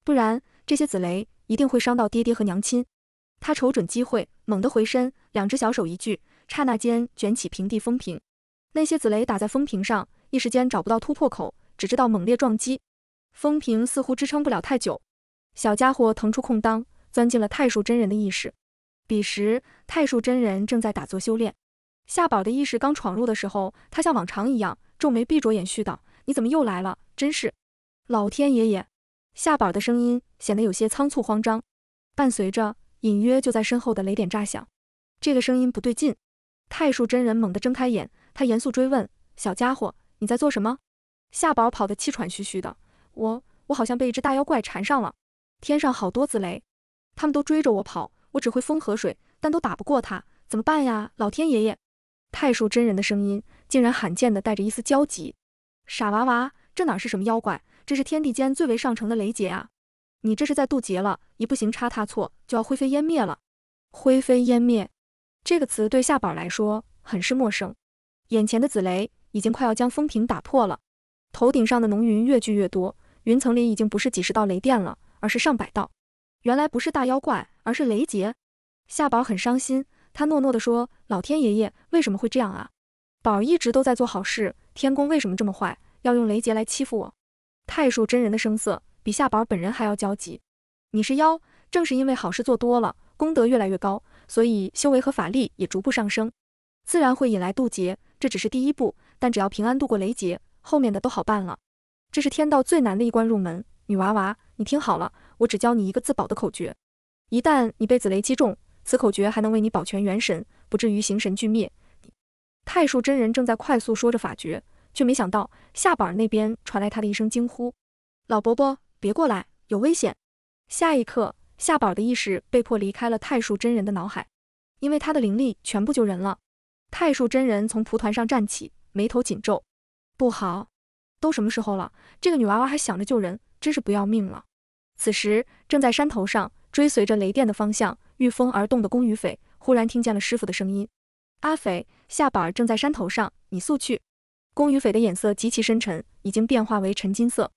A: 不然这些紫雷一定会伤到爹爹和娘亲。他瞅准机会，猛地回身，两只小手一聚，刹那间卷起平地风屏。那些紫雷打在风屏上，一时间找不到突破口。只知道猛烈撞击，风瓶似乎支撑不了太久。小家伙腾出空当，钻进了太术真人的意识。彼时，太术真人正在打坐修炼。夏宝的意识刚闯入的时候，他像往常一样皱眉闭着眼絮道：“你怎么又来了？真是老天爷爷！”夏宝的声音显得有些仓促慌张，伴随着隐约就在身后的雷点炸响。这个声音不对劲！太术真人猛地睁开眼，他严肃追问：“小家伙，你在做什么？”夏宝跑得气喘吁吁的，我我好像被一只大妖怪缠上了，天上好多紫雷，他们都追着我跑，我只会风和水，但都打不过他，怎么办呀？老天爷爷！太叔真人的声音竟然罕见的带着一丝焦急。傻娃娃，这哪是什么妖怪？这是天地间最为上乘的雷劫啊！你这是在渡劫了，一步行差踏错，就要灰飞烟灭了。灰飞烟灭这个词对夏宝来说很是陌生，眼前的紫雷已经快要将风屏打破了。头顶上的浓云越聚越多，云层里已经不是几十道雷电了，而是上百道。原来不是大妖怪，而是雷劫。夏宝很伤心，他诺诺地说：“老天爷爷，为什么会这样啊？宝一直都在做好事，天宫为什么这么坏，要用雷劫来欺负我？”太树真人的声色比夏宝本人还要焦急。你是妖，正是因为好事做多了，功德越来越高，所以修为和法力也逐步上升，自然会引来渡劫。这只是第一步，但只要平安度过雷劫。后面的都好办了，这是天道最难的一关。入门女娃娃，你听好了，我只教你一个自保的口诀。一旦你被紫雷击中，此口诀还能为你保全元神，不至于形神俱灭。太树真人正在快速说着法诀，却没想到夏宝那边传来他的一声惊呼：“老伯伯，别过来，有危险！”下一刻，夏宝的意识被迫离开了太树真人的脑海，因为他的灵力全部救人了。太树真人从蒲团上站起，眉头紧皱。不好，都什么时候了，这个女娃娃还想着救人，真是不要命了。此时正在山头上追随着雷电的方向，御风而动的宫羽斐忽然听见了师傅的声音：“阿斐，夏板儿正在山头上，你速去。”宫羽斐的眼色极其深沉，已经变化为沉金色。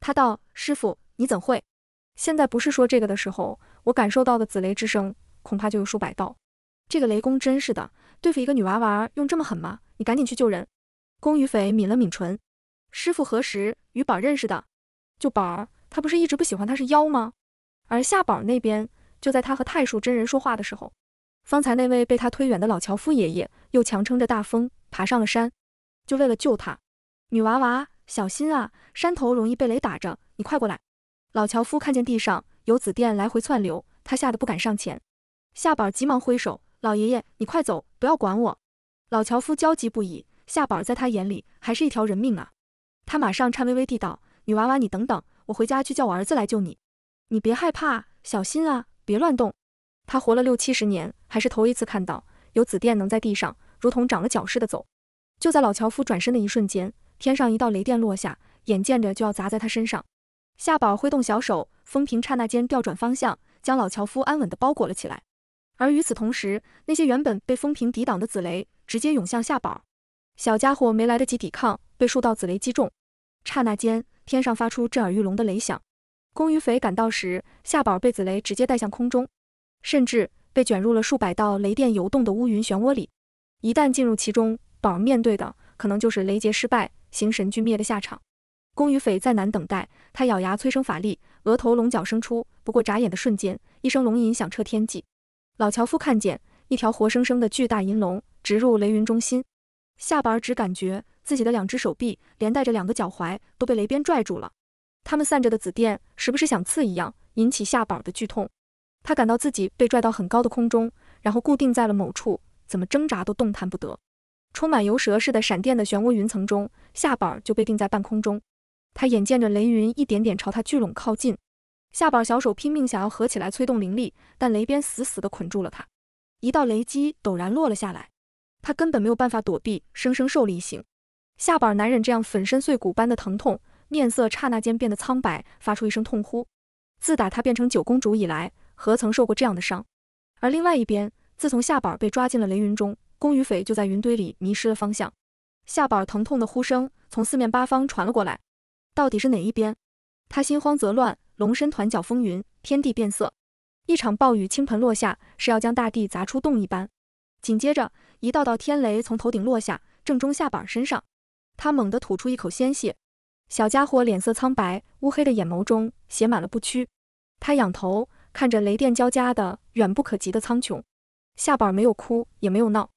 A: 他道：“师傅，你怎会？现在不是说这个的时候。我感受到的紫雷之声，恐怕就有数百道。这个雷公真是的，对付一个女娃娃用这么狠吗？你赶紧去救人。”宫宇斐抿了抿唇，师傅何时与宝认识的？就宝儿，他不是一直不喜欢他是妖吗？而夏宝那边，就在他和太叔真人说话的时候，方才那位被他推远的老樵夫爷爷又强撑着大风爬上了山，就为了救他。女娃娃，小心啊，山头容易被雷打着，你快过来。老樵夫看见地上有紫电来回窜流，他吓得不敢上前。夏宝急忙挥手，老爷爷，你快走，不要管我。老樵夫焦急不已。夏宝在他眼里还是一条人命啊！他马上颤巍巍地道：“女娃娃，你等等，我回家去叫我儿子来救你。你别害怕，小心啊，别乱动。”他活了六七十年，还是头一次看到有紫电能在地上如同长了脚似的走。就在老樵夫转身的一瞬间，天上一道雷电落下，眼见着就要砸在他身上。夏宝挥动小手，风平刹那间调转方向，将老樵夫安稳地包裹了起来。而与此同时，那些原本被风平抵挡的紫雷，直接涌向夏宝。小家伙没来得及抵抗，被数道紫雷击中。刹那间，天上发出震耳欲聋的雷响。宫与匪赶到时，夏宝被紫雷直接带向空中，甚至被卷入了数百道雷电游动的乌云漩涡里。一旦进入其中，宝面对的可能就是雷劫失败、形神俱灭的下场。宫与匪再难等待，他咬牙催生法力，额头龙角生出。不过眨眼的瞬间，一声龙吟响彻天际。老樵夫看见一条活生生的巨大银龙直入雷云中心。下板只感觉自己的两只手臂，连带着两个脚踝都被雷鞭拽住了，他们散着的紫电，时不时像刺一样引起下板的剧痛。他感到自己被拽到很高的空中，然后固定在了某处，怎么挣扎都动弹不得。充满游蛇似的闪电的漩涡云层中，夏板就被定在半空中。他眼见着雷云一点点朝他聚拢靠近，夏板小手拼命想要合起来催动灵力，但雷鞭死死地捆住了他。一道雷击陡然落了下来。他根本没有办法躲避，生生受了一刑。夏板难忍这样粉身碎骨般的疼痛，面色刹那间变得苍白，发出一声痛呼。自打他变成九公主以来，何曾受过这样的伤？而另外一边，自从夏板被抓进了雷云中，宫羽匪就在云堆里迷失了方向。夏板疼痛的呼声从四面八方传了过来。到底是哪一边？他心慌则乱，龙身团角风云，天地变色，一场暴雨倾盆落下，是要将大地砸出洞一般。紧接着，一道道天雷从头顶落下，正中夏宝身上。他猛地吐出一口鲜血，小家伙脸色苍白，乌黑的眼眸中写满了不屈。他仰头看着雷电交加的远不可及的苍穹，夏宝没有哭，也没有闹，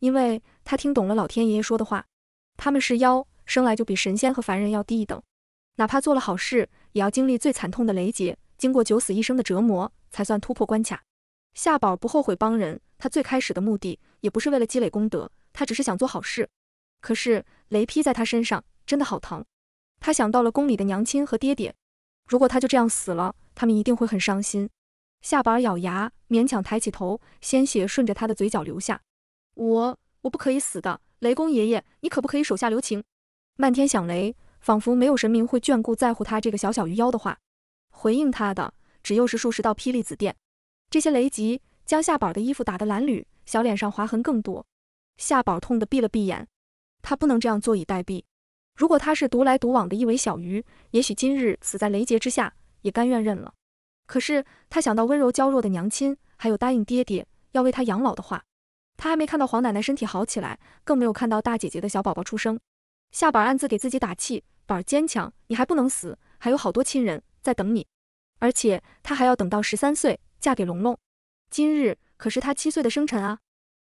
A: 因为他听懂了老天爷爷说的话：他们是妖，生来就比神仙和凡人要低一等，哪怕做了好事，也要经历最惨痛的雷劫，经过九死一生的折磨，才算突破关卡。夏宝不后悔帮人。他最开始的目的也不是为了积累功德，他只是想做好事。可是雷劈在他身上，真的好疼。他想到了宫里的娘亲和爹爹，如果他就这样死了，他们一定会很伤心。下巴咬牙，勉强抬起头，鲜血顺着他的嘴角流下。我，我不可以死的，雷公爷爷，你可不可以手下留情？漫天响雷，仿佛没有神明会眷顾在乎他这个小小鱼妖的话，回应他的只又是数十道霹雳紫电。这些雷击。将夏宝的衣服打得褴褛，小脸上划痕更多。夏宝痛得闭了闭眼，他不能这样坐以待毙。如果他是独来独往的一尾小鱼，也许今日死在雷劫之下也甘愿认了。可是他想到温柔娇弱的娘亲，还有答应爹爹要为他养老的话，他还没看到黄奶奶身体好起来，更没有看到大姐姐的小宝宝出生。夏宝暗自给自己打气，宝儿坚强，你还不能死，还有好多亲人在等你。而且他还要等到十三岁嫁给龙龙。今日可是他七岁的生辰啊！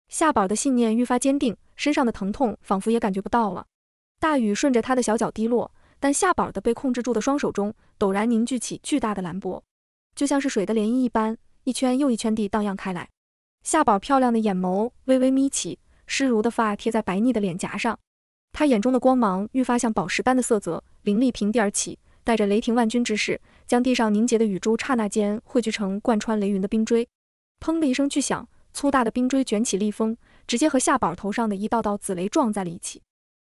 A: 夏宝的信念愈发坚定，身上的疼痛仿佛也感觉不到了。大雨顺着他的小脚滴落，但夏宝的被控制住的双手中，陡然凝聚起巨大的蓝波，就像是水的涟漪一般，一圈又一圈地荡漾开来。夏宝漂亮的眼眸微微眯起，湿如的发贴在白腻的脸颊上，他眼中的光芒愈发像宝石般的色泽，凌厉平地而起，带着雷霆万钧之势，将地上凝结的雨珠刹那间汇聚成贯穿雷云的冰锥。砰的一声巨响，粗大的冰锥卷起厉风，直接和夏宝头上的一道道紫雷撞在了一起。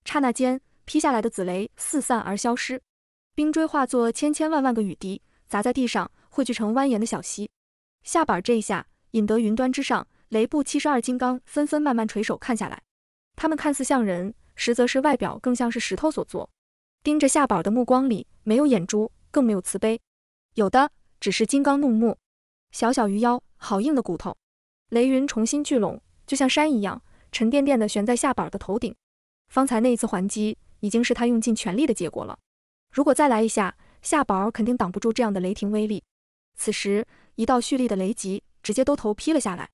A: 刹那间，劈下来的紫雷四散而消失，冰锥化作千千万万个雨滴，砸在地上，汇聚成蜿蜒的小溪。夏宝这一下，引得云端之上雷部七十二金刚纷纷慢慢垂首看下来。他们看似像人，实则是外表更像是石头所做，盯着夏宝的目光里没有眼珠，更没有慈悲，有的只是金刚怒目。小小鱼妖。好硬的骨头，雷云重新聚拢，就像山一样，沉甸甸的悬在夏宝的头顶。方才那一次还击，已经是他用尽全力的结果了。如果再来一下，夏宝肯定挡不住这样的雷霆威力。此时，一道蓄力的雷击直接兜头劈了下来，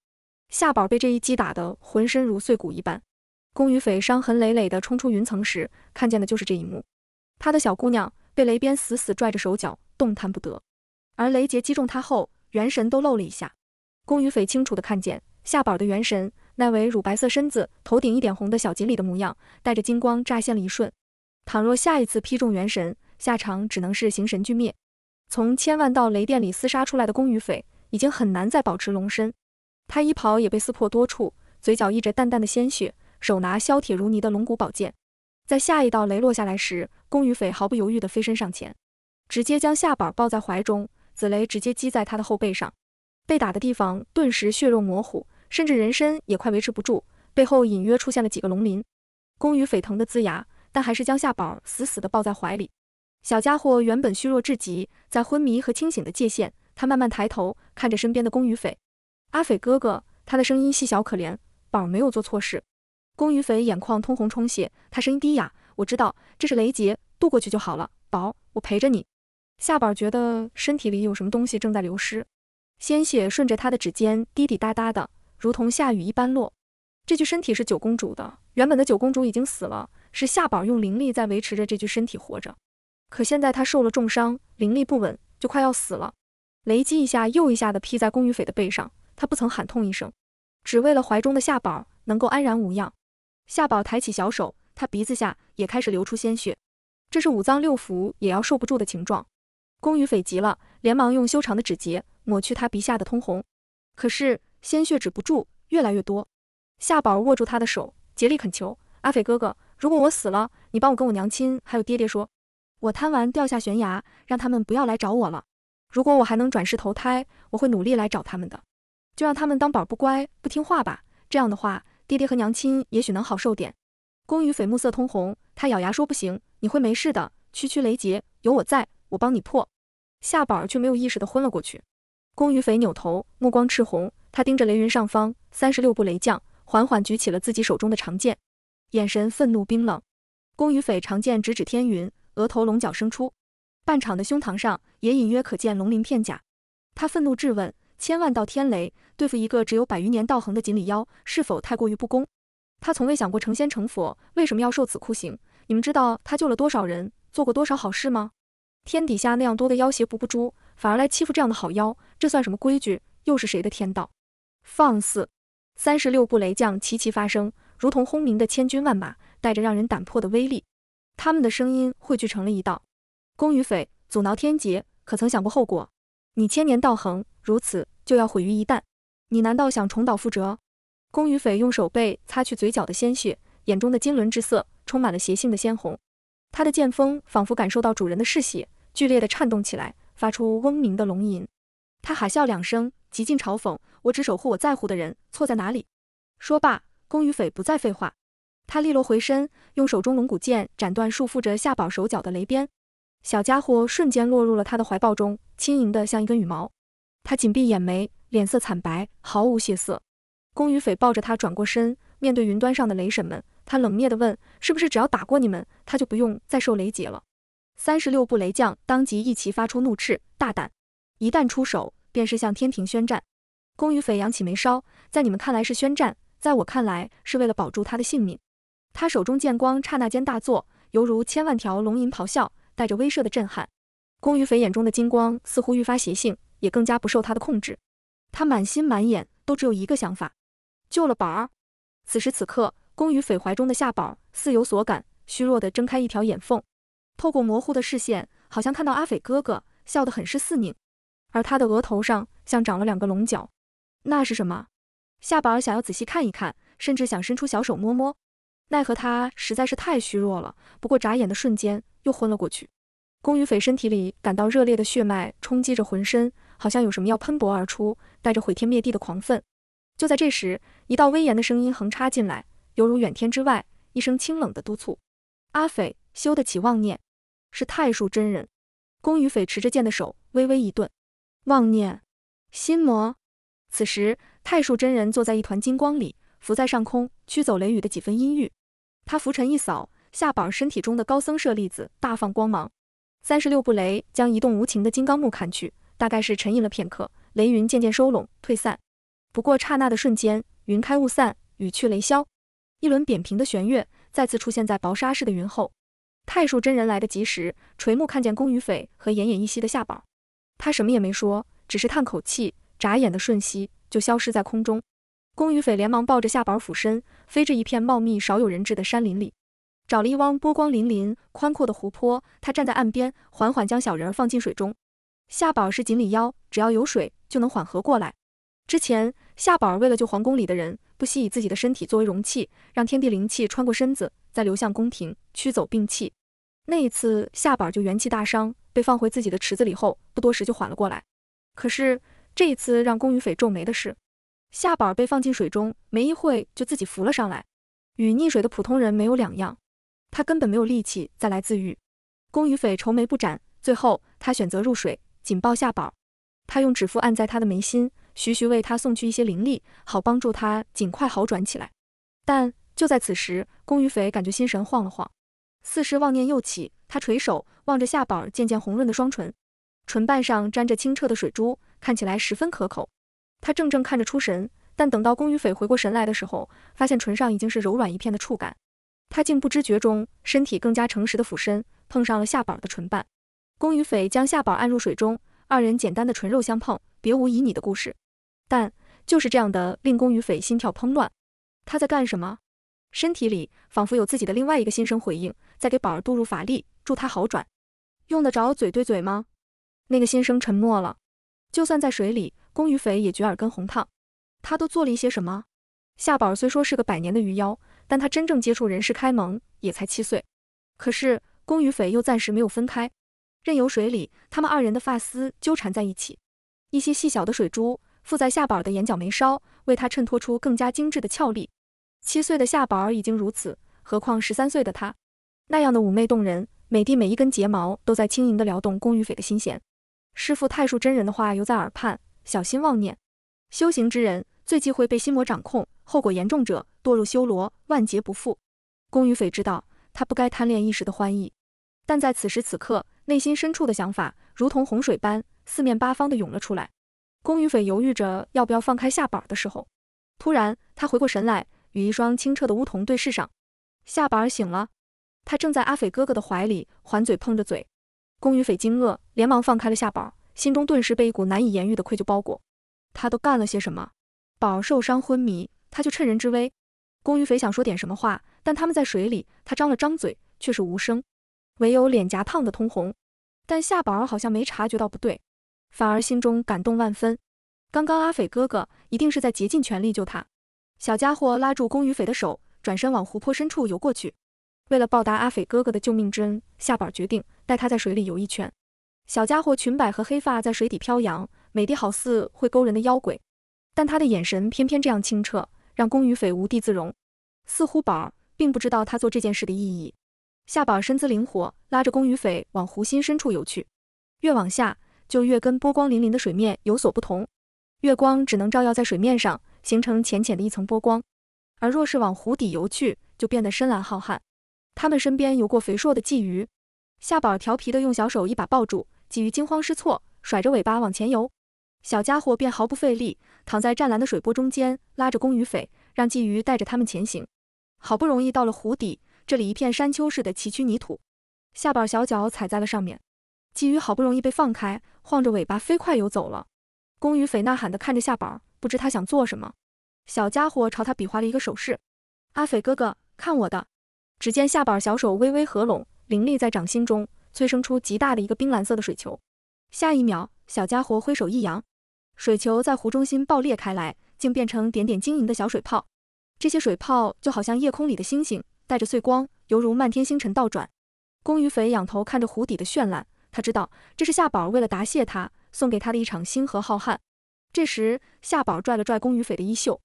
A: 夏宝被这一击打得浑身如碎骨一般。宫羽斐伤痕累累的冲出云层时，看见的就是这一幕：他的小姑娘被雷鞭死死拽着手脚，动弹不得；而雷劫击中他后，元神都漏了一下。宫羽斐清楚的看见夏宝的元神，那为乳白色身子、头顶一点红的小锦鲤的模样，带着金光乍现了一瞬。倘若下一次劈中元神，下场只能是形神俱灭。从千万道雷电里厮杀出来的宫羽斐，已经很难再保持龙身，他衣袍也被撕破多处，嘴角溢着淡淡的鲜血，手拿削铁如泥的龙骨宝剑，在下一道雷落下来时，宫羽斐毫不犹豫的飞身上前，直接将夏宝抱在怀中，紫雷直接击在他的后背上。被打的地方顿时血肉模糊，甚至人身也快维持不住，背后隐约出现了几个龙鳞。宫羽斐疼的龇牙，但还是将夏宝死死的抱在怀里。小家伙原本虚弱至极，在昏迷和清醒的界限，他慢慢抬头看着身边的宫羽斐，阿斐哥哥，他的声音细小可怜，宝没有做错事。宫羽斐眼眶通红充血，他声音低哑，我知道这是雷劫，渡过去就好了，宝，我陪着你。夏宝觉得身体里有什么东西正在流失。鲜血顺着他的指尖滴滴答答的，如同下雨一般落。这具身体是九公主的，原本的九公主已经死了，是夏宝用灵力在维持着这具身体活着。可现在她受了重伤，灵力不稳，就快要死了。雷击一下又一下的劈在宫羽斐的背上，他不曾喊痛一声，只为了怀中的夏宝能够安然无恙。夏宝抬起小手，他鼻子下也开始流出鲜血，这是五脏六腑也要受不住的情状。宫羽斐急了，连忙用修长的指节。抹去他鼻下的通红，可是鲜血止不住，越来越多。夏宝儿握住他的手，竭力恳求：“阿斐哥哥，如果我死了，你帮我跟我娘亲还有爹爹说，我贪玩掉下悬崖，让他们不要来找我了。如果我还能转世投胎，我会努力来找他们的。就让他们当宝不乖不听话吧，这样的话，爹爹和娘亲也许能好受点。”宫羽斐目色通红，他咬牙说：“不行，你会没事的。区区雷劫，有我在，我帮你破。”夏宝儿却没有意识的昏了过去。宫羽斐扭头，目光赤红，他盯着雷云上方，三十六步雷将缓缓举起了自己手中的长剑，眼神愤怒冰冷。宫羽斐长剑直指天云，额头龙角生出，半场的胸膛上也隐约可见龙鳞片甲。他愤怒质问：千万道天雷对付一个只有百余年道行的锦鲤妖，是否太过于不公？他从未想过成仙成佛为什么要受此酷刑？你们知道他救了多少人，做过多少好事吗？天底下那样多的妖邪不不诛，反而来欺负这样的好妖。这算什么规矩？又是谁的天道？放肆！三十六部雷将齐齐发声，如同轰鸣的千军万马，带着让人胆魄的威力。他们的声音汇聚成了一道。宫羽斐阻挠天劫，可曾想过后果？你千年道恒如此，就要毁于一旦。你难道想重蹈覆辙？宫羽斐用手背擦去嘴角的鲜血，眼中的金轮之色充满了邪性的鲜红。他的剑锋仿佛感受到主人的嗜血，剧烈的颤动起来，发出嗡鸣的龙吟。他哈笑两声，极尽嘲讽。我只守护我在乎的人，错在哪里？说罢，宫羽斐不再废话，他利落回身，用手中龙骨剑斩断束缚着夏宝手脚的雷鞭，小家伙瞬间落入了他的怀抱中，轻盈的像一根羽毛。他紧闭眼眉，脸色惨白，毫无血色。宫羽斐抱着他转过身，面对云端上的雷神们，他冷冽的问：“是不是只要打过你们，他就不用再受雷劫了？”三十六部雷将当即一齐发出怒斥：“大胆！”一旦出手，便是向天庭宣战。宫羽斐扬起眉梢，在你们看来是宣战，在我看来是为了保住他的性命。他手中剑光刹那间大作，犹如千万条龙吟咆哮，带着威慑的震撼。宫羽斐眼中的金光似乎愈发邪性，也更加不受他的控制。他满心满眼都只有一个想法：救了宝儿。此时此刻，宫羽斐怀中的夏宝似有所感，虚弱地睁开一条眼缝，透过模糊的视线，好像看到阿斐哥哥笑得很是肆虐。而他的额头上像长了两个龙角，那是什么？夏宝儿想要仔细看一看，甚至想伸出小手摸摸，奈何他实在是太虚弱了。不过眨眼的瞬间，又昏了过去。宫羽斐身体里感到热烈的血脉冲击着浑身，好像有什么要喷薄而出，带着毁天灭地的狂愤。就在这时，一道威严的声音横插进来，犹如远天之外一声清冷的督促：“阿斐，休得起妄念。”是太术真人。宫羽斐持着剑的手微微一顿。妄念心魔。此时，太术真人坐在一团金光里，浮在上空，驱走雷雨的几分阴郁。他拂尘一扫，夏宝身体中的高僧舍利子大放光芒。三十六步雷将一动无情的金刚木砍去，大概是沉吟了片刻，雷云渐渐收拢，退散。不过刹那的瞬间，云开雾散，雨去雷消，一轮扁平的玄月再次出现在薄纱似的云后。太术真人来得及时，垂目看见宫羽斐和奄奄一息的夏宝。他什么也没说，只是叹口气，眨眼的瞬息就消失在空中。宫羽斐连忙抱着夏宝俯身飞至一片茂密、少有人质的山林里，找了一汪波光粼粼、宽阔的湖泊。他站在岸边，缓缓将小人儿放进水中。夏宝是锦鲤妖，只要有水就能缓和过来。之前夏宝儿为了救皇宫里的人，不惜以自己的身体作为容器，让天地灵气穿过身子，再流向宫廷，驱走病气。那一次，夏宝就元气大伤。被放回自己的池子里后，不多时就缓了过来。可是这一次让宫羽斐皱眉的是，夏宝被放进水中，没一会就自己浮了上来，与溺水的普通人没有两样。他根本没有力气再来自愈。宫羽斐愁眉不展，最后他选择入水，紧抱夏宝。他用指腹按在他的眉心，徐徐为他送去一些灵力，好帮助他尽快好转起来。但就在此时，宫羽斐感觉心神晃了晃。似是妄念又起，他垂手望着夏宝儿渐渐红润的双唇，唇瓣上沾着清澈的水珠，看起来十分可口。他怔怔看着出神，但等到宫羽斐回过神来的时候，发现唇上已经是柔软一片的触感。他竟不知觉中身体更加诚实的俯身，碰上了夏宝儿的唇瓣。宫羽斐将夏宝按入水中，二人简单的唇肉相碰，别无旖旎的故事。但就是这样的令宫羽斐心跳砰乱。他在干什么？身体里仿佛有自己的另外一个心声回应，在给宝儿渡入法力，助他好转。用得着嘴对嘴吗？那个心声沉默了。就算在水里，公与匪也觉耳根红烫。他都做了一些什么？夏宝虽说是个百年的鱼妖，但他真正接触人世开蒙也才七岁。可是公与匪又暂时没有分开，任由水里他们二人的发丝纠缠在一起，一些细小的水珠附在夏宝的眼角眉梢，为他衬托出更加精致的俏丽。七岁的夏宝儿已经如此，何况十三岁的她，那样的妩媚动人，美的每一根睫毛都在轻盈的撩动宫羽斐的心弦。师父太术真人的话犹在耳畔，小心妄念。修行之人最忌讳被心魔掌控，后果严重者堕入修罗，万劫不复。宫羽斐知道他不该贪恋一时的欢意，但在此时此刻，内心深处的想法如同洪水般四面八方的涌了出来。宫羽斐犹豫着要不要放开夏宝儿的时候，突然他回过神来。与一双清澈的乌瞳对视上，夏宝儿醒了，他正在阿斐哥哥的怀里，环嘴碰着嘴。宫羽斐惊愕，连忙放开了夏宝，心中顿时被一股难以言喻的愧疚包裹。他都干了些什么？宝儿受伤昏迷，他就趁人之危。宫羽斐想说点什么话，但他们在水里，他张了张嘴，却是无声，唯有脸颊烫得通红。但夏宝儿好像没察觉到不对，反而心中感动万分。刚刚阿斐哥哥一定是在竭尽全力救他。小家伙拉住宫鱼匪的手，转身往湖泊深处游过去。为了报答阿匪哥哥的救命之恩，夏宝决定带他在水里游一圈。小家伙裙摆和黑发在水底飘扬，美的好似会勾人的妖鬼。但他的眼神偏偏这样清澈，让宫鱼匪无地自容。似乎宝并不知道他做这件事的意义。夏宝身姿灵活，拉着宫鱼匪往湖心深处游去。越往下就越跟波光粼粼的水面有所不同，月光只能照耀在水面上。形成浅浅的一层波光，而若是往湖底游去，就变得深蓝浩瀚。他们身边游过肥硕的鲫鱼，夏宝调皮地用小手一把抱住鲫鱼，惊慌失措，甩着尾巴往前游。小家伙便毫不费力，躺在湛蓝的水波中间，拉着公鱼匪，让鲫鱼带着他们前行。好不容易到了湖底，这里一片山丘似的崎岖泥土，夏宝小脚踩在了上面，鲫鱼好不容易被放开，晃着尾巴飞快游走了。公鱼匪呐喊地看着夏宝。不知他想做什么，小家伙朝他比划了一个手势。阿斐哥哥，看我的！只见夏宝小手微微合拢，灵力在掌心中催生出极大的一个冰蓝色的水球。下一秒，小家伙挥手一扬，水球在湖中心爆裂开来，竟变成点点晶莹的小水泡。这些水泡就好像夜空里的星星，带着碎光，犹如漫天星辰倒转。宫羽斐仰头看着湖底的绚烂，他知道这是夏宝为了答谢他，送给他的一场星河浩瀚。这时，夏宝拽了拽宫羽斐的衣袖，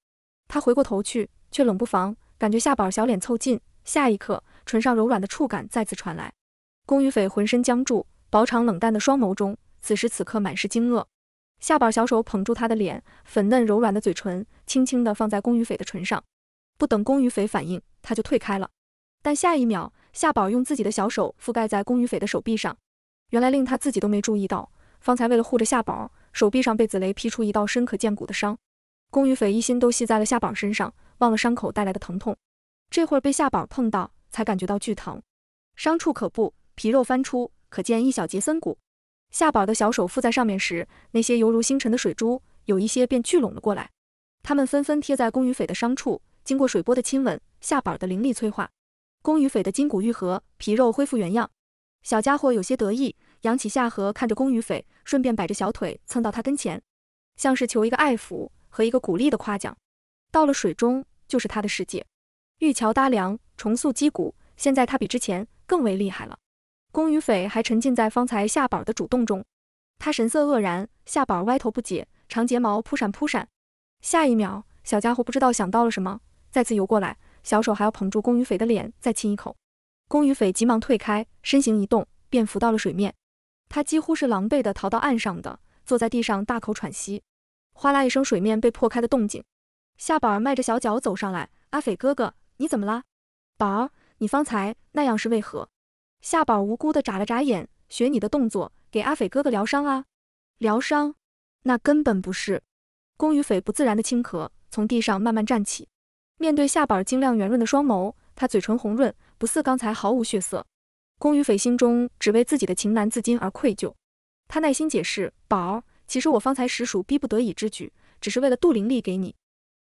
A: 他回过头去，却冷不防感觉夏宝小脸凑近，下一刻唇上柔软的触感再次传来。宫羽斐浑身僵住，薄长冷淡的双眸中，此时此刻满是惊愕。夏宝小手捧住他的脸，粉嫩柔软的嘴唇轻轻地放在宫羽斐的唇上，不等宫羽斐反应，他就退开了。但下一秒，夏宝用自己的小手覆盖在宫羽斐的手臂上，原来令他自己都没注意到，方才为了护着夏宝。手臂上被紫雷劈出一道深可见骨的伤，宫羽斐一心都系在了夏宝身上，忘了伤口带来的疼痛。这会被夏宝碰到，才感觉到剧疼。伤处可不皮肉翻出，可见一小节森骨。夏宝的小手覆在上面时，那些犹如星辰的水珠，有一些便聚拢了过来。他们纷纷贴在宫羽斐的伤处，经过水波的亲吻，夏宝的灵力催化，宫羽斐的筋骨愈合，皮肉恢复原样。小家伙有些得意。扬起下颌，看着宫羽斐，顺便摆着小腿蹭到他跟前，像是求一个爱抚和一个鼓励的夸奖。到了水中，就是他的世界，玉桥搭梁，重塑击鼓。现在他比之前更为厉害了。宫羽斐还沉浸在方才夏宝的主动中，他神色愕然，夏宝歪头不解，长睫毛扑闪扑闪。下一秒，小家伙不知道想到了什么，再次游过来，小手还要捧住宫羽斐的脸，再亲一口。宫羽斐急忙退开，身形一动，便浮到了水面。他几乎是狼狈地逃到岸上的，坐在地上大口喘息。哗啦一声，水面被破开的动静。夏宝儿迈着小脚走上来：“阿斐哥哥，你怎么了？”“宝儿，你方才那样是为何？”夏宝儿无辜地眨了眨眼，学你的动作，给阿斐哥哥疗伤啊。疗伤？那根本不是。公羽斐不自然的轻咳，从地上慢慢站起，面对夏宝儿晶亮圆润的双眸，他嘴唇红润，不似刚才毫无血色。宫羽斐心中只为自己的情难自禁而愧疚，他耐心解释：“宝儿，其实我方才实属逼不得已之举，只是为了杜玲丽给你。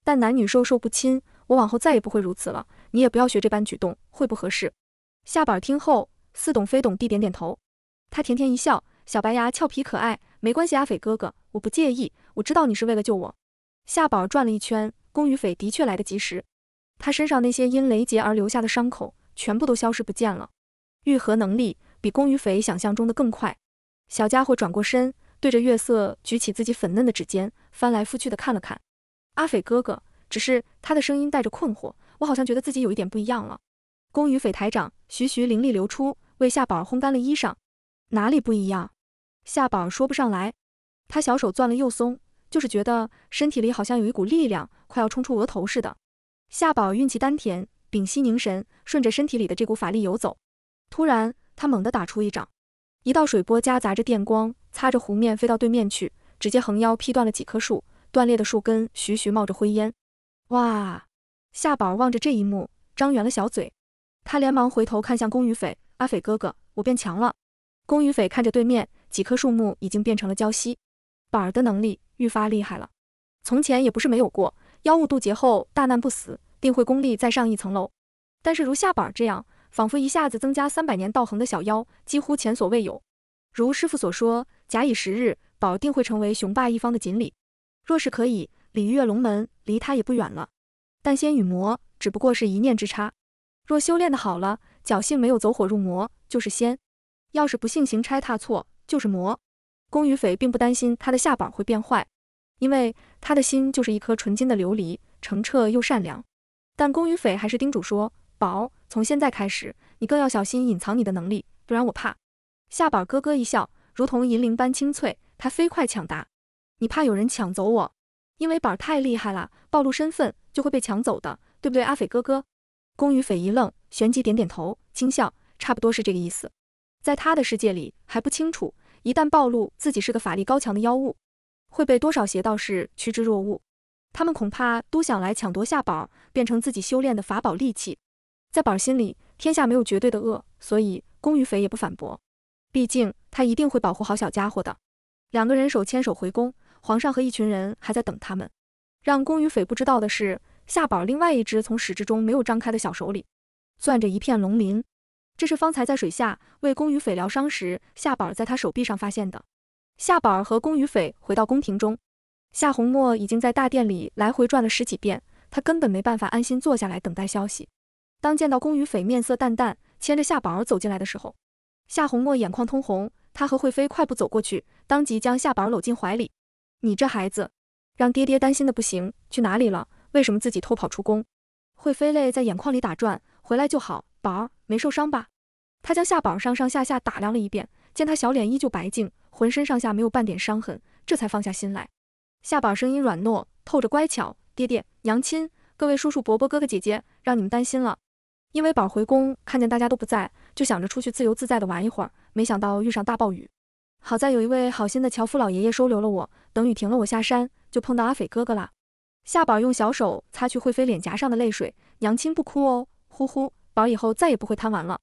A: 但男女授受不亲，我往后再也不会如此了。你也不要学这般举动，会不合适。”夏宝儿听后，似懂非懂地点点头。他甜甜一笑，小白牙俏皮可爱。没关系，阿斐哥哥，我不介意。我知道你是为了救我。夏宝儿转了一圈，宫羽斐的确来得及时。他身上那些因雷劫而留下的伤口，全部都消失不见了。愈合能力比公羽斐想象中的更快。小家伙转过身，对着月色举起自己粉嫩的指尖，翻来覆去的看了看。阿斐哥哥，只是他的声音带着困惑，我好像觉得自己有一点不一样了。公羽斐抬掌，徐徐灵力流出，为夏宝儿烘干了衣裳。哪里不一样？夏宝儿说不上来，他小手攥了又松，就是觉得身体里好像有一股力量快要冲出额头似的。夏宝运气丹田，屏息凝神，顺着身体里的这股法力游走。突然，他猛地打出一掌，一道水波夹杂着电光，擦着湖面飞到对面去，直接横腰劈断了几棵树，断裂的树根徐徐冒着灰烟。哇！夏宝望着这一幕，张圆了小嘴。他连忙回头看向宫羽斐：“阿斐哥哥，我变强了。”宫羽斐看着对面几棵树木已经变成了焦黑，宝儿的能力愈发厉害了。从前也不是没有过，妖物渡劫后大难不死，定会功力再上一层楼。但是如夏宝这样。仿佛一下子增加三百年道行的小妖，几乎前所未有。如师傅所说，假以时日，宝定会成为雄霸一方的锦鲤。若是可以鲤跃龙门，离他也不远了。但仙与魔只不过是一念之差。若修炼的好了，侥幸没有走火入魔，就是仙；要是不幸行差踏错，就是魔。宫羽斐并不担心他的下巴会变坏，因为他的心就是一颗纯金的琉璃，澄澈又善良。但宫羽斐还是叮嘱说：“宝。”从现在开始，你更要小心隐藏你的能力，不然我怕。夏宝咯咯一笑，如同银铃般清脆。他飞快抢答：“你怕有人抢走我？因为宝儿太厉害了，暴露身份就会被抢走的，对不对，阿斐哥哥？”宫羽斐一愣，旋即点点头，轻笑：“差不多是这个意思。”在他的世界里还不清楚，一旦暴露自己是个法力高强的妖物，会被多少邪道士趋之若鹜？他们恐怕都想来抢夺夏儿，变成自己修炼的法宝利器。在宝儿心里，天下没有绝对的恶，所以宫与匪也不反驳。毕竟他一定会保护好小家伙的。两个人手牵手回宫，皇上和一群人还在等他们。让宫与匪不知道的是，夏宝儿另外一只从始至终没有张开的小手里，攥着一片龙鳞。这是方才在水下为宫与匪疗伤时，夏宝儿在他手臂上发现的。夏宝儿和宫与匪回到宫廷中，夏红墨已经在大殿里来回转了十几遍，他根本没办法安心坐下来等待消息。当见到宫羽斐面色淡淡，牵着夏宝儿走进来的时候，夏红墨眼眶通红，他和惠妃快步走过去，当即将夏宝儿搂进怀里。你这孩子，让爹爹担心的不行，去哪里了？为什么自己偷跑出宫？惠妃泪在眼眶里打转，回来就好，宝儿没受伤吧？他将夏宝儿上上下下打量了一遍，见他小脸依旧白净，浑身上下没有半点伤痕，这才放下心来。夏宝声音软糯，透着乖巧。爹爹、娘亲、各位叔叔、伯伯、哥哥、姐姐，让你们担心了。因为宝回宫看见大家都不在，就想着出去自由自在的玩一会儿，没想到遇上大暴雨。好在有一位好心的樵夫老爷爷收留了我，等雨停了我下山就碰到阿斐哥哥了。夏宝用小手擦去惠妃脸颊上的泪水，娘亲不哭哦，呼呼，宝以后再也不会贪玩了。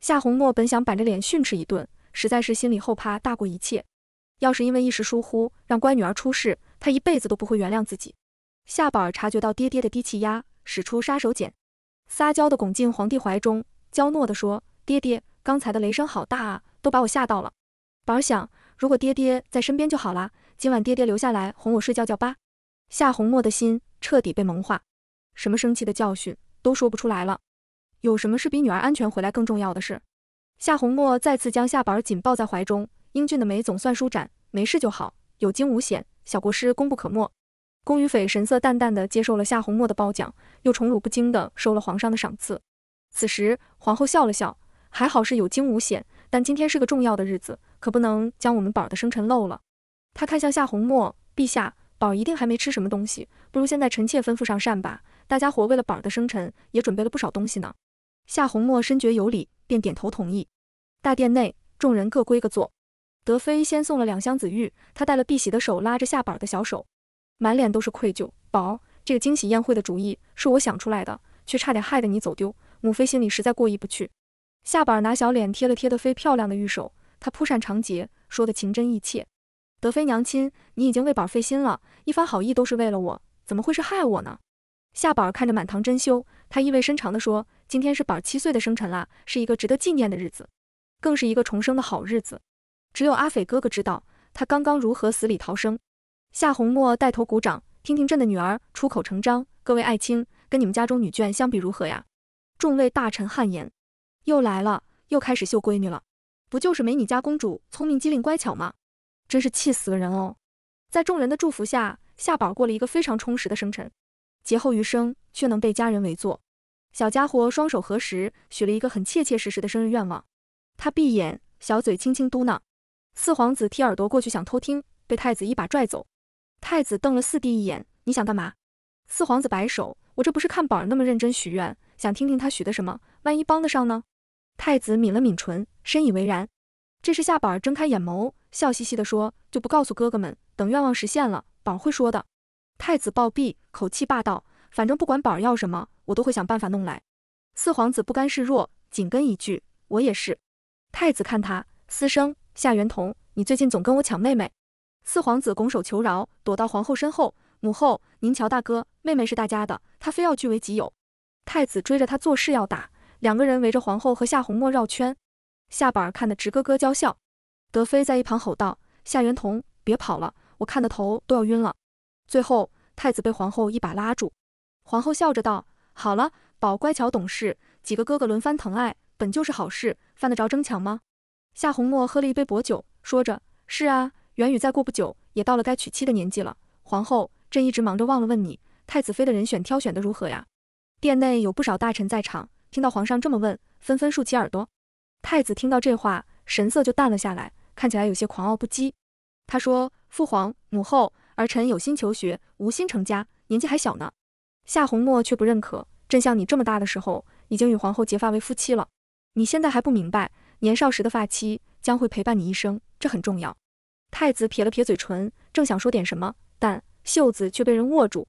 A: 夏红墨本想板着脸训斥一顿，实在是心里后怕大过一切，要是因为一时疏忽让乖女儿出事，她一辈子都不会原谅自己。夏宝察觉到爹爹的低气压，使出杀手锏。撒娇地拱进皇帝怀中，娇糯地说：“爹爹，刚才的雷声好大啊，都把我吓到了。”宝儿想，如果爹爹在身边就好了。今晚爹爹留下来哄我睡觉觉吧。夏红墨的心彻底被萌化，什么生气的教训都说不出来了。有什么事比女儿安全回来更重要的事？夏红墨再次将夏宝儿紧抱在怀中，英俊的眉总算舒展，没事就好，有惊无险，小国师功不可没。宫女匪神色淡淡的接受了夏红墨的褒奖，又宠辱不惊的收了皇上的赏赐。此时皇后笑了笑，还好是有惊无险，但今天是个重要的日子，可不能将我们宝儿的生辰漏了。她看向夏红墨，陛下，宝儿一定还没吃什么东西，不如现在臣妾吩咐上膳吧。大家伙为了宝儿的生辰也准备了不少东西呢。夏红墨深觉有理，便点头同意。大殿内众人各归各坐，德妃先送了两箱紫玉，她带了碧玺的手拉着夏宝的小手。满脸都是愧疚，宝儿，这个惊喜宴会的主意是我想出来的，却差点害得你走丢，母妃心里实在过意不去。夏宝儿拿小脸贴了贴德妃漂亮的玉手，她扑扇长睫，说的情真意切：“德妃娘亲，你已经为宝儿费心了，一番好意都是为了我，怎么会是害我呢？”夏宝儿看着满堂珍馐，她意味深长地说：“今天是宝儿七岁的生辰啦，是一个值得纪念的日子，更是一个重生的好日子。只有阿斐哥哥知道，他刚刚如何死里逃生。”夏红墨带头鼓掌，听听朕的女儿出口成章。各位爱卿，跟你们家中女眷相比如何呀？众位大臣汗颜，又来了，又开始秀闺女了。不就是没你家公主聪明机灵乖巧吗？真是气死个人哦！在众人的祝福下，夏宝过了一个非常充实的生辰。劫后余生，却能被家人围坐，小家伙双手合十，许了一个很切切实实的生日愿望。他闭眼，小嘴轻轻嘟囔。四皇子提耳朵过去想偷听，被太子一把拽走。太子瞪了四弟一眼：“你想干嘛？”四皇子摆手：“我这不是看宝儿那么认真许愿，想听听他许的什么，万一帮得上呢？”太子抿了抿唇，深以为然。这时夏宝儿睁开眼眸，笑嘻嘻地说：“就不告诉哥哥们，等愿望实现了，宝儿会说的。”太子暴毙，口气霸道：“反正不管宝儿要什么，我都会想办法弄来。”四皇子不甘示弱，紧跟一句：“我也是。”太子看他，私生夏元瞳，你最近总跟我抢妹妹。”四皇子拱手求饶，躲到皇后身后。母后，您瞧，大哥、妹妹是大家的，他非要据为己有。太子追着他做势要打，两个人围着皇后和夏红墨绕圈。夏板儿看得直咯咯娇笑。德妃在一旁吼道：“夏元同，别跑了，我看得头都要晕了。”最后，太子被皇后一把拉住。皇后笑着道：“好了，宝乖巧懂事，几个哥哥轮番疼爱，本就是好事，犯得着争抢吗？”夏红墨喝了一杯薄酒，说着：“是啊。”元宇再过不久也到了该娶妻的年纪了。皇后，朕一直忙着忘了问你，太子妃的人选挑选的如何呀？殿内有不少大臣在场，听到皇上这么问，纷纷竖起耳朵。太子听到这话，神色就淡了下来，看起来有些狂傲不羁。他说：“父皇、母后，儿臣有心求学，无心成家，年纪还小呢。”夏红墨却不认可，朕像你这么大的时候，已经与皇后结发为夫妻了。你现在还不明白，年少时的发妻将会陪伴你一生，这很重要。太子撇了撇嘴唇，正想说点什么，但袖子却被人握住。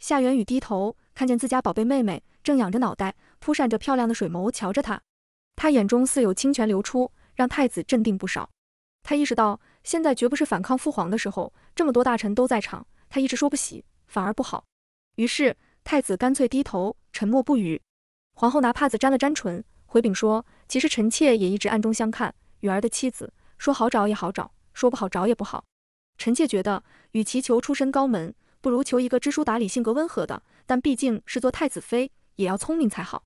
A: 夏元宇低头看见自家宝贝妹妹正仰着脑袋，扑扇着漂亮的水眸瞧着他，他眼中似有清泉流出，让太子镇定不少。他意识到现在绝不是反抗父皇的时候，这么多大臣都在场，他一直说不喜反而不好。于是太子干脆低头沉默不语。皇后拿帕子沾了沾唇，回禀说：“其实臣妾也一直暗中相看，雨儿的妻子，说好找也好找。”说不好找也不好，臣妾觉得，与其求出身高门，不如求一个知书达理、性格温和的。但毕竟是做太子妃，也要聪明才好。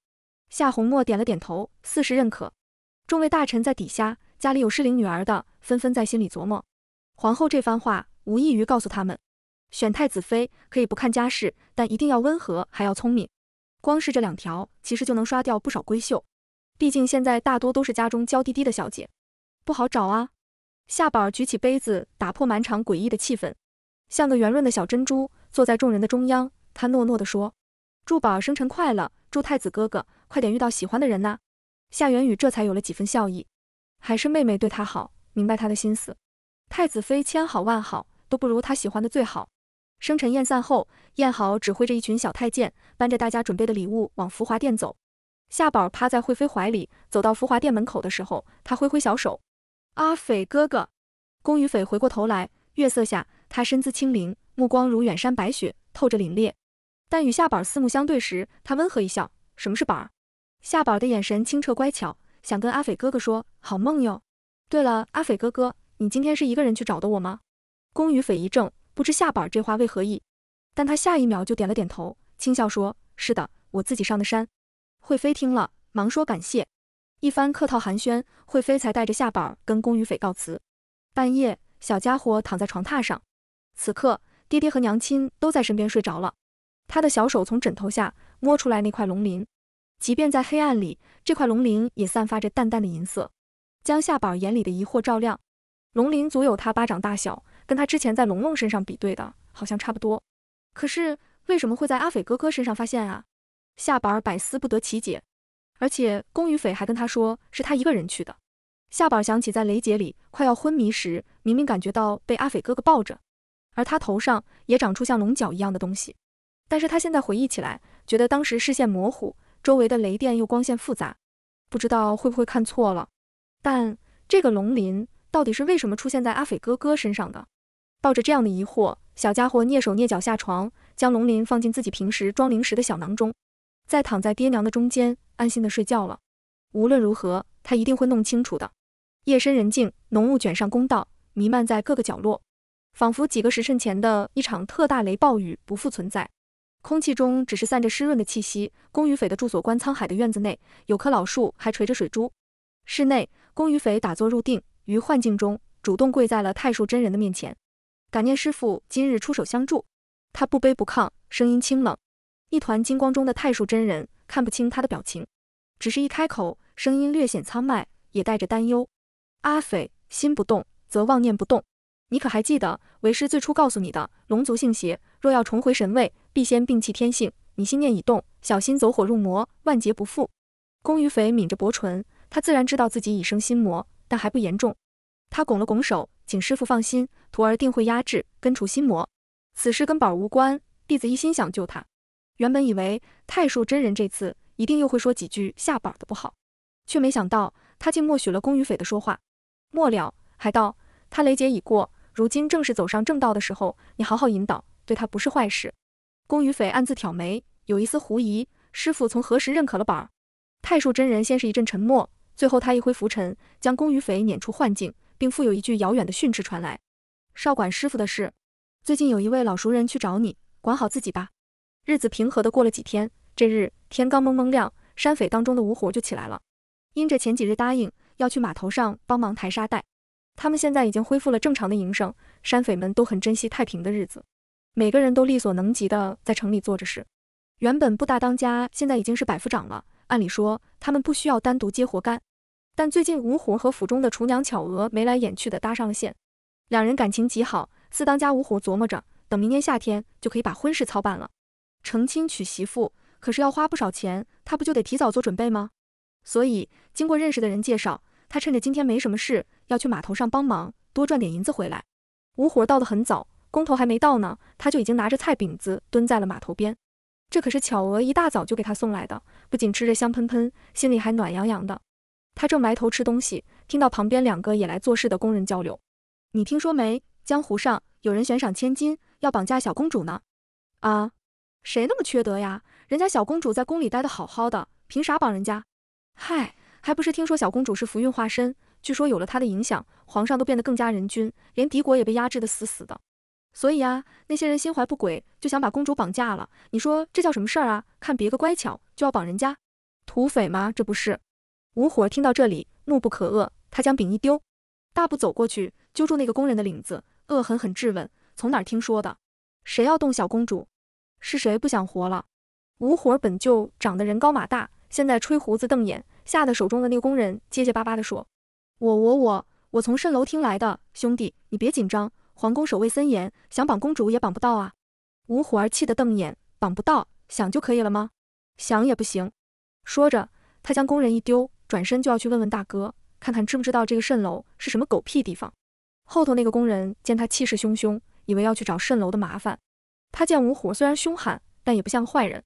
A: 夏红墨点了点头，似是认可。众位大臣在底下，家里有适龄女儿的，纷纷在心里琢磨。皇后这番话，无异于告诉他们，选太子妃可以不看家世，但一定要温和，还要聪明。光是这两条，其实就能刷掉不少闺秀。毕竟现在大多都是家中娇滴滴的小姐，不好找啊。夏宝举起杯子，打破满场诡异的气氛，像个圆润的小珍珠，坐在众人的中央。他糯糯地说：“祝宝生辰快乐，祝太子哥哥快点遇到喜欢的人呐。”夏元宇这才有了几分笑意，还是妹妹对他好，明白他的心思。太子妃千好万好，都不如他喜欢的最好。生辰宴散后，燕豪指挥着一群小太监，搬着大家准备的礼物往福华殿走。夏宝趴在惠妃怀里，走到福华殿门口的时候，他挥挥小手。阿斐哥哥，宫羽斐回过头来，月色下他身姿轻灵，目光如远山白雪，透着凛冽。但与夏宝四目相对时，他温和一笑：“什么是宝儿？”夏宝的眼神清澈乖巧，想跟阿斐哥哥说好梦哟。对了，阿斐哥哥，你今天是一个人去找的我吗？宫羽斐一怔，不知夏宝这话为何意，但他下一秒就点了点头，轻笑说：“是的，我自己上的山。”惠妃听了，忙说感谢。一番客套寒暄，惠妃才带着夏宝儿跟宫女斐告辞。半夜，小家伙躺在床榻上，此刻爹爹和娘亲都在身边睡着了。他的小手从枕头下摸出来那块龙鳞，即便在黑暗里，这块龙鳞也散发着淡淡的银色，将夏宝儿眼里的疑惑照亮。龙鳞足有他巴掌大小，跟他之前在龙龙身上比对的好像差不多，可是为什么会在阿斐哥哥身上发现啊？夏宝儿百思不得其解。而且宫羽斐还跟他说，是他一个人去的。夏宝想起在雷劫里快要昏迷时，明明感觉到被阿斐哥哥抱着，而他头上也长出像龙角一样的东西。但是他现在回忆起来，觉得当时视线模糊，周围的雷电又光线复杂，不知道会不会看错了。但这个龙鳞到底是为什么出现在阿斐哥哥身上的？抱着这样的疑惑，小家伙蹑手蹑脚下床，将龙鳞放进自己平时装零食的小囊中。在躺在爹娘的中间，安心的睡觉了。无论如何，他一定会弄清楚的。夜深人静，浓雾卷上公道，弥漫在各个角落，仿佛几个时辰前的一场特大雷暴雨不复存在。空气中只是散着湿润的气息。宫羽斐的住所——观沧海的院子内，有棵老树还垂着水珠。室内，宫羽斐打坐入定，于幻境中主动跪在了太树真人的面前，感念师傅今日出手相助。他不卑不亢，声音清冷。一团金光中的太术真人看不清他的表情，只是一开口，声音略显苍迈，也带着担忧。阿斐，心不动则妄念不动，你可还记得为师最初告诉你的，龙族性邪，若要重回神位，必先摒弃天性。你心念已动，小心走火入魔，万劫不复。公羽斐抿着薄唇，他自然知道自己已生心魔，但还不严重。他拱了拱手，请师父放心，徒儿定会压制根除心魔。此事跟宝无关，弟子一心想救他。原本以为太术真人这次一定又会说几句下板儿的不好，却没想到他竟默许了宫羽斐的说话，末了还道他雷劫已过，如今正是走上正道的时候，你好好引导，对他不是坏事。宫羽斐暗自挑眉，有一丝狐疑：师傅从何时认可了板儿？太术真人先是一阵沉默，最后他一挥拂尘，将宫羽斐撵出幻境，并附有一句遥远的训斥传来：少管师傅的事，最近有一位老熟人去找你，管好自己吧。日子平和的过了几天，这日天刚蒙蒙亮，山匪当中的吴虎就起来了。因着前几日答应要去码头上帮忙抬沙袋，他们现在已经恢复了正常的营生。山匪们都很珍惜太平的日子，每个人都力所能及的在城里做着事。原本不大当家，现在已经是百夫长了。按理说他们不需要单独接活干，但最近吴虎和府中的厨娘巧娥眉来眼去的搭上了线，两人感情极好。四当家吴虎琢磨着，等明年夏天就可以把婚事操办了。成亲娶媳妇可是要花不少钱，他不就得提早做准备吗？所以经过认识的人介绍，他趁着今天没什么事，要去码头上帮忙，多赚点银子回来。吴活到的很早，工头还没到呢，他就已经拿着菜饼子蹲在了码头边。这可是巧娥一大早就给他送来的，不仅吃着香喷喷，心里还暖洋洋的。他正埋头吃东西，听到旁边两个也来做事的工人交流：“你听说没？江湖上有人悬赏千金，要绑架小公主呢。”啊！谁那么缺德呀？人家小公主在宫里待的好好的，凭啥绑人家？嗨，还不是听说小公主是福运化身，据说有了她的影响，皇上都变得更加仁君，连敌国也被压制得死死的。所以啊，那些人心怀不轨，就想把公主绑架了。你说这叫什么事儿啊？看别个乖巧就要绑人家，土匪吗？这不是？吴火听到这里，怒不可遏，他将饼一丢，大步走过去，揪住那个工人的领子，恶狠狠质问：从哪儿听说的？谁要动小公主？是谁不想活了？吴虎儿本就长得人高马大，现在吹胡子瞪眼，吓得手中的那个工人结结巴巴地说：“我我我我从蜃楼听来的，兄弟你别紧张，皇宫守卫森严，想绑公主也绑不到啊！”吴虎儿气得瞪眼：“绑不到，想就可以了吗？想也不行。”说着，他将工人一丢，转身就要去问问大哥，看看知不知道这个蜃楼是什么狗屁地方。后头那个工人见他气势汹汹，以为要去找蜃楼的麻烦。他见吴火虽然凶悍，但也不像坏人，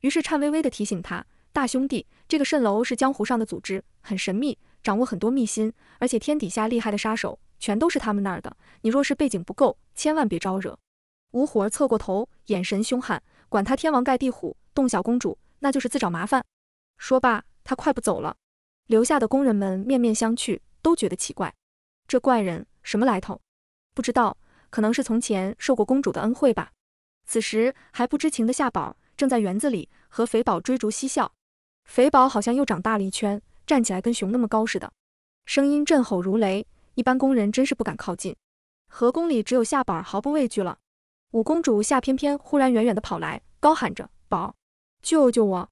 A: 于是颤巍巍地提醒他：“大兄弟，这个蜃楼是江湖上的组织，很神秘，掌握很多秘辛，而且天底下厉害的杀手全都是他们那儿的。你若是背景不够，千万别招惹。”吴火侧过头，眼神凶悍，管他天王盖地虎，动小公主那就是自找麻烦。说罢，他快步走了。留下的工人们面面相觑，都觉得奇怪，这怪人什么来头？不知道，可能是从前受过公主的恩惠吧。此时还不知情的夏宝正在园子里和肥宝追逐嬉笑，肥宝好像又长大了一圈，站起来跟熊那么高似的，声音震吼如雷，一般工人真是不敢靠近。河宫里只有夏宝毫不畏惧了。五公主夏翩翩忽然远远的跑来，高喊着：“宝，救救我！”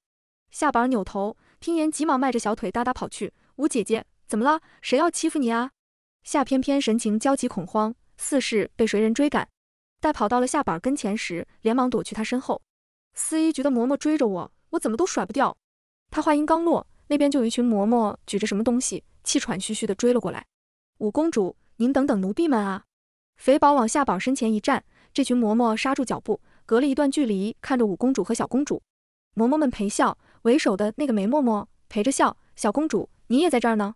A: 夏宝扭头听言，急忙迈着小腿哒哒跑去。五姐姐怎么了？谁要欺负你啊？夏翩翩神情焦急恐慌，似是被谁人追赶。待跑到了夏宝跟前时，连忙躲去他身后。司仪局的嬷嬷追着我，我怎么都甩不掉。他话音刚落，那边就有一群嬷嬷举着什么东西，气喘吁吁地追了过来。五公主，您等等奴婢们啊！肥宝往夏宝身前一站，这群嬷嬷刹住脚步，隔了一段距离看着五公主和小公主。嬷嬷们陪笑，为首的那个梅嬷嬷陪着笑。小公主，你也在这儿呢。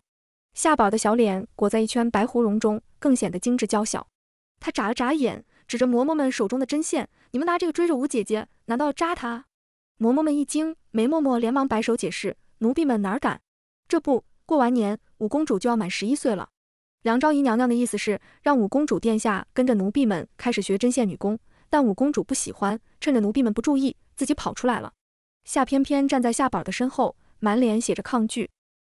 A: 夏宝的小脸裹在一圈白狐绒中，更显得精致娇小。她眨了眨眼。指着嬷嬷们手中的针线，你们拿这个追着五姐姐，难道要扎她？嬷嬷们一惊，梅嬷嬷连忙摆手解释：“奴婢们哪敢？这不过完年，五公主就要满十一岁了。梁昭仪娘娘的意思是让五公主殿下跟着奴婢们开始学针线女工，但五公主不喜欢，趁着奴婢们不注意，自己跑出来了。夏翩翩站在夏宝儿的身后，满脸写着抗拒。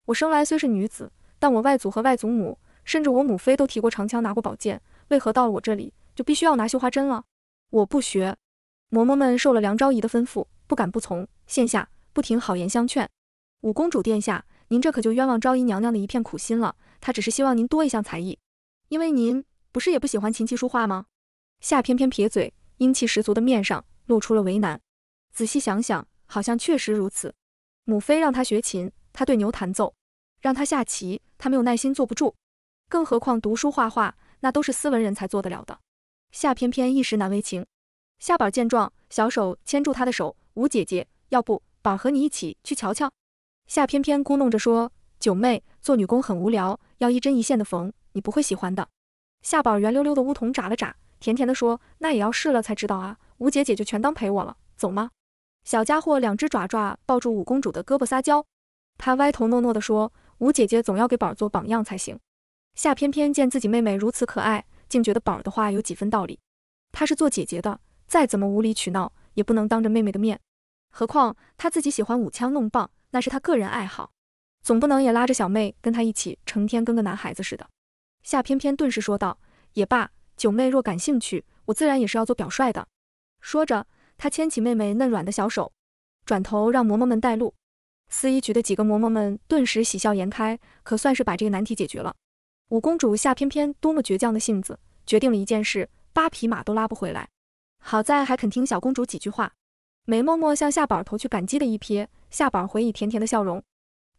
A: 我生来虽是女子，但我外祖和外祖母，甚至我母妃都提过长枪，拿过宝剑，为何到了我这里？”就必须要拿绣花针了。我不学。嬷嬷们受了梁昭仪的吩咐，不敢不从。现下不停好言相劝。五公主殿下，您这可就冤枉昭仪娘娘的一片苦心了。她只是希望您多一项才艺，因为您不是也不喜欢琴棋书画吗？夏翩翩撇嘴，英气十足的面上露出了为难。仔细想想，好像确实如此。母妃让她学琴，她对牛弹奏；让她下棋，她没有耐心坐不住。更何况读书画画，那都是斯文人才做得了的。夏偏偏一时难为情，夏宝见状，小手牵住她的手，吴姐姐，要不宝和你一起去瞧瞧？夏偏偏咕哝着说：“九妹做女工很无聊，要一针一线的缝，你不会喜欢的。”夏宝圆溜溜的乌瞳眨了眨，甜甜的说：“那也要试了才知道啊，吴姐姐就全当陪我了，走吗？”小家伙两只爪爪抱住五公主的胳膊撒娇，她歪头糯糯的说：“吴姐姐总要给宝儿做榜样才行。”夏翩翩见自己妹妹如此可爱。竟觉得宝儿的话有几分道理。她是做姐姐的，再怎么无理取闹，也不能当着妹妹的面。何况她自己喜欢舞枪弄棒，那是她个人爱好，总不能也拉着小妹跟她一起，成天跟个男孩子似的。夏翩翩顿时说道：“也罢，九妹若感兴趣，我自然也是要做表率的。”说着，她牵起妹妹嫩软的小手，转头让嬷嬷们带路。司仪局的几个嬷嬷们顿时喜笑颜开，可算是把这个难题解决了。五公主夏翩翩多么倔强的性子，决定了一件事，八匹马都拉不回来。好在还肯听小公主几句话。梅嬷嬷向夏宝投去感激的一瞥，夏宝回以甜甜的笑容，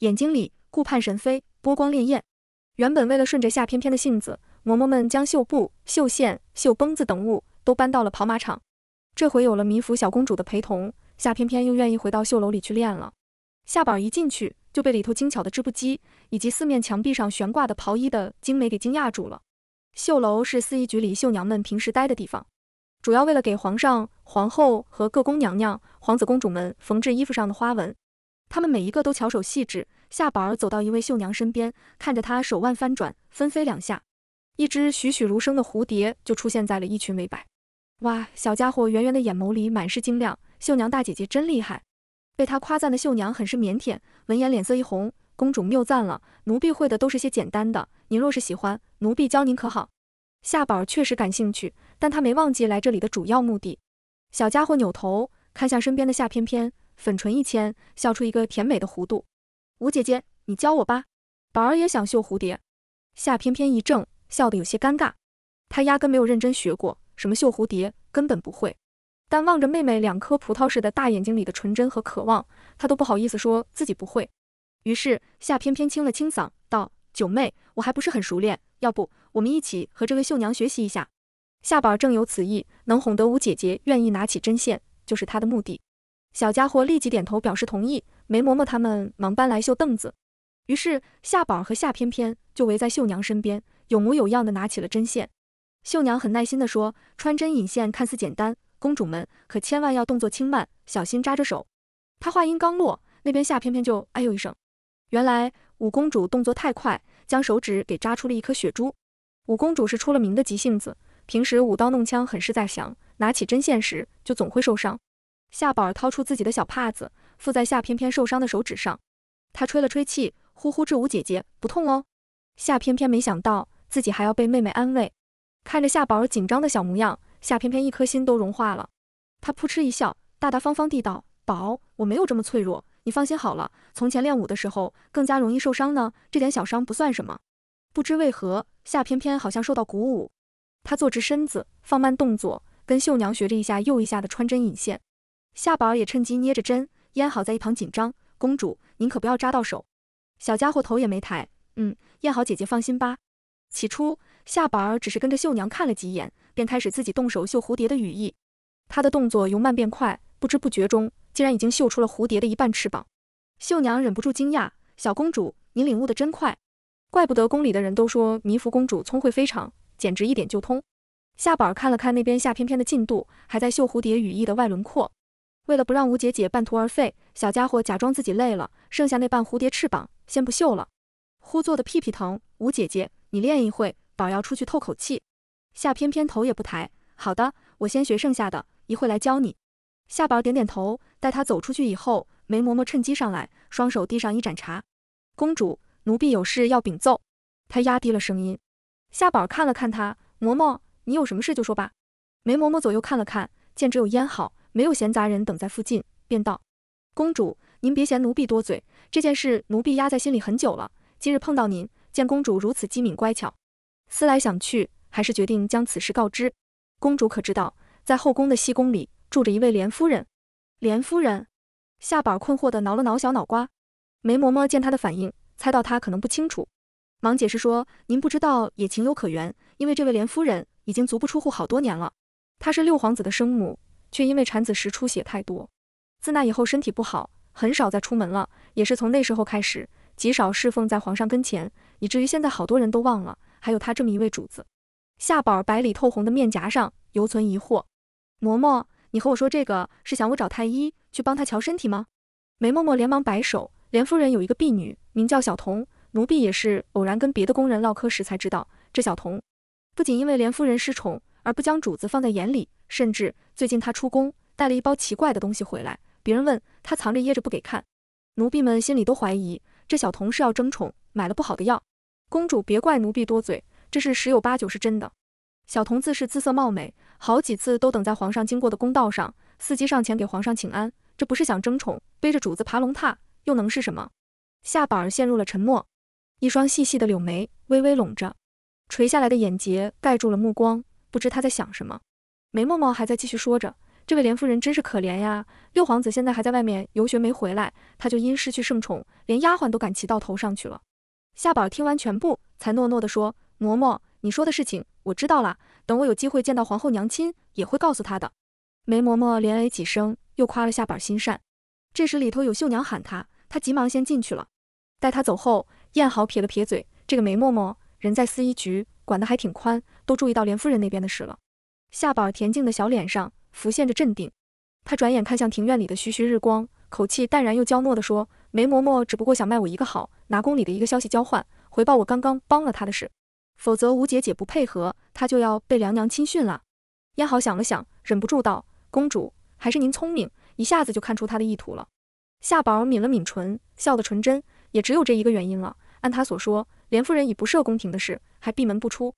A: 眼睛里顾盼神飞，波光潋滟。原本为了顺着夏翩翩的性子，嬷嬷们将绣布、绣线、绣绷子等物都搬到了跑马场。这回有了迷服小公主的陪同，夏翩翩又愿意回到绣楼里去练了。夏宝一进去。就被里头精巧的织布机，以及四面墙壁上悬挂的袍衣的精美给惊讶住了。绣楼是司仪局里绣娘们平时待的地方，主要为了给皇上、皇后和各宫娘娘、皇子公主们缝制衣服上的花纹。她们每一个都巧手细致。下板儿走到一位绣娘身边，看着她手腕翻转，分飞两下，一只栩栩如生的蝴蝶就出现在了一裙围摆。哇，小家伙圆圆的眼眸里满是晶亮。绣娘大姐姐真厉害！被他夸赞的秀娘很是腼腆，闻言脸色一红：“公主谬赞了，奴婢会的都是些简单的。您若是喜欢，奴婢教您可好？”夏宝确实感兴趣，但他没忘记来这里的主要目的。小家伙扭头看向身边的夏翩翩，粉唇一牵，笑出一个甜美的弧度：“吴姐姐，你教我吧，宝儿也想绣蝴蝶。”夏翩翩一怔，笑得有些尴尬，她压根没有认真学过，什么绣蝴蝶根本不会。但望着妹妹两颗葡萄似的大眼睛里的纯真和渴望，她都不好意思说自己不会。于是夏翩翩清了清嗓，道：“九妹，我还不是很熟练，要不我们一起和这位绣娘学习一下？”夏宝正有此意，能哄得五姐姐愿意拿起针线，就是她的目的。小家伙立即点头表示同意。梅嬷嬷他们忙搬来绣凳子，于是夏宝和夏翩翩就围在绣娘身边，有模有样的拿起了针线。绣娘很耐心地说：“穿针引线看似简单。”公主们可千万要动作轻慢，小心扎着手。她话音刚落，那边夏翩翩就哎呦一声。原来五公主动作太快，将手指给扎出了一颗血珠。五公主是出了名的急性子，平时舞刀弄枪很是在行，拿起针线时就总会受伤。夏宝儿掏出自己的小帕子，敷在夏翩翩受伤的手指上。她吹了吹气，呼呼，这五姐姐不痛哦。夏翩翩没想到自己还要被妹妹安慰，看着夏宝儿紧张的小模样。夏偏偏一颗心都融化了，她扑哧一笑，大大方方地道：“宝，我没有这么脆弱，你放心好了。从前练武的时候更加容易受伤呢，这点小伤不算什么。”不知为何，夏偏偏好像受到鼓舞，她坐直身子，放慢动作，跟秀娘学着一下又一下的穿针引线。夏宝儿也趁机捏着针，燕好在一旁紧张：“公主，您可不要扎到手。”小家伙头也没抬，嗯，燕好姐姐放心吧。起初，夏宝儿只是跟着秀娘看了几眼。便开始自己动手绣蝴蝶的羽翼，她的动作由慢变快，不知不觉中竟然已经绣出了蝴蝶的一半翅膀。绣娘忍不住惊讶：“小公主，你领悟的真快，怪不得宫里的人都说迷福公主聪慧非常，简直一点就通。”夏宝儿看了看那边夏翩翩的进度，还在绣蝴蝶羽翼的外轮廓。为了不让吴姐姐半途而废，小家伙假装自己累了，剩下那半蝴蝶翅膀先不绣了。忽坐的屁屁疼，吴姐姐，你练一会，宝要出去透口气。夏偏偏头也不抬，好的，我先学剩下的，一会儿来教你。夏宝点点头，带他走出去以后，梅嬷嬷趁机上来，双手递上一盏茶。公主，奴婢有事要禀奏。她压低了声音。夏宝看了看她，嬷嬷，你有什么事就说吧。梅嬷嬷左右看了看，见只有烟好没有闲杂人等在附近，便道：公主，您别嫌奴婢多嘴，这件事奴婢压在心里很久了，今日碰到您，见公主如此机敏乖巧，思来想去。还是决定将此事告知公主。可知道，在后宫的西宫里住着一位莲夫人。莲夫人，夏宝困惑地挠了挠小脑瓜。梅嬷嬷见她的反应，猜到她可能不清楚，忙解释说：“您不知道也情有可原，因为这位莲夫人已经足不出户好多年了。她是六皇子的生母，却因为产子时出血太多，自那以后身体不好，很少再出门了。也是从那时候开始，极少侍奉在皇上跟前，以至于现在好多人都忘了还有她这么一位主子。”夏宝白里透红的面颊上犹存疑惑，嬷嬷，你和我说这个是想我找太医去帮他瞧身体吗？梅嬷嬷连忙摆手，连夫人有一个婢女名叫小童，奴婢也是偶然跟别的宫人唠嗑时才知道。这小童不仅因为连夫人失宠而不将主子放在眼里，甚至最近她出宫带了一包奇怪的东西回来，别人问她藏着掖着不给看，奴婢们心里都怀疑这小童是要争宠，买了不好的药。公主别怪奴婢多嘴。这是十有八九是真的。小童自是姿色貌美，好几次都等在皇上经过的公道上，伺机上前给皇上请安。这不是想争宠，背着主子爬龙榻，又能是什么？夏宝儿陷入了沉默，一双细细的柳眉微微拢着，垂下来的眼睫盖住了目光，不知他在想什么。梅嬷嬷还在继续说着：“这位莲夫人真是可怜呀，六皇子现在还在外面游学没回来，他就因失去圣宠，连丫鬟都敢骑到头上去了。”夏宝儿听完全部，才诺诺地说。嬷嬷，你说的事情我知道了。等我有机会见到皇后娘亲，也会告诉她的。梅嬷嬷连哎几声，又夸了夏板心善。这时里头有绣娘喊她，她急忙先进去了。待她走后，燕豪撇了撇嘴，这个梅嬷嬷人在司仪局管得还挺宽，都注意到连夫人那边的事了。夏宝恬静的小脸上浮现着镇定，他转眼看向庭院里的徐徐日光，口气淡然又娇糯地说：“梅嬷嬷只不过想卖我一个好，拿宫里的一个消息交换回报我刚刚帮了她的事。”否则吴姐姐不配合，她就要被娘娘亲训了。燕好想了想，忍不住道：“公主还是您聪明，一下子就看出她的意图了。”夏宝抿了抿唇，笑得纯真。也只有这一个原因了。按她所说，连夫人已不涉宫廷的事，还闭门不出，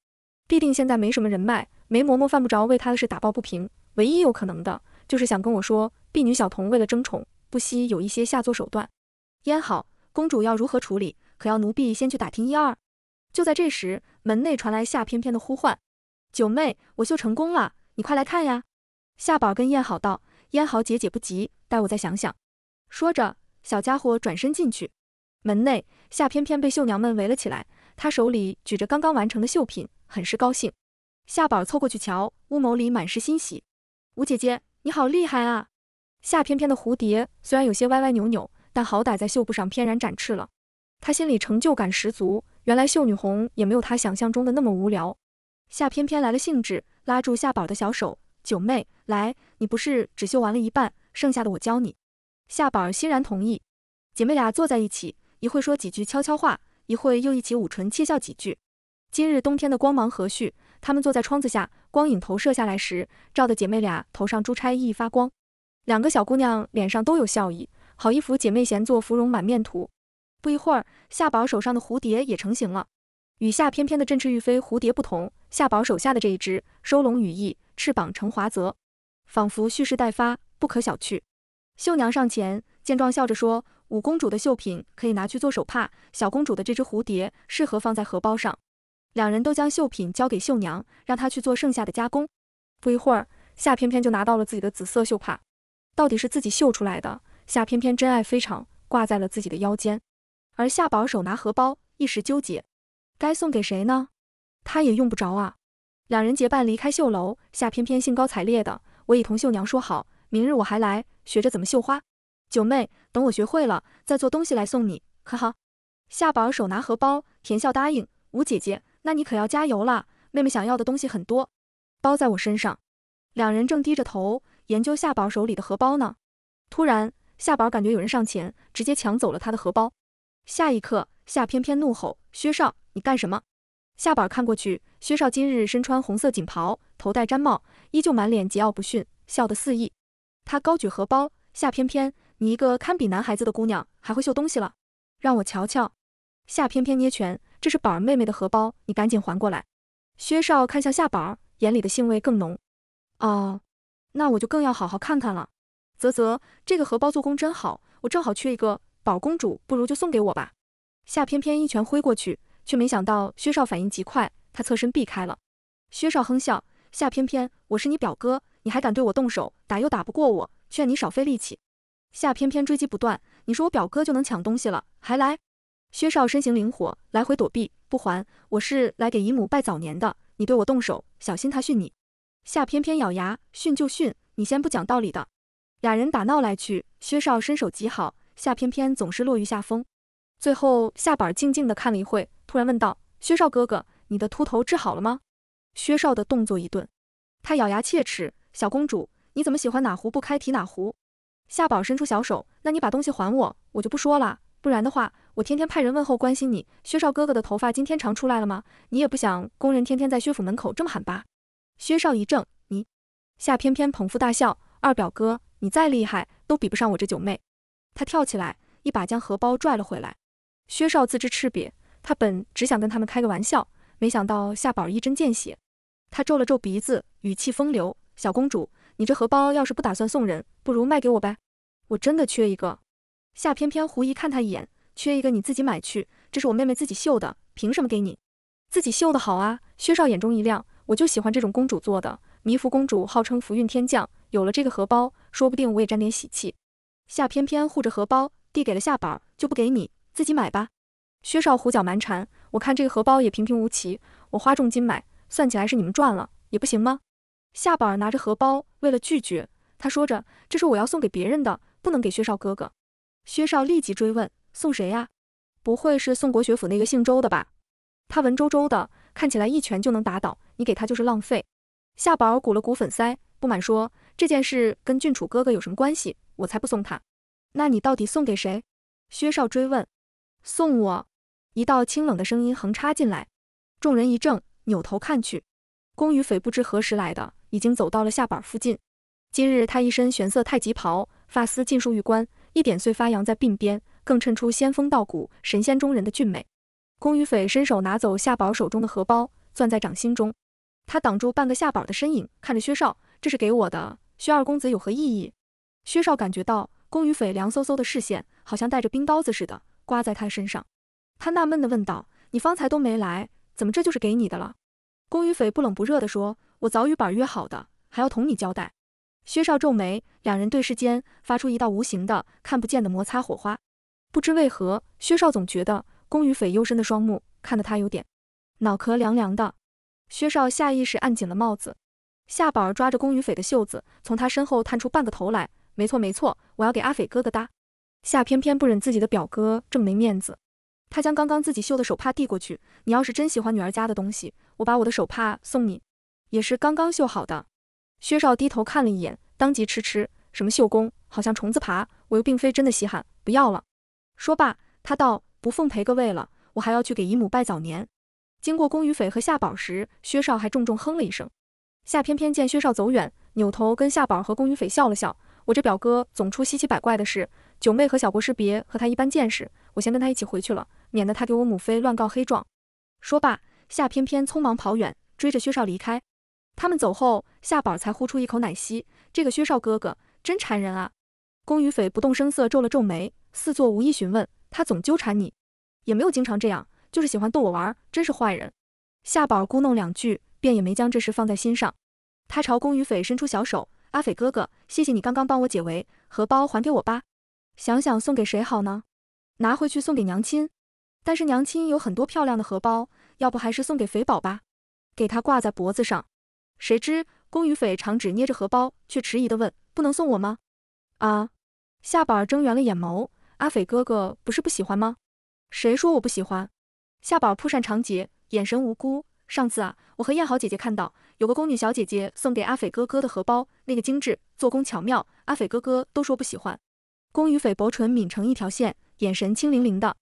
A: 必定现在没什么人脉，梅嬷嬷犯不着为她的事打抱不平。唯一有可能的，就是想跟我说，婢女小童为了争宠，不惜有一些下作手段。燕好，公主要如何处理？可要奴婢先去打听一二。就在这时，门内传来夏翩翩的呼唤：“九妹，我绣成功了，你快来看呀！”夏宝跟燕好道：“燕好姐姐不急，待我再想想。”说着，小家伙转身进去。门内，夏翩翩被绣娘们围了起来，她手里举着刚刚完成的绣品，很是高兴。夏宝凑过去瞧，乌眸里满是欣喜：“吴姐姐，你好厉害啊！”夏翩翩的蝴蝶虽然有些歪歪扭扭，但好歹在绣布上翩然展翅了。她心里成就感十足。原来秀女红也没有她想象中的那么无聊，夏翩翩来了兴致，拉住夏宝的小手：“九妹，来，你不是只绣完了一半，剩下的我教你。”夏宝欣然同意。姐妹俩坐在一起，一会说几句悄悄话，一会又一起捂唇窃笑几句。今日冬天的光芒和煦，她们坐在窗子下，光影投射下来时，照的姐妹俩头上珠钗熠熠发光，两个小姑娘脸上都有笑意，好一幅姐妹闲坐芙蓉满面图。不一会儿，夏宝手上的蝴蝶也成型了。与夏翩翩的振翅欲飞蝴蝶不同，夏宝手下的这一只收拢羽翼，翅膀呈华泽，仿佛蓄势待发，不可小觑。秀娘上前，见状笑着说：“五公主的绣品可以拿去做手帕，小公主的这只蝴蝶适合放在荷包上。”两人都将绣品交给秀娘，让她去做剩下的加工。不一会儿，夏翩翩就拿到了自己的紫色绣帕，到底是自己绣出来的，夏翩翩真爱非常，挂在了自己的腰间。而夏宝手拿荷包，一时纠结，该送给谁呢？她也用不着啊。两人结伴离开绣楼，夏翩翩兴高采烈的：“我已同绣娘说好，明日我还来学着怎么绣花。九妹，等我学会了再做东西来送你，可好？”夏宝手拿荷包，甜笑答应：“吴姐姐，那你可要加油了。妹妹想要的东西很多，包在我身上。”两人正低着头研究夏宝手里的荷包呢，突然夏宝感觉有人上前，直接抢走了她的荷包。下一刻，夏翩翩怒吼：“薛少，你干什么？”夏宝看过去，薛少今日身穿红色锦袍，头戴毡帽，依旧满脸桀骜不驯，笑得肆意。他高举荷包，夏翩翩，你一个堪比男孩子的姑娘，还会绣东西了？让我瞧瞧。夏翩翩捏拳：“这是宝儿妹妹的荷包，你赶紧还过来。”薛少看向夏宝，眼里的兴味更浓。哦，那我就更要好好看看了。啧啧，这个荷包做工真好，我正好缺一个。宝公主，不如就送给我吧。夏翩翩一拳挥过去，却没想到薛少反应极快，他侧身避开了。薛少哼笑，夏翩翩，我是你表哥，你还敢对我动手？打又打不过我，劝你少费力气。夏翩翩追击不断，你说我表哥就能抢东西了？还来？薛少身形灵活，来回躲避，不还。我是来给姨母拜早年的，你对我动手，小心她训你。夏翩翩咬牙，训就训，你先不讲道理的。俩人打闹来去，薛少身手极好。夏偏偏总是落于下风，最后夏宝静静的看了一会，突然问道：“薛少哥哥，你的秃头治好了吗？”薛少的动作一顿，他咬牙切齿：“小公主，你怎么喜欢哪壶不开提哪壶？”夏宝伸出小手：“那你把东西还我，我就不说了。不然的话，我天天派人问候关心你。薛少哥哥的头发今天长出来了吗？你也不想工人天天在薛府门口这么喊吧？”薛少一怔，你夏翩翩捧腹大笑：“二表哥，你再厉害都比不上我这九妹。”他跳起来，一把将荷包拽了回来。薛少自知赤瘪，他本只想跟他们开个玩笑，没想到夏宝一针见血。他皱了皱鼻子，语气风流：“小公主，你这荷包要是不打算送人，不如卖给我呗，我真的缺一个。”夏翩翩狐疑看他一眼：“缺一个你自己买去，这是我妹妹自己绣的，凭什么给你？自己绣的好啊！”薛少眼中一亮：“我就喜欢这种公主做的，迷福公主号称福运天降，有了这个荷包，说不定我也沾点喜气。”夏翩翩护着荷包，递给了夏宝儿，就不给你自己买吧。薛少胡搅蛮缠，我看这个荷包也平平无奇，我花重金买，算起来是你们赚了，也不行吗？夏宝儿拿着荷包，为了拒绝，他说着：“这是我要送给别人的，不能给薛少哥哥。”薛少立即追问：“送谁呀？不会是宋国学府那个姓周的吧？他文绉绉的，看起来一拳就能打倒，你给他就是浪费。”夏宝儿鼓了鼓粉腮，不满说：“这件事跟郡主哥哥有什么关系？”我才不送他，那你到底送给谁？薛少追问。送我，一道清冷的声音横插进来。众人一怔，扭头看去，宫羽斐不知何时来的，已经走到了下板附近。今日他一身玄色太极袍，发丝尽数玉冠，一点碎发扬在鬓边，更衬出仙风道骨、神仙中人的俊美。宫羽斐伸手拿走夏宝手中的荷包，攥在掌心中。他挡住半个下宝的身影，看着薛少，这是给我的，薛二公子有何异议？薛少感觉到宫羽斐凉飕飕的视线，好像带着冰刀子似的刮在他身上。他纳闷地问道：“你方才都没来，怎么这就是给你的了？”宫羽斐不冷不热地说：“我早与板儿约好的，还要同你交代。”薛少皱眉，两人对视间发出一道无形的、看不见的摩擦火花。不知为何，薛少总觉得宫羽斐幽深的双目看得他有点脑壳凉凉的。薛少下意识按紧了帽子。夏宝儿抓着宫羽斐的袖子，从他身后探出半个头来。没错没错，我要给阿斐哥哥搭。夏偏偏不忍自己的表哥这么没面子，他将刚刚自己绣的手帕递过去。你要是真喜欢女儿家的东西，我把我的手帕送你，也是刚刚绣好的。薛少低头看了一眼，当即吃吃，什么绣工，好像虫子爬。我又并非真的稀罕，不要了。说罢，他道不奉陪各位了，我还要去给姨母拜早年。经过宫羽斐和夏宝时，薛少还重重哼了一声。夏偏偏见薛少走远，扭头跟夏宝和宫羽斐笑了笑。我这表哥总出稀奇百怪的事，九妹和小国师别和他一般见识，我先跟他一起回去了，免得他给我母妃乱告黑状。说罢，夏翩翩匆忙跑远，追着薛少离开。他们走后，夏宝才呼出一口奶息，这个薛少哥哥真缠人啊。宫羽斐不动声色皱了皱眉，似作无意询问，他总纠缠你，也没有经常这样，就是喜欢逗我玩，真是坏人。夏宝咕哝两句，便也没将这事放在心上。他朝宫羽斐伸出小手。阿斐哥哥，谢谢你刚刚帮我解围，荷包还给我吧。想想送给谁好呢？拿回去送给娘亲，但是娘亲有很多漂亮的荷包，要不还是送给肥宝吧，给他挂在脖子上。谁知宫羽斐长指捏着荷包，却迟疑的问：“不能送我吗？”啊！夏宝儿睁圆了眼眸，阿斐哥哥不是不喜欢吗？谁说我不喜欢？夏宝扑扇长睫，眼神无辜。上次啊，我和燕豪姐姐看到。有个宫女小姐姐送给阿斐哥哥的荷包，那个精致，做工巧妙，阿斐哥哥都说不喜欢。宫羽斐薄唇抿成一条线，眼神清凌凌的。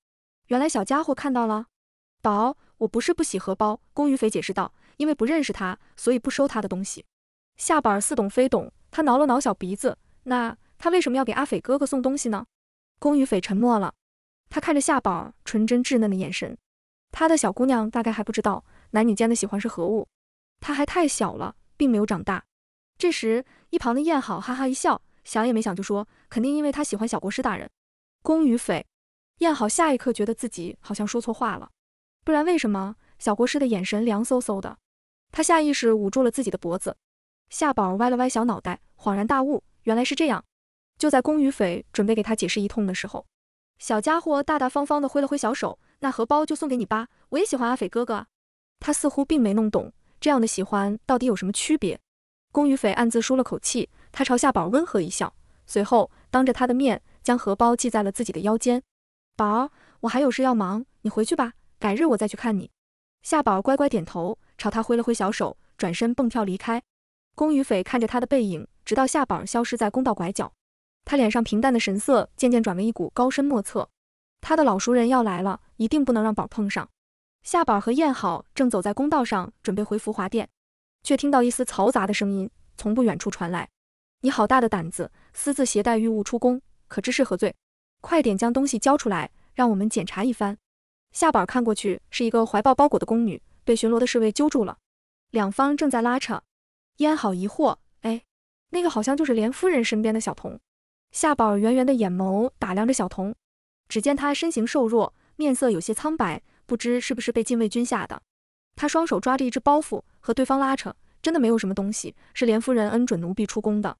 A: 原来小家伙看到了。宝，我不是不喜荷包，宫羽斐解释道，因为不认识他，所以不收他的东西。夏宝儿似懂非懂，他挠了挠小鼻子，那他为什么要给阿斐哥哥送东西呢？宫羽斐沉默了，他看着夏宝儿纯真稚嫩的眼神，他的小姑娘大概还不知道男女间的喜欢是何物。他还太小了，并没有长大。这时，一旁的燕好哈哈一笑，想也没想就说：“肯定因为他喜欢小国师大人。”宫羽斐，燕好下一刻觉得自己好像说错话了，不然为什么小国师的眼神凉飕飕的？他下意识捂住了自己的脖子。夏宝歪了歪小脑袋，恍然大悟，原来是这样。就在宫羽斐准备给他解释一通的时候，小家伙大大方方的挥了挥小手：“那荷包就送给你吧，我也喜欢阿斐哥哥。”他似乎并没弄懂。这样的喜欢到底有什么区别？宫羽斐暗自舒了口气，他朝夏宝温和一笑，随后当着他的面将荷包系在了自己的腰间。宝儿，我还有事要忙，你回去吧，改日我再去看你。夏宝乖乖点头，朝他挥了挥小手，转身蹦跳离开。宫羽斐看着他的背影，直到夏宝消失在公道拐角，他脸上平淡的神色渐渐转为一股高深莫测。他的老熟人要来了，一定不能让宝碰上。夏宝和燕好正走在公道上，准备回福华殿，却听到一丝嘈杂的声音从不远处传来。你好大的胆子，私自携带玉物出宫，可知是何罪？快点将东西交出来，让我们检查一番。夏宝看过去，是一个怀抱包裹的宫女，被巡逻的侍卫揪住了，两方正在拉扯。燕好疑惑，哎，那个好像就是连夫人身边的小童。夏宝圆圆的眼眸打量着小童，只见他身形瘦弱，面色有些苍白。不知是不是被禁卫军吓的，他双手抓着一只包袱，和对方拉扯。真的没有什么东西，是连夫人恩准奴婢出宫的。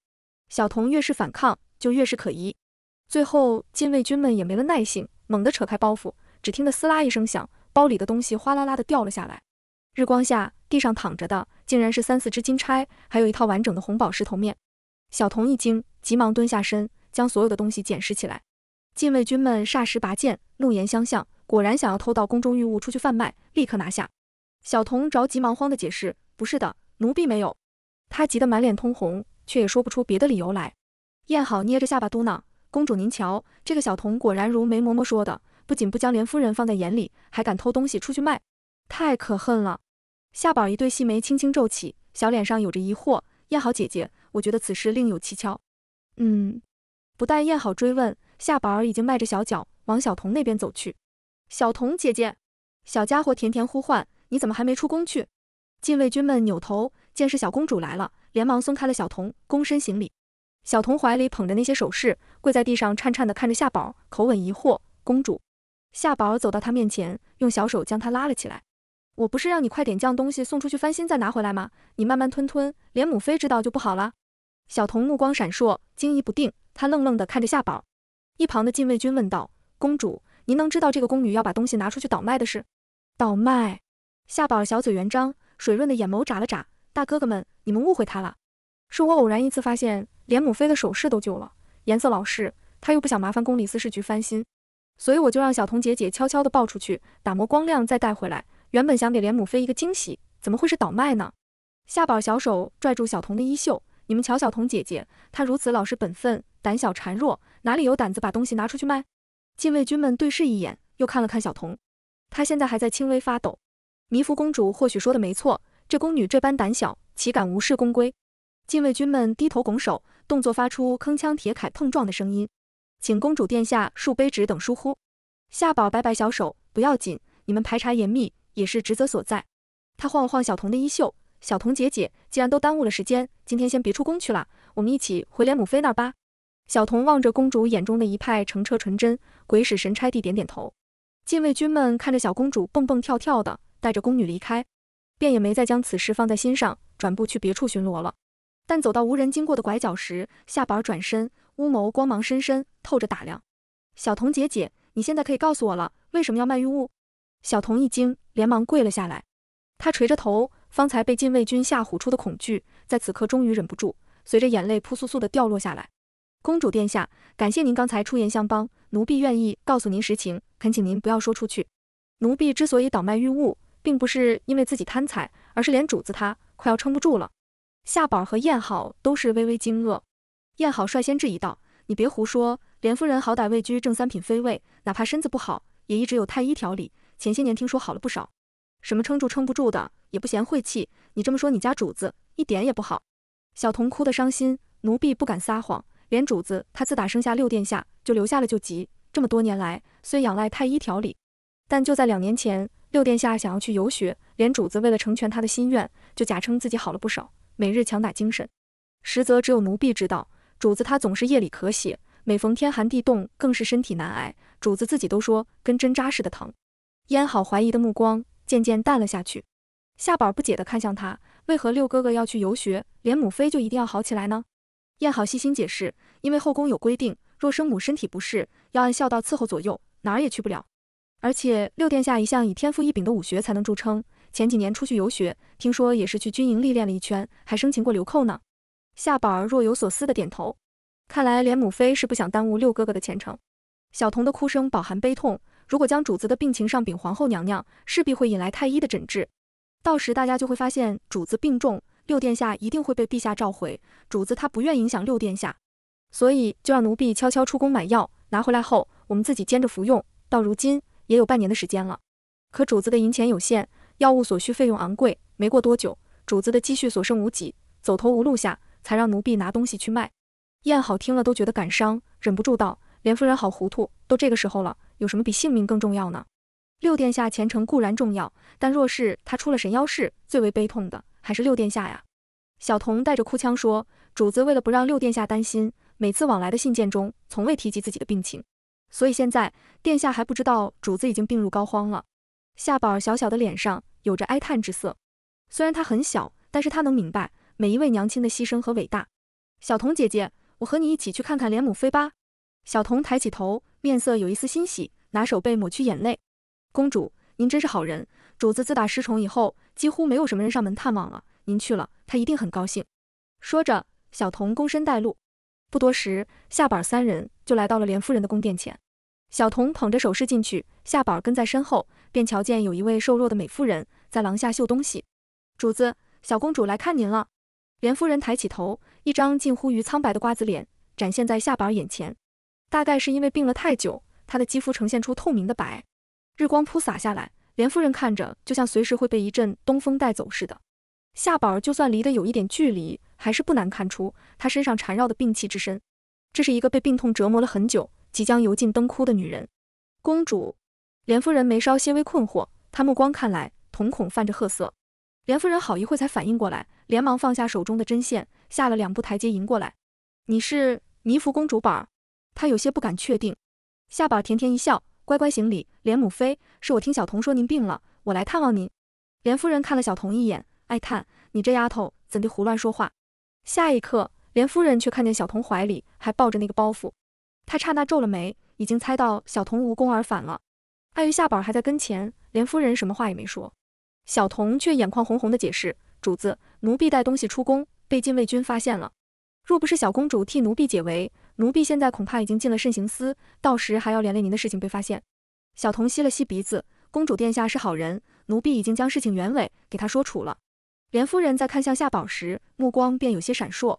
A: 小童越是反抗，就越是可疑。最后，禁卫军们也没了耐性，猛地扯开包袱，只听得撕拉一声响，包里的东西哗啦啦的掉了下来。日光下，地上躺着的，竟然是三四只金钗，还有一套完整的红宝石头面。小童一惊，急忙蹲下身，将所有的东西捡拾起来。禁卫军们霎时拔剑，怒言相向。果然想要偷到宫中玉物出去贩卖，立刻拿下！小童着急忙慌的解释：“不是的，奴婢没有。”他急得满脸通红，却也说不出别的理由来。燕好捏着下巴嘟囔：“公主您瞧，这个小童果然如梅嬷嬷说的，不仅不将连夫人放在眼里，还敢偷东西出去卖，太可恨了。”夏宝儿一对细眉轻轻皱起，小脸上有着疑惑：“燕好姐姐，我觉得此事另有蹊跷。”嗯，不待燕好追问，夏宝儿已经迈着小脚往小童那边走去。小童姐姐，小家伙甜甜呼唤，你怎么还没出宫去？禁卫军们扭头，见是小公主来了，连忙松开了小童，躬身行礼。小童怀里捧着那些首饰，跪在地上，颤颤的看着夏宝，口吻疑惑。公主，夏宝走到她面前，用小手将她拉了起来。我不是让你快点将东西送出去翻新，再拿回来吗？你慢慢吞吞，连母妃知道就不好了。小童目光闪烁，惊疑不定，她愣愣的看着夏宝。一旁的禁卫军问道：公主。您能知道这个宫女要把东西拿出去倒卖的事？倒卖？夏宝小嘴圆张，水润的眼眸眨了眨。大哥哥们，你们误会她了。是我偶然一次发现，连母妃的首饰都旧了，颜色老式，她又不想麻烦宫里司事局翻新，所以我就让小童姐姐悄悄地抱出去，打磨光亮再带回来。原本想给连母妃一个惊喜，怎么会是倒卖呢？夏宝小手拽住小童的衣袖，你们瞧小童姐姐，她如此老实本分，胆小孱弱，哪里有胆子把东西拿出去卖？禁卫军们对视一眼，又看了看小童，他现在还在轻微发抖。迷糊公主或许说的没错，这宫女这般胆小，岂敢无视宫规？禁卫军们低头拱手，动作发出铿锵铁铠碰撞的声音，请公主殿下恕卑职等疏忽。夏宝摆摆小手，不要紧，你们排查严密，也是职责所在。他晃了晃小童的衣袖，小童姐姐，既然都耽误了时间，今天先别出宫去了，我们一起回连母妃那儿吧。小童望着公主眼中的一派澄澈纯真，鬼使神差地点点头。禁卫军们看着小公主蹦蹦跳跳的带着宫女离开，便也没再将此事放在心上，转步去别处巡逻了。但走到无人经过的拐角时，夏宝儿转身，乌眸光芒深深透着打量小童姐姐，你现在可以告诉我了，为什么要卖玉物？小童一惊，连忙跪了下来。她垂着头，方才被禁卫军吓唬出的恐惧，在此刻终于忍不住，随着眼泪扑簌簌的掉落下来。公主殿下，感谢您刚才出言相帮，奴婢愿意告诉您实情，恳请您不要说出去。奴婢之所以倒卖玉物，并不是因为自己贪财，而是连主子她快要撑不住了。夏宝和燕好都是微微惊愕，燕好率先质疑道：“你别胡说，连夫人好歹位居正三品妃位，哪怕身子不好，也一直有太医调理。前些年听说好了不少，什么撑住撑不住的，也不嫌晦气。你这么说，你家主子一点也不好。”小童哭得伤心，奴婢不敢撒谎。连主子，他自打生下六殿下就留下了旧疾，这么多年来虽仰赖太医调理，但就在两年前，六殿下想要去游学，连主子为了成全他的心愿，就假称自己好了不少，每日强打精神，实则只有奴婢知道，主子他总是夜里咳血，每逢天寒地冻更是身体难挨，主子自己都说跟针扎似的疼。燕好怀疑的目光渐渐淡了下去，夏宝不解地看向他，为何六哥哥要去游学，连母妃就一定要好起来呢？燕好细心解释，因为后宫有规定，若生母身体不适，要按孝道伺候左右，哪儿也去不了。而且六殿下一向以天赋异禀的武学才能著称，前几年出去游学，听说也是去军营历练了一圈，还生擒过流寇呢。夏宝儿若有所思的点头，看来连母妃是不想耽误六哥哥的前程。小童的哭声饱含悲痛，如果将主子的病情上禀皇后娘娘，势必会引来太医的诊治，到时大家就会发现主子病重。六殿下一定会被陛下召回，主子他不愿影响六殿下，所以就让奴婢悄悄出宫买药，拿回来后我们自己煎着服用。到如今也有半年的时间了，可主子的银钱有限，药物所需费用昂贵，没过多久，主子的积蓄所剩无几，走投无路下才让奴婢拿东西去卖。燕好听了都觉得感伤，忍不住道：“连夫人好糊涂，都这个时候了，有什么比性命更重要呢？六殿下前程固然重要，但若是他出了神妖事，最为悲痛的。”还是六殿下呀，小童带着哭腔说：“主子为了不让六殿下担心，每次往来的信件中从未提及自己的病情，所以现在殿下还不知道主子已经病入膏肓了。”夏宝小小的脸上有着哀叹之色，虽然她很小，但是她能明白每一位娘亲的牺牲和伟大。小童姐姐，我和你一起去看看连母妃吧。小童抬起头，面色有一丝欣喜，拿手背抹去眼泪。公主，您真是好人。主子自打失宠以后。几乎没有什么人上门探望了，您去了，她一定很高兴。说着，小童躬身带路，不多时，夏宝三人就来到了连夫人的宫殿前。小童捧着手饰进去，夏宝跟在身后，便瞧见有一位瘦弱的美夫人在廊下绣东西。主子，小公主来看您了。连夫人抬起头，一张近乎于苍白的瓜子脸展现在夏宝眼前，大概是因为病了太久，她的肌肤呈现出透明的白，日光铺洒下来。连夫人看着就像随时会被一阵东风带走似的，夏宝儿就算离得有一点距离，还是不难看出她身上缠绕的病气之深。这是一个被病痛折磨了很久，即将油尽灯枯的女人。公主，连夫人眉梢些微困惑，她目光看来，瞳孔泛着褐色。连夫人好一会才反应过来，连忙放下手中的针线，下了两步台阶迎过来。你是迷服公主宝儿？她有些不敢确定。夏宝甜甜一笑。乖乖行礼，连母妃，是我听小童说您病了，我来探望您。连夫人看了小童一眼，哀叹：“你这丫头怎地胡乱说话？”下一刻，连夫人却看见小童怀里还抱着那个包袱，她刹那皱了眉，已经猜到小童无功而返了。碍于夏宝还在跟前，连夫人什么话也没说。小童却眼眶红红的解释：“主子，奴婢带东西出宫，被禁卫军发现了，若不是小公主替奴婢解围。”奴婢现在恐怕已经进了慎刑司，到时还要连累您的事情被发现。小童吸了吸鼻子，公主殿下是好人，奴婢已经将事情原委给她说出了。连夫人在看向夏宝时，目光便有些闪烁。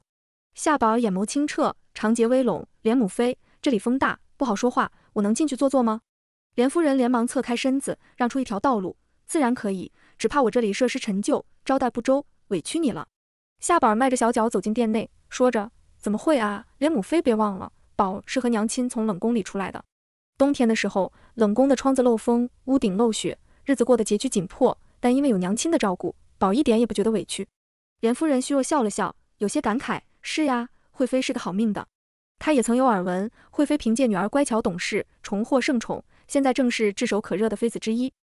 A: 夏宝眼眸清澈，长睫微拢，连母妃，这里风大，不好说话，我能进去坐坐吗？连夫人连忙侧开身子，让出一条道路，自然可以，只怕我这里设施陈旧，招待不周，委屈你了。夏宝迈着小脚走进殿内，说着。怎么会啊！连母妃别忘了，宝是和娘亲从冷宫里出来的。冬天的时候，冷宫的窗子漏风，屋顶漏雪，日子过得拮据紧迫。但因为有娘亲的照顾，宝一点也不觉得委屈。连夫人虚弱笑了笑，有些感慨：是呀，惠妃是个好命的。她也曾有耳闻，惠妃凭借女儿乖巧懂事，重获圣宠，现在正是炙手可热的妃子之一。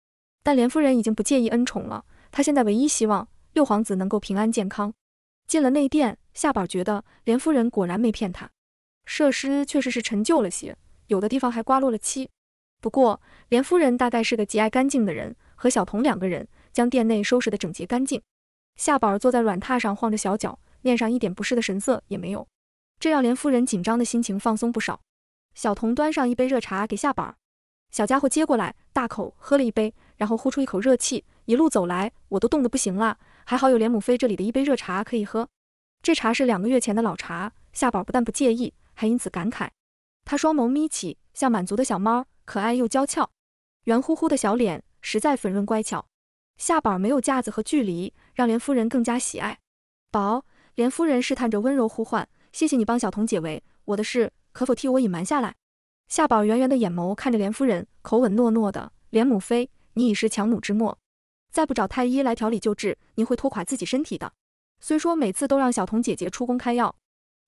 A: 但连夫人已经不介意恩宠了，她现在唯一希望六皇子能够平安健康。进了内殿，夏宝觉得连夫人果然没骗他，设施确实是陈旧了些，有的地方还刮落了漆。不过连夫人大概是个极爱干净的人，和小童两个人将殿内收拾得整洁干净。夏宝坐在软榻上晃着小脚，面上一点不适的神色也没有，这让连夫人紧张的心情放松不少。小童端上一杯热茶给夏宝，小家伙接过来，大口喝了一杯，然后呼出一口热气。一路走来，我都冻得不行了。还好有连母妃这里的一杯热茶可以喝，这茶是两个月前的老茶。夏宝不但不介意，还因此感慨。他双眸眯起，像满足的小猫，可爱又娇俏，圆乎乎的小脸实在粉润乖巧。夏宝没有架子和距离，让连夫人更加喜爱。宝，连夫人试探着温柔呼唤：“谢谢你帮小童解围，我的事可否替我隐瞒下来？”夏宝圆圆的眼眸看着连夫人，口吻糯糯的：“连母妃，你已是强弩之末。”再不找太医来调理救治，您会拖垮自己身体的。虽说每次都让小童姐姐出宫开药，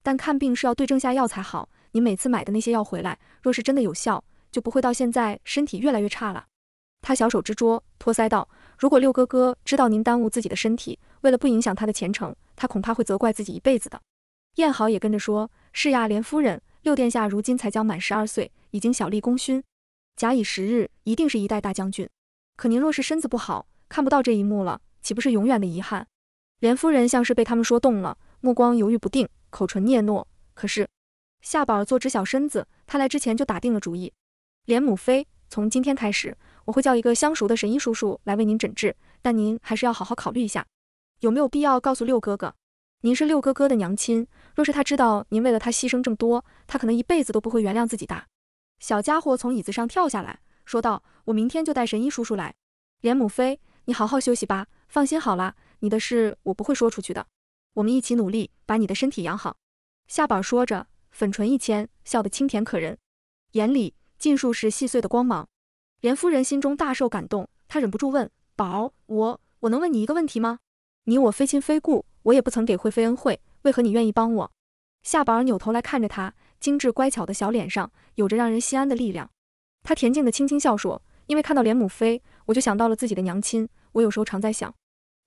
A: 但看病是要对症下药才好。您每次买的那些药回来，若是真的有效，就不会到现在身体越来越差了。他小手支桌，托腮道：“如果六哥哥知道您耽误自己的身体，为了不影响他的前程，他恐怕会责怪自己一辈子的。”燕好也跟着说：“是呀，连夫人，六殿下如今才将满十二岁，已经小立功勋，假以时日，一定是一代大将军。可您若是身子不好，”看不到这一幕了，岂不是永远的遗憾？连夫人像是被他们说动了，目光犹豫不定，口唇嗫嚅。可是夏宝儿坐直小身子，他来之前就打定了主意。连母妃，从今天开始，我会叫一个相熟的神医叔叔来为您诊治，但您还是要好好考虑一下，有没有必要告诉六哥哥？您是六哥哥的娘亲，若是他知道您为了他牺牲这么多，他可能一辈子都不会原谅自己的。小家伙从椅子上跳下来，说道：“我明天就带神医叔叔来。”连母妃。你好好休息吧，放心好了，你的事我不会说出去的。我们一起努力，把你的身体养好。夏宝说着，粉唇一牵，笑得清甜可人，眼里尽数是细碎的光芒。连夫人心中大受感动，她忍不住问宝儿：“我我能问你一个问题吗？你我非亲非故，我也不曾给惠妃恩惠，为何你愿意帮我？”夏宝扭头来看着她，精致乖巧的小脸上有着让人心安的力量。她恬静的轻轻笑说：“因为看到连母妃。”我就想到了自己的娘亲，我有时候常在想，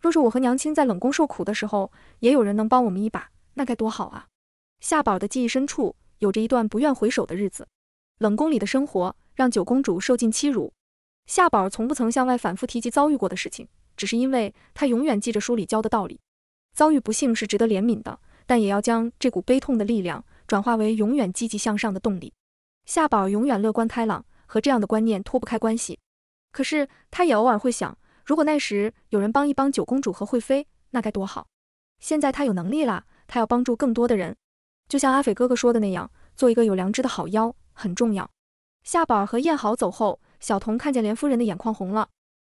A: 若是我和娘亲在冷宫受苦的时候，也有人能帮我们一把，那该多好啊！夏宝的记忆深处有着一段不愿回首的日子，冷宫里的生活让九公主受尽欺辱。夏宝从不曾向外反复提及遭遇过的事情，只是因为她永远记着书里教的道理：遭遇不幸是值得怜悯的，但也要将这股悲痛的力量转化为永远积极向上的动力。夏宝永远乐观开朗，和这样的观念脱不开关系。可是，他也偶尔会想，如果那时有人帮一帮九公主和惠妃，那该多好。现在他有能力了，他要帮助更多的人。就像阿斐哥哥说的那样，做一个有良知的好妖很重要。夏宝儿和燕豪走后，小童看见连夫人的眼眶红了，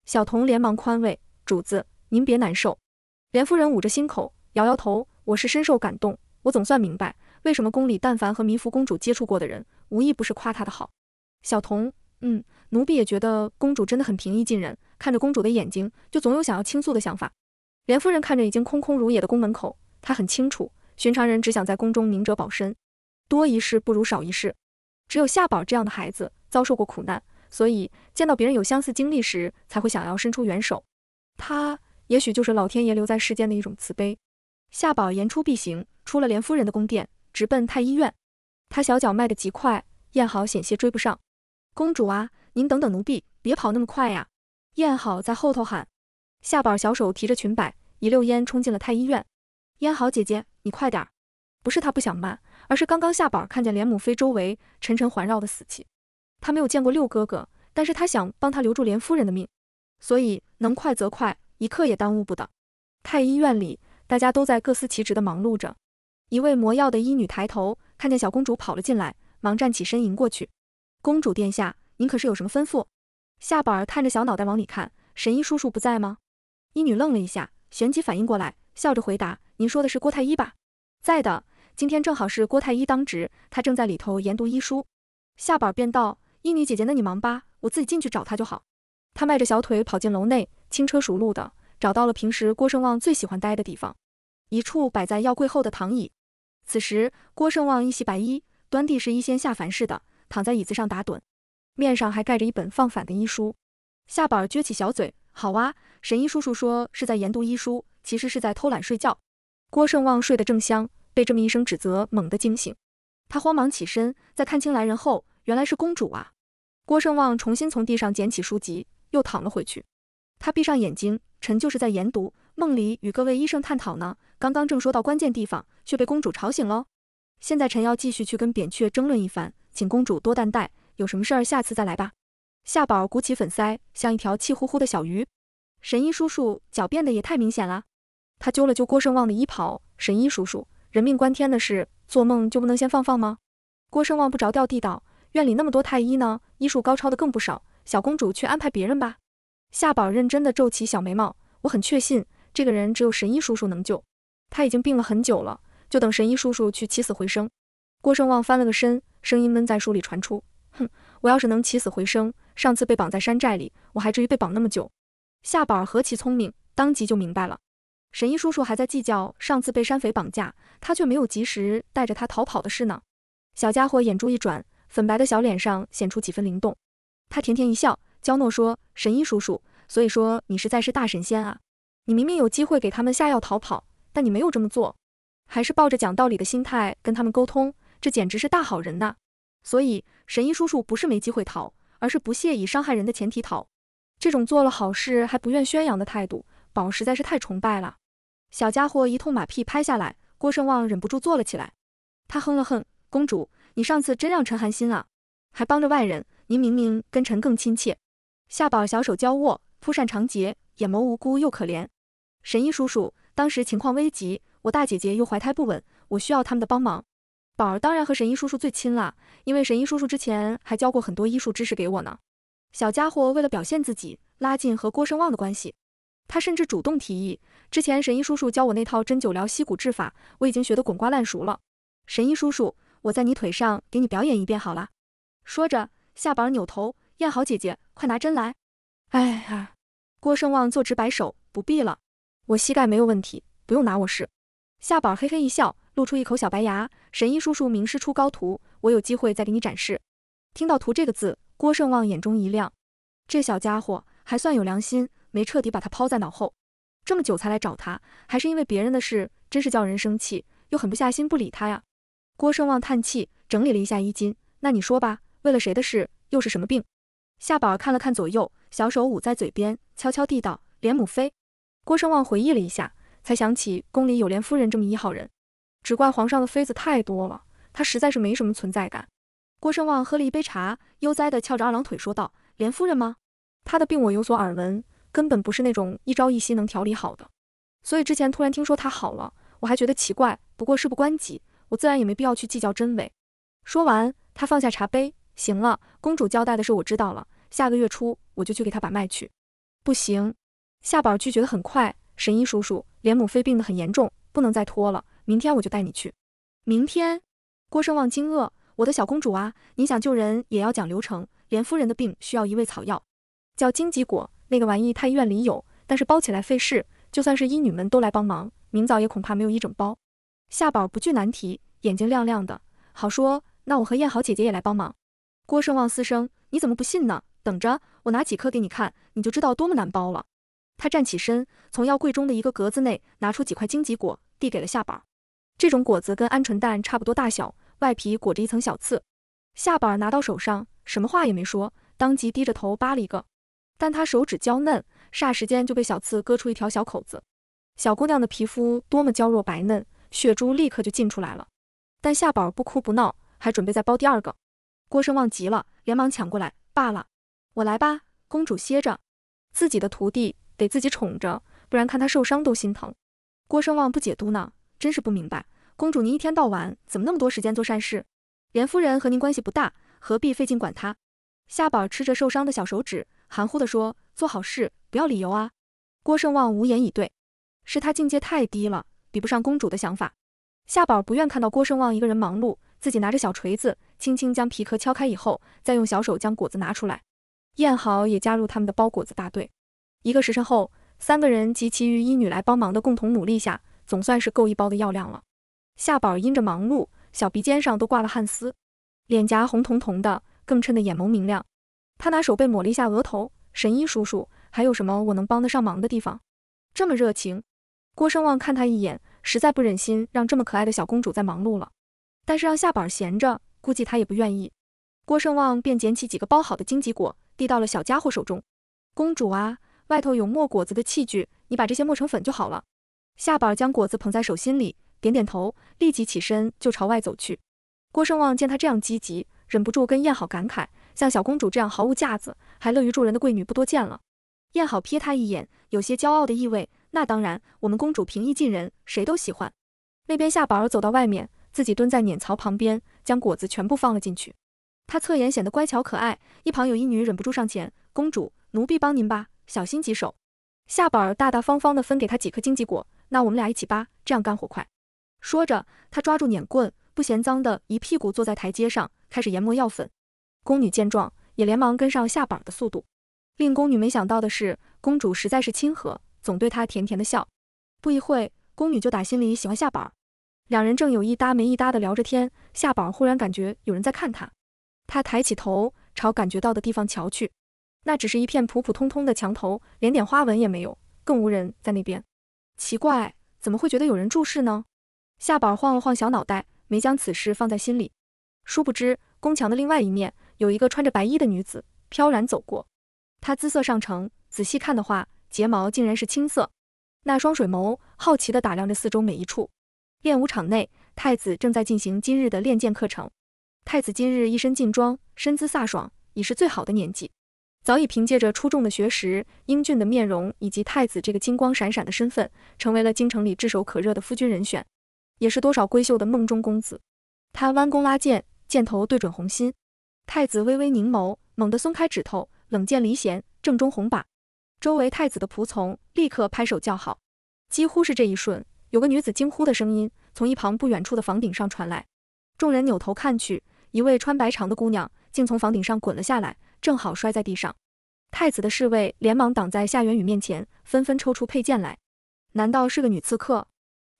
A: 小童连忙宽慰：“主子，您别难受。”连夫人捂着心口，摇摇头：“我是深受感动，我总算明白为什么宫里但凡和迷福公主接触过的人，无一不是夸她的好。”小童。嗯，奴婢也觉得公主真的很平易近人，看着公主的眼睛，就总有想要倾诉的想法。连夫人看着已经空空如也的宫门口，她很清楚，寻常人只想在宫中明哲保身，多一事不如少一事。只有夏宝这样的孩子遭受过苦难，所以见到别人有相似经历时，才会想要伸出援手。他也许就是老天爷留在世间的一种慈悲。夏宝言出必行，出了连夫人的宫殿，直奔太医院。他小脚迈得极快，燕豪险些追不上。公主啊，您等等奴婢，别跑那么快呀！燕好在后头喊。夏宝小手提着裙摆，一溜烟冲进了太医院。燕好姐姐，你快点！不是她不想慢，而是刚刚夏宝看见连母妃周围沉沉环绕的死气，她没有见过六哥哥，但是她想帮他留住连夫人的命，所以能快则快，一刻也耽误不得。太医院里，大家都在各司其职的忙碌着。一位磨药的医女抬头看见小公主跑了进来，忙站起身迎过去。公主殿下，您可是有什么吩咐？夏宝儿探着小脑袋往里看，神医叔叔不在吗？医女愣了一下，旋即反应过来，笑着回答：“您说的是郭太医吧？在的，今天正好是郭太医当值，他正在里头研读医书。”夏宝儿便道：“医女姐姐，那你忙吧，我自己进去找他就好。”他迈着小腿跑进楼内，轻车熟路的找到了平时郭胜旺最喜欢待的地方，一处摆在药柜后的躺椅。此时，郭胜旺一袭白衣，端地是医仙下凡似的。躺在椅子上打盹，面上还盖着一本放反的医书，下儿撅起小嘴。好哇，神医叔叔说是在研读医书，其实是在偷懒睡觉。郭胜旺睡得正香，被这么一声指责猛地惊醒，他慌忙起身，在看清来人后，原来是公主啊。郭胜旺重新从地上捡起书籍，又躺了回去。他闭上眼睛，臣就是在研读，梦里与各位医生探讨呢。刚刚正说到关键地方，却被公主吵醒喽。现在臣要继续去跟扁鹊争论一番。请公主多担待，有什么事儿下次再来吧。夏宝鼓起粉腮，像一条气呼呼的小鱼。神医叔叔狡辩的也太明显了。他揪了揪郭盛旺的衣袍。神医叔叔，人命关天的事，做梦就不能先放放吗？郭盛旺不着调地道，院里那么多太医呢，医术高超的更不少，小公主去安排别人吧。夏宝认真的皱起小眉毛，我很确信，这个人只有神医叔叔能救。他已经病了很久了，就等神医叔叔去起死回生。郭胜旺翻了个身，声音闷在书里传出：“哼，我要是能起死回生，上次被绑在山寨里，我还至于被绑那么久。”夏宝儿何其聪明，当即就明白了。神医叔叔还在计较上次被山匪绑架，他却没有及时带着他逃跑的事呢。小家伙眼珠一转，粉白的小脸上显出几分灵动。他甜甜一笑，娇诺说：“神医叔叔，所以说你实在是大神仙啊！你明明有机会给他们下药逃跑，但你没有这么做，还是抱着讲道理的心态跟他们沟通。”这简直是大好人呐！所以神医叔叔不是没机会逃，而是不屑以伤害人的前提逃。这种做了好事还不愿宣扬的态度，宝实在是太崇拜了。小家伙一通马屁拍下来，郭胜旺忍不住坐了起来。他哼了哼：“公主，你上次真让陈寒心啊，还帮着外人。您明明跟臣更亲切。”夏宝小手交握，扑扇长睫，眼眸无辜又可怜。神医叔叔当时情况危急，我大姐姐又怀胎不稳，我需要他们的帮忙。宝儿当然和神医叔叔最亲了，因为神医叔叔之前还教过很多医术知识给我呢。小家伙为了表现自己，拉近和郭声望的关系，他甚至主动提议，之前神医叔叔教我那套针灸疗膝骨治法，我已经学得滚瓜烂熟了。神医叔叔，我在你腿上给你表演一遍好了。说着，夏宝儿扭头，燕豪姐姐，快拿针来。哎呀，郭声望坐直摆手，不必了，我膝盖没有问题，不用拿我试。夏宝儿嘿嘿一笑。露出一口小白牙，神医叔叔名师出高徒，我有机会再给你展示。听到“图”这个字，郭胜旺眼中一亮，这小家伙还算有良心，没彻底把他抛在脑后，这么久才来找他，还是因为别人的事，真是叫人生气，又狠不下心不理他呀。郭胜旺叹气，整理了一下衣襟，那你说吧，为了谁的事，又是什么病？夏宝看了看左右，小手捂在嘴边，悄悄地道：“连母妃。”郭胜旺回忆了一下，才想起宫里有连夫人这么一号人。只怪皇上的妃子太多了，他实在是没什么存在感。郭胜旺喝了一杯茶，悠哉地翘着二郎腿说道：“连夫人吗？她的病我有所耳闻，根本不是那种一朝一夕能调理好的。所以之前突然听说她好了，我还觉得奇怪。不过事不关己，我自然也没必要去计较真伪。”说完，他放下茶杯：“行了，公主交代的事我知道了，下个月初我就去给她把脉去。”“不行。”夏宝拒绝的很快：“神医叔叔，连母妃病得很严重，不能再拖了。”明天我就带你去。明天，郭胜旺惊愕：“我的小公主啊，你想救人也要讲流程。连夫人的病需要一味草药，叫荆棘果。那个玩意，太医院里有，但是包起来费事。就算是医女们都来帮忙，明早也恐怕没有一整包。”夏宝不惧难题，眼睛亮亮的：“好说，那我和燕豪姐姐也来帮忙。”郭胜旺嘶声：“你怎么不信呢？等着，我拿几颗给你看，你就知道多么难包了。”他站起身，从药柜中的一个格子内拿出几块荆棘果，递给了夏宝。这种果子跟鹌鹑蛋差不多大小，外皮裹着一层小刺。夏宝拿到手上，什么话也没说，当即低着头扒了一个。但她手指娇嫩，霎时间就被小刺割出一条小口子。小姑娘的皮肤多么娇弱白嫩，血珠立刻就浸出来了。但夏宝不哭不闹，还准备再剥第二个。郭声望急了，连忙抢过来，罢了，我来吧，公主歇着。自己的徒弟得自己宠着，不然看她受伤都心疼。郭声望不解嘟囔。真是不明白，公主您一天到晚怎么那么多时间做善事？连夫人和您关系不大，何必费劲管她？夏宝吃着受伤的小手指，含糊地说：“做好事不要理由啊。”郭胜旺无言以对，是他境界太低了，比不上公主的想法。夏宝不愿看到郭胜旺一个人忙碌，自己拿着小锤子，轻轻将皮壳敲开以后，再用小手将果子拿出来。燕豪也加入他们的包果子大队。一个时辰后，三个人及其余一女来帮忙的共同努力下。总算是够一包的药量了。夏宝因着忙碌，小鼻尖上都挂了汗丝，脸颊红彤彤的，更衬得眼眸明亮。他拿手背抹了一下额头。神医叔叔，还有什么我能帮得上忙的地方？这么热情，郭盛旺看他一眼，实在不忍心让这么可爱的小公主再忙碌了。但是让夏宝闲着，估计她也不愿意。郭盛旺便捡起几个包好的荆棘果，递到了小家伙手中。公主啊，外头有磨果子的器具，你把这些磨成粉就好了。夏宝儿将果子捧在手心里，点点头，立即起身就朝外走去。郭盛旺见他这样积极，忍不住跟燕好感慨：像小公主这样毫无架子，还乐于助人的贵女不多见了。燕好瞥他一眼，有些骄傲的意味。那当然，我们公主平易近人，谁都喜欢。那边夏宝儿走到外面，自己蹲在碾槽旁边，将果子全部放了进去。她侧颜显得乖巧可爱，一旁有一女忍不住上前：公主，奴婢帮您吧，小心棘手。夏宝儿大大方方的分给她几颗荆棘果。那我们俩一起扒，这样干活快。说着，他抓住碾棍，不嫌脏的一屁股坐在台阶上，开始研磨药粉。宫女见状，也连忙跟上下板的速度。令宫女没想到的是，公主实在是亲和，总对她甜甜的笑。不一会宫女就打心里喜欢下板。两人正有一搭没一搭的聊着天，下板忽然感觉有人在看他，他抬起头朝感觉到的地方瞧去，那只是一片普普通通的墙头，连点花纹也没有，更无人在那边。奇怪，怎么会觉得有人注视呢？夏宝晃了晃小脑袋，没将此事放在心里。殊不知，宫墙的另外一面，有一个穿着白衣的女子飘然走过。她姿色上乘，仔细看的话，睫毛竟然是青色。那双水眸好奇地打量着四周每一处。练武场内，太子正在进行今日的练剑课程。太子今日一身劲装，身姿飒爽，已是最好的年纪。早已凭借着出众的学识、英俊的面容以及太子这个金光闪闪的身份，成为了京城里炙手可热的夫君人选，也是多少闺秀的梦中公子。他弯弓拉箭，箭头对准红心。太子微微凝眸，猛地松开指头，冷箭离弦，正中红靶。周围太子的仆从立刻拍手叫好。几乎是这一瞬，有个女子惊呼的声音从一旁不远处的房顶上传来。众人扭头看去，一位穿白裳的姑娘竟从房顶上滚了下来。正好摔在地上，太子的侍卫连忙挡在夏元宇面前，纷纷抽出佩剑来。难道是个女刺客？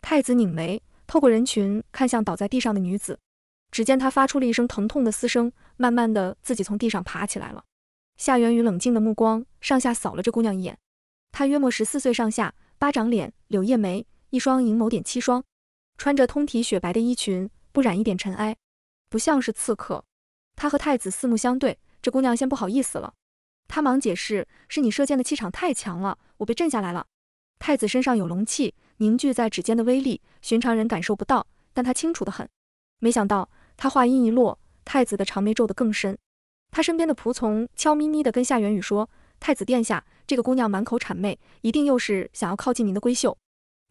A: 太子拧眉，透过人群看向倒在地上的女子。只见她发出了一声疼痛的嘶声，慢慢的自己从地上爬起来了。夏元宇冷静的目光上下扫了这姑娘一眼，她约莫十四岁上下，巴掌脸，柳叶眉，一双银眸点七双，穿着通体雪白的衣裙，不染一点尘埃，不像是刺客。他和太子四目相对。这姑娘先不好意思了，她忙解释：“是你射箭的气场太强了，我被震下来了。太子身上有龙气凝聚在指尖的威力，寻常人感受不到，但他清楚的很。”没想到他话音一落，太子的长眉皱得更深。他身边的仆从悄咪咪的跟夏元宇说：“太子殿下，这个姑娘满口谄媚，一定又是想要靠近您的闺秀。”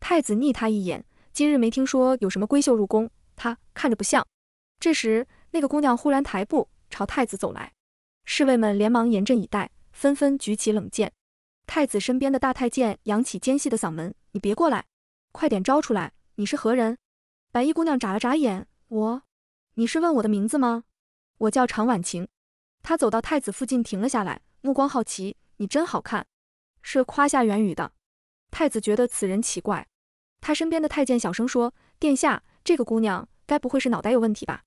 A: 太子睨他一眼：“今日没听说有什么闺秀入宫，她看着不像。”这时，那个姑娘忽然抬步朝太子走来。侍卫们连忙严阵以待，纷纷举起冷剑。太子身边的大太监扬起尖细的嗓门：“你别过来，快点招出来，你是何人？”白衣姑娘眨了眨眼：“我，你是问我的名字吗？我叫常婉晴。”她走到太子附近，停了下来，目光好奇：“你真好看。”是夸夏元宇的。太子觉得此人奇怪，他身边的太监小声说：“殿下，这个姑娘该不会是脑袋有问题吧？”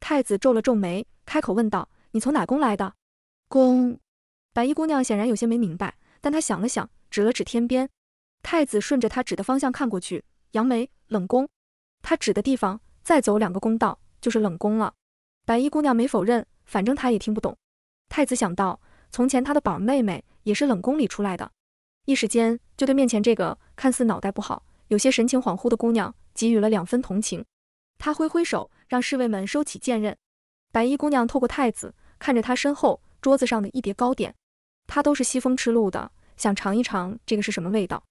A: 太子皱了皱眉，开口问道。你从哪宫来的？宫，白衣姑娘显然有些没明白，但她想了想，指了指天边。太子顺着他指的方向看过去，杨梅冷宫，他指的地方再走两个宫道就是冷宫了。白衣姑娘没否认，反正她也听不懂。太子想到从前他的宝儿妹妹也是冷宫里出来的，一时间就对面前这个看似脑袋不好、有些神情恍惚的姑娘给予了两分同情。他挥挥手，让侍卫们收起剑刃。白衣姑娘透过太子。看着他身后桌子上的一碟糕点，他都是西风吃露的，想尝一尝这个是什么味道。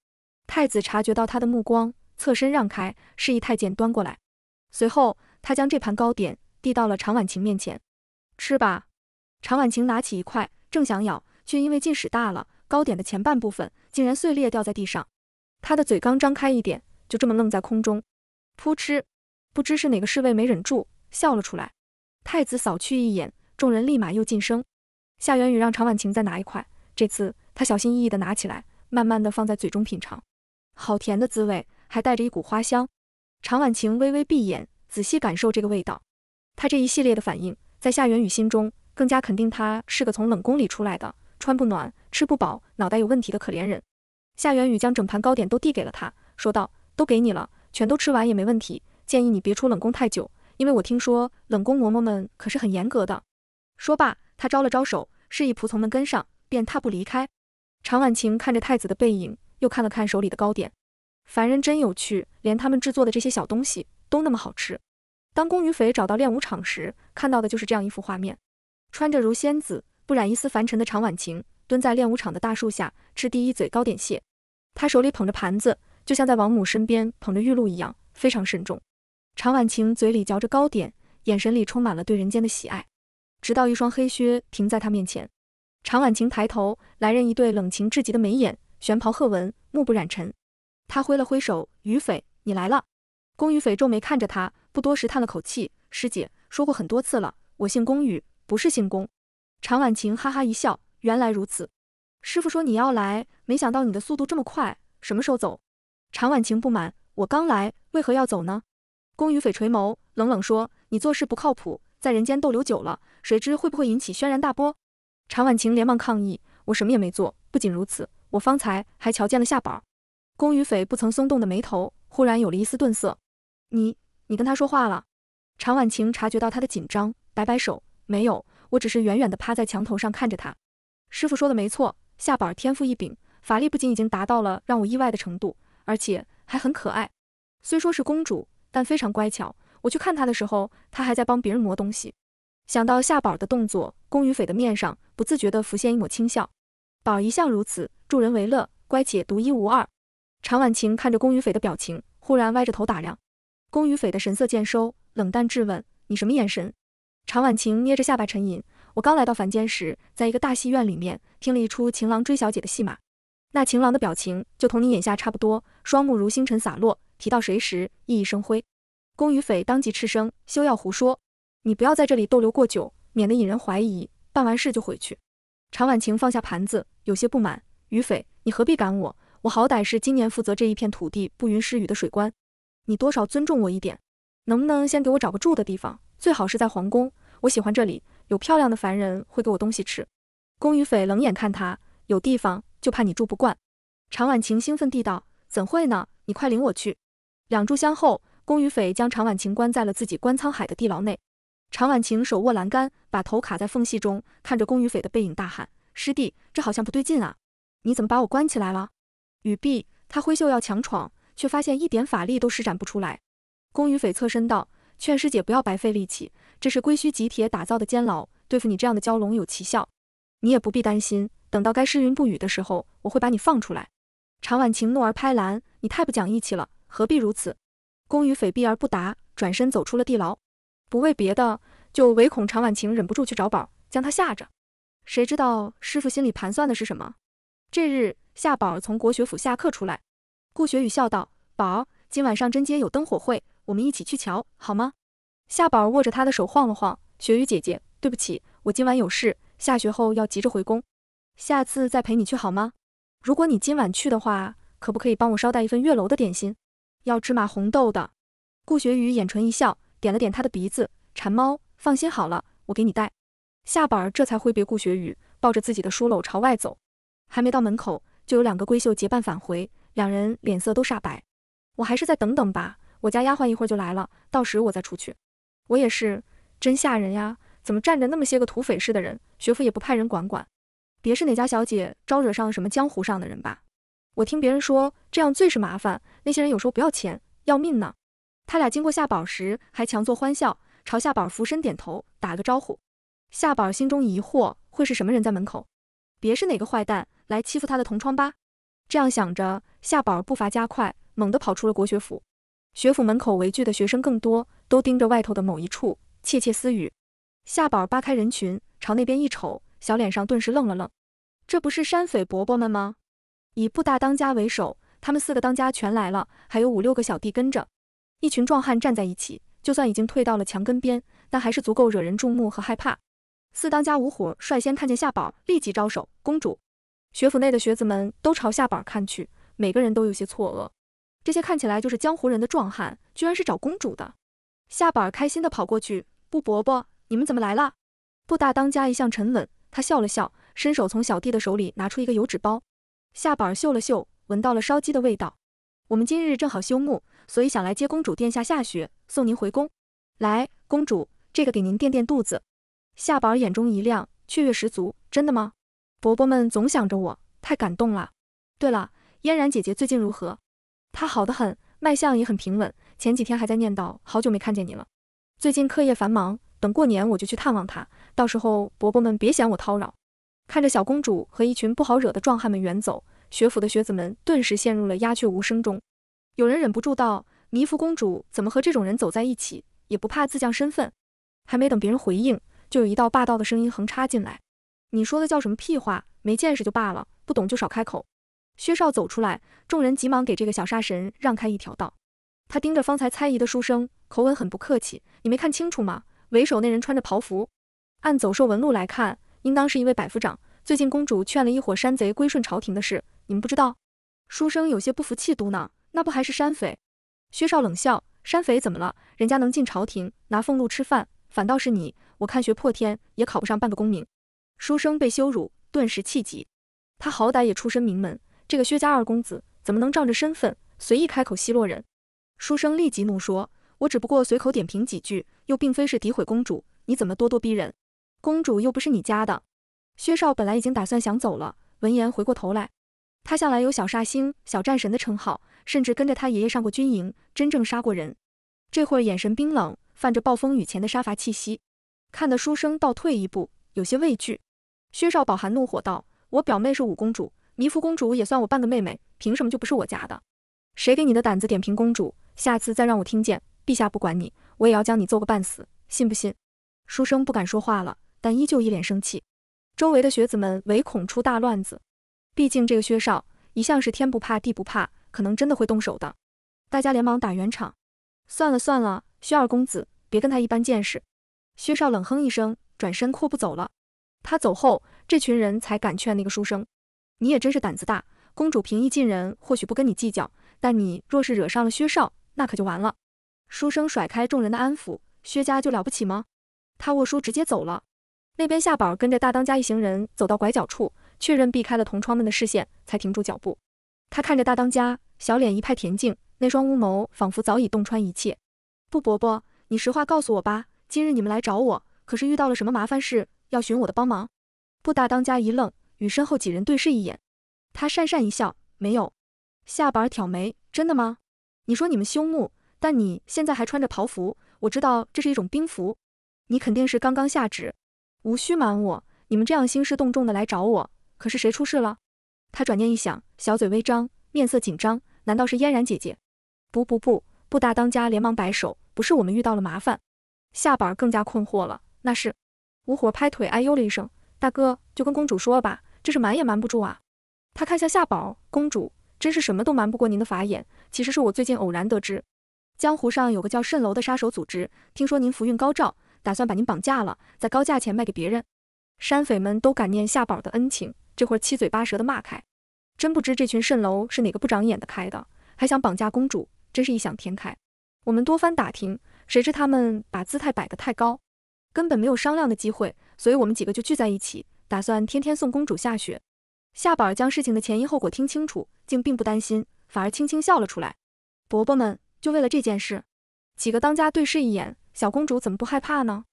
A: 太子察觉到他的目光，侧身让开，示意太监端过来。随后，他将这盘糕点递到了常婉晴面前，吃吧。常婉晴拿起一块，正想咬，却因为劲使大了，糕点的前半部分竟然碎裂掉在地上。他的嘴刚张开一点，就这么愣在空中。扑哧，不知是哪个侍卫没忍住笑了出来。太子扫去一眼。众人立马又噤声。夏元宇让常婉晴再拿一块，这次他小心翼翼的拿起来，慢慢的放在嘴中品尝，好甜的滋味，还带着一股花香。常婉晴微微闭眼，仔细感受这个味道。他这一系列的反应，在夏元宇心中更加肯定他是个从冷宫里出来的，穿不暖，吃不饱，脑袋有问题的可怜人。夏元宇将整盘糕点都递给了他，说道：“都给你了，全都吃完也没问题。建议你别出冷宫太久，因为我听说冷宫嬷嬷们可是很严格的。”说罢，他招了招手，示意仆从们跟上，便踏步离开。常婉晴看着太子的背影，又看了看手里的糕点，凡人真有趣，连他们制作的这些小东西都那么好吃。当宫女匪找到练武场时，看到的就是这样一幅画面：穿着如仙子、不染一丝凡尘的常婉晴，蹲在练武场的大树下吃第一嘴糕点屑。她手里捧着盘子，就像在王母身边捧着玉露一样，非常慎重。常婉晴嘴里嚼着糕点，眼神里充满了对人间的喜爱。直到一双黑靴停在他面前，常婉晴抬头，来人一对冷情至极的眉眼，玄袍鹤纹，目不染尘。他挥了挥手，于斐，你来了。宫于斐皱眉看着他，不多时叹了口气：“师姐说过很多次了，我姓宫羽，不是姓宫。”常婉晴哈哈一笑：“原来如此。师傅说你要来，没想到你的速度这么快。什么时候走？”常婉晴不满：“我刚来，为何要走呢？”宫于斐垂眸，冷冷说：“你做事不靠谱。”在人间逗留久了，谁知会不会引起轩然大波？常婉晴连忙抗议：“我什么也没做。不仅如此，我方才还瞧见了夏宝。”宫羽斐不曾松动的眉头忽然有了一丝顿色：“你，你跟他说话了？”常婉晴察觉到他的紧张，摆摆手：“没有，我只是远远地趴在墙头上看着他。”师傅说的没错，夏宝天赋异禀，法力不仅已经达到了让我意外的程度，而且还很可爱。虽说是公主，但非常乖巧。我去看他的时候，他还在帮别人磨东西。想到夏宝的动作，宫羽斐的面上不自觉地浮现一抹轻笑。宝一向如此，助人为乐，乖且独一无二。常婉晴看着宫羽斐的表情，忽然歪着头打量。宫羽斐的神色渐收，冷淡质问：“你什么眼神？”常婉晴捏着下巴沉吟：“我刚来到凡间时，在一个大戏院里面听了一出情郎追小姐的戏码，那情郎的表情就同你眼下差不多，双目如星辰洒落，提到谁时熠熠生辉。”宫羽斐当即斥声：“休要胡说！你不要在这里逗留过久，免得引人怀疑。办完事就回去。”常婉晴放下盘子，有些不满：“羽斐，你何必赶我？我好歹是今年负责这一片土地不云失雨的水官，你多少尊重我一点？能不能先给我找个住的地方？最好是在皇宫，我喜欢这里有漂亮的凡人会给我东西吃。”宫羽斐冷眼看他，有地方就怕你住不惯。常婉晴兴奋地道：“怎会呢？你快领我去！”两炷香后。宫宇斐将常婉晴关在了自己关沧海的地牢内，常婉晴手握栏杆，把头卡在缝隙中，看着宫宇斐的背影大喊：“师弟，这好像不对劲啊！你怎么把我关起来了？”语毕，他挥袖要强闯，却发现一点法力都施展不出来。宫宇斐侧身道：“劝师姐不要白费力气，这是龟墟极铁打造的监牢，对付你这样的蛟龙有奇效。你也不必担心，等到该失云不雨的时候，我会把你放出来。”常婉晴怒而拍栏：“你太不讲义气了，何必如此！”宫羽匪避而不答，转身走出了地牢。不为别的，就唯恐常婉晴忍不住去找宝儿，将他吓着。谁知道师傅心里盘算的是什么？这日，夏宝儿从国学府下课出来，顾雪雨笑道：“宝儿，今晚上真街有灯火会，我们一起去瞧好吗？”夏宝儿握着他的手晃了晃：“雪雨姐姐，对不起，我今晚有事，下学后要急着回宫。下次再陪你去好吗？如果你今晚去的话，可不可以帮我捎带一份月楼的点心？”要芝麻红豆的，顾雪雨眼唇一笑，点了点他的鼻子，馋猫，放心好了，我给你带。夏板儿这才挥别顾雪雨，抱着自己的书篓朝外走。还没到门口，就有两个闺秀结伴返回，两人脸色都煞白。我还是再等等吧，我家丫鬟一会儿就来了，到时我再出去。我也是，真吓人呀，怎么站着那么些个土匪似的人？学府也不派人管管，别是哪家小姐招惹上什么江湖上的人吧？我听别人说，这样最是麻烦。那些人有时候不要钱，要命呢。他俩经过夏宝时，还强作欢笑，朝夏宝俯身点头，打了个招呼。夏宝心中疑惑，会是什么人在门口？别是哪个坏蛋来欺负他的同窗吧？这样想着，夏宝步伐加快，猛地跑出了国学府。学府门口围聚的学生更多，都盯着外头的某一处，窃窃私语。夏宝扒开人群，朝那边一瞅，小脸上顿时愣了愣，这不是山匪伯伯们吗？以布大当家为首。他们四个当家全来了，还有五六个小弟跟着，一群壮汉站在一起，就算已经退到了墙根边，但还是足够惹人注目和害怕。四当家五虎率先看见夏宝，立即招手：“公主！”学府内的学子们都朝夏宝看去，每个人都有些错愕。这些看起来就是江湖人的壮汉，居然是找公主的。夏宝开心地跑过去：“布伯伯，你们怎么来了？”布大当家一向沉稳，他笑了笑，伸手从小弟的手里拿出一个油纸包。夏宝嗅了嗅。闻到了烧鸡的味道，我们今日正好休沐，所以想来接公主殿下下雪，送您回宫。来，公主，这个给您垫垫肚子。夏宝儿眼中一亮，雀跃十足。真的吗？伯伯们总想着我，太感动了。对了，嫣然姐姐最近如何？她好得很，脉象也很平稳。前几天还在念叨好久没看见你了。最近课业繁忙，等过年我就去探望她，到时候伯伯们别嫌我叨扰。看着小公主和一群不好惹的壮汉们远走。学府的学子们顿时陷入了鸦雀无声中，有人忍不住道：“迷福公主怎么和这种人走在一起？也不怕自降身份？”还没等别人回应，就有一道霸道的声音横插进来：“你说的叫什么屁话？没见识就罢了，不懂就少开口。”薛少走出来，众人急忙给这个小煞神让开一条道。他盯着方才猜疑的书生，口吻很不客气：“你没看清楚吗？为首那人穿着袍服，按走兽纹路来看，应当是一位百夫长。最近公主劝了一伙山贼归顺朝廷的事。”你们不知道，书生有些不服气，嘟囔：“那不还是山匪？”薛少冷笑：“山匪怎么了？人家能进朝廷，拿俸禄吃饭，反倒是你，我看学破天也考不上半个功名。”书生被羞辱，顿时气急。他好歹也出身名门，这个薛家二公子怎么能仗着身份随意开口奚落人？书生立即怒说：“我只不过随口点评几句，又并非是诋毁公主，你怎么咄咄逼人？公主又不是你家的。”薛少本来已经打算想走了，闻言回过头来。他向来有小煞星、小战神的称号，甚至跟着他爷爷上过军营，真正杀过人。这会儿眼神冰冷，泛着暴风雨前的杀伐气息，看得书生倒退一步，有些畏惧。薛少饱含怒火道：“我表妹是五公主，迷福公主也算我半个妹妹，凭什么就不是我家的？谁给你的胆子点评公主？下次再让我听见，陛下不管你，我也要将你揍个半死，信不信？”书生不敢说话了，但依旧一脸生气。周围的学子们唯恐出大乱子。毕竟这个薛少一向是天不怕地不怕，可能真的会动手的。大家连忙打圆场，算了算了，薛二公子别跟他一般见识。薛少冷哼一声，转身阔步走了。他走后，这群人才敢劝那个书生：“你也真是胆子大，公主平易近人，或许不跟你计较，但你若是惹上了薛少，那可就完了。”书生甩开众人的安抚：“薛家就了不起吗？”他握书直接走了。那边夏宝跟着大当家一行人走到拐角处。确认避开了同窗们的视线，才停住脚步。他看着大当家，小脸一派恬静，那双乌眸仿佛早已洞穿一切。布伯伯，你实话告诉我吧，今日你们来找我，可是遇到了什么麻烦事，要寻我的帮忙？布大当家一愣，与身后几人对视一眼，他讪讪一笑，没有。下板挑眉，真的吗？你说你们凶沐，但你现在还穿着袍服，我知道这是一种兵服，你肯定是刚刚下旨，无需瞒我。你们这样兴师动众的来找我。可是谁出事了？他转念一想，小嘴微张，面色紧张。难道是嫣然姐姐？不不不不，大当家连忙摆手，不是，我们遇到了麻烦。夏宝更加困惑了。那是，五火拍腿，哎呦了一声。大哥，就跟公主说吧，这是瞒也瞒不住啊。他看向夏宝，公主真是什么都瞒不过您的法眼。其实是我最近偶然得知，江湖上有个叫蜃楼的杀手组织，听说您福运高照，打算把您绑架了，在高价钱卖给别人。山匪们都感念夏宝的恩情。这会儿七嘴八舌的骂开，真不知这群蜃楼是哪个不长眼的开的，还想绑架公主，真是异想天开。我们多番打听，谁知他们把姿态摆得太高，根本没有商量的机会，所以我们几个就聚在一起，打算天天送公主下雪。夏宝将事情的前因后果听清楚，竟并不担心，反而轻轻笑了出来。伯伯们，就为了这件事，几个当家对视一眼，小公主怎么不害怕呢？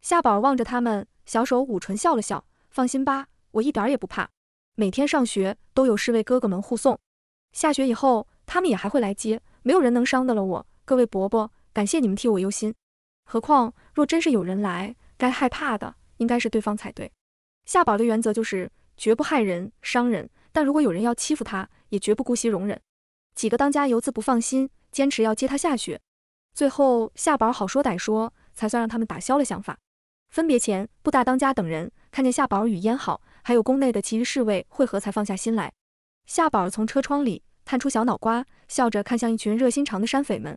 A: 夏宝望着他们，小手捂唇笑了笑，放心吧。我一点也不怕，每天上学都有侍卫哥哥们护送，下学以后他们也还会来接，没有人能伤得了我。各位伯伯，感谢你们替我忧心。何况若真是有人来，该害怕的应该是对方才对。夏宝的原则就是绝不害人伤人，但如果有人要欺负他，也绝不姑息容忍。几个当家游子不放心，坚持要接他下学，最后夏宝好说歹说，才算让他们打消了想法。分别前，布大当家等人看见夏宝与烟好。还有宫内的其余侍卫会合，才放下心来。夏宝从车窗里探出小脑瓜，笑着看向一群热心肠的山匪们：“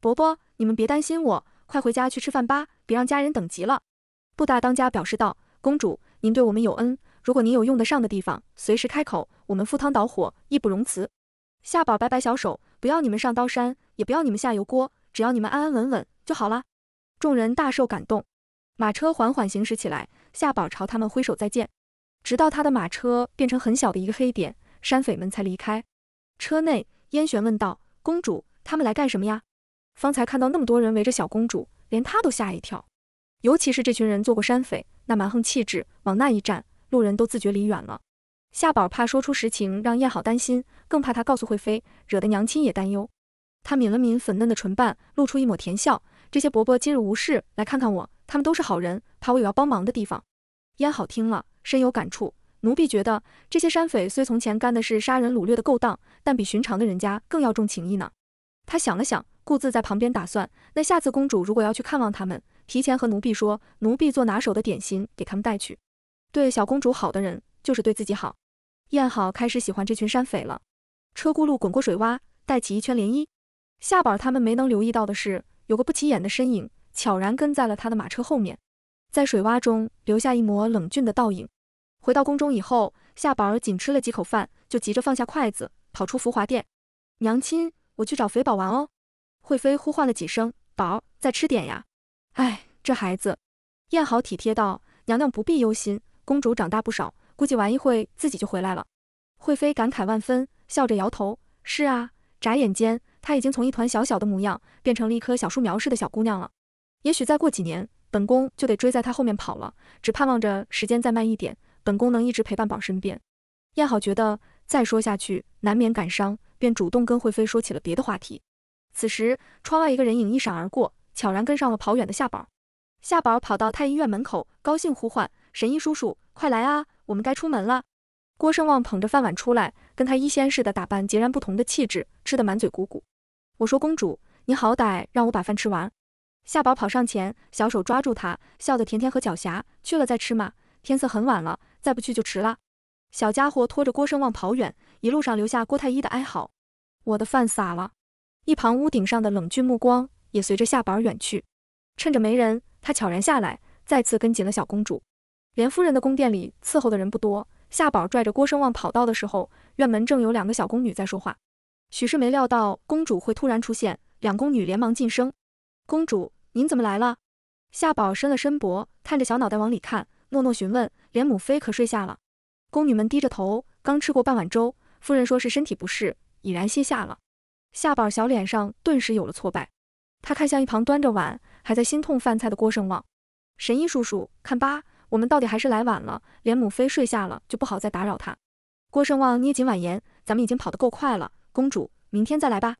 A: 伯伯，你们别担心我，快回家去吃饭吧，别让家人等急了。”布大当家表示道：“公主，您对我们有恩，如果您有用得上的地方，随时开口，我们赴汤蹈火，义不容辞。”夏宝摆摆小手，不要你们上刀山，也不要你们下油锅，只要你们安安稳稳就好了。众人大受感动。马车缓缓行驶起来，夏宝朝他们挥手再见。直到他的马车变成很小的一个黑点，山匪们才离开。车内，燕玄问道：“公主，他们来干什么呀？”方才看到那么多人围着小公主，连他都吓一跳。尤其是这群人做过山匪，那蛮横气质，往那一站，路人都自觉离远了。夏宝怕说出实情让燕好担心，更怕他告诉惠妃，惹得娘亲也担忧。他抿了抿粉嫩的唇瓣，露出一抹甜笑：“这些伯伯今日无事来看看我，他们都是好人，怕我有要帮忙的地方。”燕好听了。深有感触，奴婢觉得这些山匪虽从前干的是杀人掳掠的勾当，但比寻常的人家更要重情义呢。他想了想，故自在旁边打算，那下次公主如果要去看望他们，提前和奴婢说，奴婢做拿手的点心给他们带去。对小公主好的人，就是对自己好。燕好开始喜欢这群山匪了。车轱辘滚过水洼，带起一圈涟漪。夏宝他们没能留意到的是，有个不起眼的身影悄然跟在了他的马车后面。在水洼中留下一抹冷峻的倒影。回到宫中以后，夏宝儿仅吃了几口饭，就急着放下筷子，跑出浮华殿。娘亲，我去找肥宝玩哦。惠妃呼唤了几声，宝儿再吃点呀。哎，这孩子。燕好体贴道：“娘娘不必忧心，公主长大不少，估计玩一会自己就回来了。”惠妃感慨万分，笑着摇头：“是啊，眨眼间，她已经从一团小小的模样，变成了一棵小树苗似的小姑娘了。也许再过几年……”本宫就得追在他后面跑了，只盼望着时间再慢一点，本宫能一直陪伴宝身边。燕好觉得再说下去难免感伤，便主动跟惠妃说起了别的话题。此时窗外一个人影一闪而过，悄然跟上了跑远的夏宝。夏宝跑到太医院门口，高兴呼唤：“神医叔叔，快来啊，我们该出门了。”郭声旺捧着饭碗出来，跟他医仙似的打扮，截然不同的气质，吃得满嘴鼓鼓。我说：“公主，你好歹让我把饭吃完。”夏宝跑上前，小手抓住他，笑得甜甜和狡黠。去了再吃嘛，天色很晚了，再不去就迟了。小家伙拖着郭声望跑远，一路上留下郭太医的哀嚎。我的饭洒了！一旁屋顶上的冷峻目光也随着夏宝远去。趁着没人，他悄然下来，再次跟紧了小公主。连夫人的宫殿里伺候的人不多，夏宝拽着郭声望跑到的时候，院门正有两个小宫女在说话。许是没料到公主会突然出现，两宫女连忙噤声。公主，您怎么来了？夏宝伸了伸脖，探着小脑袋往里看，诺诺询问：“连母妃可睡下了？”宫女们低着头，刚吃过半碗粥。夫人说是身体不适，已然歇下了。夏宝小脸上顿时有了挫败，他看向一旁端着碗，还在心痛饭菜的郭圣旺。神医叔叔，看吧，我们到底还是来晚了。连母妃睡下了，就不好再打扰她。郭圣旺捏紧碗沿：“咱们已经跑得够快了，公主，明天再来吧。”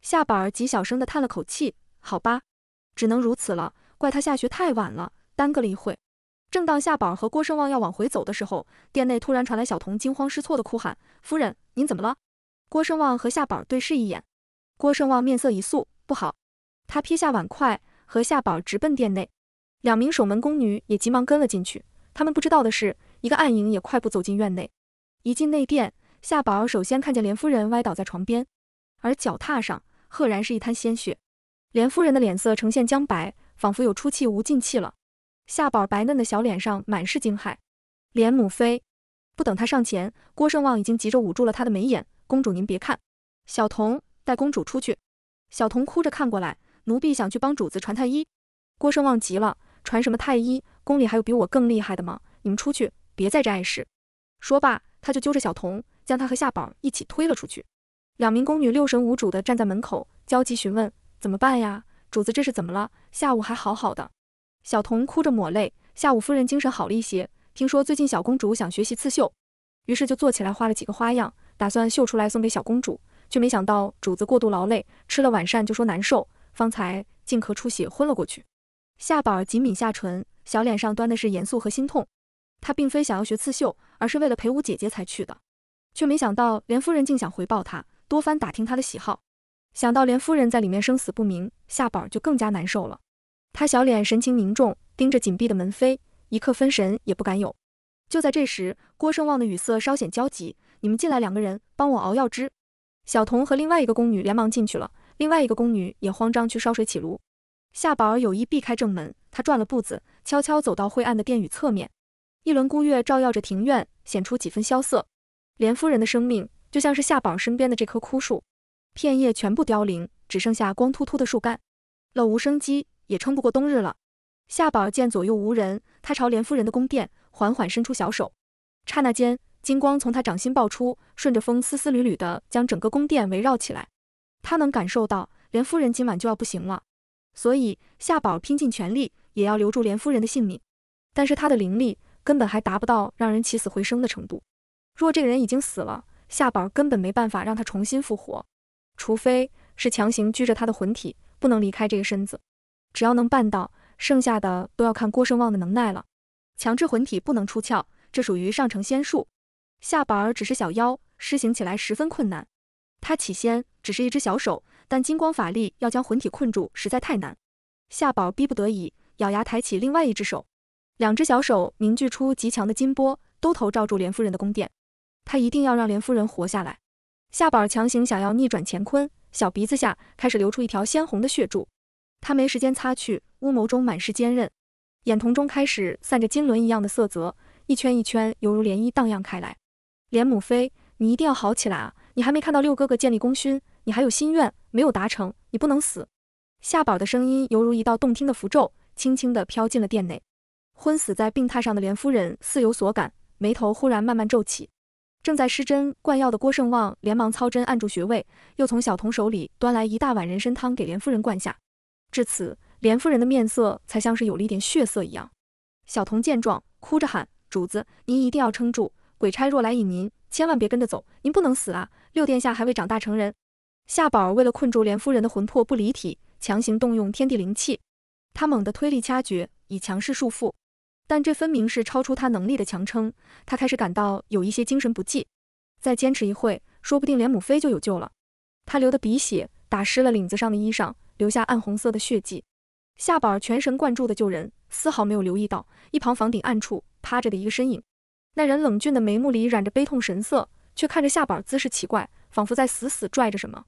A: 夏宝儿极小声地叹了口气：“好吧。”只能如此了，怪他下学太晚了，耽搁了一会。正当夏宝和郭胜旺要往回走的时候，店内突然传来小童惊慌失措的哭喊：“夫人，您怎么了？”郭胜旺和夏宝对视一眼，郭胜旺面色一肃，不好，他撇下碗筷，和夏宝直奔店内。两名守门宫女也急忙跟了进去。他们不知道的是，一个暗影也快步走进院内。一进内殿，夏宝首先看见连夫人歪倒在床边，而脚踏上赫然是一滩鲜血。连夫人的脸色呈现僵白，仿佛有出气无进气了。夏宝白嫩的小脸上满是惊骇。连母妃，不等她上前，郭胜旺已经急着捂住了她的眉眼。公主您别看，小童带公主出去。小童哭着看过来，奴婢想去帮主子传太医。郭胜旺急了，传什么太医？宫里还有比我更厉害的吗？你们出去，别在这碍事。说罢，他就揪着小童，将她和夏宝一起推了出去。两名宫女六神无主地站在门口，焦急询问。怎么办呀，主子这是怎么了？下午还好好的，小童哭着抹泪。下午夫人精神好了一些，听说最近小公主想学习刺绣，于是就坐起来画了几个花样，打算绣出来送给小公主，却没想到主子过度劳累，吃了晚膳就说难受，方才竟咳出血，昏了过去。夏宝儿紧抿下唇，小脸上端的是严肃和心痛。她并非想要学刺绣，而是为了陪五姐姐才去的，却没想到连夫人竟想回报她，多番打听她的喜好。想到连夫人在里面生死不明，夏宝儿就更加难受了。他小脸神情凝重，盯着紧闭的门扉，一刻分神也不敢有。就在这时，郭胜旺的语色稍显焦急：“你们进来两个人，帮我熬药汁。”小童和另外一个宫女连忙进去了，另外一个宫女也慌张去烧水起炉。夏宝儿有意避开正门，她转了步子，悄悄走到晦暗的殿宇侧面。一轮孤月照耀着庭院，显出几分萧瑟。连夫人的生命就像是夏宝儿身边的这棵枯树。片叶全部凋零，只剩下光秃秃的树干，了无生机，也撑不过冬日了。夏宝见左右无人，他朝连夫人的宫殿缓缓伸出小手，刹那间，金光从他掌心爆出，顺着风丝丝缕缕的将整个宫殿围绕起来。他能感受到连夫人今晚就要不行了，所以夏宝拼尽全力也要留住连夫人的性命。但是他的灵力根本还达不到让人起死回生的程度，若这个人已经死了，夏宝根本没办法让他重新复活。除非是强行拘着他的魂体，不能离开这个身子，只要能办到，剩下的都要看郭胜旺的能耐了。强制魂体不能出窍，这属于上乘仙术。夏宝儿只是小妖，施行起来十分困难。他起先只是一只小手，但金光法力要将魂体困住实在太难。夏宝儿逼不得已，咬牙抬起另外一只手，两只小手凝聚出极强的金波，都投罩住连夫人的宫殿。他一定要让连夫人活下来。夏宝强行想要逆转乾坤，小鼻子下开始流出一条鲜红的血柱，他没时间擦去，乌眸中满是坚韧，眼瞳中开始散着金轮一样的色泽，一圈一圈犹如涟漪荡漾开来。连母妃，你一定要好起来啊！你还没看到六哥哥建立功勋，你还有心愿没有达成，你不能死。夏宝的声音犹如一道动听的符咒，轻轻的飘进了殿内。昏死在病榻上的连夫人似有所感，眉头忽然慢慢皱起。正在施针灌药的郭胜旺连忙操针按住穴位，又从小童手里端来一大碗人参汤给连夫人灌下。至此，连夫人的面色才像是有了一点血色一样。小童见状，哭着喊：“主子，您一定要撑住！鬼差若来引您，千万别跟着走！您不能死啊！六殿下还未长大成人。”夏宝为了困住连夫人的魂魄不离体，强行动用天地灵气，他猛地推力掐诀，以强势束缚。但这分明是超出他能力的强撑，他开始感到有一些精神不济，再坚持一会，说不定连母妃就有救了。他流的鼻血打湿了领子上的衣裳，留下暗红色的血迹。夏宝全神贯注地救人，丝毫没有留意到一旁房顶暗处趴着的一个身影。那人冷峻的眉目里染着悲痛神色，却看着夏宝姿势奇怪，仿佛在死死拽着什么。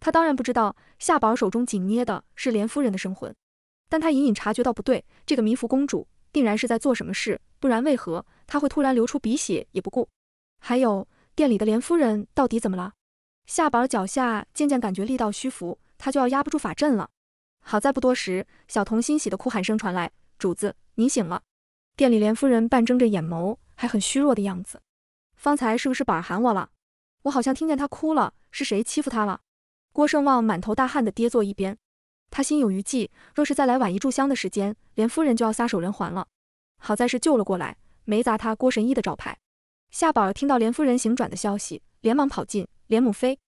A: 他当然不知道夏宝手中紧捏的是连夫人的生魂，但他隐隐察觉到不对，这个迷福公主。定然是在做什么事，不然为何他会突然流出鼻血也不顾？还有店里的连夫人到底怎么了？夏宝脚下渐渐感觉力道虚浮，他就要压不住法阵了。好在不多时，小童欣喜的哭喊声传来：“主子，你醒了！”店里连夫人半睁着眼眸，还很虚弱的样子。方才是不是宝喊我了？我好像听见他哭了，是谁欺负他了？郭胜旺满头大汗的跌坐一边。他心有余悸，若是再来晚一炷香的时间，连夫人就要撒手人寰了。好在是救了过来，没砸他郭神医的招牌。夏宝儿听到连夫人醒转的消息，连忙跑进连母妃。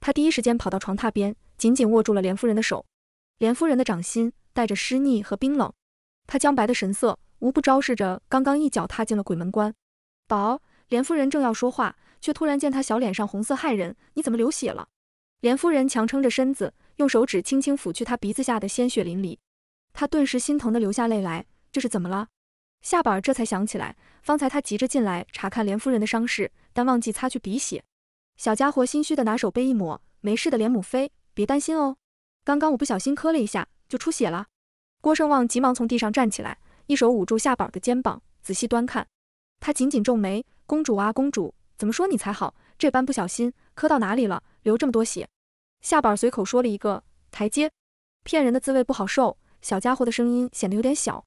A: 他第一时间跑到床榻边，紧紧握住了连夫人的手。连夫人的掌心带着湿腻和冰冷，她僵白的神色无不昭示着刚刚一脚踏进了鬼门关。宝，连夫人正要说话，却突然见他小脸上红色骇人，你怎么流血了？连夫人强撑着身子。用手指轻轻抚去他鼻子下的鲜血淋漓，他顿时心疼的流下泪来。这是怎么了？夏板这才想起来，方才他急着进来查看连夫人的伤势，但忘记擦去鼻血。小家伙心虚的拿手背一抹，没事的，连母妃别担心哦。刚刚我不小心磕了一下，就出血了。郭胜旺急忙从地上站起来，一手捂住夏板的肩膀，仔细端看。他紧紧皱眉，公主啊公主，怎么说你才好？这般不小心磕到哪里了？流这么多血？夏宝随口说了一个台阶，骗人的滋味不好受。小家伙的声音显得有点小，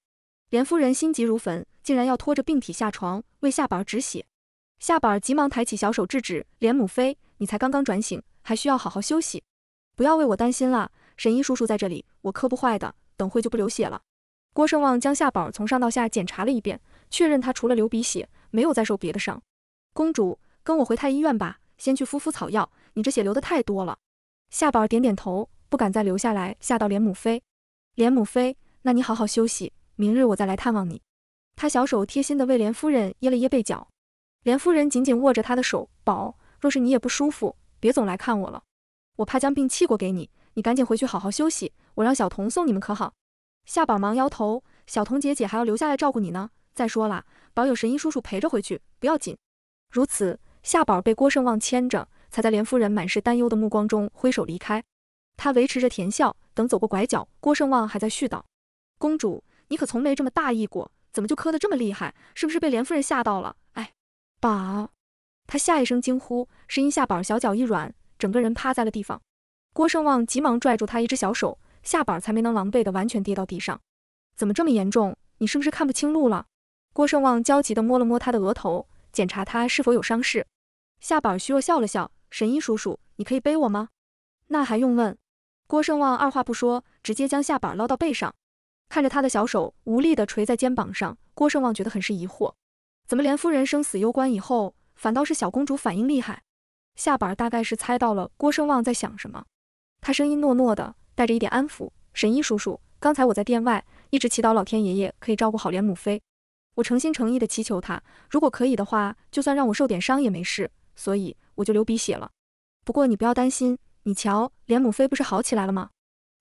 A: 连夫人心急如焚，竟然要拖着病体下床为夏宝止血。夏宝急忙抬起小手制止：“连母妃，你才刚刚转醒，还需要好好休息，不要为我担心了。神医叔叔在这里，我磕不坏的，等会就不流血了。”郭胜旺将夏宝从上到下检查了一遍，确认他除了流鼻血，没有再受别的伤。公主，跟我回太医院吧，先去敷敷草药。你这血流的太多了。夏宝点点头，不敢再留下来吓到连母妃。连母妃，那你好好休息，明日我再来探望你。他小手贴心地为连夫人掖了掖被角。连夫人紧紧握着他的手，宝，若是你也不舒服，别总来看我了，我怕将病气过给你。你赶紧回去好好休息，我让小童送你们可好？夏宝忙摇头，小童姐姐还要留下来照顾你呢。再说了，宝有神医叔叔陪着回去，不要紧。如此，夏宝被郭盛旺牵着。才在连夫人满是担忧的目光中挥手离开，他维持着甜笑，等走过拐角，郭胜旺还在絮叨：“公主，你可从没这么大意过，怎么就磕得这么厉害？是不是被连夫人吓到了？”哎，宝，他下一声惊呼，是因下，宝小脚一软，整个人趴在了地方。郭胜旺急忙拽住他一只小手，下宝才没能狼狈的完全跌到地上。怎么这么严重？你是不是看不清路了？郭胜旺焦急地摸了摸他的额头，检查他是否有伤势。下宝虚弱笑了笑。神医叔叔，你可以背我吗？那还用问？郭胜旺二话不说，直接将下板捞到背上，看着他的小手无力地垂在肩膀上，郭胜旺觉得很是疑惑，怎么连夫人生死攸关以后，反倒是小公主反应厉害？下板大概是猜到了郭胜旺在想什么，他声音糯糯的，带着一点安抚。神医叔叔，刚才我在殿外一直祈祷老天爷爷可以照顾好连母妃，我诚心诚意的祈求他，如果可以的话，就算让我受点伤也没事，所以。我就流鼻血了，不过你不要担心，你瞧，连母妃不是好起来了吗？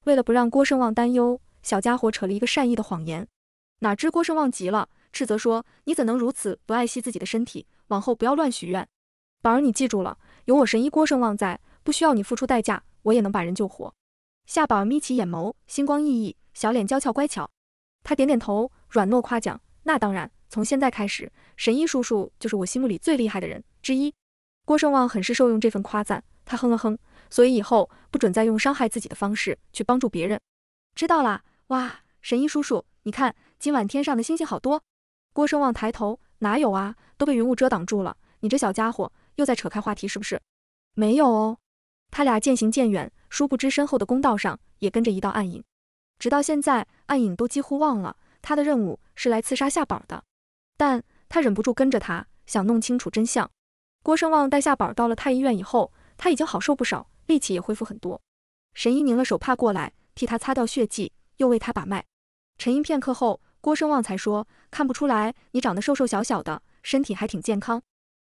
A: 为了不让郭胜旺担忧，小家伙扯了一个善意的谎言。哪知郭胜旺急了，斥责说：“你怎能如此不爱惜自己的身体？往后不要乱许愿。”宝儿，你记住了，有我神医郭胜旺在，不需要你付出代价，我也能把人救活。夏宝儿眯起眼眸，星光熠熠，小脸娇俏乖巧。他点点头，软糯夸奖：“那当然，从现在开始，神医叔叔就是我心目里最厉害的人之一。”郭胜旺很是受用这份夸赞，他哼了哼，所以以后不准再用伤害自己的方式去帮助别人。知道啦！哇，神医叔叔，你看今晚天上的星星好多。郭胜旺抬头，哪有啊，都被云雾遮挡住了。你这小家伙又在扯开话题是不是？没有哦。他俩渐行渐远，殊不知身后的公道上也跟着一道暗影。直到现在，暗影都几乎忘了他的任务是来刺杀夏宝的，但他忍不住跟着他，想弄清楚真相。郭胜旺带夏宝儿到了太医院以后，他已经好受不少，力气也恢复很多。神医拧了手帕过来，替他擦掉血迹，又为他把脉。沉吟片刻后，郭胜旺才说：“看不出来，你长得瘦瘦小小的，身体还挺健康。”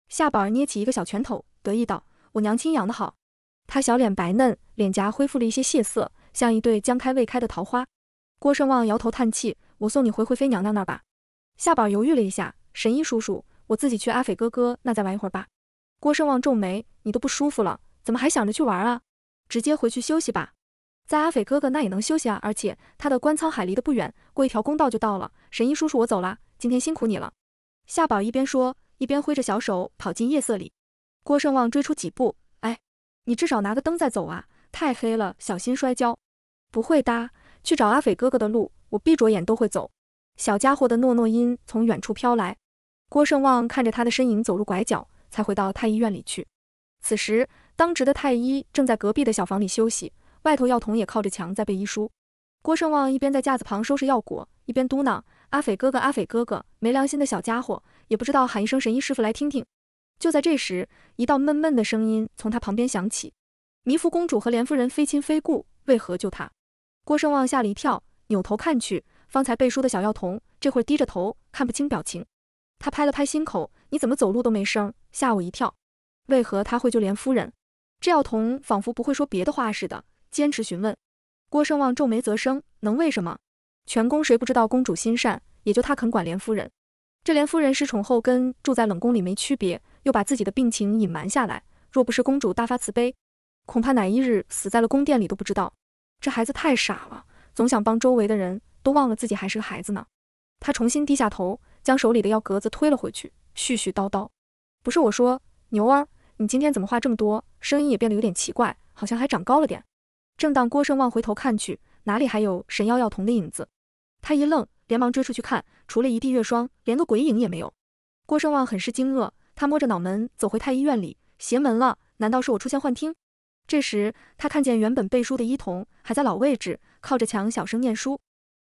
A: 夏宝儿捏起一个小拳头，得意道：“我娘亲养得好。”她小脸白嫩，脸颊恢复了一些血色，像一对将开未开的桃花。郭胜旺摇头叹气：“我送你回惠妃娘娘那儿吧。”夏宝儿犹豫了一下：“神医叔叔，我自己去阿斐哥哥那再玩一会儿吧。”郭胜旺皱眉：“你都不舒服了，怎么还想着去玩啊？直接回去休息吧，在阿斐哥哥那也能休息啊。而且他的观沧海离得不远，过一条公道就到了。”神医叔叔，我走了，今天辛苦你了。夏宝一边说，一边挥着小手跑进夜色里。郭胜旺追出几步，哎，你至少拿个灯再走啊，太黑了，小心摔跤。不会的，去找阿斐哥哥的路，我闭着眼都会走。小家伙的诺诺音从远处飘来，郭胜旺看着他的身影走入拐角。才回到太医院里去。此时，当值的太医正在隔壁的小房里休息，外头药童也靠着墙在背医书。郭胜旺一边在架子旁收拾药果，一边嘟囔：“阿斐哥哥，阿斐哥哥，没良心的小家伙，也不知道喊一声神医师傅来听听。”就在这时，一道闷闷的声音从他旁边响起：“迷福公主和莲夫人非亲非故，为何救他？”郭胜旺吓了一跳，扭头看去，方才背书的小药童这会低着头，看不清表情。他拍了拍心口，你怎么走路都没声，吓我一跳。为何他会救连夫人？这药童仿佛不会说别的话似的，坚持询问。郭胜旺皱眉则声，能为什么？全宫谁不知道公主心善，也就他肯管连夫人。这连夫人失宠后，跟住在冷宫里没区别，又把自己的病情隐瞒下来。若不是公主大发慈悲，恐怕哪一日死在了宫殿里都不知道。这孩子太傻了，总想帮周围的人，都忘了自己还是个孩子呢。他重新低下头。将手里的药格子推了回去，絮絮叨叨：“不是我说牛儿，你今天怎么话这么多？声音也变得有点奇怪，好像还长高了点。”正当郭胜望回头看去，哪里还有神药药童的影子？他一愣，连忙追出去看，除了一地月霜，连个鬼影也没有。郭胜望很是惊愕，他摸着脑门走回太医院里，邪门了！难道是我出现幻听？这时他看见原本背书的伊童还在老位置，靠着墙小声念书。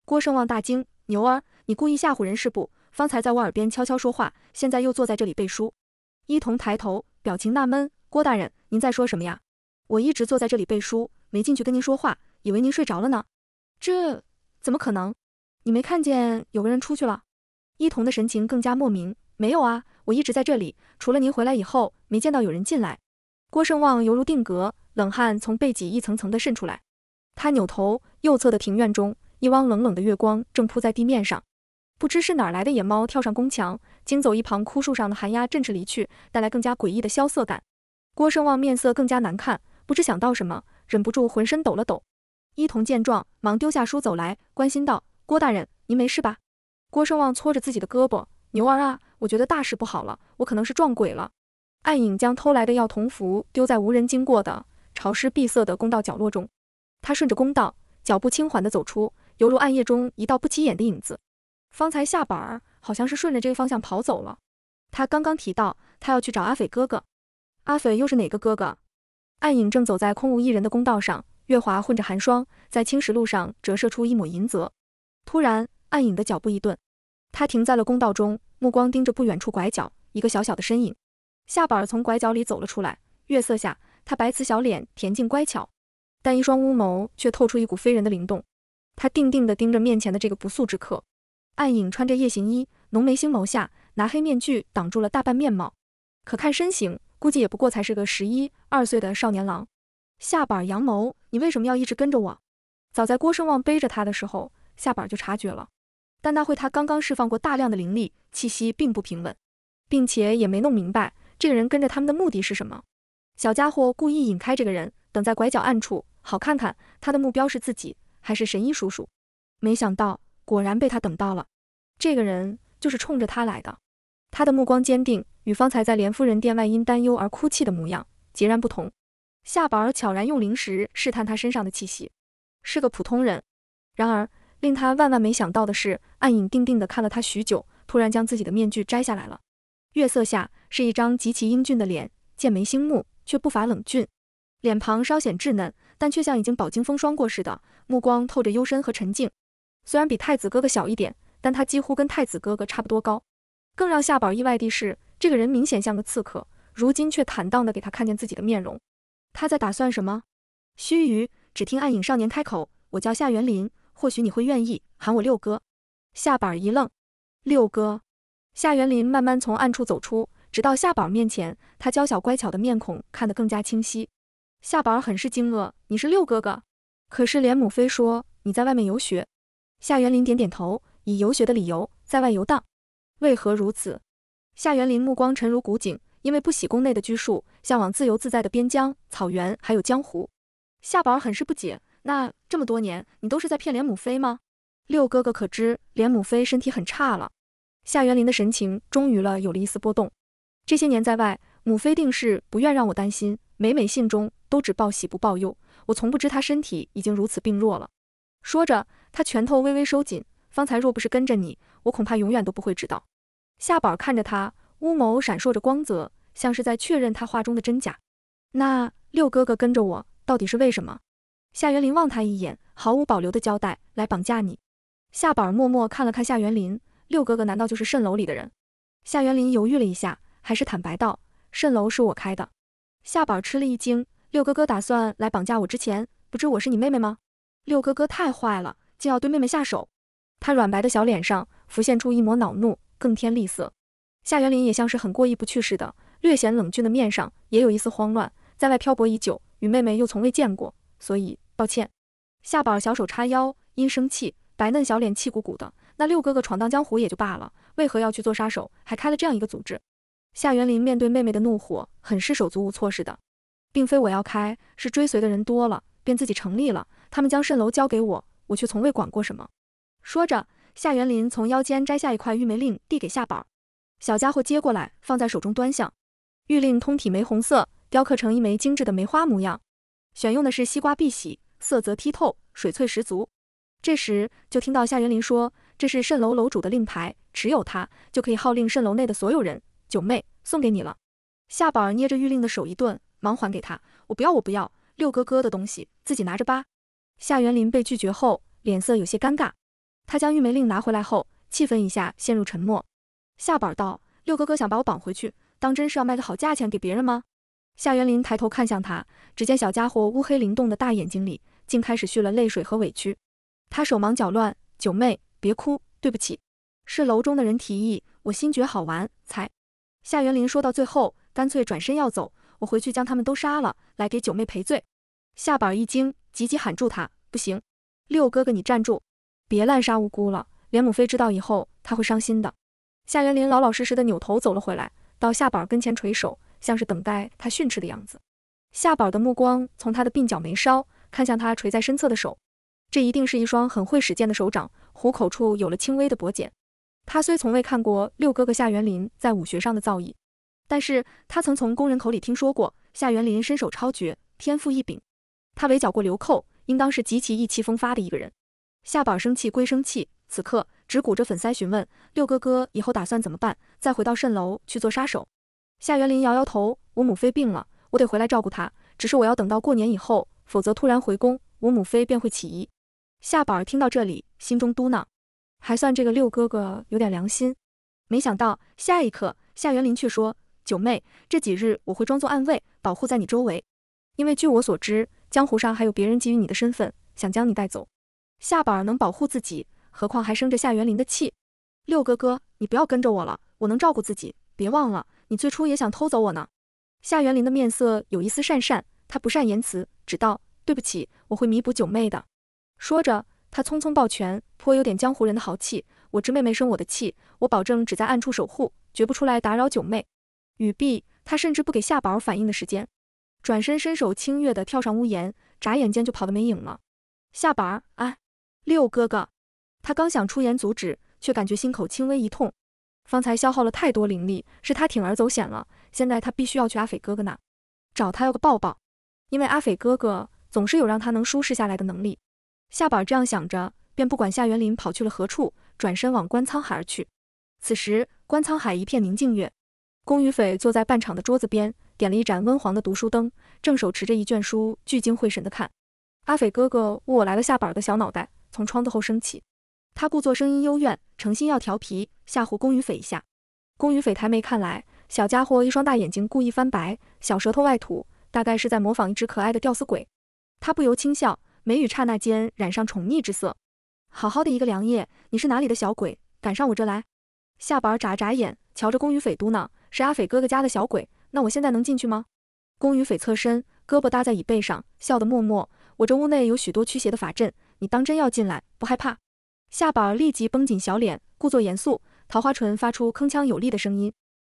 A: 郭胜望大惊：“牛儿，你故意吓唬人事部？”方才在我耳边悄悄说话，现在又坐在这里背书。一童抬头，表情纳闷：“郭大人，您在说什么呀？我一直坐在这里背书，没进去跟您说话，以为您睡着了呢。这怎么可能？你没看见有个人出去了？”一童的神情更加莫名：“没有啊，我一直在这里，除了您回来以后，没见到有人进来。”郭胜旺犹如定格，冷汗从背脊一层层的渗出来。他扭头，右侧的庭院中，一汪冷冷的月光正铺在地面上。不知是哪来的野猫跳上宫墙，惊走一旁枯树上的寒鸦振翅离去，带来更加诡异的萧瑟感。郭胜旺面色更加难看，不知想到什么，忍不住浑身抖了抖。一同见状，忙丢下书走来，关心道：“郭大人，您没事吧？”郭胜旺搓着自己的胳膊，牛儿啊，我觉得大事不好了，我可能是撞鬼了。暗影将偷来的药同符丢在无人经过的潮湿闭塞的宫道角落中，他顺着宫道，脚步轻缓地走出，犹如暗夜中一道不起眼的影子。方才下板儿好像是顺着这个方向跑走了。他刚刚提到他要去找阿斐哥哥，阿斐又是哪个哥哥？暗影正走在空无一人的公道上，月华混着寒霜，在青石路上折射出一抹银泽。突然，暗影的脚步一顿，他停在了公道中，目光盯着不远处拐角一个小小的身影。夏板儿从拐角里走了出来，月色下，他白瓷小脸恬静乖巧，但一双乌眸却透出一股非人的灵动。他定定地盯着面前的这个不速之客。暗影穿着夜行衣，浓眉星眸下拿黑面具挡住了大半面貌，可看身形，估计也不过才是个十一二岁的少年郎。下板杨谋，你为什么要一直跟着我？早在郭胜旺背着他的时候，下板就察觉了，但那会他刚刚释放过大量的灵力，气息并不平稳，并且也没弄明白这个人跟着他们的目的是什么。小家伙故意引开这个人，等在拐角暗处，好看看他的目标是自己还是神医叔叔。没想到。果然被他等到了，这个人就是冲着他来的。他的目光坚定，与方才在连夫人殿外因担忧而哭泣的模样截然不同。夏宝儿悄然用灵石试探他身上的气息，是个普通人。然而令他万万没想到的是，暗影定定的看了他许久，突然将自己的面具摘下来了。月色下是一张极其英俊的脸，剑眉星目，却不乏冷峻。脸庞稍显稚嫩，但却像已经饱经风霜过似的，目光透着幽深和沉静。虽然比太子哥哥小一点，但他几乎跟太子哥哥差不多高。更让夏宝意外的是，这个人明显像个刺客，如今却坦荡地给他看见自己的面容。他在打算什么？须臾，只听暗影少年开口：“我叫夏元林，或许你会愿意喊我六哥。”夏宝一愣：“六哥？”夏元林慢慢从暗处走出，直到夏宝面前，他娇小乖巧的面孔看得更加清晰。夏宝很是惊愕：“你是六哥哥？可是连母妃说你在外面游学。”夏元林点点头，以游学的理由在外游荡，为何如此？夏元林目光沉如古井，因为不喜宫内的拘束，向往自由自在的边疆、草原，还有江湖。夏宝很是不解，那这么多年你都是在骗连母妃吗？六哥哥可知连母妃身体很差了？夏元林的神情终于了有了一丝波动。这些年在外，母妃定是不愿让我担心，每每信中都只报喜不报忧，我从不知她身体已经如此病弱了。说着。他拳头微微收紧，方才若不是跟着你，我恐怕永远都不会知道。夏宝看着他，乌眸闪烁着光泽，像是在确认他话中的真假。那六哥哥跟着我，到底是为什么？夏元林望他一眼，毫无保留的交代来绑架你。夏宝默默看了看夏元林，六哥哥难道就是蜃楼里的人？夏元林犹豫了一下，还是坦白道，蜃楼是我开的。夏宝吃了一惊，六哥哥打算来绑架我之前，不知我是你妹妹吗？六哥哥太坏了。竟要对妹妹下手，她软白的小脸上浮现出一抹恼怒，更添厉色。夏元林也像是很过意不去似的，略显冷峻的面上也有一丝慌乱。在外漂泊已久，与妹妹又从未见过，所以抱歉。夏宝儿小手叉腰，因生气，白嫩小脸气鼓鼓的。那六哥哥闯荡江湖也就罢了，为何要去做杀手，还开了这样一个组织？夏元林面对妹妹的怒火，很是手足无措似的。并非我要开，是追随的人多了，便自己成立了。他们将蜃楼交给我。我却从未管过什么。说着，夏元林从腰间摘下一块玉梅令，递给夏宝。小家伙接过来，放在手中端详。玉令通体玫红色，雕刻成一枚精致的梅花模样，选用的是西瓜碧玺，色泽剔透，水翠十足。这时，就听到夏元林说：“这是蜃楼楼主的令牌，持有它就可以号令蜃楼内的所有人。”九妹，送给你了。夏宝儿捏着玉令的手一顿，忙还给他：“我不要，我不要，六哥哥的东西，自己拿着吧。”夏元林被拒绝后，脸色有些尴尬。他将玉梅令拿回来后，气氛一下陷入沉默。夏宝道：“六哥哥想把我绑回去，当真是要卖个好价钱给别人吗？”夏元林抬头看向他，只见小家伙乌黑灵动的大眼睛里，竟开始蓄了泪水和委屈。他手忙脚乱：“九妹，别哭，对不起，是楼中的人提议，我心觉好玩才……”夏元林说到最后，干脆转身要走：“我回去将他们都杀了，来给九妹赔罪。”夏宝一惊。急急喊住他，不行，六哥哥你站住，别滥杀无辜了。连母妃知道以后，他会伤心的。夏元林老老实实的扭头走了回来，到夏宝跟前垂手，像是等待他训斥的样子。夏宝的目光从他的鬓角眉梢看向他垂在身侧的手，这一定是一双很会使剑的手掌，虎口处有了轻微的薄茧。他虽从未看过六哥哥夏元林在武学上的造诣，但是他曾从宫人口里听说过夏元林身手超绝，天赋异禀。他围剿过流寇，应当是极其意气风发的一个人。夏宝生气归生气，此刻只鼓着粉腮询问六哥哥：“以后打算怎么办？再回到蜃楼去做杀手？”夏元林摇摇头：“我母妃病了，我得回来照顾她。只是我要等到过年以后，否则突然回宫，我母妃便会起疑。”夏宝儿听到这里，心中嘟囔：“还算这个六哥哥有点良心。”没想到下一刻，夏元林却说：“九妹，这几日我会装作暗卫，保护在你周围，因为据我所知。”江湖上还有别人觊觎你的身份，想将你带走。夏宝能保护自己，何况还生着夏元林的气。六哥哥，你不要跟着我了，我能照顾自己。别忘了，你最初也想偷走我呢。夏元林的面色有一丝讪讪，他不善言辞，只道：“对不起，我会弥补九妹的。”说着，他匆匆抱拳，颇有点江湖人的豪气。我知妹妹生我的气，我保证只在暗处守护，绝不出来打扰九妹。语毕，他甚至不给夏宝反应的时间。转身，伸手轻跃地跳上屋檐，眨眼间就跑得没影了。夏板儿，哎，六哥哥，他刚想出言阻止，却感觉心口轻微一痛，方才消耗了太多灵力，是他铤而走险了。现在他必须要去阿斐哥哥那，找他要个抱抱，因为阿斐哥哥总是有让他能舒适下来的能力。夏板儿这样想着，便不管夏元林跑去了何处，转身往观沧海而去。此时，观沧海一片宁静月，宫羽斐坐在半场的桌子边。点了一盏温黄的读书灯，正手持着一卷书，聚精会神地看。阿斐哥哥握我来了下板的小脑袋，从窗子后升起。他故作声音幽怨，诚心要调皮吓唬宫羽斐一下。宫羽斐抬眉看来，小家伙一双大眼睛故意翻白，小舌头外吐，大概是在模仿一只可爱的吊死鬼。他不由轻笑，眉宇刹那间染上宠溺之色。好好的一个良夜，你是哪里的小鬼，敢上我这来？下板眨眨眼，瞧着宫羽斐嘟囔：“是阿斐哥哥家的小鬼。”那我现在能进去吗？宫羽斐侧身，胳膊搭在椅背上，笑得默默。我这屋内有许多驱邪的法阵，你当真要进来？不害怕？夏宝立即绷紧小脸，故作严肃，桃花唇发出铿锵有力的声音：“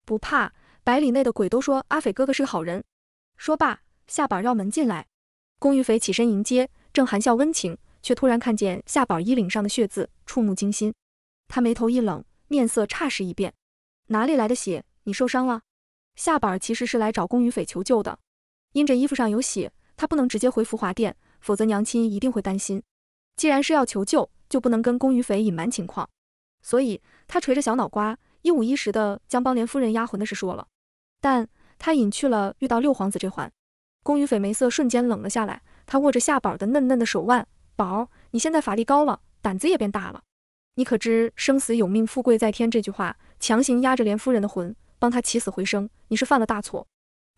A: 不怕，百里内的鬼都说阿斐哥哥是个好人。”说罢，夏宝绕门进来。宫羽斐起身迎接，正含笑温情，却突然看见夏宝衣领上的血渍，触目惊心。他眉头一冷，面色差时一变：“哪里来的血？你受伤了？”夏宝其实是来找宫羽匪求救的，因着衣服上有血，他不能直接回福华殿，否则娘亲一定会担心。既然是要求救，就不能跟宫羽匪隐瞒情况，所以他垂着小脑瓜，一五一十的将帮连夫人压魂的事说了，但他隐去了遇到六皇子这环。宫羽匪眉色瞬间冷了下来，他握着夏宝的嫩嫩的手腕，宝，你现在法力高了，胆子也变大了，你可知生死有命，富贵在天这句话？强行压着连夫人的魂。帮他起死回生，你是犯了大错。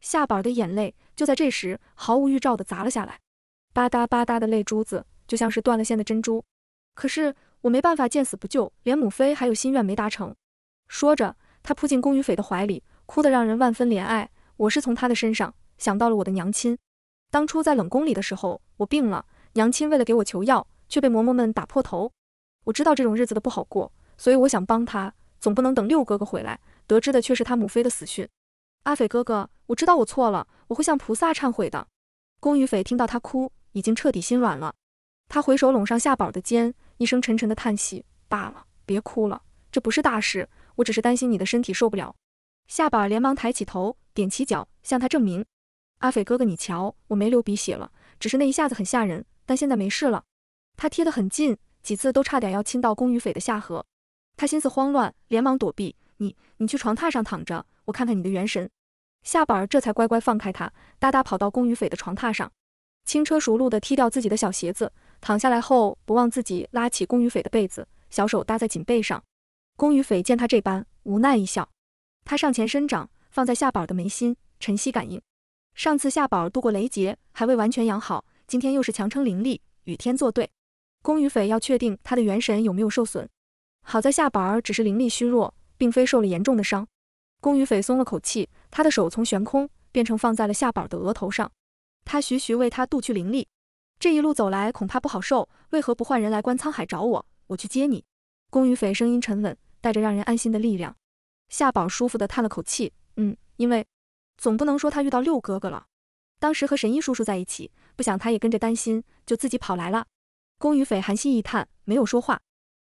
A: 夏宝的眼泪就在这时毫无预兆的砸了下来，吧嗒吧嗒的泪珠子就像是断了线的珍珠。可是我没办法见死不救，连母妃还有心愿没达成。说着，他扑进宫羽斐的怀里，哭得让人万分怜爱。我是从他的身上想到了我的娘亲。当初在冷宫里的时候，我病了，娘亲为了给我求药，却被嬷嬷们打破头。我知道这种日子的不好过，所以我想帮他，总不能等六哥哥回来。得知的却是他母妃的死讯，阿斐哥哥，我知道我错了，我会向菩萨忏悔的。宫羽斐听到他哭，已经彻底心软了，他回手拢上下宝的肩，一声沉沉的叹息：“罢了，别哭了，这不是大事，我只是担心你的身体受不了。”下宝连忙抬起头，踮起脚向他证明：“阿斐哥哥，你瞧，我没流鼻血了，只是那一下子很吓人，但现在没事了。”他贴得很近，几次都差点要亲到宫羽斐的下颌，他心思慌乱，连忙躲避。你你去床榻上躺着，我看看你的元神。夏宝儿这才乖乖放开他，哒哒跑到宫羽斐的床榻上，轻车熟路地踢掉自己的小鞋子，躺下来后不忘自己拉起宫羽斐的被子，小手搭在颈背上。宫羽斐见他这般，无奈一笑。他上前伸掌放在夏宝儿的眉心，晨曦感应。上次夏宝儿渡过雷劫，还未完全养好，今天又是强撑灵力与天作对，宫羽斐要确定他的元神有没有受损。好在夏宝儿只是灵力虚弱。并非受了严重的伤，宫羽斐松了口气，他的手从悬空变成放在了夏宝的额头上，他徐徐为他渡去灵力。这一路走来恐怕不好受，为何不换人来观沧海找我？我去接你。宫羽斐声音沉稳，带着让人安心的力量。夏宝舒服的叹了口气，嗯，因为总不能说他遇到六哥哥了。当时和神医叔叔在一起，不想他也跟着担心，就自己跑来了。宫羽斐含心一叹，没有说话。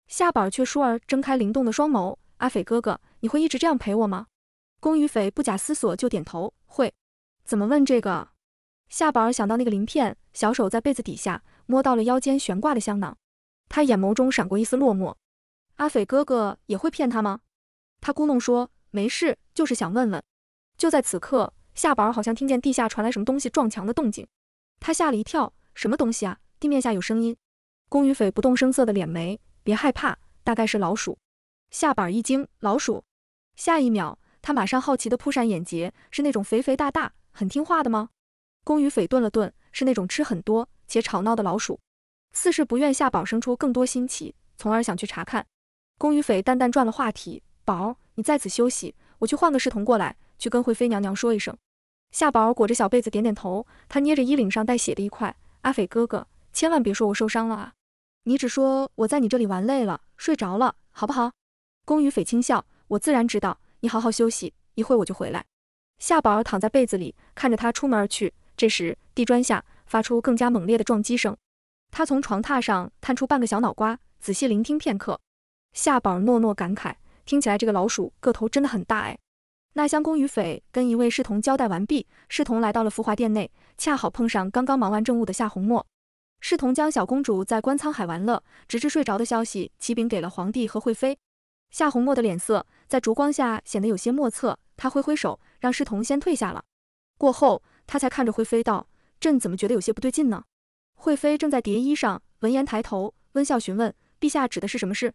A: 夏宝却倏儿睁开灵动的双眸。阿斐哥哥，你会一直这样陪我吗？宫羽斐不假思索就点头，会。怎么问这个？夏宝儿想到那个鳞片，小手在被子底下摸到了腰间悬挂的香囊，他眼眸中闪过一丝落寞。阿斐哥哥也会骗他吗？他咕哝说没事，就是想问问。就在此刻，夏宝儿好像听见地下传来什么东西撞墙的动静，他吓了一跳，什么东西啊？地面下有声音。宫羽斐不动声色的脸眉，别害怕，大概是老鼠。夏宝一惊，老鼠。下一秒，他马上好奇地扑闪眼睫，是那种肥肥大大、很听话的吗？宫羽斐顿了顿，是那种吃很多且吵闹的老鼠。似是不愿夏宝生出更多新奇，从而想去查看。宫羽斐淡淡转了话题，宝儿，你在此休息，我去换个侍童过来，去跟惠妃娘娘说一声。夏宝裹着小被子点点头，他捏着衣领上带血的一块，阿斐哥哥，千万别说我受伤了啊，你只说我在你这里玩累了，睡着了，好不好？宫羽斐轻笑：“我自然知道，你好好休息，一会我就回来。”夏宝儿躺在被子里，看着他出门而去。这时，地砖下发出更加猛烈的撞击声。他从床榻上探出半个小脑瓜，仔细聆听片刻。夏宝儿诺诺感慨：“听起来这个老鼠个头真的很大哎。”那香宫羽斐跟一位侍童交代完毕，侍童来到了浮华殿内，恰好碰上刚刚忙完政务的夏红墨。侍童将小公主在观沧海玩乐，直至睡着的消息启禀给了皇帝和惠妃。夏红墨的脸色在烛光下显得有些莫测，他挥挥手让侍童先退下了。过后，他才看着惠妃道：“朕怎么觉得有些不对劲呢？”惠妃正在叠衣裳，闻言抬头，温笑询问：“陛下指的是什么事？”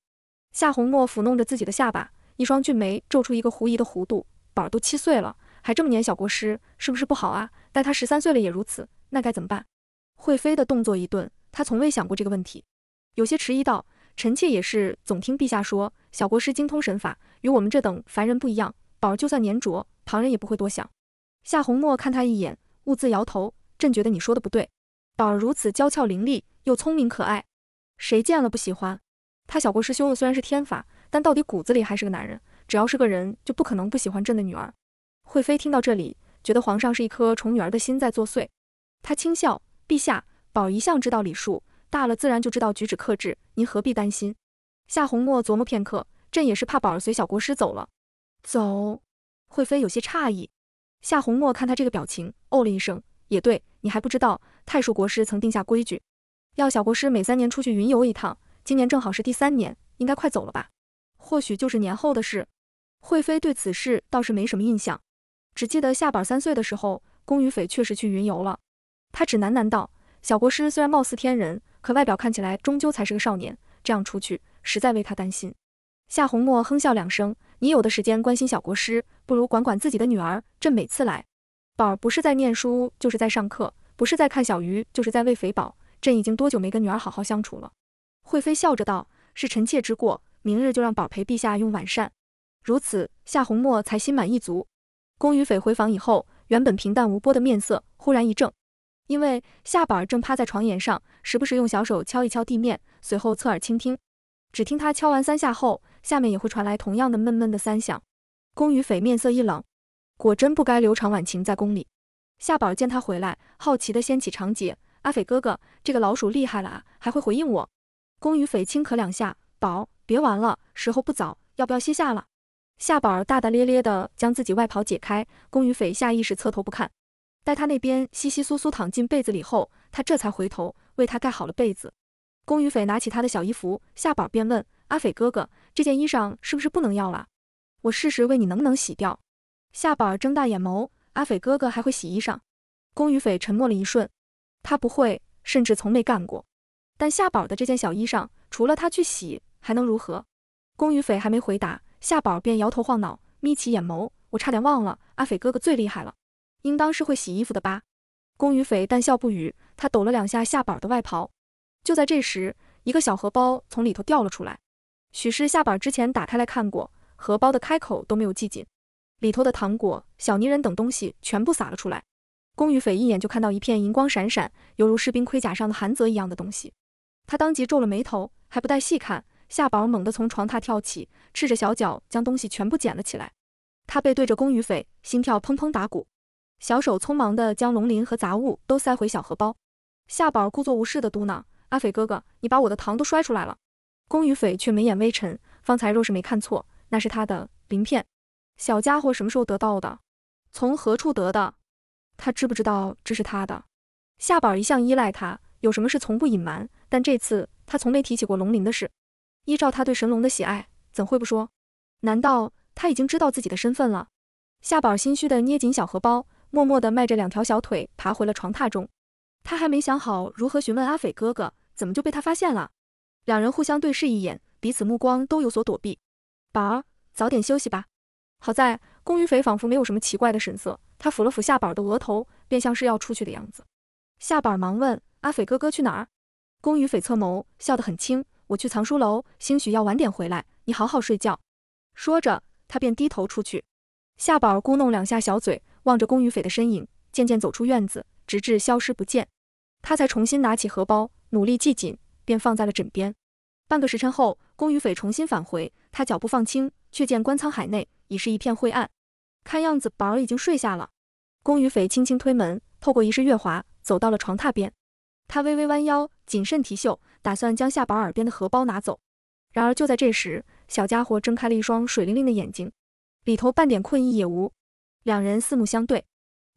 A: 夏红墨抚弄着自己的下巴，一双俊眉皱出一个狐疑的弧度。宝儿都七岁了，还这么年小国师，是不是不好啊？待他十三岁了也如此，那该怎么办？惠妃的动作一顿，她从未想过这个问题，有些迟疑道。臣妾也是，总听陛下说小国师精通神法，与我们这等凡人不一样。宝儿就算粘着旁人，也不会多想。夏红墨看他一眼，兀自摇头。朕觉得你说的不对。宝儿如此娇俏伶俐，又聪明可爱，谁见了不喜欢？他小国师修的虽然是天法，但到底骨子里还是个男人。只要是个人，就不可能不喜欢朕的女儿。惠妃听到这里，觉得皇上是一颗宠女儿的心在作祟。她轻笑，陛下，宝一向知道礼数。大了自然就知道举止克制，您何必担心？夏红墨琢磨片刻，朕也是怕宝儿随小国师走了。走？惠妃有些诧异。夏红墨看他这个表情，哦了一声，也对，你还不知道，太叔国师曾定下规矩，要小国师每三年出去云游一趟，今年正好是第三年，应该快走了吧？或许就是年后的事。惠妃对此事倒是没什么印象，只记得夏宝三岁的时候，宫羽斐确实去云游了。他只喃喃道：“小国师虽然貌似天人。”可外表看起来终究才是个少年，这样出去实在为他担心。夏红墨哼笑两声，你有的时间关心小国师，不如管管自己的女儿。朕每次来，宝儿不是在念书，就是在上课，不是在看小鱼，就是在喂肥宝。朕已经多久没跟女儿好好相处了？惠妃笑着道，是臣妾之过，明日就让宝陪陛下用晚膳。如此，夏红墨才心满意足。宫羽斐回房以后，原本平淡无波的面色忽然一怔。因为夏宝正趴在床沿上，时不时用小手敲一敲地面，随后侧耳倾听。只听他敲完三下后，下面也会传来同样的闷闷的三响。宫羽斐面色一冷，果真不该留长婉晴在宫里。夏宝见他回来，好奇的掀起长睫：“阿斐哥哥，这个老鼠厉害了啊，还会回应我。”宫羽斐轻咳两下，宝，别玩了，时候不早，要不要歇下了？夏宝大大咧咧的将自己外袍解开，宫羽斐下意识侧头不看。待他那边窸窸窣窣躺进被子里后，他这才回头为他盖好了被子。宫羽斐拿起他的小衣服，夏宝便问阿斐哥哥：“这件衣裳是不是不能要了？我试试为你能不能洗掉。”夏宝睁大眼眸：“阿斐哥哥还会洗衣裳？”宫羽斐沉默了一瞬，他不会，甚至从没干过。但夏宝的这件小衣裳，除了他去洗，还能如何？宫羽斐还没回答，夏宝便摇头晃脑，眯起眼眸：“我差点忘了，阿斐哥哥最厉害了。”应当是会洗衣服的吧？宫羽斐淡笑不语，他抖了两下夏宝的外袍。就在这时，一个小荷包从里头掉了出来。许是夏宝之前打开来看过，荷包的开口都没有系紧，里头的糖果、小泥人等东西全部洒了出来。宫羽斐一眼就看到一片银光闪闪，犹如士兵盔甲上的寒泽一样的东西，他当即皱了眉头，还不待细看，夏宝猛地从床榻跳起，赤着小脚将东西全部捡了起来。他背对着宫羽斐，心跳砰砰打鼓。小手匆忙地将龙鳞和杂物都塞回小荷包，夏宝故作无事地嘟囔：“阿斐哥哥，你把我的糖都摔出来了。”公羽斐却眉眼微沉，方才若是没看错，那是他的鳞片。小家伙什么时候得到的？从何处得的？他知不知道这是他的？夏宝一向依赖他，有什么事从不隐瞒，但这次他从没提起过龙鳞的事。依照他对神龙的喜爱，怎会不说？难道他已经知道自己的身份了？夏宝心虚地捏紧小荷包。默默地迈着两条小腿爬回了床榻中，他还没想好如何询问阿斐哥哥，怎么就被他发现了？两人互相对视一眼，彼此目光都有所躲避。宝儿，早点休息吧。好在宫羽斐仿佛没有什么奇怪的神色，他抚了抚夏宝的额头，便像是要出去的样子。夏宝忙问：“阿斐哥哥去哪儿？”宫羽斐侧眸，笑得很轻：“我去藏书楼，兴许要晚点回来，你好好睡觉。”说着，他便低头出去。夏宝咕弄两下小嘴。望着宫羽斐的身影渐渐走出院子，直至消失不见，他才重新拿起荷包，努力系紧，便放在了枕边。半个时辰后，宫羽斐重新返回，他脚步放轻，却见观沧海内已是一片晦暗，看样子宝儿已经睡下了。宫羽斐轻轻推门，透过一室月华，走到了床榻边。他微微弯腰，谨慎提袖，打算将夏宝耳边的荷包拿走。然而就在这时，小家伙睁开了一双水灵灵的眼睛，里头半点困意也无。两人四目相对，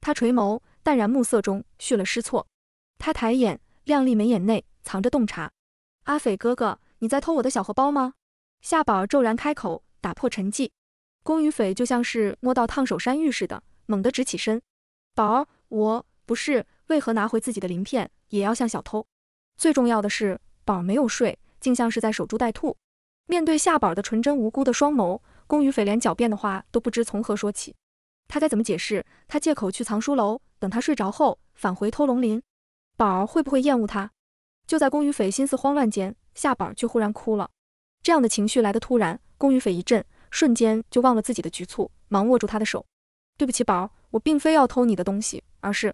A: 他垂眸，淡然暮色中蓄了失措。他抬眼，亮丽眉眼内藏着洞察。阿斐哥哥，你在偷我的小荷包吗？夏宝骤然开口，打破沉寂。宫羽斐就像是摸到烫手山芋似的，猛地直起身。宝儿，我不是。为何拿回自己的鳞片也要像小偷？最重要的是，宝儿没有睡，竟像是在守株待兔。面对夏宝的纯真无辜的双眸，宫羽斐连狡辩的话都不知从何说起。他该怎么解释？他借口去藏书楼，等他睡着后返回偷龙鳞。宝儿会不会厌恶他？就在宫羽斐心思慌乱间，夏宝儿却忽然哭了。这样的情绪来的突然，宫羽斐一震，瞬间就忘了自己的局促，忙握住他的手：“对不起，宝儿，我并非要偷你的东西，而是……”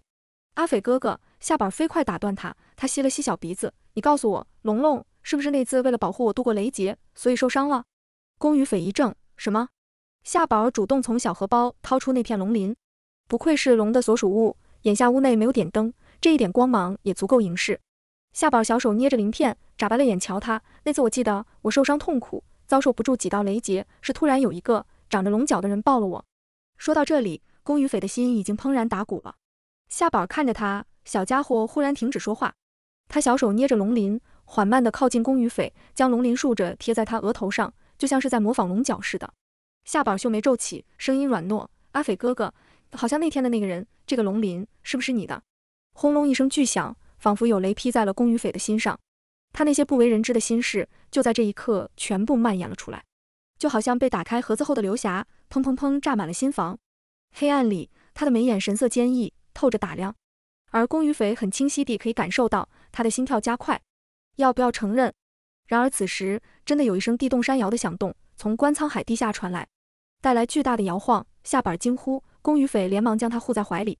A: 阿斐哥哥，夏宝儿飞快打断他，他吸了吸小鼻子：“你告诉我，龙龙是不是那次为了保护我度过雷劫，所以受伤了？”宫羽斐一怔：“什么？”夏宝主动从小荷包掏出那片龙鳞，不愧是龙的所属物。眼下屋内没有点灯，这一点光芒也足够凝视。夏宝小手捏着鳞片，眨巴了眼瞧他。那次我记得我受伤痛苦，遭受不住几道雷劫，是突然有一个长着龙角的人抱了我。说到这里，宫羽斐的心已经怦然打鼓了。夏宝看着他，小家伙忽然停止说话，他小手捏着龙鳞，缓慢地靠近宫羽斐，将龙鳞竖着贴在他额头上，就像是在模仿龙角似的。夏宝秀眉皱起，声音软糯：“阿斐哥哥，好像那天的那个人，这个龙鳞是不是你的？”轰隆一声巨响，仿佛有雷劈在了宫羽斐的心上。他那些不为人知的心事，就在这一刻全部蔓延了出来，就好像被打开盒子后的流霞，砰砰砰炸满了心房。黑暗里，他的眉眼神色坚毅，透着打量。而宫羽斐很清晰地可以感受到他的心跳加快，要不要承认？然而此时，真的有一声地动山摇的响动。从观沧海地下传来，带来巨大的摇晃。夏宝儿惊呼，宫羽斐连忙将他护在怀里。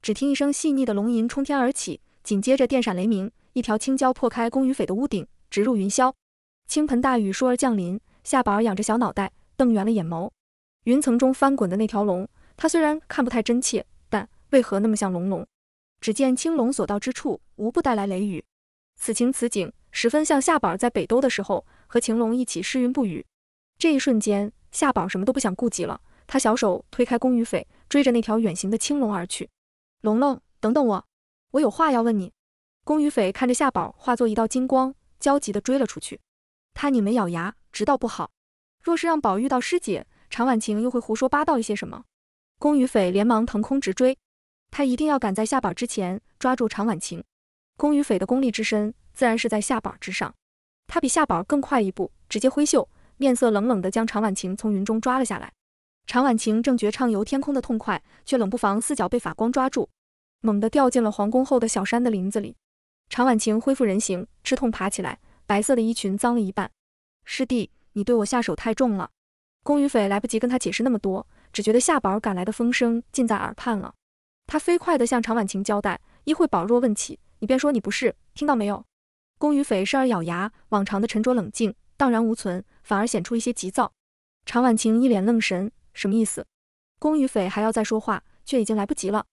A: 只听一声细腻的龙吟冲天而起，紧接着电闪雷鸣，一条青蛟破开宫羽斐的屋顶，直入云霄。倾盆大雨倏而降临。夏宝儿仰着小脑袋，瞪圆了眼眸。云层中翻滚的那条龙，它虽然看不太真切，但为何那么像龙龙？只见青龙所到之处，无不带来雷雨。此情此景，十分像夏宝儿在北兜的时候和晴龙一起诗云不语，这一瞬间，夏宝什么都不想顾及了，他小手推开宫羽斐，追着那条远行的青龙而去。龙龙，等等我，我有话要问你。宫羽斐看着夏宝化作一道金光，焦急地追了出去。他拧眉咬牙，直道不好，若是让宝遇到师姐常婉晴，又会胡说八道一些什么。宫羽斐连忙腾空直追，他一定要赶在夏宝之前抓住常婉晴。宫羽斐的功力之深，自然是在夏宝之上，他比夏宝更快一步，直接挥袖。面色冷冷地将常婉晴从云中抓了下来。常婉晴正觉畅游天空的痛快，却冷不防四脚被法光抓住，猛地掉进了皇宫后的小山的林子里。常婉晴恢复人形，吃痛爬起来，白色的衣裙脏了一半。师弟，你对我下手太重了。宫羽斐来不及跟他解释那么多，只觉得夏宝赶来的风声近在耳畔了。他飞快地向常婉晴交代：一会宝若问起，你便说你不是。听到没有？宫羽斐深而咬牙，往常的沉着冷静。荡然无存，反而显出一些急躁。常婉晴一脸愣神，什么意思？宫羽斐还要再说话，却已经来不及了。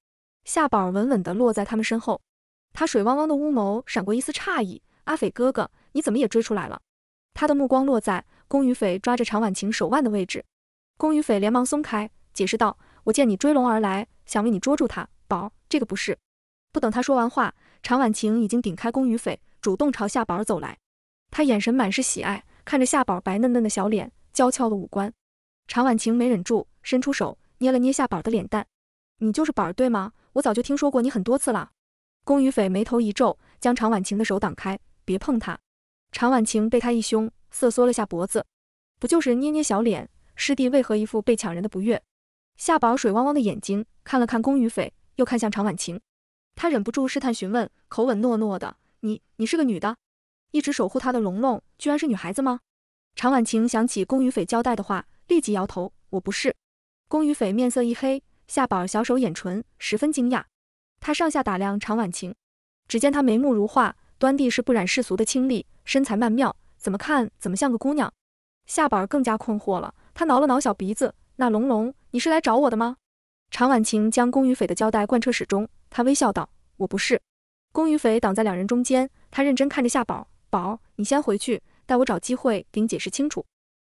A: 夏宝稳稳地落在他们身后，他水汪汪的乌眸闪过一丝诧异：“阿斐哥哥，你怎么也追出来了？”他的目光落在宫羽斐抓着常婉晴手腕的位置，宫羽斐连忙松开，解释道：“我见你追龙而来，想为你捉住他。宝，这个不是。”不等他说完话，常婉晴已经顶开宫羽斐，主动朝夏宝走来，他眼神满是喜爱。看着夏宝白嫩嫩的小脸，娇俏的五官，常婉晴没忍住，伸出手捏了捏夏宝的脸蛋。你就是宝儿对吗？我早就听说过你很多次了。宫羽斐眉头一皱，将常婉晴的手挡开，别碰她。常婉晴被他一凶，瑟缩了下脖子。不就是捏捏小脸，师弟为何一副被抢人的不悦？夏宝水汪汪的眼睛看了看宫羽斐，又看向常婉晴，他忍不住试探询问，口吻糯糯的，你你是个女的？一直守护他的龙龙，居然是女孩子吗？常婉晴想起宫羽斐交代的话，立即摇头：“我不是。”宫羽斐面色一黑，夏宝小手掩唇，十分惊讶。他上下打量常婉晴，只见她眉目如画，端地是不染世俗的清丽，身材曼妙，怎么看怎么像个姑娘。夏宝儿更加困惑了，他挠了挠小鼻子：“那龙龙，你是来找我的吗？”常婉晴将宫羽斐的交代贯彻始终，她微笑道：“我不是。”宫羽斐挡在两人中间，他认真看着夏宝儿。宝儿，你先回去，待我找机会给你解释清楚。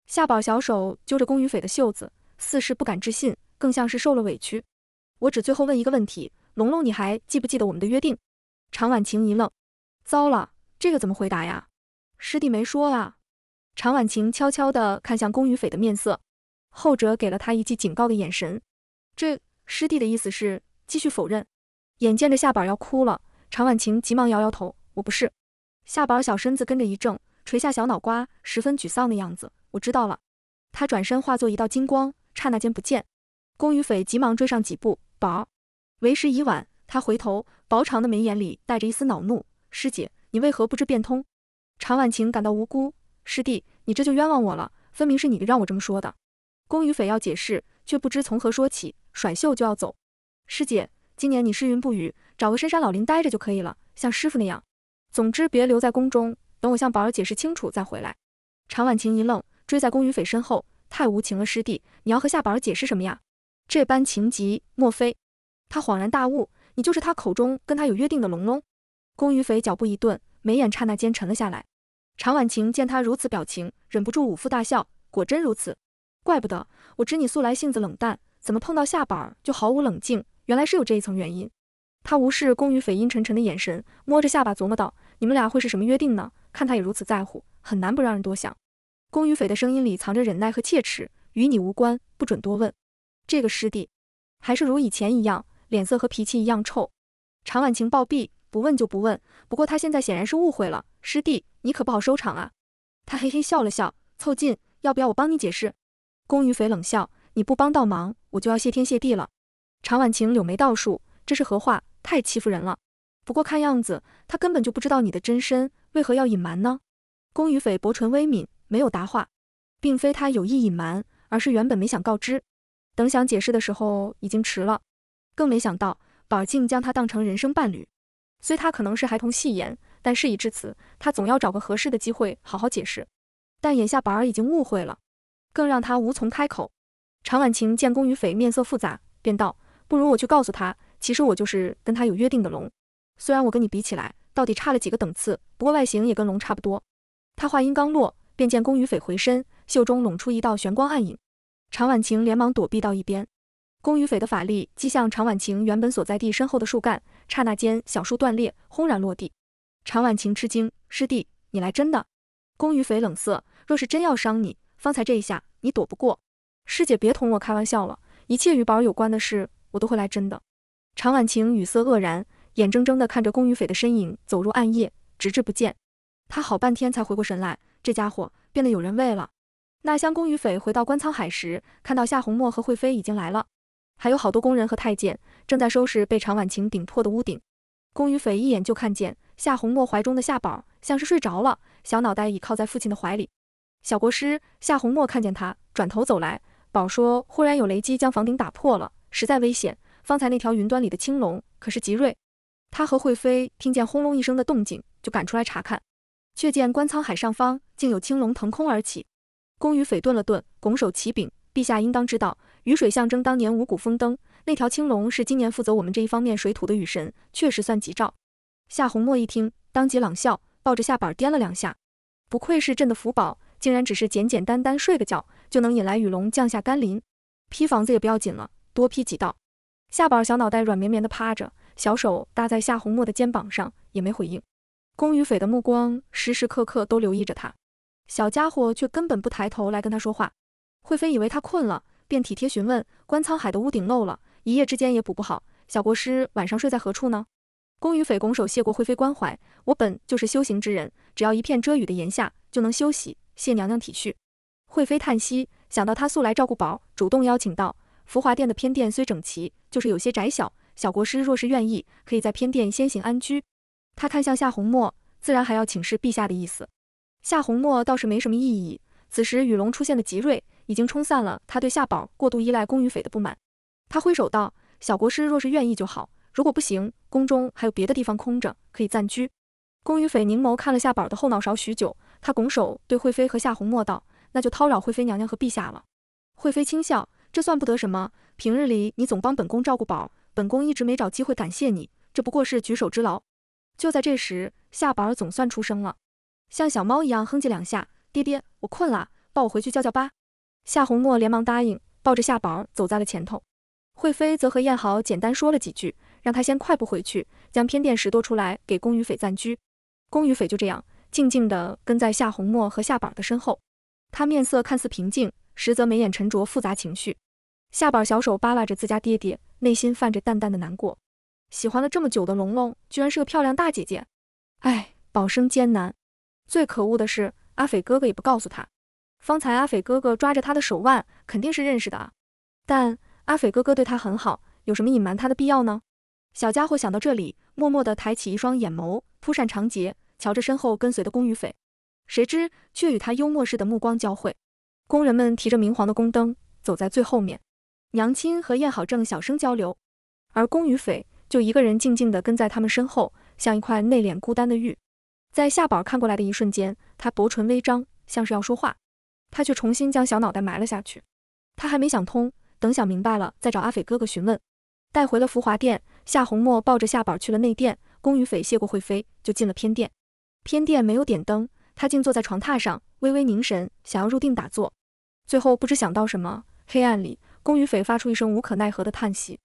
A: 夏宝小手揪着宫羽斐的袖子，似是不敢置信，更像是受了委屈。我只最后问一个问题，龙龙，你还记不记得我们的约定？常婉晴一愣，糟了，这个怎么回答呀？师弟没说啊。常婉晴悄悄地看向宫羽斐的面色，后者给了他一记警告的眼神。这师弟的意思是继续否认。眼见着夏宝要哭了，常婉晴急忙摇摇头，我不是。夏宝小身子跟着一怔，垂下小脑瓜，十分沮丧的样子。我知道了，他转身化作一道金光，刹那间不见。宫羽斐急忙追上几步，宝，为时已晚。他回头，薄长的眉眼里带着一丝恼怒。师姐，你为何不知变通？常婉晴感到无辜，师弟，你这就冤枉我了，分明是你让我这么说的。宫羽斐要解释，却不知从何说起，甩袖就要走。师姐，今年你失云不雨，找个深山老林待着就可以了，像师傅那样。总之别留在宫中，等我向宝儿解释清楚再回来。常婉晴一愣，追在宫羽斐身后。太无情了，师弟，你要和夏宝儿解释什么呀？这般情急，莫非？他恍然大悟，你就是他口中跟他有约定的龙龙。宫羽斐脚步一顿，眉眼刹那间沉了下来。常婉晴见他如此表情，忍不住捂腹大笑。果真如此，怪不得我知你素来性子冷淡，怎么碰到夏宝儿就毫无冷静？原来是有这一层原因。他无视宫羽斐阴沉沉的眼神，摸着下巴琢磨道。你们俩会是什么约定呢？看他也如此在乎，很难不让人多想。宫羽斐的声音里藏着忍耐和切齿，与你无关，不准多问。这个师弟还是如以前一样，脸色和脾气一样臭。常婉晴暴毙，不问就不问。不过他现在显然是误会了，师弟你可不好收场啊！他嘿嘿笑了笑，凑近，要不要我帮你解释？宫羽斐冷笑，你不帮倒忙，我就要谢天谢地了。常婉晴柳眉倒竖，这是何话？太欺负人了！不过看样子，他根本就不知道你的真身，为何要隐瞒呢？宫羽斐薄唇微抿，没有答话。并非他有意隐瞒，而是原本没想告知。等想解释的时候，已经迟了。更没想到，宝竟将他当成人生伴侣。虽他可能是孩童戏言，但事已至此，他总要找个合适的机会好好解释。但眼下宝儿已经误会了，更让他无从开口。常婉晴见宫羽斐面色复杂，便道：“不如我去告诉他，其实我就是跟他有约定的龙。”虽然我跟你比起来，到底差了几个等次，不过外形也跟龙差不多。他话音刚落，便见宫羽斐回身，袖中拢出一道玄光暗影。常婉晴连忙躲避到一边。宫羽斐的法力击向常婉晴原本所在地身后的树干，刹那间小树断裂，轰然落地。常婉晴吃惊：“师弟，你来真的？”宫羽斐冷色：“若是真要伤你，方才这一下你躲不过。”师姐别同我开玩笑了，一切与宝儿有关的事，我都会来真的。常婉晴语色愕然。眼睁睁地看着宫羽斐的身影走入暗夜，直至不见。他好半天才回过神来，这家伙变得有人味了。那厢宫羽斐回到观沧海时，看到夏红墨和惠妃已经来了，还有好多工人和太监正在收拾被常婉晴顶破的屋顶。宫羽斐一眼就看见夏红墨怀中的夏宝，像是睡着了，小脑袋倚靠在父亲的怀里。小国师夏红墨看见他，转头走来。宝说，忽然有雷击将房顶打破了，实在危险。方才那条云端里的青龙可是吉瑞。他和惠妃听见轰隆一声的动静，就赶出来查看，却见观沧海上方竟有青龙腾空而起。宫羽匪顿了顿，拱手启禀：“陛下应当知道，雨水象征当年五谷丰登，那条青龙是今年负责我们这一方面水土的雨神，确实算吉兆。”夏红墨一听，当即朗笑，抱着夏板颠了两下。不愧是朕的福宝，竟然只是简简单单睡个觉，就能引来雨龙降下甘霖。批房子也不要紧了，多批几道。夏板小脑袋软绵绵的趴着。小手搭在夏红墨的肩膀上，也没回应。宫羽斐的目光时时刻刻都留意着他，小家伙却根本不抬头来跟他说话。惠妃以为他困了，便体贴询问：“观沧海的屋顶漏了，一夜之间也补不好。小国师晚上睡在何处呢？”宫羽斐拱手谢过惠妃关怀：“我本就是修行之人，只要一片遮雨的檐下就能休息。谢娘娘体恤。”惠妃叹息，想到他素来照顾宝主动邀请道：“福华殿的偏殿虽整齐，就是有些窄小。”小国师若是愿意，可以在偏殿先行安居。他看向夏红墨，自然还要请示陛下的意思。夏红墨倒是没什么异议。此时雨龙出现的吉瑞，已经冲散了他对夏宝过度依赖宫羽斐的不满。他挥手道：“小国师若是愿意就好，如果不行，宫中还有别的地方空着，可以暂居。”宫羽斐凝眸看了夏宝的后脑勺许久，他拱手对惠妃和夏红墨道：“那就叨扰惠妃娘娘和陛下了。”惠妃轻笑：“这算不得什么，平日里你总帮本宫照顾宝儿。”本宫一直没找机会感谢你，这不过是举手之劳。就在这时，夏宝儿总算出声了，像小猫一样哼唧两下，爹爹，我困了，抱我回去觉觉吧。夏红墨连忙答应，抱着夏宝儿走在了前头。惠妃则和燕豪简单说了几句，让他先快步回去，将偏殿拾掇出来给宫羽斐暂居。宫羽斐就这样静静地跟在夏红墨和夏宝儿的身后，他面色看似平静，实则眉眼沉着复杂情绪。下巴小手扒拉着自家爹爹，内心泛着淡淡的难过。喜欢了这么久的龙龙，居然是个漂亮大姐姐，哎，保生艰难。最可恶的是阿斐哥哥也不告诉他。方才阿斐哥哥抓着他的手腕，肯定是认识的啊。但阿斐哥哥对他很好，有什么隐瞒他的必要呢？小家伙想到这里，默默地抬起一双眼眸，扑扇长睫，瞧着身后跟随的宫羽斐，谁知却与他幽默式的目光交汇。宫人们提着明黄的宫灯，走在最后面。娘亲和燕好正小声交流，而宫羽斐就一个人静静地跟在他们身后，像一块内敛孤单的玉。在夏宝看过来的一瞬间，他薄唇微张，像是要说话，他却重新将小脑袋埋了下去。他还没想通，等想明白了再找阿斐哥哥询问。带回了福华殿，夏红墨抱着夏宝去了内殿。宫羽斐谢过惠妃，就进了偏殿。偏殿没有点灯，他静坐在床榻上，微微凝神，想要入定打坐。最后不知想到什么，黑暗里。宫羽斐发出一声无可奈何的叹息。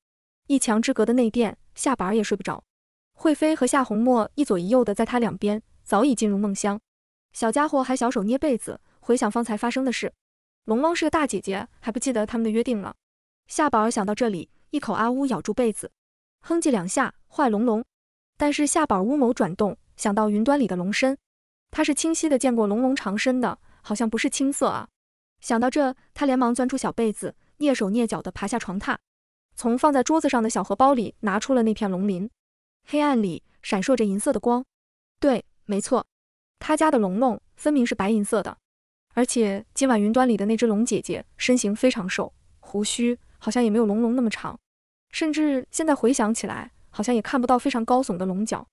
A: 一墙之隔的内殿，夏宝儿也睡不着。惠妃和夏红墨一左一右的在她两边，早已进入梦乡。小家伙还小手捏被子，回想方才发生的事。龙龙是个大姐姐，还不记得他们的约定了。夏宝儿想到这里，一口阿呜咬住被子，哼唧两下，坏龙龙。但是夏宝儿乌眸转动，想到云端里的龙身，她是清晰的见过龙龙长身的，好像不是青色啊。想到这，她连忙钻出小被子。蹑手蹑脚地爬下床榻，从放在桌子上的小荷包里拿出了那片龙鳞。黑暗里闪烁着银色的光。对，没错，他家的龙龙分明是白银色的。而且今晚云端里的那只龙姐姐身形非常瘦，胡须好像也没有龙龙那么长，甚至现在回想起来，好像也看不到非常高耸的龙角，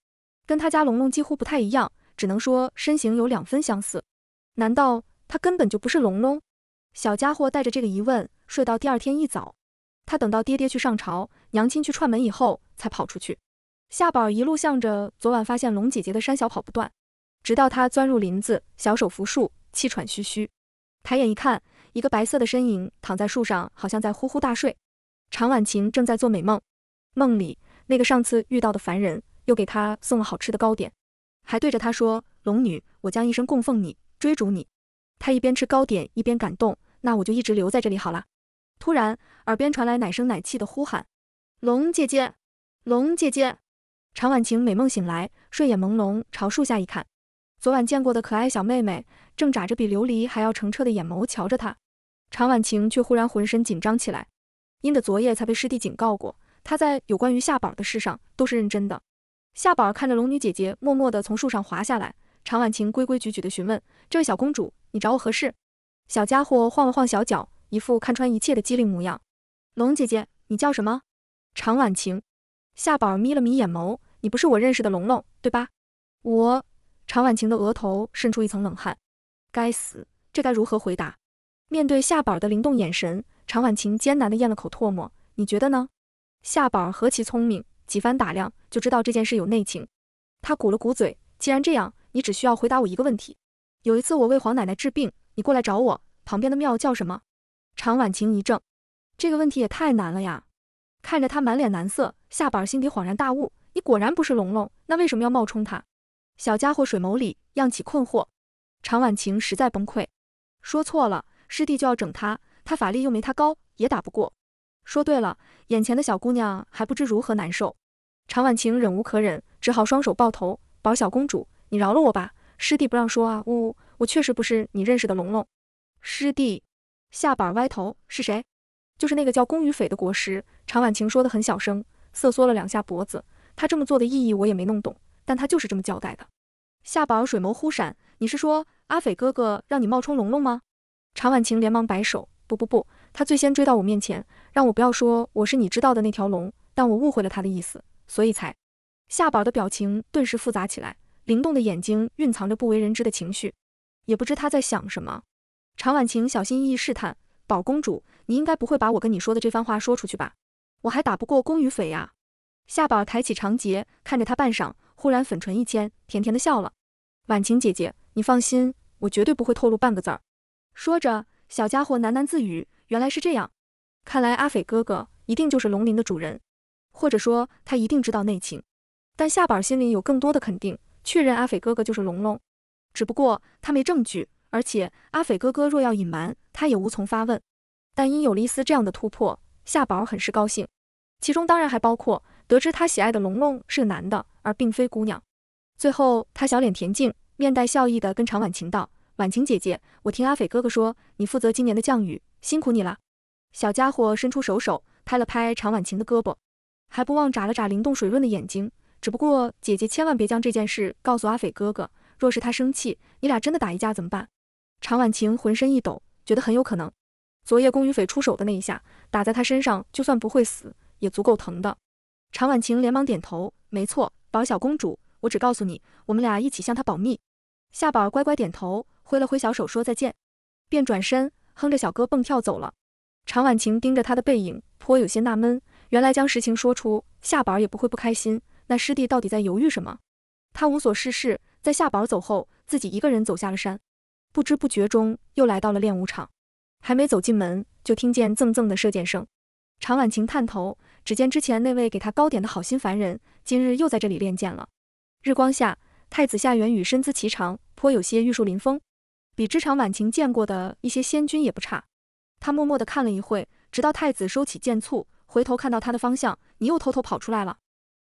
A: 跟他家龙龙几乎不太一样，只能说身形有两分相似。难道她根本就不是龙龙？小家伙带着这个疑问睡到第二天一早，他等到爹爹去上朝，娘亲去串门以后，才跑出去。夏宝一路向着昨晚发现龙姐姐的山小跑不断，直到他钻入林子，小手扶树，气喘吁吁。抬眼一看，一个白色的身影躺在树上，好像在呼呼大睡。常婉晴正在做美梦，梦里那个上次遇到的凡人又给他送了好吃的糕点，还对着他说：“龙女，我将一生供奉你，追逐你。”他一边吃糕点，一边感动。那我就一直留在这里好了。突然，耳边传来奶声奶气的呼喊：“龙姐姐，龙姐姐！”常婉晴美梦醒来，睡眼朦胧，朝树下一看，昨晚见过的可爱小妹妹，正眨着比琉璃还要澄澈的眼眸瞧着她。常婉晴却忽然浑身紧张起来，因着昨夜才被师弟警告过，她在有关于夏宝的事上都是认真的。夏宝儿看着龙女姐姐默默的从树上滑下来，常婉晴规规矩矩的询问：“这位小公主，你找我何事？”小家伙晃了晃小脚，一副看穿一切的机灵模样。龙姐姐，你叫什么？常婉晴。夏宝儿眯了眯眼眸，你不是我认识的龙龙，对吧？我……常婉晴的额头渗出一层冷汗。该死，这该如何回答？面对夏宝儿的灵动眼神，常婉晴艰难地咽了口唾沫。你觉得呢？夏宝儿何其聪明，几番打量就知道这件事有内情。他鼓了鼓嘴，既然这样，你只需要回答我一个问题。有一次，我为黄奶奶治病。你过来找我，旁边的庙叫什么？常婉晴一怔，这个问题也太难了呀！看着她满脸难色，夏板心底恍然大悟，你果然不是龙龙，那为什么要冒充他？小家伙水眸里漾起困惑。常婉晴实在崩溃，说错了，师弟就要整他，他法力又没他高，也打不过。说对了，眼前的小姑娘还不知如何难受。常婉晴忍无可忍，只好双手抱头，宝小公主，你饶了我吧，师弟不让说啊，呜。我确实不是你认识的龙龙师弟，夏宝歪头是谁？就是那个叫宫羽斐的国师。常婉晴说的很小声，瑟缩了两下脖子。他这么做的意义我也没弄懂，但他就是这么交代的。夏宝水眸忽闪，你是说阿斐哥哥让你冒充龙龙吗？常婉晴连忙摆手，不不不，他最先追到我面前，让我不要说我是你知道的那条龙，但我误会了他的意思，所以才……夏宝的表情顿时复杂起来，灵动的眼睛蕴藏着不为人知的情绪。也不知他在想什么。常婉晴小心翼翼试探：“宝公主，你应该不会把我跟你说的这番话说出去吧？我还打不过宫羽匪呀。”夏宝抬起长睫，看着他半晌，忽然粉唇一牵，甜甜的笑了：“婉晴姐姐，你放心，我绝对不会透露半个字儿。”说着，小家伙喃喃自语：“原来是这样，看来阿匪哥哥一定就是龙鳞的主人，或者说他一定知道内情。但夏宝心里有更多的肯定，确认阿匪哥哥就是龙龙。”只不过他没证据，而且阿斐哥哥若要隐瞒，他也无从发问。但因有了一丝这样的突破，夏宝很是高兴。其中当然还包括得知他喜爱的龙龙是个男的，而并非姑娘。最后，他小脸恬静，面带笑意的跟常婉晴道：“婉晴姐姐，我听阿斐哥哥说，你负责今年的降雨，辛苦你了。”小家伙伸出手手拍了拍常婉晴的胳膊，还不忘眨了眨灵动水润的眼睛。只不过姐姐千万别将这件事告诉阿斐哥哥。若是他生气，你俩真的打一架怎么办？常婉晴浑身一抖，觉得很有可能。昨夜宫羽斐出手的那一下，打在他身上，就算不会死，也足够疼的。常婉晴连忙点头，没错，宝小公主，我只告诉你，我们俩一起向他保密。夏宝乖乖点头，挥了挥小手说再见，便转身哼着小歌蹦跳走了。常婉晴盯着他的背影，颇有些纳闷，原来将实情说出，夏宝也不会不开心。那师弟到底在犹豫什么？他无所事事。在夏宝走后，自己一个人走下了山，不知不觉中又来到了练武场。还没走进门，就听见蹭蹭的射箭声。常婉晴探头，只见之前那位给他糕点的好心凡人，今日又在这里练剑了。日光下，太子夏元宇身姿颀长，颇有些玉树临风，比之常婉晴见过的一些仙君也不差。他默默的看了一会，直到太子收起箭簇，回头看到他的方向，你又偷偷跑出来了。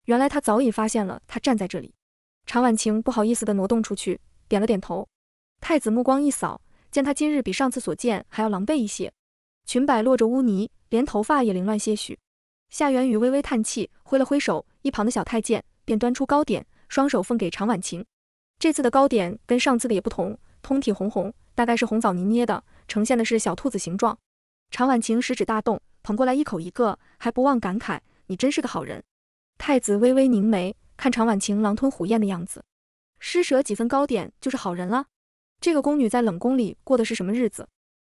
A: 原来他早已发现了他站在这里。常婉晴不好意思地挪动出去，点了点头。太子目光一扫，见他今日比上次所见还要狼狈一些，裙摆落着污泥，连头发也凌乱些许。夏元宇微微叹气，挥了挥手，一旁的小太监便端出糕点，双手奉给常婉晴。这次的糕点跟上次的也不同，通体红红，大概是红枣泥捏的，呈现的是小兔子形状。常婉晴食指大动，捧过来一口一个，还不忘感慨：“你真是个好人。”太子微微凝眉。看常婉晴狼吞虎咽的样子，施舍几分糕点就是好人了。这个宫女在冷宫里过的是什么日子？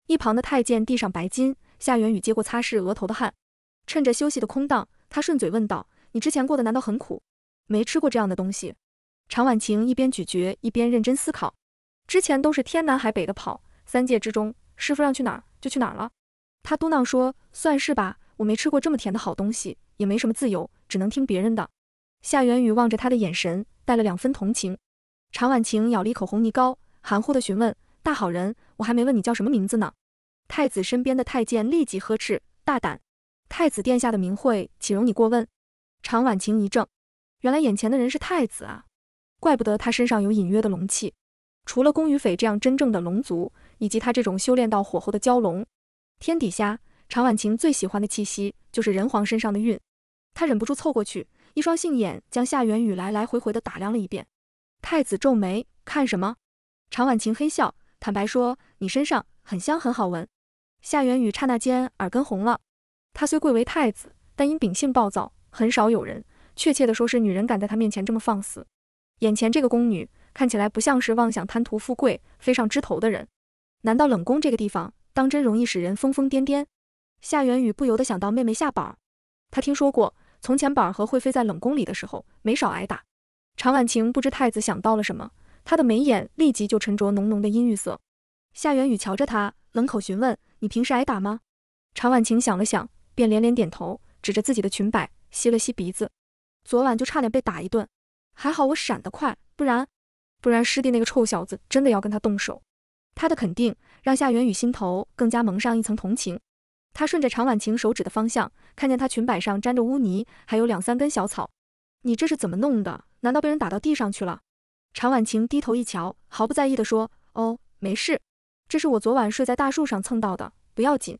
A: 一旁的太监递上白金，夏元宇接过，擦拭额头的汗。趁着休息的空档，他顺嘴问道：“你之前过的难道很苦？没吃过这样的东西？”常婉晴一边咀嚼，一边认真思考。之前都是天南海北的跑，三界之中，师傅让去哪儿就去哪儿了。他嘟囔说：“算是吧，我没吃过这么甜的好东西，也没什么自由，只能听别人的。”夏元宇望着他的眼神，带了两分同情。常婉晴咬了一口红泥糕，含糊的询问：“大好人，我还没问你叫什么名字呢。”太子身边的太监立即呵斥：“大胆！太子殿下的名讳岂容你过问？”常婉晴一怔，原来眼前的人是太子啊，怪不得他身上有隐约的龙气。除了宫羽斐这样真正的龙族，以及他这种修炼到火候的蛟龙，天底下常婉晴最喜欢的气息就是人皇身上的韵。他忍不住凑过去。一双杏眼将夏元宇来来回回的打量了一遍，太子皱眉，看什么？常婉晴嘿笑，坦白说，你身上很香，很好闻。夏元宇刹那间耳根红了。他虽贵为太子，但因秉性暴躁，很少有人，确切的说是女人敢在他面前这么放肆。眼前这个宫女看起来不像是妄想贪图富贵飞上枝头的人。难道冷宫这个地方当真容易使人疯疯癫癫？夏元宇不由得想到妹妹夏宝，他听说过。从前，宝儿和惠妃在冷宫里的时候，没少挨打。常婉晴不知太子想到了什么，她的眉眼立即就沉着浓浓的阴郁色。夏元宇瞧着她，冷口询问：“你平时挨打吗？”常婉晴想了想，便连连点头，指着自己的裙摆，吸了吸鼻子：“昨晚就差点被打一顿，还好我闪得快，不然，不然师弟那个臭小子真的要跟他动手。”他的肯定让夏元宇心头更加蒙上一层同情。他顺着常婉晴手指的方向，看见她裙摆上沾着污泥，还有两三根小草。你这是怎么弄的？难道被人打到地上去了？常婉晴低头一瞧，毫不在意地说：“哦，没事，这是我昨晚睡在大树上蹭到的，不要紧。”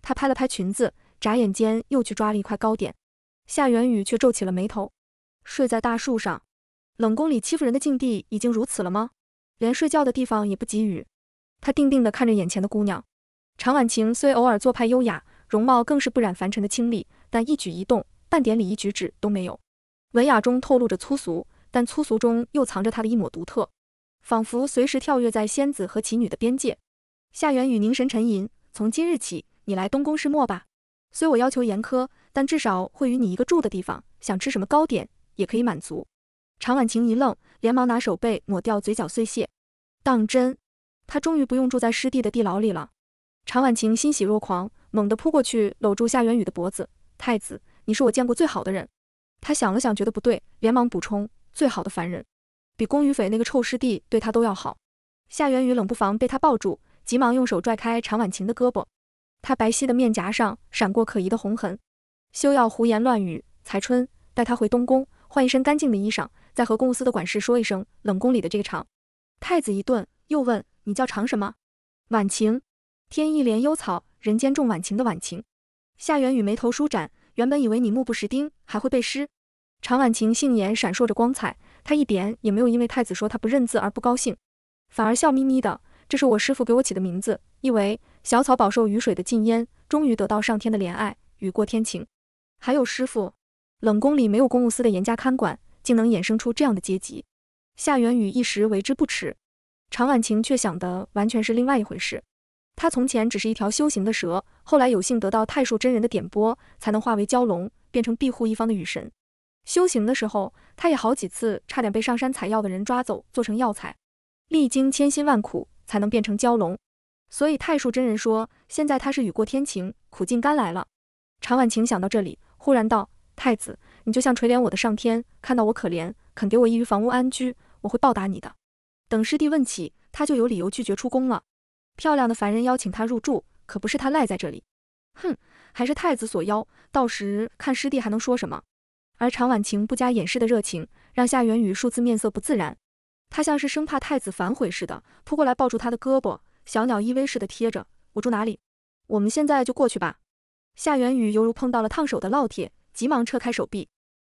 A: 她拍了拍裙子，眨眼间又去抓了一块糕点。夏元宇却皱起了眉头：睡在大树上，冷宫里欺负人的境地已经如此了吗？连睡觉的地方也不给予？他定定地看着眼前的姑娘。常婉晴虽偶尔做派优雅，容貌更是不染凡尘的清丽，但一举一动半点礼仪举止都没有，文雅中透露着粗俗，但粗俗中又藏着她的一抹独特，仿佛随时跳跃在仙子和奇女的边界。夏元宇凝神沉吟，从今日起，你来东宫试墨吧。虽我要求严苛，但至少会与你一个住的地方，想吃什么糕点也可以满足。常婉晴一愣，连忙拿手背抹掉嘴角碎屑。当真？她终于不用住在失地的地牢里了。常婉晴欣喜若狂，猛地扑过去，搂住夏元宇的脖子。太子，你是我见过最好的人。他想了想，觉得不对，连忙补充：最好的凡人，比宫羽斐那个臭师弟对他都要好。夏元宇冷不防被他抱住，急忙用手拽开常婉晴的胳膊。他白皙的面颊上闪过可疑的红痕。休要胡言乱语，才春带他回东宫，换一身干净的衣裳，再和公务司的管事说一声。冷宫里的这个常……太子一顿，又问：你叫常什么？婉晴。天一帘幽草，人间重晚晴的晚晴，夏元宇眉头舒展。原本以为你目不识丁，还会背诗。常晚晴杏眼闪烁着光彩，他一点也没有因为太子说他不认字而不高兴，反而笑眯眯的。这是我师傅给我起的名字，意为小草饱受雨水的浸淹，终于得到上天的怜爱，雨过天晴。还有师傅，冷宫里没有公务司的严加看管，竟能衍生出这样的阶级，夏元宇一时为之不齿，常晚晴却想的完全是另外一回事。他从前只是一条修行的蛇，后来有幸得到太树真人的点拨，才能化为蛟龙，变成庇护一方的雨神。修行的时候，他也好几次差点被上山采药的人抓走，做成药材。历经千辛万苦，才能变成蛟龙。所以太树真人说，现在他是雨过天晴，苦尽甘来了。常婉晴想到这里，忽然道：“太子，你就像垂怜我的上天，看到我可怜，肯给我一隅房屋安居，我会报答你的。等师弟问起，他就有理由拒绝出宫了。”漂亮的凡人邀请他入住，可不是他赖在这里。哼，还是太子所邀，到时看师弟还能说什么。而常婉晴不加掩饰的热情，让夏元宇数次面色不自然。他像是生怕太子反悔似的，扑过来抱住他的胳膊，小鸟依偎似的贴着。我住哪里？我们现在就过去吧。夏元宇犹如碰到了烫手的烙铁，急忙撤开手臂，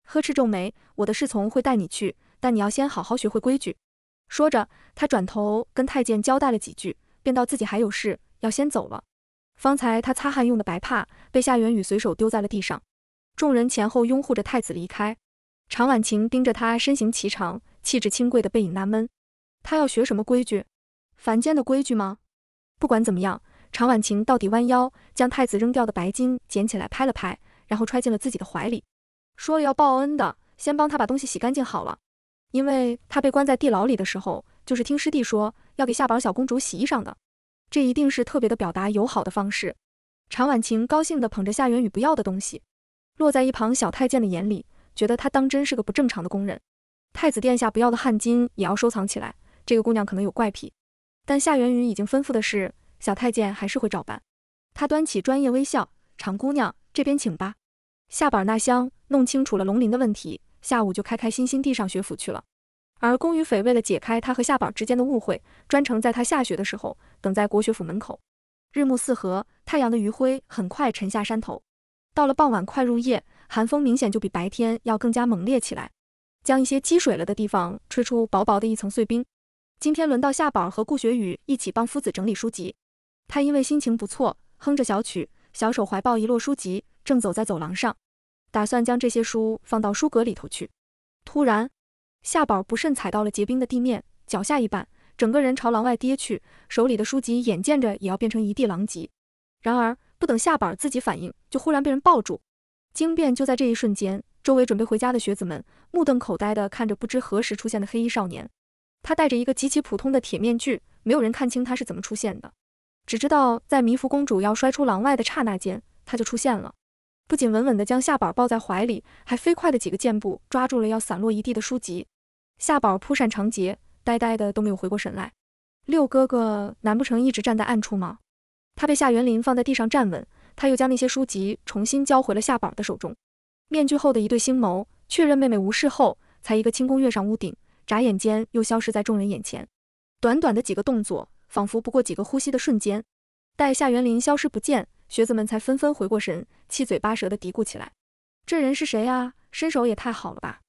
A: 呵斥皱眉：“我的侍从会带你去，但你要先好好学会规矩。”说着，他转头跟太监交代了几句。便道自己还有事要先走了。方才他擦汗用的白帕被夏元宇随手丢在了地上，众人前后拥护着太子离开。常婉晴盯着他身形颀长、气质清贵的背影纳闷：他要学什么规矩？凡间的规矩吗？不管怎么样，常婉晴到底弯腰将太子扔掉的白巾捡起来拍了拍，然后揣进了自己的怀里。说了要报恩的，先帮他把东西洗干净好了，因为他被关在地牢里的时候。就是听师弟说要给夏宝小公主洗衣裳的，这一定是特别的表达友好的方式。常婉晴高兴地捧着夏元宇不要的东西，落在一旁小太监的眼里，觉得他当真是个不正常的工人。太子殿下不要的汗巾也要收藏起来，这个姑娘可能有怪癖。但夏元宇已经吩咐的事，小太监还是会照办。他端起专业微笑，常姑娘这边请吧。夏宝那厢弄清楚了龙鳞的问题，下午就开开心心地上学府去了。而宫羽斐为了解开他和夏宝之间的误会，专程在他下雪的时候等在国学府门口。日暮四合，太阳的余晖很快沉下山头。到了傍晚，快入夜，寒风明显就比白天要更加猛烈起来，将一些积水了的地方吹出薄薄的一层碎冰。今天轮到夏宝和顾雪雨一起帮夫子整理书籍，他因为心情不错，哼着小曲，小手怀抱一摞书籍，正走在走廊上，打算将这些书放到书阁里头去。突然。夏宝不慎踩到了结冰的地面，脚下一绊，整个人朝廊外跌去，手里的书籍眼见着也要变成一地狼藉。然而不等夏宝自己反应，就忽然被人抱住。惊变就在这一瞬间，周围准备回家的学子们目瞪口呆地看着不知何时出现的黑衣少年。他戴着一个极其普通的铁面具，没有人看清他是怎么出现的，只知道在迷糊公主要摔出廊外的刹那间，他就出现了，不仅稳稳地将夏宝抱在怀里，还飞快的几个箭步抓住了要散落一地的书籍。夏宝扑扇长睫，呆呆的都没有回过神来。六哥哥，难不成一直站在暗处吗？他被夏元林放在地上站稳，他又将那些书籍重新交回了夏宝的手中。面具后的一对星眸确认妹妹无事后，才一个轻功跃上屋顶，眨眼间又消失在众人眼前。短短的几个动作，仿佛不过几个呼吸的瞬间。待夏元林消失不见，学子们才纷纷回过神，七嘴八舌的嘀咕起来：“这人是谁啊？身手也太好了吧？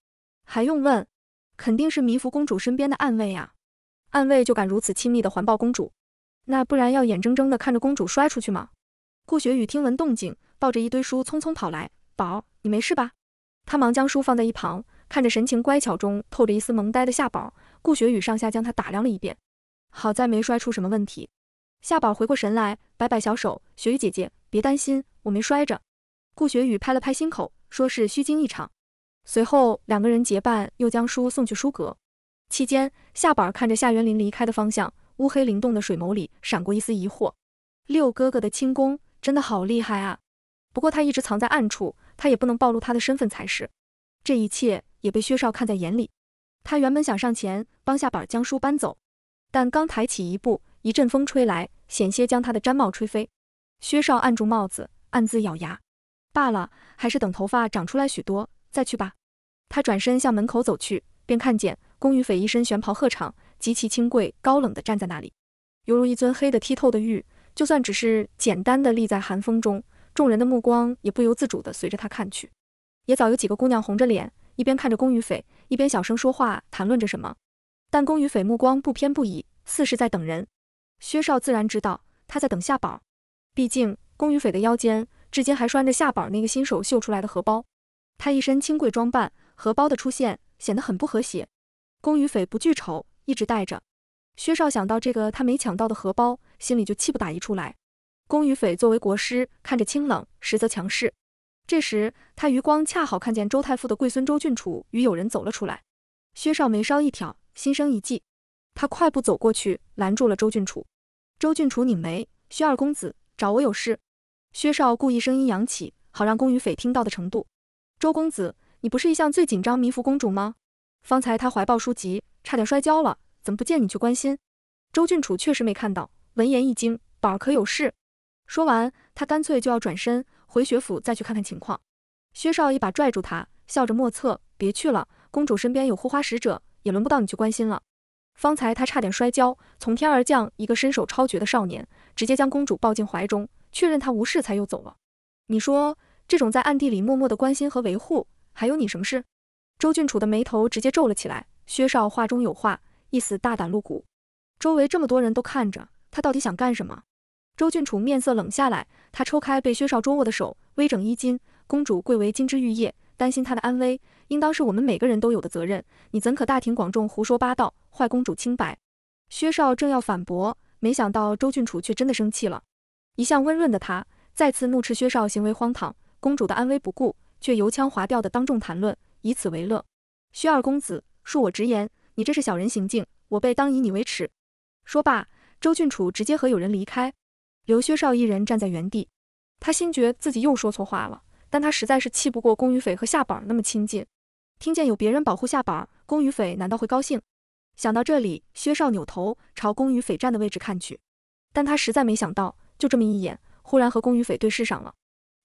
A: 还用问？”肯定是弥福公主身边的暗卫啊！暗卫就敢如此亲密的环抱公主，那不然要眼睁睁的看着公主摔出去吗？顾雪雨听闻动静，抱着一堆书匆匆跑来：“宝，你没事吧？”他忙将书放在一旁，看着神情乖巧中透着一丝萌呆的夏宝，顾雪雨上下将他打量了一遍，好在没摔出什么问题。夏宝回过神来，摆摆小手：“雪雨姐姐，别担心，我没摔着。”顾雪雨拍了拍心口，说是虚惊一场。随后，两个人结伴又将书送去书阁。期间，夏板看着夏元林离开的方向，乌黑灵动的水眸里闪过一丝疑惑。六哥哥的轻功真的好厉害啊！不过他一直藏在暗处，他也不能暴露他的身份才是。这一切也被薛少看在眼里。他原本想上前帮夏板将书搬走，但刚抬起一步，一阵风吹来，险些将他的毡帽吹飞。薛少按住帽子，暗自咬牙。罢了，还是等头发长出来许多。再去吧。他转身向门口走去，便看见宫羽斐一身玄袍鹤氅，极其清贵高冷的站在那里，犹如一尊黑的剔透的玉。就算只是简单的立在寒风中，众人的目光也不由自主的随着他看去。也早有几个姑娘红着脸，一边看着宫羽斐，一边小声说话，谈论着什么。但宫羽斐目光不偏不倚，似是在等人。薛少自然知道他在等夏宝，毕竟宫羽斐的腰间至今还拴着夏宝那个新手绣出来的荷包。他一身轻贵装扮，荷包的出现显得很不和谐。宫羽斐不惧丑，一直带着。薛少想到这个他没抢到的荷包，心里就气不打一处来。宫羽斐作为国师，看着清冷，实则强势。这时他余光恰好看见周太傅的贵孙周郡主与友人走了出来。薛少眉梢一挑，心生一计，他快步走过去，拦住了周郡主。周郡主拧眉，薛二公子找我有事。薛少故意声音扬起，好让宫羽斐听到的程度。周公子，你不是一向最紧张迷服公主吗？方才她怀抱书籍，差点摔跤了，怎么不见你去关心？周郡主确实没看到，闻言一惊，宝儿可有事？说完，他干脆就要转身回学府再去看看情况。薛少一把拽住他，笑着莫测：“别去了，公主身边有护花使者，也轮不到你去关心了。”方才他差点摔跤，从天而降一个身手超绝的少年，直接将公主抱进怀中，确认她无事才又走了。你说？这种在暗地里默默的关心和维护，还有你什么事？周俊楚的眉头直接皱了起来。薛少话中有话，意思大胆露骨。周围这么多人都看着，他到底想干什么？周俊楚面色冷下来，他抽开被薛少捉握的手，微整衣襟。公主贵为金枝玉叶，担心她的安危，应当是我们每个人都有的责任。你怎可大庭广众胡说八道，坏公主清白？薛少正要反驳，没想到周俊楚却真的生气了。一向温润的他，再次怒斥薛少行为荒唐。公主的安危不顾，却油腔滑调的当众谈论，以此为乐。薛二公子，恕我直言，你这是小人行径，我辈当以你为耻。说罢，周郡主直接和有人离开，留薛少一人站在原地。他心觉自己又说错话了，但他实在是气不过宫羽斐和夏宝儿那么亲近。听见有别人保护夏宝，儿，宫羽斐难道会高兴？想到这里，薛少扭头朝宫羽斐站的位置看去，但他实在没想到，就这么一眼，忽然和宫羽斐对视上了。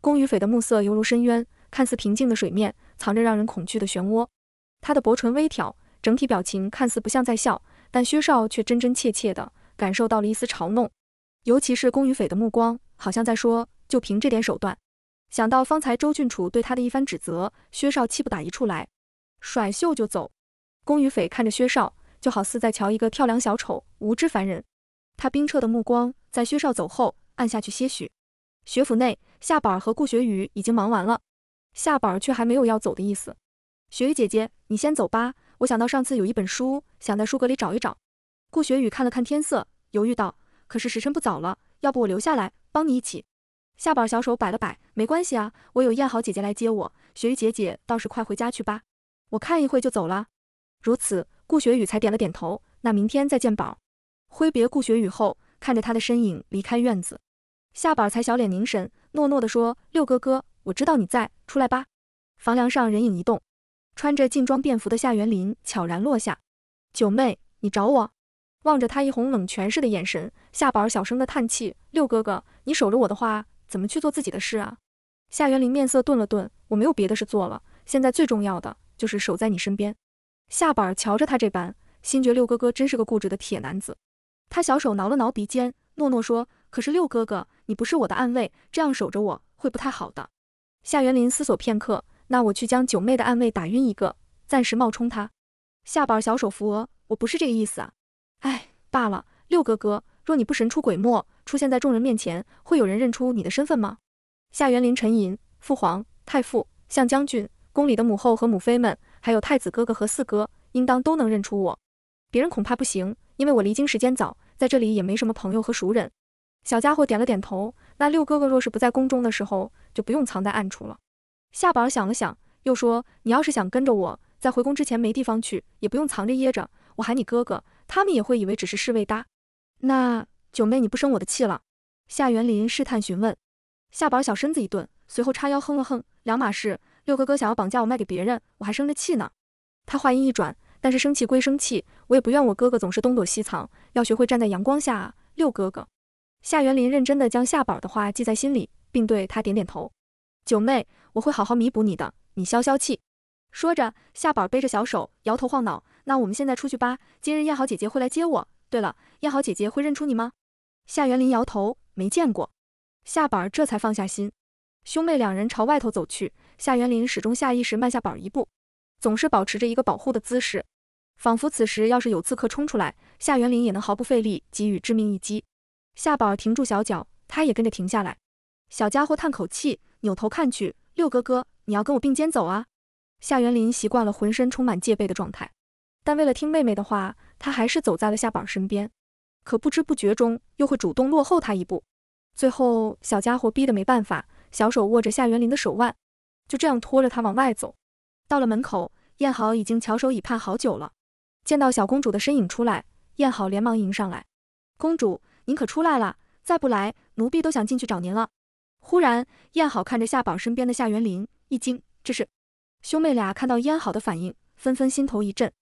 A: 宫羽斐的暮色犹如深渊，看似平静的水面藏着让人恐惧的漩涡。他的薄唇微挑，整体表情看似不像在笑，但薛少却真真切切的感受到了一丝嘲弄。尤其是宫羽斐的目光，好像在说：“就凭这点手段！”想到方才周俊楚对他的一番指责，薛少气不打一处来，甩袖就走。宫羽斐看着薛少，就好似在瞧一个跳梁小丑、无知凡人。他冰澈的目光在薛少走后暗下去些许。学府内，夏宝儿和顾雪雨已经忙完了，夏宝儿却还没有要走的意思。雪雨姐姐，你先走吧，我想到上次有一本书，想在书阁里找一找。顾雪雨看了看天色，犹豫道：“可是时辰不早了，要不我留下来帮你一起？”夏宝儿小手摆了摆，没关系啊，我有燕豪姐姐来接我。雪雨姐姐倒是快回家去吧，我看一会就走了。如此，顾雪雨才点了点头。那明天再见，宝儿。挥别顾雪雨后，看着她的身影离开院子。夏宝儿才小脸凝神，诺诺地说：“六哥哥，我知道你在，出来吧。”房梁上人影一动，穿着劲装便服的夏元林悄然落下。九妹，你找我？望着他一红冷权势的眼神，夏宝儿小声的叹气：“六哥哥，你守着我的话，怎么去做自己的事啊？”夏元林面色顿了顿：“我没有别的事做了，现在最重要的就是守在你身边。”夏宝儿瞧着他这般，心觉六哥哥真是个固执的铁男子。他小手挠了挠鼻尖，诺诺说。可是六哥哥，你不是我的暗卫，这样守着我会不太好的。夏元林思索片刻，那我去将九妹的暗卫打晕一个，暂时冒充她。夏宝小手扶额，我不是这个意思啊。哎，罢了，六哥哥，若你不神出鬼没出现在众人面前，会有人认出你的身份吗？夏元林沉吟，父皇、太傅、向将军、宫里的母后和母妃们，还有太子哥哥和四哥，应当都能认出我。别人恐怕不行，因为我离京时间早，在这里也没什么朋友和熟人。小家伙点了点头。那六哥哥若是不在宫中的时候，就不用藏在暗处了。夏宝想了想，又说：“你要是想跟着我，在回宫之前没地方去，也不用藏着掖着。我喊你哥哥，他们也会以为只是侍卫搭。”那九妹，你不生我的气了？夏元林试探询问。夏宝小身子一顿，随后叉腰哼了哼：“两码事。六哥哥想要绑架我卖给别人，我还生着气呢。”他话音一转：“但是生气归生气，我也不怨我哥哥总是东躲西藏，要学会站在阳光下，六哥哥。”夏元林认真的将夏宝的话记在心里，并对他点点头。九妹，我会好好弥补你的，你消消气。说着，夏宝背着小手，摇头晃脑。那我们现在出去吧，今日燕豪姐姐会来接我。对了，燕豪姐姐会认出你吗？夏元林摇头，没见过。夏宝这才放下心。兄妹两人朝外头走去，夏元林始终下意识慢下宝一步，总是保持着一个保护的姿势，仿佛此时要是有刺客冲出来，夏元林也能毫不费力给予致命一击。夏宝停住小脚，他也跟着停下来。小家伙叹口气，扭头看去：“六哥哥，你要跟我并肩走啊！”夏元林习惯了浑身充满戒备的状态，但为了听妹妹的话，他还是走在了夏宝身边。可不知不觉中，又会主动落后他一步。最后，小家伙逼得没办法，小手握着夏元林的手腕，就这样拖着他往外走。到了门口，燕豪已经翘首以盼好久了。见到小公主的身影出来，燕豪连忙迎上来：“公主。”您可出来了，再不来，奴婢都想进去找您了。忽然，燕好看着夏宝身边的夏元林，一惊，这是。兄妹俩看到燕好的反应，纷纷心头一震。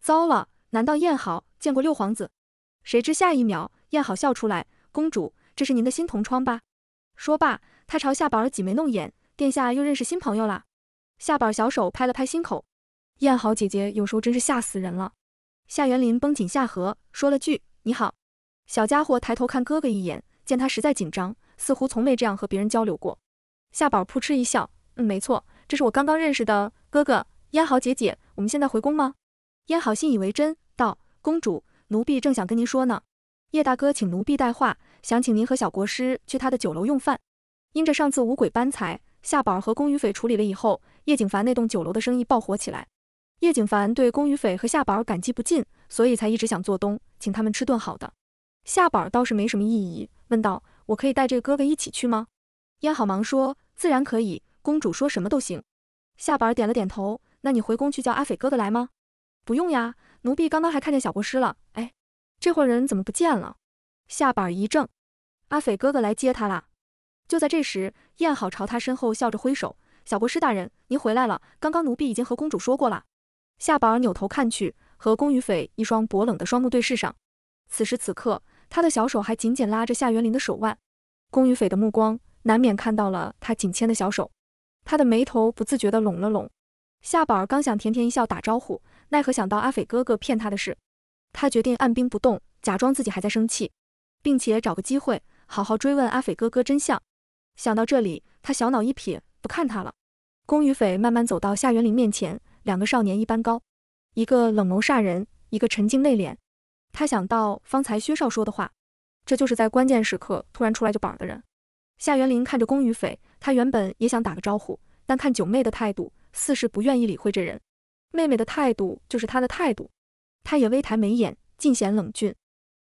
A: 糟了，难道燕好见过六皇子？谁知下一秒，燕好笑出来：“公主，这是您的新同窗吧？”说罢，她朝夏宝儿挤眉弄眼：“殿下又认识新朋友啦。”夏宝小手拍了拍心口：“燕好姐姐，有时候真是吓死人了。”夏元林绷紧下颌，说了句：“你好。”小家伙抬头看哥哥一眼，见他实在紧张，似乎从没这样和别人交流过。夏宝扑哧一笑，嗯，没错，这是我刚刚认识的哥哥燕豪姐姐。我们现在回宫吗？燕豪信以为真，道：公主，奴婢正想跟您说呢。叶大哥请奴婢带话，想请您和小国师去他的酒楼用饭。因着上次五鬼搬财，夏宝儿和宫羽匪处理了以后，叶景凡那栋酒楼的生意爆火起来。叶景凡对宫羽匪和夏宝儿感激不尽，所以才一直想做东，请他们吃顿好的。夏宝倒是没什么异议，问道：“我可以带这个哥哥一起去吗？”燕好忙说：“自然可以，公主说什么都行。”夏宝点了点头：“那你回宫去叫阿斐哥哥来吗？”“不用呀，奴婢刚刚还看见小国师了。哎，这会儿人怎么不见了？”夏宝一怔：“阿斐哥哥来接他啦！”就在这时，燕好朝他身后笑着挥手：“小国师大人，您回来了。刚刚奴婢已经和公主说过啦。”夏宝扭头看去，和宫羽斐一双薄冷的双目对视上。此时此刻。他的小手还紧紧拉着夏元林的手腕，宫羽斐的目光难免看到了他紧牵的小手，他的眉头不自觉地拢了拢。夏宝儿刚想甜甜一笑打招呼，奈何想到阿斐哥哥骗他的事，他决定按兵不动，假装自己还在生气，并且找个机会好好追问阿斐哥哥真相。想到这里，他小脑一撇，不看他了。宫羽斐慢慢走到夏元林面前，两个少年一般高，一个冷眸煞人，一个沉静内敛。他想到方才薛少说的话，这就是在关键时刻突然出来救板儿的人。夏元林看着宫羽斐，他原本也想打个招呼，但看九妹的态度，似是不愿意理会这人。妹妹的态度就是他的态度，他也微抬眉眼，尽显冷峻，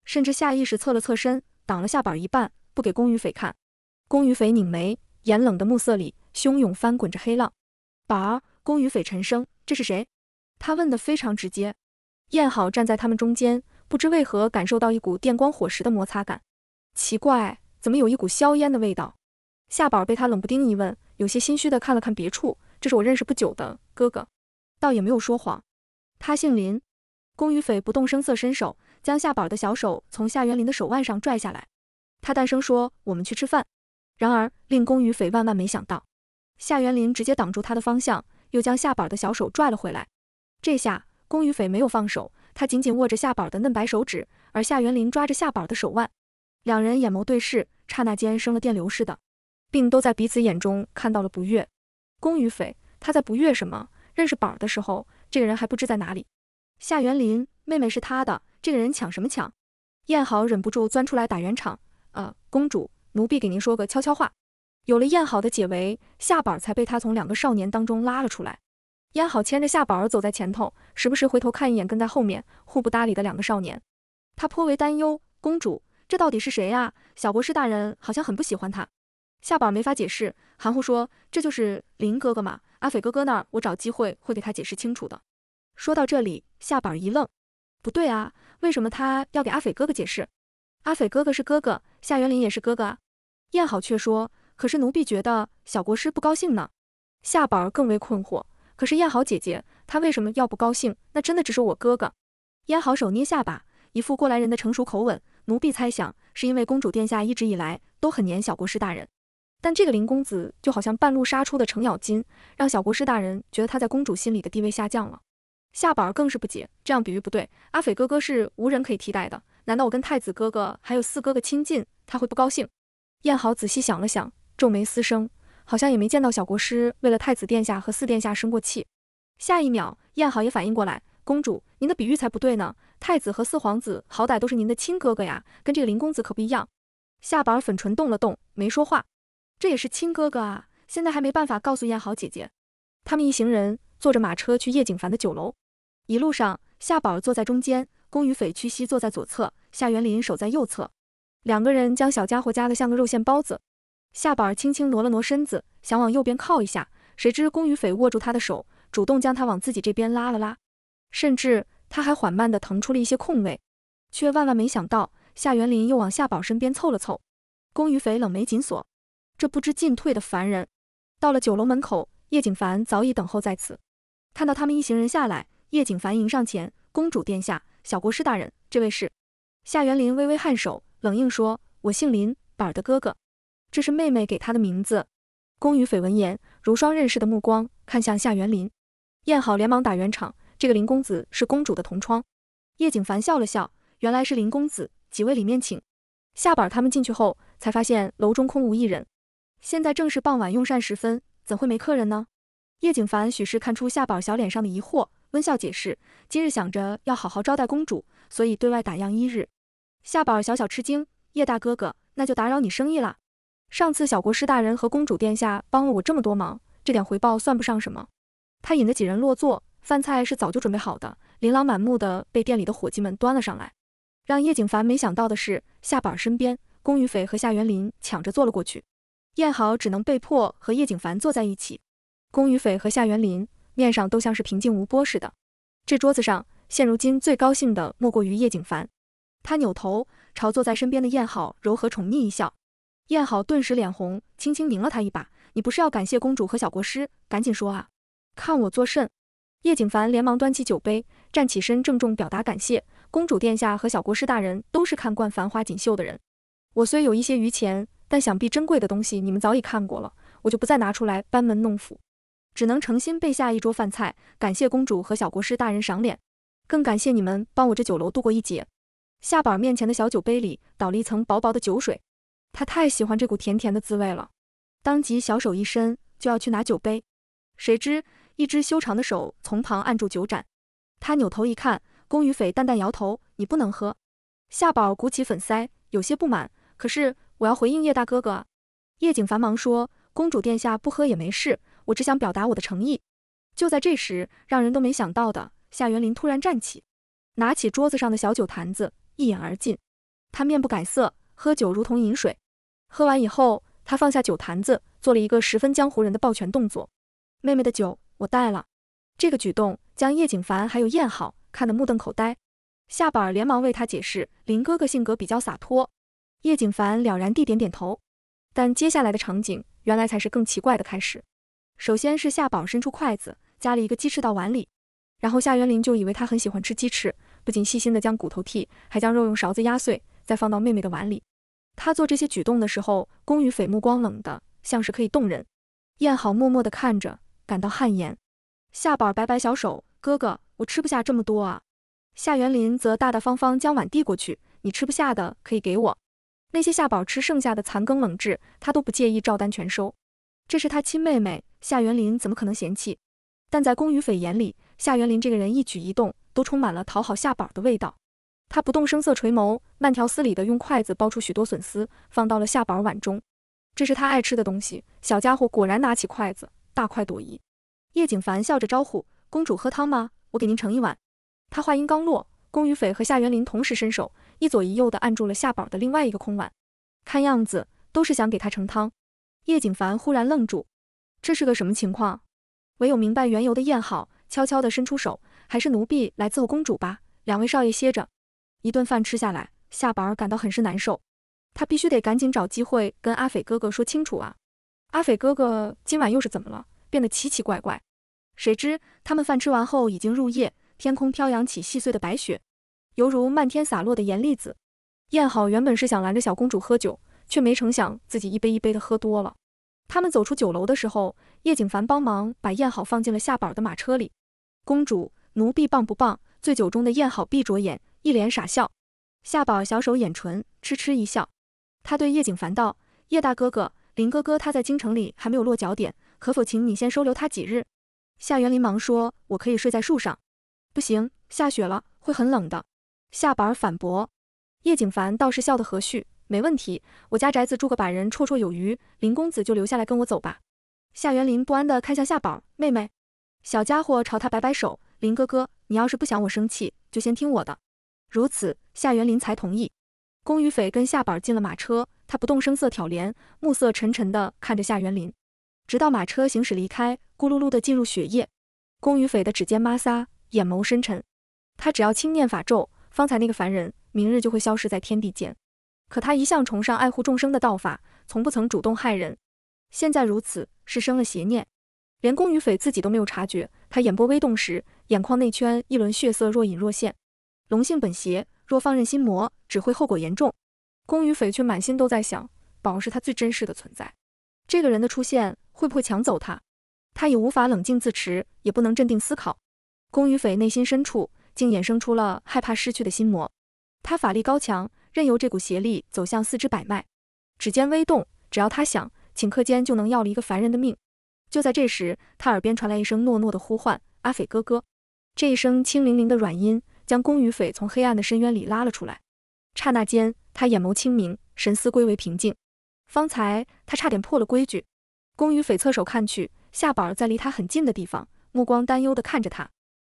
A: 甚至下意识侧了侧身，挡了下板儿一半，不给宫羽斐看。宫羽斐拧眉，眼冷的暮色里汹涌翻滚着黑浪。板儿，宫羽斐沉声：“这是谁？”他问的非常直接。燕好站在他们中间。不知为何，感受到一股电光火石的摩擦感，奇怪，怎么有一股硝烟的味道？夏宝被他冷不丁一问，有些心虚的看了看别处。这是我认识不久的哥哥，倒也没有说谎。他姓林。宫羽斐不动声色伸手，将夏宝的小手从夏元林的手腕上拽下来。他大声说：“我们去吃饭。”然而，令宫羽斐万万没想到，夏元林直接挡住他的方向，又将夏宝的小手拽了回来。这下，宫羽斐没有放手。他紧紧握着夏宝的嫩白手指，而夏元林抓着夏宝的手腕，两人眼眸对视，刹那间生了电流似的，并都在彼此眼中看到了不悦。宫与匪，他在不悦什么？认识宝儿的时候，这个人还不知在哪里。夏元林妹妹是他的，这个人抢什么抢？燕好忍不住钻出来打圆场啊，公主，奴婢给您说个悄悄话。有了燕好的解围，夏宝才被他从两个少年当中拉了出来。燕好牵着夏宝儿走在前头，时不时回头看一眼跟在后面互不搭理的两个少年，他颇为担忧：“公主，这到底是谁啊？小国师大人好像很不喜欢他。”夏宝儿没法解释，含糊说：“这就是林哥哥嘛，阿斐哥哥那儿我找机会会给他解释清楚的。”说到这里，夏宝儿一愣：“不对啊，为什么他要给阿斐哥哥解释？阿斐哥哥是哥哥，夏元林也是哥哥啊。”燕好却说：“可是奴婢觉得小国师不高兴呢。”夏宝儿更为困惑。可是燕好姐姐，她为什么要不高兴？那真的只是我哥哥。燕好手捏下巴，一副过来人的成熟口吻，奴婢猜想，是因为公主殿下一直以来都很黏小国师大人，但这个林公子就好像半路杀出的程咬金，让小国师大人觉得他在公主心里的地位下降了。夏宝儿更是不解，这样比喻不对。阿斐哥哥是无人可以替代的，难道我跟太子哥哥还有四哥哥亲近，他会不高兴？燕好仔细想了想，皱眉嘶声。好像也没见到小国师为了太子殿下和四殿下生过气。下一秒，燕好也反应过来，公主，您的比喻才不对呢。太子和四皇子好歹都是您的亲哥哥呀，跟这个林公子可不一样。夏宝粉唇动了动，没说话。这也是亲哥哥啊，现在还没办法告诉燕好姐姐。他们一行人坐着马车去叶景凡的酒楼，一路上，夏宝坐在中间，宫羽斐屈膝坐在左侧，夏元林守在右侧，两个人将小家伙夹得像个肉馅包子。夏板儿轻轻挪了挪身子，想往右边靠一下，谁知宫羽斐握住他的手，主动将他往自己这边拉了拉，甚至他还缓慢地腾出了一些空位，却万万没想到夏元林又往夏宝身边凑了凑。宫羽斐冷眉紧锁，这不知进退的凡人。到了酒楼门口，叶景凡早已等候在此，看到他们一行人下来，叶景凡迎上前：“公主殿下，小国师大人，这位是夏元林。”微微颔首，冷硬说：“我姓林，板儿的哥哥。”这是妹妹给她的名字。宫羽绯闻言，如霜认识的目光看向夏元林，燕好连忙打圆场。这个林公子是公主的同窗。叶景凡笑了笑，原来是林公子，几位里面请。夏宝他们进去后，才发现楼中空无一人。现在正是傍晚用膳时分，怎会没客人呢？叶景凡许是看出夏宝小脸上的疑惑，温笑解释，今日想着要好好招待公主，所以对外打烊一日。夏宝小小吃惊，叶大哥哥，那就打扰你生意了。上次小国师大人和公主殿下帮了我这么多忙，这点回报算不上什么。他引得几人落座，饭菜是早就准备好的，琳琅满目的被店里的伙计们端了上来。让叶景凡没想到的是，夏板儿身边，宫羽斐和夏元林抢着坐了过去，燕好只能被迫和叶景凡坐在一起。宫羽斐和夏元林面上都像是平静无波似的。这桌子上，现如今最高兴的莫过于叶景凡。他扭头朝坐在身边的燕好柔和宠溺一笑。燕好顿时脸红，轻轻拧了他一把。你不是要感谢公主和小国师，赶紧说啊！看我作甚？叶景凡连忙端起酒杯，站起身郑重表达感谢。公主殿下和小国师大人都是看惯繁花锦绣的人，我虽有一些余钱，但想必珍贵的东西你们早已看过了，我就不再拿出来班门弄斧，只能诚心备下一桌饭菜，感谢公主和小国师大人赏脸，更感谢你们帮我这酒楼度过一劫。夏宝面前的小酒杯里倒了一层薄薄的酒水。他太喜欢这股甜甜的滋味了，当即小手一伸就要去拿酒杯，谁知一只修长的手从旁按住酒盏。他扭头一看，宫羽斐淡淡摇头：“你不能喝。”夏宝鼓起粉腮，有些不满：“可是我要回应叶大哥哥。”叶景繁忙说：“公主殿下不喝也没事，我只想表达我的诚意。”就在这时，让人都没想到的，夏元林突然站起，拿起桌子上的小酒坛子一饮而尽。他面不改色。喝酒如同饮水，喝完以后，他放下酒坛子，做了一个十分江湖人的抱拳动作。妹妹的酒我带了，这个举动将叶景凡还有燕好看得目瞪口呆。夏宝连忙为他解释，林哥哥性格比较洒脱。叶景凡了然地点点头。但接下来的场景，原来才是更奇怪的开始。首先是夏宝伸出筷子夹了一个鸡翅到碗里，然后夏元林就以为他很喜欢吃鸡翅，不仅细心的将骨头剔，还将肉用勺子压碎，再放到妹妹的碗里。他做这些举动的时候，宫羽斐目光冷的像是可以冻人。燕好默默的看着，感到汗颜。夏宝摆摆小手，哥哥，我吃不下这么多啊。夏元林则大大方方将碗递过去，你吃不下的可以给我。那些夏宝吃剩下的残羹冷炙，他都不介意照单全收。这是他亲妹妹，夏元林怎么可能嫌弃？但在宫羽斐眼里，夏元林这个人一举一动都充满了讨好夏宝的味道。他不动声色垂眸，慢条斯理地用筷子剥出许多笋丝，放到了夏宝碗中。这是他爱吃的东西，小家伙果然拿起筷子大快朵颐。叶景凡笑着招呼：“公主喝汤吗？我给您盛一碗。”他话音刚落，宫羽斐和夏元林同时伸手，一左一右的按住了夏宝的另外一个空碗，看样子都是想给他盛汤。叶景凡忽然愣住，这是个什么情况？唯有明白缘由的燕好，悄悄地伸出手，还是奴婢来伺候公主吧，两位少爷歇着。一顿饭吃下来，夏宝儿感到很是难受，他必须得赶紧找机会跟阿斐哥哥说清楚啊！阿斐哥哥今晚又是怎么了？变得奇奇怪怪。谁知他们饭吃完后已经入夜，天空飘扬起细碎的白雪，犹如漫天洒落的盐粒子。燕好原本是想拦着小公主喝酒，却没成想自己一杯一杯的喝多了。他们走出酒楼的时候，叶景凡帮忙把燕好放进了夏宝儿的马车里。公主，奴婢棒不棒？醉酒中的燕好闭着眼。一脸傻笑，夏宝小手掩唇，痴痴一笑。他对叶景凡道：“叶大哥哥，林哥哥他在京城里还没有落脚点，可否请你先收留他几日？”夏元林忙说：“我可以睡在树上，不行，下雪了，会很冷的。”夏宝儿反驳。叶景凡倒是笑得和煦：“没问题，我家宅子住个百人绰绰有余。林公子就留下来跟我走吧。”夏元林不安地看向夏宝儿妹妹，小家伙朝他摆摆手：“林哥哥，你要是不想我生气，就先听我的。”如此，夏元林才同意。宫羽斐跟夏板进了马车，他不动声色挑帘，暮色沉沉的看着夏元林，直到马车行驶离开，咕噜噜的进入雪夜。宫羽斐的指尖摩挲，眼眸深沉。他只要轻念法咒，方才那个凡人明日就会消失在天地间。可他一向崇尚爱护众生的道法，从不曾主动害人。现在如此，是生了邪念。连宫羽斐自己都没有察觉，他眼波微动时，眼眶内圈一轮血色若隐若现。龙性本邪，若放任心魔，只会后果严重。宫羽斐却满心都在想，宝是他最真实的存在。这个人的出现会不会抢走他？他已无法冷静自持，也不能镇定思考。宫羽斐内心深处竟衍生出了害怕失去的心魔。他法力高强，任由这股邪力走向四肢百脉，指尖微动，只要他想，顷刻间就能要了一个凡人的命。就在这时，他耳边传来一声糯糯的呼唤：“阿斐哥哥。”这一声清灵灵的软音。将宫羽匪从黑暗的深渊里拉了出来。刹那间，他眼眸清明，神思归为平静。方才他差点破了规矩。宫羽匪侧手看去，夏宝儿在离他很近的地方，目光担忧地看着他。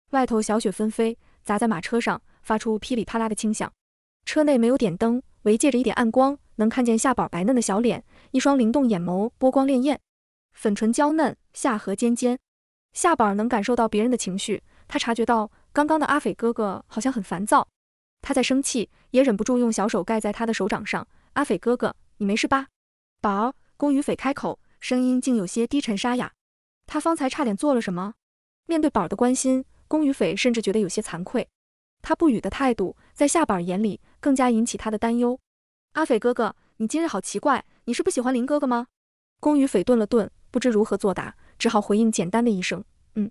A: 外头小雪纷飞，砸在马车上，发出噼里啪啦的轻响。车内没有点灯，唯借着一点暗光，能看见夏宝儿白嫩的小脸，一双灵动眼眸，波光潋滟，粉唇娇嫩，下颌尖尖。夏宝儿能感受到别人的情绪，他察觉到。刚刚的阿斐哥哥好像很烦躁，他在生气，也忍不住用小手盖在他的手掌上。阿斐哥哥，你没事吧？宝，儿，宫羽斐开口，声音竟有些低沉沙哑。他方才差点做了什么？面对宝儿的关心，宫羽斐甚至觉得有些惭愧。他不语的态度，在夏宝眼里更加引起他的担忧。阿斐哥哥，你今日好奇怪，你是不喜欢林哥哥吗？宫羽斐顿了顿，不知如何作答，只好回应简单的一声：“嗯。”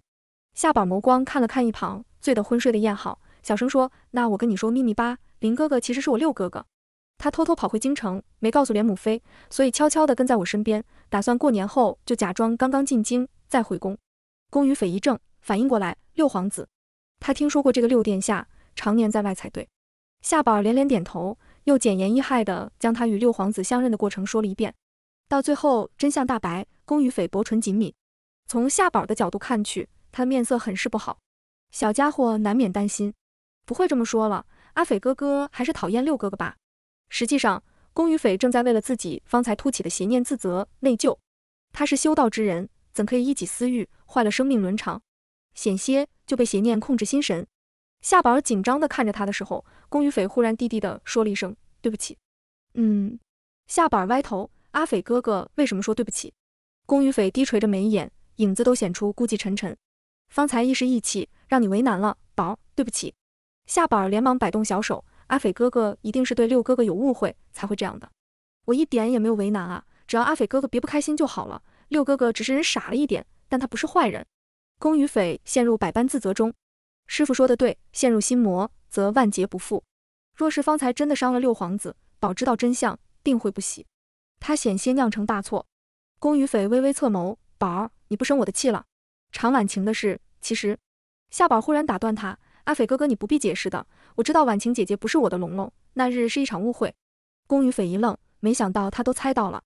A: 夏宝眸光看了看一旁。醉的昏睡的燕好，小声说：“那我跟你说秘密吧，林哥哥其实是我六哥哥，他偷偷跑回京城，没告诉连母妃，所以悄悄的跟在我身边，打算过年后就假装刚刚进京，再回宫。”宫羽匪一怔，反应过来，六皇子，他听说过这个六殿下，常年在外才对。夏宝连连点头，又简言意骇的将他与六皇子相认的过程说了一遍，到最后真相大白，宫羽匪薄唇紧抿，从夏宝的角度看去，他的面色很是不好。小家伙难免担心，不会这么说了。阿斐哥哥还是讨厌六哥哥吧。实际上，宫羽斐正在为了自己方才突起的邪念自责内疚。他是修道之人，怎可以一己私欲坏了生命伦常？险些就被邪念控制心神。夏宝儿紧张地看着他的时候，宫羽斐忽然低低地说了一声：“对不起。”嗯。夏宝儿歪头，阿斐哥哥为什么说对不起？宫羽斐低垂着眉眼，影子都显出孤寂沉沉。方才一时意气，让你为难了，宝儿，对不起。夏宝儿连忙摆动小手，阿斐哥哥一定是对六哥哥有误会才会这样的。我一点也没有为难啊，只要阿斐哥哥别不开心就好了。六哥哥只是人傻了一点，但他不是坏人。宫羽斐陷入百般自责中，师傅说的对，陷入心魔则万劫不复。若是方才真的伤了六皇子，宝知道真相定会不喜，他险些酿成大错。宫羽斐微微侧眸，宝儿，你不生我的气了？常婉晴的事，其实夏宝忽然打断他：“阿斐哥哥，你不必解释的，我知道婉晴姐姐不是我的龙龙，那日是一场误会。”宫羽斐一愣，没想到他都猜到了。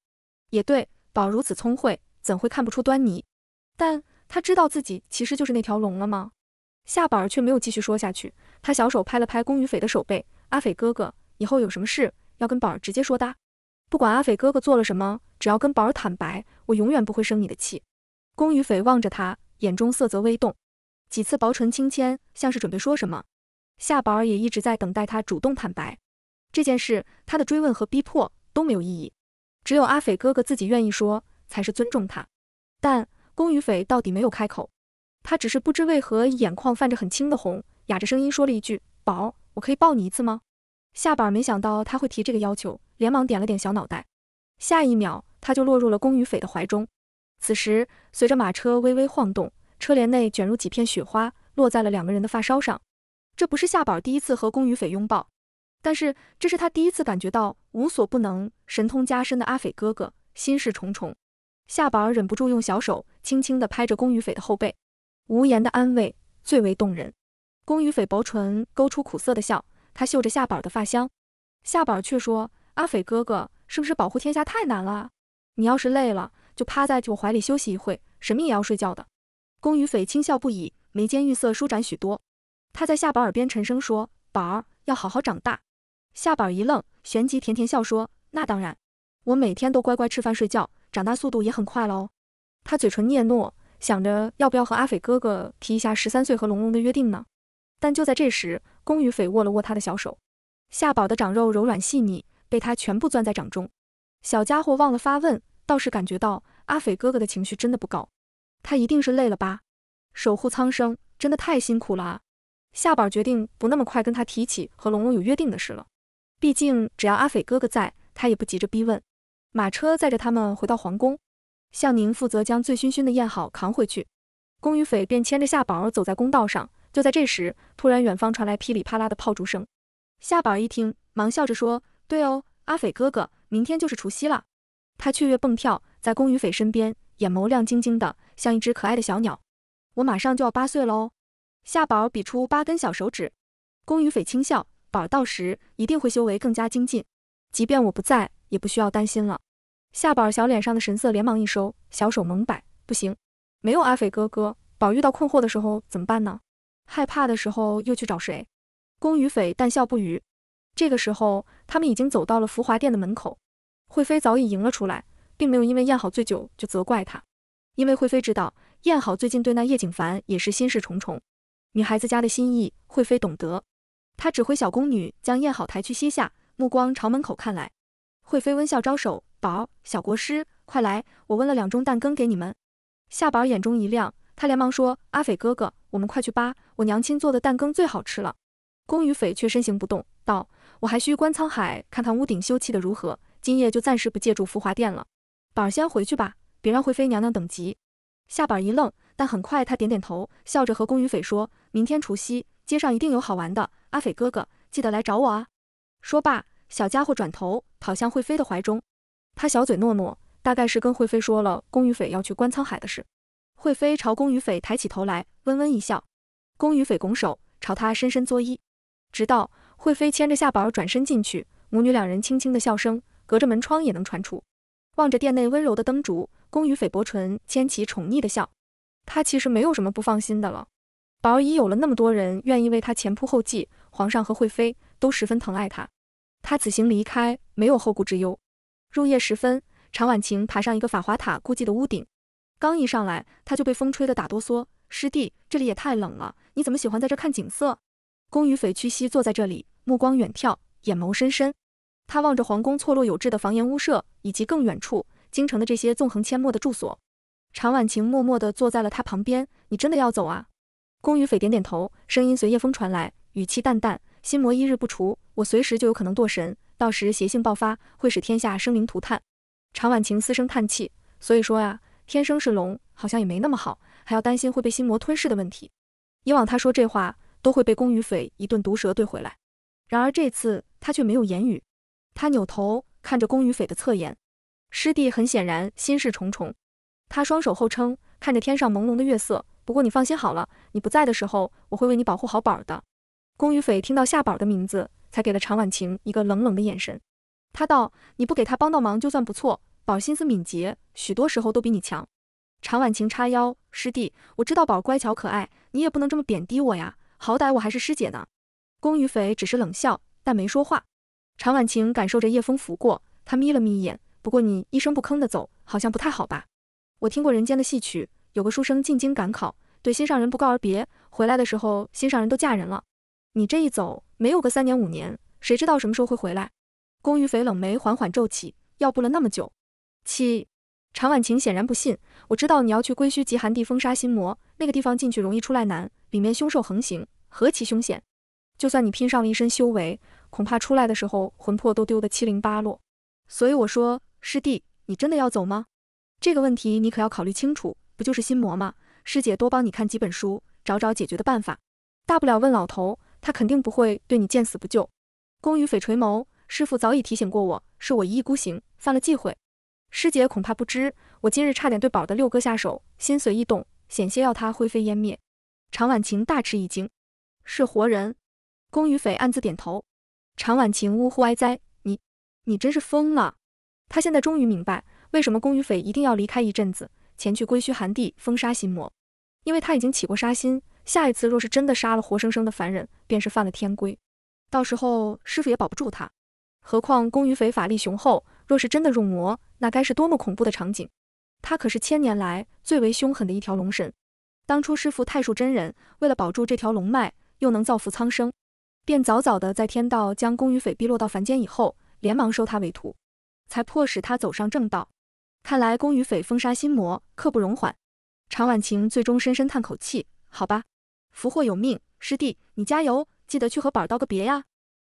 A: 也对，宝如此聪慧，怎会看不出端倪？但他知道自己其实就是那条龙了吗？夏宝儿却没有继续说下去，他小手拍了拍宫羽斐的手背：“阿斐哥哥，以后有什么事要跟宝儿直接说的，不管阿斐哥哥做了什么，只要跟宝儿坦白，我永远不会生你的气。”宫羽斐望着他。眼中色泽微动，几次薄唇轻牵，像是准备说什么。夏宝儿也一直在等待他主动坦白这件事，他的追问和逼迫都没有意义，只有阿斐哥哥自己愿意说，才是尊重他。但宫羽斐到底没有开口，他只是不知为何眼眶泛着很轻的红，哑着声音说了一句：“宝儿，我可以抱你一次吗？”夏宝儿没想到他会提这个要求，连忙点了点小脑袋，下一秒他就落入了宫羽斐的怀中。此时，随着马车微微晃动，车帘内卷入几片雪花，落在了两个人的发梢上。这不是夏宝第一次和宫羽斐拥抱，但是这是他第一次感觉到无所不能、神通加深的阿斐哥哥心事重重。夏宝忍不住用小手轻轻地拍着宫羽斐的后背，无言的安慰最为动人。宫羽斐薄唇勾出苦涩的笑，他嗅着夏宝的发香，夏宝却说：“阿斐哥哥，是不是保护天下太难了？你要是累了。”就趴在我怀里休息一会什神也要睡觉的。宫羽斐轻笑不已，眉间玉色舒展许多。他在夏宝耳边沉声说：“宝儿要好好长大。”夏宝一愣，旋即甜甜笑说：“那当然，我每天都乖乖吃饭睡觉，长大速度也很快了哦。”他嘴唇嗫嚅，想着要不要和阿斐哥哥提一下十三岁和龙龙的约定呢？但就在这时，宫羽斐握了握他的小手，夏宝的长肉柔软细腻，被他全部攥在掌中。小家伙忘了发问。倒是感觉到阿斐哥哥的情绪真的不高，他一定是累了吧？守护苍生真的太辛苦了啊！夏宝决定不那么快跟他提起和龙龙有约定的事了，毕竟只要阿斐哥哥在，他也不急着逼问。马车载着他们回到皇宫，向宁负责将醉醺醺的燕好扛回去，宫羽斐便牵着夏宝走在公道上。就在这时，突然远方传来噼里啪啦的炮竹声，夏宝一听，忙笑着说：“对哦，阿斐哥哥，明天就是除夕了。”他雀跃蹦跳在宫羽斐身边，眼眸亮晶晶的，像一只可爱的小鸟。我马上就要八岁了哦！夏宝比出八根小手指。宫羽斐轻笑，宝儿到时一定会修为更加精进，即便我不在，也不需要担心了。夏宝小脸上的神色连忙一收，小手猛摆，不行，没有阿斐哥哥，宝遇到困惑的时候怎么办呢？害怕的时候又去找谁？宫羽斐淡笑不语。这个时候，他们已经走到了浮华殿的门口。惠妃早已迎了出来，并没有因为燕好醉酒就责怪他，因为惠妃知道燕好最近对那叶景凡也是心事重重。女孩子家的心意，惠妃懂得。她指挥小宫女将燕好抬去歇下，目光朝门口看来。惠妃温笑招手：“宝儿，小国师，快来，我温了两盅蛋羹给你们。”夏宝眼中一亮，他连忙说：“阿斐哥哥，我们快去扒，我娘亲做的蛋羹最好吃了。”宫羽斐却身形不动，道：“我还需观沧海，看看屋顶修葺的如何。”今夜就暂时不借助浮华殿了，宝儿先回去吧，别让惠妃娘娘等急。夏宝一愣，但很快他点点头，笑着和宫羽斐说：“明天除夕，街上一定有好玩的，阿斐哥哥记得来找我啊。”说罢，小家伙转头跑向惠妃的怀中，他小嘴糯糯，大概是跟惠妃说了宫羽斐要去观沧海的事。惠妃朝宫羽斐抬起头来，温温一笑。宫羽斐拱手朝他深深作揖，直到惠妃牵着夏宝儿转身进去，母女两人轻轻的笑声。隔着门窗也能传出。望着店内温柔的灯烛，宫羽斐薄唇牵起宠溺的笑。他其实没有什么不放心的了，宝儿已有了那么多人愿意为他前仆后继，皇上和惠妃都十分疼爱他，他此行离开没有后顾之忧。入夜时分，常婉晴爬上一个法华塔孤寂的屋顶，刚一上来，他就被风吹得打哆嗦。师弟，这里也太冷了，你怎么喜欢在这看景色？宫羽斐屈膝坐在这里，目光远眺，眼眸深深。他望着皇宫错落有致的房檐屋舍，以及更远处京城的这些纵横阡陌的住所。常婉晴默默地坐在了他旁边。你真的要走啊？宫羽斐点点头，声音随夜风传来，语气淡淡。心魔一日不除，我随时就有可能堕神，到时邪性爆发，会使天下生灵涂炭。常婉晴嘶声叹气。所以说呀，天生是龙，好像也没那么好，还要担心会被心魔吞噬的问题。以往他说这话，都会被宫羽斐一顿毒舌怼回来。然而这次，他却没有言语。他扭头看着宫羽斐的侧颜，师弟很显然心事重重。他双手后撑，看着天上朦胧的月色。不过你放心好了，你不在的时候，我会为你保护好宝的。宫羽斐听到夏宝的名字，才给了常婉晴一个冷冷的眼神。他道：“你不给他帮到忙就算不错，宝心思敏捷，许多时候都比你强。”常婉晴叉腰：“师弟，我知道宝乖巧可爱，你也不能这么贬低我呀，好歹我还是师姐呢。”宫羽斐只是冷笑，但没说话。常婉晴感受着夜风拂过，她眯了眯眼。不过你一声不吭地走，好像不太好吧？我听过人间的戏曲，有个书生进京赶考，对心上人不告而别，回来的时候心上人都嫁人了。你这一走，没有个三年五年，谁知道什么时候会回来？宫于斐冷眉缓缓皱起，要不了那么久。七，常婉晴显然不信。我知道你要去归墟极寒地封杀心魔，那个地方进去容易出来难，里面凶兽横行，何其凶险！就算你拼上了一身修为。恐怕出来的时候魂魄都丢得七零八落，所以我说师弟，你真的要走吗？这个问题你可要考虑清楚，不就是心魔吗？师姐多帮你看几本书，找找解决的办法，大不了问老头，他肯定不会对你见死不救。宫羽匪垂眸，师父早已提醒过我，是我一意孤行，犯了忌讳。师姐恐怕不知，我今日差点对宝的六哥下手，心随意动，险些要他灰飞烟灭。常婉晴大吃一惊，是活人。宫羽斐暗自点头。常婉晴，呜呼哀哉！你，你真是疯了！他现在终于明白，为什么宫羽斐一定要离开一阵子，前去归墟寒地封杀心魔。因为他已经起过杀心，下一次若是真的杀了活生生的凡人，便是犯了天规，到时候师傅也保不住他。何况宫羽斐法力雄厚，若是真的入魔，那该是多么恐怖的场景！他可是千年来最为凶狠的一条龙神。当初师傅太术真人为了保住这条龙脉，又能造福苍生。便早早的在天道将宫羽斐逼落到凡间以后，连忙收他为徒，才迫使他走上正道。看来宫羽斐封杀心魔刻不容缓。常婉晴最终深深叹口气：“好吧，福祸有命，师弟你加油，记得去和板儿道个别呀。”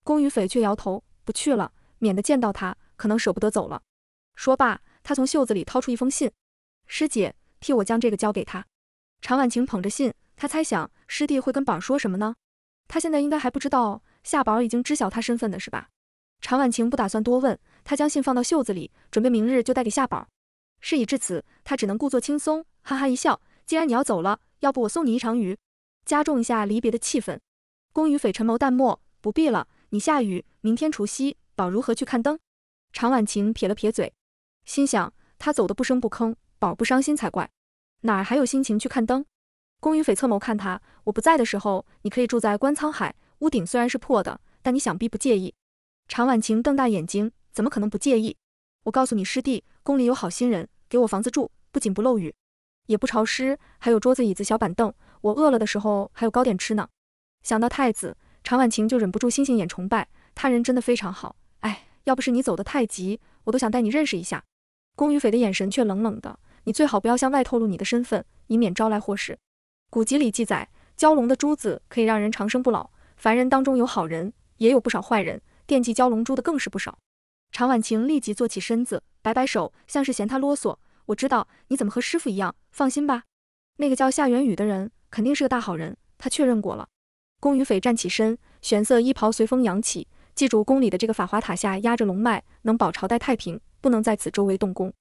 A: 宫羽斐却摇头：“不去了，免得见到他可能舍不得走了。”说罢，他从袖子里掏出一封信：“师姐替我将这个交给他。”常婉晴捧着信，他猜想师弟会跟板儿说什么呢？他现在应该还不知道夏宝已经知晓他身份的是吧？常婉晴不打算多问，他将信放到袖子里，准备明日就带给夏宝。事已至此，他只能故作轻松，哈哈一笑。既然你要走了，要不我送你一场雨，加重一下离别的气氛。宫羽斐沉眸淡漠，不必了，你下雨，明天除夕，宝如何去看灯？常婉晴撇了撇嘴，心想他走的不声不吭，宝不伤心才怪，哪还有心情去看灯？宫羽斐侧眸看他，我不在的时候，你可以住在观沧海。屋顶虽然是破的，但你想必不介意。常婉晴瞪大眼睛，怎么可能不介意？我告诉你，师弟，宫里有好心人给我房子住，不仅不漏雨，也不潮湿，还有桌子、椅子、小板凳。我饿了的时候还有糕点吃呢。想到太子常婉晴就忍不住星星眼崇拜，他人真的非常好。哎，要不是你走得太急，我都想带你认识一下。宫羽斐的眼神却冷冷的，你最好不要向外透露你的身份，以免招来祸事。古籍里记载，蛟龙的珠子可以让人长生不老。凡人当中有好人，也有不少坏人，惦记蛟龙珠的更是不少。常婉晴立即坐起身子，摆摆手，像是嫌他啰嗦。我知道你怎么和师傅一样，放心吧。那个叫夏元宇的人肯定是个大好人，他确认过了。宫羽斐站起身，玄色衣袍随风扬起。记住，宫里的这个法华塔下压着龙脉，能保朝代太平，不能在此周围动工。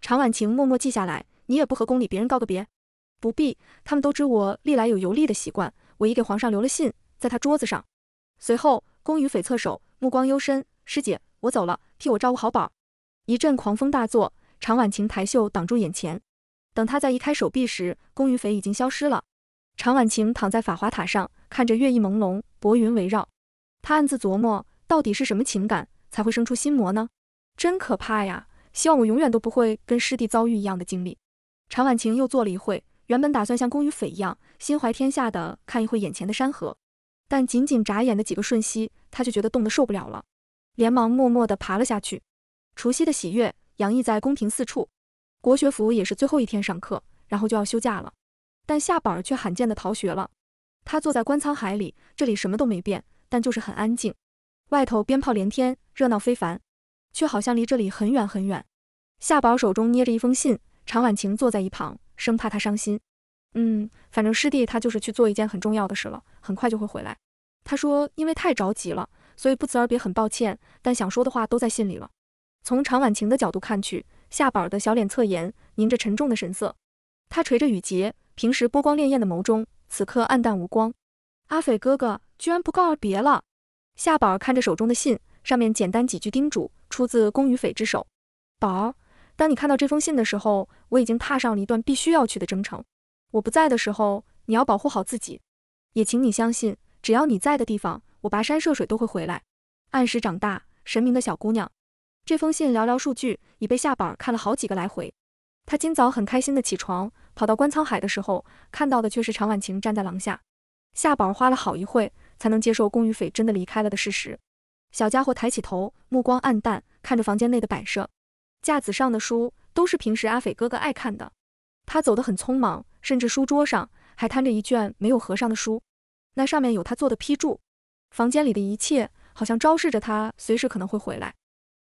A: 常婉晴默默记下来。你也不和宫里别人告个别。不必，他们都知我历来有游历的习惯，我已给皇上留了信，在他桌子上。随后，宫羽斐侧手，目光幽深。师姐，我走了，替我照顾好宝。一阵狂风大作，常婉晴抬袖挡住眼前。等他再移开手臂时，宫羽斐已经消失了。常婉晴躺在法华塔上，看着月意朦胧，薄云围绕。他暗自琢磨，到底是什么情感才会生出心魔呢？真可怕呀！希望我永远都不会跟师弟遭遇一样的经历。常婉晴又坐了一会。原本打算像宫与匪一样心怀天下的看一会眼前的山河，但仅仅眨眼的几个瞬息，他就觉得冻得受不了了，连忙默默地爬了下去。除夕的喜悦洋溢在宫廷四处，国学府也是最后一天上课，然后就要休假了。但夏宝儿却罕见的逃学了。他坐在观沧海里，这里什么都没变，但就是很安静。外头鞭炮连天，热闹非凡，却好像离这里很远很远。夏宝手中捏着一封信，常婉晴坐在一旁。生怕他伤心，嗯，反正师弟他就是去做一件很重要的事了，很快就会回来。他说，因为太着急了，所以不辞而别，很抱歉，但想说的话都在信里了。从常婉晴的角度看去，夏宝儿的小脸侧颜凝着沉重的神色，他垂着雨睫，平时波光潋滟的眸中此刻暗淡无光。阿斐哥哥居然不告而别了！夏宝儿看着手中的信，上面简单几句叮嘱，出自宫羽斐之手。宝儿。当你看到这封信的时候，我已经踏上了一段必须要去的征程。我不在的时候，你要保护好自己，也请你相信，只要你在的地方，我跋山涉水都会回来。按时长大，神明的小姑娘。这封信寥寥数句，已被夏宝看了好几个来回。他今早很开心地起床，跑到观沧海的时候，看到的却是常婉晴站在廊下。夏宝花了好一会才能接受宫羽斐真的离开了的事实。小家伙抬起头，目光黯淡，看着房间内的摆设。架子上的书都是平时阿斐哥哥爱看的，他走得很匆忙，甚至书桌上还摊着一卷没有合上的书，那上面有他做的批注。房间里的一切好像昭示着他随时可能会回来，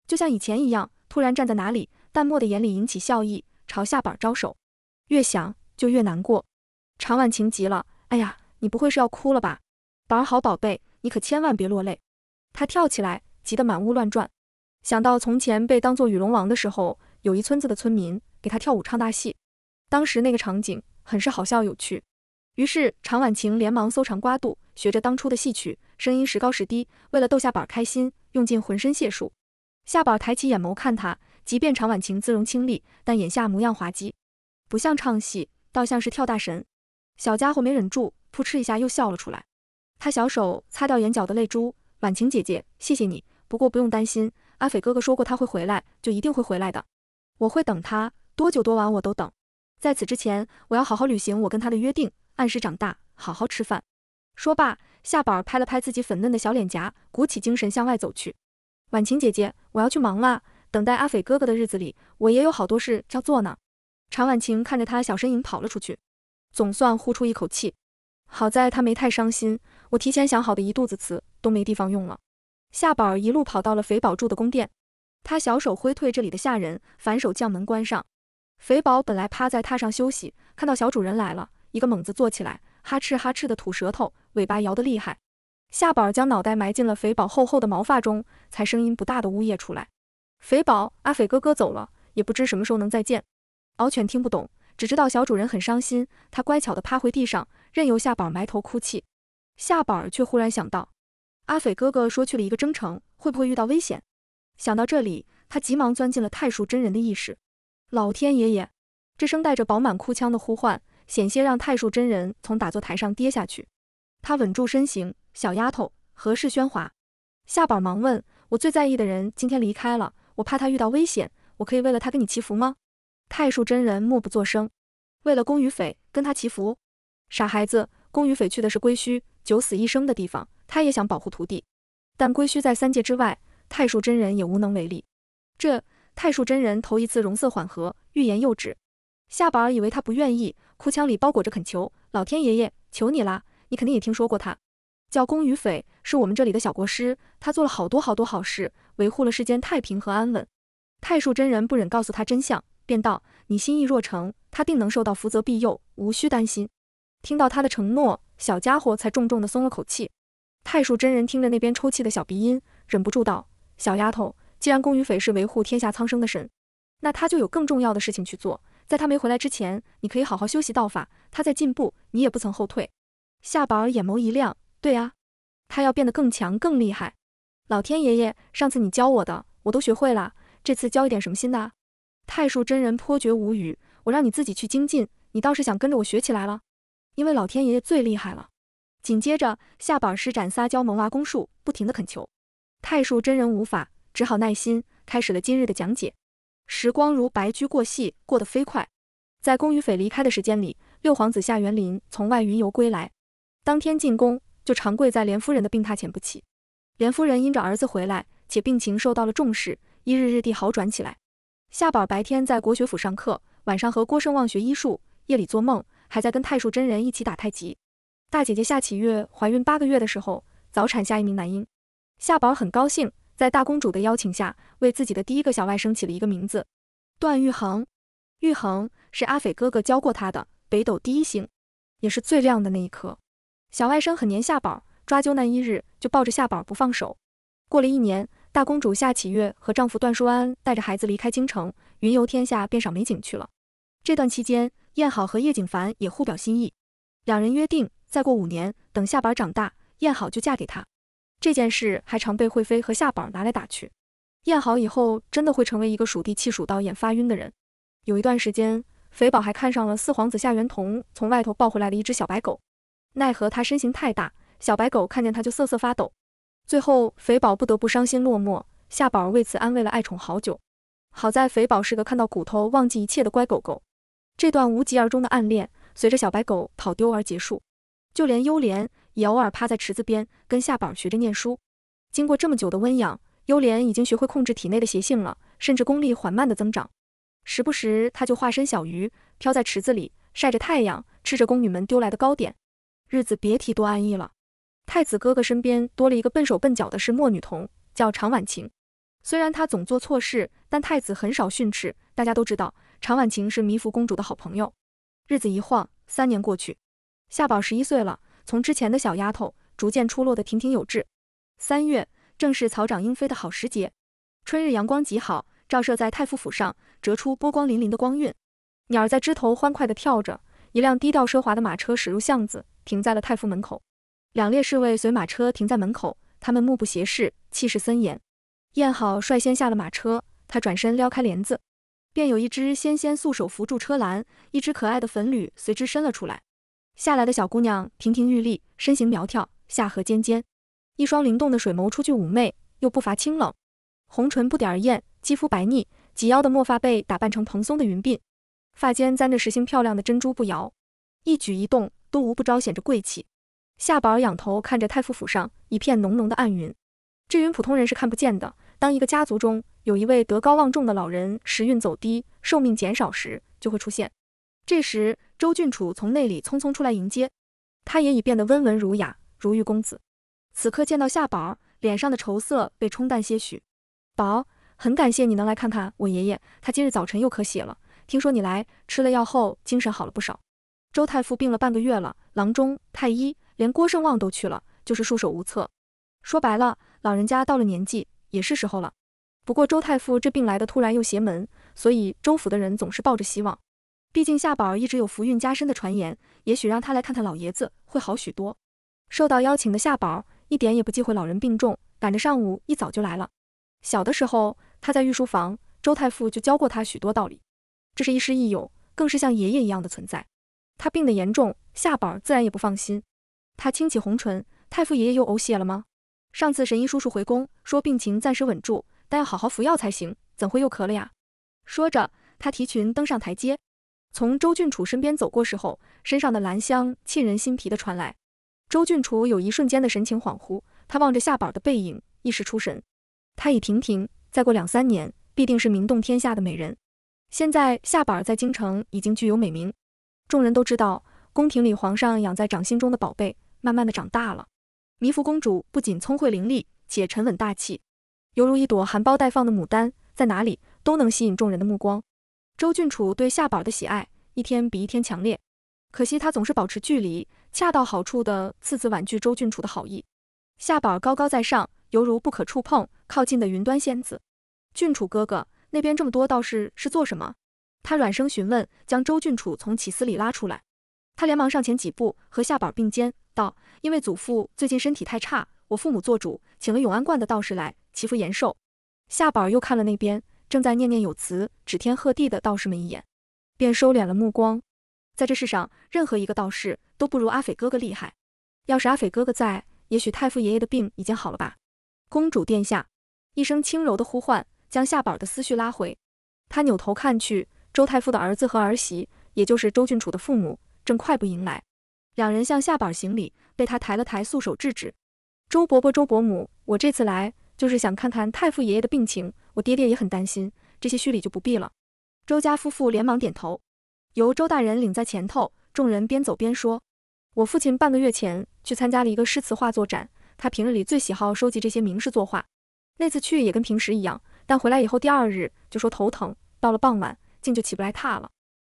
A: 就像以前一样，突然站在哪里，淡漠的眼里引起笑意，朝下板招手。越想就越难过。常婉晴急了：“哎呀，你不会是要哭了吧，宝儿好宝贝，你可千万别落泪。”她跳起来，急得满屋乱转。想到从前被当作雨龙王的时候，有一村子的村民给他跳舞唱大戏，当时那个场景很是好笑有趣。于是常婉晴连忙搜肠刮肚，学着当初的戏曲，声音时高时低，为了逗夏宝开心，用尽浑身解数。夏宝抬起眼眸看他，即便常婉晴姿容清丽，但眼下模样滑稽，不像唱戏，倒像是跳大神。小家伙没忍住，扑哧一下又笑了出来。他小手擦掉眼角的泪珠，婉晴姐姐，谢谢你。不过不用担心。阿斐哥哥说过他会回来，就一定会回来的。我会等他，多久多晚我都等。在此之前，我要好好履行我跟他的约定，按时长大，好好吃饭。说罢，夏宝儿拍了拍自己粉嫩的小脸颊，鼓起精神向外走去。婉晴姐姐，我要去忙了。等待阿斐哥哥的日子里，我也有好多事要做呢。常婉晴看着他小身影跑了出去，总算呼出一口气。好在他没太伤心，我提前想好的一肚子词都没地方用了。夏宝儿一路跑到了肥宝住的宫殿，他小手挥退这里的下人，反手将门关上。肥宝本来趴在榻上休息，看到小主人来了，一个猛子坐起来，哈哧哈哧的吐舌头，尾巴摇得厉害。夏宝儿将脑袋埋进了肥宝厚厚的毛发中，才声音不大的呜咽出来。肥宝，阿斐哥哥走了，也不知什么时候能再见。獒犬听不懂，只知道小主人很伤心，它乖巧的趴回地上，任由夏宝埋头哭泣。夏宝儿却忽然想到。阿斐哥哥说去了一个征程，会不会遇到危险？想到这里，他急忙钻进了太叔真人的意识。老天爷爷！这声带着饱满哭腔的呼唤，险些让太叔真人从打坐台上跌下去。他稳住身形，小丫头何事喧哗？夏宝忙问，我最在意的人今天离开了，我怕他遇到危险，我可以为了他跟你祈福吗？太叔真人默不作声。为了宫羽斐跟他祈福？傻孩子，宫羽斐去的是归墟，九死一生的地方。他也想保护徒弟，但归墟在三界之外，太术真人也无能为力。这太术真人头一次容色缓和，欲言又止。夏宝儿以为他不愿意，哭腔里包裹着恳求：“老天爷爷，求你啦！你肯定也听说过他，叫宫羽斐，是我们这里的小国师。他做了好多好多好事，维护了世间太平和安稳。”太术真人不忍告诉他真相，便道：“你心意若诚，他定能受到福泽庇佑，无需担心。”听到他的承诺，小家伙才重重地松了口气。太叔真人听着那边抽泣的小鼻音，忍不住道：“小丫头，既然宫羽匪是维护天下苍生的神，那他就有更重要的事情去做。在他没回来之前，你可以好好修习道法。他在进步，你也不曾后退。”夏宝儿眼眸一亮：“对啊，他要变得更强、更厉害。老天爷爷，上次你教我的，我都学会了。这次教一点什么新的？”太叔真人颇觉无语：“我让你自己去精进，你倒是想跟着我学起来了？因为老天爷爷最厉害了。”紧接着，夏宝施展撒娇萌娃攻术，不停地恳求，太叔真人无法，只好耐心开始了今日的讲解。时光如白驹过隙，过得飞快。在宫与匪离开的时间里，六皇子夏元林从外云游归来，当天进宫就长跪在连夫人的病榻前不起。连夫人因着儿子回来，且病情受到了重视，一日日地好转起来。夏宝白天在国学府上课，晚上和郭胜旺学医术，夜里做梦还在跟太叔真人一起打太极。大姐姐夏启月怀孕八个月的时候，早产下一名男婴，夏宝很高兴，在大公主的邀请下，为自己的第一个小外甥起了一个名字，段玉衡。玉衡是阿斐哥哥教过他的，北斗第一星，也是最亮的那一颗。小外甥很粘夏宝，抓阄那一日就抱着夏宝不放手。过了一年，大公主夏启月和丈夫段书安带着孩子离开京城，云游天下，遍赏美景去了。这段期间，燕好和叶景凡也互表心意，两人约定。再过五年，等夏宝长大，燕好就嫁给他。这件事还常被惠妃和夏宝拿来打趣。燕好以后真的会成为一个蜀地气数到眼发晕的人。有一段时间，肥宝还看上了四皇子夏元同从外头抱回来的一只小白狗，奈何他身形太大，小白狗看见他就瑟瑟发抖。最后，肥宝不得不伤心落寞。夏宝为此安慰了爱宠好久。好在肥宝是个看到骨头忘记一切的乖狗狗。这段无疾而终的暗恋，随着小白狗跑丢而结束。就连幽莲也偶尔趴在池子边，跟夏宝学着念书。经过这么久的温养，幽莲已经学会控制体内的邪性了，甚至功力缓慢的增长。时不时，他就化身小鱼，飘在池子里晒着太阳，吃着宫女们丢来的糕点，日子别提多安逸了。太子哥哥身边多了一个笨手笨脚的是墨女童，叫常婉晴。虽然她总做错事，但太子很少训斥。大家都知道，常婉晴是弥福公主的好朋友。日子一晃，三年过去。夏宝十一岁了，从之前的小丫头，逐渐出落得亭亭有致。三月正是草长莺飞的好时节，春日阳光极好，照射在太傅府上，折出波光粼粼的光晕。鸟儿在枝头欢快地跳着。一辆低调奢华的马车驶入巷子，停在了太傅门口。两列侍卫随马车停在门口，他们目不斜视，气势森严。燕好率先下了马车，他转身撩开帘子，便有一只纤纤素手扶住车栏，一只可爱的粉缕随之伸了出来。下来的小姑娘亭亭玉立，身形苗条，下颌尖尖，一双灵动的水眸，初具妩媚，又不乏清冷。红唇不点儿艳，肌肤白腻，及腰的墨发被打扮成蓬松的云鬓，发间簪着时兴漂亮的珍珠步摇，一举一动都无不彰显着贵气。夏宝儿仰头看着太傅府上一片浓浓的暗云，这云普通人是看不见的。当一个家族中有一位德高望重的老人时运走低，寿命减少时，就会出现。这时，周俊楚从内里匆匆出来迎接，他也已变得温文儒雅，如玉公子。此刻见到夏宝儿，脸上的愁色被冲淡些许。宝很感谢你能来看看我爷爷，他今日早晨又咳血了。听说你来吃了药后，精神好了不少。周太傅病了半个月了，郎中、太医，连郭胜旺都去了，就是束手无策。说白了，老人家到了年纪，也是时候了。不过周太傅这病来的突然又邪门，所以周府的人总是抱着希望。毕竟夏宝儿一直有福运加身的传言，也许让他来看看老爷子会好许多。受到邀请的夏宝儿一点也不忌讳老人病重，赶着上午一早就来了。小的时候他在御书房，周太傅就教过他许多道理，这是亦师亦友，更是像爷爷一样的存在。他病得严重，夏宝儿自然也不放心。他轻启红唇，太傅爷爷又呕血了吗？上次神医叔叔回宫说病情暂时稳住，但要好好服药才行，怎会又咳了呀？说着，他提裙登上台阶。从周俊楚身边走过时候，身上的兰香沁人心脾的传来。周俊楚有一瞬间的神情恍惚，他望着夏宝儿的背影，一时出神。她已亭亭，再过两三年，必定是名动天下的美人。现在夏宝儿在京城已经具有美名，众人都知道，宫廷里皇上养在掌心中的宝贝，慢慢的长大了。迷福公主不仅聪慧伶俐，且沉稳大气，犹如一朵含苞待放的牡丹，在哪里都能吸引众人的目光。周俊楚对夏宝的喜爱一天比一天强烈，可惜他总是保持距离，恰到好处的次次婉拒周俊楚的好意。夏宝高高在上，犹如不可触碰、靠近的云端仙子。俊楚哥哥那边这么多道士是做什么？他软声询问，将周俊楚从起司里拉出来。他连忙上前几步，和夏宝并肩道：“因为祖父最近身体太差，我父母做主请了永安观的道士来祈福延寿。”夏宝又看了那边。正在念念有词、指天喝地的道士们一眼，便收敛了目光。在这世上，任何一个道士都不如阿斐哥哥厉害。要是阿斐哥哥在，也许太傅爷爷的病已经好了吧。公主殿下一声轻柔的呼唤，将夏宝的思绪拉回。他扭头看去，周太傅的儿子和儿媳，也就是周郡主的父母，正快步迎来。两人向夏宝行礼，被他抬了抬素手制止。周伯伯、周伯母，我这次来就是想看看太傅爷爷的病情。我爹爹也很担心，这些虚礼就不必了。周家夫妇连忙点头，由周大人领在前头，众人边走边说：“我父亲半个月前去参加了一个诗词画作展，他平日里最喜好收集这些名士作画。那次去也跟平时一样，但回来以后第二日就说头疼，到了傍晚竟就起不来榻了。”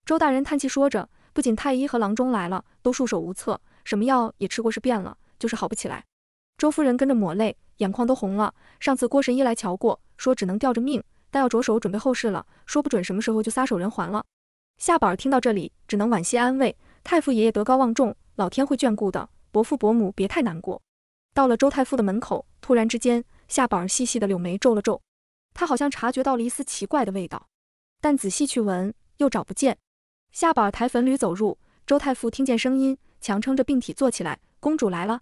A: 周大人叹气说着：“不仅太医和郎中来了，都束手无策，什么药也吃过是变了，就是好不起来。”周夫人跟着抹泪，眼眶都红了。上次郭神医来瞧过，说只能吊着命，但要着手准备后事了，说不准什么时候就撒手人寰了。夏宝儿听到这里，只能惋惜安慰太傅爷爷德高望重，老天会眷顾的。伯父伯母别太难过。到了周太傅的门口，突然之间，夏宝儿细细的柳眉皱了皱，他好像察觉到了一丝奇怪的味道，但仔细去闻又找不见。夏宝儿抬粉驴走入，周太傅听见声音，强撑着病体坐起来，公主来了。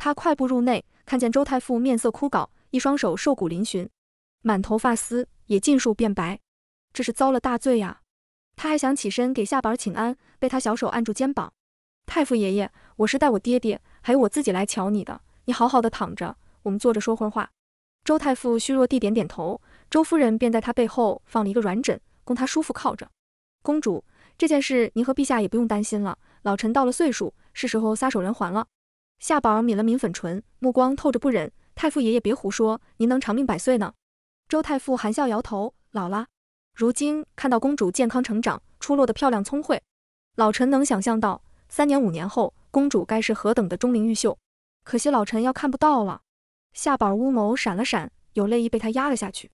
A: 他快步入内，看见周太傅面色枯槁，一双手瘦骨嶙峋，满头发丝也尽数变白，这是遭了大罪呀！他还想起身给下板儿请安，被他小手按住肩膀。太傅爷爷，我是带我爹爹，还有我自己来瞧你的，你好好的躺着，我们坐着说会话。周太傅虚弱地点点头，周夫人便在他背后放了一个软枕，供他舒服靠着。公主，这件事您和陛下也不用担心了，老臣到了岁数，是时候撒手人寰了。夏宝抿了抿粉唇，目光透着不忍。太傅爷爷别胡说，您能长命百岁呢。周太傅含笑摇头，老了。如今看到公主健康成长，出落得漂亮聪慧，老臣能想象到三年五年后，公主该是何等的钟灵毓秀。可惜老臣要看不到了。夏宝乌眸闪了闪，有泪意被他压了下去。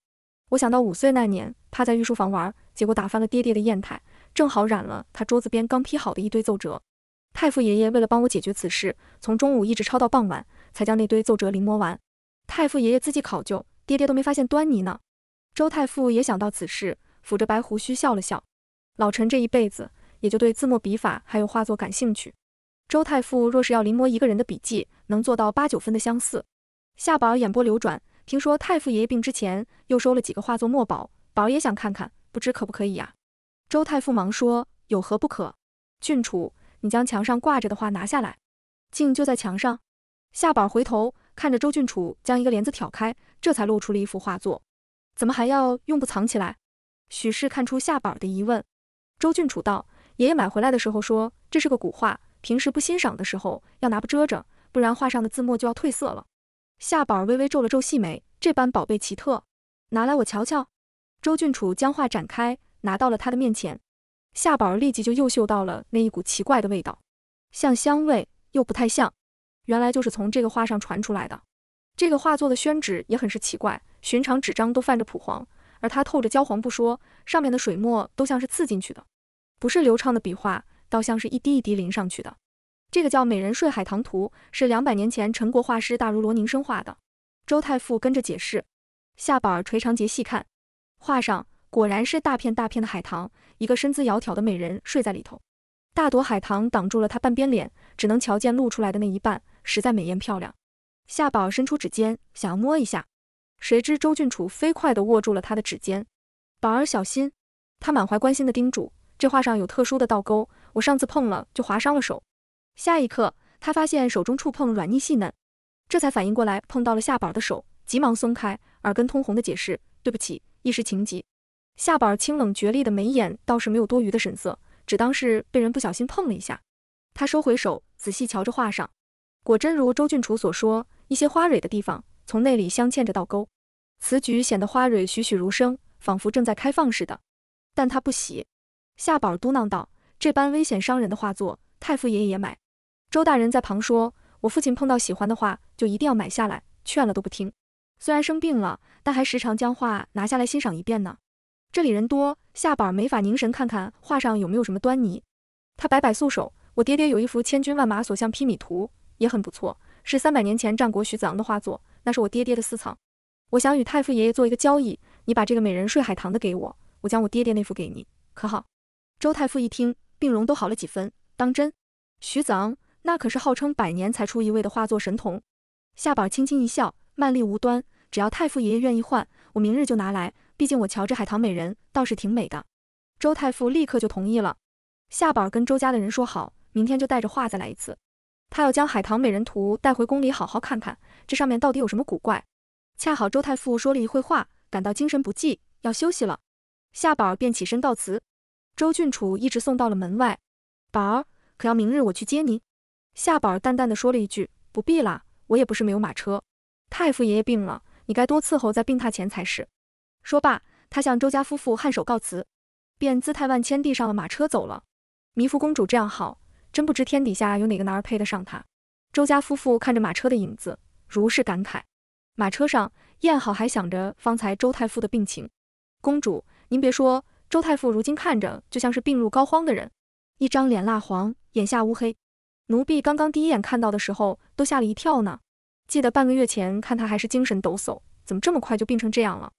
A: 我想到五岁那年，趴在御书房玩，结果打翻了爹爹的砚台，正好染了他桌子边刚批好的一堆奏折。太傅爷爷为了帮我解决此事，从中午一直抄到傍晚，才将那堆奏折临摹完。太傅爷爷字迹考究，爹爹都没发现端倪呢。周太傅也想到此事，抚着白胡须笑了笑。老臣这一辈子也就对字墨笔法还有画作感兴趣。周太傅若是要临摹一个人的笔迹，能做到八九分的相似。夏宝眼波流转，听说太傅爷爷病之前又收了几个画作墨宝，宝也想看看，不知可不可以呀？周太傅忙说：有何不可，郡主。你将墙上挂着的画拿下来，镜就在墙上。夏宝回头看着周俊楚，将一个帘子挑开，这才露出了一幅画作。怎么还要用布藏起来？许氏看出夏宝的疑问，周俊楚道：“爷爷买回来的时候说，这是个古画，平时不欣赏的时候要拿布遮着，不然画上的字墨就要褪色了。”夏宝微微皱了皱细眉，这般宝贝奇特，拿来我瞧瞧。周俊楚将画展开，拿到了他的面前。夏宝儿立即就又嗅到了那一股奇怪的味道，像香味又不太像。原来就是从这个画上传出来的。这个画作的宣纸也很是奇怪，寻常纸张都泛着普黄，而它透着焦黄不说，上面的水墨都像是刺进去的，不是流畅的笔画，倒像是一滴一滴淋上去的。这个叫《美人睡海棠图》，是两百年前陈国画师大儒罗宁生画的。周太傅跟着解释，夏宝儿垂长睫细看画上。果然是大片大片的海棠，一个身姿窈窕的美人睡在里头，大朵海棠挡住了她半边脸，只能瞧见露出来的那一半，实在美艳漂亮。夏宝伸出指尖想要摸一下，谁知周俊楚飞快地握住了她的指尖，宝儿小心，他满怀关心地叮嘱。这画上有特殊的倒钩，我上次碰了就划伤了手。下一刻，他发现手中触碰软腻细嫩，这才反应过来碰到了夏宝的手，急忙松开，耳根通红地解释，对不起，一时情急。夏宝清冷绝丽的眉眼倒是没有多余的神色，只当是被人不小心碰了一下。他收回手，仔细瞧着画上，果真如周俊楚所说，一些花蕊的地方从内里镶嵌着倒钩，此举显得花蕊栩栩如生，仿佛正在开放似的。但他不喜。夏宝嘟囔道：“这般危险伤人的画作，太傅爷爷也买？”周大人在旁说：“我父亲碰到喜欢的画，就一定要买下来，劝了都不听。虽然生病了，但还时常将画拿下来欣赏一遍呢。”这里人多，夏宝没法凝神看看画上有没有什么端倪。他摆摆素手，我爹爹有一幅《千军万马所向披靡图》，也很不错，是三百年前战国徐子昂的画作，那是我爹爹的私藏。我想与太傅爷爷做一个交易，你把这个美人睡海棠的给我，我将我爹爹那幅给你，可好？周太傅一听，病容都好了几分，当真？徐子昂那可是号称百年才出一位的画作神童。夏宝轻轻一笑，魅力无端，只要太傅爷爷愿意换，我明日就拿来。毕竟我瞧这海棠美人倒是挺美的，周太傅立刻就同意了。夏宝儿跟周家的人说好，明天就带着画再来一次，他要将海棠美人图带回宫里好好看看，这上面到底有什么古怪。恰好周太傅说了一会话，感到精神不济，要休息了。夏宝儿便起身告辞，周郡主一直送到了门外。宝儿，可要明日我去接你？夏宝儿淡淡的说了一句：“不必啦，我也不是没有马车。”太傅爷爷病了，你该多伺候在病榻前才是。说罢，他向周家夫妇颔首告辞，便姿态万千地上了马车走了。迷福公主这样好，真不知天底下有哪个男儿配得上她。周家夫妇看着马车的影子，如是感慨。马车上，燕好还想着方才周太傅的病情。公主，您别说，周太傅如今看着就像是病入膏肓的人，一张脸蜡黄，眼下乌黑。奴婢刚刚第一眼看到的时候都吓了一跳呢。记得半个月前看他还是精神抖擞，怎么这么快就病成这样了？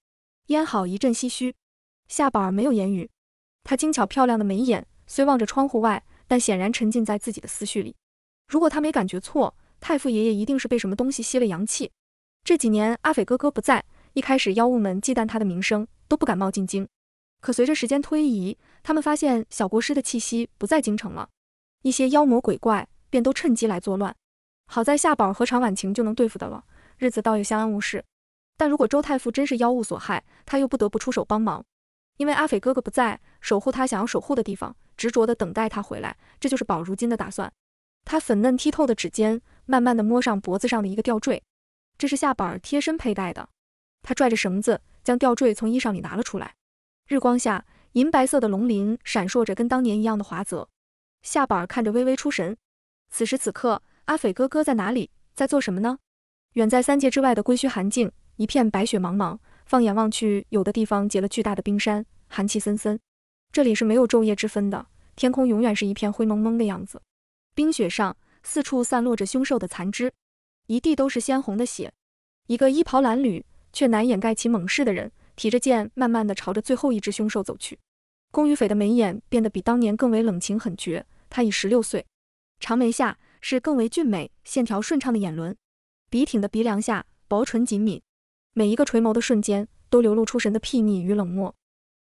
A: 烟好一阵唏嘘，夏宝儿没有言语。她精巧漂亮的眉眼虽望着窗户外，但显然沉浸在自己的思绪里。如果他没感觉错，太傅爷爷一定是被什么东西吸了阳气。这几年阿斐哥哥不在，一开始妖物们忌惮他的名声，都不敢冒进京。可随着时间推移，他们发现小国师的气息不在京城了，一些妖魔鬼怪便都趁机来作乱。好在夏宝和常婉晴就能对付的了，日子倒也相安无事。但如果周太傅真是妖物所害，他又不得不出手帮忙，因为阿斐哥哥不在守护他想要守护的地方，执着的等待他回来，这就是宝如今的打算。他粉嫩剔透的指尖慢慢地摸上脖子上的一个吊坠，这是夏板儿贴身佩戴的。他拽着绳子将吊坠从衣裳里拿了出来。日光下，银白色的龙鳞闪烁着，跟当年一样的华泽。夏板儿看着微微出神。此时此刻，阿斐哥哥在哪里，在做什么呢？远在三界之外的归墟寒境。一片白雪茫茫，放眼望去，有的地方结了巨大的冰山，寒气森森。这里是没有昼夜之分的，天空永远是一片灰蒙蒙的样子。冰雪上四处散落着凶兽的残肢，一地都是鲜红的血。一个衣袍褴褛却难掩盖其猛士的人，提着剑，慢慢的朝着最后一只凶兽走去。宫羽斐的眉眼变得比当年更为冷清狠绝。他已十六岁，长眉下是更为俊美、线条顺畅的眼轮，笔挺的鼻梁下薄唇紧抿。每一个垂眸的瞬间，都流露出神的睥睨与冷漠。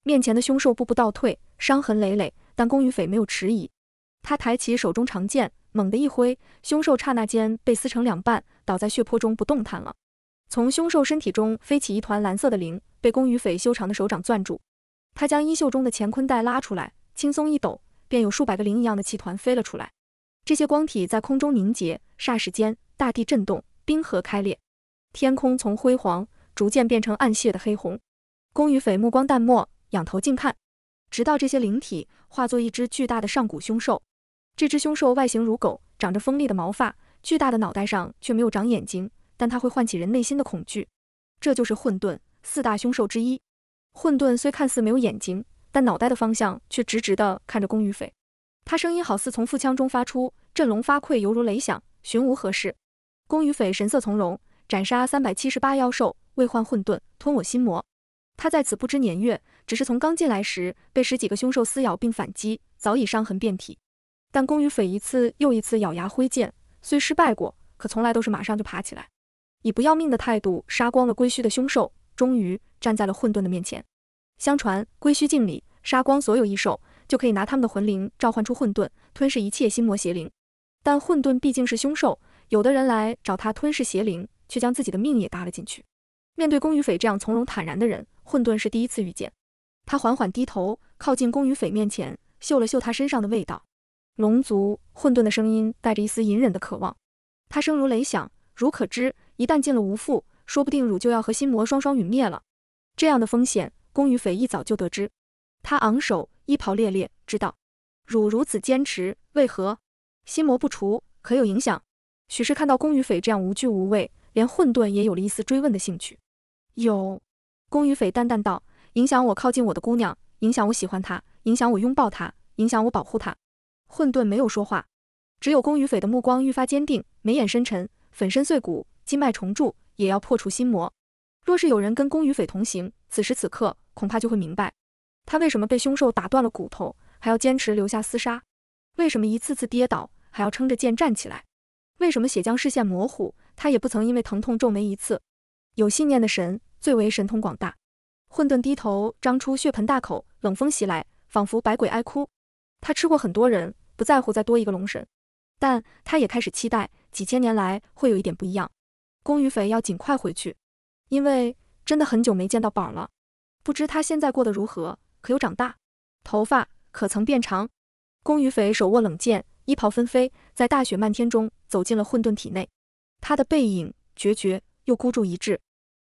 A: 面前的凶兽步步倒退，伤痕累累，但宫羽斐没有迟疑，他抬起手中长剑，猛地一挥，凶兽刹那间被撕成两半，倒在血泊中不动弹了。从凶兽身体中飞起一团蓝色的灵，被宫羽斐修长的手掌攥住。他将衣袖中的乾坤带拉出来，轻松一抖，便有数百个灵一样的气团飞了出来。这些光体在空中凝结，霎时间大地震动，冰河开裂，天空从辉煌逐渐变成暗血的黑红，宫羽斐目光淡漠，仰头静看，直到这些灵体化作一只巨大的上古凶兽。这只凶兽外形如狗，长着锋利的毛发，巨大的脑袋上却没有长眼睛，但它会唤起人内心的恐惧。这就是混沌四大凶兽之一。混沌虽看似没有眼睛，但脑袋的方向却直直地看着宫羽斐。他声音好似从腹腔中发出，振聋发聩，犹如雷响。寻无何事？宫羽斐神色从容，斩杀三百七十八妖兽。未换混沌吞我心魔，他在此不知年月，只是从刚进来时被十几个凶兽撕咬并反击，早已伤痕遍体。但宫羽匪一次又一次咬牙挥剑，虽失败过，可从来都是马上就爬起来，以不要命的态度杀光了归墟的凶兽，终于站在了混沌的面前。相传归墟境里杀光所有异兽，就可以拿他们的魂灵召唤出混沌，吞噬一切心魔邪灵。但混沌毕竟是凶兽，有的人来找他吞噬邪灵，却将自己的命也搭了进去。面对宫羽匪这样从容坦然的人，混沌是第一次遇见。他缓缓低头，靠近宫羽匪面前，嗅了嗅他身上的味道。龙族混沌的声音带着一丝隐忍的渴望。他声如雷响，汝可知，一旦进了无父，说不定汝就要和心魔双双陨灭了。这样的风险，宫羽匪一早就得知。他昂首，衣袍猎猎，知道汝如此坚持，为何？心魔不除，可有影响？许是看到宫羽匪这样无惧无畏，连混沌也有了一丝追问的兴趣。有，宫羽斐淡淡道：“影响我靠近我的姑娘，影响我喜欢她，影响我拥抱她，影响我保护她。”混沌没有说话，只有宫羽斐的目光愈发坚定，眉眼深沉，粉身碎骨，筋脉重铸，也要破除心魔。若是有人跟宫羽斐同行，此时此刻恐怕就会明白，他为什么被凶兽打断了骨头还要坚持留下厮杀，为什么一次次跌倒还要撑着剑站起来，为什么血浆视线模糊，他也不曾因为疼痛皱眉一次。有信念的神最为神通广大，混沌低头张出血盆大口，冷风袭来，仿佛百鬼哀哭。他吃过很多人，不在乎再多一个龙神，但他也开始期待几千年来会有一点不一样。公羽斐要尽快回去，因为真的很久没见到宝了。不知他现在过得如何，可有长大，头发可曾变长？公羽斐手握冷剑，衣袍纷飞，在大雪漫天中走进了混沌体内。他的背影决绝。又孤注一掷。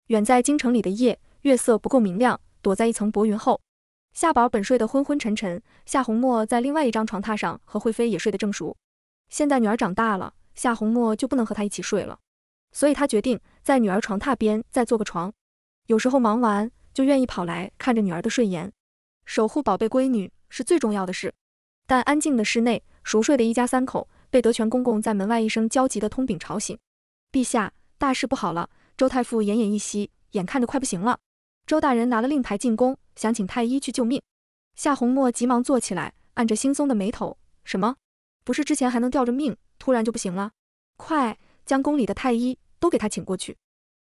A: 远在京城里的夜，月色不够明亮，躲在一层薄云后。夏宝本睡得昏昏沉沉，夏红墨在另外一张床榻上和惠妃也睡得正熟。现在女儿长大了，夏红墨就不能和她一起睡了，所以她决定在女儿床榻边再做个床。有时候忙完就愿意跑来看着女儿的睡颜，守护宝贝闺女是最重要的事。但安静的室内，熟睡的一家三口被德全公公在门外一声焦急的通禀吵醒。陛下。大事不好了！周太傅奄奄一息，眼看着快不行了。周大人拿了令牌进宫，想请太医去救命。夏红墨急忙坐起来，按着惺忪的眉头：“什么？不是之前还能吊着命，突然就不行了？快将宫里的太医都给他请过去！”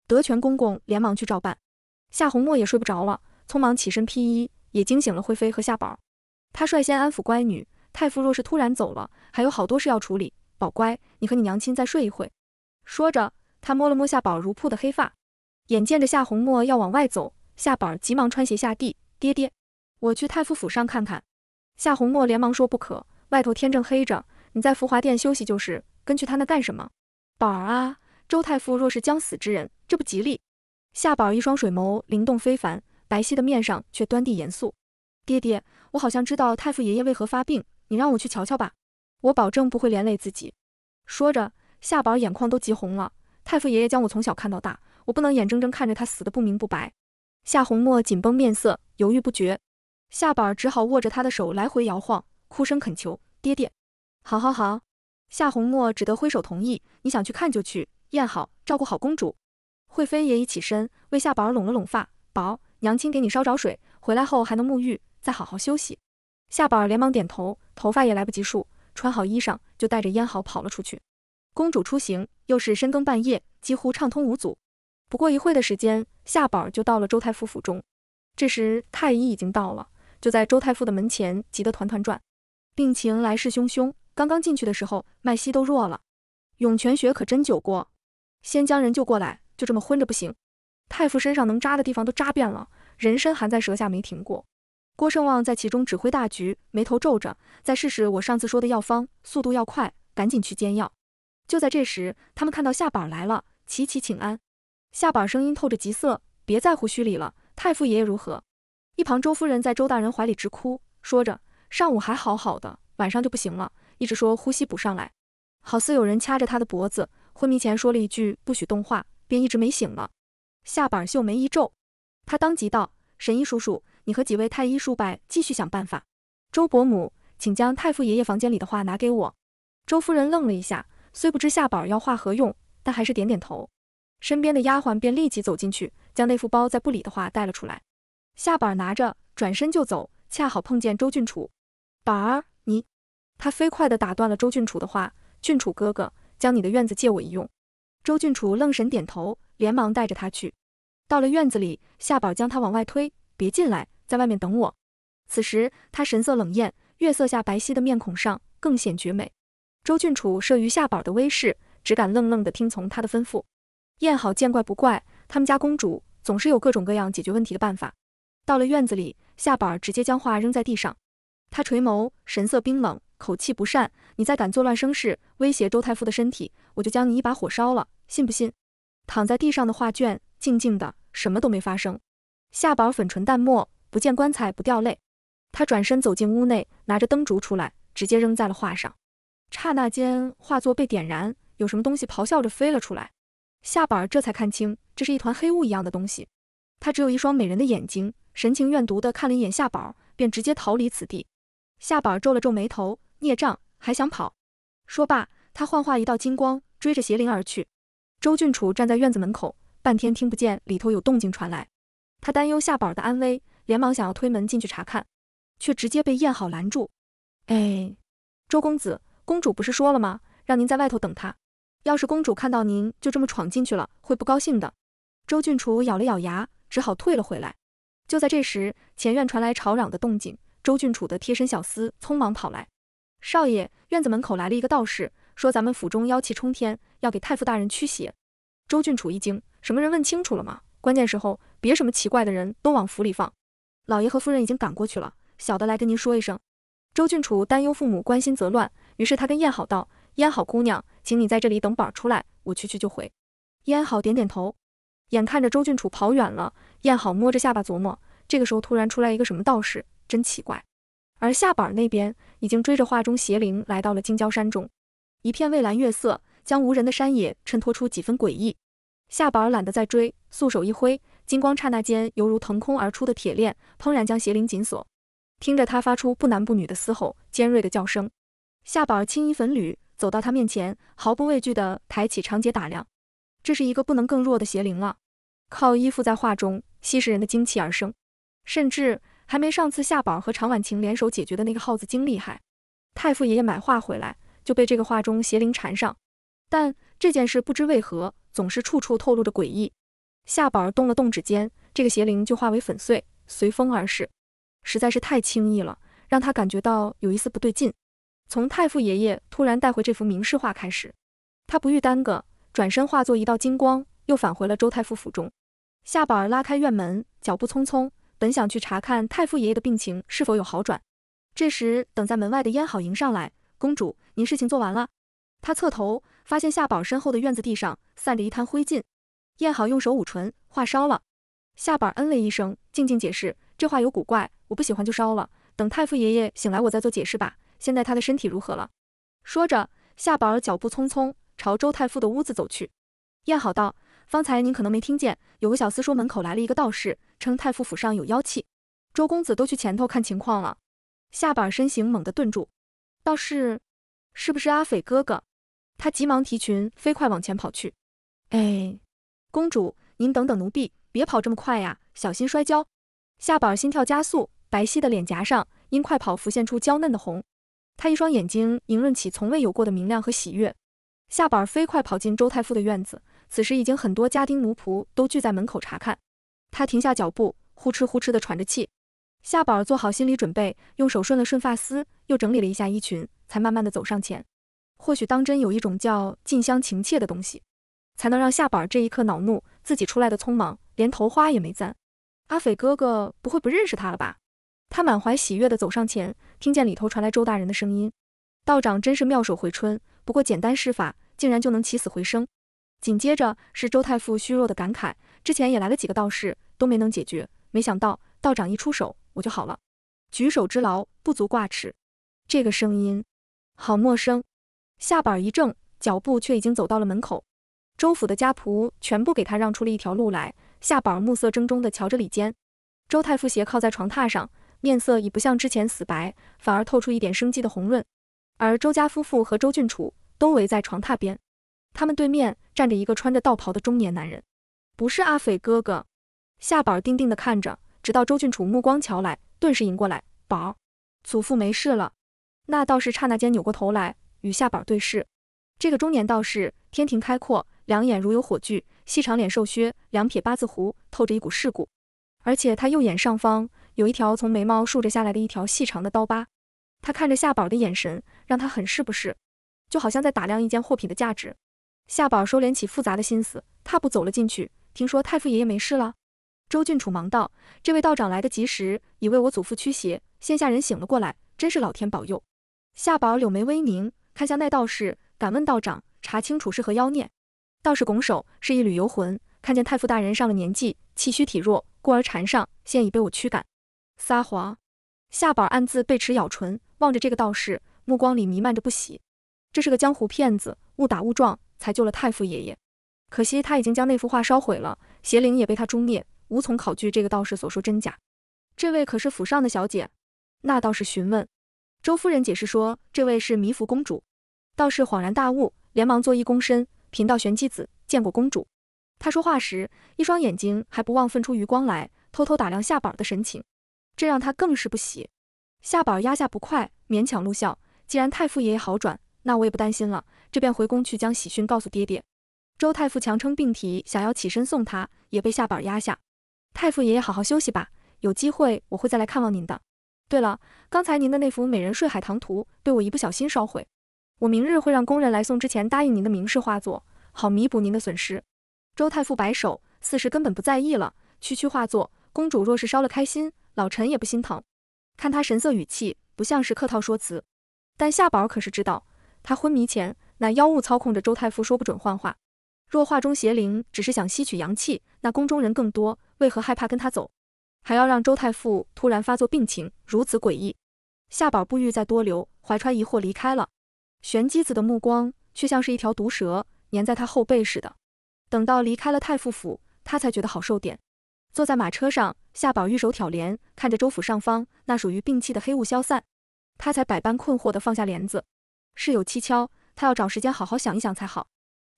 A: 德全公公连忙去照办。夏红墨也睡不着了，匆忙起身披衣，也惊醒了惠妃和夏宝。他率先安抚乖女：“太傅若是突然走了，还有好多事要处理。宝乖，你和你娘亲再睡一会。”说着。他摸了摸夏宝如瀑的黑发，眼见着夏红墨要往外走，夏宝儿急忙穿鞋下地。爹爹，我去太傅府上看看。夏红墨连忙说：“不可，外头天正黑着，你在福华殿休息就是，跟去他那干什么？”宝儿啊，周太傅若是将死之人，这不吉利。夏宝一双水眸灵动非凡，白皙的面上却端地严肃。爹爹，我好像知道太傅爷爷为何发病，你让我去瞧瞧吧，我保证不会连累自己。说着，夏宝眼眶都急红了。太傅爷爷将我从小看到大，我不能眼睁睁看着他死得不明不白。夏红墨紧绷面色，犹豫不决。夏宝儿只好握着他的手来回摇晃，哭声恳求：“爹爹，好好好。”夏红墨只得挥手同意：“你想去看就去。”燕好，照顾好公主。惠妃也已起身，为夏宝儿拢了拢发。宝儿，娘亲给你烧着水，回来后还能沐浴，再好好休息。夏宝儿连忙点头，头发也来不及梳，穿好衣裳就带着燕好跑了出去。公主出行，又是深更半夜，几乎畅通无阻。不过一会的时间，夏宝就到了周太傅府中。这时太医已经到了，就在周太傅的门前急得团团转。病情来势汹汹，刚刚进去的时候脉息都弱了。涌泉穴可真久过，先将人救过来，就这么昏着不行。太傅身上能扎的地方都扎遍了，人参还在舌下没停过。郭胜旺在其中指挥大局，眉头皱着，再试试我上次说的药方，速度要快，赶紧去煎药。就在这时，他们看到夏宝来了，齐齐请安。夏宝声音透着急色：“别在胡须里了，太傅爷爷如何？”一旁周夫人在周大人怀里直哭，说着：“上午还好好的，晚上就不行了，一直说呼吸不上来，好似有人掐着他的脖子。昏迷前说了一句‘不许动’话，便一直没醒了。”夏宝秀眉一皱，他当即道：“神医叔叔，你和几位太医叔伯继续想办法。周伯母，请将太傅爷爷房间里的话拿给我。”周夫人愣了一下。虽不知夏宝要画何用，但还是点点头。身边的丫鬟便立即走进去，将那副包在布里的画带了出来。夏宝拿着，转身就走，恰好碰见周俊楚。宝儿，你……他飞快地打断了周俊楚的话：“俊楚哥哥，将你的院子借我一用。”周俊楚愣神，点头，连忙带着他去。到了院子里，夏宝将他往外推：“别进来，在外面等我。”此时他神色冷艳，月色下白皙的面孔上更显绝美。周俊楚慑于夏宝的威势，只敢愣愣的听从他的吩咐。燕好见怪不怪，他们家公主总是有各种各样解决问题的办法。到了院子里，夏宝直接将画扔在地上。他垂眸，神色冰冷，口气不善：“你再敢作乱生事，威胁周太傅的身体，我就将你一把火烧了，信不信？”躺在地上的画卷，静静的，什么都没发生。夏宝粉唇淡漠，不见棺材不掉泪。他转身走进屋内，拿着灯烛出来，直接扔在了画上。刹那间，画作被点燃，有什么东西咆哮着飞了出来。夏宝这才看清，这是一团黑雾一样的东西。他只有一双美人的眼睛，神情怨毒的看了一眼夏宝，便直接逃离此地。夏宝皱了皱眉头，孽障还想跑？说罢，他幻化一道金光，追着邪灵而去。周俊楚站在院子门口，半天听不见里头有动静传来，他担忧夏宝的安危，连忙想要推门进去查看，却直接被燕好拦住。哎，周公子。公主不是说了吗？让您在外头等她。要是公主看到您就这么闯进去了，会不高兴的。周郡楚咬了咬牙，只好退了回来。就在这时，前院传来吵嚷的动静。周郡楚的贴身小厮匆忙跑来：“少爷，院子门口来了一个道士，说咱们府中妖气冲天，要给太傅大人驱邪。”周郡楚一惊：“什么人？问清楚了吗？关键时候别什么奇怪的人都往府里放。”老爷和夫人已经赶过去了，小的来跟您说一声。周郡楚担忧父母关心则乱。于是他跟燕好道：“燕好姑娘，请你在这里等板儿出来，我去去就回。”燕好点点头。眼看着周俊楚跑远了，燕好摸着下巴琢磨：这个时候突然出来一个什么道士，真奇怪。而夏板儿那边已经追着画中邪灵来到了金郊山中，一片蔚蓝月色将无人的山野衬托出几分诡异。夏板儿懒得再追，素手一挥，金光刹那间犹如腾空而出的铁链，砰然将邪灵紧锁。听着他发出不男不女的嘶吼，尖锐的叫声。夏宝青衣粉履走到他面前，毫不畏惧地抬起长睫打量。这是一个不能更弱的邪灵了，靠依附在画中吸食人的精气而生，甚至还没上次夏宝和常婉晴联手解决的那个耗子精厉害。太傅爷爷买画回来就被这个画中邪灵缠上，但这件事不知为何总是处处透露着诡异。夏宝动了动指尖，这个邪灵就化为粉碎，随风而逝，实在是太轻易了，让他感觉到有一丝不对劲。从太傅爷爷突然带回这幅名士画开始，他不欲耽搁，转身化作一道金光，又返回了周太傅府中。夏宝拉开院门，脚步匆匆，本想去查看太傅爷爷的病情是否有好转。这时，等在门外的燕好迎上来：“公主，您事情做完了？”他侧头发现夏宝身后的院子地上散着一摊灰烬，燕好用手捂唇：“画烧了。”夏宝嗯了一声，静静解释：“这话有古怪，我不喜欢就烧了。等太傅爷爷醒来，我再做解释吧。”现在他的身体如何了？说着，夏宝儿脚步匆匆朝周太傅的屋子走去。燕好道，方才您可能没听见，有个小厮说门口来了一个道士，称太傅府上有妖气，周公子都去前头看情况了。夏宝儿身形猛地顿住，道士是不是阿斐哥哥？他急忙提裙，飞快往前跑去。哎，公主，您等等奴婢，别跑这么快呀，小心摔跤。夏宝儿心跳加速，白皙的脸颊上因快跑浮现出娇嫩的红。他一双眼睛盈润起从未有过的明亮和喜悦，夏宝飞快跑进周太傅的院子，此时已经很多家丁奴仆都聚在门口查看。他停下脚步，呼哧呼哧的喘着气。夏宝做好心理准备，用手顺了顺发丝，又整理了一下衣裙，才慢慢的走上前。或许当真有一种叫近乡情怯的东西，才能让夏宝这一刻恼怒自己出来的匆忙，连头花也没簪。阿斐哥哥不会不认识他了吧？他满怀喜悦地走上前，听见里头传来周大人的声音：“道长真是妙手回春，不过简单施法，竟然就能起死回生。”紧接着是周太傅虚弱的感慨：“之前也来了几个道士，都没能解决，没想到道长一出手，我就好了。举手之劳，不足挂齿。”这个声音好陌生，下板一正，脚步却已经走到了门口。周府的家仆全部给他让出了一条路来。下板暮色怔忡地瞧着李坚，周太傅斜靠在床榻上。面色已不像之前死白，反而透出一点生机的红润。而周家夫妇和周俊楚都围在床榻边，他们对面站着一个穿着道袍的中年男人，不是阿斐哥哥。夏宝定定地看着，直到周俊楚目光瞧来，顿时迎过来。宝，祖父没事了。那道士刹那间扭过头来，与夏宝对视。这个中年道士天庭开阔，两眼如有火炬，细长脸瘦削，两撇八字胡透着一股世故，而且他右眼上方。有一条从眉毛竖着下来的一条细长的刀疤，他看着夏宝的眼神让他很是不是，就好像在打量一件货品的价值。夏宝收敛起复杂的心思，踏步走了进去。听说太傅爷爷没事了，周俊楚忙道：“这位道长来得及时，已为我祖父驱邪，现下人醒了过来，真是老天保佑。”夏宝柳眉微凝，看向那道士，敢问道长查清楚是何妖孽？道士拱手，是一缕游魂，看见太傅大人上了年纪，气虚体弱，故而缠上，现已被我驱赶。撒谎，夏宝暗自背齿咬唇，望着这个道士，目光里弥漫着不喜。这是个江湖骗子，误打误撞才救了太傅爷爷。可惜他已经将那幅画烧毁了，邪灵也被他诛灭，无从考据这个道士所说真假。这位可是府上的小姐？那道士询问。周夫人解释说，这位是弥福公主。道士恍然大悟，连忙作揖躬身：“贫道玄机子，见过公主。”他说话时，一双眼睛还不忘分出余光来，偷偷打量夏宝的神情。这让他更是不喜，夏宝压下不快，勉强露笑。既然太傅爷爷好转，那我也不担心了，这便回宫去将喜讯告诉爹爹。周太傅强撑病体，想要起身送他，也被夏宝压下。太傅爷爷好好休息吧，有机会我会再来看望您的。对了，刚才您的那幅美人睡海棠图，对我一不小心烧毁，我明日会让工人来送之前答应您的名士画作，好弥补您的损失。周太傅摆手，似是根本不在意了。区区画作，公主若是烧了开心。老陈也不心疼，看他神色语气不像是客套说辞，但夏宝可是知道，他昏迷前那妖物操控着周太傅说不准幻化，若画中邪灵只是想吸取阳气，那宫中人更多，为何害怕跟他走，还要让周太傅突然发作病情，如此诡异。夏宝不欲再多留，怀揣疑惑离开了。玄机子的目光却像是一条毒蛇，粘在他后背似的。等到离开了太傅府，他才觉得好受点，坐在马车上。夏宝玉手挑帘，看着周府上方那属于病气的黑雾消散，他才百般困惑地放下帘子。事有蹊跷，他要找时间好好想一想才好。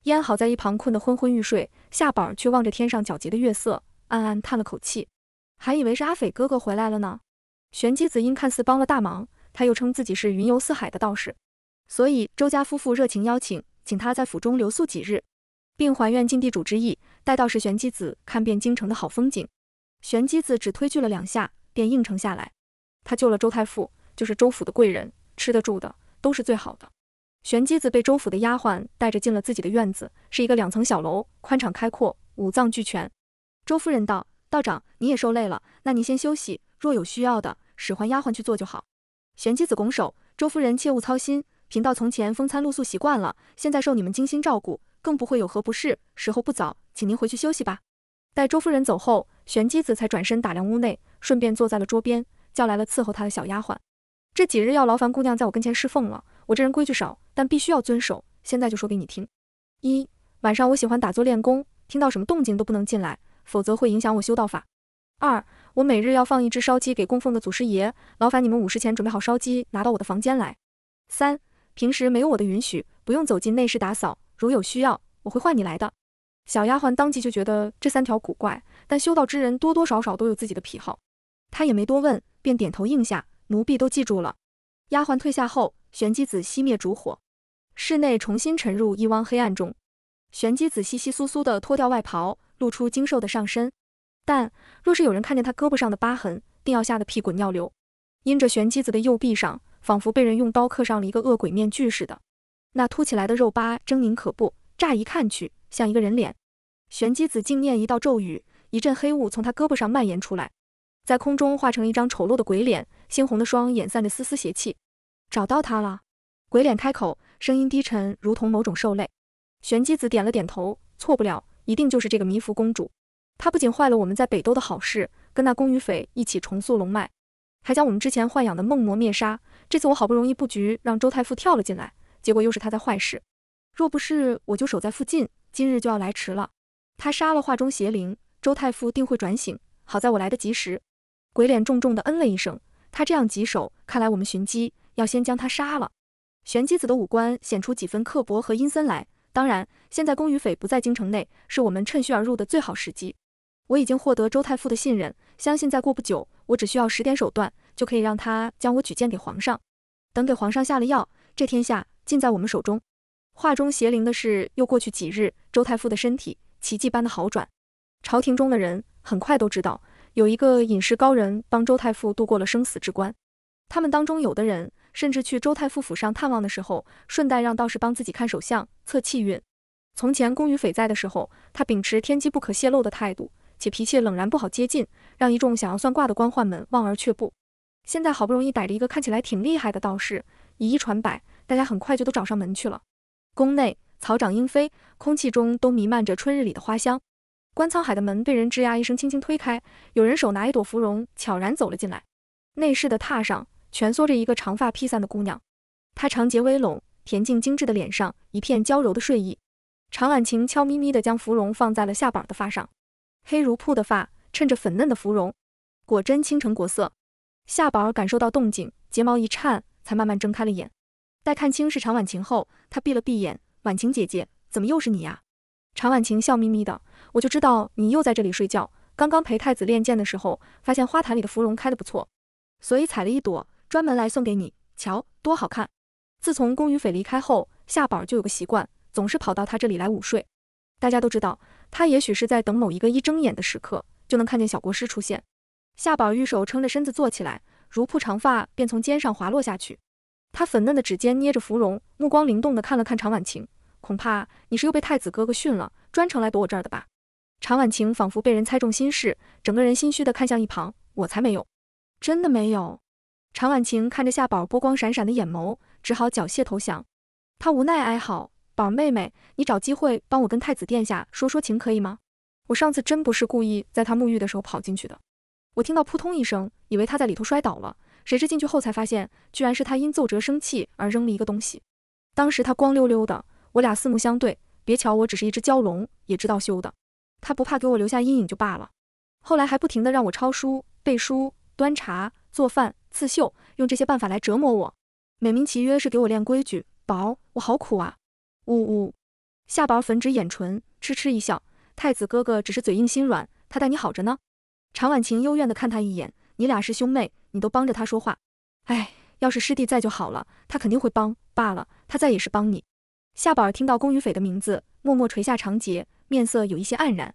A: 燕好在一旁困得昏昏欲睡，夏宝却望着天上皎洁的月色，暗暗叹了口气。还以为是阿斐哥哥回来了呢。玄机子因看似帮了大忙，他又称自己是云游四海的道士，所以周家夫妇热情邀请，请他在府中留宿几日，并还愿尽地主之谊，带道士玄机子看遍京城的好风景。玄机子只推拒了两下，便应承下来。他救了周太傅，就是周府的贵人，吃得住的都是最好的。玄机子被周府的丫鬟带着进了自己的院子，是一个两层小楼，宽敞开阔，五脏俱全。周夫人道：“道长，你也受累了，那您先休息，若有需要的，使唤丫鬟去做就好。”玄机子拱手：“周夫人切勿操心，贫道从前风餐露宿习惯了，现在受你们精心照顾，更不会有何不适。时候不早，请您回去休息吧。”待周夫人走后，玄机子才转身打量屋内，顺便坐在了桌边，叫来了伺候他的小丫鬟。这几日要劳烦姑娘在我跟前侍奉了。我这人规矩少，但必须要遵守。现在就说给你听：一，晚上我喜欢打坐练功，听到什么动静都不能进来，否则会影响我修道法。二，我每日要放一只烧鸡给供奉的祖师爷，劳烦你们午时前准备好烧鸡，拿到我的房间来。三，平时没有我的允许，不用走进内室打扫，如有需要，我会唤你来的。小丫鬟当即就觉得这三条古怪，但修道之人多多少少都有自己的癖好，她也没多问，便点头应下，奴婢都记住了。丫鬟退下后，玄机子熄灭烛火，室内重新沉入一汪黑暗中。玄机子窸窸窣窣地脱掉外袍，露出精瘦的上身，但若是有人看见他胳膊上的疤痕，定要吓得屁滚尿流。因着玄机子的右臂上，仿佛被人用刀刻上了一个恶鬼面具似的，那凸起来的肉疤狰狞可怖，乍一看去。像一个人脸，玄机子静念一道咒语，一阵黑雾从他胳膊上蔓延出来，在空中化成一张丑陋的鬼脸，猩红的双眼散着丝丝邪气。找到他了，鬼脸开口，声音低沉，如同某种兽类。玄机子点了点头，错不了，一定就是这个迷服公主。她不仅坏了我们在北都的好事，跟那宫女匪一起重塑龙脉，还将我们之前豢养的梦魔灭杀。这次我好不容易布局，让周太傅跳了进来，结果又是他在坏事。若不是我就守在附近。今日就要来迟了，他杀了画中邪灵，周太傅定会转醒。好在我来得及时。鬼脸重重的嗯了一声，他这样棘手，看来我们寻机要先将他杀了。玄机子的五官显出几分刻薄和阴森来。当然，现在宫与匪不在京城内，是我们趁虚而入的最好时机。我已经获得周太傅的信任，相信再过不久，我只需要使点手段，就可以让他将我举荐给皇上。等给皇上下了药，这天下尽在我们手中。画中邪灵的事又过去几日，周太傅的身体奇迹般的好转。朝廷中的人很快都知道，有一个隐士高人帮周太傅度过了生死之关。他们当中有的人甚至去周太傅府上探望的时候，顺带让道士帮自己看手相、测气运。从前宫羽斐在的时候，他秉持天机不可泄露的态度，且脾气冷然不好接近，让一众想要算卦的官宦们望而却步。现在好不容易逮着一个看起来挺厉害的道士，以一传百，大家很快就都找上门去了。宫内草长莺飞，空气中都弥漫着春日里的花香。观沧海的门被人吱呀一声轻轻推开，有人手拿一朵芙蓉，悄然走了进来。内室的榻上蜷缩着一个长发披散的姑娘，她长睫微拢，恬静精致的脸上一片娇柔的睡意。常婉晴悄咪咪地将芙蓉放在了夏宝的发上，黑如瀑的发衬着粉嫩的芙蓉，果真倾城国色。夏宝感受到动静，睫毛一颤，才慢慢睁开了眼。待看清是常婉晴后，他闭了闭眼。婉晴姐姐，怎么又是你呀？常婉晴笑眯眯的，我就知道你又在这里睡觉。刚刚陪太子练剑的时候，发现花坛里的芙蓉开的不错，所以采了一朵，专门来送给你。瞧，多好看！自从宫羽斐离开后，夏宝儿就有个习惯，总是跑到他这里来午睡。大家都知道，他也许是在等某一个一睁眼的时刻，就能看见小国师出现。夏宝儿玉手撑着身子坐起来，如瀑长发便从肩上滑落下去。他粉嫩的指尖捏着芙蓉，目光灵动的看了看常婉晴，恐怕你是又被太子哥哥训了，专程来躲我这儿的吧？常婉晴仿佛被人猜中心事，整个人心虚的看向一旁，我才没有，真的没有。常婉晴看着夏宝波光闪闪的眼眸，只好缴械投降。他无奈哀嚎，宝妹妹，你找机会帮我跟太子殿下说说情可以吗？我上次真不是故意在他沐浴的时候跑进去的，我听到扑通一声，以为他在里头摔倒了。谁知进去后才发现，居然是他因奏折生气而扔了一个东西。当时他光溜溜的，我俩四目相对。别瞧我只是一只蛟龙，也知道羞的。他不怕给我留下阴影就罢了，后来还不停的让我抄书、背书、端茶、做饭、刺绣，用这些办法来折磨我。美名其曰是给我练规矩。宝我好苦啊！呜呜。夏宝粉指掩唇，痴痴一笑。太子哥哥只是嘴硬心软，他待你好着呢。常婉晴幽怨的看他一眼。你俩是兄妹，你都帮着他说话，哎，要是师弟在就好了，他肯定会帮。罢了，他再也是帮你。夏宝儿听到宫羽斐的名字，默默垂下长睫，面色有一些黯然。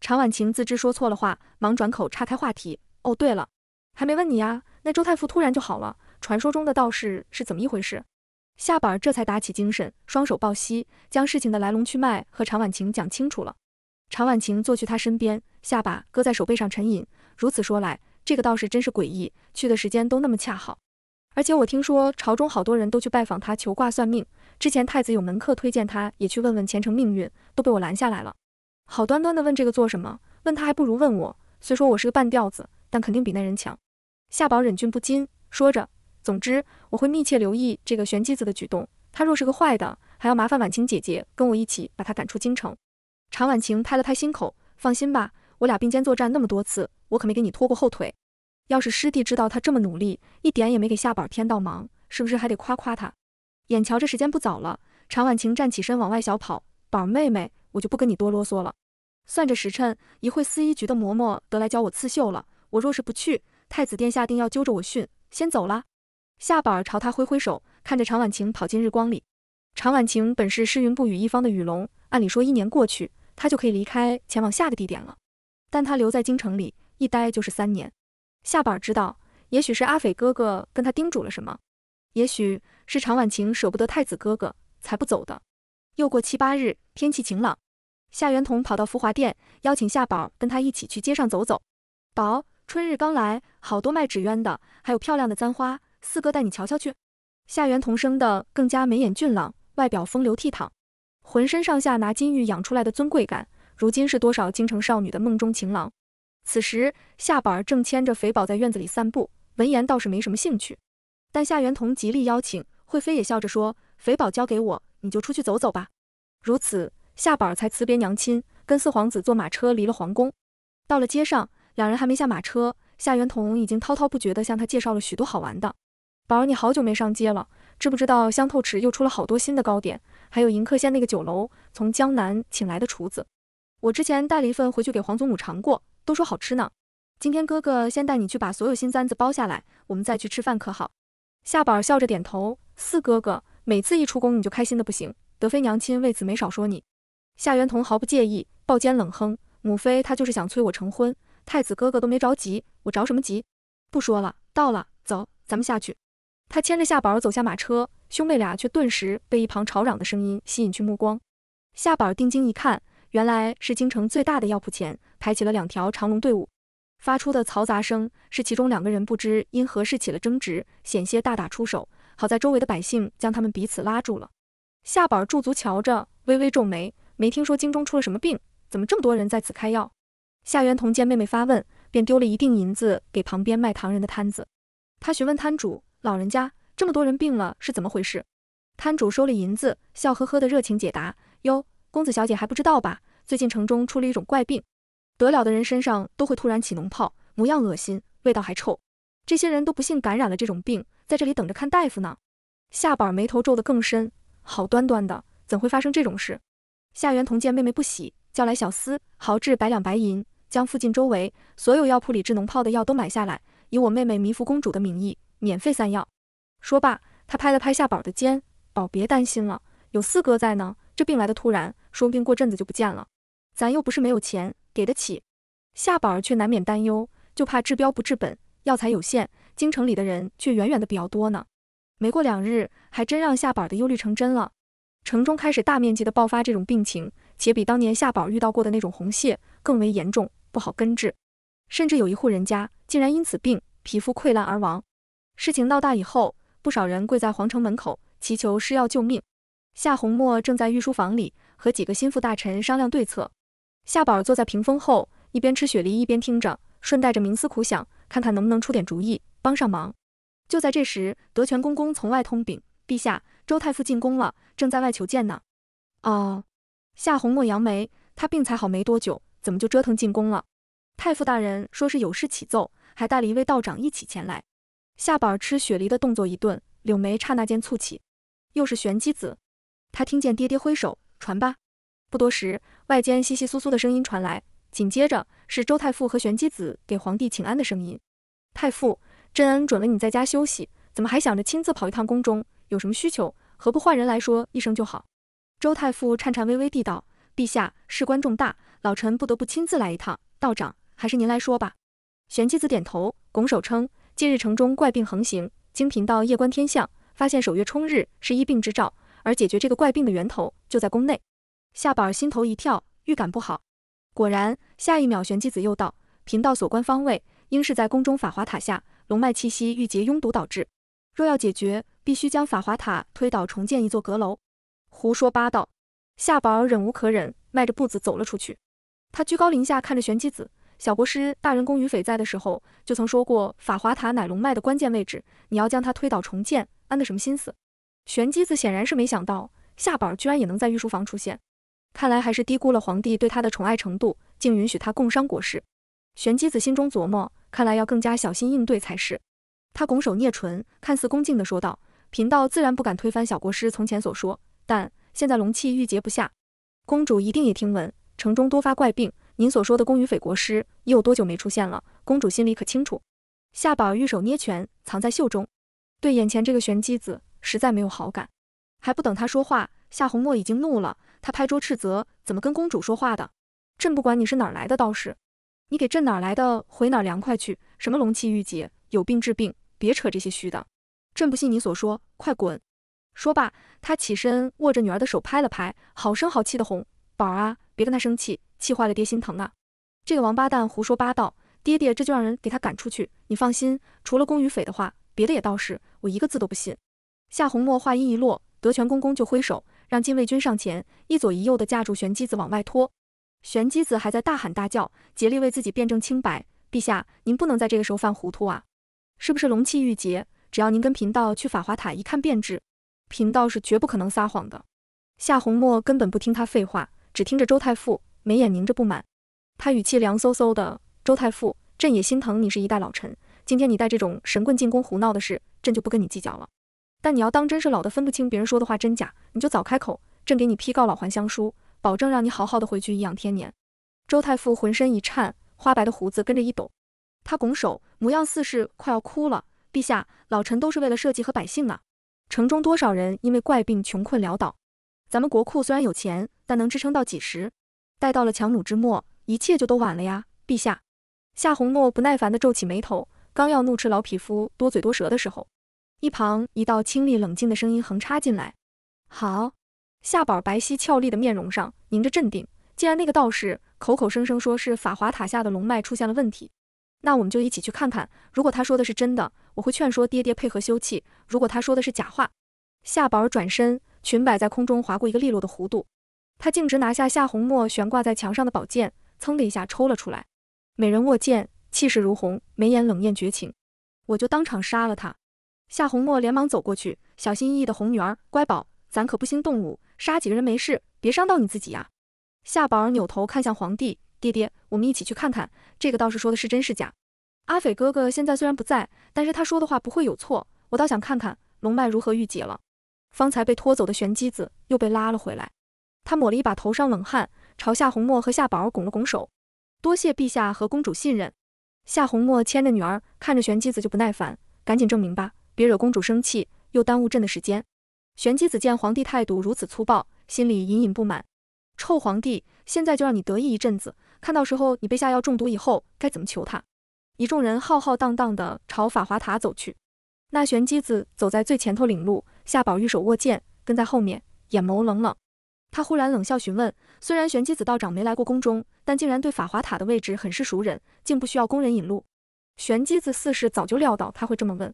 A: 常婉晴自知说错了话，忙转口岔开话题。哦，对了，还没问你啊，那周太傅突然就好了，传说中的道士是怎么一回事？夏宝儿这才打起精神，双手抱膝，将事情的来龙去脉和常婉晴讲清楚了。常婉晴坐去他身边，下巴搁在手背上沉吟。如此说来。这个倒是真是诡异，去的时间都那么恰好。而且我听说朝中好多人都去拜访他求卦算命，之前太子有门客推荐他也去问问前程命运，都被我拦下来了。好端端的问这个做什么？问他还不如问我。虽说我是个半吊子，但肯定比那人强。夏宝忍俊不禁，说着，总之我会密切留意这个玄机子的举动。他若是个坏的，还要麻烦婉晴姐姐跟我一起把他赶出京城。常婉晴拍了拍心口，放心吧。我俩并肩作战那么多次，我可没给你拖过后腿。要是师弟知道他这么努力，一点也没给夏宝添到忙，是不是还得夸夸他？眼瞧着时间不早了，常婉晴站起身往外小跑。宝儿妹妹，我就不跟你多啰嗦了。算着时辰，一会司医局的嬷嬷得来教我刺绣了。我若是不去，太子殿下定要揪着我训。先走啦。夏宝儿朝他挥挥手，看着常婉晴跑进日光里。常婉晴本是诗云不语一方的雨龙，按理说一年过去，她就可以离开，前往下个地点了。但他留在京城里一待就是三年。夏宝知道，也许是阿斐哥哥跟他叮嘱了什么，也许是常婉晴舍不得太子哥哥才不走的。又过七八日，天气晴朗，夏元同跑到福华店，邀请夏宝跟他一起去街上走走。宝，春日刚来，好多卖纸鸢的，还有漂亮的簪花。四哥带你瞧瞧去。夏元同生的更加眉眼俊朗，外表风流倜傥，浑身上下拿金玉养出来的尊贵感。如今是多少京城少女的梦中情郎。此时夏宝儿正牵着肥宝在院子里散步，闻言倒是没什么兴趣，但夏元同极力邀请，惠妃也笑着说：“肥宝交给我，你就出去走走吧。”如此，夏宝儿才辞别娘亲，跟四皇子坐马车离了皇宫。到了街上，两人还没下马车，夏元同已经滔滔不绝地向他介绍了许多好玩的。宝儿，你好久没上街了，知不知道香透池又出了好多新的糕点，还有迎客仙那个酒楼，从江南请来的厨子。我之前带了一份回去给皇祖母尝过，都说好吃呢。今天哥哥先带你去把所有新簪子包下来，我们再去吃饭，可好？夏宝笑着点头。四哥哥每次一出宫你就开心的不行，德妃娘亲为此没少说你。夏元同毫不介意，抱肩冷哼，母妃她就是想催我成婚，太子哥哥都没着急，我着什么急？不说了，到了，走，咱们下去。他牵着夏宝走下马车，兄妹俩却顿时被一旁吵嚷的声音吸引去目光。夏宝定睛一看。原来是京城最大的药铺前排起了两条长龙队伍，发出的嘈杂声是其中两个人不知因何事起了争执，险些大打出手。好在周围的百姓将他们彼此拉住了。夏宝驻足瞧着，微微皱眉，没听说京中出了什么病，怎么这么多人在此开药？夏元同见妹妹发问，便丢了一锭银子给旁边卖糖人的摊子。他询问摊主，老人家，这么多人病了是怎么回事？摊主收了银子，笑呵呵的热情解答，哟。公子小姐还不知道吧？最近城中出了一种怪病，得了的人身上都会突然起脓泡，模样恶心，味道还臭。这些人都不幸感染了这种病，在这里等着看大夫呢。夏宝眉头皱得更深，好端端的怎会发生这种事？夏元同见妹妹不喜，叫来小厮，豪掷百两白银，将附近周围所有药铺里治脓泡的药都买下来，以我妹妹迷福公主的名义免费散药。说罢，他拍了拍夏宝的肩，宝别担心了，有四哥在呢。这病来的突然。说不定过阵子就不见了，咱又不是没有钱，给得起。夏宝儿却难免担忧，就怕治标不治本，药材有限，京城里的人却远远的比较多呢。没过两日，还真让夏宝儿的忧虑成真了，城中开始大面积的爆发这种病情，且比当年夏宝遇到过的那种红蟹更为严重，不好根治。甚至有一户人家竟然因此病皮肤溃烂而亡。事情闹大以后，不少人跪在皇城门口祈求施药救命。夏红墨正在御书房里。和几个心腹大臣商量对策。夏宝儿坐在屏风后，一边吃雪梨，一边听着，顺带着冥思苦想，看看能不能出点主意，帮上忙。就在这时，德全公公从外通禀：“陛下，周太傅进宫了，正在外求见呢。”哦，夏红墨扬眉，他病才好没多久，怎么就折腾进宫了？太傅大人说是有事启奏，还带了一位道长一起前来。夏宝儿吃雪梨的动作一顿，柳眉刹那间蹙起。又是玄机子，他听见爹爹挥手。传吧。不多时，外间窸窸窣窣的声音传来，紧接着是周太傅和玄机子给皇帝请安的声音。太傅，朕恩准了你在家休息，怎么还想着亲自跑一趟宫中？有什么需求，何不换人来说一声就好？周太傅颤颤巍巍地道：“陛下，事关重大，老臣不得不亲自来一趟。道长，还是您来说吧。”玄机子点头，拱手称：“近日城中怪病横行，经贫道夜观天象，发现守月冲日是疫病之兆。”而解决这个怪病的源头就在宫内，夏宝儿心头一跳，预感不好。果然，下一秒玄机子又道：“贫道所观方位，应是在宫中法华塔下，龙脉气息郁结拥堵导致。若要解决，必须将法华塔推倒重建一座阁楼。”胡说八道！夏宝儿忍无可忍，迈着步子走了出去。他居高临下看着玄机子：“小国师大人，宫羽匪在的时候就曾说过，法华塔乃龙脉的关键位置，你要将它推倒重建，安的什么心思？”玄机子显然是没想到夏宝居然也能在御书房出现，看来还是低估了皇帝对他的宠爱程度，竟允许他共商国事。玄机子心中琢磨，看来要更加小心应对才是。他拱手捏唇，看似恭敬地说道：“贫道自然不敢推翻小国师从前所说，但现在龙气郁结不下，公主一定也听闻城中多发怪病。您所说的宫与匪国师，已有多久没出现了？公主心里可清楚？”夏宝玉手捏拳，藏在袖中，对眼前这个玄机子。实在没有好感，还不等他说话，夏红墨已经怒了。他拍桌斥责：“怎么跟公主说话的？朕不管你是哪儿来的道士，你给朕哪儿来的回哪儿凉快去！什么龙气郁结，有病治病，别扯这些虚的。朕不信你所说，快滚！”说罢，他起身握着女儿的手拍了拍，好声好气的哄：“宝儿啊，别跟他生气，气坏了爹心疼啊。这个王八蛋胡说八道，爹爹这就让人给他赶出去。你放心，除了宫女匪的话，别的也倒是我一个字都不信。”夏红墨话音一落，德全公公就挥手让禁卫军上前，一左一右的架住玄机子往外拖。玄机子还在大喊大叫，竭力为自己辩证清白。陛下，您不能在这个时候犯糊涂啊！是不是龙气郁结？只要您跟贫道去法华塔一看便知，贫道是绝不可能撒谎的。夏红墨根本不听他废话，只听着周太傅眉眼凝着不满，他语气凉飕飕的。周太傅，朕也心疼你是一代老臣，今天你带这种神棍进宫胡闹的事，朕就不跟你计较了。但你要当真是老的分不清别人说的话真假，你就早开口，朕给你批告老还乡书，保证让你好好的回去颐养天年。周太傅浑身一颤，花白的胡子跟着一抖，他拱手，模样似是快要哭了。陛下，老臣都是为了社稷和百姓啊。城中多少人因为怪病穷困潦倒，咱们国库虽然有钱，但能支撑到几时？待到了强弩之末，一切就都晚了呀，陛下。夏红诺不耐烦的皱起眉头，刚要怒斥老匹夫多嘴多舌的时候。一旁一道清丽冷静的声音横插进来。好，夏宝白皙俏丽的面容上凝着镇定。既然那个道士口口声声说是法华塔下的龙脉出现了问题，那我们就一起去看看。如果他说的是真的，我会劝说爹爹配合休憩；如果他说的是假话，夏宝转身，裙摆在空中划过一个利落的弧度，她径直拿下夏红墨悬挂在墙上的宝剑，噌的一下抽了出来。美人握剑，气势如虹，眉眼冷艳绝情，我就当场杀了他。夏红墨连忙走过去，小心翼翼的哄女儿：“乖宝，咱可不兴动武，杀几个人没事，别伤到你自己呀。”夏宝儿扭头看向皇帝：“爹爹，我们一起去看看，这个道士说的是真是假？阿斐哥哥现在虽然不在，但是他说的话不会有错，我倒想看看龙脉如何御劫了。”方才被拖走的玄机子又被拉了回来，他抹了一把头上冷汗，朝夏红墨和夏宝儿拱了拱手：“多谢陛下和公主信任。”夏红墨牵着女儿，看着玄机子就不耐烦：“赶紧证明吧。”别惹公主生气，又耽误朕的时间。玄机子见皇帝态度如此粗暴，心里隐隐不满。臭皇帝，现在就让你得意一阵子，看到时候你被下药中毒以后，该怎么求他？一众人浩浩荡荡地朝法华塔走去。那玄机子走在最前头领路，夏宝玉手握剑跟在后面，眼眸冷冷。他忽然冷笑询问：虽然玄机子道长没来过宫中，但竟然对法华塔的位置很是熟人，竟不需要宫人引路。玄机子似是早就料到他会这么问。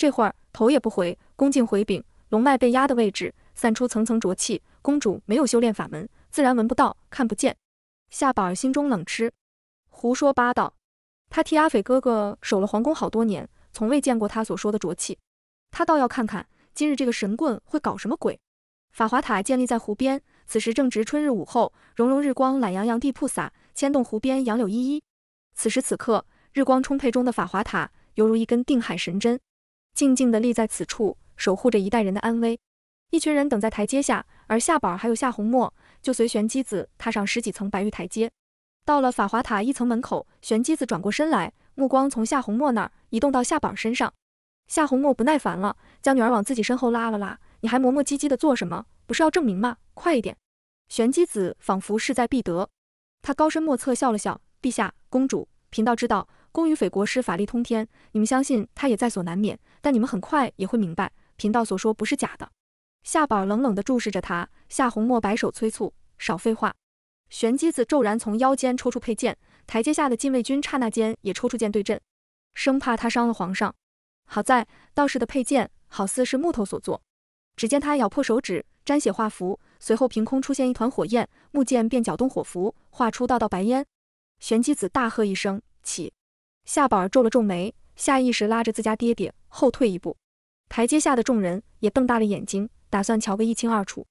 A: 这会儿头也不回，恭敬回禀：龙脉被压的位置散出层层浊气，公主没有修炼法门，自然闻不到、看不见。夏宝儿心中冷吃，胡说八道！她替阿斐哥哥守了皇宫好多年，从未见过他所说的浊气。她倒要看看今日这个神棍会搞什么鬼。法华塔建立在湖边，此时正值春日午后，融融日光懒洋洋地铺洒，牵动湖边杨柳依依。此时此刻，日光充沛中的法华塔犹如一根定海神针。静静地立在此处，守护着一代人的安危。一群人等在台阶下，而夏宝还有夏红墨就随玄机子踏上十几层白玉台阶，到了法华塔一层门口，玄机子转过身来，目光从夏红墨那儿移动到夏宝身上。夏红墨不耐烦了，将女儿往自己身后拉了拉：“你还磨磨唧唧的做什么？不是要证明吗？快一点！”玄机子仿佛势在必得，他高深莫测笑了笑：“陛下，公主，贫道知道。”宫羽匪国师法力通天，你们相信他也在所难免。但你们很快也会明白，贫道所说不是假的。夏宝冷冷地注视着他，夏红墨摆手催促：“少废话！”玄机子骤然从腰间抽出佩剑，台阶下的禁卫军刹那间也抽出剑对阵，生怕他伤了皇上。好在道士的佩剑好似是木头所做，只见他咬破手指沾血画符，随后凭空出现一团火焰，木剑便搅动火符，画出道道白烟。玄机子大喝一声：“起！”夏宝儿皱了皱眉，下意识拉着自家爹爹后退一步。台阶下的众人也瞪大了眼睛，打算瞧个一清二楚。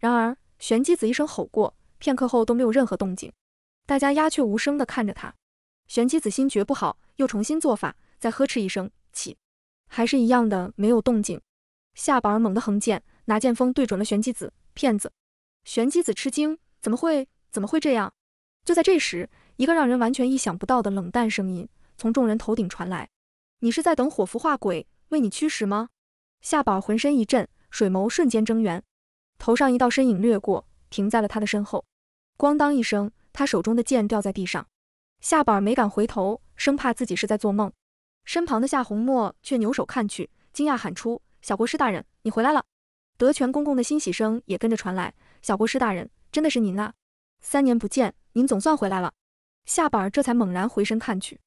A: 然而玄机子一声吼过，片刻后都没有任何动静，大家鸦雀无声地看着他。玄机子心觉不好，又重新做法，再呵斥一声起，还是一样的没有动静。夏宝儿猛地横剑，拿剑锋对准了玄机子。骗子！玄机子吃惊，怎么会？怎么会这样？就在这时，一个让人完全意想不到的冷淡声音。从众人头顶传来：“你是在等火符化鬼为你驱使吗？”夏宝浑身一震，水眸瞬间睁圆，头上一道身影掠过，停在了他的身后。咣当一声，他手中的剑掉在地上。夏宝没敢回头，生怕自己是在做梦。身旁的夏红墨却扭手看去，惊讶喊出：“小国师大人，你回来了！”德全公公的欣喜声也跟着传来：“小国师大人，真的是您啊！三年不见，您总算回来了。”夏宝这才猛然回身看去。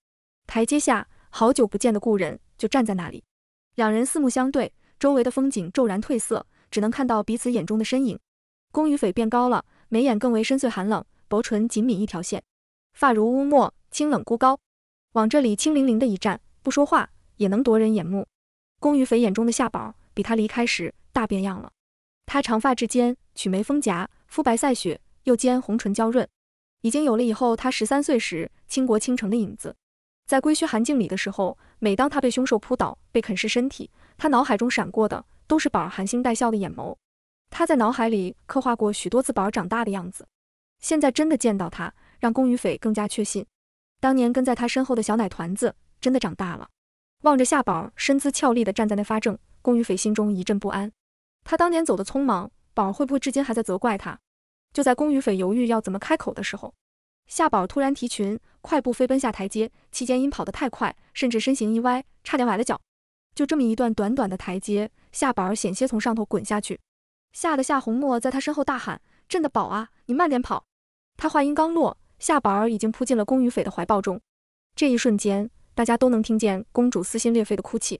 A: 台阶下，好久不见的故人就站在那里。两人四目相对，周围的风景骤然褪色，只能看到彼此眼中的身影。宫羽斐变高了，眉眼更为深邃寒冷，薄唇紧抿一条线，发如乌墨，清冷孤高。往这里清凌凌的一站，不说话也能夺人眼目。宫羽斐眼中的夏宝比他离开时大变样了，他长发至肩，曲眉风颊，肤白赛雪，又兼红唇娇润，已经有了以后他十三岁时倾国倾城的影子。在归墟寒境里的时候，每当他被凶兽扑倒、被啃噬身体，他脑海中闪过的都是宝儿含辛带笑的眼眸。他在脑海里刻画过许多次宝儿长大的样子，现在真的见到他，让宫羽斐更加确信，当年跟在他身后的小奶团子真的长大了。望着夏宝儿身姿俏丽的站在那发怔，宫羽斐心中一阵不安。他当年走的匆忙，宝儿会不会至今还在责怪他？就在宫羽斐犹豫要怎么开口的时候，夏宝突然提裙，快步飞奔下台阶，期间因跑得太快，甚至身形一歪，差点崴了脚。就这么一段短短的台阶，夏宝儿险些从上头滚下去，吓得夏红墨在他身后大喊：“朕的宝啊，你慢点跑！”他话音刚落，夏宝儿已经扑进了宫羽斐的怀抱中。这一瞬间，大家都能听见公主撕心裂肺的哭泣：“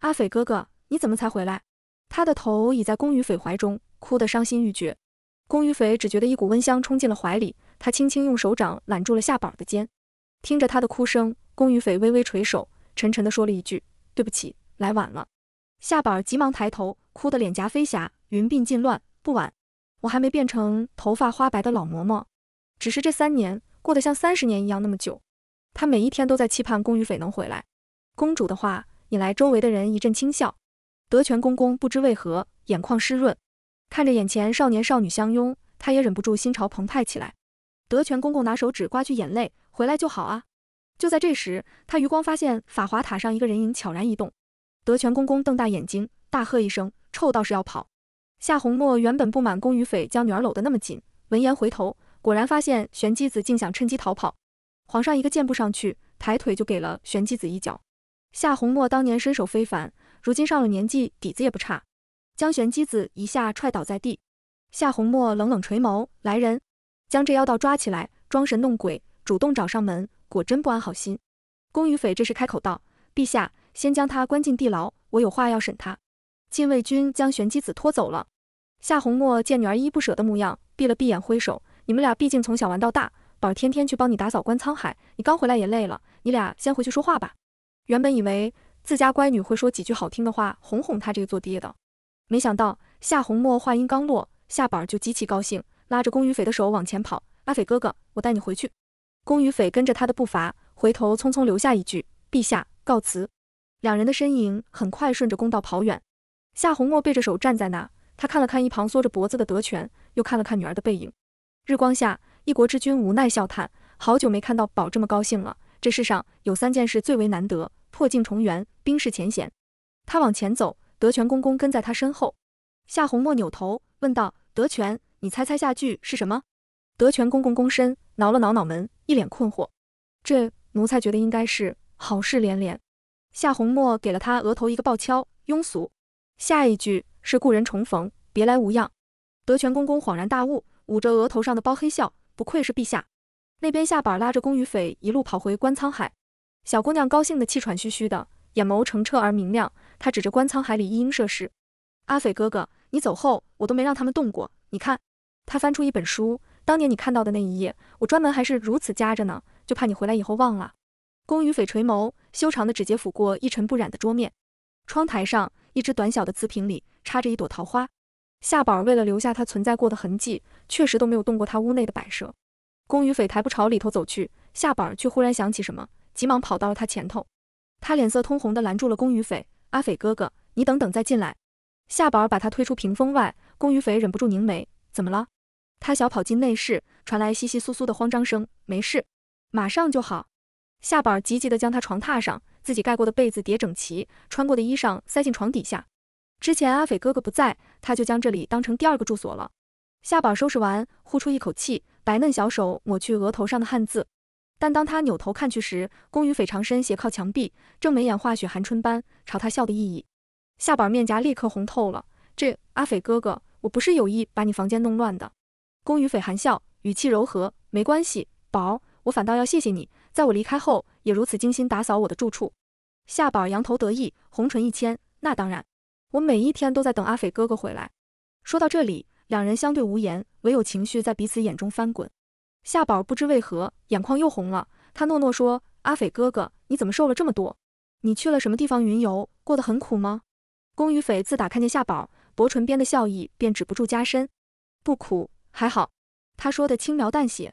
A: 阿斐哥哥，你怎么才回来？”她的头倚在宫羽斐怀中，哭得伤心欲绝。宫羽斐只觉得一股温香冲进了怀里。他轻轻用手掌揽住了夏宝儿的肩，听着她的哭声，宫羽斐微微垂手，沉沉地说了一句：“对不起，来晚了。”夏宝儿急忙抬头，哭得脸颊飞霞，云鬓尽乱。不晚，我还没变成头发花白的老嬷嬷，只是这三年过得像三十年一样那么久。她每一天都在期盼宫羽斐能回来。公主的话引来周围的人一阵轻笑。德全公公不知为何眼眶湿润，看着眼前少年少女相拥，他也忍不住心潮澎湃起来。德全公公拿手指刮去眼泪，回来就好啊！就在这时，他余光发现法华塔上一个人影悄然移动。德全公公瞪大眼睛，大喝一声：“臭道士要跑！”夏红墨原本不满宫羽匪将女儿搂得那么紧，闻言回头，果然发现玄机子竟想趁机逃跑。皇上一个箭步上去，抬腿就给了玄机子一脚。夏红墨当年身手非凡，如今上了年纪，底子也不差，将玄机子一下踹倒在地。夏红墨冷冷垂眸，来人。将这妖道抓起来，装神弄鬼，主动找上门，果真不安好心。宫羽斐这时开口道：“陛下，先将他关进地牢，我有话要审他。”禁卫军将玄机子拖走了。夏红墨见女儿依依不舍的模样，闭了闭眼，挥手：“你们俩毕竟从小玩到大，宝儿天天去帮你打扫观沧海，你刚回来也累了，你俩先回去说话吧。”原本以为自家乖女会说几句好听的话哄哄他这个做爹的，没想到夏红墨话音刚落，夏宝儿就极其高兴。拉着宫宇斐的手往前跑，阿斐哥哥，我带你回去。宫宇斐跟着他的步伐，回头匆匆留下一句：“陛下，告辞。”两人的身影很快顺着宫道跑远。夏红墨背着手站在那，他看了看一旁缩着脖子的德全，又看了看女儿的背影。日光下，一国之君无奈笑叹：“好久没看到宝这么高兴了。”这世上有三件事最为难得：破镜重圆，冰释前嫌。他往前走，德全公公跟在他身后。夏红墨扭头问道：“德全。”你猜猜下句是什么？德全公公躬身挠了挠脑门，一脸困惑。这奴才觉得应该是好事连连。夏红墨给了他额头一个暴敲，庸俗。下一句是故人重逢，别来无恙。德全公公恍然大悟，捂着额头上的包，嘿笑。不愧是陛下。那边下板拉着宫羽斐一路跑回观沧海，小姑娘高兴的气喘吁吁，的眼眸澄澈而明亮。她指着观沧海里一应设施，阿斐哥哥，你走后我都没让他们动过，你看。他翻出一本书，当年你看到的那一页，我专门还是如此夹着呢，就怕你回来以后忘了。宫羽斐垂眸，修长的指节抚过一尘不染的桌面。窗台上，一只短小的瓷瓶里插着一朵桃花。夏宝儿为了留下他存在过的痕迹，确实都没有动过他屋内的摆设。宫羽斐抬步朝里头走去，夏宝儿却忽然想起什么，急忙跑到了他前头。他脸色通红的拦住了宫羽斐：“阿斐哥哥，你等等再进来。”夏宝儿把他推出屏风外。宫羽斐忍不住凝眉：“怎么了？”他小跑进内室，传来窸窸窣窣的慌张声。没事，马上就好。夏宝急急地将他床榻上自己盖过的被子叠整齐，穿过的衣裳塞进床底下。之前阿斐哥哥不在，他就将这里当成第二个住所了。夏宝收拾完，呼出一口气，白嫩小手抹去额头上的汗渍。但当他扭头看去时，宫羽斐长身斜靠墙壁，正眉眼化雪寒春般朝他笑的意义。夏宝面颊立刻红透了。这阿斐哥哥，我不是有意把你房间弄乱的。宫羽斐含笑，语气柔和：“没关系，宝儿，我反倒要谢谢你，在我离开后，也如此精心打扫我的住处。”夏宝扬头得意，红唇一牵：“那当然，我每一天都在等阿斐哥哥回来。”说到这里，两人相对无言，唯有情绪在彼此眼中翻滚。夏宝不知为何眼眶又红了，他诺诺说：“阿斐哥哥，你怎么瘦了这么多？你去了什么地方云游？过得很苦吗？”宫羽斐自打看见夏宝，薄唇边的笑意便止不住加深：“不苦。”还好，他说的轻描淡写。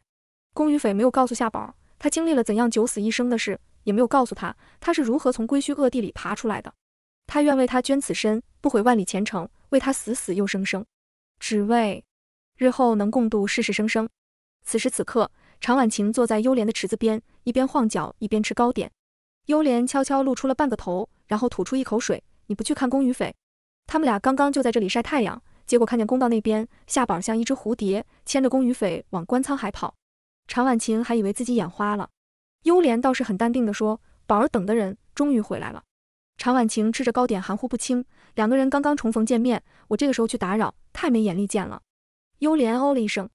A: 宫羽匪没有告诉夏宝，他经历了怎样九死一生的事，也没有告诉他他是如何从归墟恶地里爬出来的。他愿为他捐此身，不悔万里前程，为他死死又生生，只为日后能共度世世生生。此时此刻，常婉晴坐在幽莲的池子边，一边晃脚，一边吃糕点。幽莲悄悄露出了半个头，然后吐出一口水。你不去看宫羽匪，他们俩刚刚就在这里晒太阳。结果看见公道那边，夏宝像一只蝴蝶，牵着宫羽匪往观仓海跑。常婉晴还以为自己眼花了，幽莲倒是很淡定的说：“宝儿等的人终于回来了。”常婉晴吃着糕点，含糊不清。两个人刚刚重逢见面，我这个时候去打扰，太没眼力见了。幽莲哦了一声，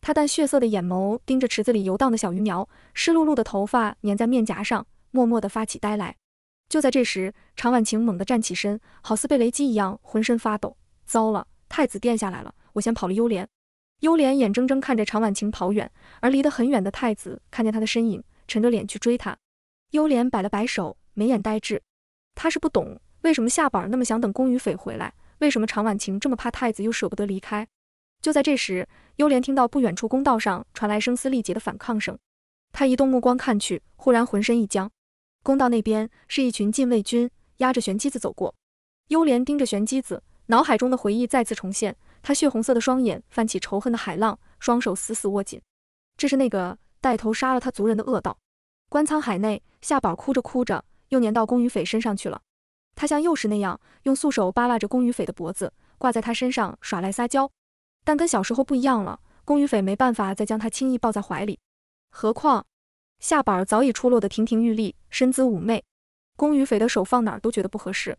A: 她淡血色的眼眸盯着池子里游荡的小鱼苗，湿漉漉的头发粘在面颊上，默默的发起呆来。就在这时，常婉晴猛地站起身，好似被雷击一样，浑身发抖。糟了！太子殿下来了，我先跑了。幽怜，幽怜眼睁睁看着常婉晴跑远，而离得很远的太子看见她的身影，沉着脸去追她。幽怜摆了摆手，眉眼呆滞，他是不懂为什么夏板儿那么想等宫羽斐回来，为什么常婉晴这么怕太子又舍不得离开。就在这时，幽怜听到不远处公道上传来声嘶力竭的反抗声，他移动目光看去，忽然浑身一僵，公道那边是一群禁卫军押着玄机子走过，幽怜盯着玄机子。脑海中的回忆再次重现，他血红色的双眼泛起仇恨的海浪，双手死死握紧。这是那个带头杀了他族人的恶道。关沧海内，夏宝哭着哭着又粘到宫羽斐身上去了。他像幼时那样，用素手扒拉着宫羽斐的脖子，挂在他身上耍赖撒娇。但跟小时候不一样了，宫羽斐没办法再将他轻易抱在怀里。何况夏宝早已出落得亭亭玉立，身姿妩媚，宫羽斐的手放哪儿都觉得不合适。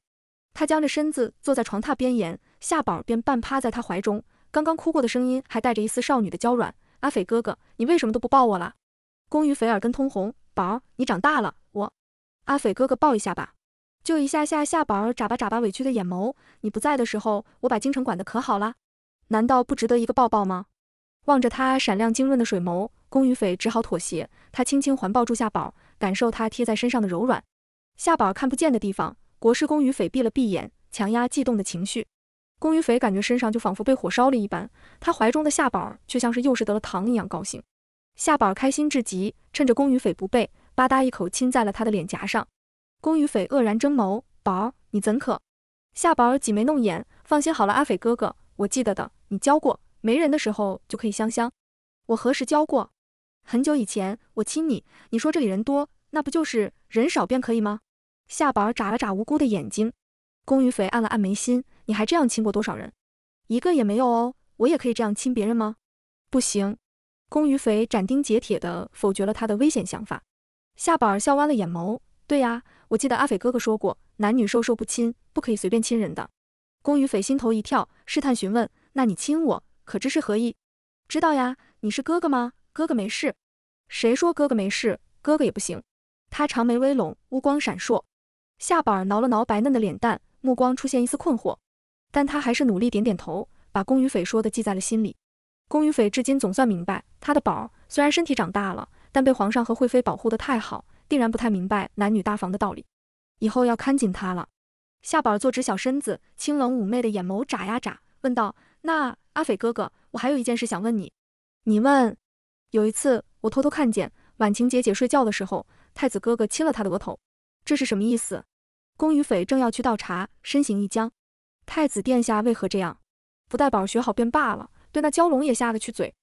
A: 他僵着身子坐在床榻边沿，夏宝儿便半趴在他怀中，刚刚哭过的声音还带着一丝少女的娇软。阿斐哥哥，你为什么都不抱我了？宫羽斐耳根通红，宝儿，你长大了，我，阿斐哥哥抱一下吧，就一下下。夏宝儿眨巴眨巴委屈的眼眸，你不在的时候，我把京城管得可好了，难道不值得一个抱抱吗？望着他闪亮晶润的水眸，宫羽斐只好妥协，他轻轻环抱住夏宝儿，感受她贴在身上的柔软。夏宝儿看不见的地方。国师宫羽斐闭了闭眼，强压悸动的情绪。宫羽斐感觉身上就仿佛被火烧了一般，他怀中的夏宝却像是又是得了糖一样高兴。夏宝开心至极，趁着宫羽斐不备，吧嗒一口亲在了他的脸颊上。宫羽斐愕然睁眸，宝儿，你怎可？夏宝挤眉弄眼，放心好了，阿斐哥哥，我记得的，你教过，没人的时候就可以香香。我何时教过？很久以前，我亲你，你说这里人多，那不就是人少便可以吗？夏宝儿眨了眨无辜的眼睛，宫羽斐按了按眉心，你还这样亲过多少人？一个也没有哦。我也可以这样亲别人吗？不行。宫羽斐斩钉截铁地否决了他的危险想法。夏宝儿笑弯了眼眸，对呀，我记得阿斐哥哥说过，男女授受不亲，不可以随便亲人的。宫羽斐心头一跳，试探询问，那你亲我，可知是何意？知道呀，你是哥哥吗？哥哥没事。谁说哥哥没事？哥哥也不行。他长眉微拢，乌光闪烁。夏宝儿挠了挠白嫩的脸蛋，目光出现一丝困惑，但他还是努力点点头，把宫羽斐说的记在了心里。宫羽斐至今总算明白，他的宝儿虽然身体长大了，但被皇上和惠妃保护的太好，定然不太明白男女大防的道理，以后要看紧他了。夏宝儿坐直小身子，清冷妩媚的眼眸眨呀眨，问道：“那阿斐哥哥，我还有一件事想问你，你问。有一次，我偷偷看见婉晴姐姐睡觉的时候，太子哥哥亲了她的额头。”这是什么意思？宫羽斐正要去倒茶，身形一僵。太子殿下为何这样？不带宝学好便罢了，对那蛟龙也下得去嘴。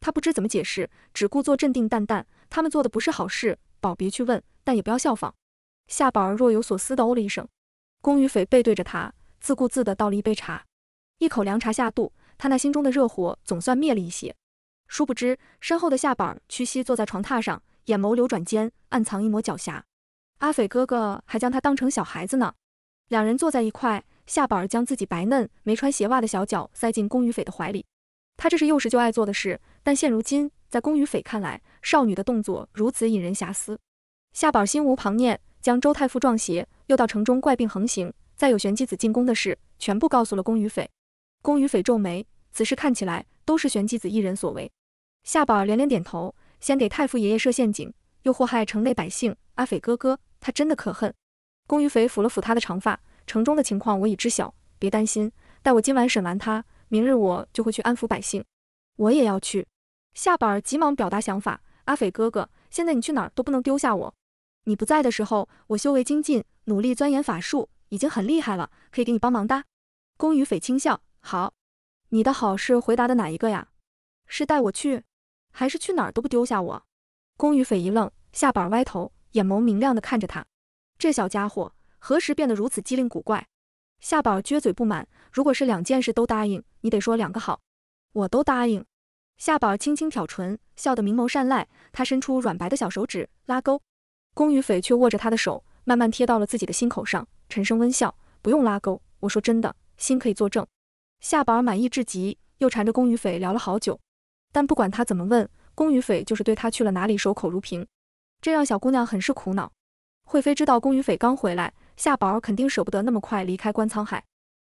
A: 他不知怎么解释，只故作镇定淡淡。他们做的不是好事，宝别去问，但也不要效仿。夏宝儿若有所思的哦了一声。宫羽斐背对着他，自顾自地倒了一杯茶。一口凉茶下肚，他那心中的热火总算灭了一些。殊不知，身后的夏宝儿屈膝坐在床榻上，眼眸流转间暗藏一抹狡黠。阿斐哥哥还将他当成小孩子呢，两人坐在一块，夏宝儿将自己白嫩没穿鞋袜的小脚塞进宫羽斐的怀里，他这是幼时就爱做的事，但现如今在宫羽斐看来，少女的动作如此引人遐思。夏宝心无旁念，将周太傅撞邪，又到城中怪病横行，再有玄机子进宫的事，全部告诉了宫羽斐。宫羽斐皱眉，此事看起来都是玄机子一人所为。夏宝连连点头，先给太傅爷爷设陷阱，又祸害城内百姓，阿斐哥哥。他真的可恨。宫于斐抚了抚他的长发，城中的情况我已知晓，别担心。待我今晚审完他，明日我就会去安抚百姓。我也要去。夏板儿急忙表达想法：“阿斐哥哥，现在你去哪儿都不能丢下我。你不在的时候，我修为精进，努力钻研法术，已经很厉害了，可以给你帮忙的。”宫于斐轻笑：“好，你的好是回答的哪一个呀？是带我去，还是去哪儿都不丢下我？”宫于斐一愣，夏板儿歪头。眼眸明亮地看着他，这小家伙何时变得如此机灵古怪？夏宝撅嘴不满。如果是两件事都答应，你得说两个好。我都答应。夏宝轻轻挑唇，笑得明眸善睐。他伸出软白的小手指拉钩。宫羽斐却握着他的手，慢慢贴到了自己的心口上，沉声温笑：“不用拉钩，我说真的，心可以作证。”夏宝满意至极，又缠着宫羽斐聊了好久。但不管他怎么问，宫羽斐就是对他去了哪里守口如瓶。这让小姑娘很是苦恼。惠妃知道宫羽斐刚回来，夏宝肯定舍不得那么快离开观沧海，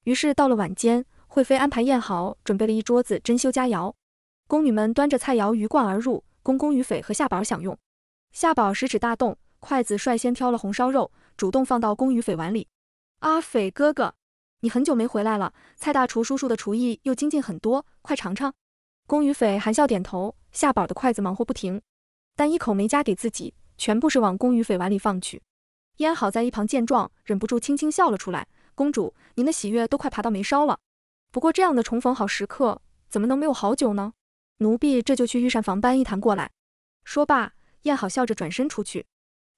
A: 于是到了晚间，惠妃安排宴好，准备了一桌子珍馐佳肴。宫女们端着菜肴鱼贯而入，供宫羽斐和夏宝享用。夏宝食指大动，筷子率先挑了红烧肉，主动放到宫羽斐碗里。阿斐哥哥，你很久没回来了，蔡大厨叔叔的厨艺又精进很多，快尝尝。宫羽斐含笑点头。夏宝的筷子忙活不停。但一口没加给自己，全部是往宫羽斐碗里放去。燕好在一旁见状，忍不住轻轻笑了出来。公主，您的喜悦都快爬到眉梢了。不过这样的重逢好时刻，怎么能没有好酒呢？奴婢这就去御膳房搬一坛过来。说罢，燕好笑着转身出去。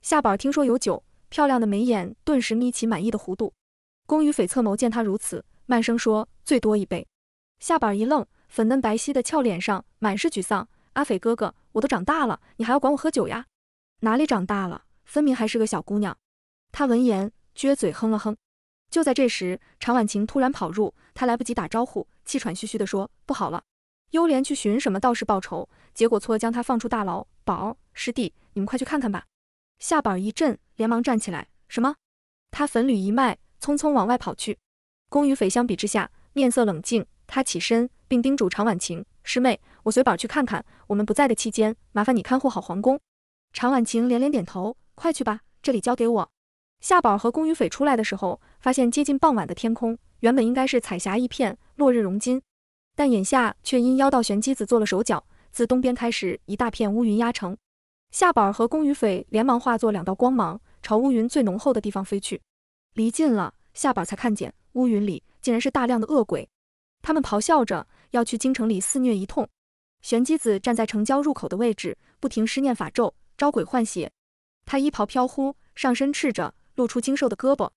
A: 夏宝听说有酒，漂亮的眉眼顿时眯起满意的弧度。宫羽斐侧眸见他如此，慢声说：“最多一杯。”夏宝一愣，粉嫩白皙的俏脸上满是沮丧。阿斐哥哥。我都长大了，你还要管我喝酒呀？哪里长大了，分明还是个小姑娘。她闻言撅嘴哼了哼。就在这时，常婉晴突然跑入，她来不及打招呼，气喘吁吁地说：“不好了，幽莲去寻什么道士报仇，结果错将他放出大牢。宝师弟，你们快去看看吧。”夏宝儿一震，连忙站起来。什么？他粉履一迈，匆匆往外跑去。公与匪相比之下，面色冷静。他起身，并叮嘱常婉晴师妹。我随宝去看看，我们不在的期间，麻烦你看护好皇宫。常婉晴连连点头，快去吧，这里交给我。夏宝儿和宫羽斐出来的时候，发现接近傍晚的天空，原本应该是彩霞一片，落日融金，但眼下却因妖道玄机子做了手脚，自东边开始一大片乌云压城。夏宝儿和宫羽斐连忙化作两道光芒，朝乌云最浓厚的地方飞去。离近了，夏宝儿才看见，乌云里竟然是大量的恶鬼，他们咆哮着要去京城里肆虐一通。玄机子站在城郊入口的位置，不停施念法咒，招鬼唤血。他衣袍飘忽，上身赤着，露出精瘦的胳膊。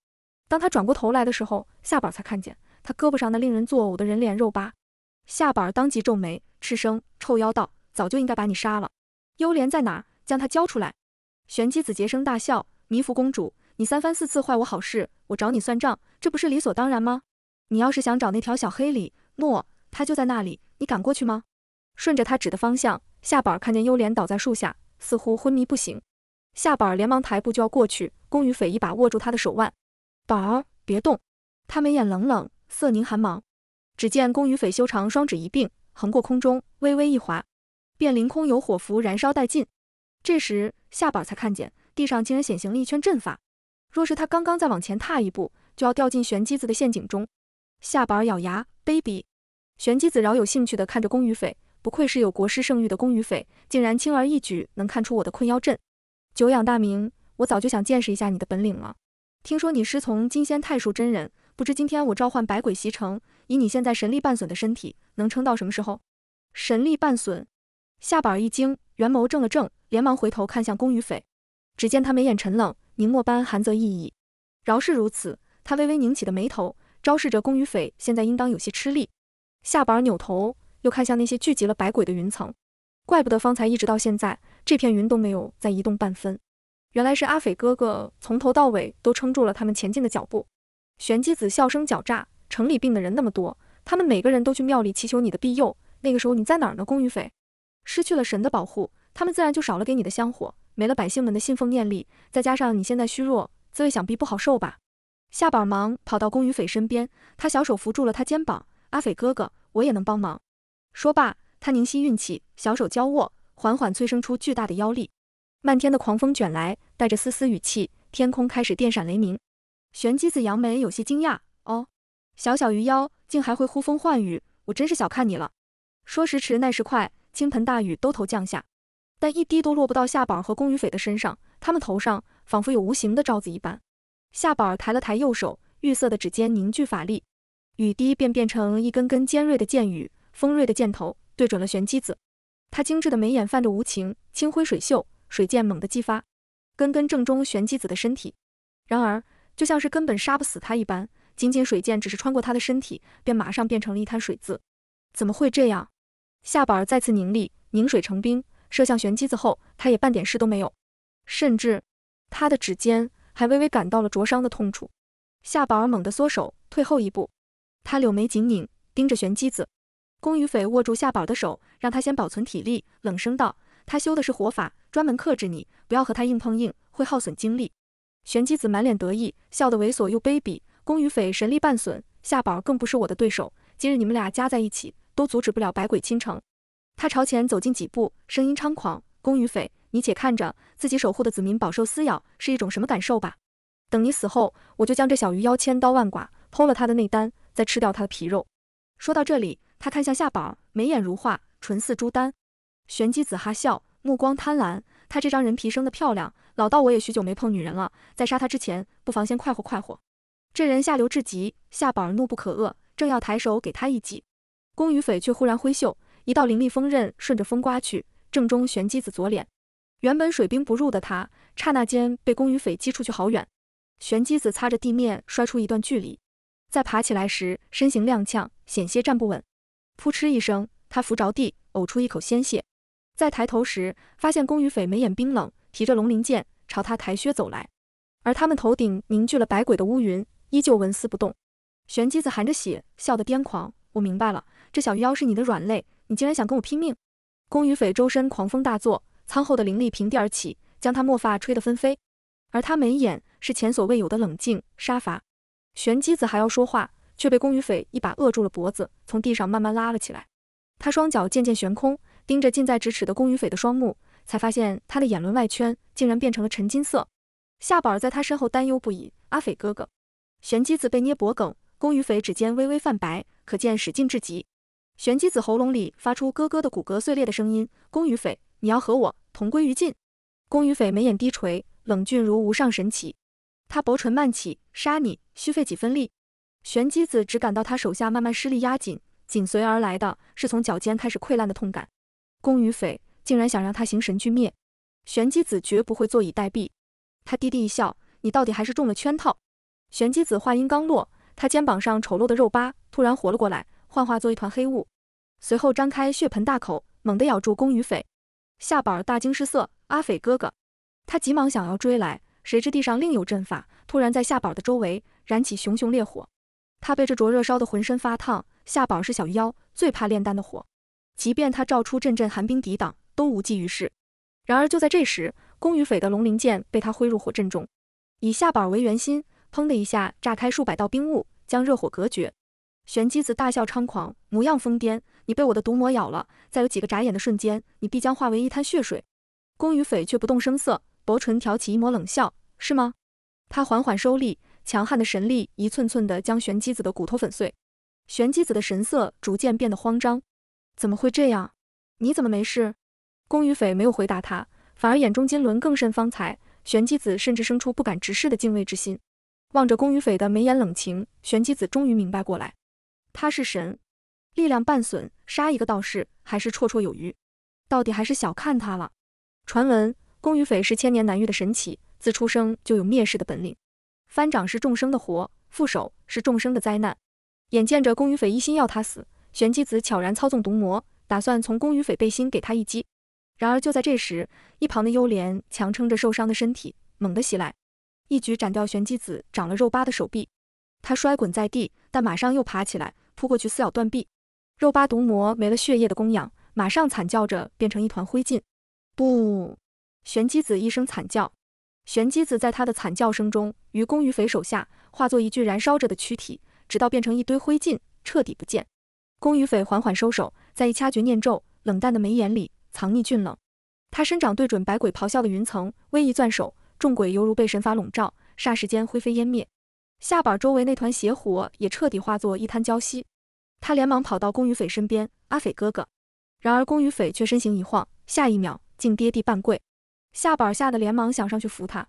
A: 当他转过头来的时候，夏板才看见他胳膊上那令人作呕的人脸肉疤。夏板当即皱眉，赤声：“臭妖道，早就应该把你杀了！幽莲在哪？将他交出来！”玄机子结声大笑：“迷福公主，你三番四次坏我好事，我找你算账，这不是理所当然吗？你要是想找那条小黑里诺，他就在那里，你敢过去吗？”顺着他指的方向，夏板看见幽莲倒在树下，似乎昏迷不醒。夏板连忙抬步就要过去，宫羽斐一把握住他的手腕，宝儿别动。他眉眼冷冷，色凝寒芒。只见宫羽斐修长双指一并，横过空中，微微一划，便凌空有火符燃烧殆尽。这时夏板才看见地上竟然显形了一圈阵法。若是他刚刚再往前踏一步，就要掉进玄机子的陷阱中。夏板咬牙，卑鄙！玄机子饶有兴趣的看着宫羽斐。不愧是有国师圣誉的宫羽斐，竟然轻而易举能看出我的困妖阵。久仰大名，我早就想见识一下你的本领了。听说你师从金仙太术真人，不知今天我召唤百鬼袭城，以你现在神力半损的身体，能撑到什么时候？神力半损，夏板儿一惊，原眸怔了怔，连忙回头看向宫羽斐。只见他眉眼沉冷，凝墨般寒泽意义。饶是如此，他微微拧起的眉头，昭示着宫羽斐现在应当有些吃力。夏板儿扭头。又看向那些聚集了百鬼的云层，怪不得方才一直到现在这片云都没有再移动半分，原来是阿斐哥哥从头到尾都撑住了他们前进的脚步。玄机子笑声狡诈，城里病的人那么多，他们每个人都去庙里祈求你的庇佑，那个时候你在哪儿呢？宫羽斐失去了神的保护，他们自然就少了给你的香火，没了百姓们的信奉念力，再加上你现在虚弱，滋味想必不好受吧？夏宝忙跑到宫羽斐身边，他小手扶住了他肩膀，阿斐哥哥，我也能帮忙。说罢，他凝吸运气，小手交握，缓缓催生出巨大的妖力。漫天的狂风卷来，带着丝丝雨气，天空开始电闪雷鸣。玄机子扬眉，有些惊讶：“哦，小小鱼妖竟还会呼风唤雨，我真是小看你了。”说时迟，那时快，倾盆大雨都头降下，但一滴都落不到夏宝和宫羽斐的身上，他们头上仿佛有无形的罩子一般。夏宝抬了抬右手，玉色的指尖凝聚法力，雨滴便变成一根根尖锐的箭雨。锋锐的箭头对准了玄机子，他精致的眉眼泛着无情。清辉水袖，水箭猛地激发，根根正中玄机子的身体。然而，就像是根本杀不死他一般，仅仅水箭只是穿过他的身体，便马上变成了一滩水渍。怎么会这样？夏宝儿再次凝力，凝水成冰，射向玄机子后，他也半点事都没有，甚至他的指尖还微微感到了灼伤的痛楚。夏宝儿猛地缩手，退后一步，他柳眉紧拧，盯着玄机子。宫羽斐握住夏宝的手，让他先保存体力，冷声道：“他修的是火法，专门克制你，不要和他硬碰硬，会耗损精力。”玄机子满脸得意，笑得猥琐又卑鄙。宫羽斐神力半损，夏宝更不是我的对手。今日你们俩加在一起，都阻止不了百鬼倾城。他朝前走近几步，声音猖狂：“宫羽斐，你且看着自己守护的子民饱受撕咬，是一种什么感受吧？等你死后，我就将这小鱼妖千刀万剐，剖了他的内丹，再吃掉他的皮肉。”说到这里。他看向夏宝，眉眼如画，唇似朱丹。玄机子哈笑，目光贪婪。他这张人皮生的漂亮，老道我也许久没碰女人了，在杀他之前，不妨先快活快活。这人下流至极，夏宝儿怒不可遏，正要抬手给他一击，宫羽斐却忽然挥袖，一道凌厉风刃顺着风刮去，正中玄机子左脸。原本水兵不入的他，刹那间被宫羽斐击出去好远。玄机子擦着地面摔出一段距离，在爬起来时身形踉跄，险些站不稳。扑哧一声，他扶着地，呕出一口鲜血。再抬头时，发现宫羽斐眉眼冰冷，提着龙鳞剑朝他抬靴走来。而他们头顶凝聚了百鬼的乌云，依旧纹丝不动。玄机子含着血笑得癫狂，我明白了，这小鱼妖是你的软肋，你竟然想跟我拼命！宫羽斐周身狂风大作，苍厚的灵力平地而起，将他墨发吹得纷飞。而他眉眼是前所未有的冷静杀伐。玄机子还要说话。却被宫羽斐一把扼住了脖子，从地上慢慢拉了起来。他双脚渐渐悬空，盯着近在咫尺的宫羽斐的双目，才发现他的眼轮外圈竟然变成了沉金色。夏宝儿在他身后担忧不已：“阿斐哥哥，玄机子被捏脖梗，宫羽斐指尖微微泛白，可见使劲至极。玄机子喉咙里发出咯咯的骨骼碎裂的声音。宫羽斐，你要和我同归于尽？”宫羽斐眉眼低垂，冷峻如无上神奇。他薄唇漫起：“杀你，需费几分力？”玄机子只感到他手下慢慢施力压紧，紧随而来的是从脚尖开始溃烂的痛感。宫与匪竟然想让他形神俱灭，玄机子绝不会坐以待毙。他低低一笑：“你到底还是中了圈套。”玄机子话音刚落，他肩膀上丑陋的肉疤突然活了过来，幻化作一团黑雾，随后张开血盆大口，猛地咬住宫与匪。夏宝儿大惊失色：“阿匪哥哥！”他急忙想要追来，谁知地上另有阵法，突然在夏宝儿的周围燃起熊熊烈火。他被这灼热烧得浑身发烫，夏宝是小妖，最怕炼丹的火，即便他照出阵阵寒冰抵挡，都无济于事。然而就在这时，宫与匪的龙鳞剑被他挥入火阵中，以夏宝为圆心，砰的一下炸开数百道冰雾，将热火隔绝。玄机子大笑猖狂，模样疯癫，你被我的毒魔咬了，再有几个眨眼的瞬间，你必将化为一滩血水。宫与匪却不动声色，薄唇挑起一抹冷笑，是吗？他缓缓收力。强悍的神力一寸寸地将玄机子的骨头粉碎，玄机子的神色逐渐变得慌张。怎么会这样？你怎么没事？宫羽斐没有回答他，反而眼中金轮更甚方才。玄机子甚至生出不敢直视的敬畏之心，望着宫羽斐的眉眼冷情，玄机子终于明白过来，他是神，力量半损，杀一个道士还是绰绰有余。到底还是小看他了。传闻宫羽斐是千年难遇的神奇，自出生就有灭世的本领。翻掌是众生的活，副手是众生的灾难。眼见着宫羽斐一心要他死，玄机子悄然操纵毒魔，打算从宫羽斐背心给他一击。然而就在这时，一旁的幽莲强撑着受伤的身体，猛地袭来，一举斩掉玄机子长了肉疤的手臂。他摔滚在地，但马上又爬起来，扑过去撕咬断臂。肉疤毒魔没了血液的供养，马上惨叫着变成一团灰烬。不！玄机子一声惨叫。玄机子在他的惨叫声中，于公于匪手下化作一具燃烧着的躯体，直到变成一堆灰烬，彻底不见。公于匪缓缓收手，在一掐诀念咒，冷淡的眉眼里藏匿俊冷。他伸掌对准百鬼咆哮的云层，微一攥手，众鬼犹如被神法笼罩，霎时间灰飞烟灭。下板周围那团邪火也彻底化作一滩焦息。他连忙跑到公于匪身边，阿匪哥哥。然而公于匪却身形一晃，下一秒竟跌地半跪。夏宝吓得连忙想上去扶他，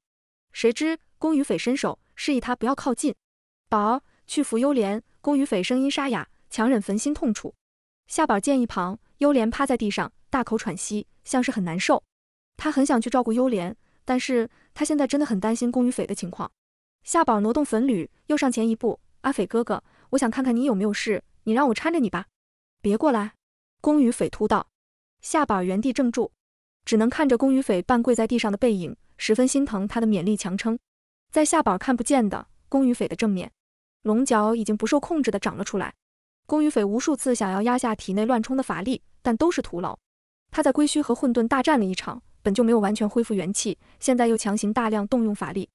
A: 谁知宫羽斐伸手示意他不要靠近。宝儿去扶幽莲。宫羽斐声音沙哑，强忍焚心痛楚。夏宝见一旁幽莲趴在地上，大口喘息，像是很难受。他很想去照顾幽莲，但是他现在真的很担心宫羽斐的情况。夏宝挪动坟履，又上前一步。阿斐哥哥，我想看看你有没有事，你让我搀着你吧。别过来！宫羽斐突道。夏宝原地怔住。只能看着宫羽斐半跪在地上的背影，十分心疼他的勉力强撑。在下板看不见的宫羽斐的正面，龙角已经不受控制的长了出来。宫羽斐无数次想要压下体内乱冲的法力，但都是徒劳。他在龟墟和混沌大战了一场，本就没有完全恢复元气，现在又强行大量动用法力，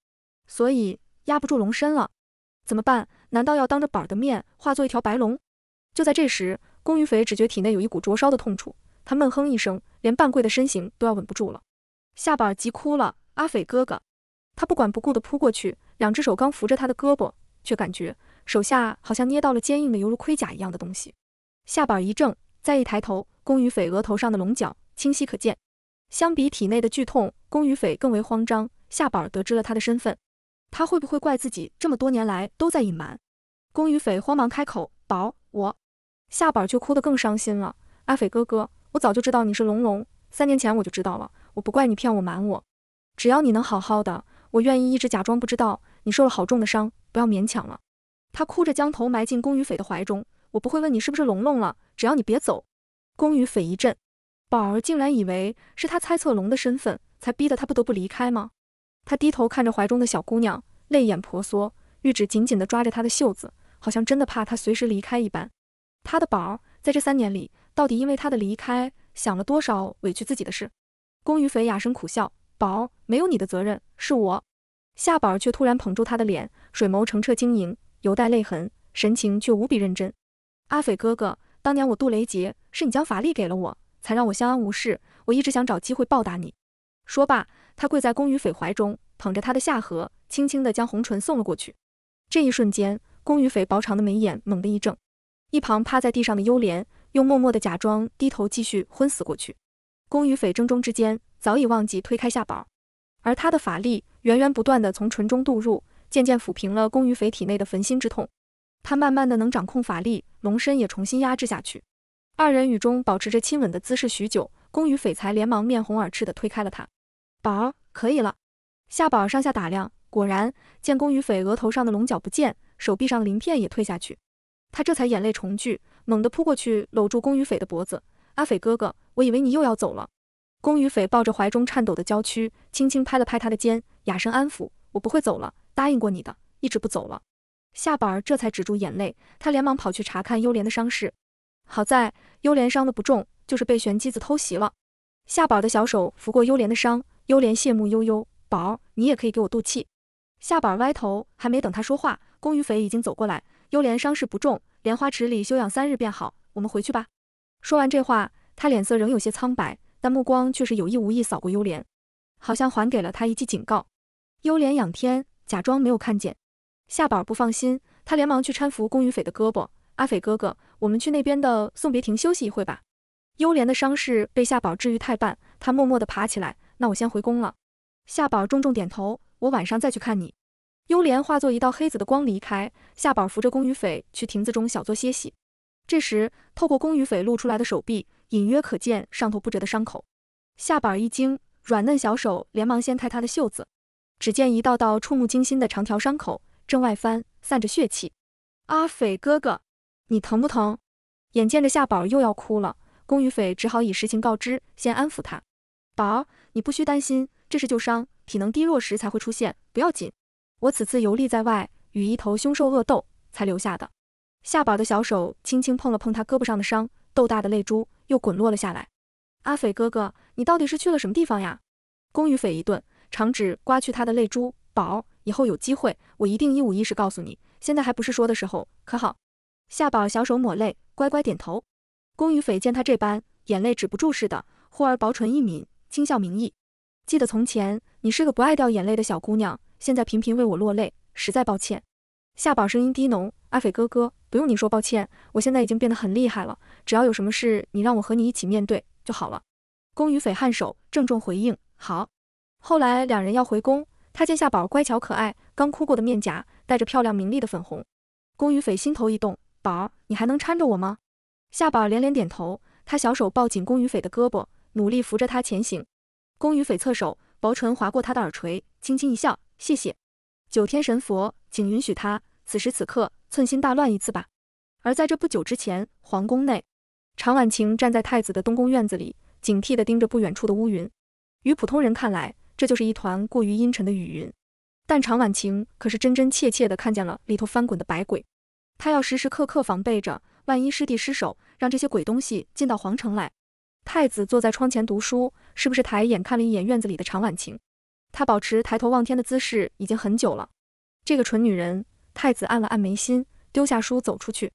A: 所以压不住龙身了。怎么办？难道要当着板儿的面化作一条白龙？就在这时，宫羽斐只觉体内有一股灼烧的痛楚。他闷哼一声，连半跪的身形都要稳不住了。夏宝急哭了，阿斐哥哥，他不管不顾地扑过去，两只手刚扶着他的胳膊，却感觉手下好像捏到了坚硬的犹如盔甲一样的东西。夏宝一怔，再一抬头，宫羽斐额头上的龙角清晰可见。相比体内的剧痛，宫羽斐更为慌张。夏宝得知了他的身份，他会不会怪自己这么多年来都在隐瞒？宫羽斐慌忙开口，宝，我。夏宝却哭得更伤心了，阿斐哥哥。我早就知道你是龙龙，三年前我就知道了。我不怪你骗我瞒我，只要你能好好的，我愿意一直假装不知道。你受了好重的伤，不要勉强了。她哭着将头埋进宫羽斐的怀中。我不会问你是不是龙龙了，只要你别走。宫羽斐一震，宝儿竟然以为是他猜测龙的身份，才逼得他不得不离开吗？他低头看着怀中的小姑娘，泪眼婆娑，玉指紧紧地抓着他的袖子，好像真的怕他随时离开一般。他的宝儿在这三年里。到底因为他的离开，想了多少委屈自己的事？宫羽斐哑声苦笑，宝儿没有你的责任，是我。夏宝儿却突然捧住他的脸，水眸澄澈晶莹，犹带泪痕，神情却无比认真。阿斐哥哥，当年我渡雷劫，是你将法力给了我，才让我相安无事。我一直想找机会报答你。说罢，他跪在宫羽斐怀中，捧着他的下颌，轻轻地将红唇送了过去。这一瞬间，宫羽斐薄长的眉眼猛地一怔，一旁趴在地上的幽莲。又默默地假装低头，继续昏死过去。公与匪争中之间，早已忘记推开夏宝，而他的法力源源不断地从唇中渡入，渐渐抚平了公与匪体内的焚心之痛。他慢慢的能掌控法力，龙身也重新压制下去。二人雨中保持着亲吻的姿势许久，公与匪才连忙面红耳赤地推开了他。宝儿可以了。夏宝上下打量，果然见公与匪额头上的龙角不见，手臂上鳞片也退下去，他这才眼泪重聚。猛地扑过去，搂住宫羽斐的脖子。阿斐哥哥，我以为你又要走了。宫羽斐抱着怀中颤抖的娇躯，轻轻拍了拍他的肩，哑声安抚：“我不会走了，答应过你的，一直不走了。”夏宝儿这才止住眼泪，他连忙跑去查看幽莲的伤势。好在幽莲伤的不重，就是被玄机子偷袭了。夏宝的小手拂过幽莲的伤，幽莲谢慕悠悠：“宝儿，你也可以给我渡气。”夏宝儿歪头，还没等他说话，宫羽斐已经走过来。幽莲伤势不重。莲花池里休养三日便好，我们回去吧。说完这话，他脸色仍有些苍白，但目光却是有意无意扫过幽莲，好像还给了他一记警告。幽莲仰天，假装没有看见。夏宝不放心，他连忙去搀扶宫羽斐的胳膊。阿斐哥哥，我们去那边的送别亭休息一会吧。幽莲的伤势被夏宝治愈太半，他默默的爬起来。那我先回宫了。夏宝重重点头，我晚上再去看你。幽莲化作一道黑紫的光离开，夏宝扶着宫羽斐去亭子中小坐歇息。这时，透过宫羽斐露出来的手臂，隐约可见上头不折的伤口。夏宝一惊，软嫩小手连忙掀开他的袖子，只见一道道触目惊心的长条伤口正外翻，散着血气。阿斐哥哥，你疼不疼？眼见着夏宝又要哭了，宫羽斐只好以实情告知，先安抚他。宝儿，你不需担心，这是旧伤，体能低弱时才会出现，不要紧。我此次游历在外，与一头凶兽恶斗才留下的。夏宝的小手轻轻碰了碰他胳膊上的伤，豆大的泪珠又滚落了下来。阿斐哥哥，你到底是去了什么地方呀？宫羽斐一顿，长指刮去他的泪珠。宝，以后有机会，我一定一五一十告诉你。现在还不是说的时候，可好？夏宝小手抹泪，乖乖点头。宫羽斐见他这般，眼泪止不住似的，忽而薄唇一抿，轻笑明意。记得从前，你是个不爱掉眼泪的小姑娘。现在频频为我落泪，实在抱歉。夏宝声音低浓，阿斐哥哥，不用你说抱歉，我现在已经变得很厉害了。只要有什么事，你让我和你一起面对就好了。宫羽斐颔首，郑重回应：好。后来两人要回宫，他见夏宝乖巧可爱，刚哭过的面颊带着漂亮明丽的粉红，宫羽斐心头一动：宝儿，你还能搀着我吗？夏宝连连点头，他小手抱紧宫羽斐的胳膊，努力扶着他前行。宫羽斐侧手，薄唇划过他的耳垂，轻轻一笑。谢谢，九天神佛，请允许他此时此刻寸心大乱一次吧。而在这不久之前，皇宫内，常婉晴站在太子的东宫院子里，警惕地盯着不远处的乌云。于普通人看来，这就是一团过于阴沉的雨云，但常婉晴可是真真切切的看见了里头翻滚的白鬼。他要时时刻刻防备着，万一师弟失手，让这些鬼东西进到皇城来。太子坐在窗前读书，是不是抬眼看了一眼院子里的常婉晴？他保持抬头望天的姿势已经很久了，这个蠢女人！太子按了按眉心，丢下书走出去。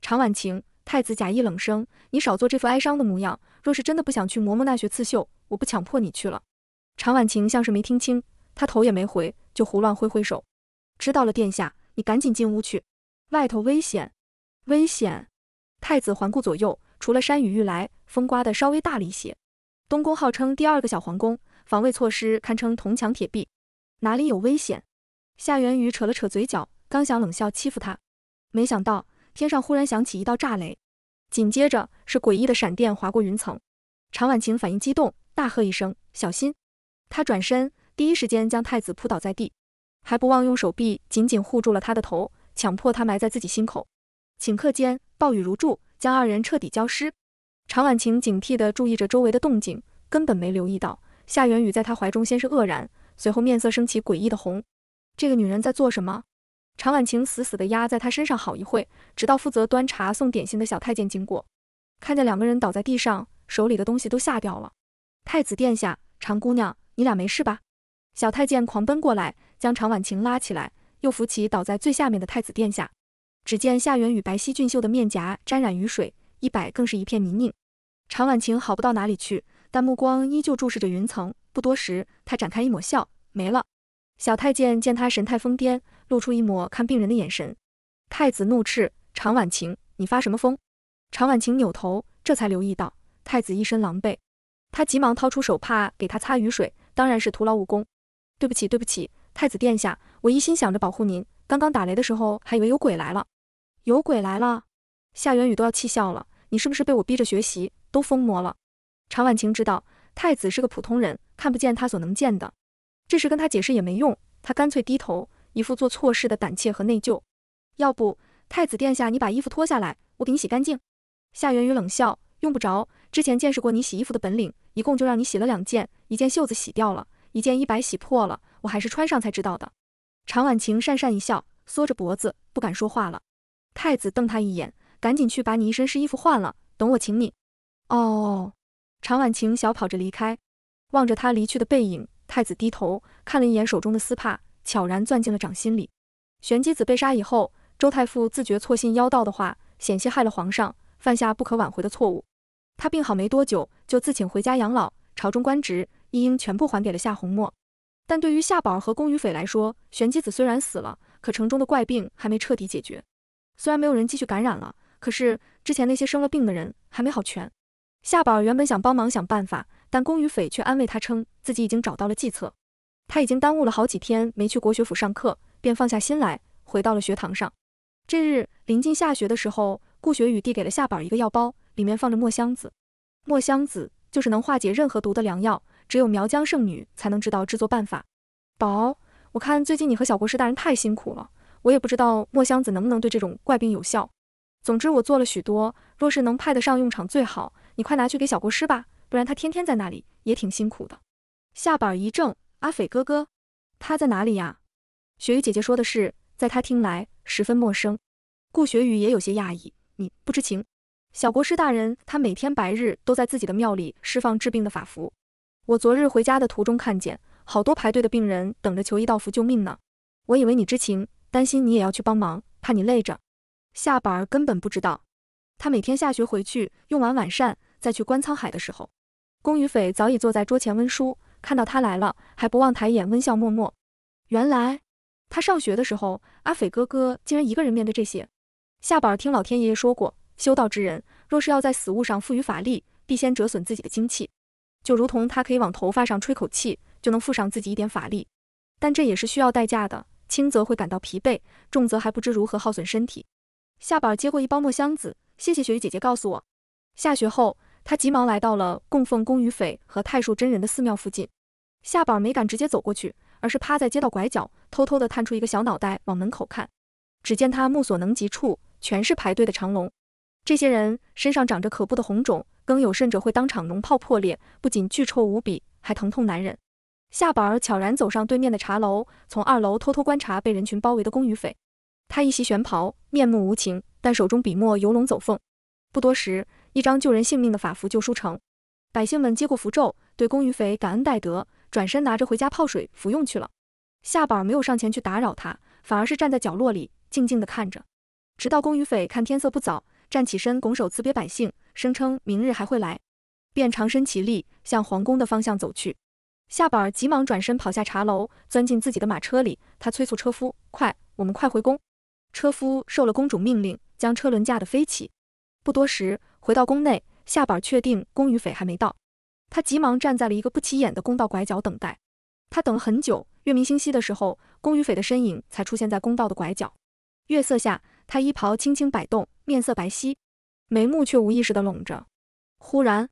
A: 常婉晴，太子假意冷声：“你少做这副哀伤的模样。若是真的不想去嬷嬷那学刺绣，我不强迫你去了。”常婉晴像是没听清，她头也没回，就胡乱挥挥手：“知道了，殿下，你赶紧进屋去，外头危险，危险！”太子环顾左右，除了山雨欲来，风刮的稍微大了一些。东宫号称第二个小皇宫。防卫措施堪称铜墙铁壁，哪里有危险？夏元宇扯了扯嘴角，刚想冷笑欺负他，没想到天上忽然响起一道炸雷，紧接着是诡异的闪电划过云层。常婉晴反应激动，大喝一声：“小心！”他转身，第一时间将太子扑倒在地，还不忘用手臂紧紧护住了他的头，强迫他埋在自己心口。顷刻间，暴雨如注，将二人彻底浇湿。常婉晴警惕地注意着周围的动静，根本没留意到。夏元宇在他怀中，先是愕然，随后面色升起诡异的红。这个女人在做什么？常婉晴死死地压在他身上，好一会，直到负责端茶送点心的小太监经过，看见两个人倒在地上，手里的东西都吓掉了。太子殿下，常姑娘，你俩没事吧？小太监狂奔过来，将常婉晴拉起来，又扶起倒在最下面的太子殿下。只见夏元宇白皙俊秀的面颊沾染雨水，一摆更是一片泥泞。常婉晴好不到哪里去。但目光依旧注视着云层。不多时，他展开一抹笑，没了。小太监见他神态疯癫，露出一抹看病人的眼神。太子怒斥常婉晴：“你发什么疯？”常婉晴扭头，这才留意到太子一身狼狈，他急忙掏出手帕给他擦雨水，当然是徒劳无功。对不起，对不起，太子殿下，我一心想着保护您，刚刚打雷的时候还以为有鬼来了，有鬼来了。夏元宇都要气笑了，你是不是被我逼着学习，都疯魔了？常婉晴知道太子是个普通人，看不见他所能见的，这时跟他解释也没用，他干脆低头，一副做错事的胆怯和内疚。要不，太子殿下，你把衣服脱下来，我给你洗干净。夏元宇冷笑，用不着，之前见识过你洗衣服的本领，一共就让你洗了两件，一件袖子洗掉了，一件衣摆洗破了，我还是穿上才知道的。常婉晴讪讪一笑，缩着脖子，不敢说话了。太子瞪他一眼，赶紧去把你一身湿衣服换了，等我请你。哦。常婉晴小跑着离开，望着他离去的背影，太子低头看了一眼手中的丝帕，悄然攥进了掌心里。玄机子被杀以后，周太傅自觉错信妖道的话，险些害了皇上，犯下不可挽回的错误。他病好没多久，就自请回家养老，朝中官职一应全部还给了夏红墨。但对于夏宝儿和宫羽斐来说，玄机子虽然死了，可城中的怪病还没彻底解决。虽然没有人继续感染了，可是之前那些生了病的人还没好全。夏宝原本想帮忙想办法，但宫羽斐却安慰他称自己已经找到了计策。他已经耽误了好几天没去国学府上课，便放下心来，回到了学堂上。这日临近下学的时候，顾雪雨递给了夏宝一个药包，里面放着墨箱子。墨箱子就是能化解任何毒的良药，只有苗疆圣女才能知道制作办法。宝，我看最近你和小国师大人太辛苦了，我也不知道墨箱子能不能对这种怪病有效。总之我做了许多，若是能派得上用场最好。你快拿去给小国师吧，不然他天天在那里也挺辛苦的。夏板儿一怔：“阿斐哥哥，他在哪里呀？”雪雨姐姐说的是，在他听来十分陌生。顾雪雨也有些讶异：“你不知情？小国师大人，他每天白日都在自己的庙里释放治病的法符。我昨日回家的途中看见，好多排队的病人等着求医道符救命呢。我以为你知情，担心你也要去帮忙，怕你累着。夏板儿根本不知道。”他每天下学回去，用完晚膳再去观沧海的时候，宫羽斐早已坐在桌前温书。看到他来了，还不忘抬眼温笑。默默，原来他上学的时候，阿斐哥哥竟然一个人面对这些。夏宝听老天爷爷说过，修道之人若是要在死物上赋予法力，必先折损自己的精气。就如同他可以往头发上吹口气，就能附上自己一点法力，但这也是需要代价的。轻则会感到疲惫，重则还不知如何耗损身体。夏宝接过一包墨箱子。谢谢雪雨姐姐告诉我。下学后，他急忙来到了供奉宫羽斐和太树真人的寺庙附近。夏宝没敢直接走过去，而是趴在街道拐角，偷偷地探出一个小脑袋往门口看。只见他目所能及处，全是排队的长龙。这些人身上长着可怖的红肿，更有甚者会当场脓泡破裂，不仅巨臭无比，还疼痛难忍。夏宝儿悄然走上对面的茶楼，从二楼偷偷观察被人群包围的宫羽斐。他一袭玄袍，面目无情。但手中笔墨游龙走凤，不多时，一张救人性命的法符就书成。百姓们接过符咒，对公与匪感恩戴德，转身拿着回家泡水服用去了。夏宝儿没有上前去打扰他，反而是站在角落里静静地看着。直到公与匪看天色不早，站起身拱手辞别百姓，声称明日还会来，便长身起立向皇宫的方向走去。夏宝儿急忙转身跑下茶楼，钻进自己的马车里。他催促车夫：“快，我们快回宫！”车夫受了公主命令。将车轮架得飞起，不多时回到宫内，夏宝确定宫羽斐还没到，他急忙站在了一个不起眼的宫道拐角等待。他等了很久，月明星稀的时候，宫羽斐的身影才出现在宫道的拐角。月色下，他衣袍轻轻摆动，面色白皙，眉目却无意识地拢着。忽然，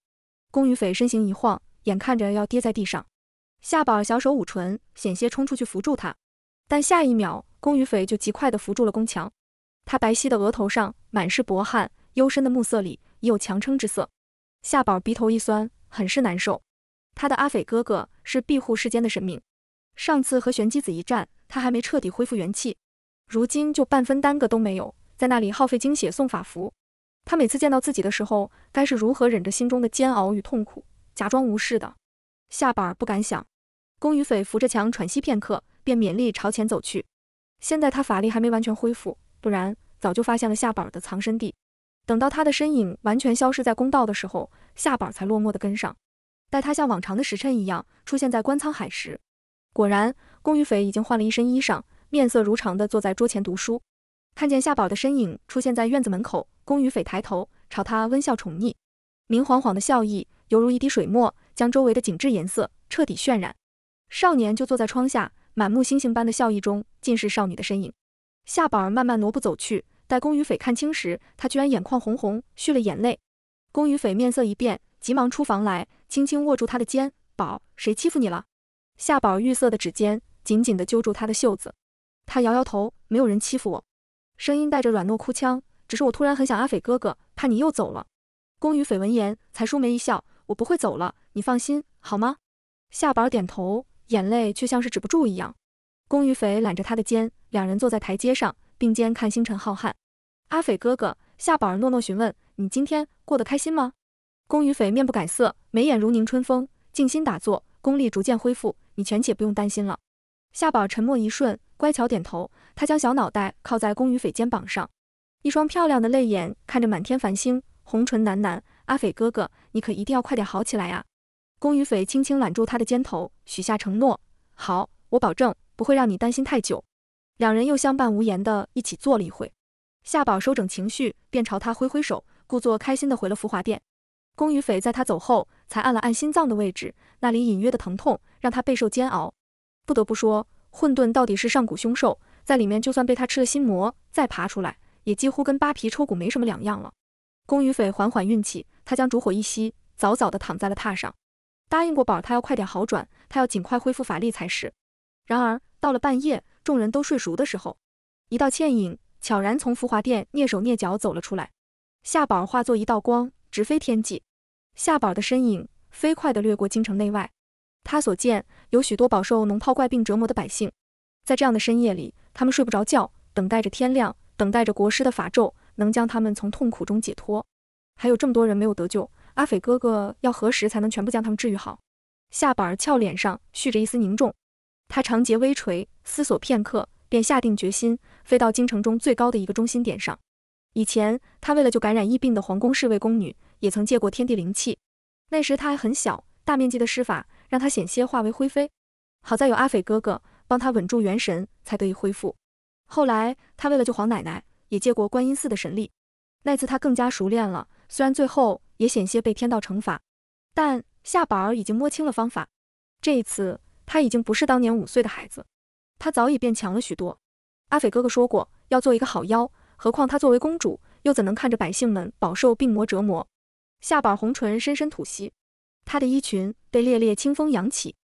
A: 宫羽斐身形一晃，眼看着要跌在地上，夏宝小手捂唇，险些冲出去扶住他，但下一秒，宫羽斐就极快地扶住了宫墙。他白皙的额头上满是薄汗，幽深的暮色里已有强撑之色。夏宝鼻头一酸，很是难受。他的阿斐哥哥是庇护世间的神明，上次和玄机子一战，他还没彻底恢复元气，如今就半分耽搁都没有，在那里耗费精血送法符。他每次见到自己的时候，该是如何忍着心中的煎熬与痛苦，假装无事的？夏宝不敢想。宫羽斐扶着墙喘息片刻，便勉力朝前走去。现在他法力还没完全恢复。不然早就发现了夏宝的藏身地。等到他的身影完全消失在公道的时候，夏宝才落寞地跟上。待他像往常的时辰一样出现在观沧海时，果然宫羽斐已经换了一身衣裳，面色如常地坐在桌前读书。看见夏宝的身影出现在院子门口，宫羽斐抬头朝他温笑宠溺，明晃晃的笑意犹如一滴水墨，将周围的景致颜色彻底渲染。少年就坐在窗下，满目星星般的笑意中尽是少女的身影。夏宝儿慢慢挪步走去，待宫羽斐看清时，他居然眼眶红红，蓄了眼泪。宫羽斐面色一变，急忙出房来，轻轻握住他的肩。宝，谁欺负你了？夏宝儿玉色的指尖紧紧地揪住他的袖子，他摇摇头，没有人欺负我，声音带着软糯哭腔。只是我突然很想阿斐哥哥，怕你又走了。宫羽斐闻言，才舒眉一笑，我不会走了，你放心好吗？夏宝儿点头，眼泪却像是止不住一样。宫羽斐揽着他的肩，两人坐在台阶上并肩看星辰浩瀚。阿斐哥哥，夏宝儿诺诺询问：“你今天过得开心吗？”宫羽斐面不改色，眉眼如凝春风，静心打坐，功力逐渐恢复。你全且不用担心了。夏宝沉默一瞬，乖巧点头。他将小脑袋靠在宫羽斐肩膀上，一双漂亮的泪眼看着满天繁星，红唇喃喃：“阿斐哥哥，你可一定要快点好起来呀。”宫羽斐轻轻揽住他的肩头，许下承诺：“好，我保证。”不会让你担心太久。两人又相伴无言的一起坐了一会，夏宝收整情绪，便朝他挥挥手，故作开心的回了福华殿。宫羽斐在他走后，才按了按心脏的位置，那里隐约的疼痛让他备受煎熬。不得不说，混沌到底是上古凶兽，在里面就算被他吃了心魔，再爬出来也几乎跟扒皮抽骨没什么两样了。宫羽斐缓缓运气，他将烛火一熄，早早的躺在了榻上。答应过宝儿，他要快点好转，他要尽快恢复法力才是。然而，到了半夜，众人都睡熟的时候，一道倩影悄然从浮华殿蹑手蹑脚走了出来。夏宝化作一道光，直飞天际。夏宝的身影飞快地掠过京城内外，他所见有许多饱受脓疱怪病折磨的百姓，在这样的深夜里，他们睡不着觉，等待着天亮，等待着国师的法咒能将他们从痛苦中解脱。还有这么多人没有得救，阿斐哥哥要何时才能全部将他们治愈好？夏宝俏脸上蓄着一丝凝重。他长睫微垂，思索片刻，便下定决心，飞到京城中最高的一个中心点上。以前，他为了救感染疫病的皇宫侍卫、宫女，也曾借过天地灵气。那时他还很小，大面积的施法让他险些化为灰飞。好在有阿斐哥哥帮他稳住元神，才得以恢复。后来，他为了救皇奶奶，也借过观音寺的神力。那次他更加熟练了，虽然最后也险些被天道惩罚，但夏宝儿已经摸清了方法。这一次。他已经不是当年五岁的孩子，他早已变强了许多。阿斐哥哥说过，要做一个好妖，何况他作为公主，又怎能看着百姓们饱受病魔折磨？下板红唇深深吐息，她的衣裙被烈烈清风扬起，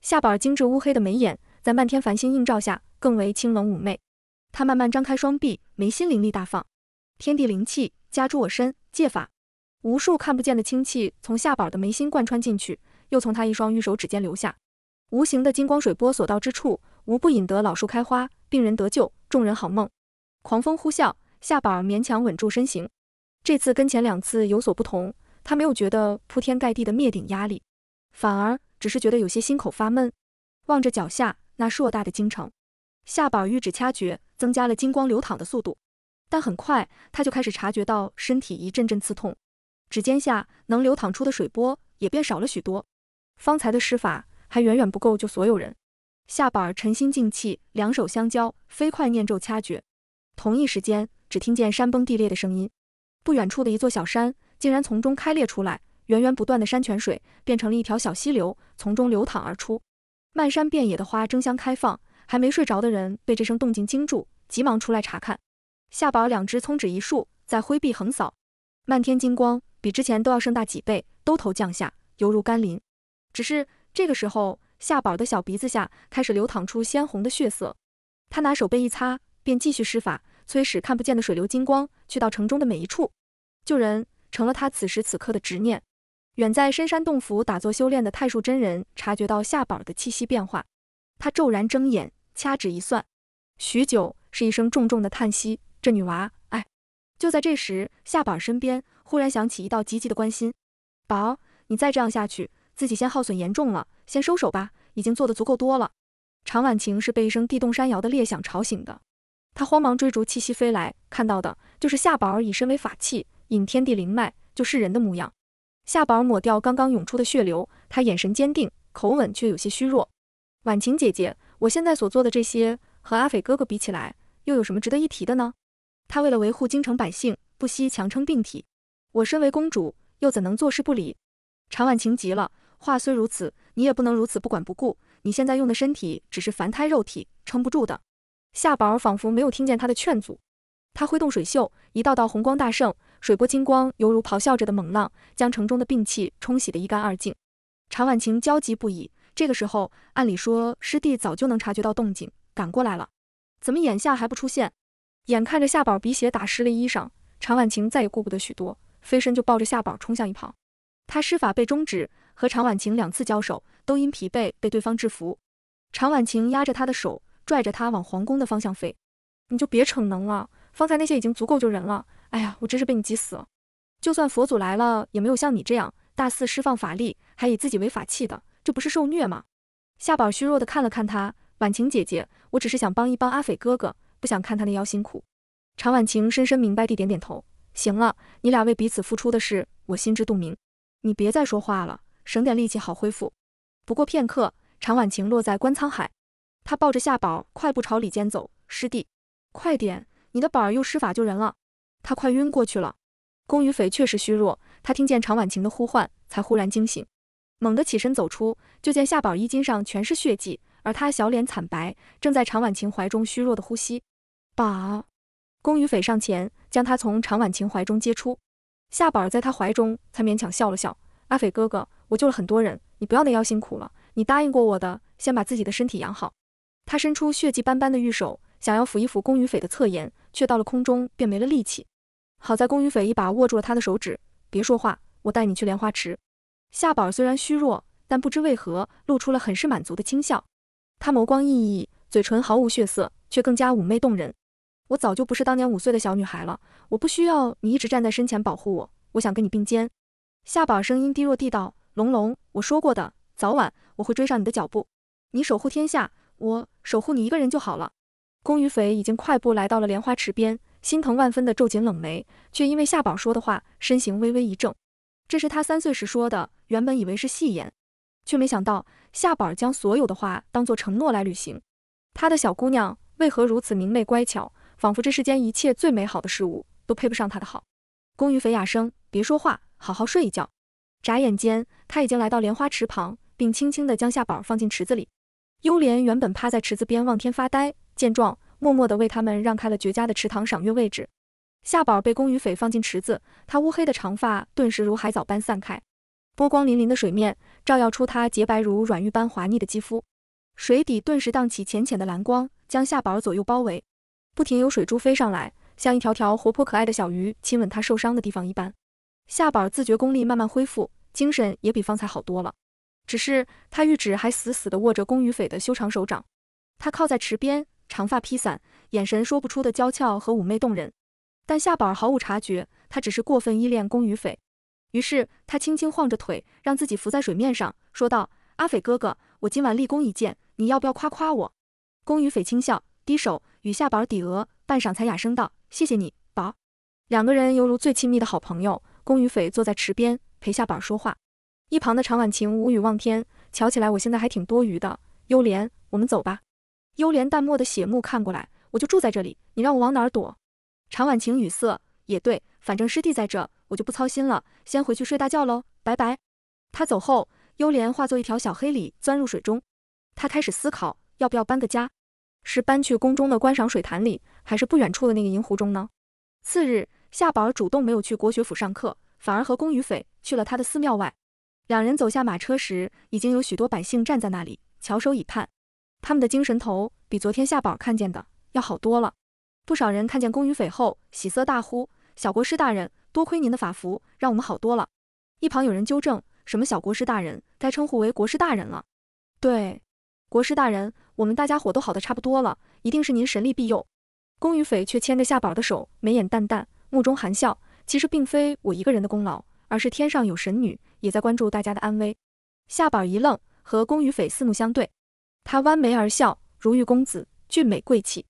A: 下板精致乌黑的眉眼在漫天繁星映照下，更为清冷妩媚。她慢慢张开双臂，眉心灵力大放，天地灵气夹住我身，借法，无数看不见的清气从下板的眉心贯穿进去，又从她一双玉手指间流下。无形的金光水波所到之处，无不引得老树开花，病人得救，众人好梦。狂风呼啸，夏宝勉强稳住身形。这次跟前两次有所不同，他没有觉得铺天盖地的灭顶压力，反而只是觉得有些心口发闷。望着脚下那硕大的京城，夏宝玉指掐诀，增加了金光流淌的速度。但很快他就开始察觉到身体一阵阵刺痛，指尖下能流淌出的水波也变少了许多。方才的施法。还远远不够救所有人。夏宝沉心静气，两手相交，飞快念咒掐诀。同一时间，只听见山崩地裂的声音。不远处的一座小山竟然从中开裂出来，源源不断的山泉水变成了一条小溪流，从中流淌而出。漫山遍野的花争相开放，还没睡着的人被这声动静惊住，急忙出来查看。夏宝两只葱指一竖，再挥臂横扫，漫天金光比之前都要盛大几倍，兜头降下，犹如甘霖。只是。这个时候，夏宝的小鼻子下开始流淌出鲜红的血色，他拿手背一擦，便继续施法，催使看不见的水流金光去到城中的每一处，救人成了他此时此刻的执念。远在深山洞府打坐修炼的太术真人察觉到夏宝的气息变化，他骤然睁眼，掐指一算，许久，是一声重重的叹息。这女娃，哎。就在这时，夏宝身边忽然响起一道急急的关心：“宝，你再这样下去。”自己先耗损严重了，先收手吧，已经做得足够多了。常婉晴是被一声地动山摇的裂响吵醒的，她慌忙追逐气息飞来，看到的就是夏宝儿以身为法器，引天地灵脉，就是人的模样。夏宝儿抹掉刚刚涌出的血流，她眼神坚定，口吻却有些虚弱。婉晴姐姐，我现在所做的这些，和阿斐哥哥比起来，又有什么值得一提的呢？他为了维护京城百姓，不惜强撑病体，我身为公主，又怎能坐视不理？常婉晴急了。话虽如此，你也不能如此不管不顾。你现在用的身体只是凡胎肉体，撑不住的。夏宝仿佛没有听见他的劝阻，他挥动水袖，一道道红光大盛，水波金光犹如咆哮着的猛浪，将城中的病气冲洗得一干二净。常婉晴焦急不已，这个时候按理说师弟早就能察觉到动静，赶过来了，怎么眼下还不出现？眼看着夏宝鼻血打湿了衣裳，常婉晴再也顾不得许多，飞身就抱着夏宝冲向一旁。他施法被终止。和常婉晴两次交手，都因疲惫被对方制服。常婉晴压着他的手，拽着他往皇宫的方向飞。你就别逞能了，方才那些已经足够救人了。哎呀，我真是被你急死了。就算佛祖来了，也没有像你这样大肆释放法力，还以自己为法器的，这不是受虐吗？夏宝虚弱地看了看他，婉晴姐姐，我只是想帮一帮阿斐哥哥，不想看他那腰辛苦。常婉晴深深明白地点点头。行了，你俩为彼此付出的事，我心知肚明。你别再说话了。省点力气，好恢复。不过片刻，常婉晴落在观沧海，她抱着夏宝，快步朝里间走。师弟，快点！你的宝儿又施法救人了，他快晕过去了。宫羽斐确实虚弱，他听见常婉晴的呼唤，才忽然惊醒，猛地起身走出，就见夏宝衣襟上全是血迹，而他小脸惨白，正在常婉晴怀中虚弱的呼吸。宝，宫羽斐上前将他从常婉晴怀中接出，夏宝在他怀中才勉强笑了笑。阿斐哥哥。我救了很多人，你不要那腰辛苦了。你答应过我的，先把自己的身体养好。他伸出血迹斑斑的玉手，想要抚一抚宫羽斐的侧颜，却到了空中便没了力气。好在宫羽斐一把握住了他的手指。别说话，我带你去莲花池。夏宝虽然虚弱，但不知为何露出了很是满足的轻笑。他眸光熠熠，嘴唇毫无血色，却更加妩媚动人。我早就不是当年五岁的小女孩了，我不需要你一直站在身前保护我，我想跟你并肩。夏宝声音低落地道。龙龙，我说过的，早晚我会追上你的脚步。你守护天下，我守护你一个人就好了。宫羽斐已经快步来到了莲花池边，心疼万分的皱紧冷眉，却因为夏宝说的话，身形微微一怔。这是他三岁时说的，原本以为是戏言，却没想到夏宝将所有的话当做承诺来履行。他的小姑娘为何如此明媚乖巧，仿佛这世间一切最美好的事物都配不上他的好。宫羽斐，哑声，别说话，好好睡一觉。眨眼间，他已经来到莲花池旁，并轻轻地将夏宝放进池子里。幽莲原本趴在池子边望天发呆，见状，默默地为他们让开了绝佳的池塘赏月位置。夏宝被宫羽斐放进池子，她乌黑的长发顿时如海藻般散开，波光粼粼的水面照耀出她洁白如软玉般滑腻的肌肤。水底顿时荡起浅浅的蓝光，将夏宝左右包围。不停有水珠飞上来，像一条条活泼可爱的小鱼亲吻她受伤的地方一般。夏宝自觉功力慢慢恢复。精神也比方才好多了，只是他玉指还死死地握着宫羽斐的修长手掌。他靠在池边，长发披散，眼神说不出的娇俏和妩媚动人。但夏宝儿毫无察觉，他只是过分依恋宫羽斐。于是他轻轻晃着腿，让自己浮在水面上，说道：“阿斐哥哥，我今晚立功一件，你要不要夸夸我？”宫羽斐轻笑，低手与夏宝儿抵额，半晌才哑声道：“谢谢你，宝。”两个人犹如最亲密的好朋友。宫羽斐坐在池边。陪夏宝儿说话，一旁的常婉晴无语望天，瞧起来我现在还挺多余的。幽莲，我们走吧。幽莲淡漠的血目看过来，我就住在这里，你让我往哪儿躲？常婉晴语塞，也对，反正师弟在这，我就不操心了，先回去睡大觉喽，拜拜。他走后，幽莲化作一条小黑鲤，钻入水中。他开始思考，要不要搬个家？是搬去宫中的观赏水潭里，还是不远处的那个银湖中呢？次日，夏宝儿主动没有去国学府上课。反而和宫羽斐去了他的寺庙外。两人走下马车时，已经有许多百姓站在那里翘首以盼。他们的精神头比昨天夏宝看见的要好多了。不少人看见宫羽斐后，喜色大呼：“小国师大人，多亏您的法服，让我们好多了。”一旁有人纠正：“什么小国师大人，该称呼为国师大人了。”“对，国师大人，我们大家伙都好的差不多了，一定是您神力庇佑。”宫羽斐却牵着夏宝的手，眉眼淡淡，目中含笑。其实并非我一个人的功劳，而是天上有神女也在关注大家的安危。夏宝一愣，和宫羽斐四目相对，他弯眉而笑，如玉公子，俊美贵气。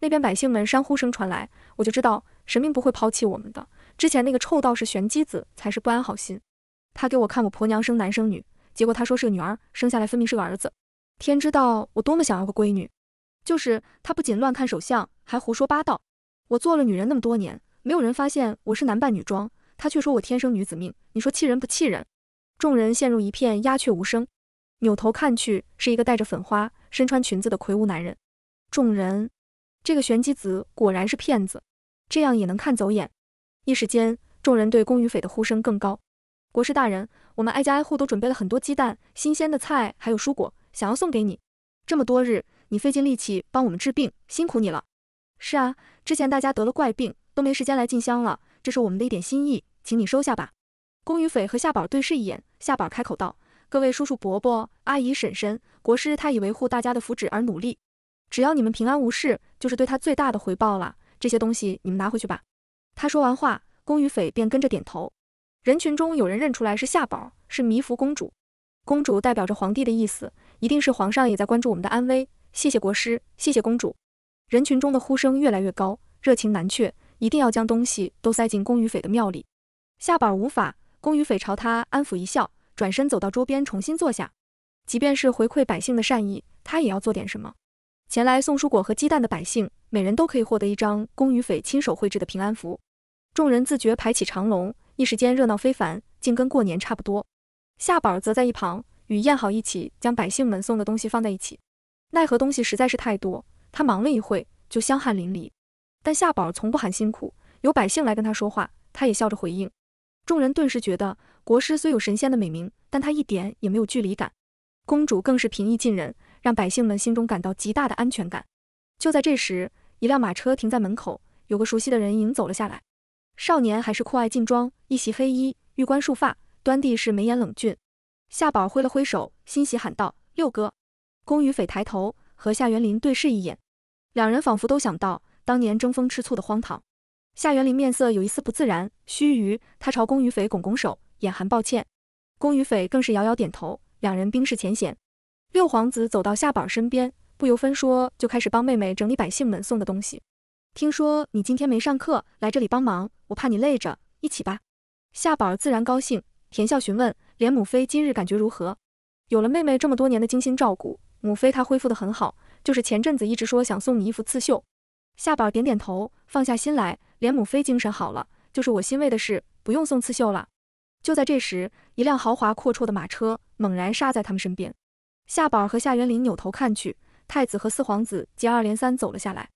A: 那边百姓们山呼声传来，我就知道神明不会抛弃我们的。之前那个臭道士玄机子才是不安好心，他给我看我婆娘生男生女，结果他说是个女儿，生下来分明是个儿子。天知道我多么想要个闺女！就是他不仅乱看手相，还胡说八道。我做了女人那么多年。没有人发现我是男扮女装，他却说我天生女子命，你说气人不气人？众人陷入一片鸦雀无声，扭头看去，是一个戴着粉花、身穿裙子的魁梧男人。众人，这个玄机子果然是骗子，这样也能看走眼。一时间，众人对宫羽匪的呼声更高。国师大人，我们挨家挨户都准备了很多鸡蛋、新鲜的菜，还有蔬果，想要送给你。这么多日，你费尽力气帮我们治病，辛苦你了。是啊，之前大家得了怪病。都没时间来进香了，这是我们的一点心意，请你收下吧。宫羽斐和夏宝对视一眼，夏宝开口道：“各位叔叔伯伯、阿姨婶婶，国师他以维护大家的福祉而努力，只要你们平安无事，就是对他最大的回报了。这些东西你们拿回去吧。”他说完话，宫羽斐便跟着点头。人群中有人认出来是夏宝，是弥福公主。公主代表着皇帝的意思，一定是皇上也在关注我们的安危。谢谢国师，谢谢公主。人群中的呼声越来越高，热情难却。一定要将东西都塞进宫与匪的庙里。夏宝无法，宫与匪朝他安抚一笑，转身走到桌边重新坐下。即便是回馈百姓的善意，他也要做点什么。前来送蔬果和鸡蛋的百姓，每人都可以获得一张宫与匪亲手绘制的平安符。众人自觉排起长龙，一时间热闹非凡，竟跟过年差不多。夏宝则在一旁与燕好一起将百姓们送的东西放在一起，奈何东西实在是太多，他忙了一会就香汗淋漓。但夏宝从不喊辛苦，有百姓来跟他说话，他也笑着回应。众人顿时觉得，国师虽有神仙的美名，但他一点也没有距离感。公主更是平易近人，让百姓们心中感到极大的安全感。就在这时，一辆马车停在门口，有个熟悉的人迎走了下来。少年还是酷爱劲装，一袭黑衣，玉冠束发，端地是眉眼冷峻。夏宝挥了挥手，欣喜喊道：“六哥！”宫羽斐抬头和夏元林对视一眼，两人仿佛都想到。当年争风吃醋的荒唐，夏元林面色有一丝不自然。须臾，他朝宫羽斐拱拱手，眼含抱歉。宫羽斐更是摇摇点头，两人冰释前嫌。六皇子走到夏宝儿身边，不由分说就开始帮妹妹整理百姓们送的东西。听说你今天没上课，来这里帮忙，我怕你累着，一起吧。夏宝儿自然高兴。田笑询问，连母妃今日感觉如何？有了妹妹这么多年的精心照顾，母妃她恢复得很好。就是前阵子一直说想送你一幅刺绣。夏宝点点头，放下心来，连母妃精神好了，就是我欣慰的事，不用送刺绣了。就在这时，一辆豪华阔绰的马车猛然刹在他们身边，夏宝和夏元林扭头看去，太子和四皇子接二连三走了下来。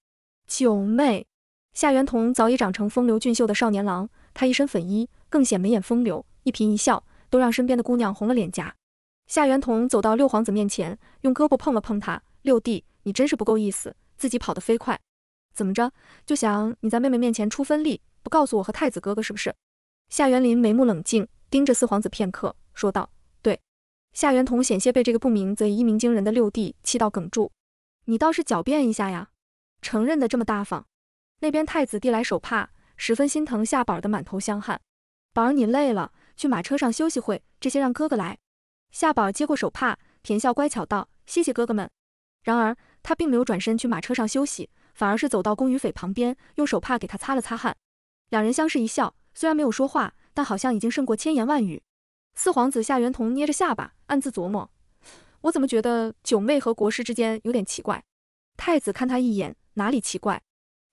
A: 九妹，夏元彤早已长成风流俊秀的少年郎，他一身粉衣，更显眉眼风流，一颦一笑都让身边的姑娘红了脸颊。夏元彤走到六皇子面前，用胳膊碰了碰他，六弟，你真是不够意思，自己跑得飞快。怎么着？就想你在妹妹面前出分力，不告诉我和太子哥哥是不是？夏元林眉目冷静，盯着四皇子片刻，说道：“对。”夏元通险些被这个不明则已一鸣惊人的六弟气到哽住。你倒是狡辩一下呀，承认的这么大方。那边太子递来手帕，十分心疼夏宝的满头香汗。宝儿，你累了，去马车上休息会，这些让哥哥来。夏宝接过手帕，甜笑乖巧道：“谢谢哥哥们。”然而他并没有转身去马车上休息。反而是走到宫羽斐旁边，用手帕给他擦了擦汗，两人相视一笑，虽然没有说话，但好像已经胜过千言万语。四皇子夏元同捏着下巴，暗自琢磨：我怎么觉得九妹和国师之间有点奇怪？太子看他一眼，哪里奇怪？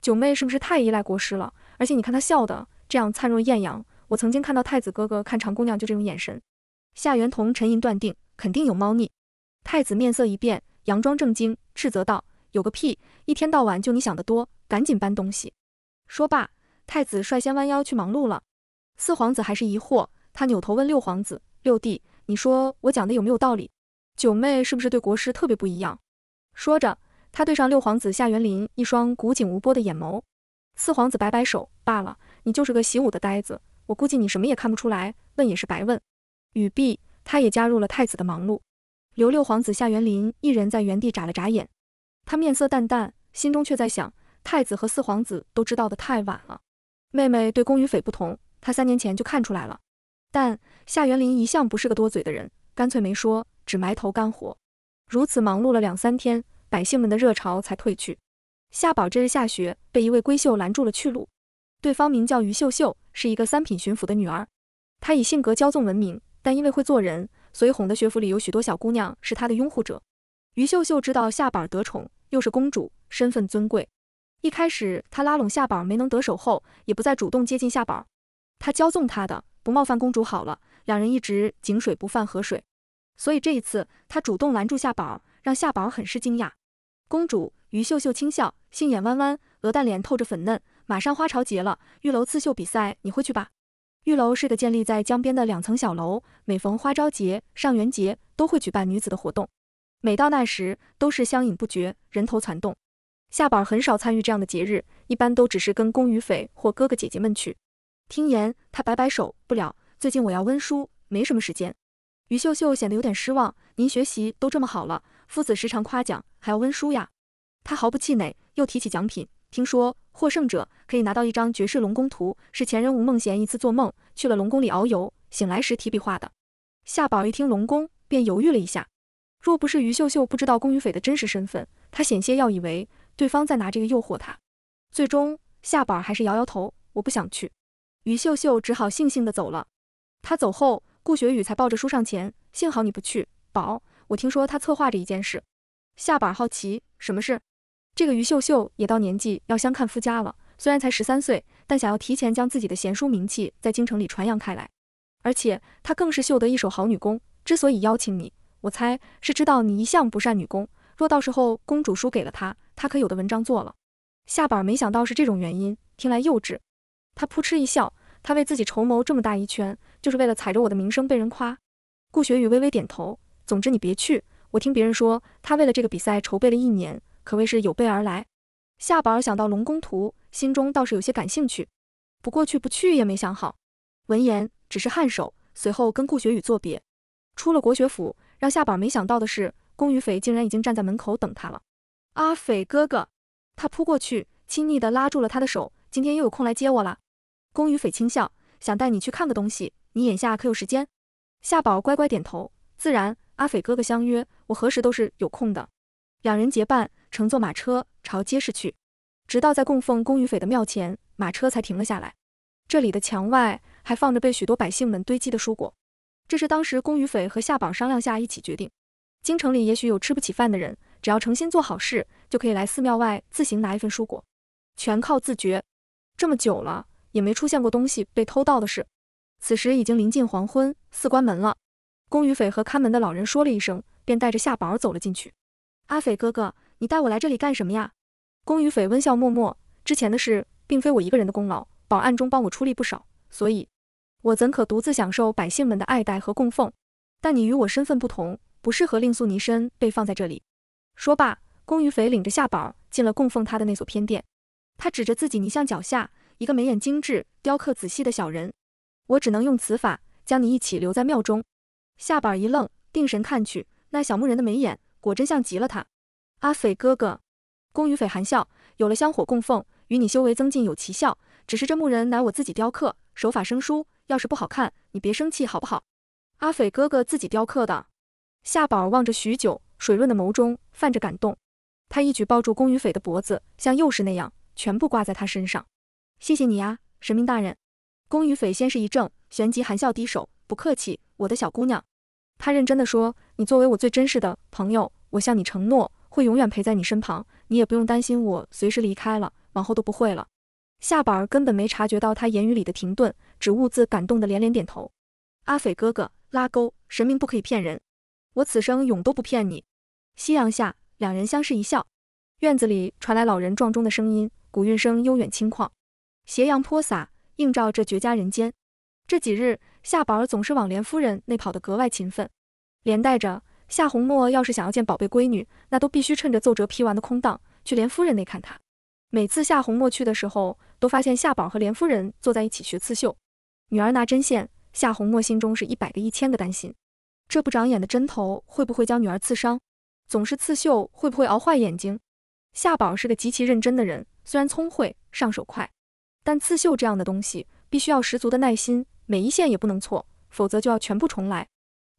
A: 九妹是不是太依赖国师了？而且你看她笑的这样灿若艳阳，我曾经看到太子哥哥看长姑娘就这种眼神。夏元同沉吟断定，肯定有猫腻。太子面色一变，佯装正经，斥责道。有个屁！一天到晚就你想得多，赶紧搬东西。说罢，太子率先弯腰去忙碌了。四皇子还是疑惑，他扭头问六皇子：“六弟，你说我讲的有没有道理？九妹是不是对国师特别不一样？”说着，他对上六皇子夏元林一双古井无波的眼眸。四皇子摆摆手：“罢了，你就是个习武的呆子，我估计你什么也看不出来，问也是白问。”语毕，他也加入了太子的忙碌。留六皇子夏元林一人在原地眨了眨眼。他面色淡淡，心中却在想：太子和四皇子都知道的太晚了。妹妹对宫与匪不同，她三年前就看出来了。但夏元林一向不是个多嘴的人，干脆没说，只埋头干活。如此忙碌了两三天，百姓们的热潮才退去。夏宝这日下学，被一位闺秀拦住了去路。对方名叫于秀秀，是一个三品巡抚的女儿。她以性格骄纵闻名，但因为会做人，所以哄得学府里有许多小姑娘是她的拥护者。于秀秀知道夏宝得宠。又是公主，身份尊贵。一开始他拉拢夏宝没能得手后，也不再主动接近夏宝。他骄纵他的，不冒犯公主好了，两人一直井水不犯河水。所以这一次他主动拦住夏宝，让夏宝很是惊讶。公主于秀秀轻笑，杏眼弯弯，鹅蛋脸透着粉嫩，马上花朝节了，玉楼刺绣比赛你会去吧？玉楼是个建立在江边的两层小楼，每逢花朝节、上元节都会举办女子的活动。每到那时，都是乡影不绝，人头攒动。夏宝很少参与这样的节日，一般都只是跟宫与匪或哥哥姐姐们去。听言，他摆摆手，不了。最近我要温书，没什么时间。于秀秀显得有点失望。您学习都这么好了，夫子时常夸奖，还要温书呀？他毫不气馁，又提起奖品。听说获胜者可以拿到一张绝世龙宫图，是前人吴梦贤一次做梦去了龙宫里遨游，醒来时提笔画的。夏宝一听龙宫，便犹豫了一下。若不是于秀秀不知道宫羽斐的真实身份，她险些要以为对方在拿这个诱惑她。最终夏宝还是摇摇头，我不想去。于秀秀只好悻悻地走了。她走后，顾雪雨才抱着书上前。幸好你不去，宝。我听说他策划着一件事。夏宝好奇，什么事？这个于秀秀也到年纪要相看夫家了，虽然才十三岁，但想要提前将自己的贤淑名气在京城里传扬开来。而且她更是绣得一手好女工，之所以邀请你。我猜是知道你一向不善女工，若到时候公主输给了他，他可有的文章做了。夏宝儿没想到是这种原因，听来幼稚。他扑哧一笑，他为自己筹谋这么大一圈，就是为了踩着我的名声被人夸。顾雪雨微微点头，总之你别去。我听别人说，他为了这个比赛筹备了一年，可谓是有备而来。夏宝儿想到龙宫图，心中倒是有些感兴趣，不过去不去也没想好。闻言，只是颔首，随后跟顾雪雨作别，出了国学府。让夏宝没想到的是，宫羽斐竟然已经站在门口等他了。阿斐哥哥，他扑过去，亲昵地拉住了他的手。今天又有空来接我了。宫羽斐轻笑，想带你去看个东西。你眼下可有时间？夏宝乖乖点头，自然。阿斐哥哥相约，我何时都是有空的。两人结伴乘坐马车朝街市去，直到在供奉宫羽斐的庙前，马车才停了下来。这里的墙外还放着被许多百姓们堆积的蔬果。这是当时宫与匪和夏宝商量下一起决定，京城里也许有吃不起饭的人，只要诚心做好事，就可以来寺庙外自行拿一份蔬果，全靠自觉。这么久了也没出现过东西被偷盗的事。此时已经临近黄昏，寺关门了。宫与匪和看门的老人说了一声，便带着夏宝走了进去。阿匪哥哥，你带我来这里干什么呀？宫与匪温笑默默，之前的事并非我一个人的功劳，宝暗中帮我出力不少，所以。我怎可独自享受百姓们的爱戴和供奉？但你与我身份不同，不适合令塑泥身被放在这里。说罢，公与匪领着夏宝进了供奉他的那所偏殿。他指着自己泥像脚下，一个眉眼精致、雕刻仔细的小人。我只能用此法，将你一起留在庙中。夏宝一愣，定神看去，那小木人的眉眼果真像极了他。阿斐哥哥，公与匪含笑，有了香火供奉，与你修为增进有奇效。只是这木人乃我自己雕刻。手法生疏，要是不好看，你别生气好不好？阿斐哥哥自己雕刻的。夏宝望着许久，水润的眸中泛着感动。他一举抱住宫羽斐的脖子，像幼时那样，全部挂在他身上。谢谢你啊，神明大人。宫羽斐先是一怔，旋即含笑低首，不客气，我的小姑娘。他认真的说，你作为我最真实的朋友，我向你承诺，会永远陪在你身旁。你也不用担心我随时离开了，往后都不会了。夏宝儿根本没察觉到他言语里的停顿，只兀自感动的连连点头。阿斐哥哥，拉钩，神明不可以骗人，我此生永都不骗你。夕阳下，两人相视一笑。院子里传来老人撞钟的声音，古韵声悠远轻旷。斜阳泼洒，映照这绝佳人间。这几日，夏宝儿总是往连夫人那跑的格外勤奋，连带着夏红墨要是想要见宝贝闺女，那都必须趁着奏折批完的空档去连夫人那看她。每次夏红墨去的时候。都发现夏宝和连夫人坐在一起学刺绣，女儿拿针线，夏红墨心中是一百个一千个担心，这不长眼的针头会不会将女儿刺伤？总是刺绣会不会熬坏眼睛？夏宝是个极其认真的人，虽然聪慧，上手快，但刺绣这样的东西必须要十足的耐心，每一线也不能错，否则就要全部重来。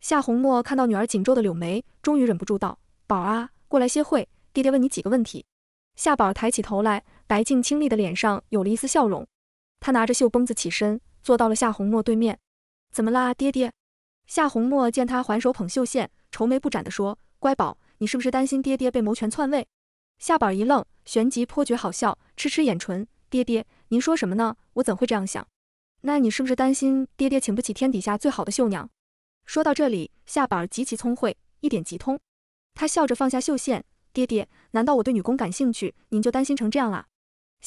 A: 夏红墨看到女儿紧皱的柳眉，终于忍不住道：“宝啊，过来歇会，爹爹问你几个问题。”夏宝抬起头来。白净清丽的脸上有了一丝笑容，他拿着绣绷子起身，坐到了夏红墨对面。怎么啦，爹爹？夏红墨见他还手捧绣线，愁眉不展地说：“乖宝，你是不是担心爹爹被谋权篡位？”夏宝儿一愣，旋即颇觉好笑，痴痴掩唇：“爹爹，您说什么呢？我怎会这样想？那你是不是担心爹爹请不起天底下最好的绣娘？”说到这里，夏宝儿极其聪慧，一点即通。他笑着放下绣线：“爹爹，难道我对女工感兴趣，您就担心成这样啊？”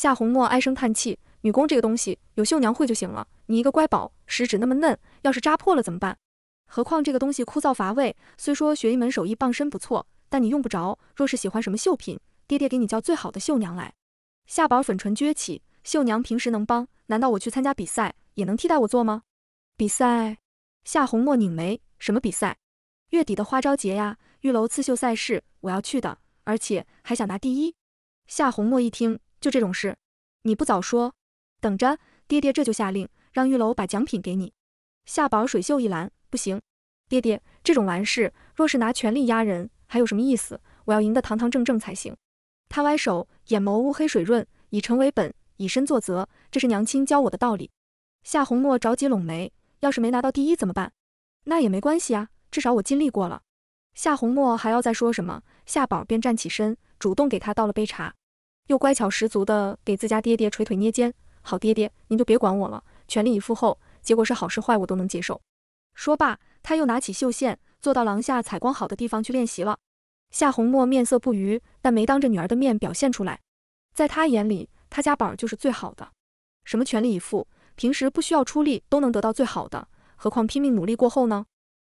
A: 夏红墨唉声叹气：“女工这个东西，有绣娘会就行了。你一个乖宝，食指那么嫩，要是扎破了怎么办？何况这个东西枯燥乏味。虽说学一门手艺傍身不错，但你用不着。若是喜欢什么绣品，爹爹给你叫最好的绣娘来。”夏宝粉唇撅起：“绣娘平时能帮，难道我去参加比赛也能替代我做吗？”比赛？夏红墨拧眉：“什么比赛？月底的花朝节呀，玉楼刺绣赛事，我要去的，而且还想拿第一。”夏红墨一听。就这种事，你不早说，等着，爹爹这就下令让玉楼把奖品给你。夏宝水袖一拦，不行，爹爹这种玩事，若是拿权力压人，还有什么意思？我要赢得堂堂正正才行。他歪手，眼眸乌黑水润，以诚为本，以身作则，这是娘亲教我的道理。夏红墨着急拢眉，要是没拿到第一怎么办？那也没关系啊，至少我尽力过了。夏红墨还要再说什么，夏宝便站起身，主动给他倒了杯茶。又乖巧十足的给自家爹爹捶腿捏肩，好爹爹您就别管我了，全力以赴后结果是好是坏我都能接受。说罢，他又拿起绣线，坐到廊下采光好的地方去练习了。夏红墨面色不愉，但没当着女儿的面表现出来。在他眼里，他家宝儿就是最好的，什么全力以赴，平时不需要出力都能得到最好的，何况拼命努力过后呢？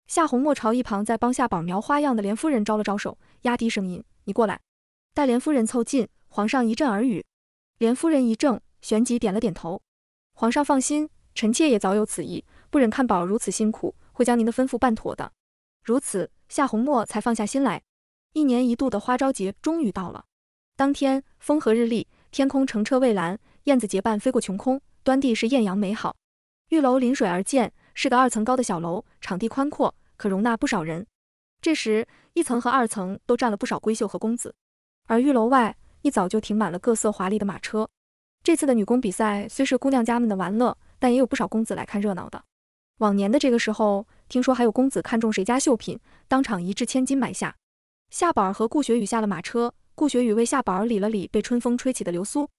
A: 夏红墨朝一旁在帮夏宝描花样的连夫人招了招手，压低声音：“你过来。”待连夫人凑近。皇上一阵耳语，连夫人一怔，旋即点了点头。皇上放心，臣妾也早有此意，不忍看宝如此辛苦，会将您的吩咐办妥的。如此，夏红墨才放下心来。一年一度的花朝节终于到了，当天风和日丽，天空澄澈蔚蓝，燕子结伴飞过琼空，端地是艳阳美好。玉楼临水而建，是个二层高的小楼，场地宽阔，可容纳不少人。这时，一层和二层都站了不少闺秀和公子，而玉楼外。一早就停满了各色华丽的马车。这次的女工比赛虽是姑娘家们的玩乐，但也有不少公子来看热闹的。往年的这个时候，听说还有公子看中谁家绣品，当场一掷千金买下。夏宝儿和顾雪雨下了马车，顾雪雨为夏宝儿理了理被春风吹起的流苏，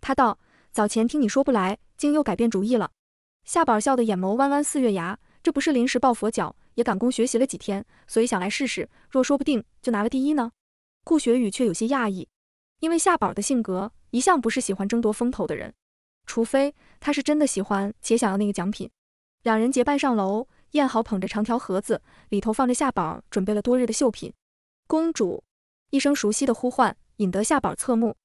A: 他道：“早前听你说不来，竟又改变主意了。”夏宝儿笑得眼眸弯弯似月牙，这不是临时抱佛脚，也赶工学习了几天，所以想来试试，若说不定就拿了第一呢。顾雪雨却有些讶异。因为夏宝的性格一向不是喜欢争夺风头的人，除非他是真的喜欢且想要那个奖品。两人结伴上楼，燕豪捧着长条盒子，里头放着夏宝准备了多日的绣品。公主一声熟悉的呼唤，引得夏宝侧目。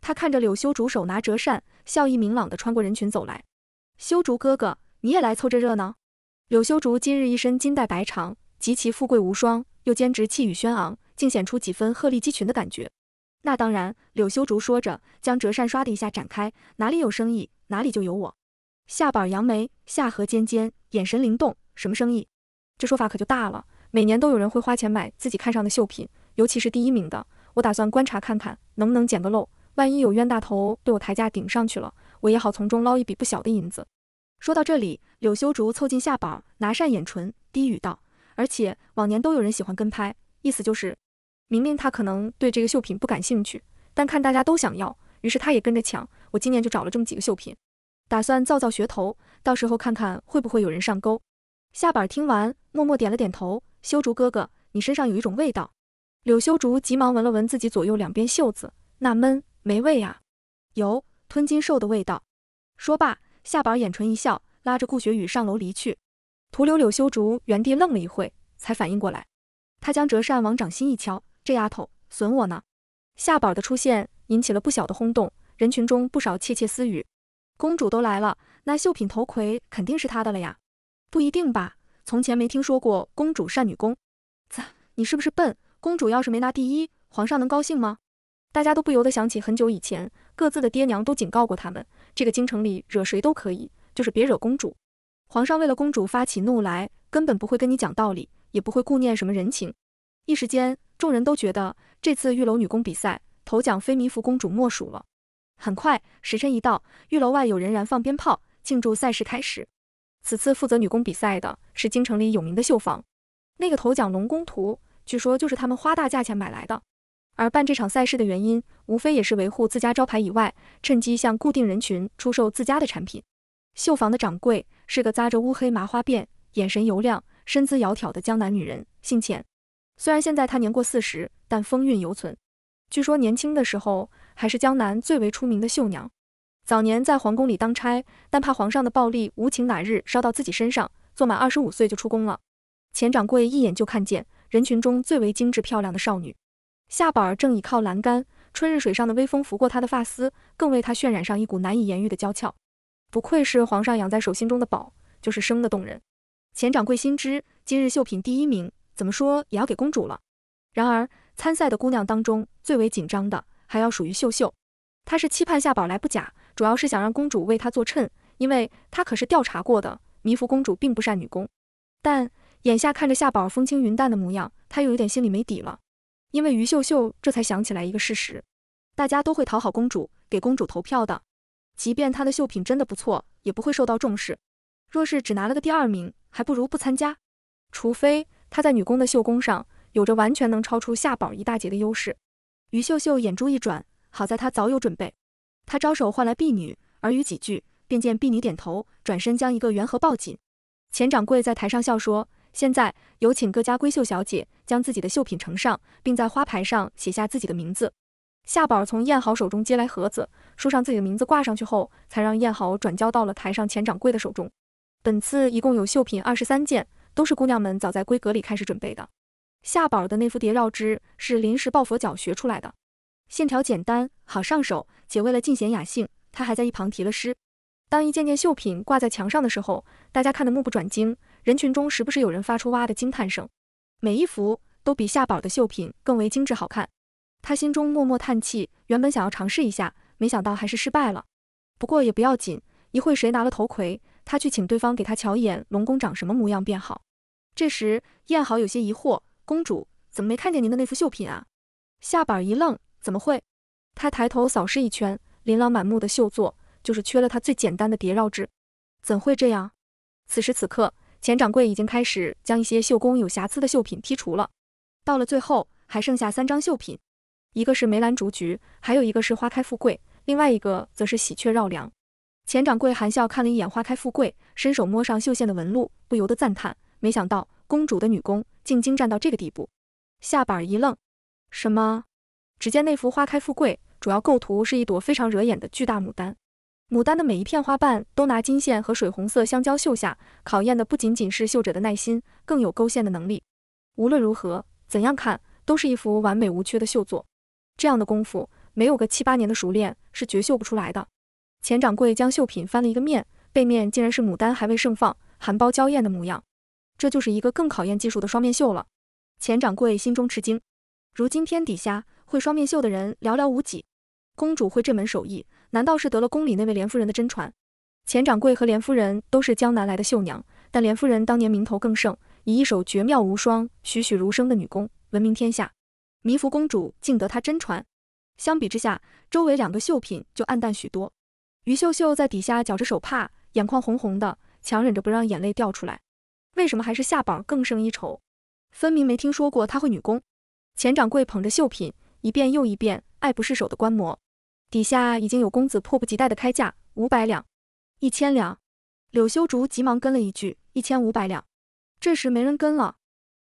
A: 他看着柳修竹手拿折扇，笑意明朗地穿过人群走来。修竹哥哥，你也来凑这热闹。柳修竹今日一身金带白裳，极其富贵无双，又兼职气宇轩昂，竟显出几分鹤立鸡群的感觉。那当然，柳修竹说着，将折扇唰的一下展开。哪里有生意，哪里就有我。下板扬眉，下颌尖尖，眼神灵动。什么生意？这说法可就大了。每年都有人会花钱买自己看上的绣品，尤其是第一名的。我打算观察看看，能不能捡个漏。万一有冤大头被我抬价顶上去了，我也好从中捞一笔不小的银子。说到这里，柳修竹凑近下板，拿扇掩唇，低语道：“而且往年都有人喜欢跟拍，意思就是……”明明他可能对这个绣品不感兴趣，但看大家都想要，于是他也跟着抢。我今年就找了这么几个绣品，打算造造噱头，到时候看看会不会有人上钩。夏板听完，默默点了点头。修竹哥哥，你身上有一种味道。柳修竹急忙闻了闻自己左右两边袖子，那闷没味啊。有吞金兽的味道。说罢，夏板掩唇一笑，拉着顾雪雨上楼离去，徒留柳修竹原地愣了一会，才反应过来。他将折扇往掌心一敲。这丫头损我呢！夏宝的出现引起了不小的轰动，人群中不少窃窃私语。公主都来了，那绣品头盔肯定是她的了呀？不一定吧，从前没听说过公主善女工。咋，你是不是笨？公主要是没拿第一，皇上能高兴吗？大家都不由得想起很久以前，各自的爹娘都警告过他们：这个京城里惹谁都可以，就是别惹公主。皇上为了公主发起怒来，根本不会跟你讲道理，也不会顾念什么人情。一时间。众人都觉得这次玉楼女工比赛头奖非迷服公主莫属了。很快，时辰一到，玉楼外有人燃放鞭炮庆祝赛事开始。此次负责女工比赛的是京城里有名的绣坊，那个头奖龙宫图据说就是他们花大价钱买来的。而办这场赛事的原因，无非也是维护自家招牌以外，趁机向固定人群出售自家的产品。绣坊的掌柜是个扎着乌黑麻花辫、眼神油亮、身姿窈窕的江南女人，姓钱。虽然现在她年过四十，但风韵犹存。据说年轻的时候还是江南最为出名的绣娘，早年在皇宫里当差，但怕皇上的暴戾无情，哪日烧到自己身上，做满二十五岁就出宫了。钱掌柜一眼就看见人群中最为精致漂亮的少女夏宝儿，正倚靠栏杆，春日水上的微风拂过她的发丝，更为她渲染上一股难以言喻的娇俏。不愧是皇上养在手心中的宝，就是生得动人。钱掌柜心知今日绣品第一名。怎么说也要给公主了。然而参赛的姑娘当中最为紧张的还要属于秀秀，她是期盼夏宝来不假，主要是想让公主为她作衬，因为她可是调查过的，迷芙公主并不善女工。但眼下看着夏宝风轻云淡的模样，她又有点心里没底了。因为于秀秀这才想起来一个事实：大家都会讨好公主，给公主投票的，即便她的绣品真的不错，也不会受到重视。若是只拿了个第二名，还不如不参加，除非……她在女工的绣工上有着完全能超出夏宝一大截的优势。于秀秀眼珠一转，好在她早有准备。她招手换来婢女，耳语几句，便见婢女点头，转身将一个圆盒抱紧。钱掌柜在台上笑说：“现在有请各家闺秀小姐将自己的绣品呈上，并在花牌上写下自己的名字。”夏宝从燕豪手中接来盒子，书上自己的名字挂上去后，才让燕豪转交到了台上钱掌柜的手中。本次一共有绣品二十三件。都是姑娘们早在闺阁里开始准备的。夏宝的那幅蝶绕枝是临时抱佛脚学出来的，线条简单，好上手。且为了尽显雅兴，他还在一旁题了诗。当一件件绣品挂在墙上的时候，大家看得目不转睛，人群中时不时有人发出哇的惊叹声。每一幅都比夏宝的绣品更为精致好看。他心中默默叹气，原本想要尝试一下，没想到还是失败了。不过也不要紧，一会谁拿了头盔，他去请对方给他瞧一眼龙宫长什么模样便好。这时，燕好有些疑惑，公主怎么没看见您的那幅绣品啊？下板一愣，怎么会？他抬头扫视一圈，琳琅满目的绣作，就是缺了他最简单的叠绕制，怎会这样？此时此刻，钱掌柜已经开始将一些绣工有瑕疵的绣品剔除了，到了最后还剩下三张绣品，一个是梅兰竹菊，还有一个是花开富贵，另外一个则是喜鹊绕梁。钱掌柜含笑看了一眼花开富贵，伸手摸上绣线的纹路，不由得赞叹。没想到公主的女工竟精湛到这个地步，下板一愣，什么？只见那幅花开富贵，主要构图是一朵非常惹眼的巨大牡丹，牡丹的每一片花瓣都拿金线和水红色相交绣下，考验的不仅仅是绣者的耐心，更有勾线的能力。无论如何，怎样看都是一幅完美无缺的绣作。这样的功夫，没有个七八年的熟练是绝绣不出来的。钱掌柜将绣品翻了一个面，背面竟然是牡丹还未盛放，含苞娇艳的模样。这就是一个更考验技术的双面绣了。钱掌柜心中吃惊，如今天底下会双面绣的人寥寥无几。公主会这门手艺，难道是得了宫里那位连夫人的真传？钱掌柜和连夫人都是江南来的绣娘，但连夫人当年名头更盛，以一手绝妙无双、栩栩如生的女工闻名天下。迷福公主竟得她真传，相比之下，周围两个绣品就暗淡许多。于秀秀在底下绞着手帕，眼眶红红的，强忍着不让眼泪掉出来。为什么还是夏宝更胜一筹？分明没听说过他会女工。钱掌柜捧着绣品，一遍又一遍爱不释手的观摩。底下已经有公子迫不及待的开价五百两、一千两。柳修竹急忙跟了一句一千五百两。这时没人跟了，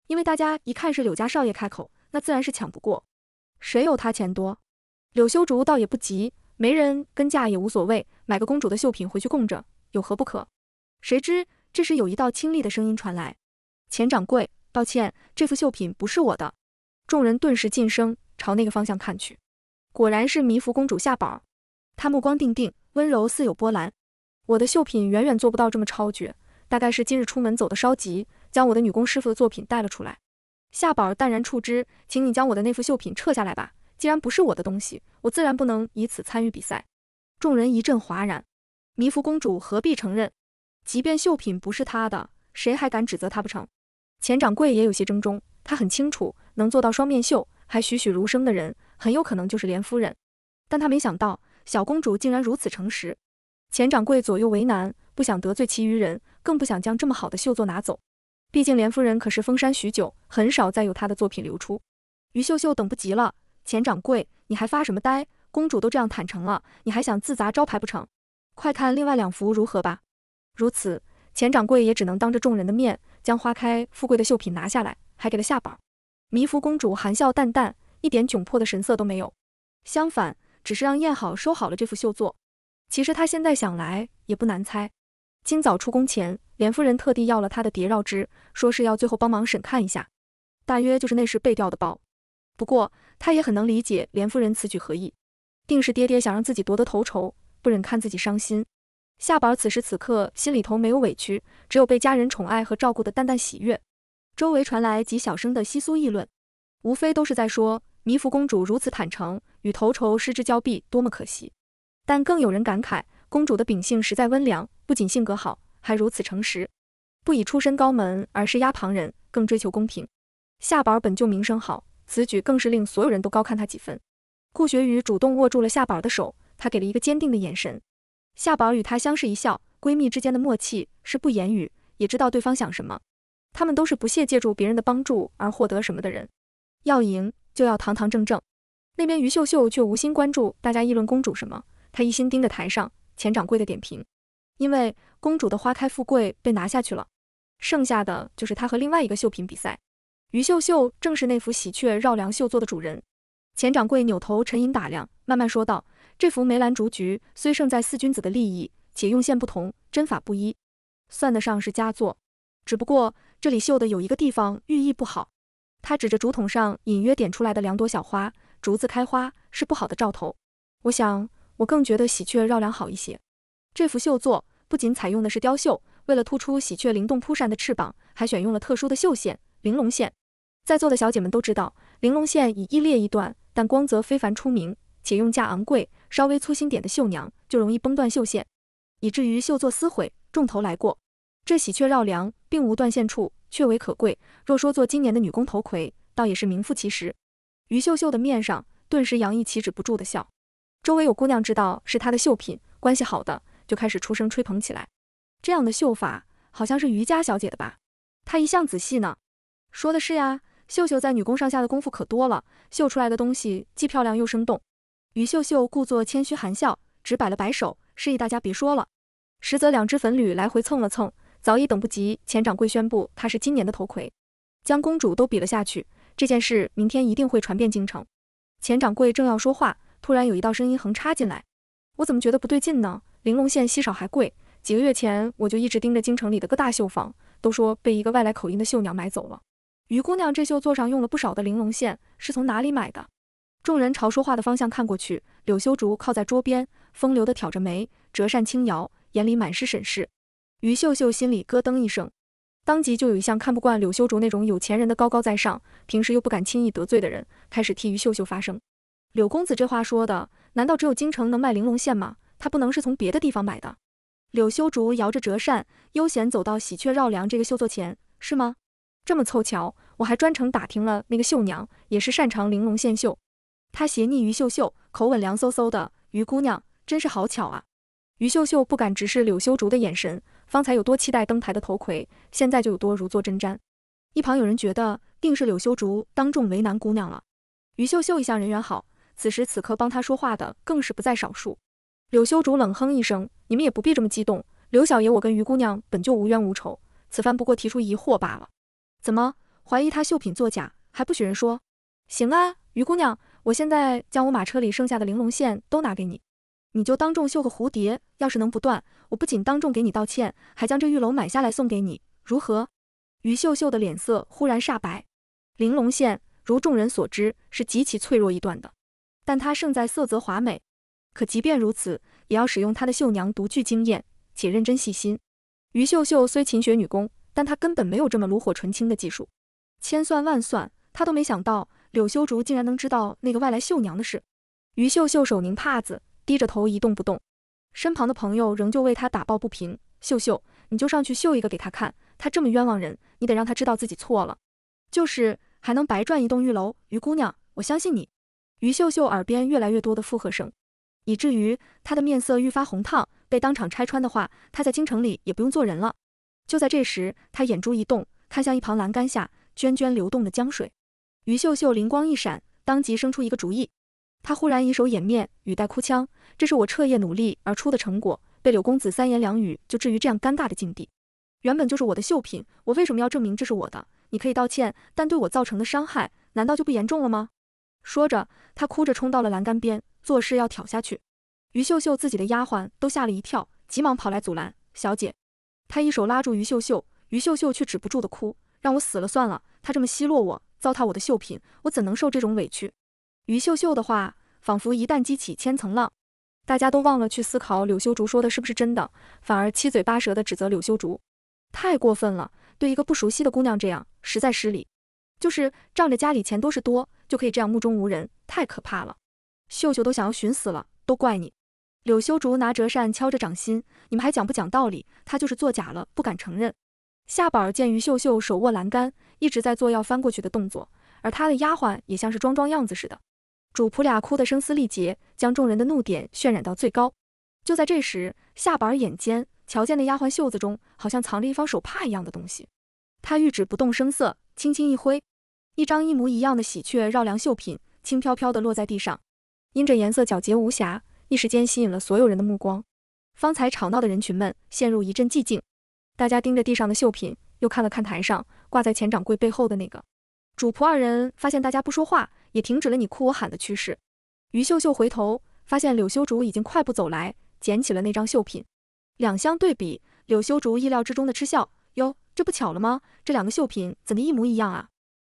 A: 因为大家一看是柳家少爷开口，那自然是抢不过。谁有他钱多？柳修竹倒也不急，没人跟价也无所谓，买个公主的绣品回去供着，有何不可？谁知。这时有一道清丽的声音传来：“钱掌柜，抱歉，这幅绣品不是我的。”众人顿时噤声，朝那个方向看去，果然是弥福公主夏宝。她目光定定，温柔似有波澜。我的绣品远远做不到这么超绝，大概是今日出门走得稍急，将我的女工师傅的作品带了出来。夏宝淡然处之：“请你将我的那幅绣品撤下来吧，既然不是我的东西，我自然不能以此参与比赛。”众人一阵哗然。弥福公主何必承认？即便绣品不是他的，谁还敢指责他不成？钱掌柜也有些怔忡，他很清楚，能做到双面绣还栩栩如生的人，很有可能就是连夫人。但他没想到，小公主竟然如此诚实。钱掌柜左右为难，不想得罪其余人，更不想将这么好的绣作拿走。毕竟连夫人可是封山许久，很少再有她的作品流出。于秀秀等不及了，钱掌柜，你还发什么呆？公主都这样坦诚了，你还想自砸招牌不成？快看另外两幅如何吧。如此，钱掌柜也只能当着众人的面将花开富贵的绣品拿下来，还给了下宝。迷福公主含笑淡淡，一点窘迫的神色都没有，相反，只是让燕好收好了这幅绣作。其实她现在想来也不难猜，今早出宫前，连夫人特地要了他的蝶绕枝，说是要最后帮忙审看一下，大约就是那时被调的包。不过她也很能理解连夫人此举何意，定是爹爹想让自己夺得头筹，不忍看自己伤心。夏宝此时此刻心里头没有委屈，只有被家人宠爱和照顾的淡淡喜悦。周围传来极小声的窸窣议论，无非都是在说迷福公主如此坦诚，与头筹失之交臂，多么可惜。但更有人感慨，公主的秉性实在温良，不仅性格好，还如此诚实，不以出身高门而是压旁人，更追求公平。夏宝本就名声好，此举更是令所有人都高看她几分。顾学宇主动握住了夏宝的手，他给了一个坚定的眼神。夏宝与她相视一笑，闺蜜之间的默契是不言语也知道对方想什么。她们都是不屑借助别人的帮助而获得什么的人，要赢就要堂堂正正。那边于秀秀却无心关注大家议论公主什么，她一心盯着台上钱掌柜的点评，因为公主的花开富贵被拿下去了，剩下的就是她和另外一个绣品比赛。于秀秀正是那幅喜鹊绕梁绣作的主人。钱掌柜扭头沉吟打量，慢慢说道。这幅梅兰竹菊虽胜在四君子的利益，且用线不同，针法不一，算得上是佳作。只不过这里绣的有一个地方寓意不好，他指着竹筒上隐约点出来的两朵小花，竹子开花是不好的兆头。我想，我更觉得喜鹊绕梁好一些。这幅绣作不仅采用的是雕绣，为了突出喜鹊灵动扑扇的翅膀，还选用了特殊的绣线——玲珑线。在座的小姐们都知道，玲珑线以一列一段，但光泽非凡出名，且用价昂贵。稍微粗心点的绣娘就容易崩断绣线，以至于绣作撕毁，重头来过。这喜鹊绕梁，并无断线处，确为可贵。若说做今年的女工头魁，倒也是名副其实。于秀秀的面上顿时洋溢起止不住的笑。周围有姑娘知道是她的绣品，关系好的就开始出声吹捧起来。这样的绣法好像是余家小姐的吧？她一向仔细呢。说的是呀，秀秀在女工上下的功夫可多了，绣出来的东西既漂亮又生动。于秀秀故作谦虚，含笑，只摆了摆手，示意大家别说了。实则两只粉缕来回蹭了蹭，早已等不及钱掌柜宣布他是今年的头魁，将公主都比了下去。这件事明天一定会传遍京城。钱掌柜正要说话，突然有一道声音横插进来：“我怎么觉得不对劲呢？玲珑线稀少还贵，几个月前我就一直盯着京城里的各大绣坊，都说被一个外来口音的绣娘买走了。于姑娘这绣座上用了不少的玲珑线，是从哪里买的？”众人朝说话的方向看过去，柳修竹靠在桌边，风流的挑着眉，折扇轻摇，眼里满是审视。于秀秀心里咯噔一声，当即就有一项看不惯柳修竹那种有钱人的高高在上，平时又不敢轻易得罪的人开始替于秀秀发声。柳公子这话说的，难道只有京城能卖玲珑线吗？他不能是从别的地方买的。柳修竹摇着折扇，悠闲走到喜鹊绕梁这个绣座前，是吗？这么凑巧，我还专程打听了那个绣娘，也是擅长玲珑线绣。他斜睨于秀秀，口吻凉飕飕的：“于姑娘，真是好巧啊。”于秀秀不敢直视柳修竹的眼神，方才有多期待登台的头魁，现在就有多如坐针毡。一旁有人觉得定是柳修竹当众为难姑娘了。于秀秀一向人缘好，此时此刻帮她说话的更是不在少数。柳修竹冷哼一声：“你们也不必这么激动，柳小爷我跟于姑娘本就无冤无仇，此番不过提出疑惑罢了。怎么，怀疑她绣品作假，还不许人说？行啊，于姑娘。”我现在将我马车里剩下的玲珑线都拿给你，你就当众绣个蝴蝶。要是能不断，我不仅当众给你道歉，还将这玉楼买下来送给你，如何？于秀秀的脸色忽然煞白。玲珑线如众人所知是极其脆弱易断的，但它胜在色泽华美。可即便如此，也要使用她的绣娘独具经验且认真细心。于秀秀虽勤学女工，但她根本没有这么炉火纯青的技术。千算万算，她都没想到。柳修竹竟然能知道那个外来绣娘的事，于秀秀手拧帕子，低着头一动不动。身旁的朋友仍旧为她打抱不平：“秀秀，你就上去绣一个给她看，她这么冤枉人，你得让她知道自己错了。”“就是还能白赚一栋玉楼，于姑娘，我相信你。”于秀秀耳边越来越多的附和声，以至于她的面色愈发红烫。被当场拆穿的话，她在京城里也不用做人了。就在这时，她眼珠一动，看向一旁栏杆下涓涓流动的江水。于秀秀灵光一闪，当即生出一个主意。她忽然以手掩面，语带哭腔：“这是我彻夜努力而出的成果，被柳公子三言两语就置于这样尴尬的境地。原本就是我的绣品，我为什么要证明这是我的？你可以道歉，但对我造成的伤害，难道就不严重了吗？”说着，她哭着冲到了栏杆边，作势要跳下去。于秀秀自己的丫鬟都吓了一跳，急忙跑来阻拦：“小姐！”她一手拉住于秀秀，于秀秀却止不住的哭：“让我死了算了，她这么奚落我。”糟蹋我的绣品，我怎能受这种委屈？于秀秀的话仿佛一旦激起千层浪，大家都忘了去思考柳修竹说的是不是真的，反而七嘴八舌的指责柳修竹，太过分了，对一个不熟悉的姑娘这样实在失礼。就是仗着家里钱多是多就可以这样目中无人，太可怕了。秀秀都想要寻死了，都怪你！柳修竹拿折扇敲着掌心，你们还讲不讲道理？她就是作假了，不敢承认。夏宝儿见于秀秀手握栏杆。一直在做要翻过去的动作，而他的丫鬟也像是装装样子似的。主仆俩哭得声嘶力竭，将众人的怒点渲染到最高。就在这时，下板眼尖，瞧见那丫鬟袖子中好像藏着一方手帕一样的东西。他玉指不动声色，轻轻一挥，一张一模一样的喜鹊绕梁绣品轻飘飘地落在地上，因着颜色皎洁无瑕，一时间吸引了所有人的目光。方才吵闹的人群们陷入一阵寂静，大家盯着地上的绣品，又看了看台上。挂在钱掌柜背后的那个主仆二人发现大家不说话，也停止了你哭我喊的趋势。于秀秀回头发现柳修竹已经快步走来，捡起了那张绣品。两相对比，柳修竹意料之中的嗤笑：“哟，这不巧了吗？这两个绣品怎么一模一样啊？”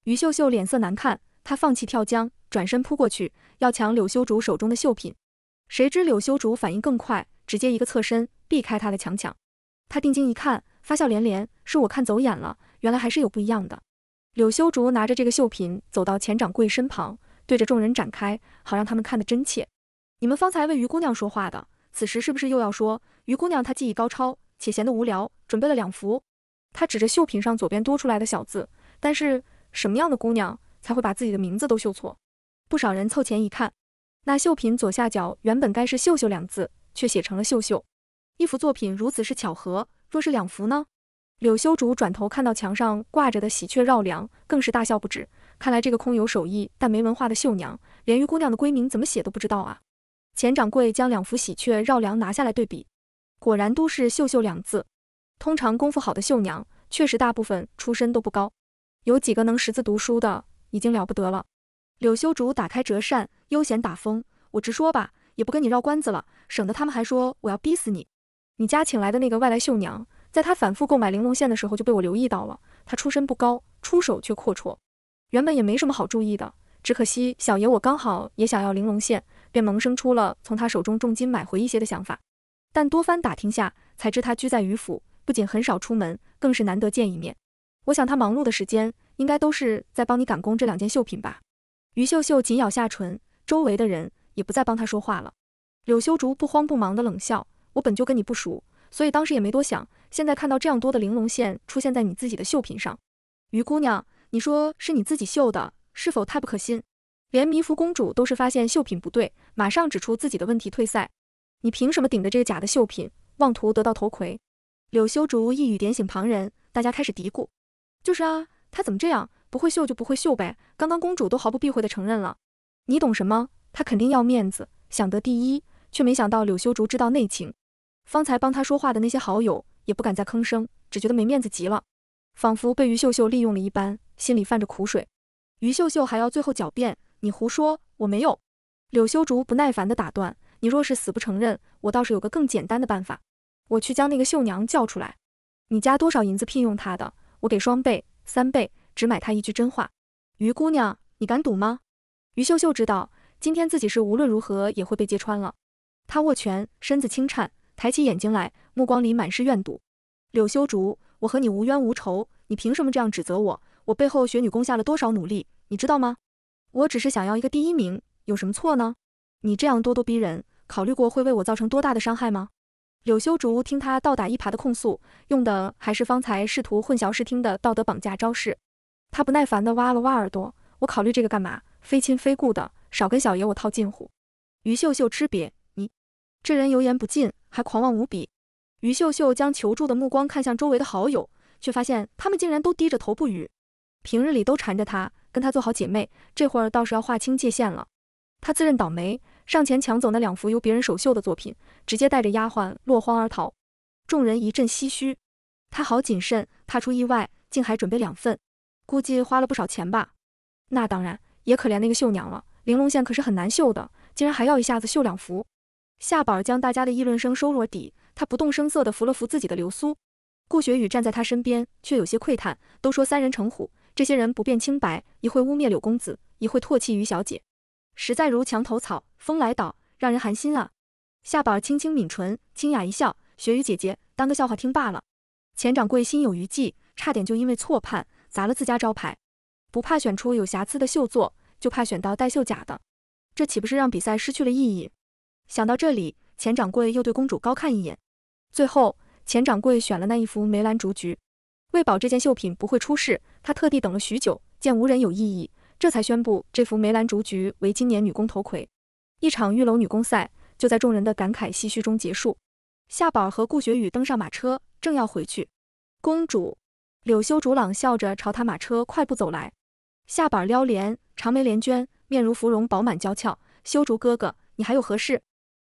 A: 于秀秀脸色难看，她放弃跳江，转身扑过去要抢柳修竹手中的绣品。谁知柳修竹反应更快，直接一个侧身避开她的强抢。他定睛一看，发笑连连：“是我看走眼了。”原来还是有不一样的。柳修竹拿着这个绣品走到钱掌柜身旁，对着众人展开，好让他们看得真切。你们方才为于姑娘说话的，此时是不是又要说，于姑娘她技艺高超，且闲得无聊，准备了两幅？他指着绣品上左边多出来的小字，但是什么样的姑娘才会把自己的名字都绣错？不少人凑前一看，那绣品左下角原本该是“秀秀”两字，却写成了“秀秀”。一幅作品如此是巧合，若是两幅呢？柳修竹转头看到墙上挂着的喜鹊绕梁，更是大笑不止。看来这个空有手艺但没文化的绣娘，连玉姑娘的闺名怎么写都不知道啊！钱掌柜将两幅喜鹊绕梁拿下来对比，果然都是“绣绣”两字。通常功夫好的绣娘，确实大部分出身都不高，有几个能识字读书的，已经了不得了。柳修竹打开折扇，悠闲打风。我直说吧，也不跟你绕关子了，省得他们还说我要逼死你。你家请来的那个外来绣娘。在他反复购买玲珑线的时候，就被我留意到了。他出身不高，出手却阔绰。原本也没什么好注意的，只可惜小爷我刚好也想要玲珑线，便萌生出了从他手中重金买回一些的想法。但多番打听下，才知他居在余府，不仅很少出门，更是难得见一面。我想他忙碌的时间，应该都是在帮你赶工这两件绣品吧？余秀秀紧咬下唇，周围的人也不再帮他说话了。柳修竹不慌不忙地冷笑：“我本就跟你不熟，所以当时也没多想。”现在看到这样多的玲珑线出现在你自己的绣品上，余姑娘，你说是你自己绣的，是否太不可信？连迷福公主都是发现绣品不对，马上指出自己的问题退赛，你凭什么顶着这个假的绣品，妄图得到头盔？柳修竹一语点醒旁人，大家开始嘀咕。就是啊，她怎么这样？不会绣就不会绣呗。刚刚公主都毫不避讳的承认了，你懂什么？她肯定要面子，想得第一，却没想到柳修竹知道内情，方才帮她说话的那些好友。也不敢再吭声，只觉得没面子极了，仿佛被于秀秀利用了一般，心里泛着苦水。于秀秀还要最后狡辩：“你胡说，我没有。”柳修竹不耐烦地打断：“你若是死不承认，我倒是有个更简单的办法，我去将那个秀娘叫出来。你家多少银子聘用她的，我给双倍、三倍，只买她一句真话。于姑娘，你敢赌吗？”于秀秀知道今天自己是无论如何也会被揭穿了，她握拳，身子轻颤。抬起眼睛来，目光里满是怨毒。柳修竹，我和你无冤无仇，你凭什么这样指责我？我背后学女工下了多少努力，你知道吗？我只是想要一个第一名，有什么错呢？你这样咄咄逼人，考虑过会为我造成多大的伤害吗？柳修竹听他倒打一耙的控诉，用的还是方才试图混淆视听的道德绑架招式。他不耐烦地挖了挖耳朵，我考虑这个干嘛？非亲非故的，少跟小爷我套近乎。于秀秀吃瘪。这人油盐不进，还狂妄无比。于秀秀将求助的目光看向周围的好友，却发现他们竟然都低着头不语。平日里都缠着她，跟她做好姐妹，这会儿倒是要划清界限了。她自认倒霉，上前抢走那两幅由别人手绣的作品，直接带着丫鬟落荒而逃。众人一阵唏嘘，她好谨慎，怕出意外，竟还准备两份，估计花了不少钱吧。那当然，也可怜那个绣娘了，玲珑线可是很难绣的，竟然还要一下子绣两幅。夏宝将大家的议论声收落底，他不动声色地扶了扶自己的流苏。顾雪雨站在他身边，却有些喟叹。都说三人成虎，这些人不辨清白，一会污蔑柳公子，一会唾弃于小姐，实在如墙头草，风来倒，让人寒心啊。夏宝轻轻抿唇，清雅一笑。雪雨姐姐，当个笑话听罢了。钱掌柜心有余悸，差点就因为错判砸了自家招牌。不怕选出有瑕疵的绣作，就怕选到带绣假的，这岂不是让比赛失去了意义？想到这里，钱掌柜又对公主高看一眼。最后，钱掌柜选了那一幅梅兰竹菊。为保这件绣品不会出事，他特地等了许久，见无人有异议，这才宣布这幅梅兰竹菊为今年女工头魁。一场玉楼女工赛就在众人的感慨唏嘘中结束。夏宝和顾雪雨登上马车，正要回去，公主柳修竹朗笑着朝他马车快步走来。夏宝撩帘，长眉连娟，面如芙蓉，饱满娇俏。修竹哥哥，你还有何事？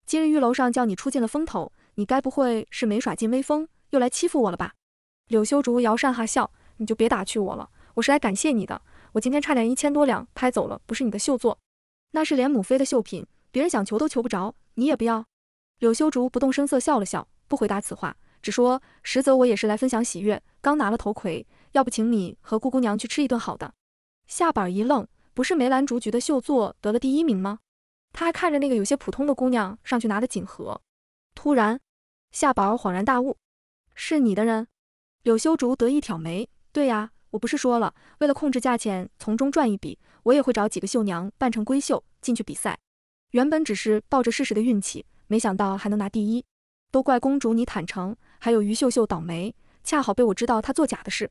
A: 今日玉楼上叫你出尽了风头，你该不会是没耍尽威风，又来欺负我了吧？柳修竹摇扇哈笑，你就别打趣我了，我是来感谢你的。我今天差点一千多两拍走了，不是你的绣作，那是连母妃的绣品，别人想求都求不着，你也不要。柳修竹不动声色笑了笑，不回答此话，只说实则我也是来分享喜悦，刚拿了头盔，要不请你和顾姑娘去吃一顿好的？下板一愣，不是梅兰竹菊的绣作得了第一名吗？他还看着那个有些普通的姑娘上去拿的锦盒，突然，夏宝恍然大悟：“是你的人？”柳修竹得意挑眉：“对呀，我不是说了，为了控制价钱，从中赚一笔，我也会找几个绣娘扮成闺秀进去比赛。原本只是抱着试试的运气，没想到还能拿第一。都怪公主你坦诚，还有于秀秀倒霉，恰好被我知道她作假的事。”